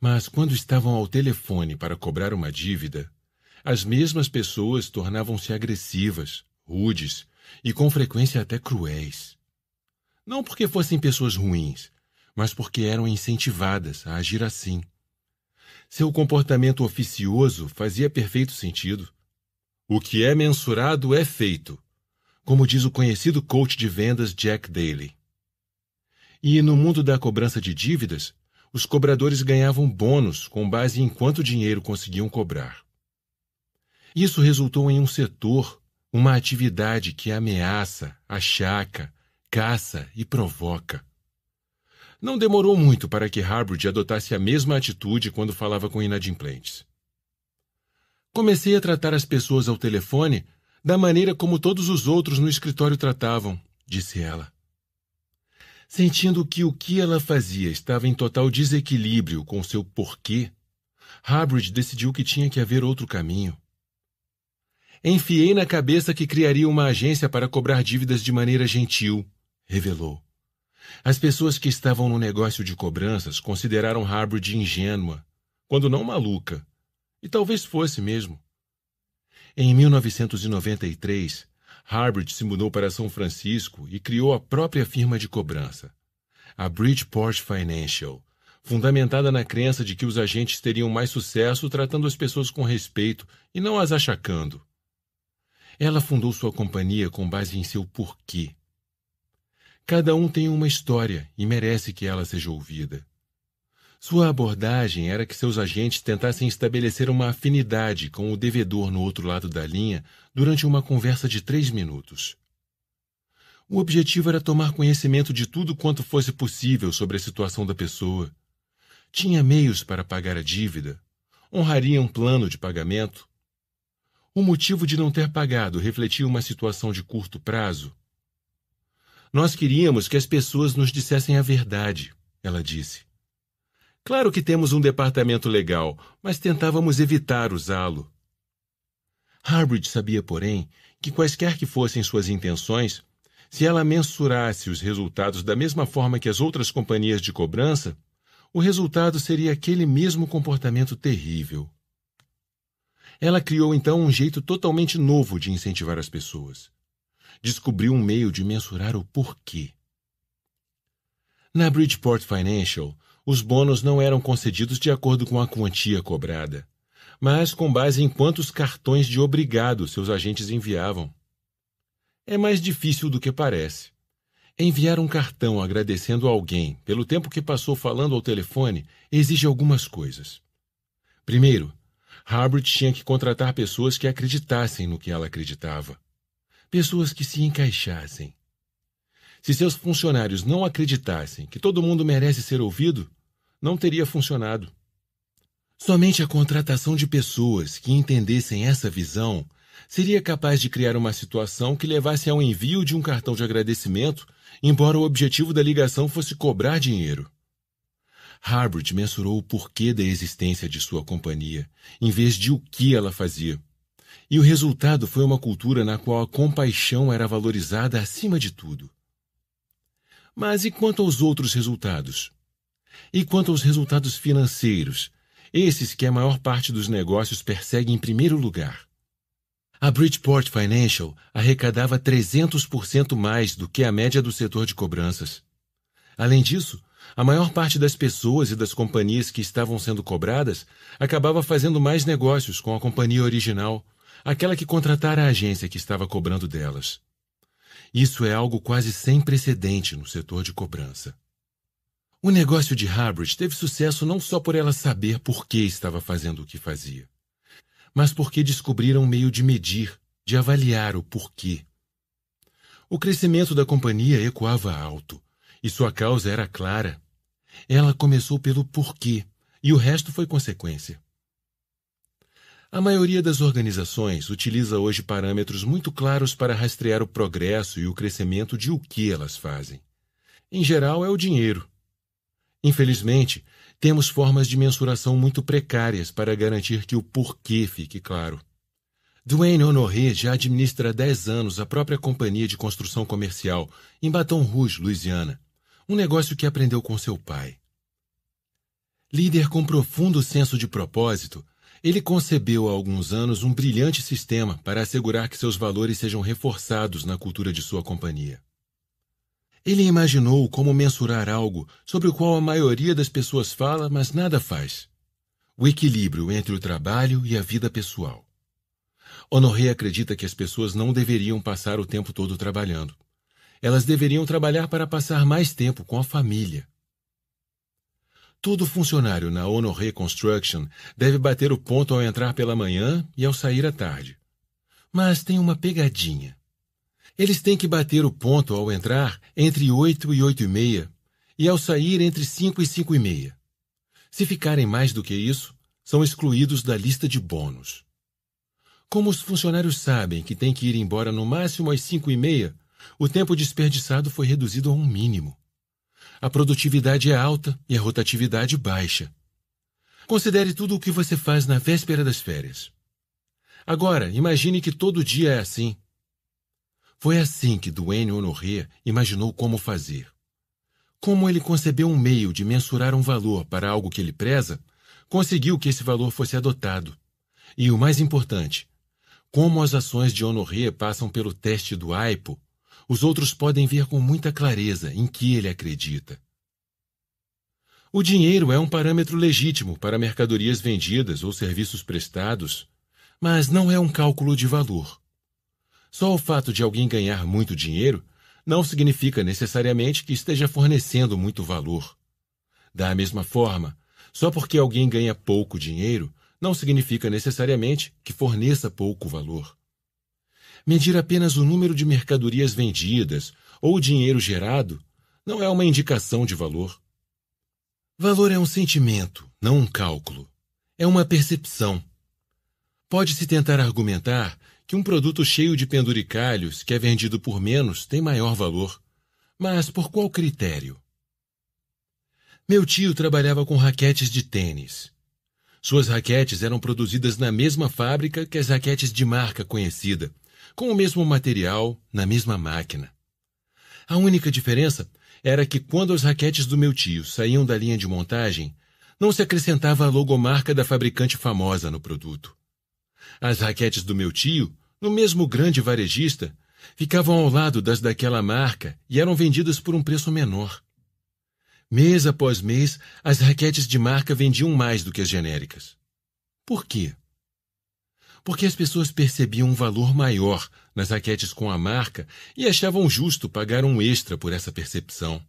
Mas quando estavam ao telefone para cobrar uma dívida, as mesmas pessoas tornavam-se agressivas, rudes e com frequência até cruéis. Não porque fossem pessoas ruins, mas porque eram incentivadas a agir assim. Seu comportamento oficioso fazia perfeito sentido. O que é mensurado é feito, como diz o conhecido coach de vendas Jack Daly. E no mundo da cobrança de dívidas, os cobradores ganhavam bônus com base em quanto dinheiro conseguiam cobrar. Isso resultou em um setor, uma atividade que ameaça, achaca, caça e provoca. Não demorou muito para que Harvard adotasse a mesma atitude quando falava com inadimplentes. Comecei a tratar as pessoas ao telefone da maneira como todos os outros no escritório tratavam, disse ela. Sentindo que o que ela fazia estava em total desequilíbrio com seu porquê, Harbridge decidiu que tinha que haver outro caminho. Enfiei na cabeça que criaria uma agência para cobrar dívidas de maneira gentil, revelou. As pessoas que estavam no negócio de cobranças consideraram Harbridge ingênua, quando não maluca, e talvez fosse mesmo. Em 1993, Harbert se mudou para São Francisco e criou a própria firma de cobrança, a Bridgeport Financial, fundamentada na crença de que os agentes teriam mais sucesso tratando as pessoas com respeito e não as achacando. Ela fundou sua companhia com base em seu porquê. Cada um tem uma história e merece que ela seja ouvida. Sua abordagem era que seus agentes tentassem estabelecer uma afinidade com o devedor no outro lado da linha durante uma conversa de três minutos. O objetivo era tomar conhecimento de tudo quanto fosse possível sobre a situação da pessoa. Tinha meios para pagar a dívida, honraria um plano de pagamento. O motivo de não ter pagado refletia uma situação de curto prazo. Nós queríamos que as pessoas nos dissessem a verdade, ela disse. Claro que temos um departamento legal, mas tentávamos evitar usá-lo. Harbridge sabia, porém, que quaisquer que fossem suas intenções, se ela mensurasse os resultados da mesma forma que as outras companhias de cobrança, o resultado seria aquele mesmo comportamento terrível. Ela criou então um jeito totalmente novo de incentivar as pessoas. Descobriu um meio de mensurar o porquê. Na Bridgeport Financial, os bônus não eram concedidos de acordo com a quantia cobrada, mas com base em quantos cartões de obrigado seus agentes enviavam. É mais difícil do que parece. Enviar um cartão agradecendo alguém pelo tempo que passou falando ao telefone exige algumas coisas. Primeiro, Harbert tinha que contratar pessoas que acreditassem no que ela acreditava. Pessoas que se encaixassem. Se seus funcionários não acreditassem que todo mundo merece ser ouvido, não teria funcionado. Somente a contratação de pessoas que entendessem essa visão seria capaz de criar uma situação que levasse ao envio de um cartão de agradecimento, embora o objetivo da ligação fosse cobrar dinheiro. Harvard mensurou o porquê da existência de sua companhia, em vez de o que ela fazia. E o resultado foi uma cultura na qual a compaixão era valorizada acima de tudo. Mas e quanto aos outros resultados? E quanto aos resultados financeiros, esses que a maior parte dos negócios persegue em primeiro lugar. A Bridgeport Financial arrecadava 300% mais do que a média do setor de cobranças. Além disso, a maior parte das pessoas e das companhias que estavam sendo cobradas acabava fazendo mais negócios com a companhia original, aquela que contratara a agência que estava cobrando delas. Isso é algo quase sem precedente no setor de cobrança. O negócio de Harbridge teve sucesso não só por ela saber por que estava fazendo o que fazia, mas porque descobriram um meio de medir, de avaliar o porquê. O crescimento da companhia ecoava alto, e sua causa era clara. Ela começou pelo porquê, e o resto foi consequência. A maioria das organizações utiliza hoje parâmetros muito claros para rastrear o progresso e o crescimento de o que elas fazem. Em geral, é o dinheiro Infelizmente, temos formas de mensuração muito precárias para garantir que o porquê fique claro. Duane Honoré já administra há 10 anos a própria companhia de construção comercial em Baton Rouge, Louisiana, um negócio que aprendeu com seu pai. Líder com profundo senso de propósito, ele concebeu há alguns anos um brilhante sistema para assegurar que seus valores sejam reforçados na cultura de sua companhia. Ele imaginou como mensurar algo sobre o qual a maioria das pessoas fala, mas nada faz: o equilíbrio entre o trabalho e a vida pessoal. Honoré acredita que as pessoas não deveriam passar o tempo todo trabalhando. Elas deveriam trabalhar para passar mais tempo com a família. Todo funcionário na Honoré Construction deve bater o ponto ao entrar pela manhã e ao sair à tarde. Mas tem uma pegadinha. Eles têm que bater o ponto ao entrar entre 8 e 8 e meia e ao sair entre 5 e 5 e meia. Se ficarem mais do que isso, são excluídos da lista de bônus. Como os funcionários sabem que têm que ir embora no máximo às 5 e meia, o tempo desperdiçado foi reduzido a um mínimo. A produtividade é alta e a rotatividade baixa. Considere tudo o que você faz na véspera das férias. Agora, imagine que todo dia é assim. Foi assim que Duane Honoré imaginou como fazer. Como ele concebeu um meio de mensurar um valor para algo que ele preza, conseguiu que esse valor fosse adotado. E o mais importante, como as ações de Honoré passam pelo teste do AIPO, os outros podem ver com muita clareza em que ele acredita. O dinheiro é um parâmetro legítimo para mercadorias vendidas ou serviços prestados, mas não é um cálculo de valor. Só o fato de alguém ganhar muito dinheiro não significa necessariamente que esteja fornecendo muito valor. Da mesma forma, só porque alguém ganha pouco dinheiro não significa necessariamente que forneça pouco valor. Medir apenas o número de mercadorias vendidas ou o dinheiro gerado não é uma indicação de valor. Valor é um sentimento, não um cálculo. É uma percepção. Pode-se tentar argumentar que um produto cheio de penduricalhos, que é vendido por menos, tem maior valor. Mas por qual critério? Meu tio trabalhava com raquetes de tênis. Suas raquetes eram produzidas na mesma fábrica que as raquetes de marca conhecida, com o mesmo material, na mesma máquina. A única diferença era que quando as raquetes do meu tio saíam da linha de montagem, não se acrescentava a logomarca da fabricante famosa no produto. As raquetes do meu tio, no mesmo grande varejista, ficavam ao lado das daquela marca e eram vendidas por um preço menor. Mês após mês, as raquetes de marca vendiam mais do que as genéricas. Por quê? Porque as pessoas percebiam um valor maior nas raquetes com a marca e achavam justo pagar um extra por essa percepção.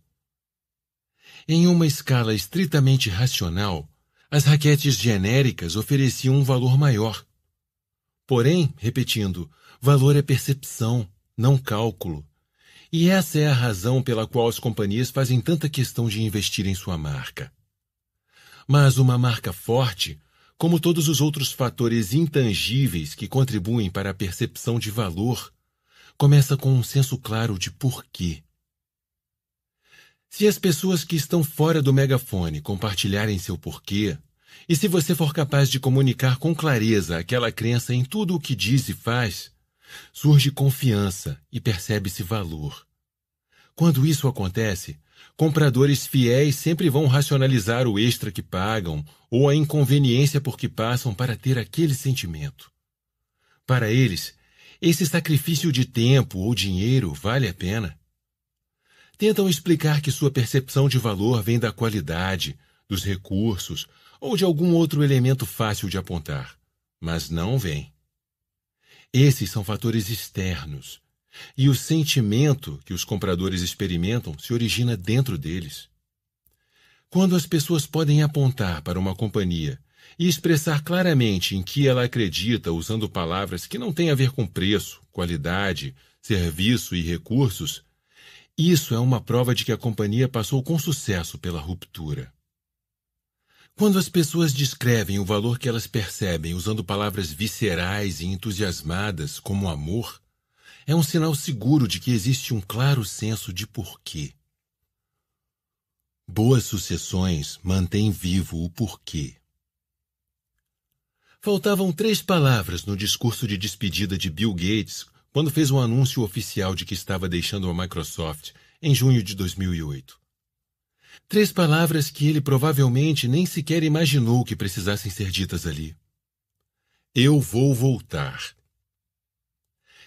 Em uma escala estritamente racional, as raquetes genéricas ofereciam um valor maior, Porém, repetindo, valor é percepção, não cálculo. E essa é a razão pela qual as companhias fazem tanta questão de investir em sua marca. Mas uma marca forte, como todos os outros fatores intangíveis que contribuem para a percepção de valor, começa com um senso claro de porquê. Se as pessoas que estão fora do megafone compartilharem seu porquê, e se você for capaz de comunicar com clareza aquela crença em tudo o que diz e faz, surge confiança e percebe-se valor. Quando isso acontece, compradores fiéis sempre vão racionalizar o extra que pagam ou a inconveniência por que passam para ter aquele sentimento. Para eles, esse sacrifício de tempo ou dinheiro vale a pena? Tentam explicar que sua percepção de valor vem da qualidade, dos recursos, ou de algum outro elemento fácil de apontar, mas não vem. Esses são fatores externos, e o sentimento que os compradores experimentam se origina dentro deles. Quando as pessoas podem apontar para uma companhia e expressar claramente em que ela acredita usando palavras que não têm a ver com preço, qualidade, serviço e recursos, isso é uma prova de que a companhia passou com sucesso pela ruptura. Quando as pessoas descrevem o valor que elas percebem usando palavras viscerais e entusiasmadas como amor, é um sinal seguro de que existe um claro senso de porquê. Boas sucessões mantêm vivo o porquê. Faltavam três palavras no discurso de despedida de Bill Gates quando fez um anúncio oficial de que estava deixando a Microsoft em junho de 2008. Três palavras que ele provavelmente nem sequer imaginou que precisassem ser ditas ali. Eu vou voltar.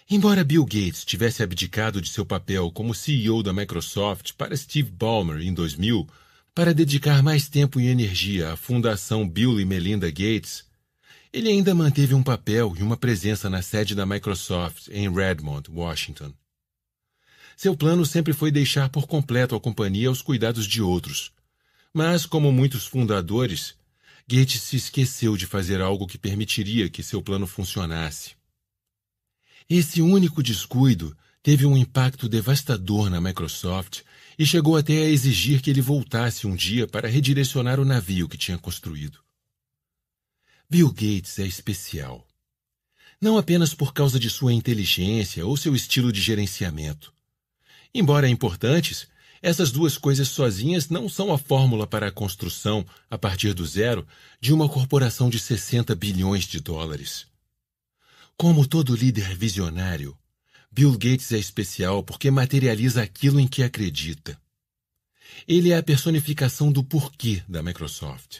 Embora Bill Gates tivesse abdicado de seu papel como CEO da Microsoft para Steve Ballmer em 2000 para dedicar mais tempo e energia à Fundação Bill e Melinda Gates, ele ainda manteve um papel e uma presença na sede da Microsoft em Redmond, Washington. Seu plano sempre foi deixar por completo a companhia aos cuidados de outros. Mas, como muitos fundadores, Gates se esqueceu de fazer algo que permitiria que seu plano funcionasse. Esse único descuido teve um impacto devastador na Microsoft e chegou até a exigir que ele voltasse um dia para redirecionar o navio que tinha construído. Bill Gates é especial. Não apenas por causa de sua inteligência ou seu estilo de gerenciamento, Embora importantes, essas duas coisas sozinhas não são a fórmula para a construção, a partir do zero, de uma corporação de 60 bilhões de dólares. Como todo líder visionário, Bill Gates é especial porque materializa aquilo em que acredita. Ele é a personificação do porquê da Microsoft.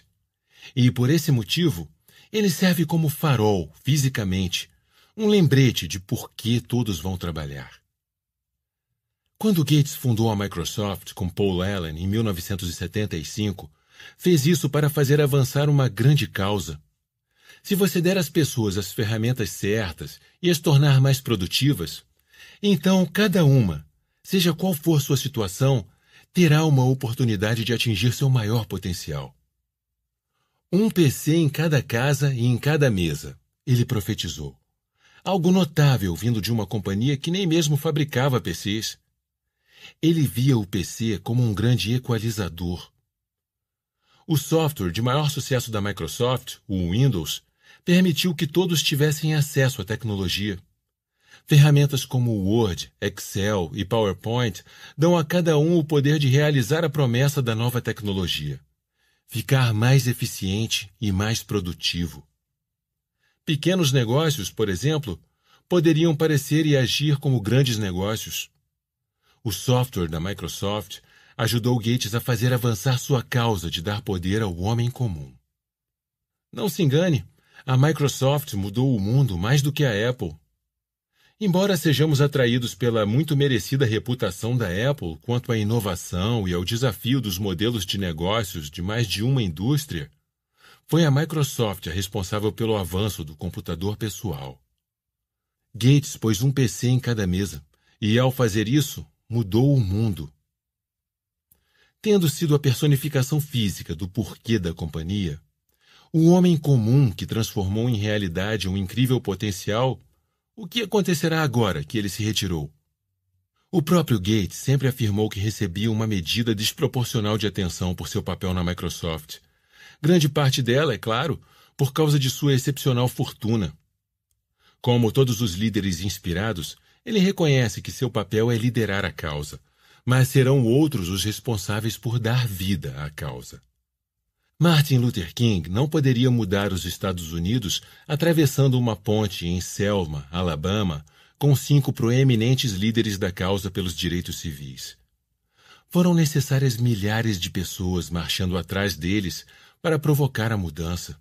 E por esse motivo, ele serve como farol, fisicamente, um lembrete de por que todos vão trabalhar. Quando Gates fundou a Microsoft com Paul Allen em 1975, fez isso para fazer avançar uma grande causa. Se você der às pessoas as ferramentas certas e as tornar mais produtivas, então cada uma, seja qual for sua situação, terá uma oportunidade de atingir seu maior potencial. Um PC em cada casa e em cada mesa, ele profetizou. Algo notável vindo de uma companhia que nem mesmo fabricava PCs ele via o PC como um grande equalizador. O software de maior sucesso da Microsoft, o Windows, permitiu que todos tivessem acesso à tecnologia. Ferramentas como Word, Excel e PowerPoint dão a cada um o poder de realizar a promessa da nova tecnologia: ficar mais eficiente e mais produtivo. Pequenos negócios, por exemplo, poderiam parecer e agir como grandes negócios. O software da Microsoft ajudou Gates a fazer avançar sua causa de dar poder ao homem comum. Não se engane, a Microsoft mudou o mundo mais do que a Apple. Embora sejamos atraídos pela muito merecida reputação da Apple quanto à inovação e ao desafio dos modelos de negócios de mais de uma indústria, foi a Microsoft a responsável pelo avanço do computador pessoal. Gates pôs um PC em cada mesa, e ao fazer isso, mudou o mundo. Tendo sido a personificação física do porquê da companhia, o homem comum que transformou em realidade um incrível potencial, o que acontecerá agora que ele se retirou? O próprio Gates sempre afirmou que recebia uma medida desproporcional de atenção por seu papel na Microsoft. Grande parte dela, é claro, por causa de sua excepcional fortuna. Como todos os líderes inspirados, ele reconhece que seu papel é liderar a causa, mas serão outros os responsáveis por dar vida à causa. Martin Luther King não poderia mudar os Estados Unidos atravessando uma ponte em Selma, Alabama, com cinco proeminentes líderes da causa pelos direitos civis. Foram necessárias milhares de pessoas marchando atrás deles para provocar a mudança.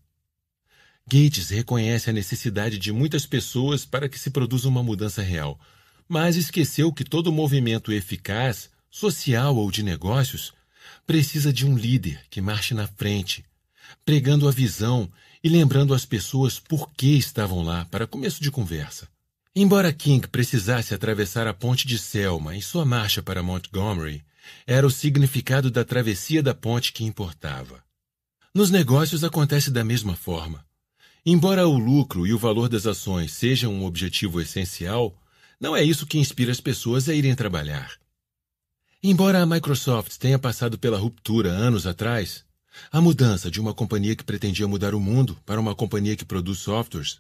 Gates reconhece a necessidade de muitas pessoas para que se produza uma mudança real, mas esqueceu que todo movimento eficaz, social ou de negócios, precisa de um líder que marche na frente, pregando a visão e lembrando às pessoas por que estavam lá para começo de conversa. Embora King precisasse atravessar a ponte de Selma em sua marcha para Montgomery, era o significado da travessia da ponte que importava. Nos negócios acontece da mesma forma. Embora o lucro e o valor das ações sejam um objetivo essencial, não é isso que inspira as pessoas a irem trabalhar. Embora a Microsoft tenha passado pela ruptura anos atrás, a mudança de uma companhia que pretendia mudar o mundo para uma companhia que produz softwares,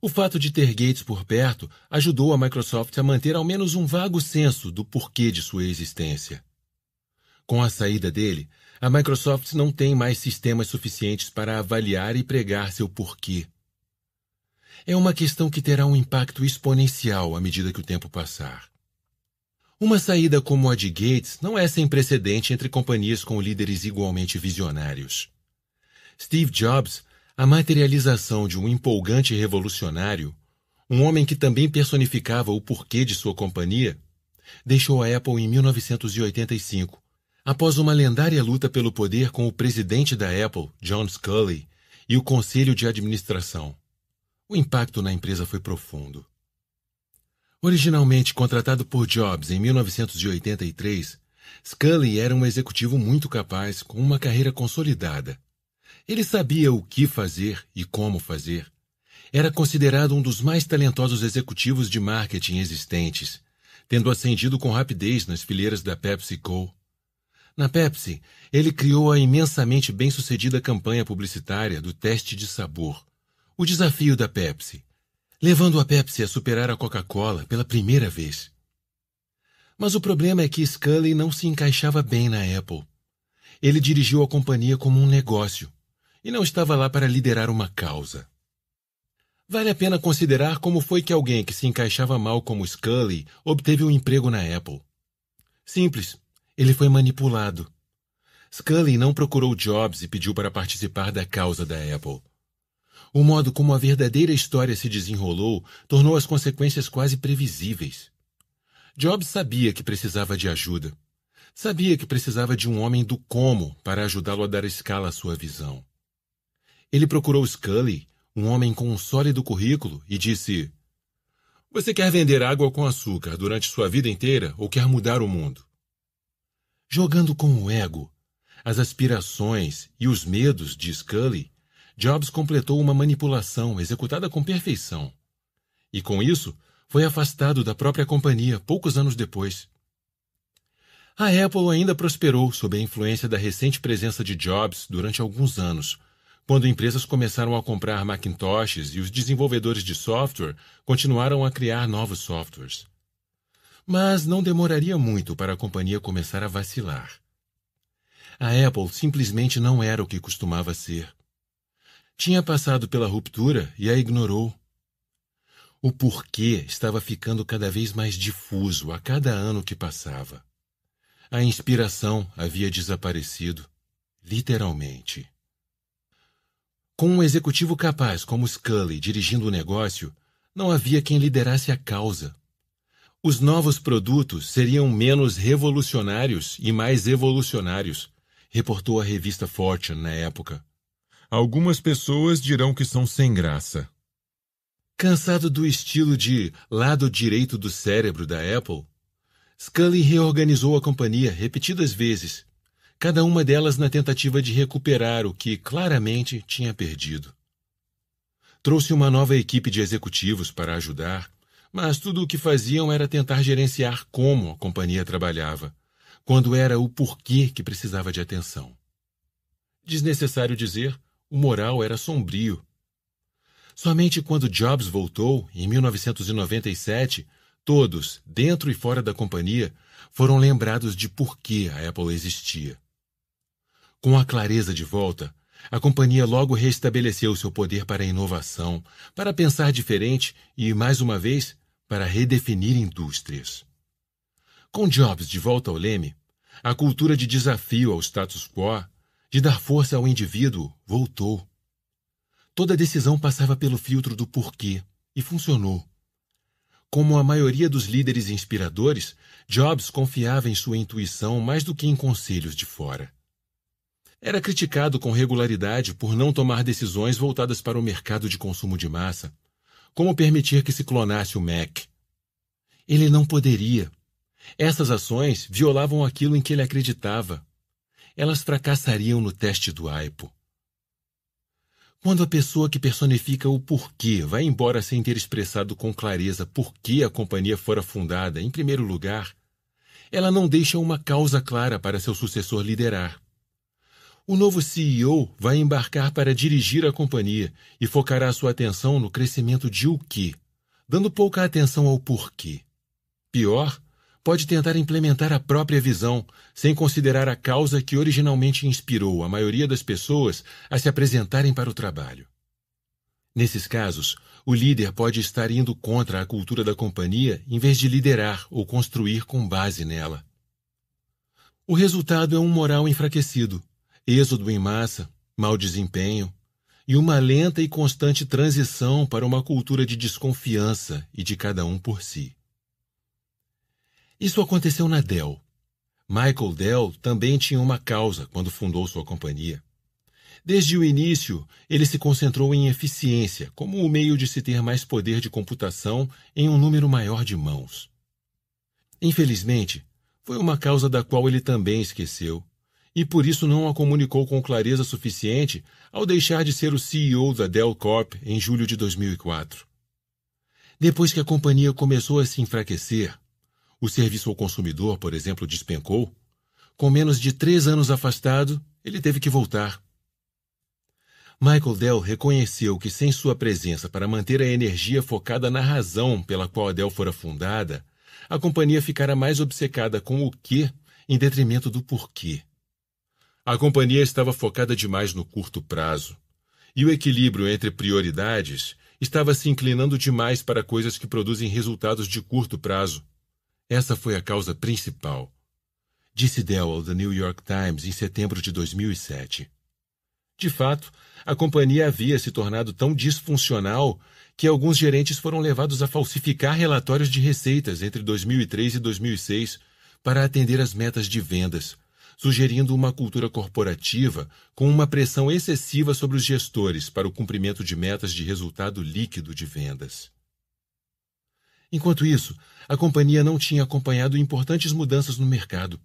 o fato de ter Gates por perto ajudou a Microsoft a manter ao menos um vago senso do porquê de sua existência. Com a saída dele, a Microsoft não tem mais sistemas suficientes para avaliar e pregar seu porquê. É uma questão que terá um impacto exponencial à medida que o tempo passar. Uma saída como a de Gates não é sem precedente entre companhias com líderes igualmente visionários. Steve Jobs, a materialização de um empolgante revolucionário, um homem que também personificava o porquê de sua companhia, deixou a Apple em 1985 Após uma lendária luta pelo poder com o presidente da Apple, John Sculley, e o conselho de administração, o impacto na empresa foi profundo. Originalmente contratado por Jobs em 1983, Scully era um executivo muito capaz, com uma carreira consolidada. Ele sabia o que fazer e como fazer. Era considerado um dos mais talentosos executivos de marketing existentes, tendo ascendido com rapidez nas fileiras da PepsiCo na Pepsi, ele criou a imensamente bem-sucedida campanha publicitária do teste de sabor, o desafio da Pepsi, levando a Pepsi a superar a Coca-Cola pela primeira vez. Mas o problema é que Scully não se encaixava bem na Apple. Ele dirigiu a companhia como um negócio e não estava lá para liderar uma causa. Vale a pena considerar como foi que alguém que se encaixava mal como Scully obteve um emprego na Apple. Simples. Ele foi manipulado. Scully não procurou Jobs e pediu para participar da causa da Apple. O modo como a verdadeira história se desenrolou tornou as consequências quase previsíveis. Jobs sabia que precisava de ajuda. Sabia que precisava de um homem do como para ajudá-lo a dar escala à sua visão. Ele procurou Scully, um homem com um sólido currículo, e disse: Você quer vender água com açúcar durante sua vida inteira ou quer mudar o mundo? Jogando com o ego, as aspirações e os medos de Scully, Jobs completou uma manipulação executada com perfeição. E com isso, foi afastado da própria companhia poucos anos depois. A Apple ainda prosperou sob a influência da recente presença de Jobs durante alguns anos, quando empresas começaram a comprar Macintoshes e os desenvolvedores de software continuaram a criar novos softwares mas não demoraria muito para a companhia começar a vacilar. A Apple simplesmente não era o que costumava ser. Tinha passado pela ruptura e a ignorou. O porquê estava ficando cada vez mais difuso a cada ano que passava. A inspiração havia desaparecido, literalmente. Com um executivo capaz como Scully dirigindo o negócio, não havia quem liderasse a causa os novos produtos seriam menos revolucionários e mais evolucionários, reportou a revista Fortune na época. Algumas pessoas dirão que são sem graça. Cansado do estilo de lado direito do cérebro da Apple, Scully reorganizou a companhia repetidas vezes, cada uma delas na tentativa de recuperar o que claramente tinha perdido. Trouxe uma nova equipe de executivos para ajudar mas tudo o que faziam era tentar gerenciar como a companhia trabalhava, quando era o porquê que precisava de atenção. Desnecessário dizer, o moral era sombrio. Somente quando Jobs voltou, em 1997, todos, dentro e fora da companhia, foram lembrados de por que a Apple existia. Com a clareza de volta, a companhia logo restabeleceu seu poder para a inovação, para pensar diferente e, mais uma vez, para redefinir indústrias. Com Jobs de volta ao leme, a cultura de desafio ao status quo, de dar força ao indivíduo, voltou. Toda decisão passava pelo filtro do porquê e funcionou. Como a maioria dos líderes inspiradores, Jobs confiava em sua intuição mais do que em conselhos de fora. Era criticado com regularidade por não tomar decisões voltadas para o mercado de consumo de massa, como permitir que se clonasse o Mac? Ele não poderia. Essas ações violavam aquilo em que ele acreditava. Elas fracassariam no teste do AIPO. Quando a pessoa que personifica o porquê vai embora sem ter expressado com clareza por que a companhia fora fundada, em primeiro lugar, ela não deixa uma causa clara para seu sucessor liderar. O novo CEO vai embarcar para dirigir a companhia e focará sua atenção no crescimento de o que, dando pouca atenção ao porquê. Pior, pode tentar implementar a própria visão, sem considerar a causa que originalmente inspirou a maioria das pessoas a se apresentarem para o trabalho. Nesses casos, o líder pode estar indo contra a cultura da companhia em vez de liderar ou construir com base nela. O resultado é um moral enfraquecido, êxodo em massa, mau desempenho e uma lenta e constante transição para uma cultura de desconfiança e de cada um por si. Isso aconteceu na Dell. Michael Dell também tinha uma causa quando fundou sua companhia. Desde o início, ele se concentrou em eficiência como o um meio de se ter mais poder de computação em um número maior de mãos. Infelizmente, foi uma causa da qual ele também esqueceu e por isso não a comunicou com clareza suficiente ao deixar de ser o CEO da Dell Corp em julho de 2004. Depois que a companhia começou a se enfraquecer, o serviço ao consumidor, por exemplo, despencou, com menos de três anos afastado, ele teve que voltar. Michael Dell reconheceu que sem sua presença para manter a energia focada na razão pela qual a Dell fora fundada, a companhia ficara mais obcecada com o que em detrimento do porquê. A companhia estava focada demais no curto prazo, e o equilíbrio entre prioridades estava se inclinando demais para coisas que produzem resultados de curto prazo. Essa foi a causa principal, disse Dell ao The New York Times em setembro de 2007. De fato, a companhia havia se tornado tão disfuncional que alguns gerentes foram levados a falsificar relatórios de receitas entre 2003 e 2006 para atender às metas de vendas sugerindo uma cultura corporativa com uma pressão excessiva sobre os gestores para o cumprimento de metas de resultado líquido de vendas. Enquanto isso, a companhia não tinha acompanhado importantes mudanças no mercado,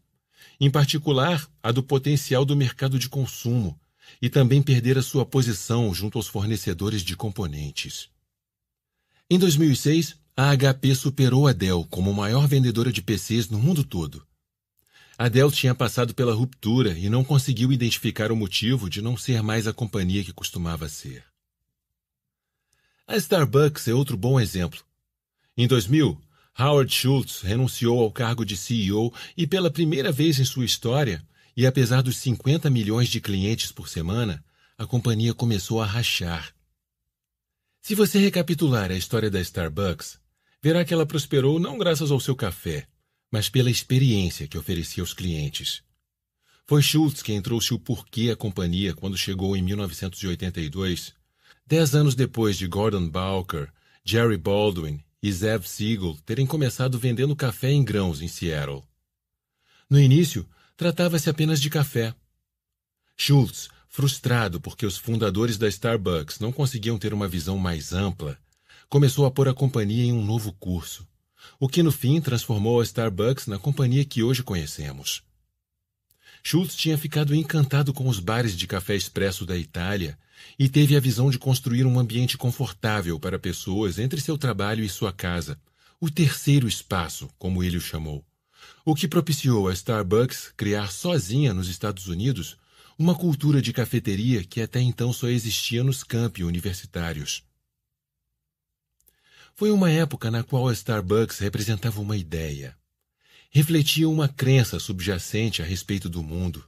em particular a do potencial do mercado de consumo, e também perdera sua posição junto aos fornecedores de componentes. Em 2006, a HP superou a Dell como maior vendedora de PCs no mundo todo Adele tinha passado pela ruptura e não conseguiu identificar o motivo de não ser mais a companhia que costumava ser. A Starbucks é outro bom exemplo. Em 2000, Howard Schultz renunciou ao cargo de CEO e, pela primeira vez em sua história, e apesar dos 50 milhões de clientes por semana, a companhia começou a rachar. Se você recapitular a história da Starbucks, verá que ela prosperou não graças ao seu café, mas pela experiência que oferecia aos clientes. Foi Schultz quem trouxe o porquê à companhia quando chegou em 1982, dez anos depois de Gordon Bowker, Jerry Baldwin e Zev Siegel terem começado vendendo café em grãos em Seattle. No início, tratava-se apenas de café. Schultz, frustrado porque os fundadores da Starbucks não conseguiam ter uma visão mais ampla, começou a pôr a companhia em um novo curso o que no fim transformou a Starbucks na companhia que hoje conhecemos. Schultz tinha ficado encantado com os bares de café expresso da Itália e teve a visão de construir um ambiente confortável para pessoas entre seu trabalho e sua casa, o terceiro espaço, como ele o chamou, o que propiciou a Starbucks criar sozinha nos Estados Unidos uma cultura de cafeteria que até então só existia nos campi universitários. Foi uma época na qual a Starbucks representava uma ideia. Refletia uma crença subjacente a respeito do mundo.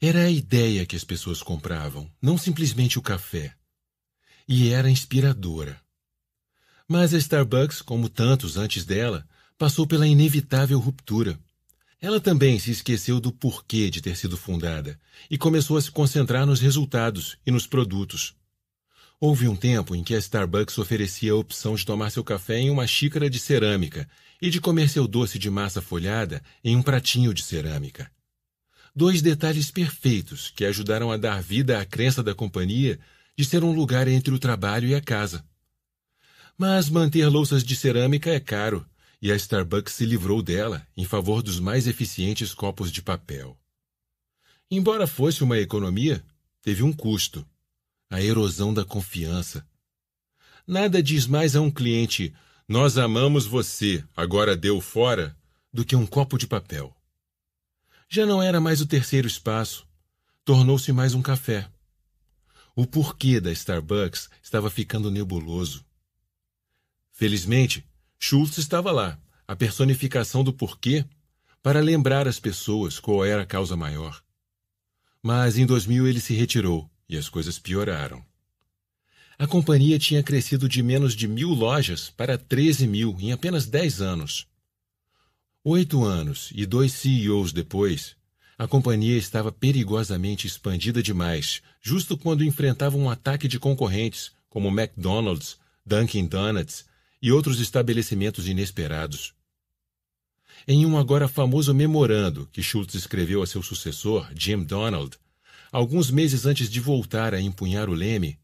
Era a ideia que as pessoas compravam, não simplesmente o café. E era inspiradora. Mas a Starbucks, como tantos antes dela, passou pela inevitável ruptura. Ela também se esqueceu do porquê de ter sido fundada e começou a se concentrar nos resultados e nos produtos. Houve um tempo em que a Starbucks oferecia a opção de tomar seu café em uma xícara de cerâmica e de comer seu doce de massa folhada em um pratinho de cerâmica. Dois detalhes perfeitos que ajudaram a dar vida à crença da companhia de ser um lugar entre o trabalho e a casa. Mas manter louças de cerâmica é caro, e a Starbucks se livrou dela em favor dos mais eficientes copos de papel. Embora fosse uma economia, teve um custo a erosão da confiança. Nada diz mais a um cliente: Nós amamos você, agora deu fora, do que um copo de papel. Já não era mais o terceiro espaço, tornou-se mais um café. O porquê da Starbucks estava ficando nebuloso. Felizmente, Schultz estava lá, a personificação do porquê, para lembrar às pessoas qual era a causa maior. Mas em 2000 ele se retirou e as coisas pioraram. A companhia tinha crescido de menos de mil lojas para 13 mil em apenas 10 anos. Oito anos e dois CEOs depois, a companhia estava perigosamente expandida demais, justo quando enfrentava um ataque de concorrentes como McDonald's, Dunkin' Donuts e outros estabelecimentos inesperados. Em um agora famoso memorando que Schultz escreveu a seu sucessor, Jim Donald, Alguns meses antes de voltar a empunhar o leme,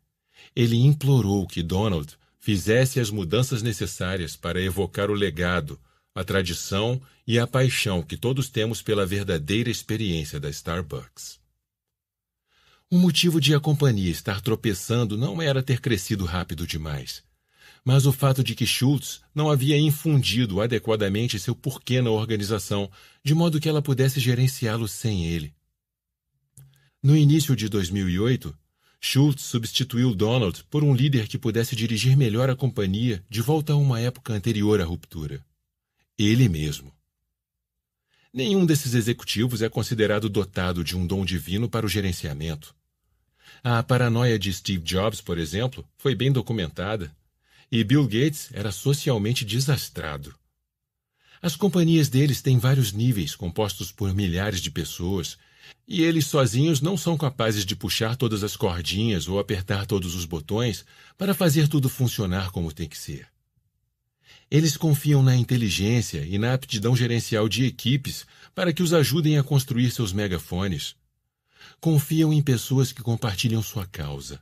ele implorou que Donald fizesse as mudanças necessárias para evocar o legado, a tradição e a paixão que todos temos pela verdadeira experiência da Starbucks. O motivo de a companhia estar tropeçando não era ter crescido rápido demais, mas o fato de que Schultz não havia infundido adequadamente seu porquê na organização, de modo que ela pudesse gerenciá-lo sem ele. No início de 2008, Schultz substituiu Donald por um líder que pudesse dirigir melhor a companhia de volta a uma época anterior à ruptura. Ele mesmo. Nenhum desses executivos é considerado dotado de um dom divino para o gerenciamento. A paranoia de Steve Jobs, por exemplo, foi bem documentada, e Bill Gates era socialmente desastrado. As companhias deles têm vários níveis compostos por milhares de pessoas e eles sozinhos não são capazes de puxar todas as cordinhas ou apertar todos os botões para fazer tudo funcionar como tem que ser. Eles confiam na inteligência e na aptidão gerencial de equipes para que os ajudem a construir seus megafones. Confiam em pessoas que compartilham sua causa.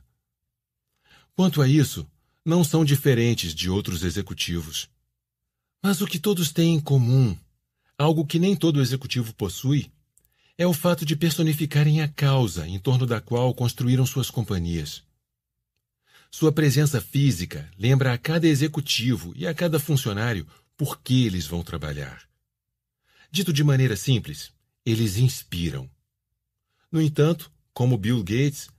Quanto a isso, não são diferentes de outros executivos. Mas o que todos têm em comum, algo que nem todo executivo possui, é o fato de personificarem a causa em torno da qual construíram suas companhias. Sua presença física lembra a cada executivo e a cada funcionário por que eles vão trabalhar. Dito de maneira simples, eles inspiram. No entanto, como Bill Gates,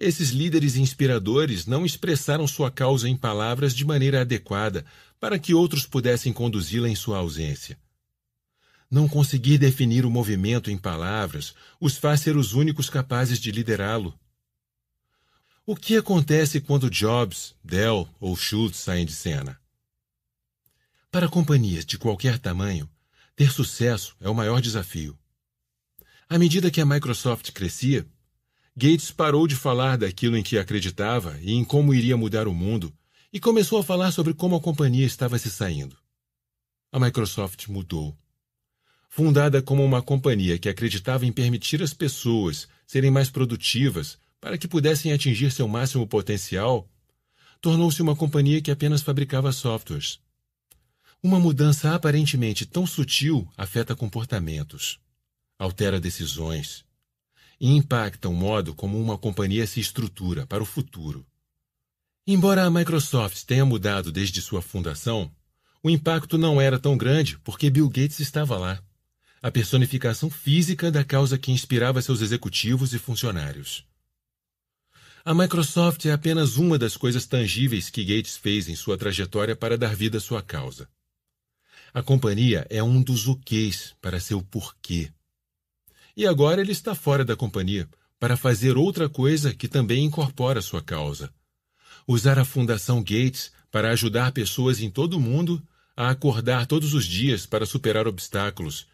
esses líderes inspiradores não expressaram sua causa em palavras de maneira adequada para que outros pudessem conduzi-la em sua ausência. Não conseguir definir o movimento em palavras os faz ser os únicos capazes de liderá-lo. O que acontece quando Jobs, Dell ou Schultz saem de cena? Para companhias de qualquer tamanho, ter sucesso é o maior desafio. À medida que a Microsoft crescia, Gates parou de falar daquilo em que acreditava e em como iria mudar o mundo e começou a falar sobre como a companhia estava se saindo. A Microsoft mudou fundada como uma companhia que acreditava em permitir às pessoas serem mais produtivas para que pudessem atingir seu máximo potencial, tornou-se uma companhia que apenas fabricava softwares. Uma mudança aparentemente tão sutil afeta comportamentos, altera decisões e impacta o modo como uma companhia se estrutura para o futuro. Embora a Microsoft tenha mudado desde sua fundação, o impacto não era tão grande porque Bill Gates estava lá a personificação física da causa que inspirava seus executivos e funcionários. A Microsoft é apenas uma das coisas tangíveis que Gates fez em sua trajetória para dar vida à sua causa. A companhia é um dos oquês para seu porquê. E agora ele está fora da companhia para fazer outra coisa que também incorpora sua causa. Usar a Fundação Gates para ajudar pessoas em todo o mundo a acordar todos os dias para superar obstáculos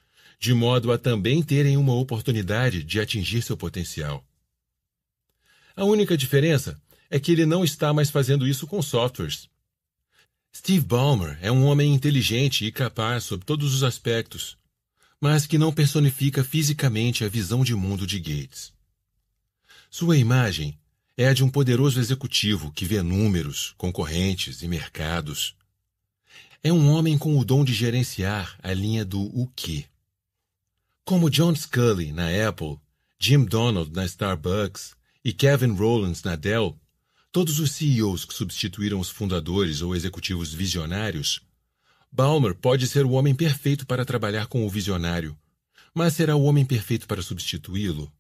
de modo a também terem uma oportunidade de atingir seu potencial. A única diferença é que ele não está mais fazendo isso com softwares. Steve Ballmer é um homem inteligente e capaz sob todos os aspectos, mas que não personifica fisicamente a visão de mundo de Gates. Sua imagem é a de um poderoso executivo que vê números, concorrentes e mercados. É um homem com o dom de gerenciar a linha do o que como John Scully na Apple, Jim Donald na Starbucks e Kevin Rowlands na Dell, todos os CEOs que substituíram os fundadores ou executivos visionários, Balmer pode ser o homem perfeito para trabalhar com o visionário, mas será o homem perfeito para substituí-lo?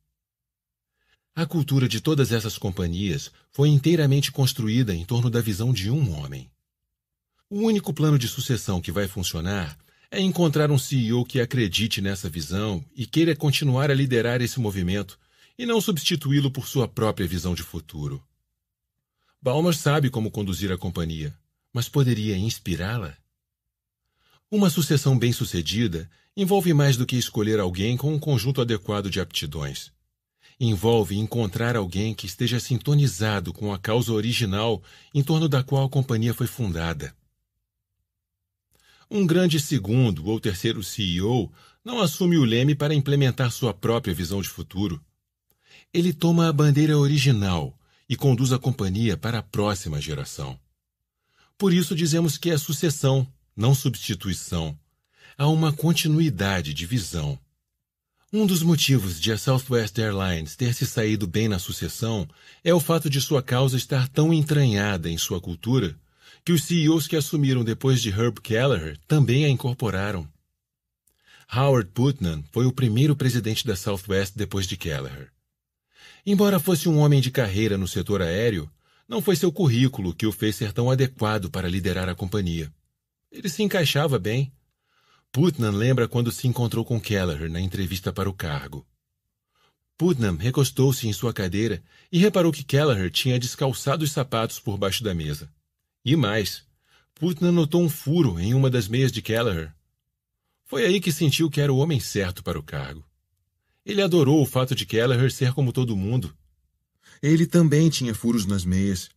A cultura de todas essas companhias foi inteiramente construída em torno da visão de um homem. O único plano de sucessão que vai funcionar é encontrar um CEO que acredite nessa visão e queira continuar a liderar esse movimento e não substituí-lo por sua própria visão de futuro. Balmer sabe como conduzir a companhia, mas poderia inspirá-la? Uma sucessão bem-sucedida envolve mais do que escolher alguém com um conjunto adequado de aptidões. Envolve encontrar alguém que esteja sintonizado com a causa original em torno da qual a companhia foi fundada. Um grande segundo ou terceiro CEO não assume o leme para implementar sua própria visão de futuro. Ele toma a bandeira original e conduz a companhia para a próxima geração. Por isso dizemos que é sucessão, não substituição. Há uma continuidade de visão. Um dos motivos de a Southwest Airlines ter se saído bem na sucessão é o fato de sua causa estar tão entranhada em sua cultura que os CEOs que assumiram depois de Herb Kelleher também a incorporaram. Howard Putnam foi o primeiro presidente da Southwest depois de Kelleher. Embora fosse um homem de carreira no setor aéreo, não foi seu currículo que o fez ser tão adequado para liderar a companhia. Ele se encaixava bem. Putnam lembra quando se encontrou com Kelleher na entrevista para o cargo. Putnam recostou-se em sua cadeira e reparou que Kelleher tinha descalçado os sapatos por baixo da mesa. E mais, Putnam notou um furo em uma das meias de Kelleher. Foi aí que sentiu que era o homem certo para o cargo. Ele adorou o fato de Kelleher ser como todo mundo. Ele também tinha furos nas meias.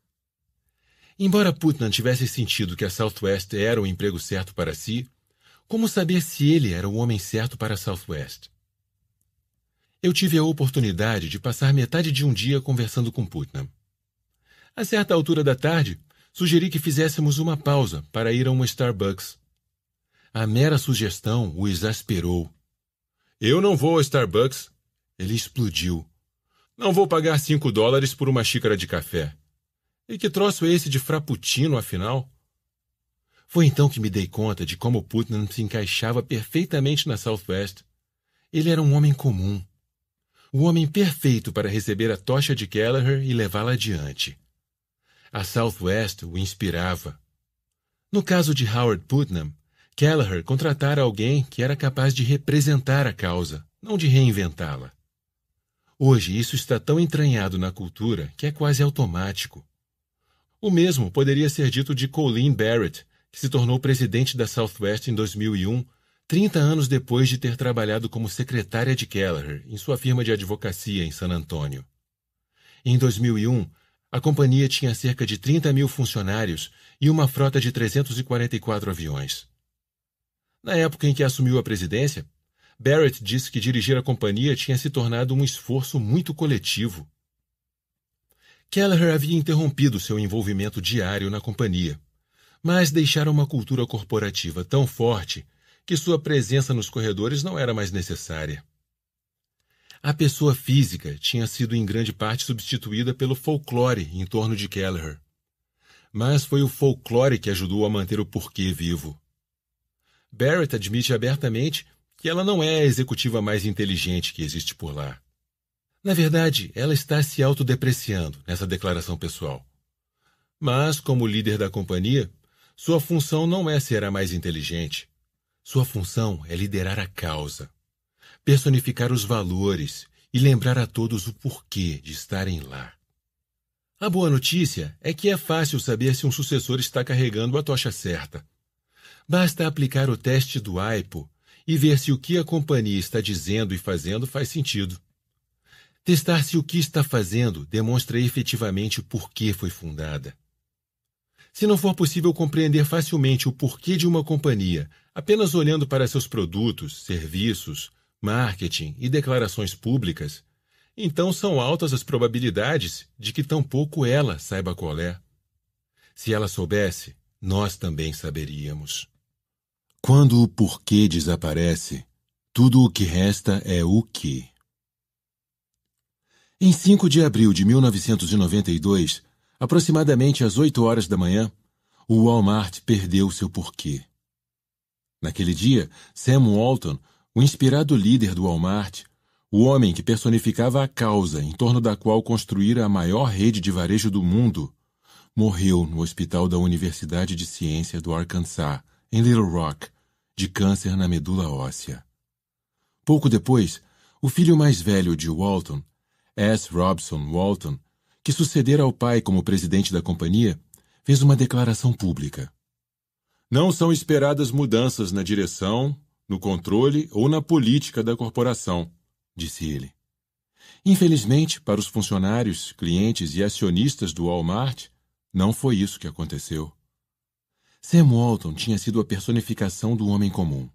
Embora Putnam tivesse sentido que a Southwest era o emprego certo para si, como saber se ele era o homem certo para a Southwest? Eu tive a oportunidade de passar metade de um dia conversando com Putnam. A certa altura da tarde, sugeri que fizéssemos uma pausa para ir a um Starbucks. A mera sugestão o exasperou. Eu não vou ao Starbucks. Ele explodiu. Não vou pagar cinco dólares por uma xícara de café. E que troço é esse de frappuccino, afinal? Foi então que me dei conta de como Putnam se encaixava perfeitamente na Southwest. Ele era um homem comum. O homem perfeito para receber a tocha de Kelleher e levá-la adiante. A Southwest o inspirava. No caso de Howard Putnam, Kelleher contratara alguém que era capaz de representar a causa, não de reinventá-la. Hoje isso está tão entranhado na cultura que é quase automático. O mesmo poderia ser dito de Colleen Barrett, que se tornou presidente da Southwest em 2001, 30 anos depois de ter trabalhado como secretária de Kelleher em sua firma de advocacia em San Antônio. Em 2001, a companhia tinha cerca de 30 mil funcionários e uma frota de 344 aviões. Na época em que assumiu a presidência, Barrett disse que dirigir a companhia tinha se tornado um esforço muito coletivo. Keller havia interrompido seu envolvimento diário na companhia, mas deixara uma cultura corporativa tão forte que sua presença nos corredores não era mais necessária. A pessoa física tinha sido em grande parte substituída pelo folclore em torno de Kelleher. Mas foi o folclore que ajudou a manter o porquê vivo. Barrett admite abertamente que ela não é a executiva mais inteligente que existe por lá. Na verdade, ela está se autodepreciando nessa declaração pessoal. Mas, como líder da companhia, sua função não é ser a mais inteligente. Sua função é liderar a causa personificar os valores e lembrar a todos o porquê de estarem lá. A boa notícia é que é fácil saber se um sucessor está carregando a tocha certa. Basta aplicar o teste do AIPO e ver se o que a companhia está dizendo e fazendo faz sentido. Testar se o que está fazendo demonstra efetivamente o porquê foi fundada. Se não for possível compreender facilmente o porquê de uma companhia apenas olhando para seus produtos, serviços marketing e declarações públicas, então são altas as probabilidades de que tampouco ela saiba qual é. Se ela soubesse, nós também saberíamos. Quando o porquê desaparece, tudo o que resta é o que. Em 5 de abril de 1992, aproximadamente às 8 horas da manhã, o Walmart perdeu seu porquê. Naquele dia, Sam Walton o inspirado líder do Walmart, o homem que personificava a causa em torno da qual construíra a maior rede de varejo do mundo, morreu no hospital da Universidade de Ciência do Arkansas, em Little Rock, de câncer na medula óssea. Pouco depois, o filho mais velho de Walton, S. Robson Walton, que sucedera ao pai como presidente da companhia, fez uma declaração pública. Não são esperadas mudanças na direção no controle ou na política da corporação, disse ele. Infelizmente, para os funcionários, clientes e acionistas do Walmart, não foi isso que aconteceu. Sam Walton tinha sido a personificação do homem comum.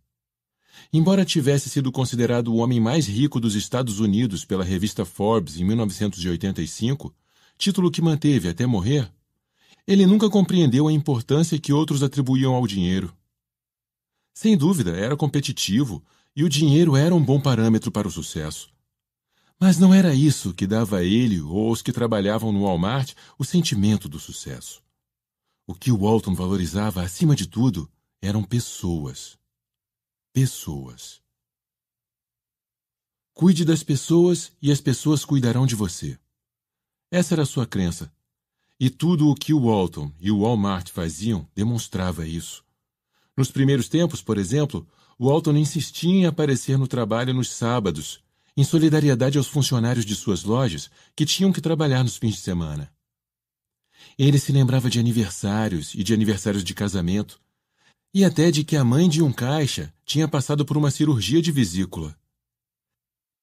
Embora tivesse sido considerado o homem mais rico dos Estados Unidos pela revista Forbes em 1985, título que manteve até morrer, ele nunca compreendeu a importância que outros atribuíam ao dinheiro. Sem dúvida, era competitivo e o dinheiro era um bom parâmetro para o sucesso. Mas não era isso que dava a ele ou aos que trabalhavam no Walmart o sentimento do sucesso. O que Walton valorizava acima de tudo eram pessoas. Pessoas. Cuide das pessoas e as pessoas cuidarão de você. Essa era a sua crença. E tudo o que o Walton e o Walmart faziam demonstrava isso. Nos primeiros tempos, por exemplo, Walton insistia em aparecer no trabalho nos sábados, em solidariedade aos funcionários de suas lojas que tinham que trabalhar nos fins de semana. Ele se lembrava de aniversários e de aniversários de casamento, e até de que a mãe de um caixa tinha passado por uma cirurgia de vesícula.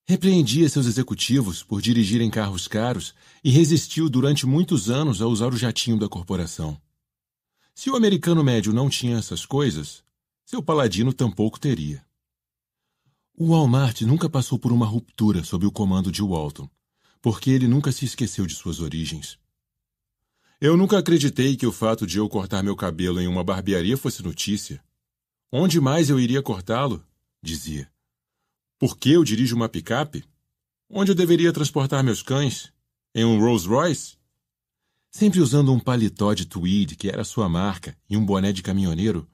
Repreendia seus executivos por dirigirem carros caros e resistiu durante muitos anos a usar o jatinho da corporação. Se o americano médio não tinha essas coisas, seu paladino tampouco teria. O Walmart nunca passou por uma ruptura sob o comando de Walton, porque ele nunca se esqueceu de suas origens. Eu nunca acreditei que o fato de eu cortar meu cabelo em uma barbearia fosse notícia. Onde mais eu iria cortá-lo? dizia. Por que eu dirijo uma picape? Onde eu deveria transportar meus cães? Em um Rolls Royce? Sempre usando um paletó de tweed, que era sua marca, e um boné de caminhoneiro,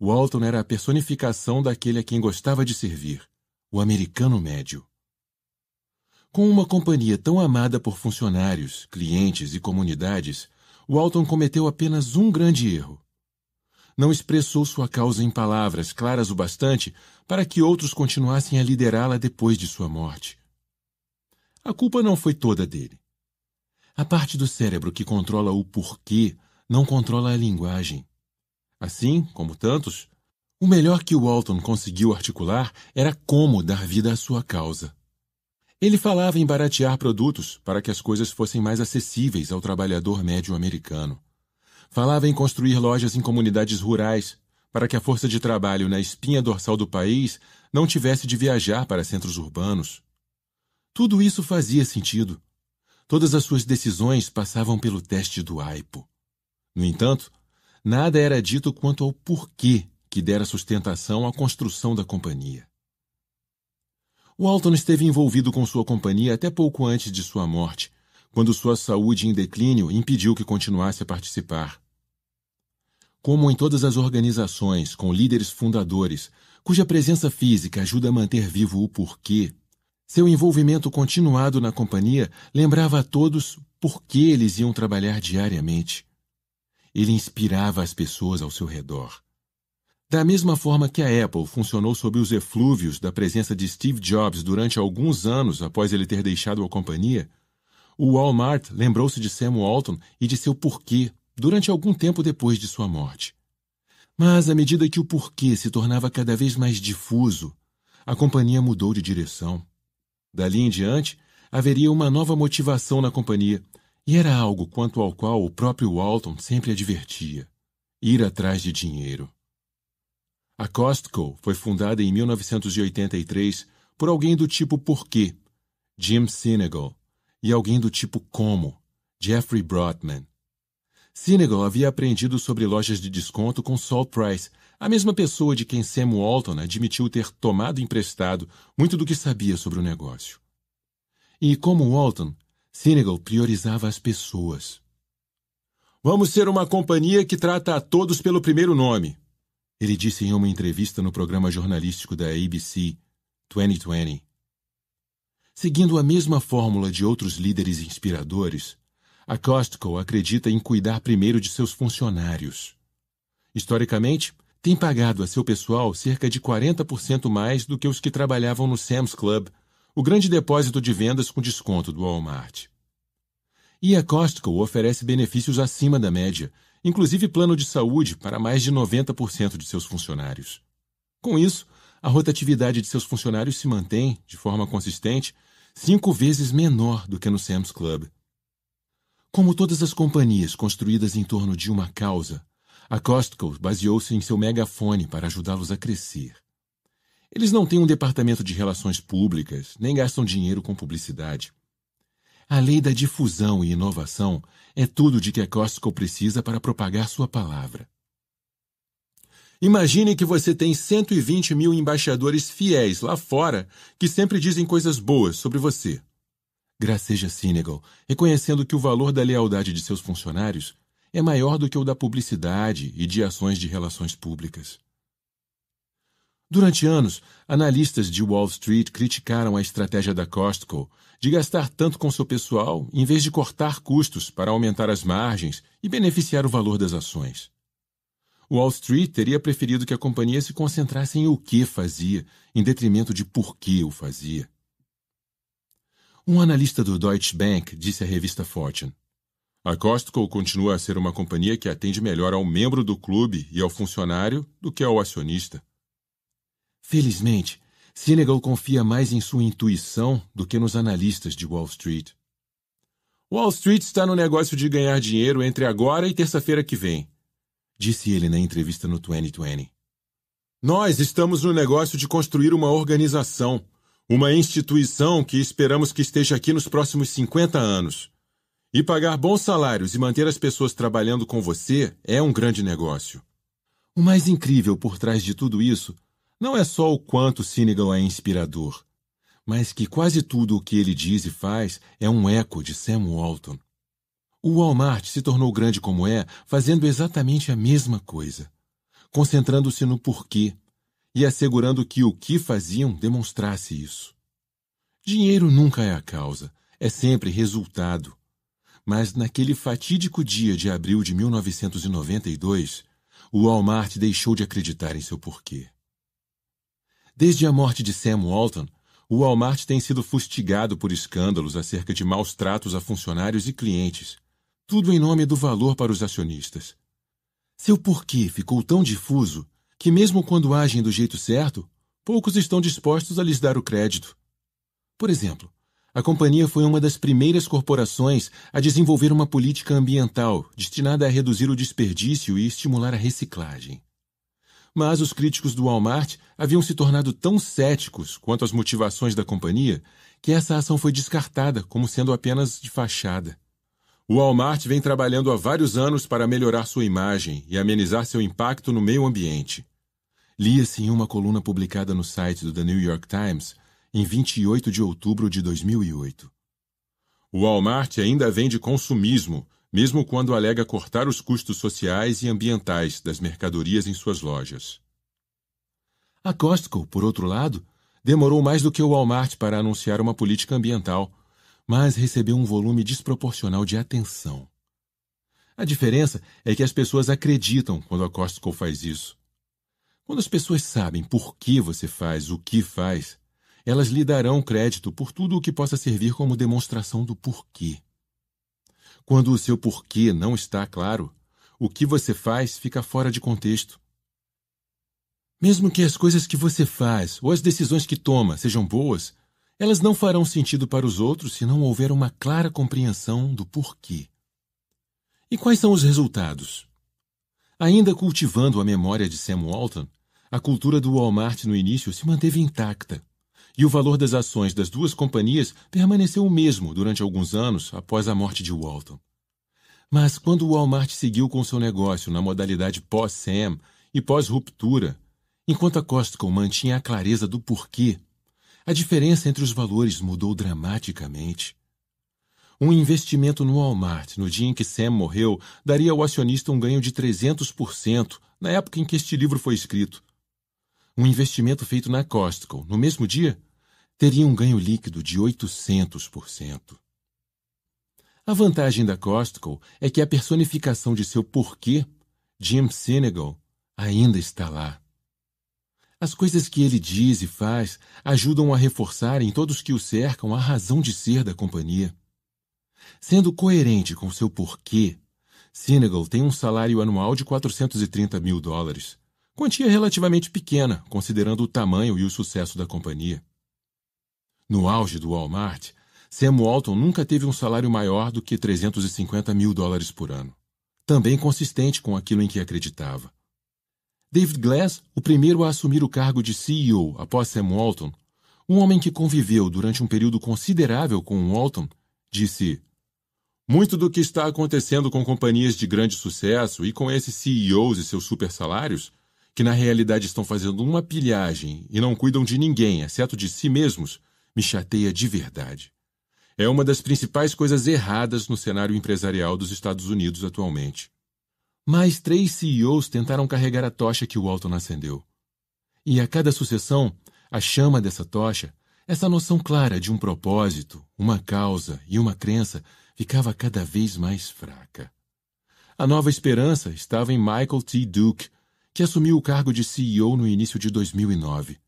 Walton era a personificação daquele a quem gostava de servir, o americano médio. Com uma companhia tão amada por funcionários, clientes e comunidades, Walton cometeu apenas um grande erro. Não expressou sua causa em palavras claras o bastante para que outros continuassem a liderá-la depois de sua morte. A culpa não foi toda dele. A parte do cérebro que controla o porquê não controla a linguagem. Assim, como tantos, o melhor que Walton conseguiu articular era como dar vida à sua causa. Ele falava em baratear produtos para que as coisas fossem mais acessíveis ao trabalhador médio americano. Falava em construir lojas em comunidades rurais para que a força de trabalho na espinha dorsal do país não tivesse de viajar para centros urbanos. Tudo isso fazia sentido. Todas as suas decisões passavam pelo teste do aipo. No entanto, nada era dito quanto ao porquê que dera sustentação à construção da companhia. Walton esteve envolvido com sua companhia até pouco antes de sua morte, quando sua saúde em declínio impediu que continuasse a participar. Como em todas as organizações com líderes fundadores, cuja presença física ajuda a manter vivo o porquê, seu envolvimento continuado na companhia lembrava a todos por que eles iam trabalhar diariamente. Ele inspirava as pessoas ao seu redor. Da mesma forma que a Apple funcionou sob os eflúvios da presença de Steve Jobs durante alguns anos após ele ter deixado a companhia, o Walmart lembrou-se de Sam Walton e de seu porquê durante algum tempo depois de sua morte. Mas à medida que o porquê se tornava cada vez mais difuso, a companhia mudou de direção. Dali em diante, haveria uma nova motivação na companhia, e era algo quanto ao qual o próprio Walton sempre advertia: ir atrás de dinheiro. A Costco foi fundada em 1983 por alguém do tipo Porquê, Jim Sinegal, e alguém do tipo Como, Jeffrey Brotman. Sinegal havia aprendido sobre lojas de desconto com Saul Price, a mesma pessoa de quem Sam Walton admitiu ter tomado emprestado muito do que sabia sobre o negócio. E como Walton, Senegal priorizava as pessoas. Vamos ser uma companhia que trata a todos pelo primeiro nome, ele disse em uma entrevista no programa jornalístico da ABC 2020. Seguindo a mesma fórmula de outros líderes inspiradores, a Costco acredita em cuidar primeiro de seus funcionários. Historicamente, tem pagado a seu pessoal cerca de 40% mais do que os que trabalhavam no Sam's Club, o grande depósito de vendas com desconto do Walmart. E a Costco oferece benefícios acima da média, inclusive plano de saúde para mais de 90% de seus funcionários. Com isso, a rotatividade de seus funcionários se mantém, de forma consistente, cinco vezes menor do que no Sam's Club. Como todas as companhias construídas em torno de uma causa, a Costco baseou-se em seu megafone para ajudá-los a crescer. Eles não têm um departamento de relações públicas, nem gastam dinheiro com publicidade. A lei da difusão e inovação é tudo de que a Costco precisa para propagar sua palavra. Imagine que você tem 120 mil embaixadores fiéis lá fora que sempre dizem coisas boas sobre você. Graceja Senegal, reconhecendo que o valor da lealdade de seus funcionários é maior do que o da publicidade e de ações de relações públicas. Durante anos, analistas de Wall Street criticaram a estratégia da Costco de gastar tanto com seu pessoal em vez de cortar custos para aumentar as margens e beneficiar o valor das ações. Wall Street teria preferido que a companhia se concentrasse em o que fazia, em detrimento de por que o fazia. Um analista do Deutsche Bank disse à revista Fortune: a Costco continua a ser uma companhia que atende melhor ao membro do clube e ao funcionário do que ao acionista. Felizmente, Senegal confia mais em sua intuição do que nos analistas de Wall Street. Wall Street está no negócio de ganhar dinheiro entre agora e terça-feira que vem, disse ele na entrevista no 2020. Nós estamos no negócio de construir uma organização, uma instituição que esperamos que esteja aqui nos próximos 50 anos e pagar bons salários e manter as pessoas trabalhando com você é um grande negócio. O mais incrível por trás de tudo isso não é só o quanto Sinegal é inspirador, mas que quase tudo o que ele diz e faz é um eco de Sam Walton. O Walmart se tornou grande como é, fazendo exatamente a mesma coisa, concentrando-se no porquê e assegurando que o que faziam demonstrasse isso. Dinheiro nunca é a causa, é sempre resultado. Mas naquele fatídico dia de abril de 1992, o Walmart deixou de acreditar em seu porquê. Desde a morte de Sam Walton, o Walmart tem sido fustigado por escândalos acerca de maus tratos a funcionários e clientes, tudo em nome do valor para os acionistas. Seu porquê ficou tão difuso que, mesmo quando agem do jeito certo, poucos estão dispostos a lhes dar o crédito. Por exemplo, a companhia foi uma das primeiras corporações a desenvolver uma política ambiental destinada a reduzir o desperdício e estimular a reciclagem. Mas os críticos do Walmart haviam se tornado tão céticos quanto às motivações da companhia que essa ação foi descartada como sendo apenas de fachada. O Walmart vem trabalhando há vários anos para melhorar sua imagem e amenizar seu impacto no meio ambiente. Lia-se em uma coluna publicada no site do The New York Times em 28 de outubro de 2008. O Walmart ainda vende consumismo, mesmo quando alega cortar os custos sociais e ambientais das mercadorias em suas lojas. A Costco, por outro lado, demorou mais do que o Walmart para anunciar uma política ambiental, mas recebeu um volume desproporcional de atenção. A diferença é que as pessoas acreditam quando a Costco faz isso. Quando as pessoas sabem por que você faz o que faz, elas lhe darão crédito por tudo o que possa servir como demonstração do porquê. Quando o seu porquê não está claro, o que você faz fica fora de contexto. Mesmo que as coisas que você faz ou as decisões que toma sejam boas, elas não farão sentido para os outros se não houver uma clara compreensão do porquê. E quais são os resultados? Ainda cultivando a memória de Sam Walton, a cultura do Walmart no início se manteve intacta e o valor das ações das duas companhias permaneceu o mesmo durante alguns anos após a morte de Walton. Mas quando o Walmart seguiu com seu negócio na modalidade pós-SAM e pós-ruptura, enquanto a Costco mantinha a clareza do porquê, a diferença entre os valores mudou dramaticamente. Um investimento no Walmart no dia em que Sam morreu daria ao acionista um ganho de 300% na época em que este livro foi escrito. Um investimento feito na Costco no mesmo dia teria um ganho líquido de 800%. A vantagem da Costco é que a personificação de seu porquê, Jim Senegal, ainda está lá. As coisas que ele diz e faz ajudam a reforçar em todos que o cercam a razão de ser da companhia. Sendo coerente com seu porquê, Senegal tem um salário anual de 430 mil dólares, quantia relativamente pequena, considerando o tamanho e o sucesso da companhia. No auge do Walmart, Sam Walton nunca teve um salário maior do que 350 mil dólares por ano, também consistente com aquilo em que acreditava. David Glass, o primeiro a assumir o cargo de CEO após Sam Walton, um homem que conviveu durante um período considerável com Walton, disse: Muito do que está acontecendo com companhias de grande sucesso e com esses CEOs e seus super salários, que na realidade estão fazendo uma pilhagem e não cuidam de ninguém exceto de si mesmos me chateia de verdade. É uma das principais coisas erradas no cenário empresarial dos Estados Unidos atualmente. Mais três CEOs tentaram carregar a tocha que Walton acendeu. E a cada sucessão, a chama dessa tocha, essa noção clara de um propósito, uma causa e uma crença ficava cada vez mais fraca. A nova esperança estava em Michael T. Duke, que assumiu o cargo de CEO no início de 2009.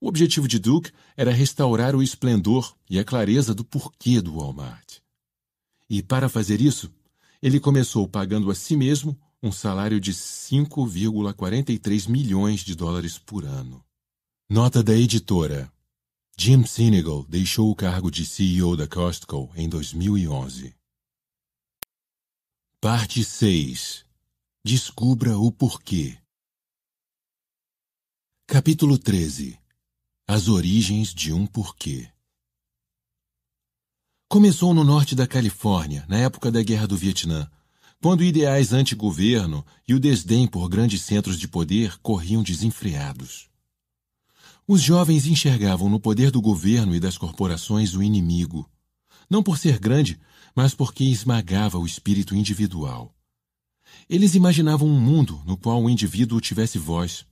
O objetivo de Duke era restaurar o esplendor e a clareza do porquê do Walmart. E para fazer isso, ele começou pagando a si mesmo um salário de 5,43 milhões de dólares por ano. Nota da editora. Jim Sinegal deixou o cargo de CEO da Costco em 2011. Parte 6. Descubra o porquê. Capítulo 13. As origens de um porquê. Começou no norte da Califórnia, na época da Guerra do Vietnã, quando ideais anti-governo e o desdém por grandes centros de poder corriam desenfreados. Os jovens enxergavam no poder do governo e das corporações o inimigo, não por ser grande, mas porque esmagava o espírito individual. Eles imaginavam um mundo no qual o indivíduo tivesse voz,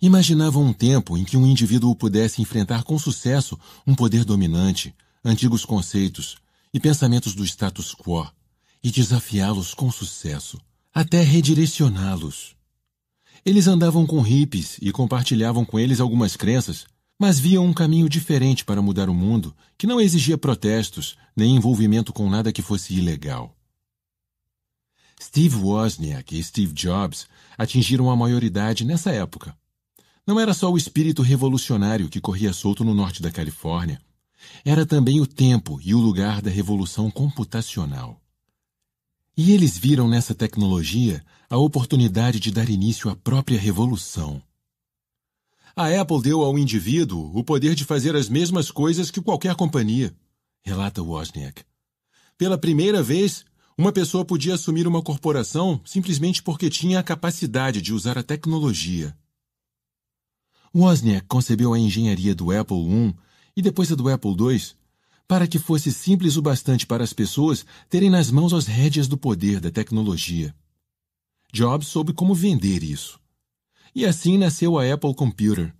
imaginavam um tempo em que um indivíduo pudesse enfrentar com sucesso um poder dominante, antigos conceitos e pensamentos do status quo, e desafiá-los com sucesso, até redirecioná-los. Eles andavam com hippies e compartilhavam com eles algumas crenças, mas viam um caminho diferente para mudar o mundo que não exigia protestos nem envolvimento com nada que fosse ilegal. Steve Wozniak e Steve Jobs atingiram a maioridade nessa época, não era só o espírito revolucionário que corria solto no norte da Califórnia. Era também o tempo e o lugar da revolução computacional. E eles viram nessa tecnologia a oportunidade de dar início à própria revolução. A Apple deu ao indivíduo o poder de fazer as mesmas coisas que qualquer companhia, relata Wozniak. Pela primeira vez, uma pessoa podia assumir uma corporação simplesmente porque tinha a capacidade de usar a tecnologia. Wozniak concebeu a engenharia do Apple I e depois a do Apple II para que fosse simples o bastante para as pessoas terem nas mãos as rédeas do poder da tecnologia. Jobs soube como vender isso. E assim nasceu a Apple Computer,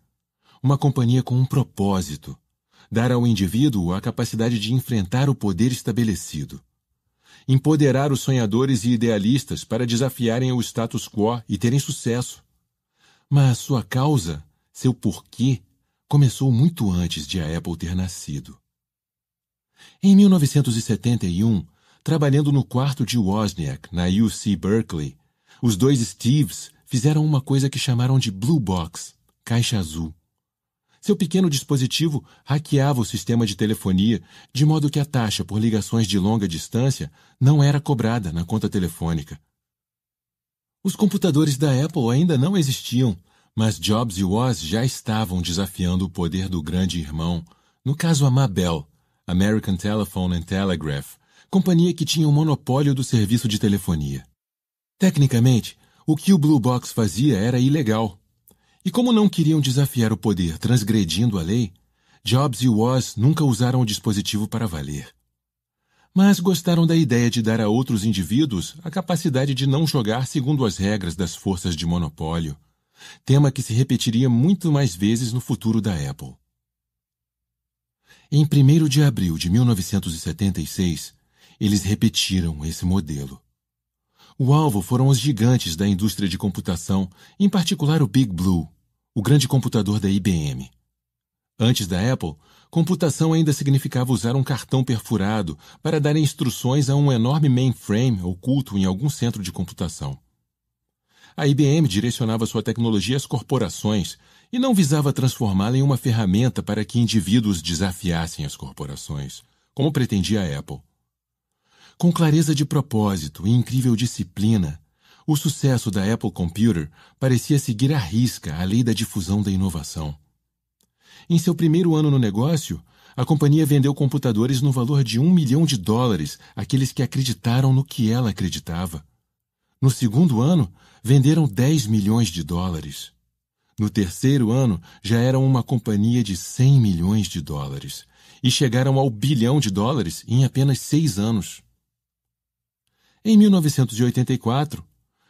uma companhia com um propósito: dar ao indivíduo a capacidade de enfrentar o poder estabelecido, empoderar os sonhadores e idealistas para desafiarem o status quo e terem sucesso. Mas sua causa seu porquê começou muito antes de a Apple ter nascido. Em 1971, trabalhando no quarto de Wozniak, na UC Berkeley, os dois Steves fizeram uma coisa que chamaram de Blue Box caixa azul. Seu pequeno dispositivo hackeava o sistema de telefonia, de modo que a taxa por ligações de longa distância não era cobrada na conta telefônica. Os computadores da Apple ainda não existiam, mas Jobs e Woz já estavam desafiando o poder do grande irmão, no caso a Mabel, American Telephone and Telegraph, companhia que tinha o um monopólio do serviço de telefonia. Tecnicamente, o que o Blue Box fazia era ilegal. E como não queriam desafiar o poder transgredindo a lei, Jobs e Woz nunca usaram o dispositivo para valer. Mas gostaram da ideia de dar a outros indivíduos a capacidade de não jogar segundo as regras das forças de monopólio tema que se repetiria muito mais vezes no futuro da Apple. Em 1 de abril de 1976, eles repetiram esse modelo. O alvo foram os gigantes da indústria de computação, em particular o Big Blue, o grande computador da IBM. Antes da Apple, computação ainda significava usar um cartão perfurado para dar instruções a um enorme mainframe oculto em algum centro de computação. A IBM direcionava sua tecnologia às corporações e não visava transformá-la em uma ferramenta para que indivíduos desafiassem as corporações, como pretendia a Apple. Com clareza de propósito e incrível disciplina, o sucesso da Apple Computer parecia seguir à risca a lei da difusão da inovação. Em seu primeiro ano no negócio, a companhia vendeu computadores no valor de um milhão de dólares àqueles que acreditaram no que ela acreditava. No segundo ano, venderam 10 milhões de dólares. No terceiro ano, já eram uma companhia de 100 milhões de dólares e chegaram ao bilhão de dólares em apenas seis anos. Em 1984,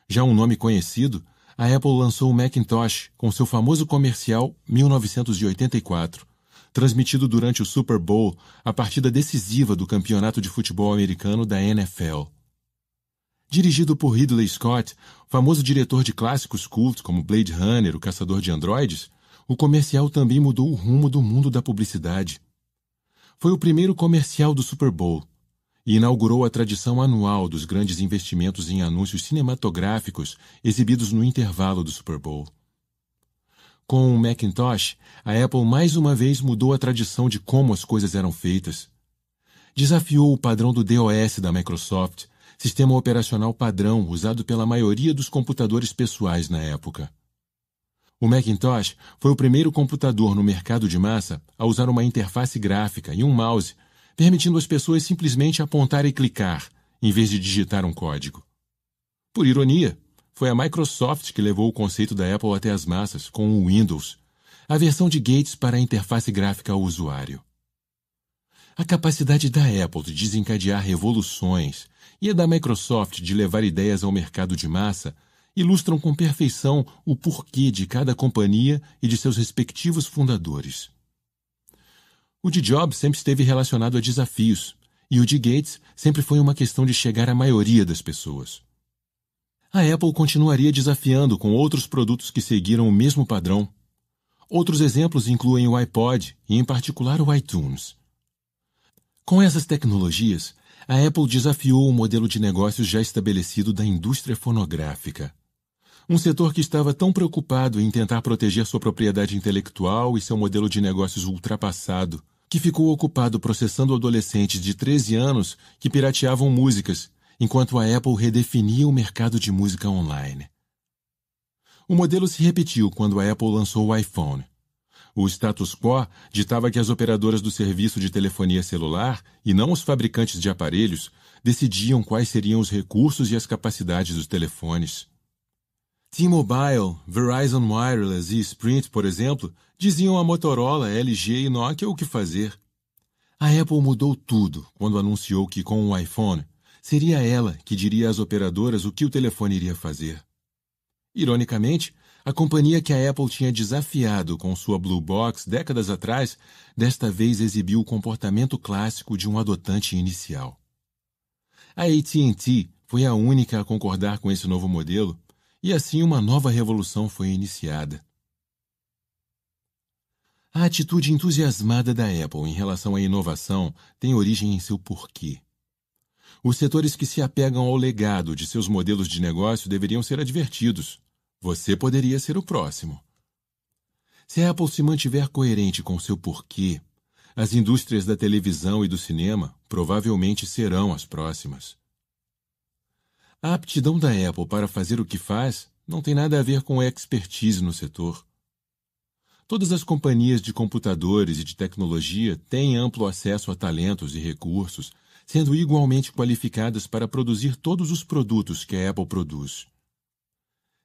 já um nome conhecido, a Apple lançou o Macintosh com seu famoso comercial 1984, transmitido durante o Super Bowl, a partida decisiva do campeonato de futebol americano da NFL. Dirigido por Ridley Scott, famoso diretor de clássicos cultos como Blade Runner, O Caçador de Androides, o comercial também mudou o rumo do mundo da publicidade. Foi o primeiro comercial do Super Bowl e inaugurou a tradição anual dos grandes investimentos em anúncios cinematográficos exibidos no intervalo do Super Bowl. Com o Macintosh, a Apple mais uma vez mudou a tradição de como as coisas eram feitas. Desafiou o padrão do DOS da Microsoft sistema operacional padrão usado pela maioria dos computadores pessoais na época. O Macintosh foi o primeiro computador no mercado de massa a usar uma interface gráfica e um mouse, permitindo às pessoas simplesmente apontar e clicar, em vez de digitar um código. Por ironia, foi a Microsoft que levou o conceito da Apple até as massas com o Windows, a versão de Gates para a interface gráfica ao usuário. A capacidade da Apple de desencadear revoluções e a da Microsoft de levar ideias ao mercado de massa ilustram com perfeição o porquê de cada companhia e de seus respectivos fundadores. O de Jobs sempre esteve relacionado a desafios, e o de Gates sempre foi uma questão de chegar à maioria das pessoas. A Apple continuaria desafiando com outros produtos que seguiram o mesmo padrão. Outros exemplos incluem o iPod e, em particular, o iTunes. Com essas tecnologias, a Apple desafiou o modelo de negócios já estabelecido da indústria fonográfica. Um setor que estava tão preocupado em tentar proteger sua propriedade intelectual e seu modelo de negócios ultrapassado, que ficou ocupado processando adolescentes de 13 anos que pirateavam músicas, enquanto a Apple redefinia o mercado de música online. O modelo se repetiu quando a Apple lançou o iPhone, o status quo ditava que as operadoras do serviço de telefonia celular, e não os fabricantes de aparelhos, decidiam quais seriam os recursos e as capacidades dos telefones. T-Mobile, Verizon Wireless e Sprint, por exemplo, diziam à Motorola, LG e Nokia o que fazer. A Apple mudou tudo quando anunciou que, com o iPhone, seria ela que diria às operadoras o que o telefone iria fazer. Ironicamente, a companhia que a Apple tinha desafiado com sua Blue Box décadas atrás, desta vez exibiu o comportamento clássico de um adotante inicial. A AT&T foi a única a concordar com esse novo modelo, e assim uma nova revolução foi iniciada. A atitude entusiasmada da Apple em relação à inovação tem origem em seu porquê. Os setores que se apegam ao legado de seus modelos de negócio deveriam ser advertidos você poderia ser o próximo. Se a Apple se mantiver coerente com seu porquê, as indústrias da televisão e do cinema provavelmente serão as próximas. A aptidão da Apple para fazer o que faz não tem nada a ver com expertise no setor. Todas as companhias de computadores e de tecnologia têm amplo acesso a talentos e recursos, sendo igualmente qualificadas para produzir todos os produtos que a Apple produz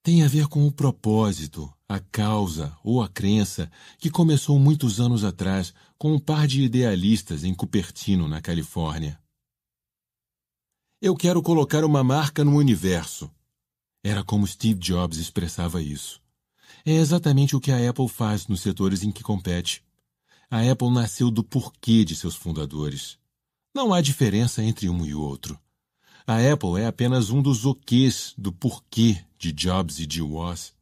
tem a ver com o propósito, a causa ou a crença que começou muitos anos atrás com um par de idealistas em Cupertino, na Califórnia. Eu quero colocar uma marca no universo. Era como Steve Jobs expressava isso. É exatamente o que a Apple faz nos setores em que compete. A Apple nasceu do porquê de seus fundadores. Não há diferença entre um e outro. A Apple é apenas um dos oquês do porquê de Jobs e de Woz.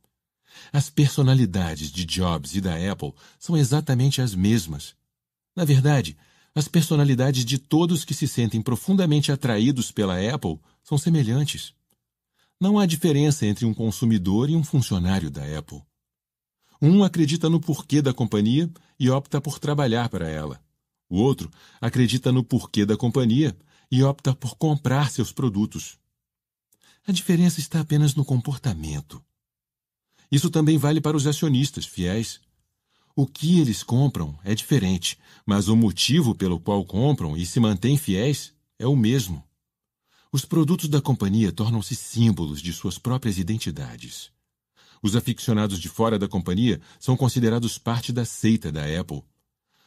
As personalidades de Jobs e da Apple são exatamente as mesmas. Na verdade, as personalidades de todos que se sentem profundamente atraídos pela Apple são semelhantes. Não há diferença entre um consumidor e um funcionário da Apple. Um acredita no porquê da companhia e opta por trabalhar para ela. O outro acredita no porquê da companhia e opta por comprar seus produtos. A diferença está apenas no comportamento. Isso também vale para os acionistas fiéis. O que eles compram é diferente, mas o motivo pelo qual compram e se mantêm fiéis é o mesmo. Os produtos da companhia tornam-se símbolos de suas próprias identidades. Os aficionados de fora da companhia são considerados parte da seita da Apple.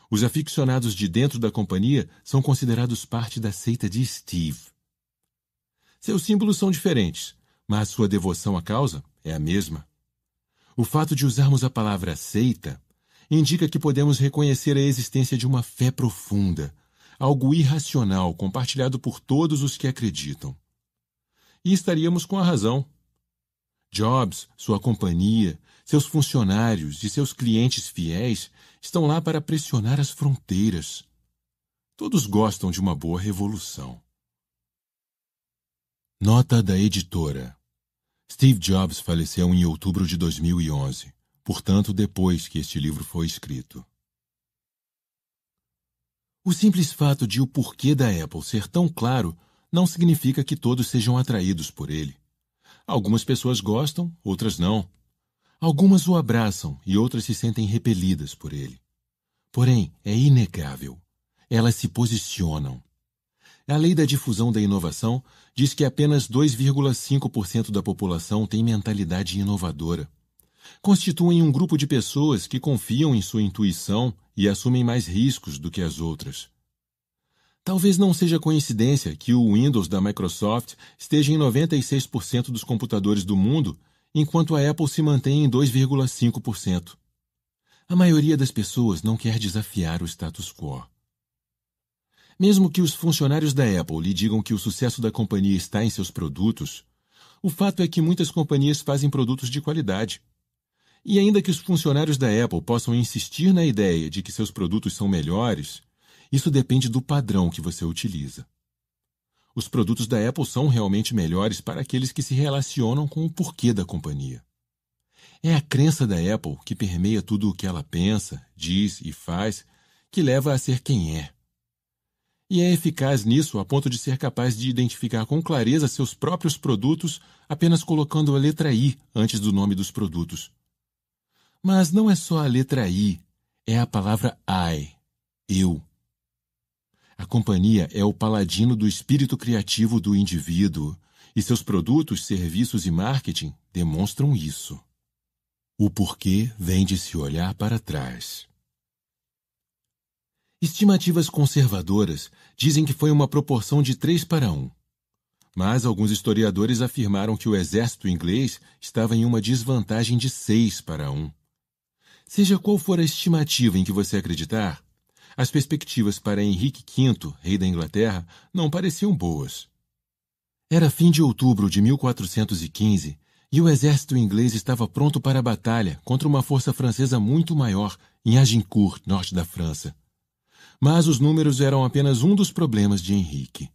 Os aficionados de dentro da companhia são considerados parte da seita de Steve. Seus símbolos são diferentes, mas sua devoção à causa é a mesma. O fato de usarmos a palavra seita indica que podemos reconhecer a existência de uma fé profunda, algo irracional compartilhado por todos os que acreditam. E estaríamos com a razão. Jobs, sua companhia, seus funcionários e seus clientes fiéis estão lá para pressionar as fronteiras. Todos gostam de uma boa revolução. Nota da editora. Steve Jobs faleceu em outubro de 2011, portanto, depois que este livro foi escrito. O simples fato de o porquê da Apple ser tão claro não significa que todos sejam atraídos por ele. Algumas pessoas gostam, outras não. Algumas o abraçam e outras se sentem repelidas por ele. Porém, é inegável. Elas se posicionam. A lei da difusão da inovação diz que apenas 2,5% da população tem mentalidade inovadora. Constituem um grupo de pessoas que confiam em sua intuição e assumem mais riscos do que as outras. Talvez não seja coincidência que o Windows da Microsoft esteja em 96% dos computadores do mundo, enquanto a Apple se mantém em 2,5%. A maioria das pessoas não quer desafiar o status quo. Mesmo que os funcionários da Apple lhe digam que o sucesso da companhia está em seus produtos, o fato é que muitas companhias fazem produtos de qualidade. E ainda que os funcionários da Apple possam insistir na ideia de que seus produtos são melhores, isso depende do padrão que você utiliza. Os produtos da Apple são realmente melhores para aqueles que se relacionam com o porquê da companhia. É a crença da Apple que permeia tudo o que ela pensa, diz e faz, que leva a ser quem é e é eficaz nisso a ponto de ser capaz de identificar com clareza seus próprios produtos apenas colocando a letra I antes do nome dos produtos. Mas não é só a letra I, é a palavra I, eu. A companhia é o paladino do espírito criativo do indivíduo, e seus produtos, serviços e marketing demonstram isso. O porquê vem de se olhar para trás. Estimativas conservadoras dizem que foi uma proporção de 3 para 1. Mas alguns historiadores afirmaram que o exército inglês estava em uma desvantagem de 6 para 1. Seja qual for a estimativa em que você acreditar, as perspectivas para Henrique V, rei da Inglaterra, não pareciam boas. Era fim de outubro de 1415 e o exército inglês estava pronto para a batalha contra uma força francesa muito maior em Agincourt, norte da França. Mas os números eram apenas um dos problemas de Henrique.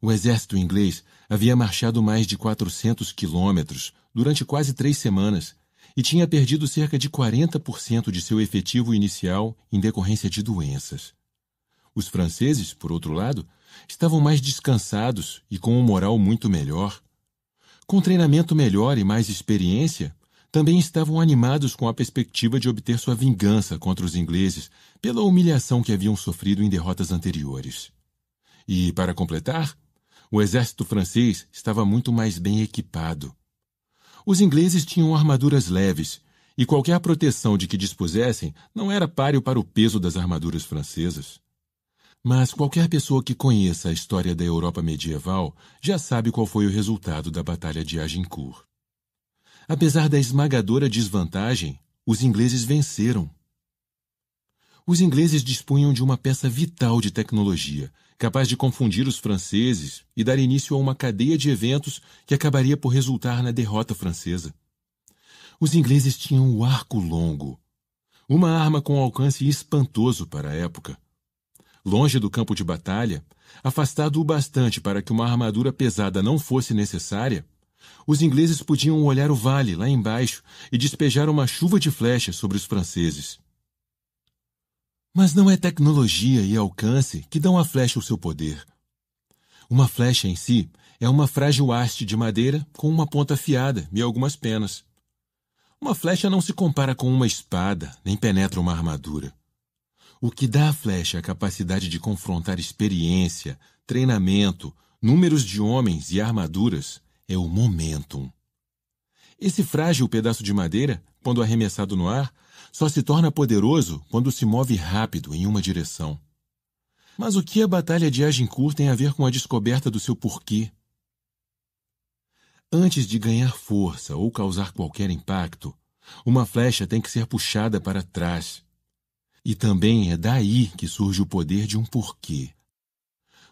O exército inglês havia marchado mais de 400 quilômetros durante quase três semanas e tinha perdido cerca de 40% de seu efetivo inicial em decorrência de doenças. Os franceses, por outro lado, estavam mais descansados e com um moral muito melhor. Com treinamento melhor e mais experiência, também estavam animados com a perspectiva de obter sua vingança contra os ingleses pela humilhação que haviam sofrido em derrotas anteriores. E, para completar, o exército francês estava muito mais bem equipado. Os ingleses tinham armaduras leves, e qualquer proteção de que dispusessem não era páreo para o peso das armaduras francesas. Mas qualquer pessoa que conheça a história da Europa medieval já sabe qual foi o resultado da Batalha de Agincourt. Apesar da esmagadora desvantagem, os ingleses venceram. Os ingleses dispunham de uma peça vital de tecnologia, capaz de confundir os franceses e dar início a uma cadeia de eventos que acabaria por resultar na derrota francesa. Os ingleses tinham o arco longo, uma arma com alcance espantoso para a época. Longe do campo de batalha, afastado o bastante para que uma armadura pesada não fosse necessária, os ingleses podiam olhar o vale lá embaixo e despejar uma chuva de flechas sobre os franceses. Mas não é tecnologia e alcance que dão à flecha o seu poder. Uma flecha em si é uma frágil haste de madeira com uma ponta afiada e algumas penas. Uma flecha não se compara com uma espada, nem penetra uma armadura. O que dá à flecha a capacidade de confrontar experiência, treinamento, números de homens e armaduras é o momentum. Esse frágil pedaço de madeira, quando arremessado no ar, só se torna poderoso quando se move rápido em uma direção. Mas o que a Batalha de Agincourt tem a ver com a descoberta do seu porquê? Antes de ganhar força ou causar qualquer impacto, uma flecha tem que ser puxada para trás. E também é daí que surge o poder de um porquê.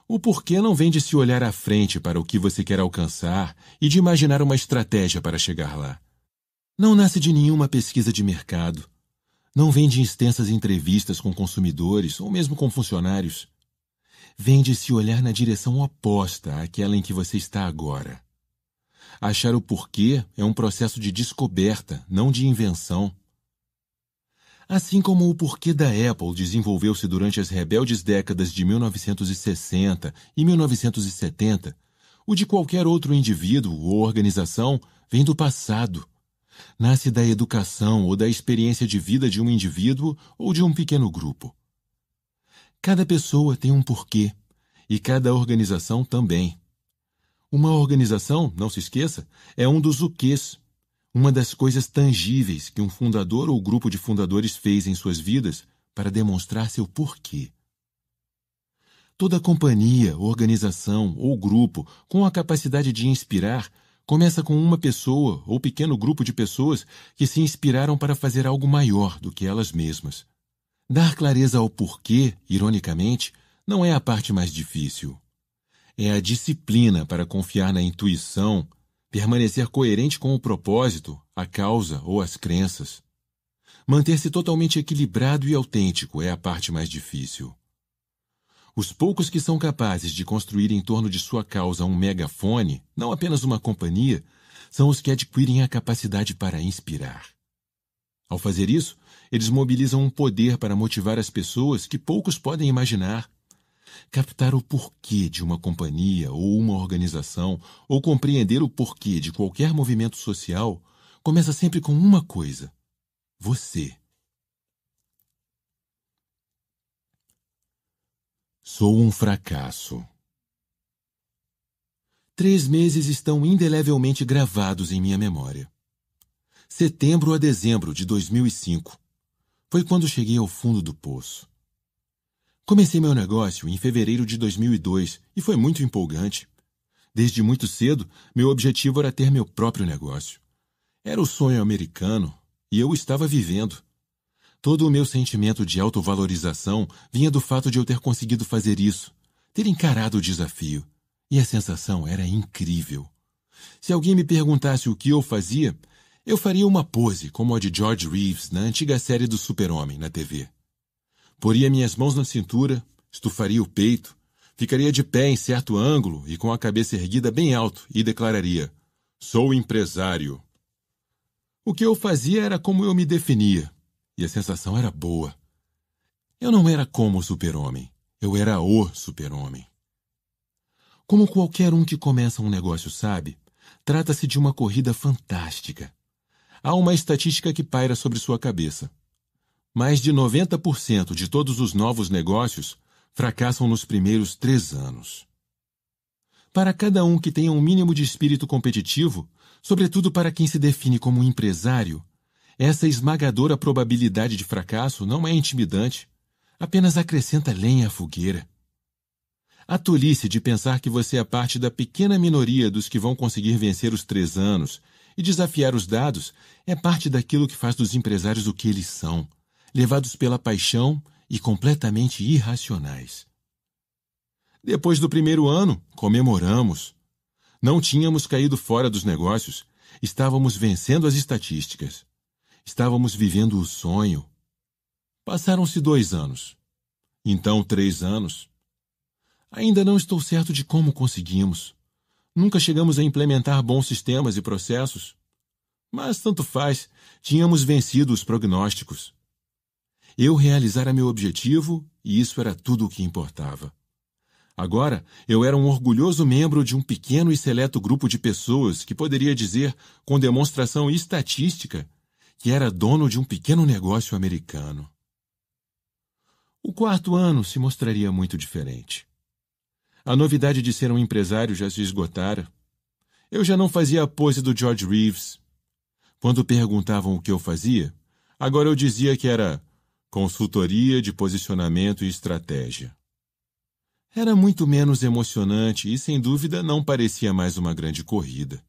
O porquê não vem de se olhar à frente para o que você quer alcançar e de imaginar uma estratégia para chegar lá. Não nasce de nenhuma pesquisa de mercado. Não vem de extensas entrevistas com consumidores ou mesmo com funcionários. Vem de se olhar na direção oposta àquela em que você está agora. Achar o porquê é um processo de descoberta, não de invenção. Assim como o porquê da Apple desenvolveu-se durante as rebeldes décadas de 1960 e 1970, o de qualquer outro indivíduo ou organização vem do passado. Nasce da educação ou da experiência de vida de um indivíduo ou de um pequeno grupo. Cada pessoa tem um porquê, e cada organização também. Uma organização, não se esqueça, é um dos o quês uma das coisas tangíveis que um fundador ou grupo de fundadores fez em suas vidas para demonstrar seu porquê. Toda companhia, organização ou grupo com a capacidade de inspirar começa com uma pessoa ou pequeno grupo de pessoas que se inspiraram para fazer algo maior do que elas mesmas. Dar clareza ao porquê, ironicamente, não é a parte mais difícil. É a disciplina para confiar na intuição, permanecer coerente com o propósito, a causa ou as crenças. Manter-se totalmente equilibrado e autêntico é a parte mais difícil. Os poucos que são capazes de construir em torno de sua causa um megafone, não apenas uma companhia, são os que adquirem a capacidade para inspirar. Ao fazer isso, eles mobilizam um poder para motivar as pessoas que poucos podem imaginar Captar o porquê de uma companhia ou uma organização, ou compreender o porquê de qualquer movimento social, começa sempre com uma coisa: você. Sou um fracasso. Três meses estão indelevelmente gravados em minha memória. Setembro a dezembro de 2005 foi quando cheguei ao fundo do poço. Comecei meu negócio em fevereiro de 2002 e foi muito empolgante. Desde muito cedo, meu objetivo era ter meu próprio negócio. Era o sonho americano e eu estava vivendo. Todo o meu sentimento de autovalorização vinha do fato de eu ter conseguido fazer isso, ter encarado o desafio. E a sensação era incrível. Se alguém me perguntasse o que eu fazia, eu faria uma pose como a de George Reeves na antiga série do Super-Homem na TV. Poria minhas mãos na cintura, estufaria o peito, ficaria de pé em certo ângulo e com a cabeça erguida bem alto e declararia: Sou empresário. O que eu fazia era como eu me definia, e a sensação era boa. Eu não era como o super-homem, eu era o super-homem. Como qualquer um que começa um negócio sabe, trata-se de uma corrida fantástica. Há uma estatística que paira sobre sua cabeça. Mais de 90% de todos os novos negócios fracassam nos primeiros três anos. Para cada um que tenha um mínimo de espírito competitivo, sobretudo para quem se define como empresário, essa esmagadora probabilidade de fracasso não é intimidante, apenas acrescenta lenha à fogueira. A tolice de pensar que você é parte da pequena minoria dos que vão conseguir vencer os três anos e desafiar os dados é parte daquilo que faz dos empresários o que eles são levados pela paixão e completamente irracionais. Depois do primeiro ano, comemoramos. Não tínhamos caído fora dos negócios, estávamos vencendo as estatísticas. Estávamos vivendo o sonho. Passaram-se dois anos. Então, três anos. Ainda não estou certo de como conseguimos. Nunca chegamos a implementar bons sistemas e processos. Mas tanto faz, tínhamos vencido os prognósticos. Eu realizara meu objetivo e isso era tudo o que importava. Agora, eu era um orgulhoso membro de um pequeno e seleto grupo de pessoas que poderia dizer, com demonstração estatística, que era dono de um pequeno negócio americano. O quarto ano se mostraria muito diferente. A novidade de ser um empresário já se esgotara. Eu já não fazia a pose do George Reeves. Quando perguntavam o que eu fazia, agora eu dizia que era Consultoria de Posicionamento e Estratégia. Era muito menos emocionante e, sem dúvida, não parecia mais uma grande corrida.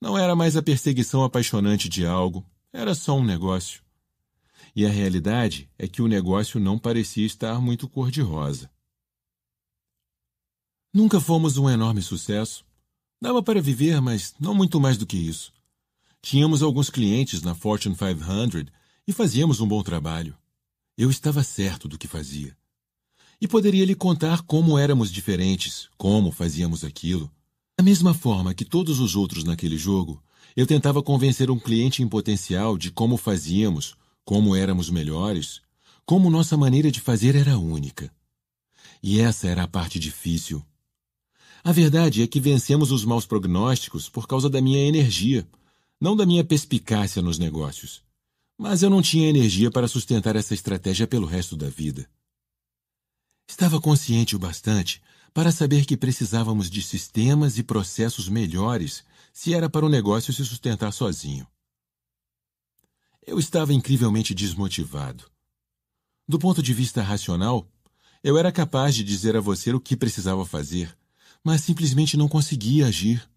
Não era mais a perseguição apaixonante de algo, era só um negócio. E a realidade é que o negócio não parecia estar muito cor-de-rosa. Nunca fomos um enorme sucesso. Dava para viver, mas não muito mais do que isso. Tínhamos alguns clientes na Fortune 500 e fazíamos um bom trabalho. Eu estava certo do que fazia. E poderia lhe contar como éramos diferentes, como fazíamos aquilo. Da mesma forma que todos os outros naquele jogo, eu tentava convencer um cliente em potencial de como fazíamos, como éramos melhores, como nossa maneira de fazer era única. E essa era a parte difícil. A verdade é que vencemos os maus prognósticos por causa da minha energia, não da minha perspicácia nos negócios mas eu não tinha energia para sustentar essa estratégia pelo resto da vida. Estava consciente o bastante para saber que precisávamos de sistemas e processos melhores se era para o negócio se sustentar sozinho. Eu estava incrivelmente desmotivado. Do ponto de vista racional, eu era capaz de dizer a você o que precisava fazer, mas simplesmente não conseguia agir.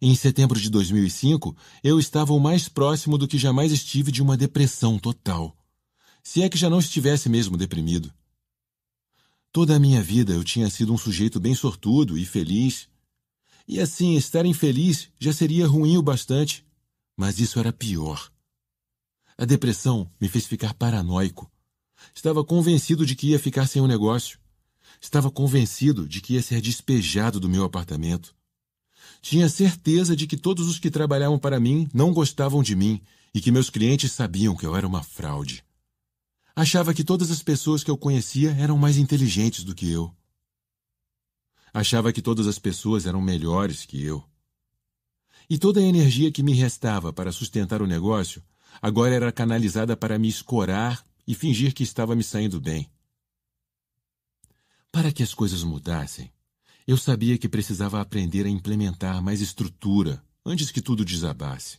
Em setembro de 2005, eu estava o mais próximo do que jamais estive de uma depressão total. Se é que já não estivesse mesmo deprimido. Toda a minha vida eu tinha sido um sujeito bem sortudo e feliz. E assim, estar infeliz já seria ruim o bastante, mas isso era pior. A depressão me fez ficar paranoico. Estava convencido de que ia ficar sem o um negócio. Estava convencido de que ia ser despejado do meu apartamento. Tinha certeza de que todos os que trabalhavam para mim não gostavam de mim e que meus clientes sabiam que eu era uma fraude. Achava que todas as pessoas que eu conhecia eram mais inteligentes do que eu. Achava que todas as pessoas eram melhores que eu. E toda a energia que me restava para sustentar o negócio agora era canalizada para me escorar e fingir que estava me saindo bem. Para que as coisas mudassem, eu sabia que precisava aprender a implementar mais estrutura antes que tudo desabasse.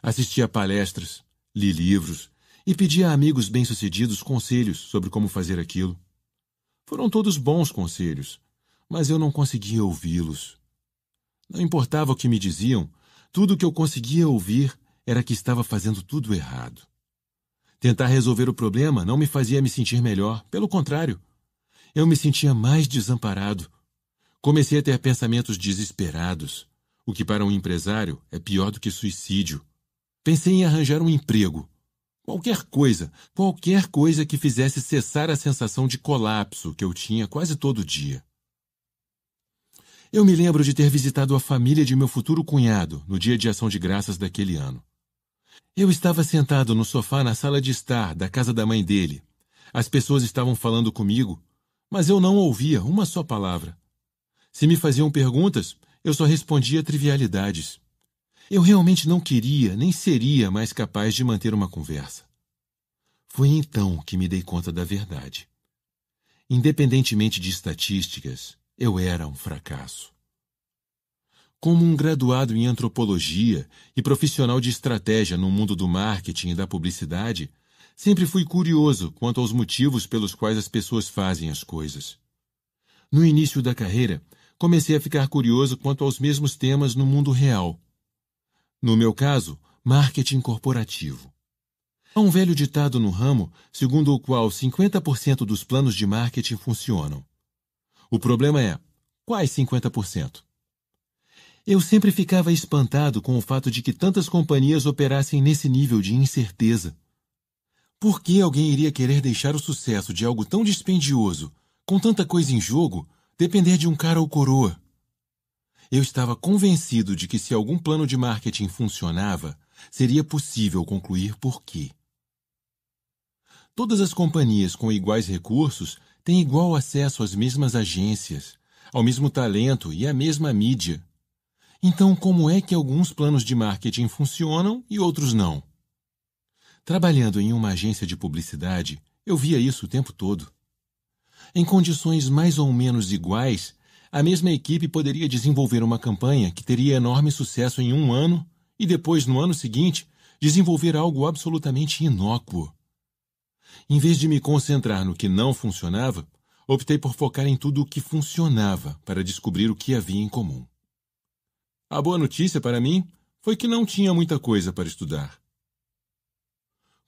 Assistia palestras, li livros e pedia a amigos bem-sucedidos conselhos sobre como fazer aquilo. Foram todos bons conselhos, mas eu não conseguia ouvi-los. Não importava o que me diziam, tudo o que eu conseguia ouvir era que estava fazendo tudo errado. Tentar resolver o problema não me fazia me sentir melhor, pelo contrário, eu me sentia mais desamparado Comecei a ter pensamentos desesperados, o que para um empresário é pior do que suicídio. Pensei em arranjar um emprego. Qualquer coisa, qualquer coisa que fizesse cessar a sensação de colapso que eu tinha quase todo dia. Eu me lembro de ter visitado a família de meu futuro cunhado no dia de ação de graças daquele ano. Eu estava sentado no sofá na sala de estar da casa da mãe dele. As pessoas estavam falando comigo, mas eu não ouvia uma só palavra. Se me faziam perguntas, eu só respondia trivialidades. Eu realmente não queria nem seria mais capaz de manter uma conversa. Foi então que me dei conta da verdade. Independentemente de estatísticas, eu era um fracasso. Como um graduado em antropologia e profissional de estratégia no mundo do marketing e da publicidade, sempre fui curioso quanto aos motivos pelos quais as pessoas fazem as coisas. No início da carreira, comecei a ficar curioso quanto aos mesmos temas no mundo real. No meu caso, marketing corporativo. Há um velho ditado no ramo segundo o qual 50% dos planos de marketing funcionam. O problema é: quais 50%? Eu sempre ficava espantado com o fato de que tantas companhias operassem nesse nível de incerteza. Por que alguém iria querer deixar o sucesso de algo tão dispendioso, com tanta coisa em jogo, depender de um cara ou coroa. Eu estava convencido de que se algum plano de marketing funcionava, seria possível concluir por quê. Todas as companhias com iguais recursos têm igual acesso às mesmas agências, ao mesmo talento e à mesma mídia. Então, como é que alguns planos de marketing funcionam e outros não? Trabalhando em uma agência de publicidade, eu via isso o tempo todo. Em condições mais ou menos iguais, a mesma equipe poderia desenvolver uma campanha que teria enorme sucesso em um ano e depois, no ano seguinte, desenvolver algo absolutamente inócuo. Em vez de me concentrar no que não funcionava, optei por focar em tudo o que funcionava para descobrir o que havia em comum. A boa notícia para mim foi que não tinha muita coisa para estudar.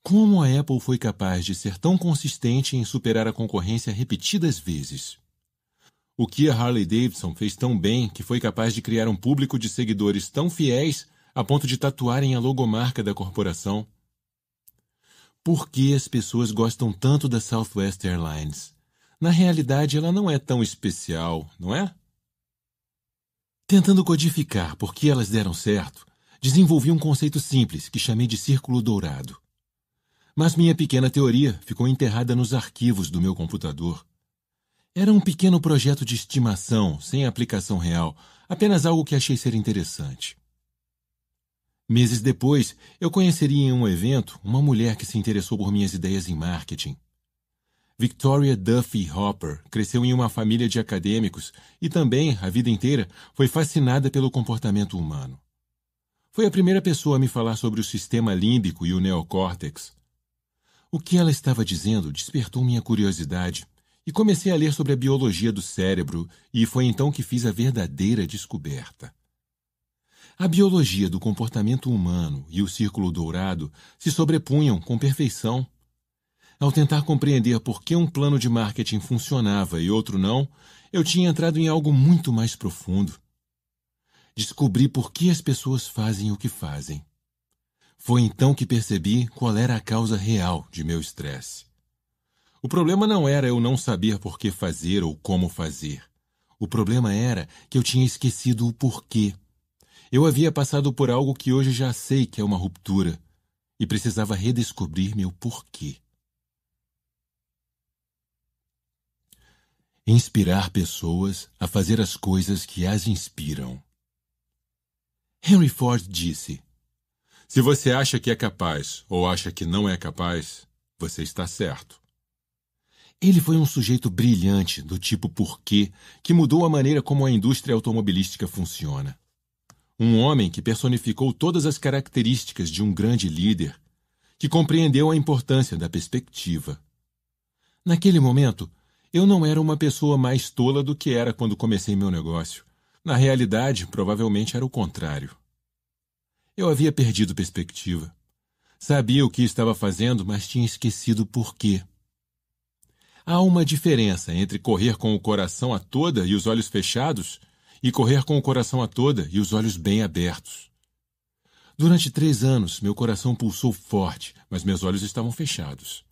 Como a Apple foi capaz de ser tão consistente em superar a concorrência repetidas vezes? O que a Harley Davidson fez tão bem que foi capaz de criar um público de seguidores tão fiéis a ponto de tatuarem a logomarca da corporação? Por que as pessoas gostam tanto da Southwest Airlines? Na realidade, ela não é tão especial, não é? Tentando codificar por que elas deram certo, desenvolvi um conceito simples que chamei de círculo dourado. Mas minha pequena teoria ficou enterrada nos arquivos do meu computador. Era um pequeno projeto de estimação, sem aplicação real, apenas algo que achei ser interessante. Meses depois, eu conheceria em um evento uma mulher que se interessou por minhas ideias em marketing. Victoria Duffy Hopper cresceu em uma família de acadêmicos e também, a vida inteira, foi fascinada pelo comportamento humano. Foi a primeira pessoa a me falar sobre o sistema límbico e o neocórtex, o que ela estava dizendo despertou minha curiosidade e comecei a ler sobre a biologia do cérebro, e foi então que fiz a verdadeira descoberta. A biologia do comportamento humano e o círculo dourado se sobrepunham com perfeição. Ao tentar compreender por que um plano de marketing funcionava e outro não, eu tinha entrado em algo muito mais profundo. Descobri por que as pessoas fazem o que fazem. Foi então que percebi qual era a causa real de meu estresse. O problema não era eu não saber por que fazer ou como fazer. O problema era que eu tinha esquecido o porquê. Eu havia passado por algo que hoje já sei que é uma ruptura e precisava redescobrir meu porquê. Inspirar pessoas a fazer as coisas que as inspiram. Henry Ford disse: se você acha que é capaz ou acha que não é capaz, você está certo. Ele foi um sujeito brilhante, do tipo porquê, que mudou a maneira como a indústria automobilística funciona. Um homem que personificou todas as características de um grande líder, que compreendeu a importância da perspectiva. Naquele momento, eu não era uma pessoa mais tola do que era quando comecei meu negócio. Na realidade, provavelmente era o contrário. Eu havia perdido perspectiva. Sabia o que estava fazendo, mas tinha esquecido por quê. Há uma diferença entre correr com o coração a toda e os olhos fechados e correr com o coração a toda e os olhos bem abertos. Durante três anos, meu coração pulsou forte, mas meus olhos estavam fechados.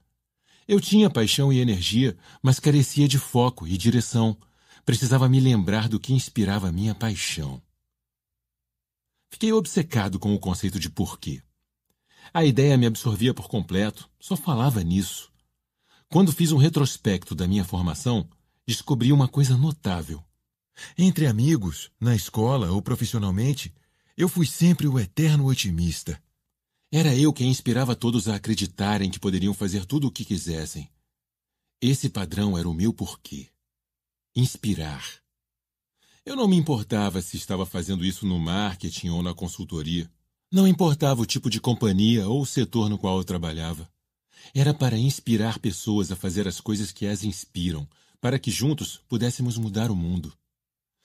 Eu tinha paixão e energia, mas carecia de foco e direção. Precisava me lembrar do que inspirava minha paixão. Fiquei obcecado com o conceito de porquê. A ideia me absorvia por completo, só falava nisso. Quando fiz um retrospecto da minha formação, descobri uma coisa notável. Entre amigos, na escola ou profissionalmente, eu fui sempre o eterno otimista. Era eu quem inspirava todos a acreditarem que poderiam fazer tudo o que quisessem. Esse padrão era o meu porquê. Inspirar. Eu não me importava se estava fazendo isso no marketing ou na consultoria. Não importava o tipo de companhia ou o setor no qual eu trabalhava. Era para inspirar pessoas a fazer as coisas que as inspiram, para que juntos pudéssemos mudar o mundo.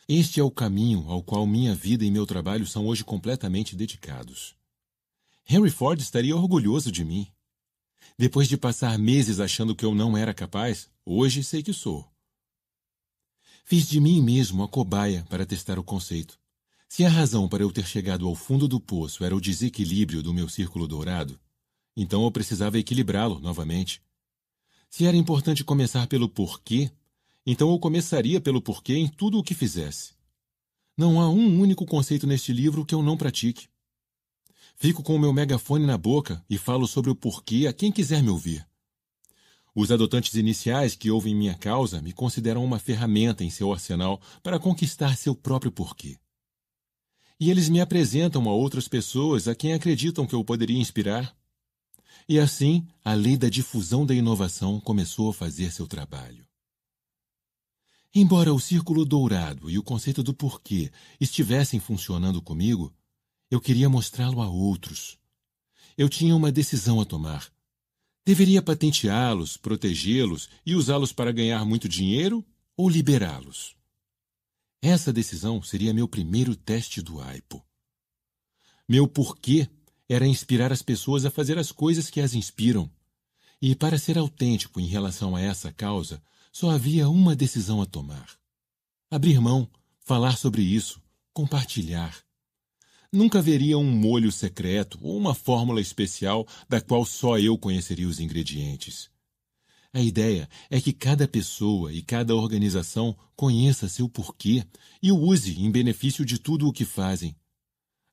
Este é o caminho ao qual minha vida e meu trabalho são hoje completamente dedicados. Henry Ford estaria orgulhoso de mim. Depois de passar meses achando que eu não era capaz, hoje sei que sou. Fiz de mim mesmo a cobaia para testar o conceito. Se a razão para eu ter chegado ao fundo do poço era o desequilíbrio do meu círculo dourado, então eu precisava equilibrá-lo novamente. Se era importante começar pelo porquê, então eu começaria pelo porquê em tudo o que fizesse. Não há um único conceito neste livro que eu não pratique. Fico com o meu megafone na boca e falo sobre o porquê a quem quiser me ouvir. Os adotantes iniciais que ouvem minha causa me consideram uma ferramenta em seu arsenal para conquistar seu próprio porquê. E eles me apresentam a outras pessoas a quem acreditam que eu poderia inspirar. E assim, a lei da difusão da inovação começou a fazer seu trabalho. Embora o círculo dourado e o conceito do porquê estivessem funcionando comigo, eu queria mostrá-lo a outros. Eu tinha uma decisão a tomar Deveria patenteá-los, protegê-los e usá-los para ganhar muito dinheiro ou liberá-los? Essa decisão seria meu primeiro teste do AIPO. Meu porquê era inspirar as pessoas a fazer as coisas que as inspiram. E para ser autêntico em relação a essa causa, só havia uma decisão a tomar: abrir mão, falar sobre isso, compartilhar nunca haveria um molho secreto ou uma fórmula especial da qual só eu conheceria os ingredientes. A ideia é que cada pessoa e cada organização conheça seu porquê e o use em benefício de tudo o que fazem.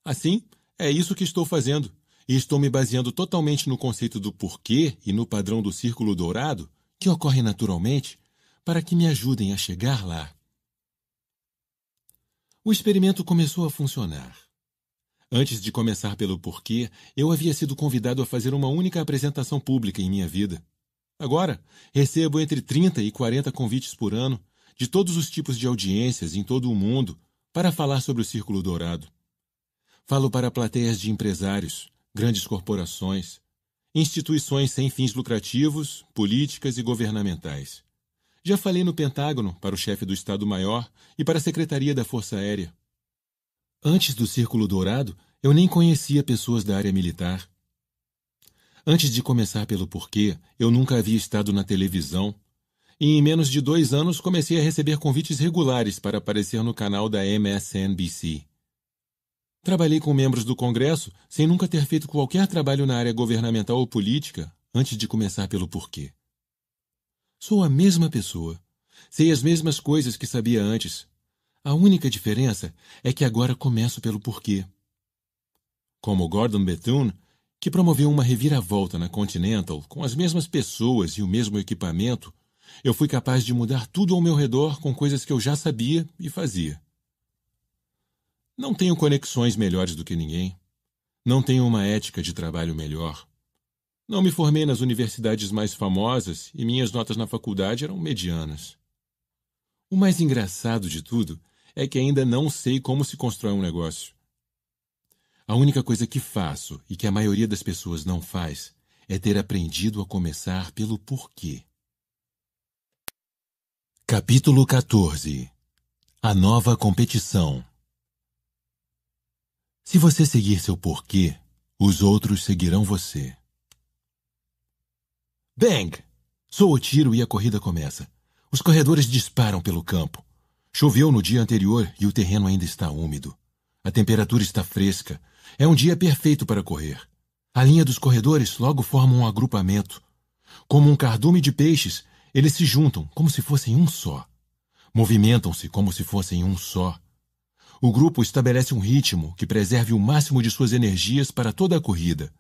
Assim, é isso que estou fazendo, e estou me baseando totalmente no conceito do porquê e no padrão do círculo dourado, que ocorre naturalmente, para que me ajudem a chegar lá. O experimento começou a funcionar. Antes de começar pelo porquê, eu havia sido convidado a fazer uma única apresentação pública em minha vida. Agora, recebo entre 30 e 40 convites por ano, de todos os tipos de audiências em todo o mundo, para falar sobre o Círculo Dourado. Falo para plateias de empresários, grandes corporações, instituições sem fins lucrativos, políticas e governamentais. Já falei no Pentágono, para o chefe do Estado-Maior e para a Secretaria da Força Aérea. Antes do Círculo Dourado, eu nem conhecia pessoas da área militar. Antes de começar pelo porquê, eu nunca havia estado na televisão. E em menos de dois anos comecei a receber convites regulares para aparecer no canal da MSNBC. Trabalhei com membros do Congresso sem nunca ter feito qualquer trabalho na área governamental ou política antes de começar pelo porquê. Sou a mesma pessoa. Sei as mesmas coisas que sabia antes, a única diferença é que agora começo pelo porquê. Como Gordon Bethune, que promoveu uma reviravolta na Continental com as mesmas pessoas e o mesmo equipamento, eu fui capaz de mudar tudo ao meu redor com coisas que eu já sabia e fazia. Não tenho conexões melhores do que ninguém. Não tenho uma ética de trabalho melhor. Não me formei nas universidades mais famosas e minhas notas na faculdade eram medianas. O mais engraçado de tudo é que ainda não sei como se constrói um negócio. A única coisa que faço e que a maioria das pessoas não faz é ter aprendido a começar pelo porquê. Capítulo 14 A nova competição. Se você seguir seu porquê, os outros seguirão você. Bang! Soa o tiro e a corrida começa. Os corredores disparam pelo campo. Choveu no dia anterior e o terreno ainda está úmido. A temperatura está fresca. É um dia perfeito para correr. A linha dos corredores logo forma um agrupamento. Como um cardume de peixes, eles se juntam como se fossem um só. Movimentam-se como se fossem um só. O grupo estabelece um ritmo que preserve o máximo de suas energias para toda a corrida.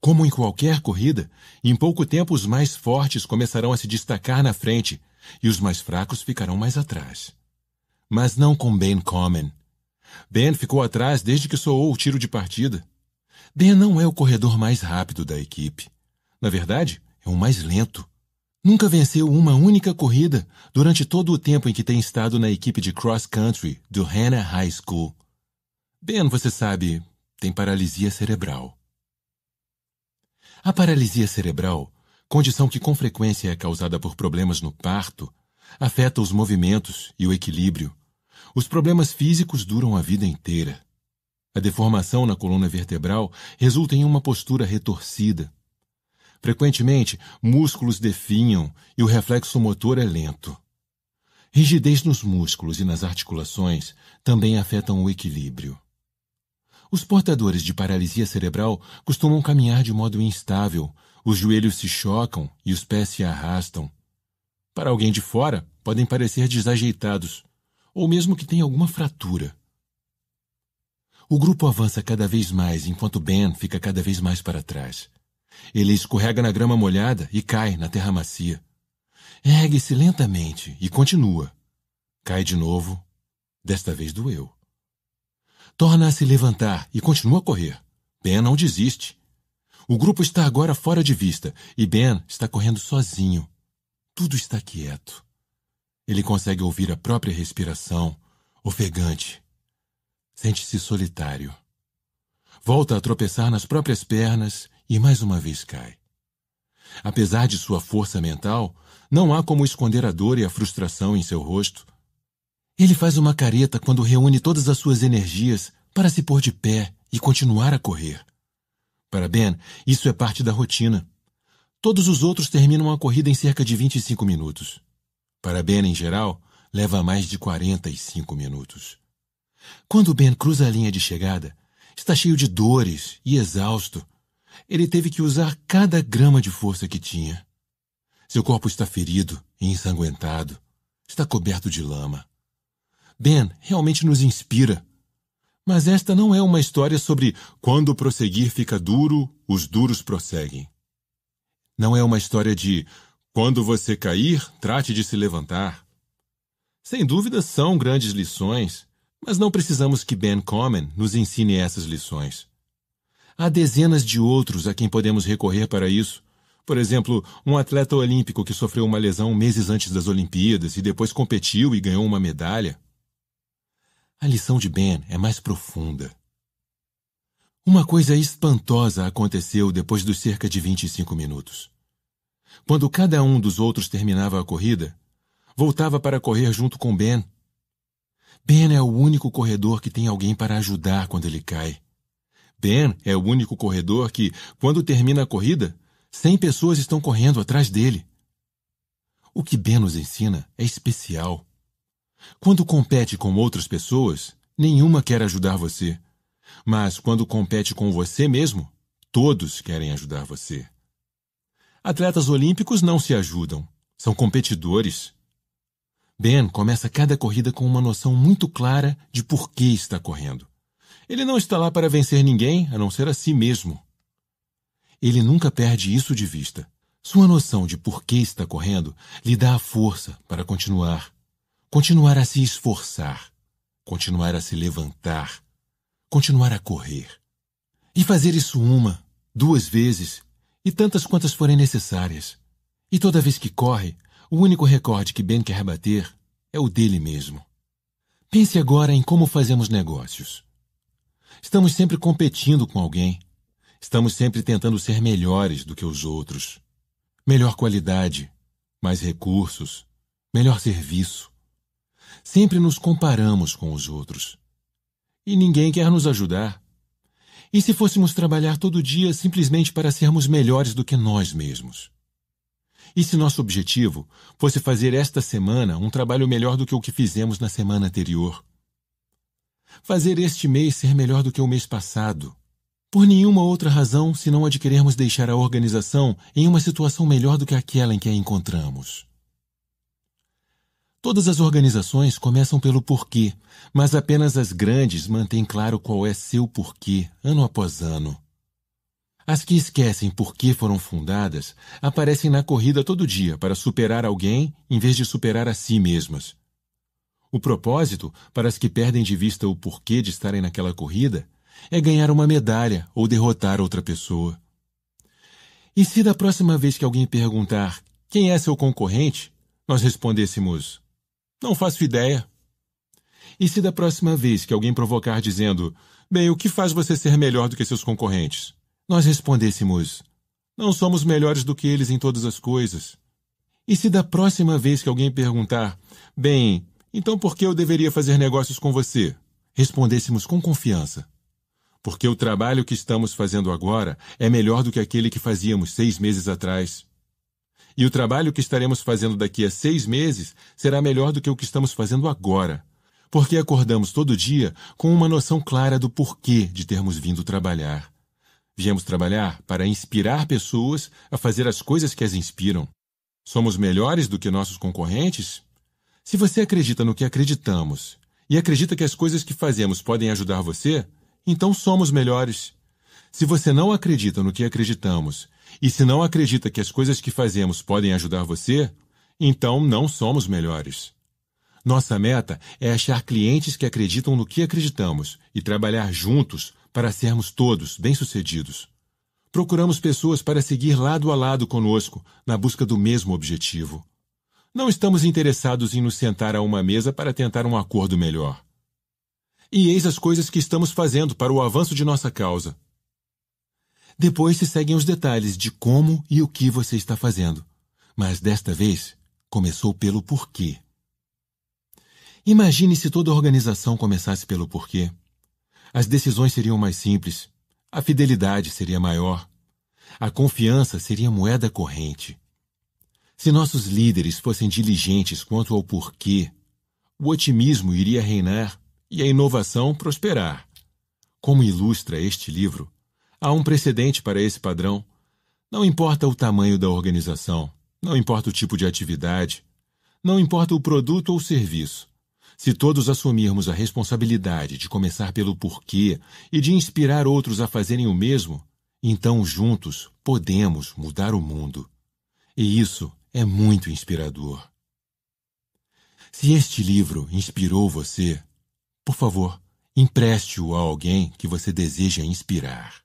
Como em qualquer corrida, em pouco tempo os mais fortes começarão a se destacar na frente e os mais fracos ficarão mais atrás. Mas não com Ben Common. Ben ficou atrás desde que soou o tiro de partida. Ben não é o corredor mais rápido da equipe. Na verdade, é o mais lento. Nunca venceu uma única corrida durante todo o tempo em que tem estado na equipe de cross country do Hannah High School. Ben, você sabe, tem paralisia cerebral. A paralisia cerebral condição que com frequência é causada por problemas no parto, afeta os movimentos e o equilíbrio. Os problemas físicos duram a vida inteira. A deformação na coluna vertebral resulta em uma postura retorcida. Frequentemente, músculos definham e o reflexo motor é lento. Rigidez nos músculos e nas articulações também afetam o equilíbrio. Os portadores de paralisia cerebral costumam caminhar de modo instável, os joelhos se chocam e os pés se arrastam. Para alguém de fora, podem parecer desajeitados, ou mesmo que tenha alguma fratura. O grupo avança cada vez mais enquanto Ben fica cada vez mais para trás. Ele escorrega na grama molhada e cai na terra macia. Ergue-se lentamente e continua. Cai de novo. Desta vez doeu. Torna a se levantar e continua a correr. Ben não desiste. O grupo está agora fora de vista e Ben está correndo sozinho. Tudo está quieto. Ele consegue ouvir a própria respiração, ofegante. Sente-se solitário. Volta a tropeçar nas próprias pernas e mais uma vez cai. Apesar de sua força mental, não há como esconder a dor e a frustração em seu rosto. Ele faz uma careta quando reúne todas as suas energias para se pôr de pé e continuar a correr. Para Ben, isso é parte da rotina. Todos os outros terminam a corrida em cerca de 25 minutos. Para Ben, em geral, leva mais de 45 minutos. Quando Ben cruza a linha de chegada, está cheio de dores e exausto. Ele teve que usar cada grama de força que tinha. Seu corpo está ferido e ensanguentado. Está coberto de lama. Ben realmente nos inspira. Mas esta não é uma história sobre quando prosseguir fica duro, os duros prosseguem. Não é uma história de quando você cair, trate de se levantar. Sem dúvida são grandes lições, mas não precisamos que Ben Comen nos ensine essas lições. Há dezenas de outros a quem podemos recorrer para isso. Por exemplo, um atleta olímpico que sofreu uma lesão meses antes das Olimpíadas e depois competiu e ganhou uma medalha. A lição de Ben é mais profunda. Uma coisa espantosa aconteceu depois dos cerca de 25 minutos. Quando cada um dos outros terminava a corrida, voltava para correr junto com Ben. Ben é o único corredor que tem alguém para ajudar quando ele cai. Ben é o único corredor que, quando termina a corrida, cem pessoas estão correndo atrás dele. O que Ben nos ensina é especial. Quando compete com outras pessoas, nenhuma quer ajudar você. Mas quando compete com você mesmo, todos querem ajudar você. Atletas olímpicos não se ajudam, são competidores. Ben começa cada corrida com uma noção muito clara de por que está correndo. Ele não está lá para vencer ninguém a não ser a si mesmo. Ele nunca perde isso de vista. Sua noção de por que está correndo lhe dá a força para continuar continuar a se esforçar, continuar a se levantar, continuar a correr. E fazer isso uma, duas vezes e tantas quantas forem necessárias. E toda vez que corre, o único recorde que Ben quer bater é o dele mesmo. Pense agora em como fazemos negócios. Estamos sempre competindo com alguém. Estamos sempre tentando ser melhores do que os outros. Melhor qualidade, mais recursos, melhor serviço. Sempre nos comparamos com os outros. E ninguém quer nos ajudar. E se fôssemos trabalhar todo dia simplesmente para sermos melhores do que nós mesmos? E se nosso objetivo fosse fazer esta semana um trabalho melhor do que o que fizemos na semana anterior? Fazer este mês ser melhor do que o mês passado? Por nenhuma outra razão senão a de querermos deixar a organização em uma situação melhor do que aquela em que a encontramos. Todas as organizações começam pelo porquê, mas apenas as grandes mantêm claro qual é seu porquê, ano após ano. As que esquecem por que foram fundadas aparecem na corrida todo dia para superar alguém em vez de superar a si mesmas. O propósito, para as que perdem de vista o porquê de estarem naquela corrida, é ganhar uma medalha ou derrotar outra pessoa. E se da próxima vez que alguém perguntar quem é seu concorrente, nós respondêssemos não faço ideia. E se da próxima vez que alguém provocar dizendo: Bem, o que faz você ser melhor do que seus concorrentes? Nós respondêssemos: Não somos melhores do que eles em todas as coisas. E se da próxima vez que alguém perguntar: Bem, então por que eu deveria fazer negócios com você? Respondêssemos com confiança: Porque o trabalho que estamos fazendo agora é melhor do que aquele que fazíamos seis meses atrás. E o trabalho que estaremos fazendo daqui a seis meses será melhor do que o que estamos fazendo agora, porque acordamos todo dia com uma noção clara do porquê de termos vindo trabalhar. Viemos trabalhar para inspirar pessoas a fazer as coisas que as inspiram. Somos melhores do que nossos concorrentes? Se você acredita no que acreditamos e acredita que as coisas que fazemos podem ajudar você, então somos melhores. Se você não acredita no que acreditamos e se não acredita que as coisas que fazemos podem ajudar você, então não somos melhores. Nossa meta é achar clientes que acreditam no que acreditamos e trabalhar juntos para sermos todos bem-sucedidos. Procuramos pessoas para seguir lado a lado conosco na busca do mesmo objetivo. Não estamos interessados em nos sentar a uma mesa para tentar um acordo melhor. E eis as coisas que estamos fazendo para o avanço de nossa causa. Depois se seguem os detalhes de como e o que você está fazendo, mas desta vez começou pelo porquê. Imagine se toda a organização começasse pelo porquê. As decisões seriam mais simples, a fidelidade seria maior, a confiança seria moeda corrente. Se nossos líderes fossem diligentes quanto ao porquê, o otimismo iria reinar e a inovação prosperar. Como ilustra este livro, Há um precedente para esse padrão. Não importa o tamanho da organização, não importa o tipo de atividade, não importa o produto ou serviço. Se todos assumirmos a responsabilidade de começar pelo porquê e de inspirar outros a fazerem o mesmo, então juntos podemos mudar o mundo. E isso é muito inspirador. Se este livro inspirou você, por favor, empreste-o a alguém que você deseja inspirar.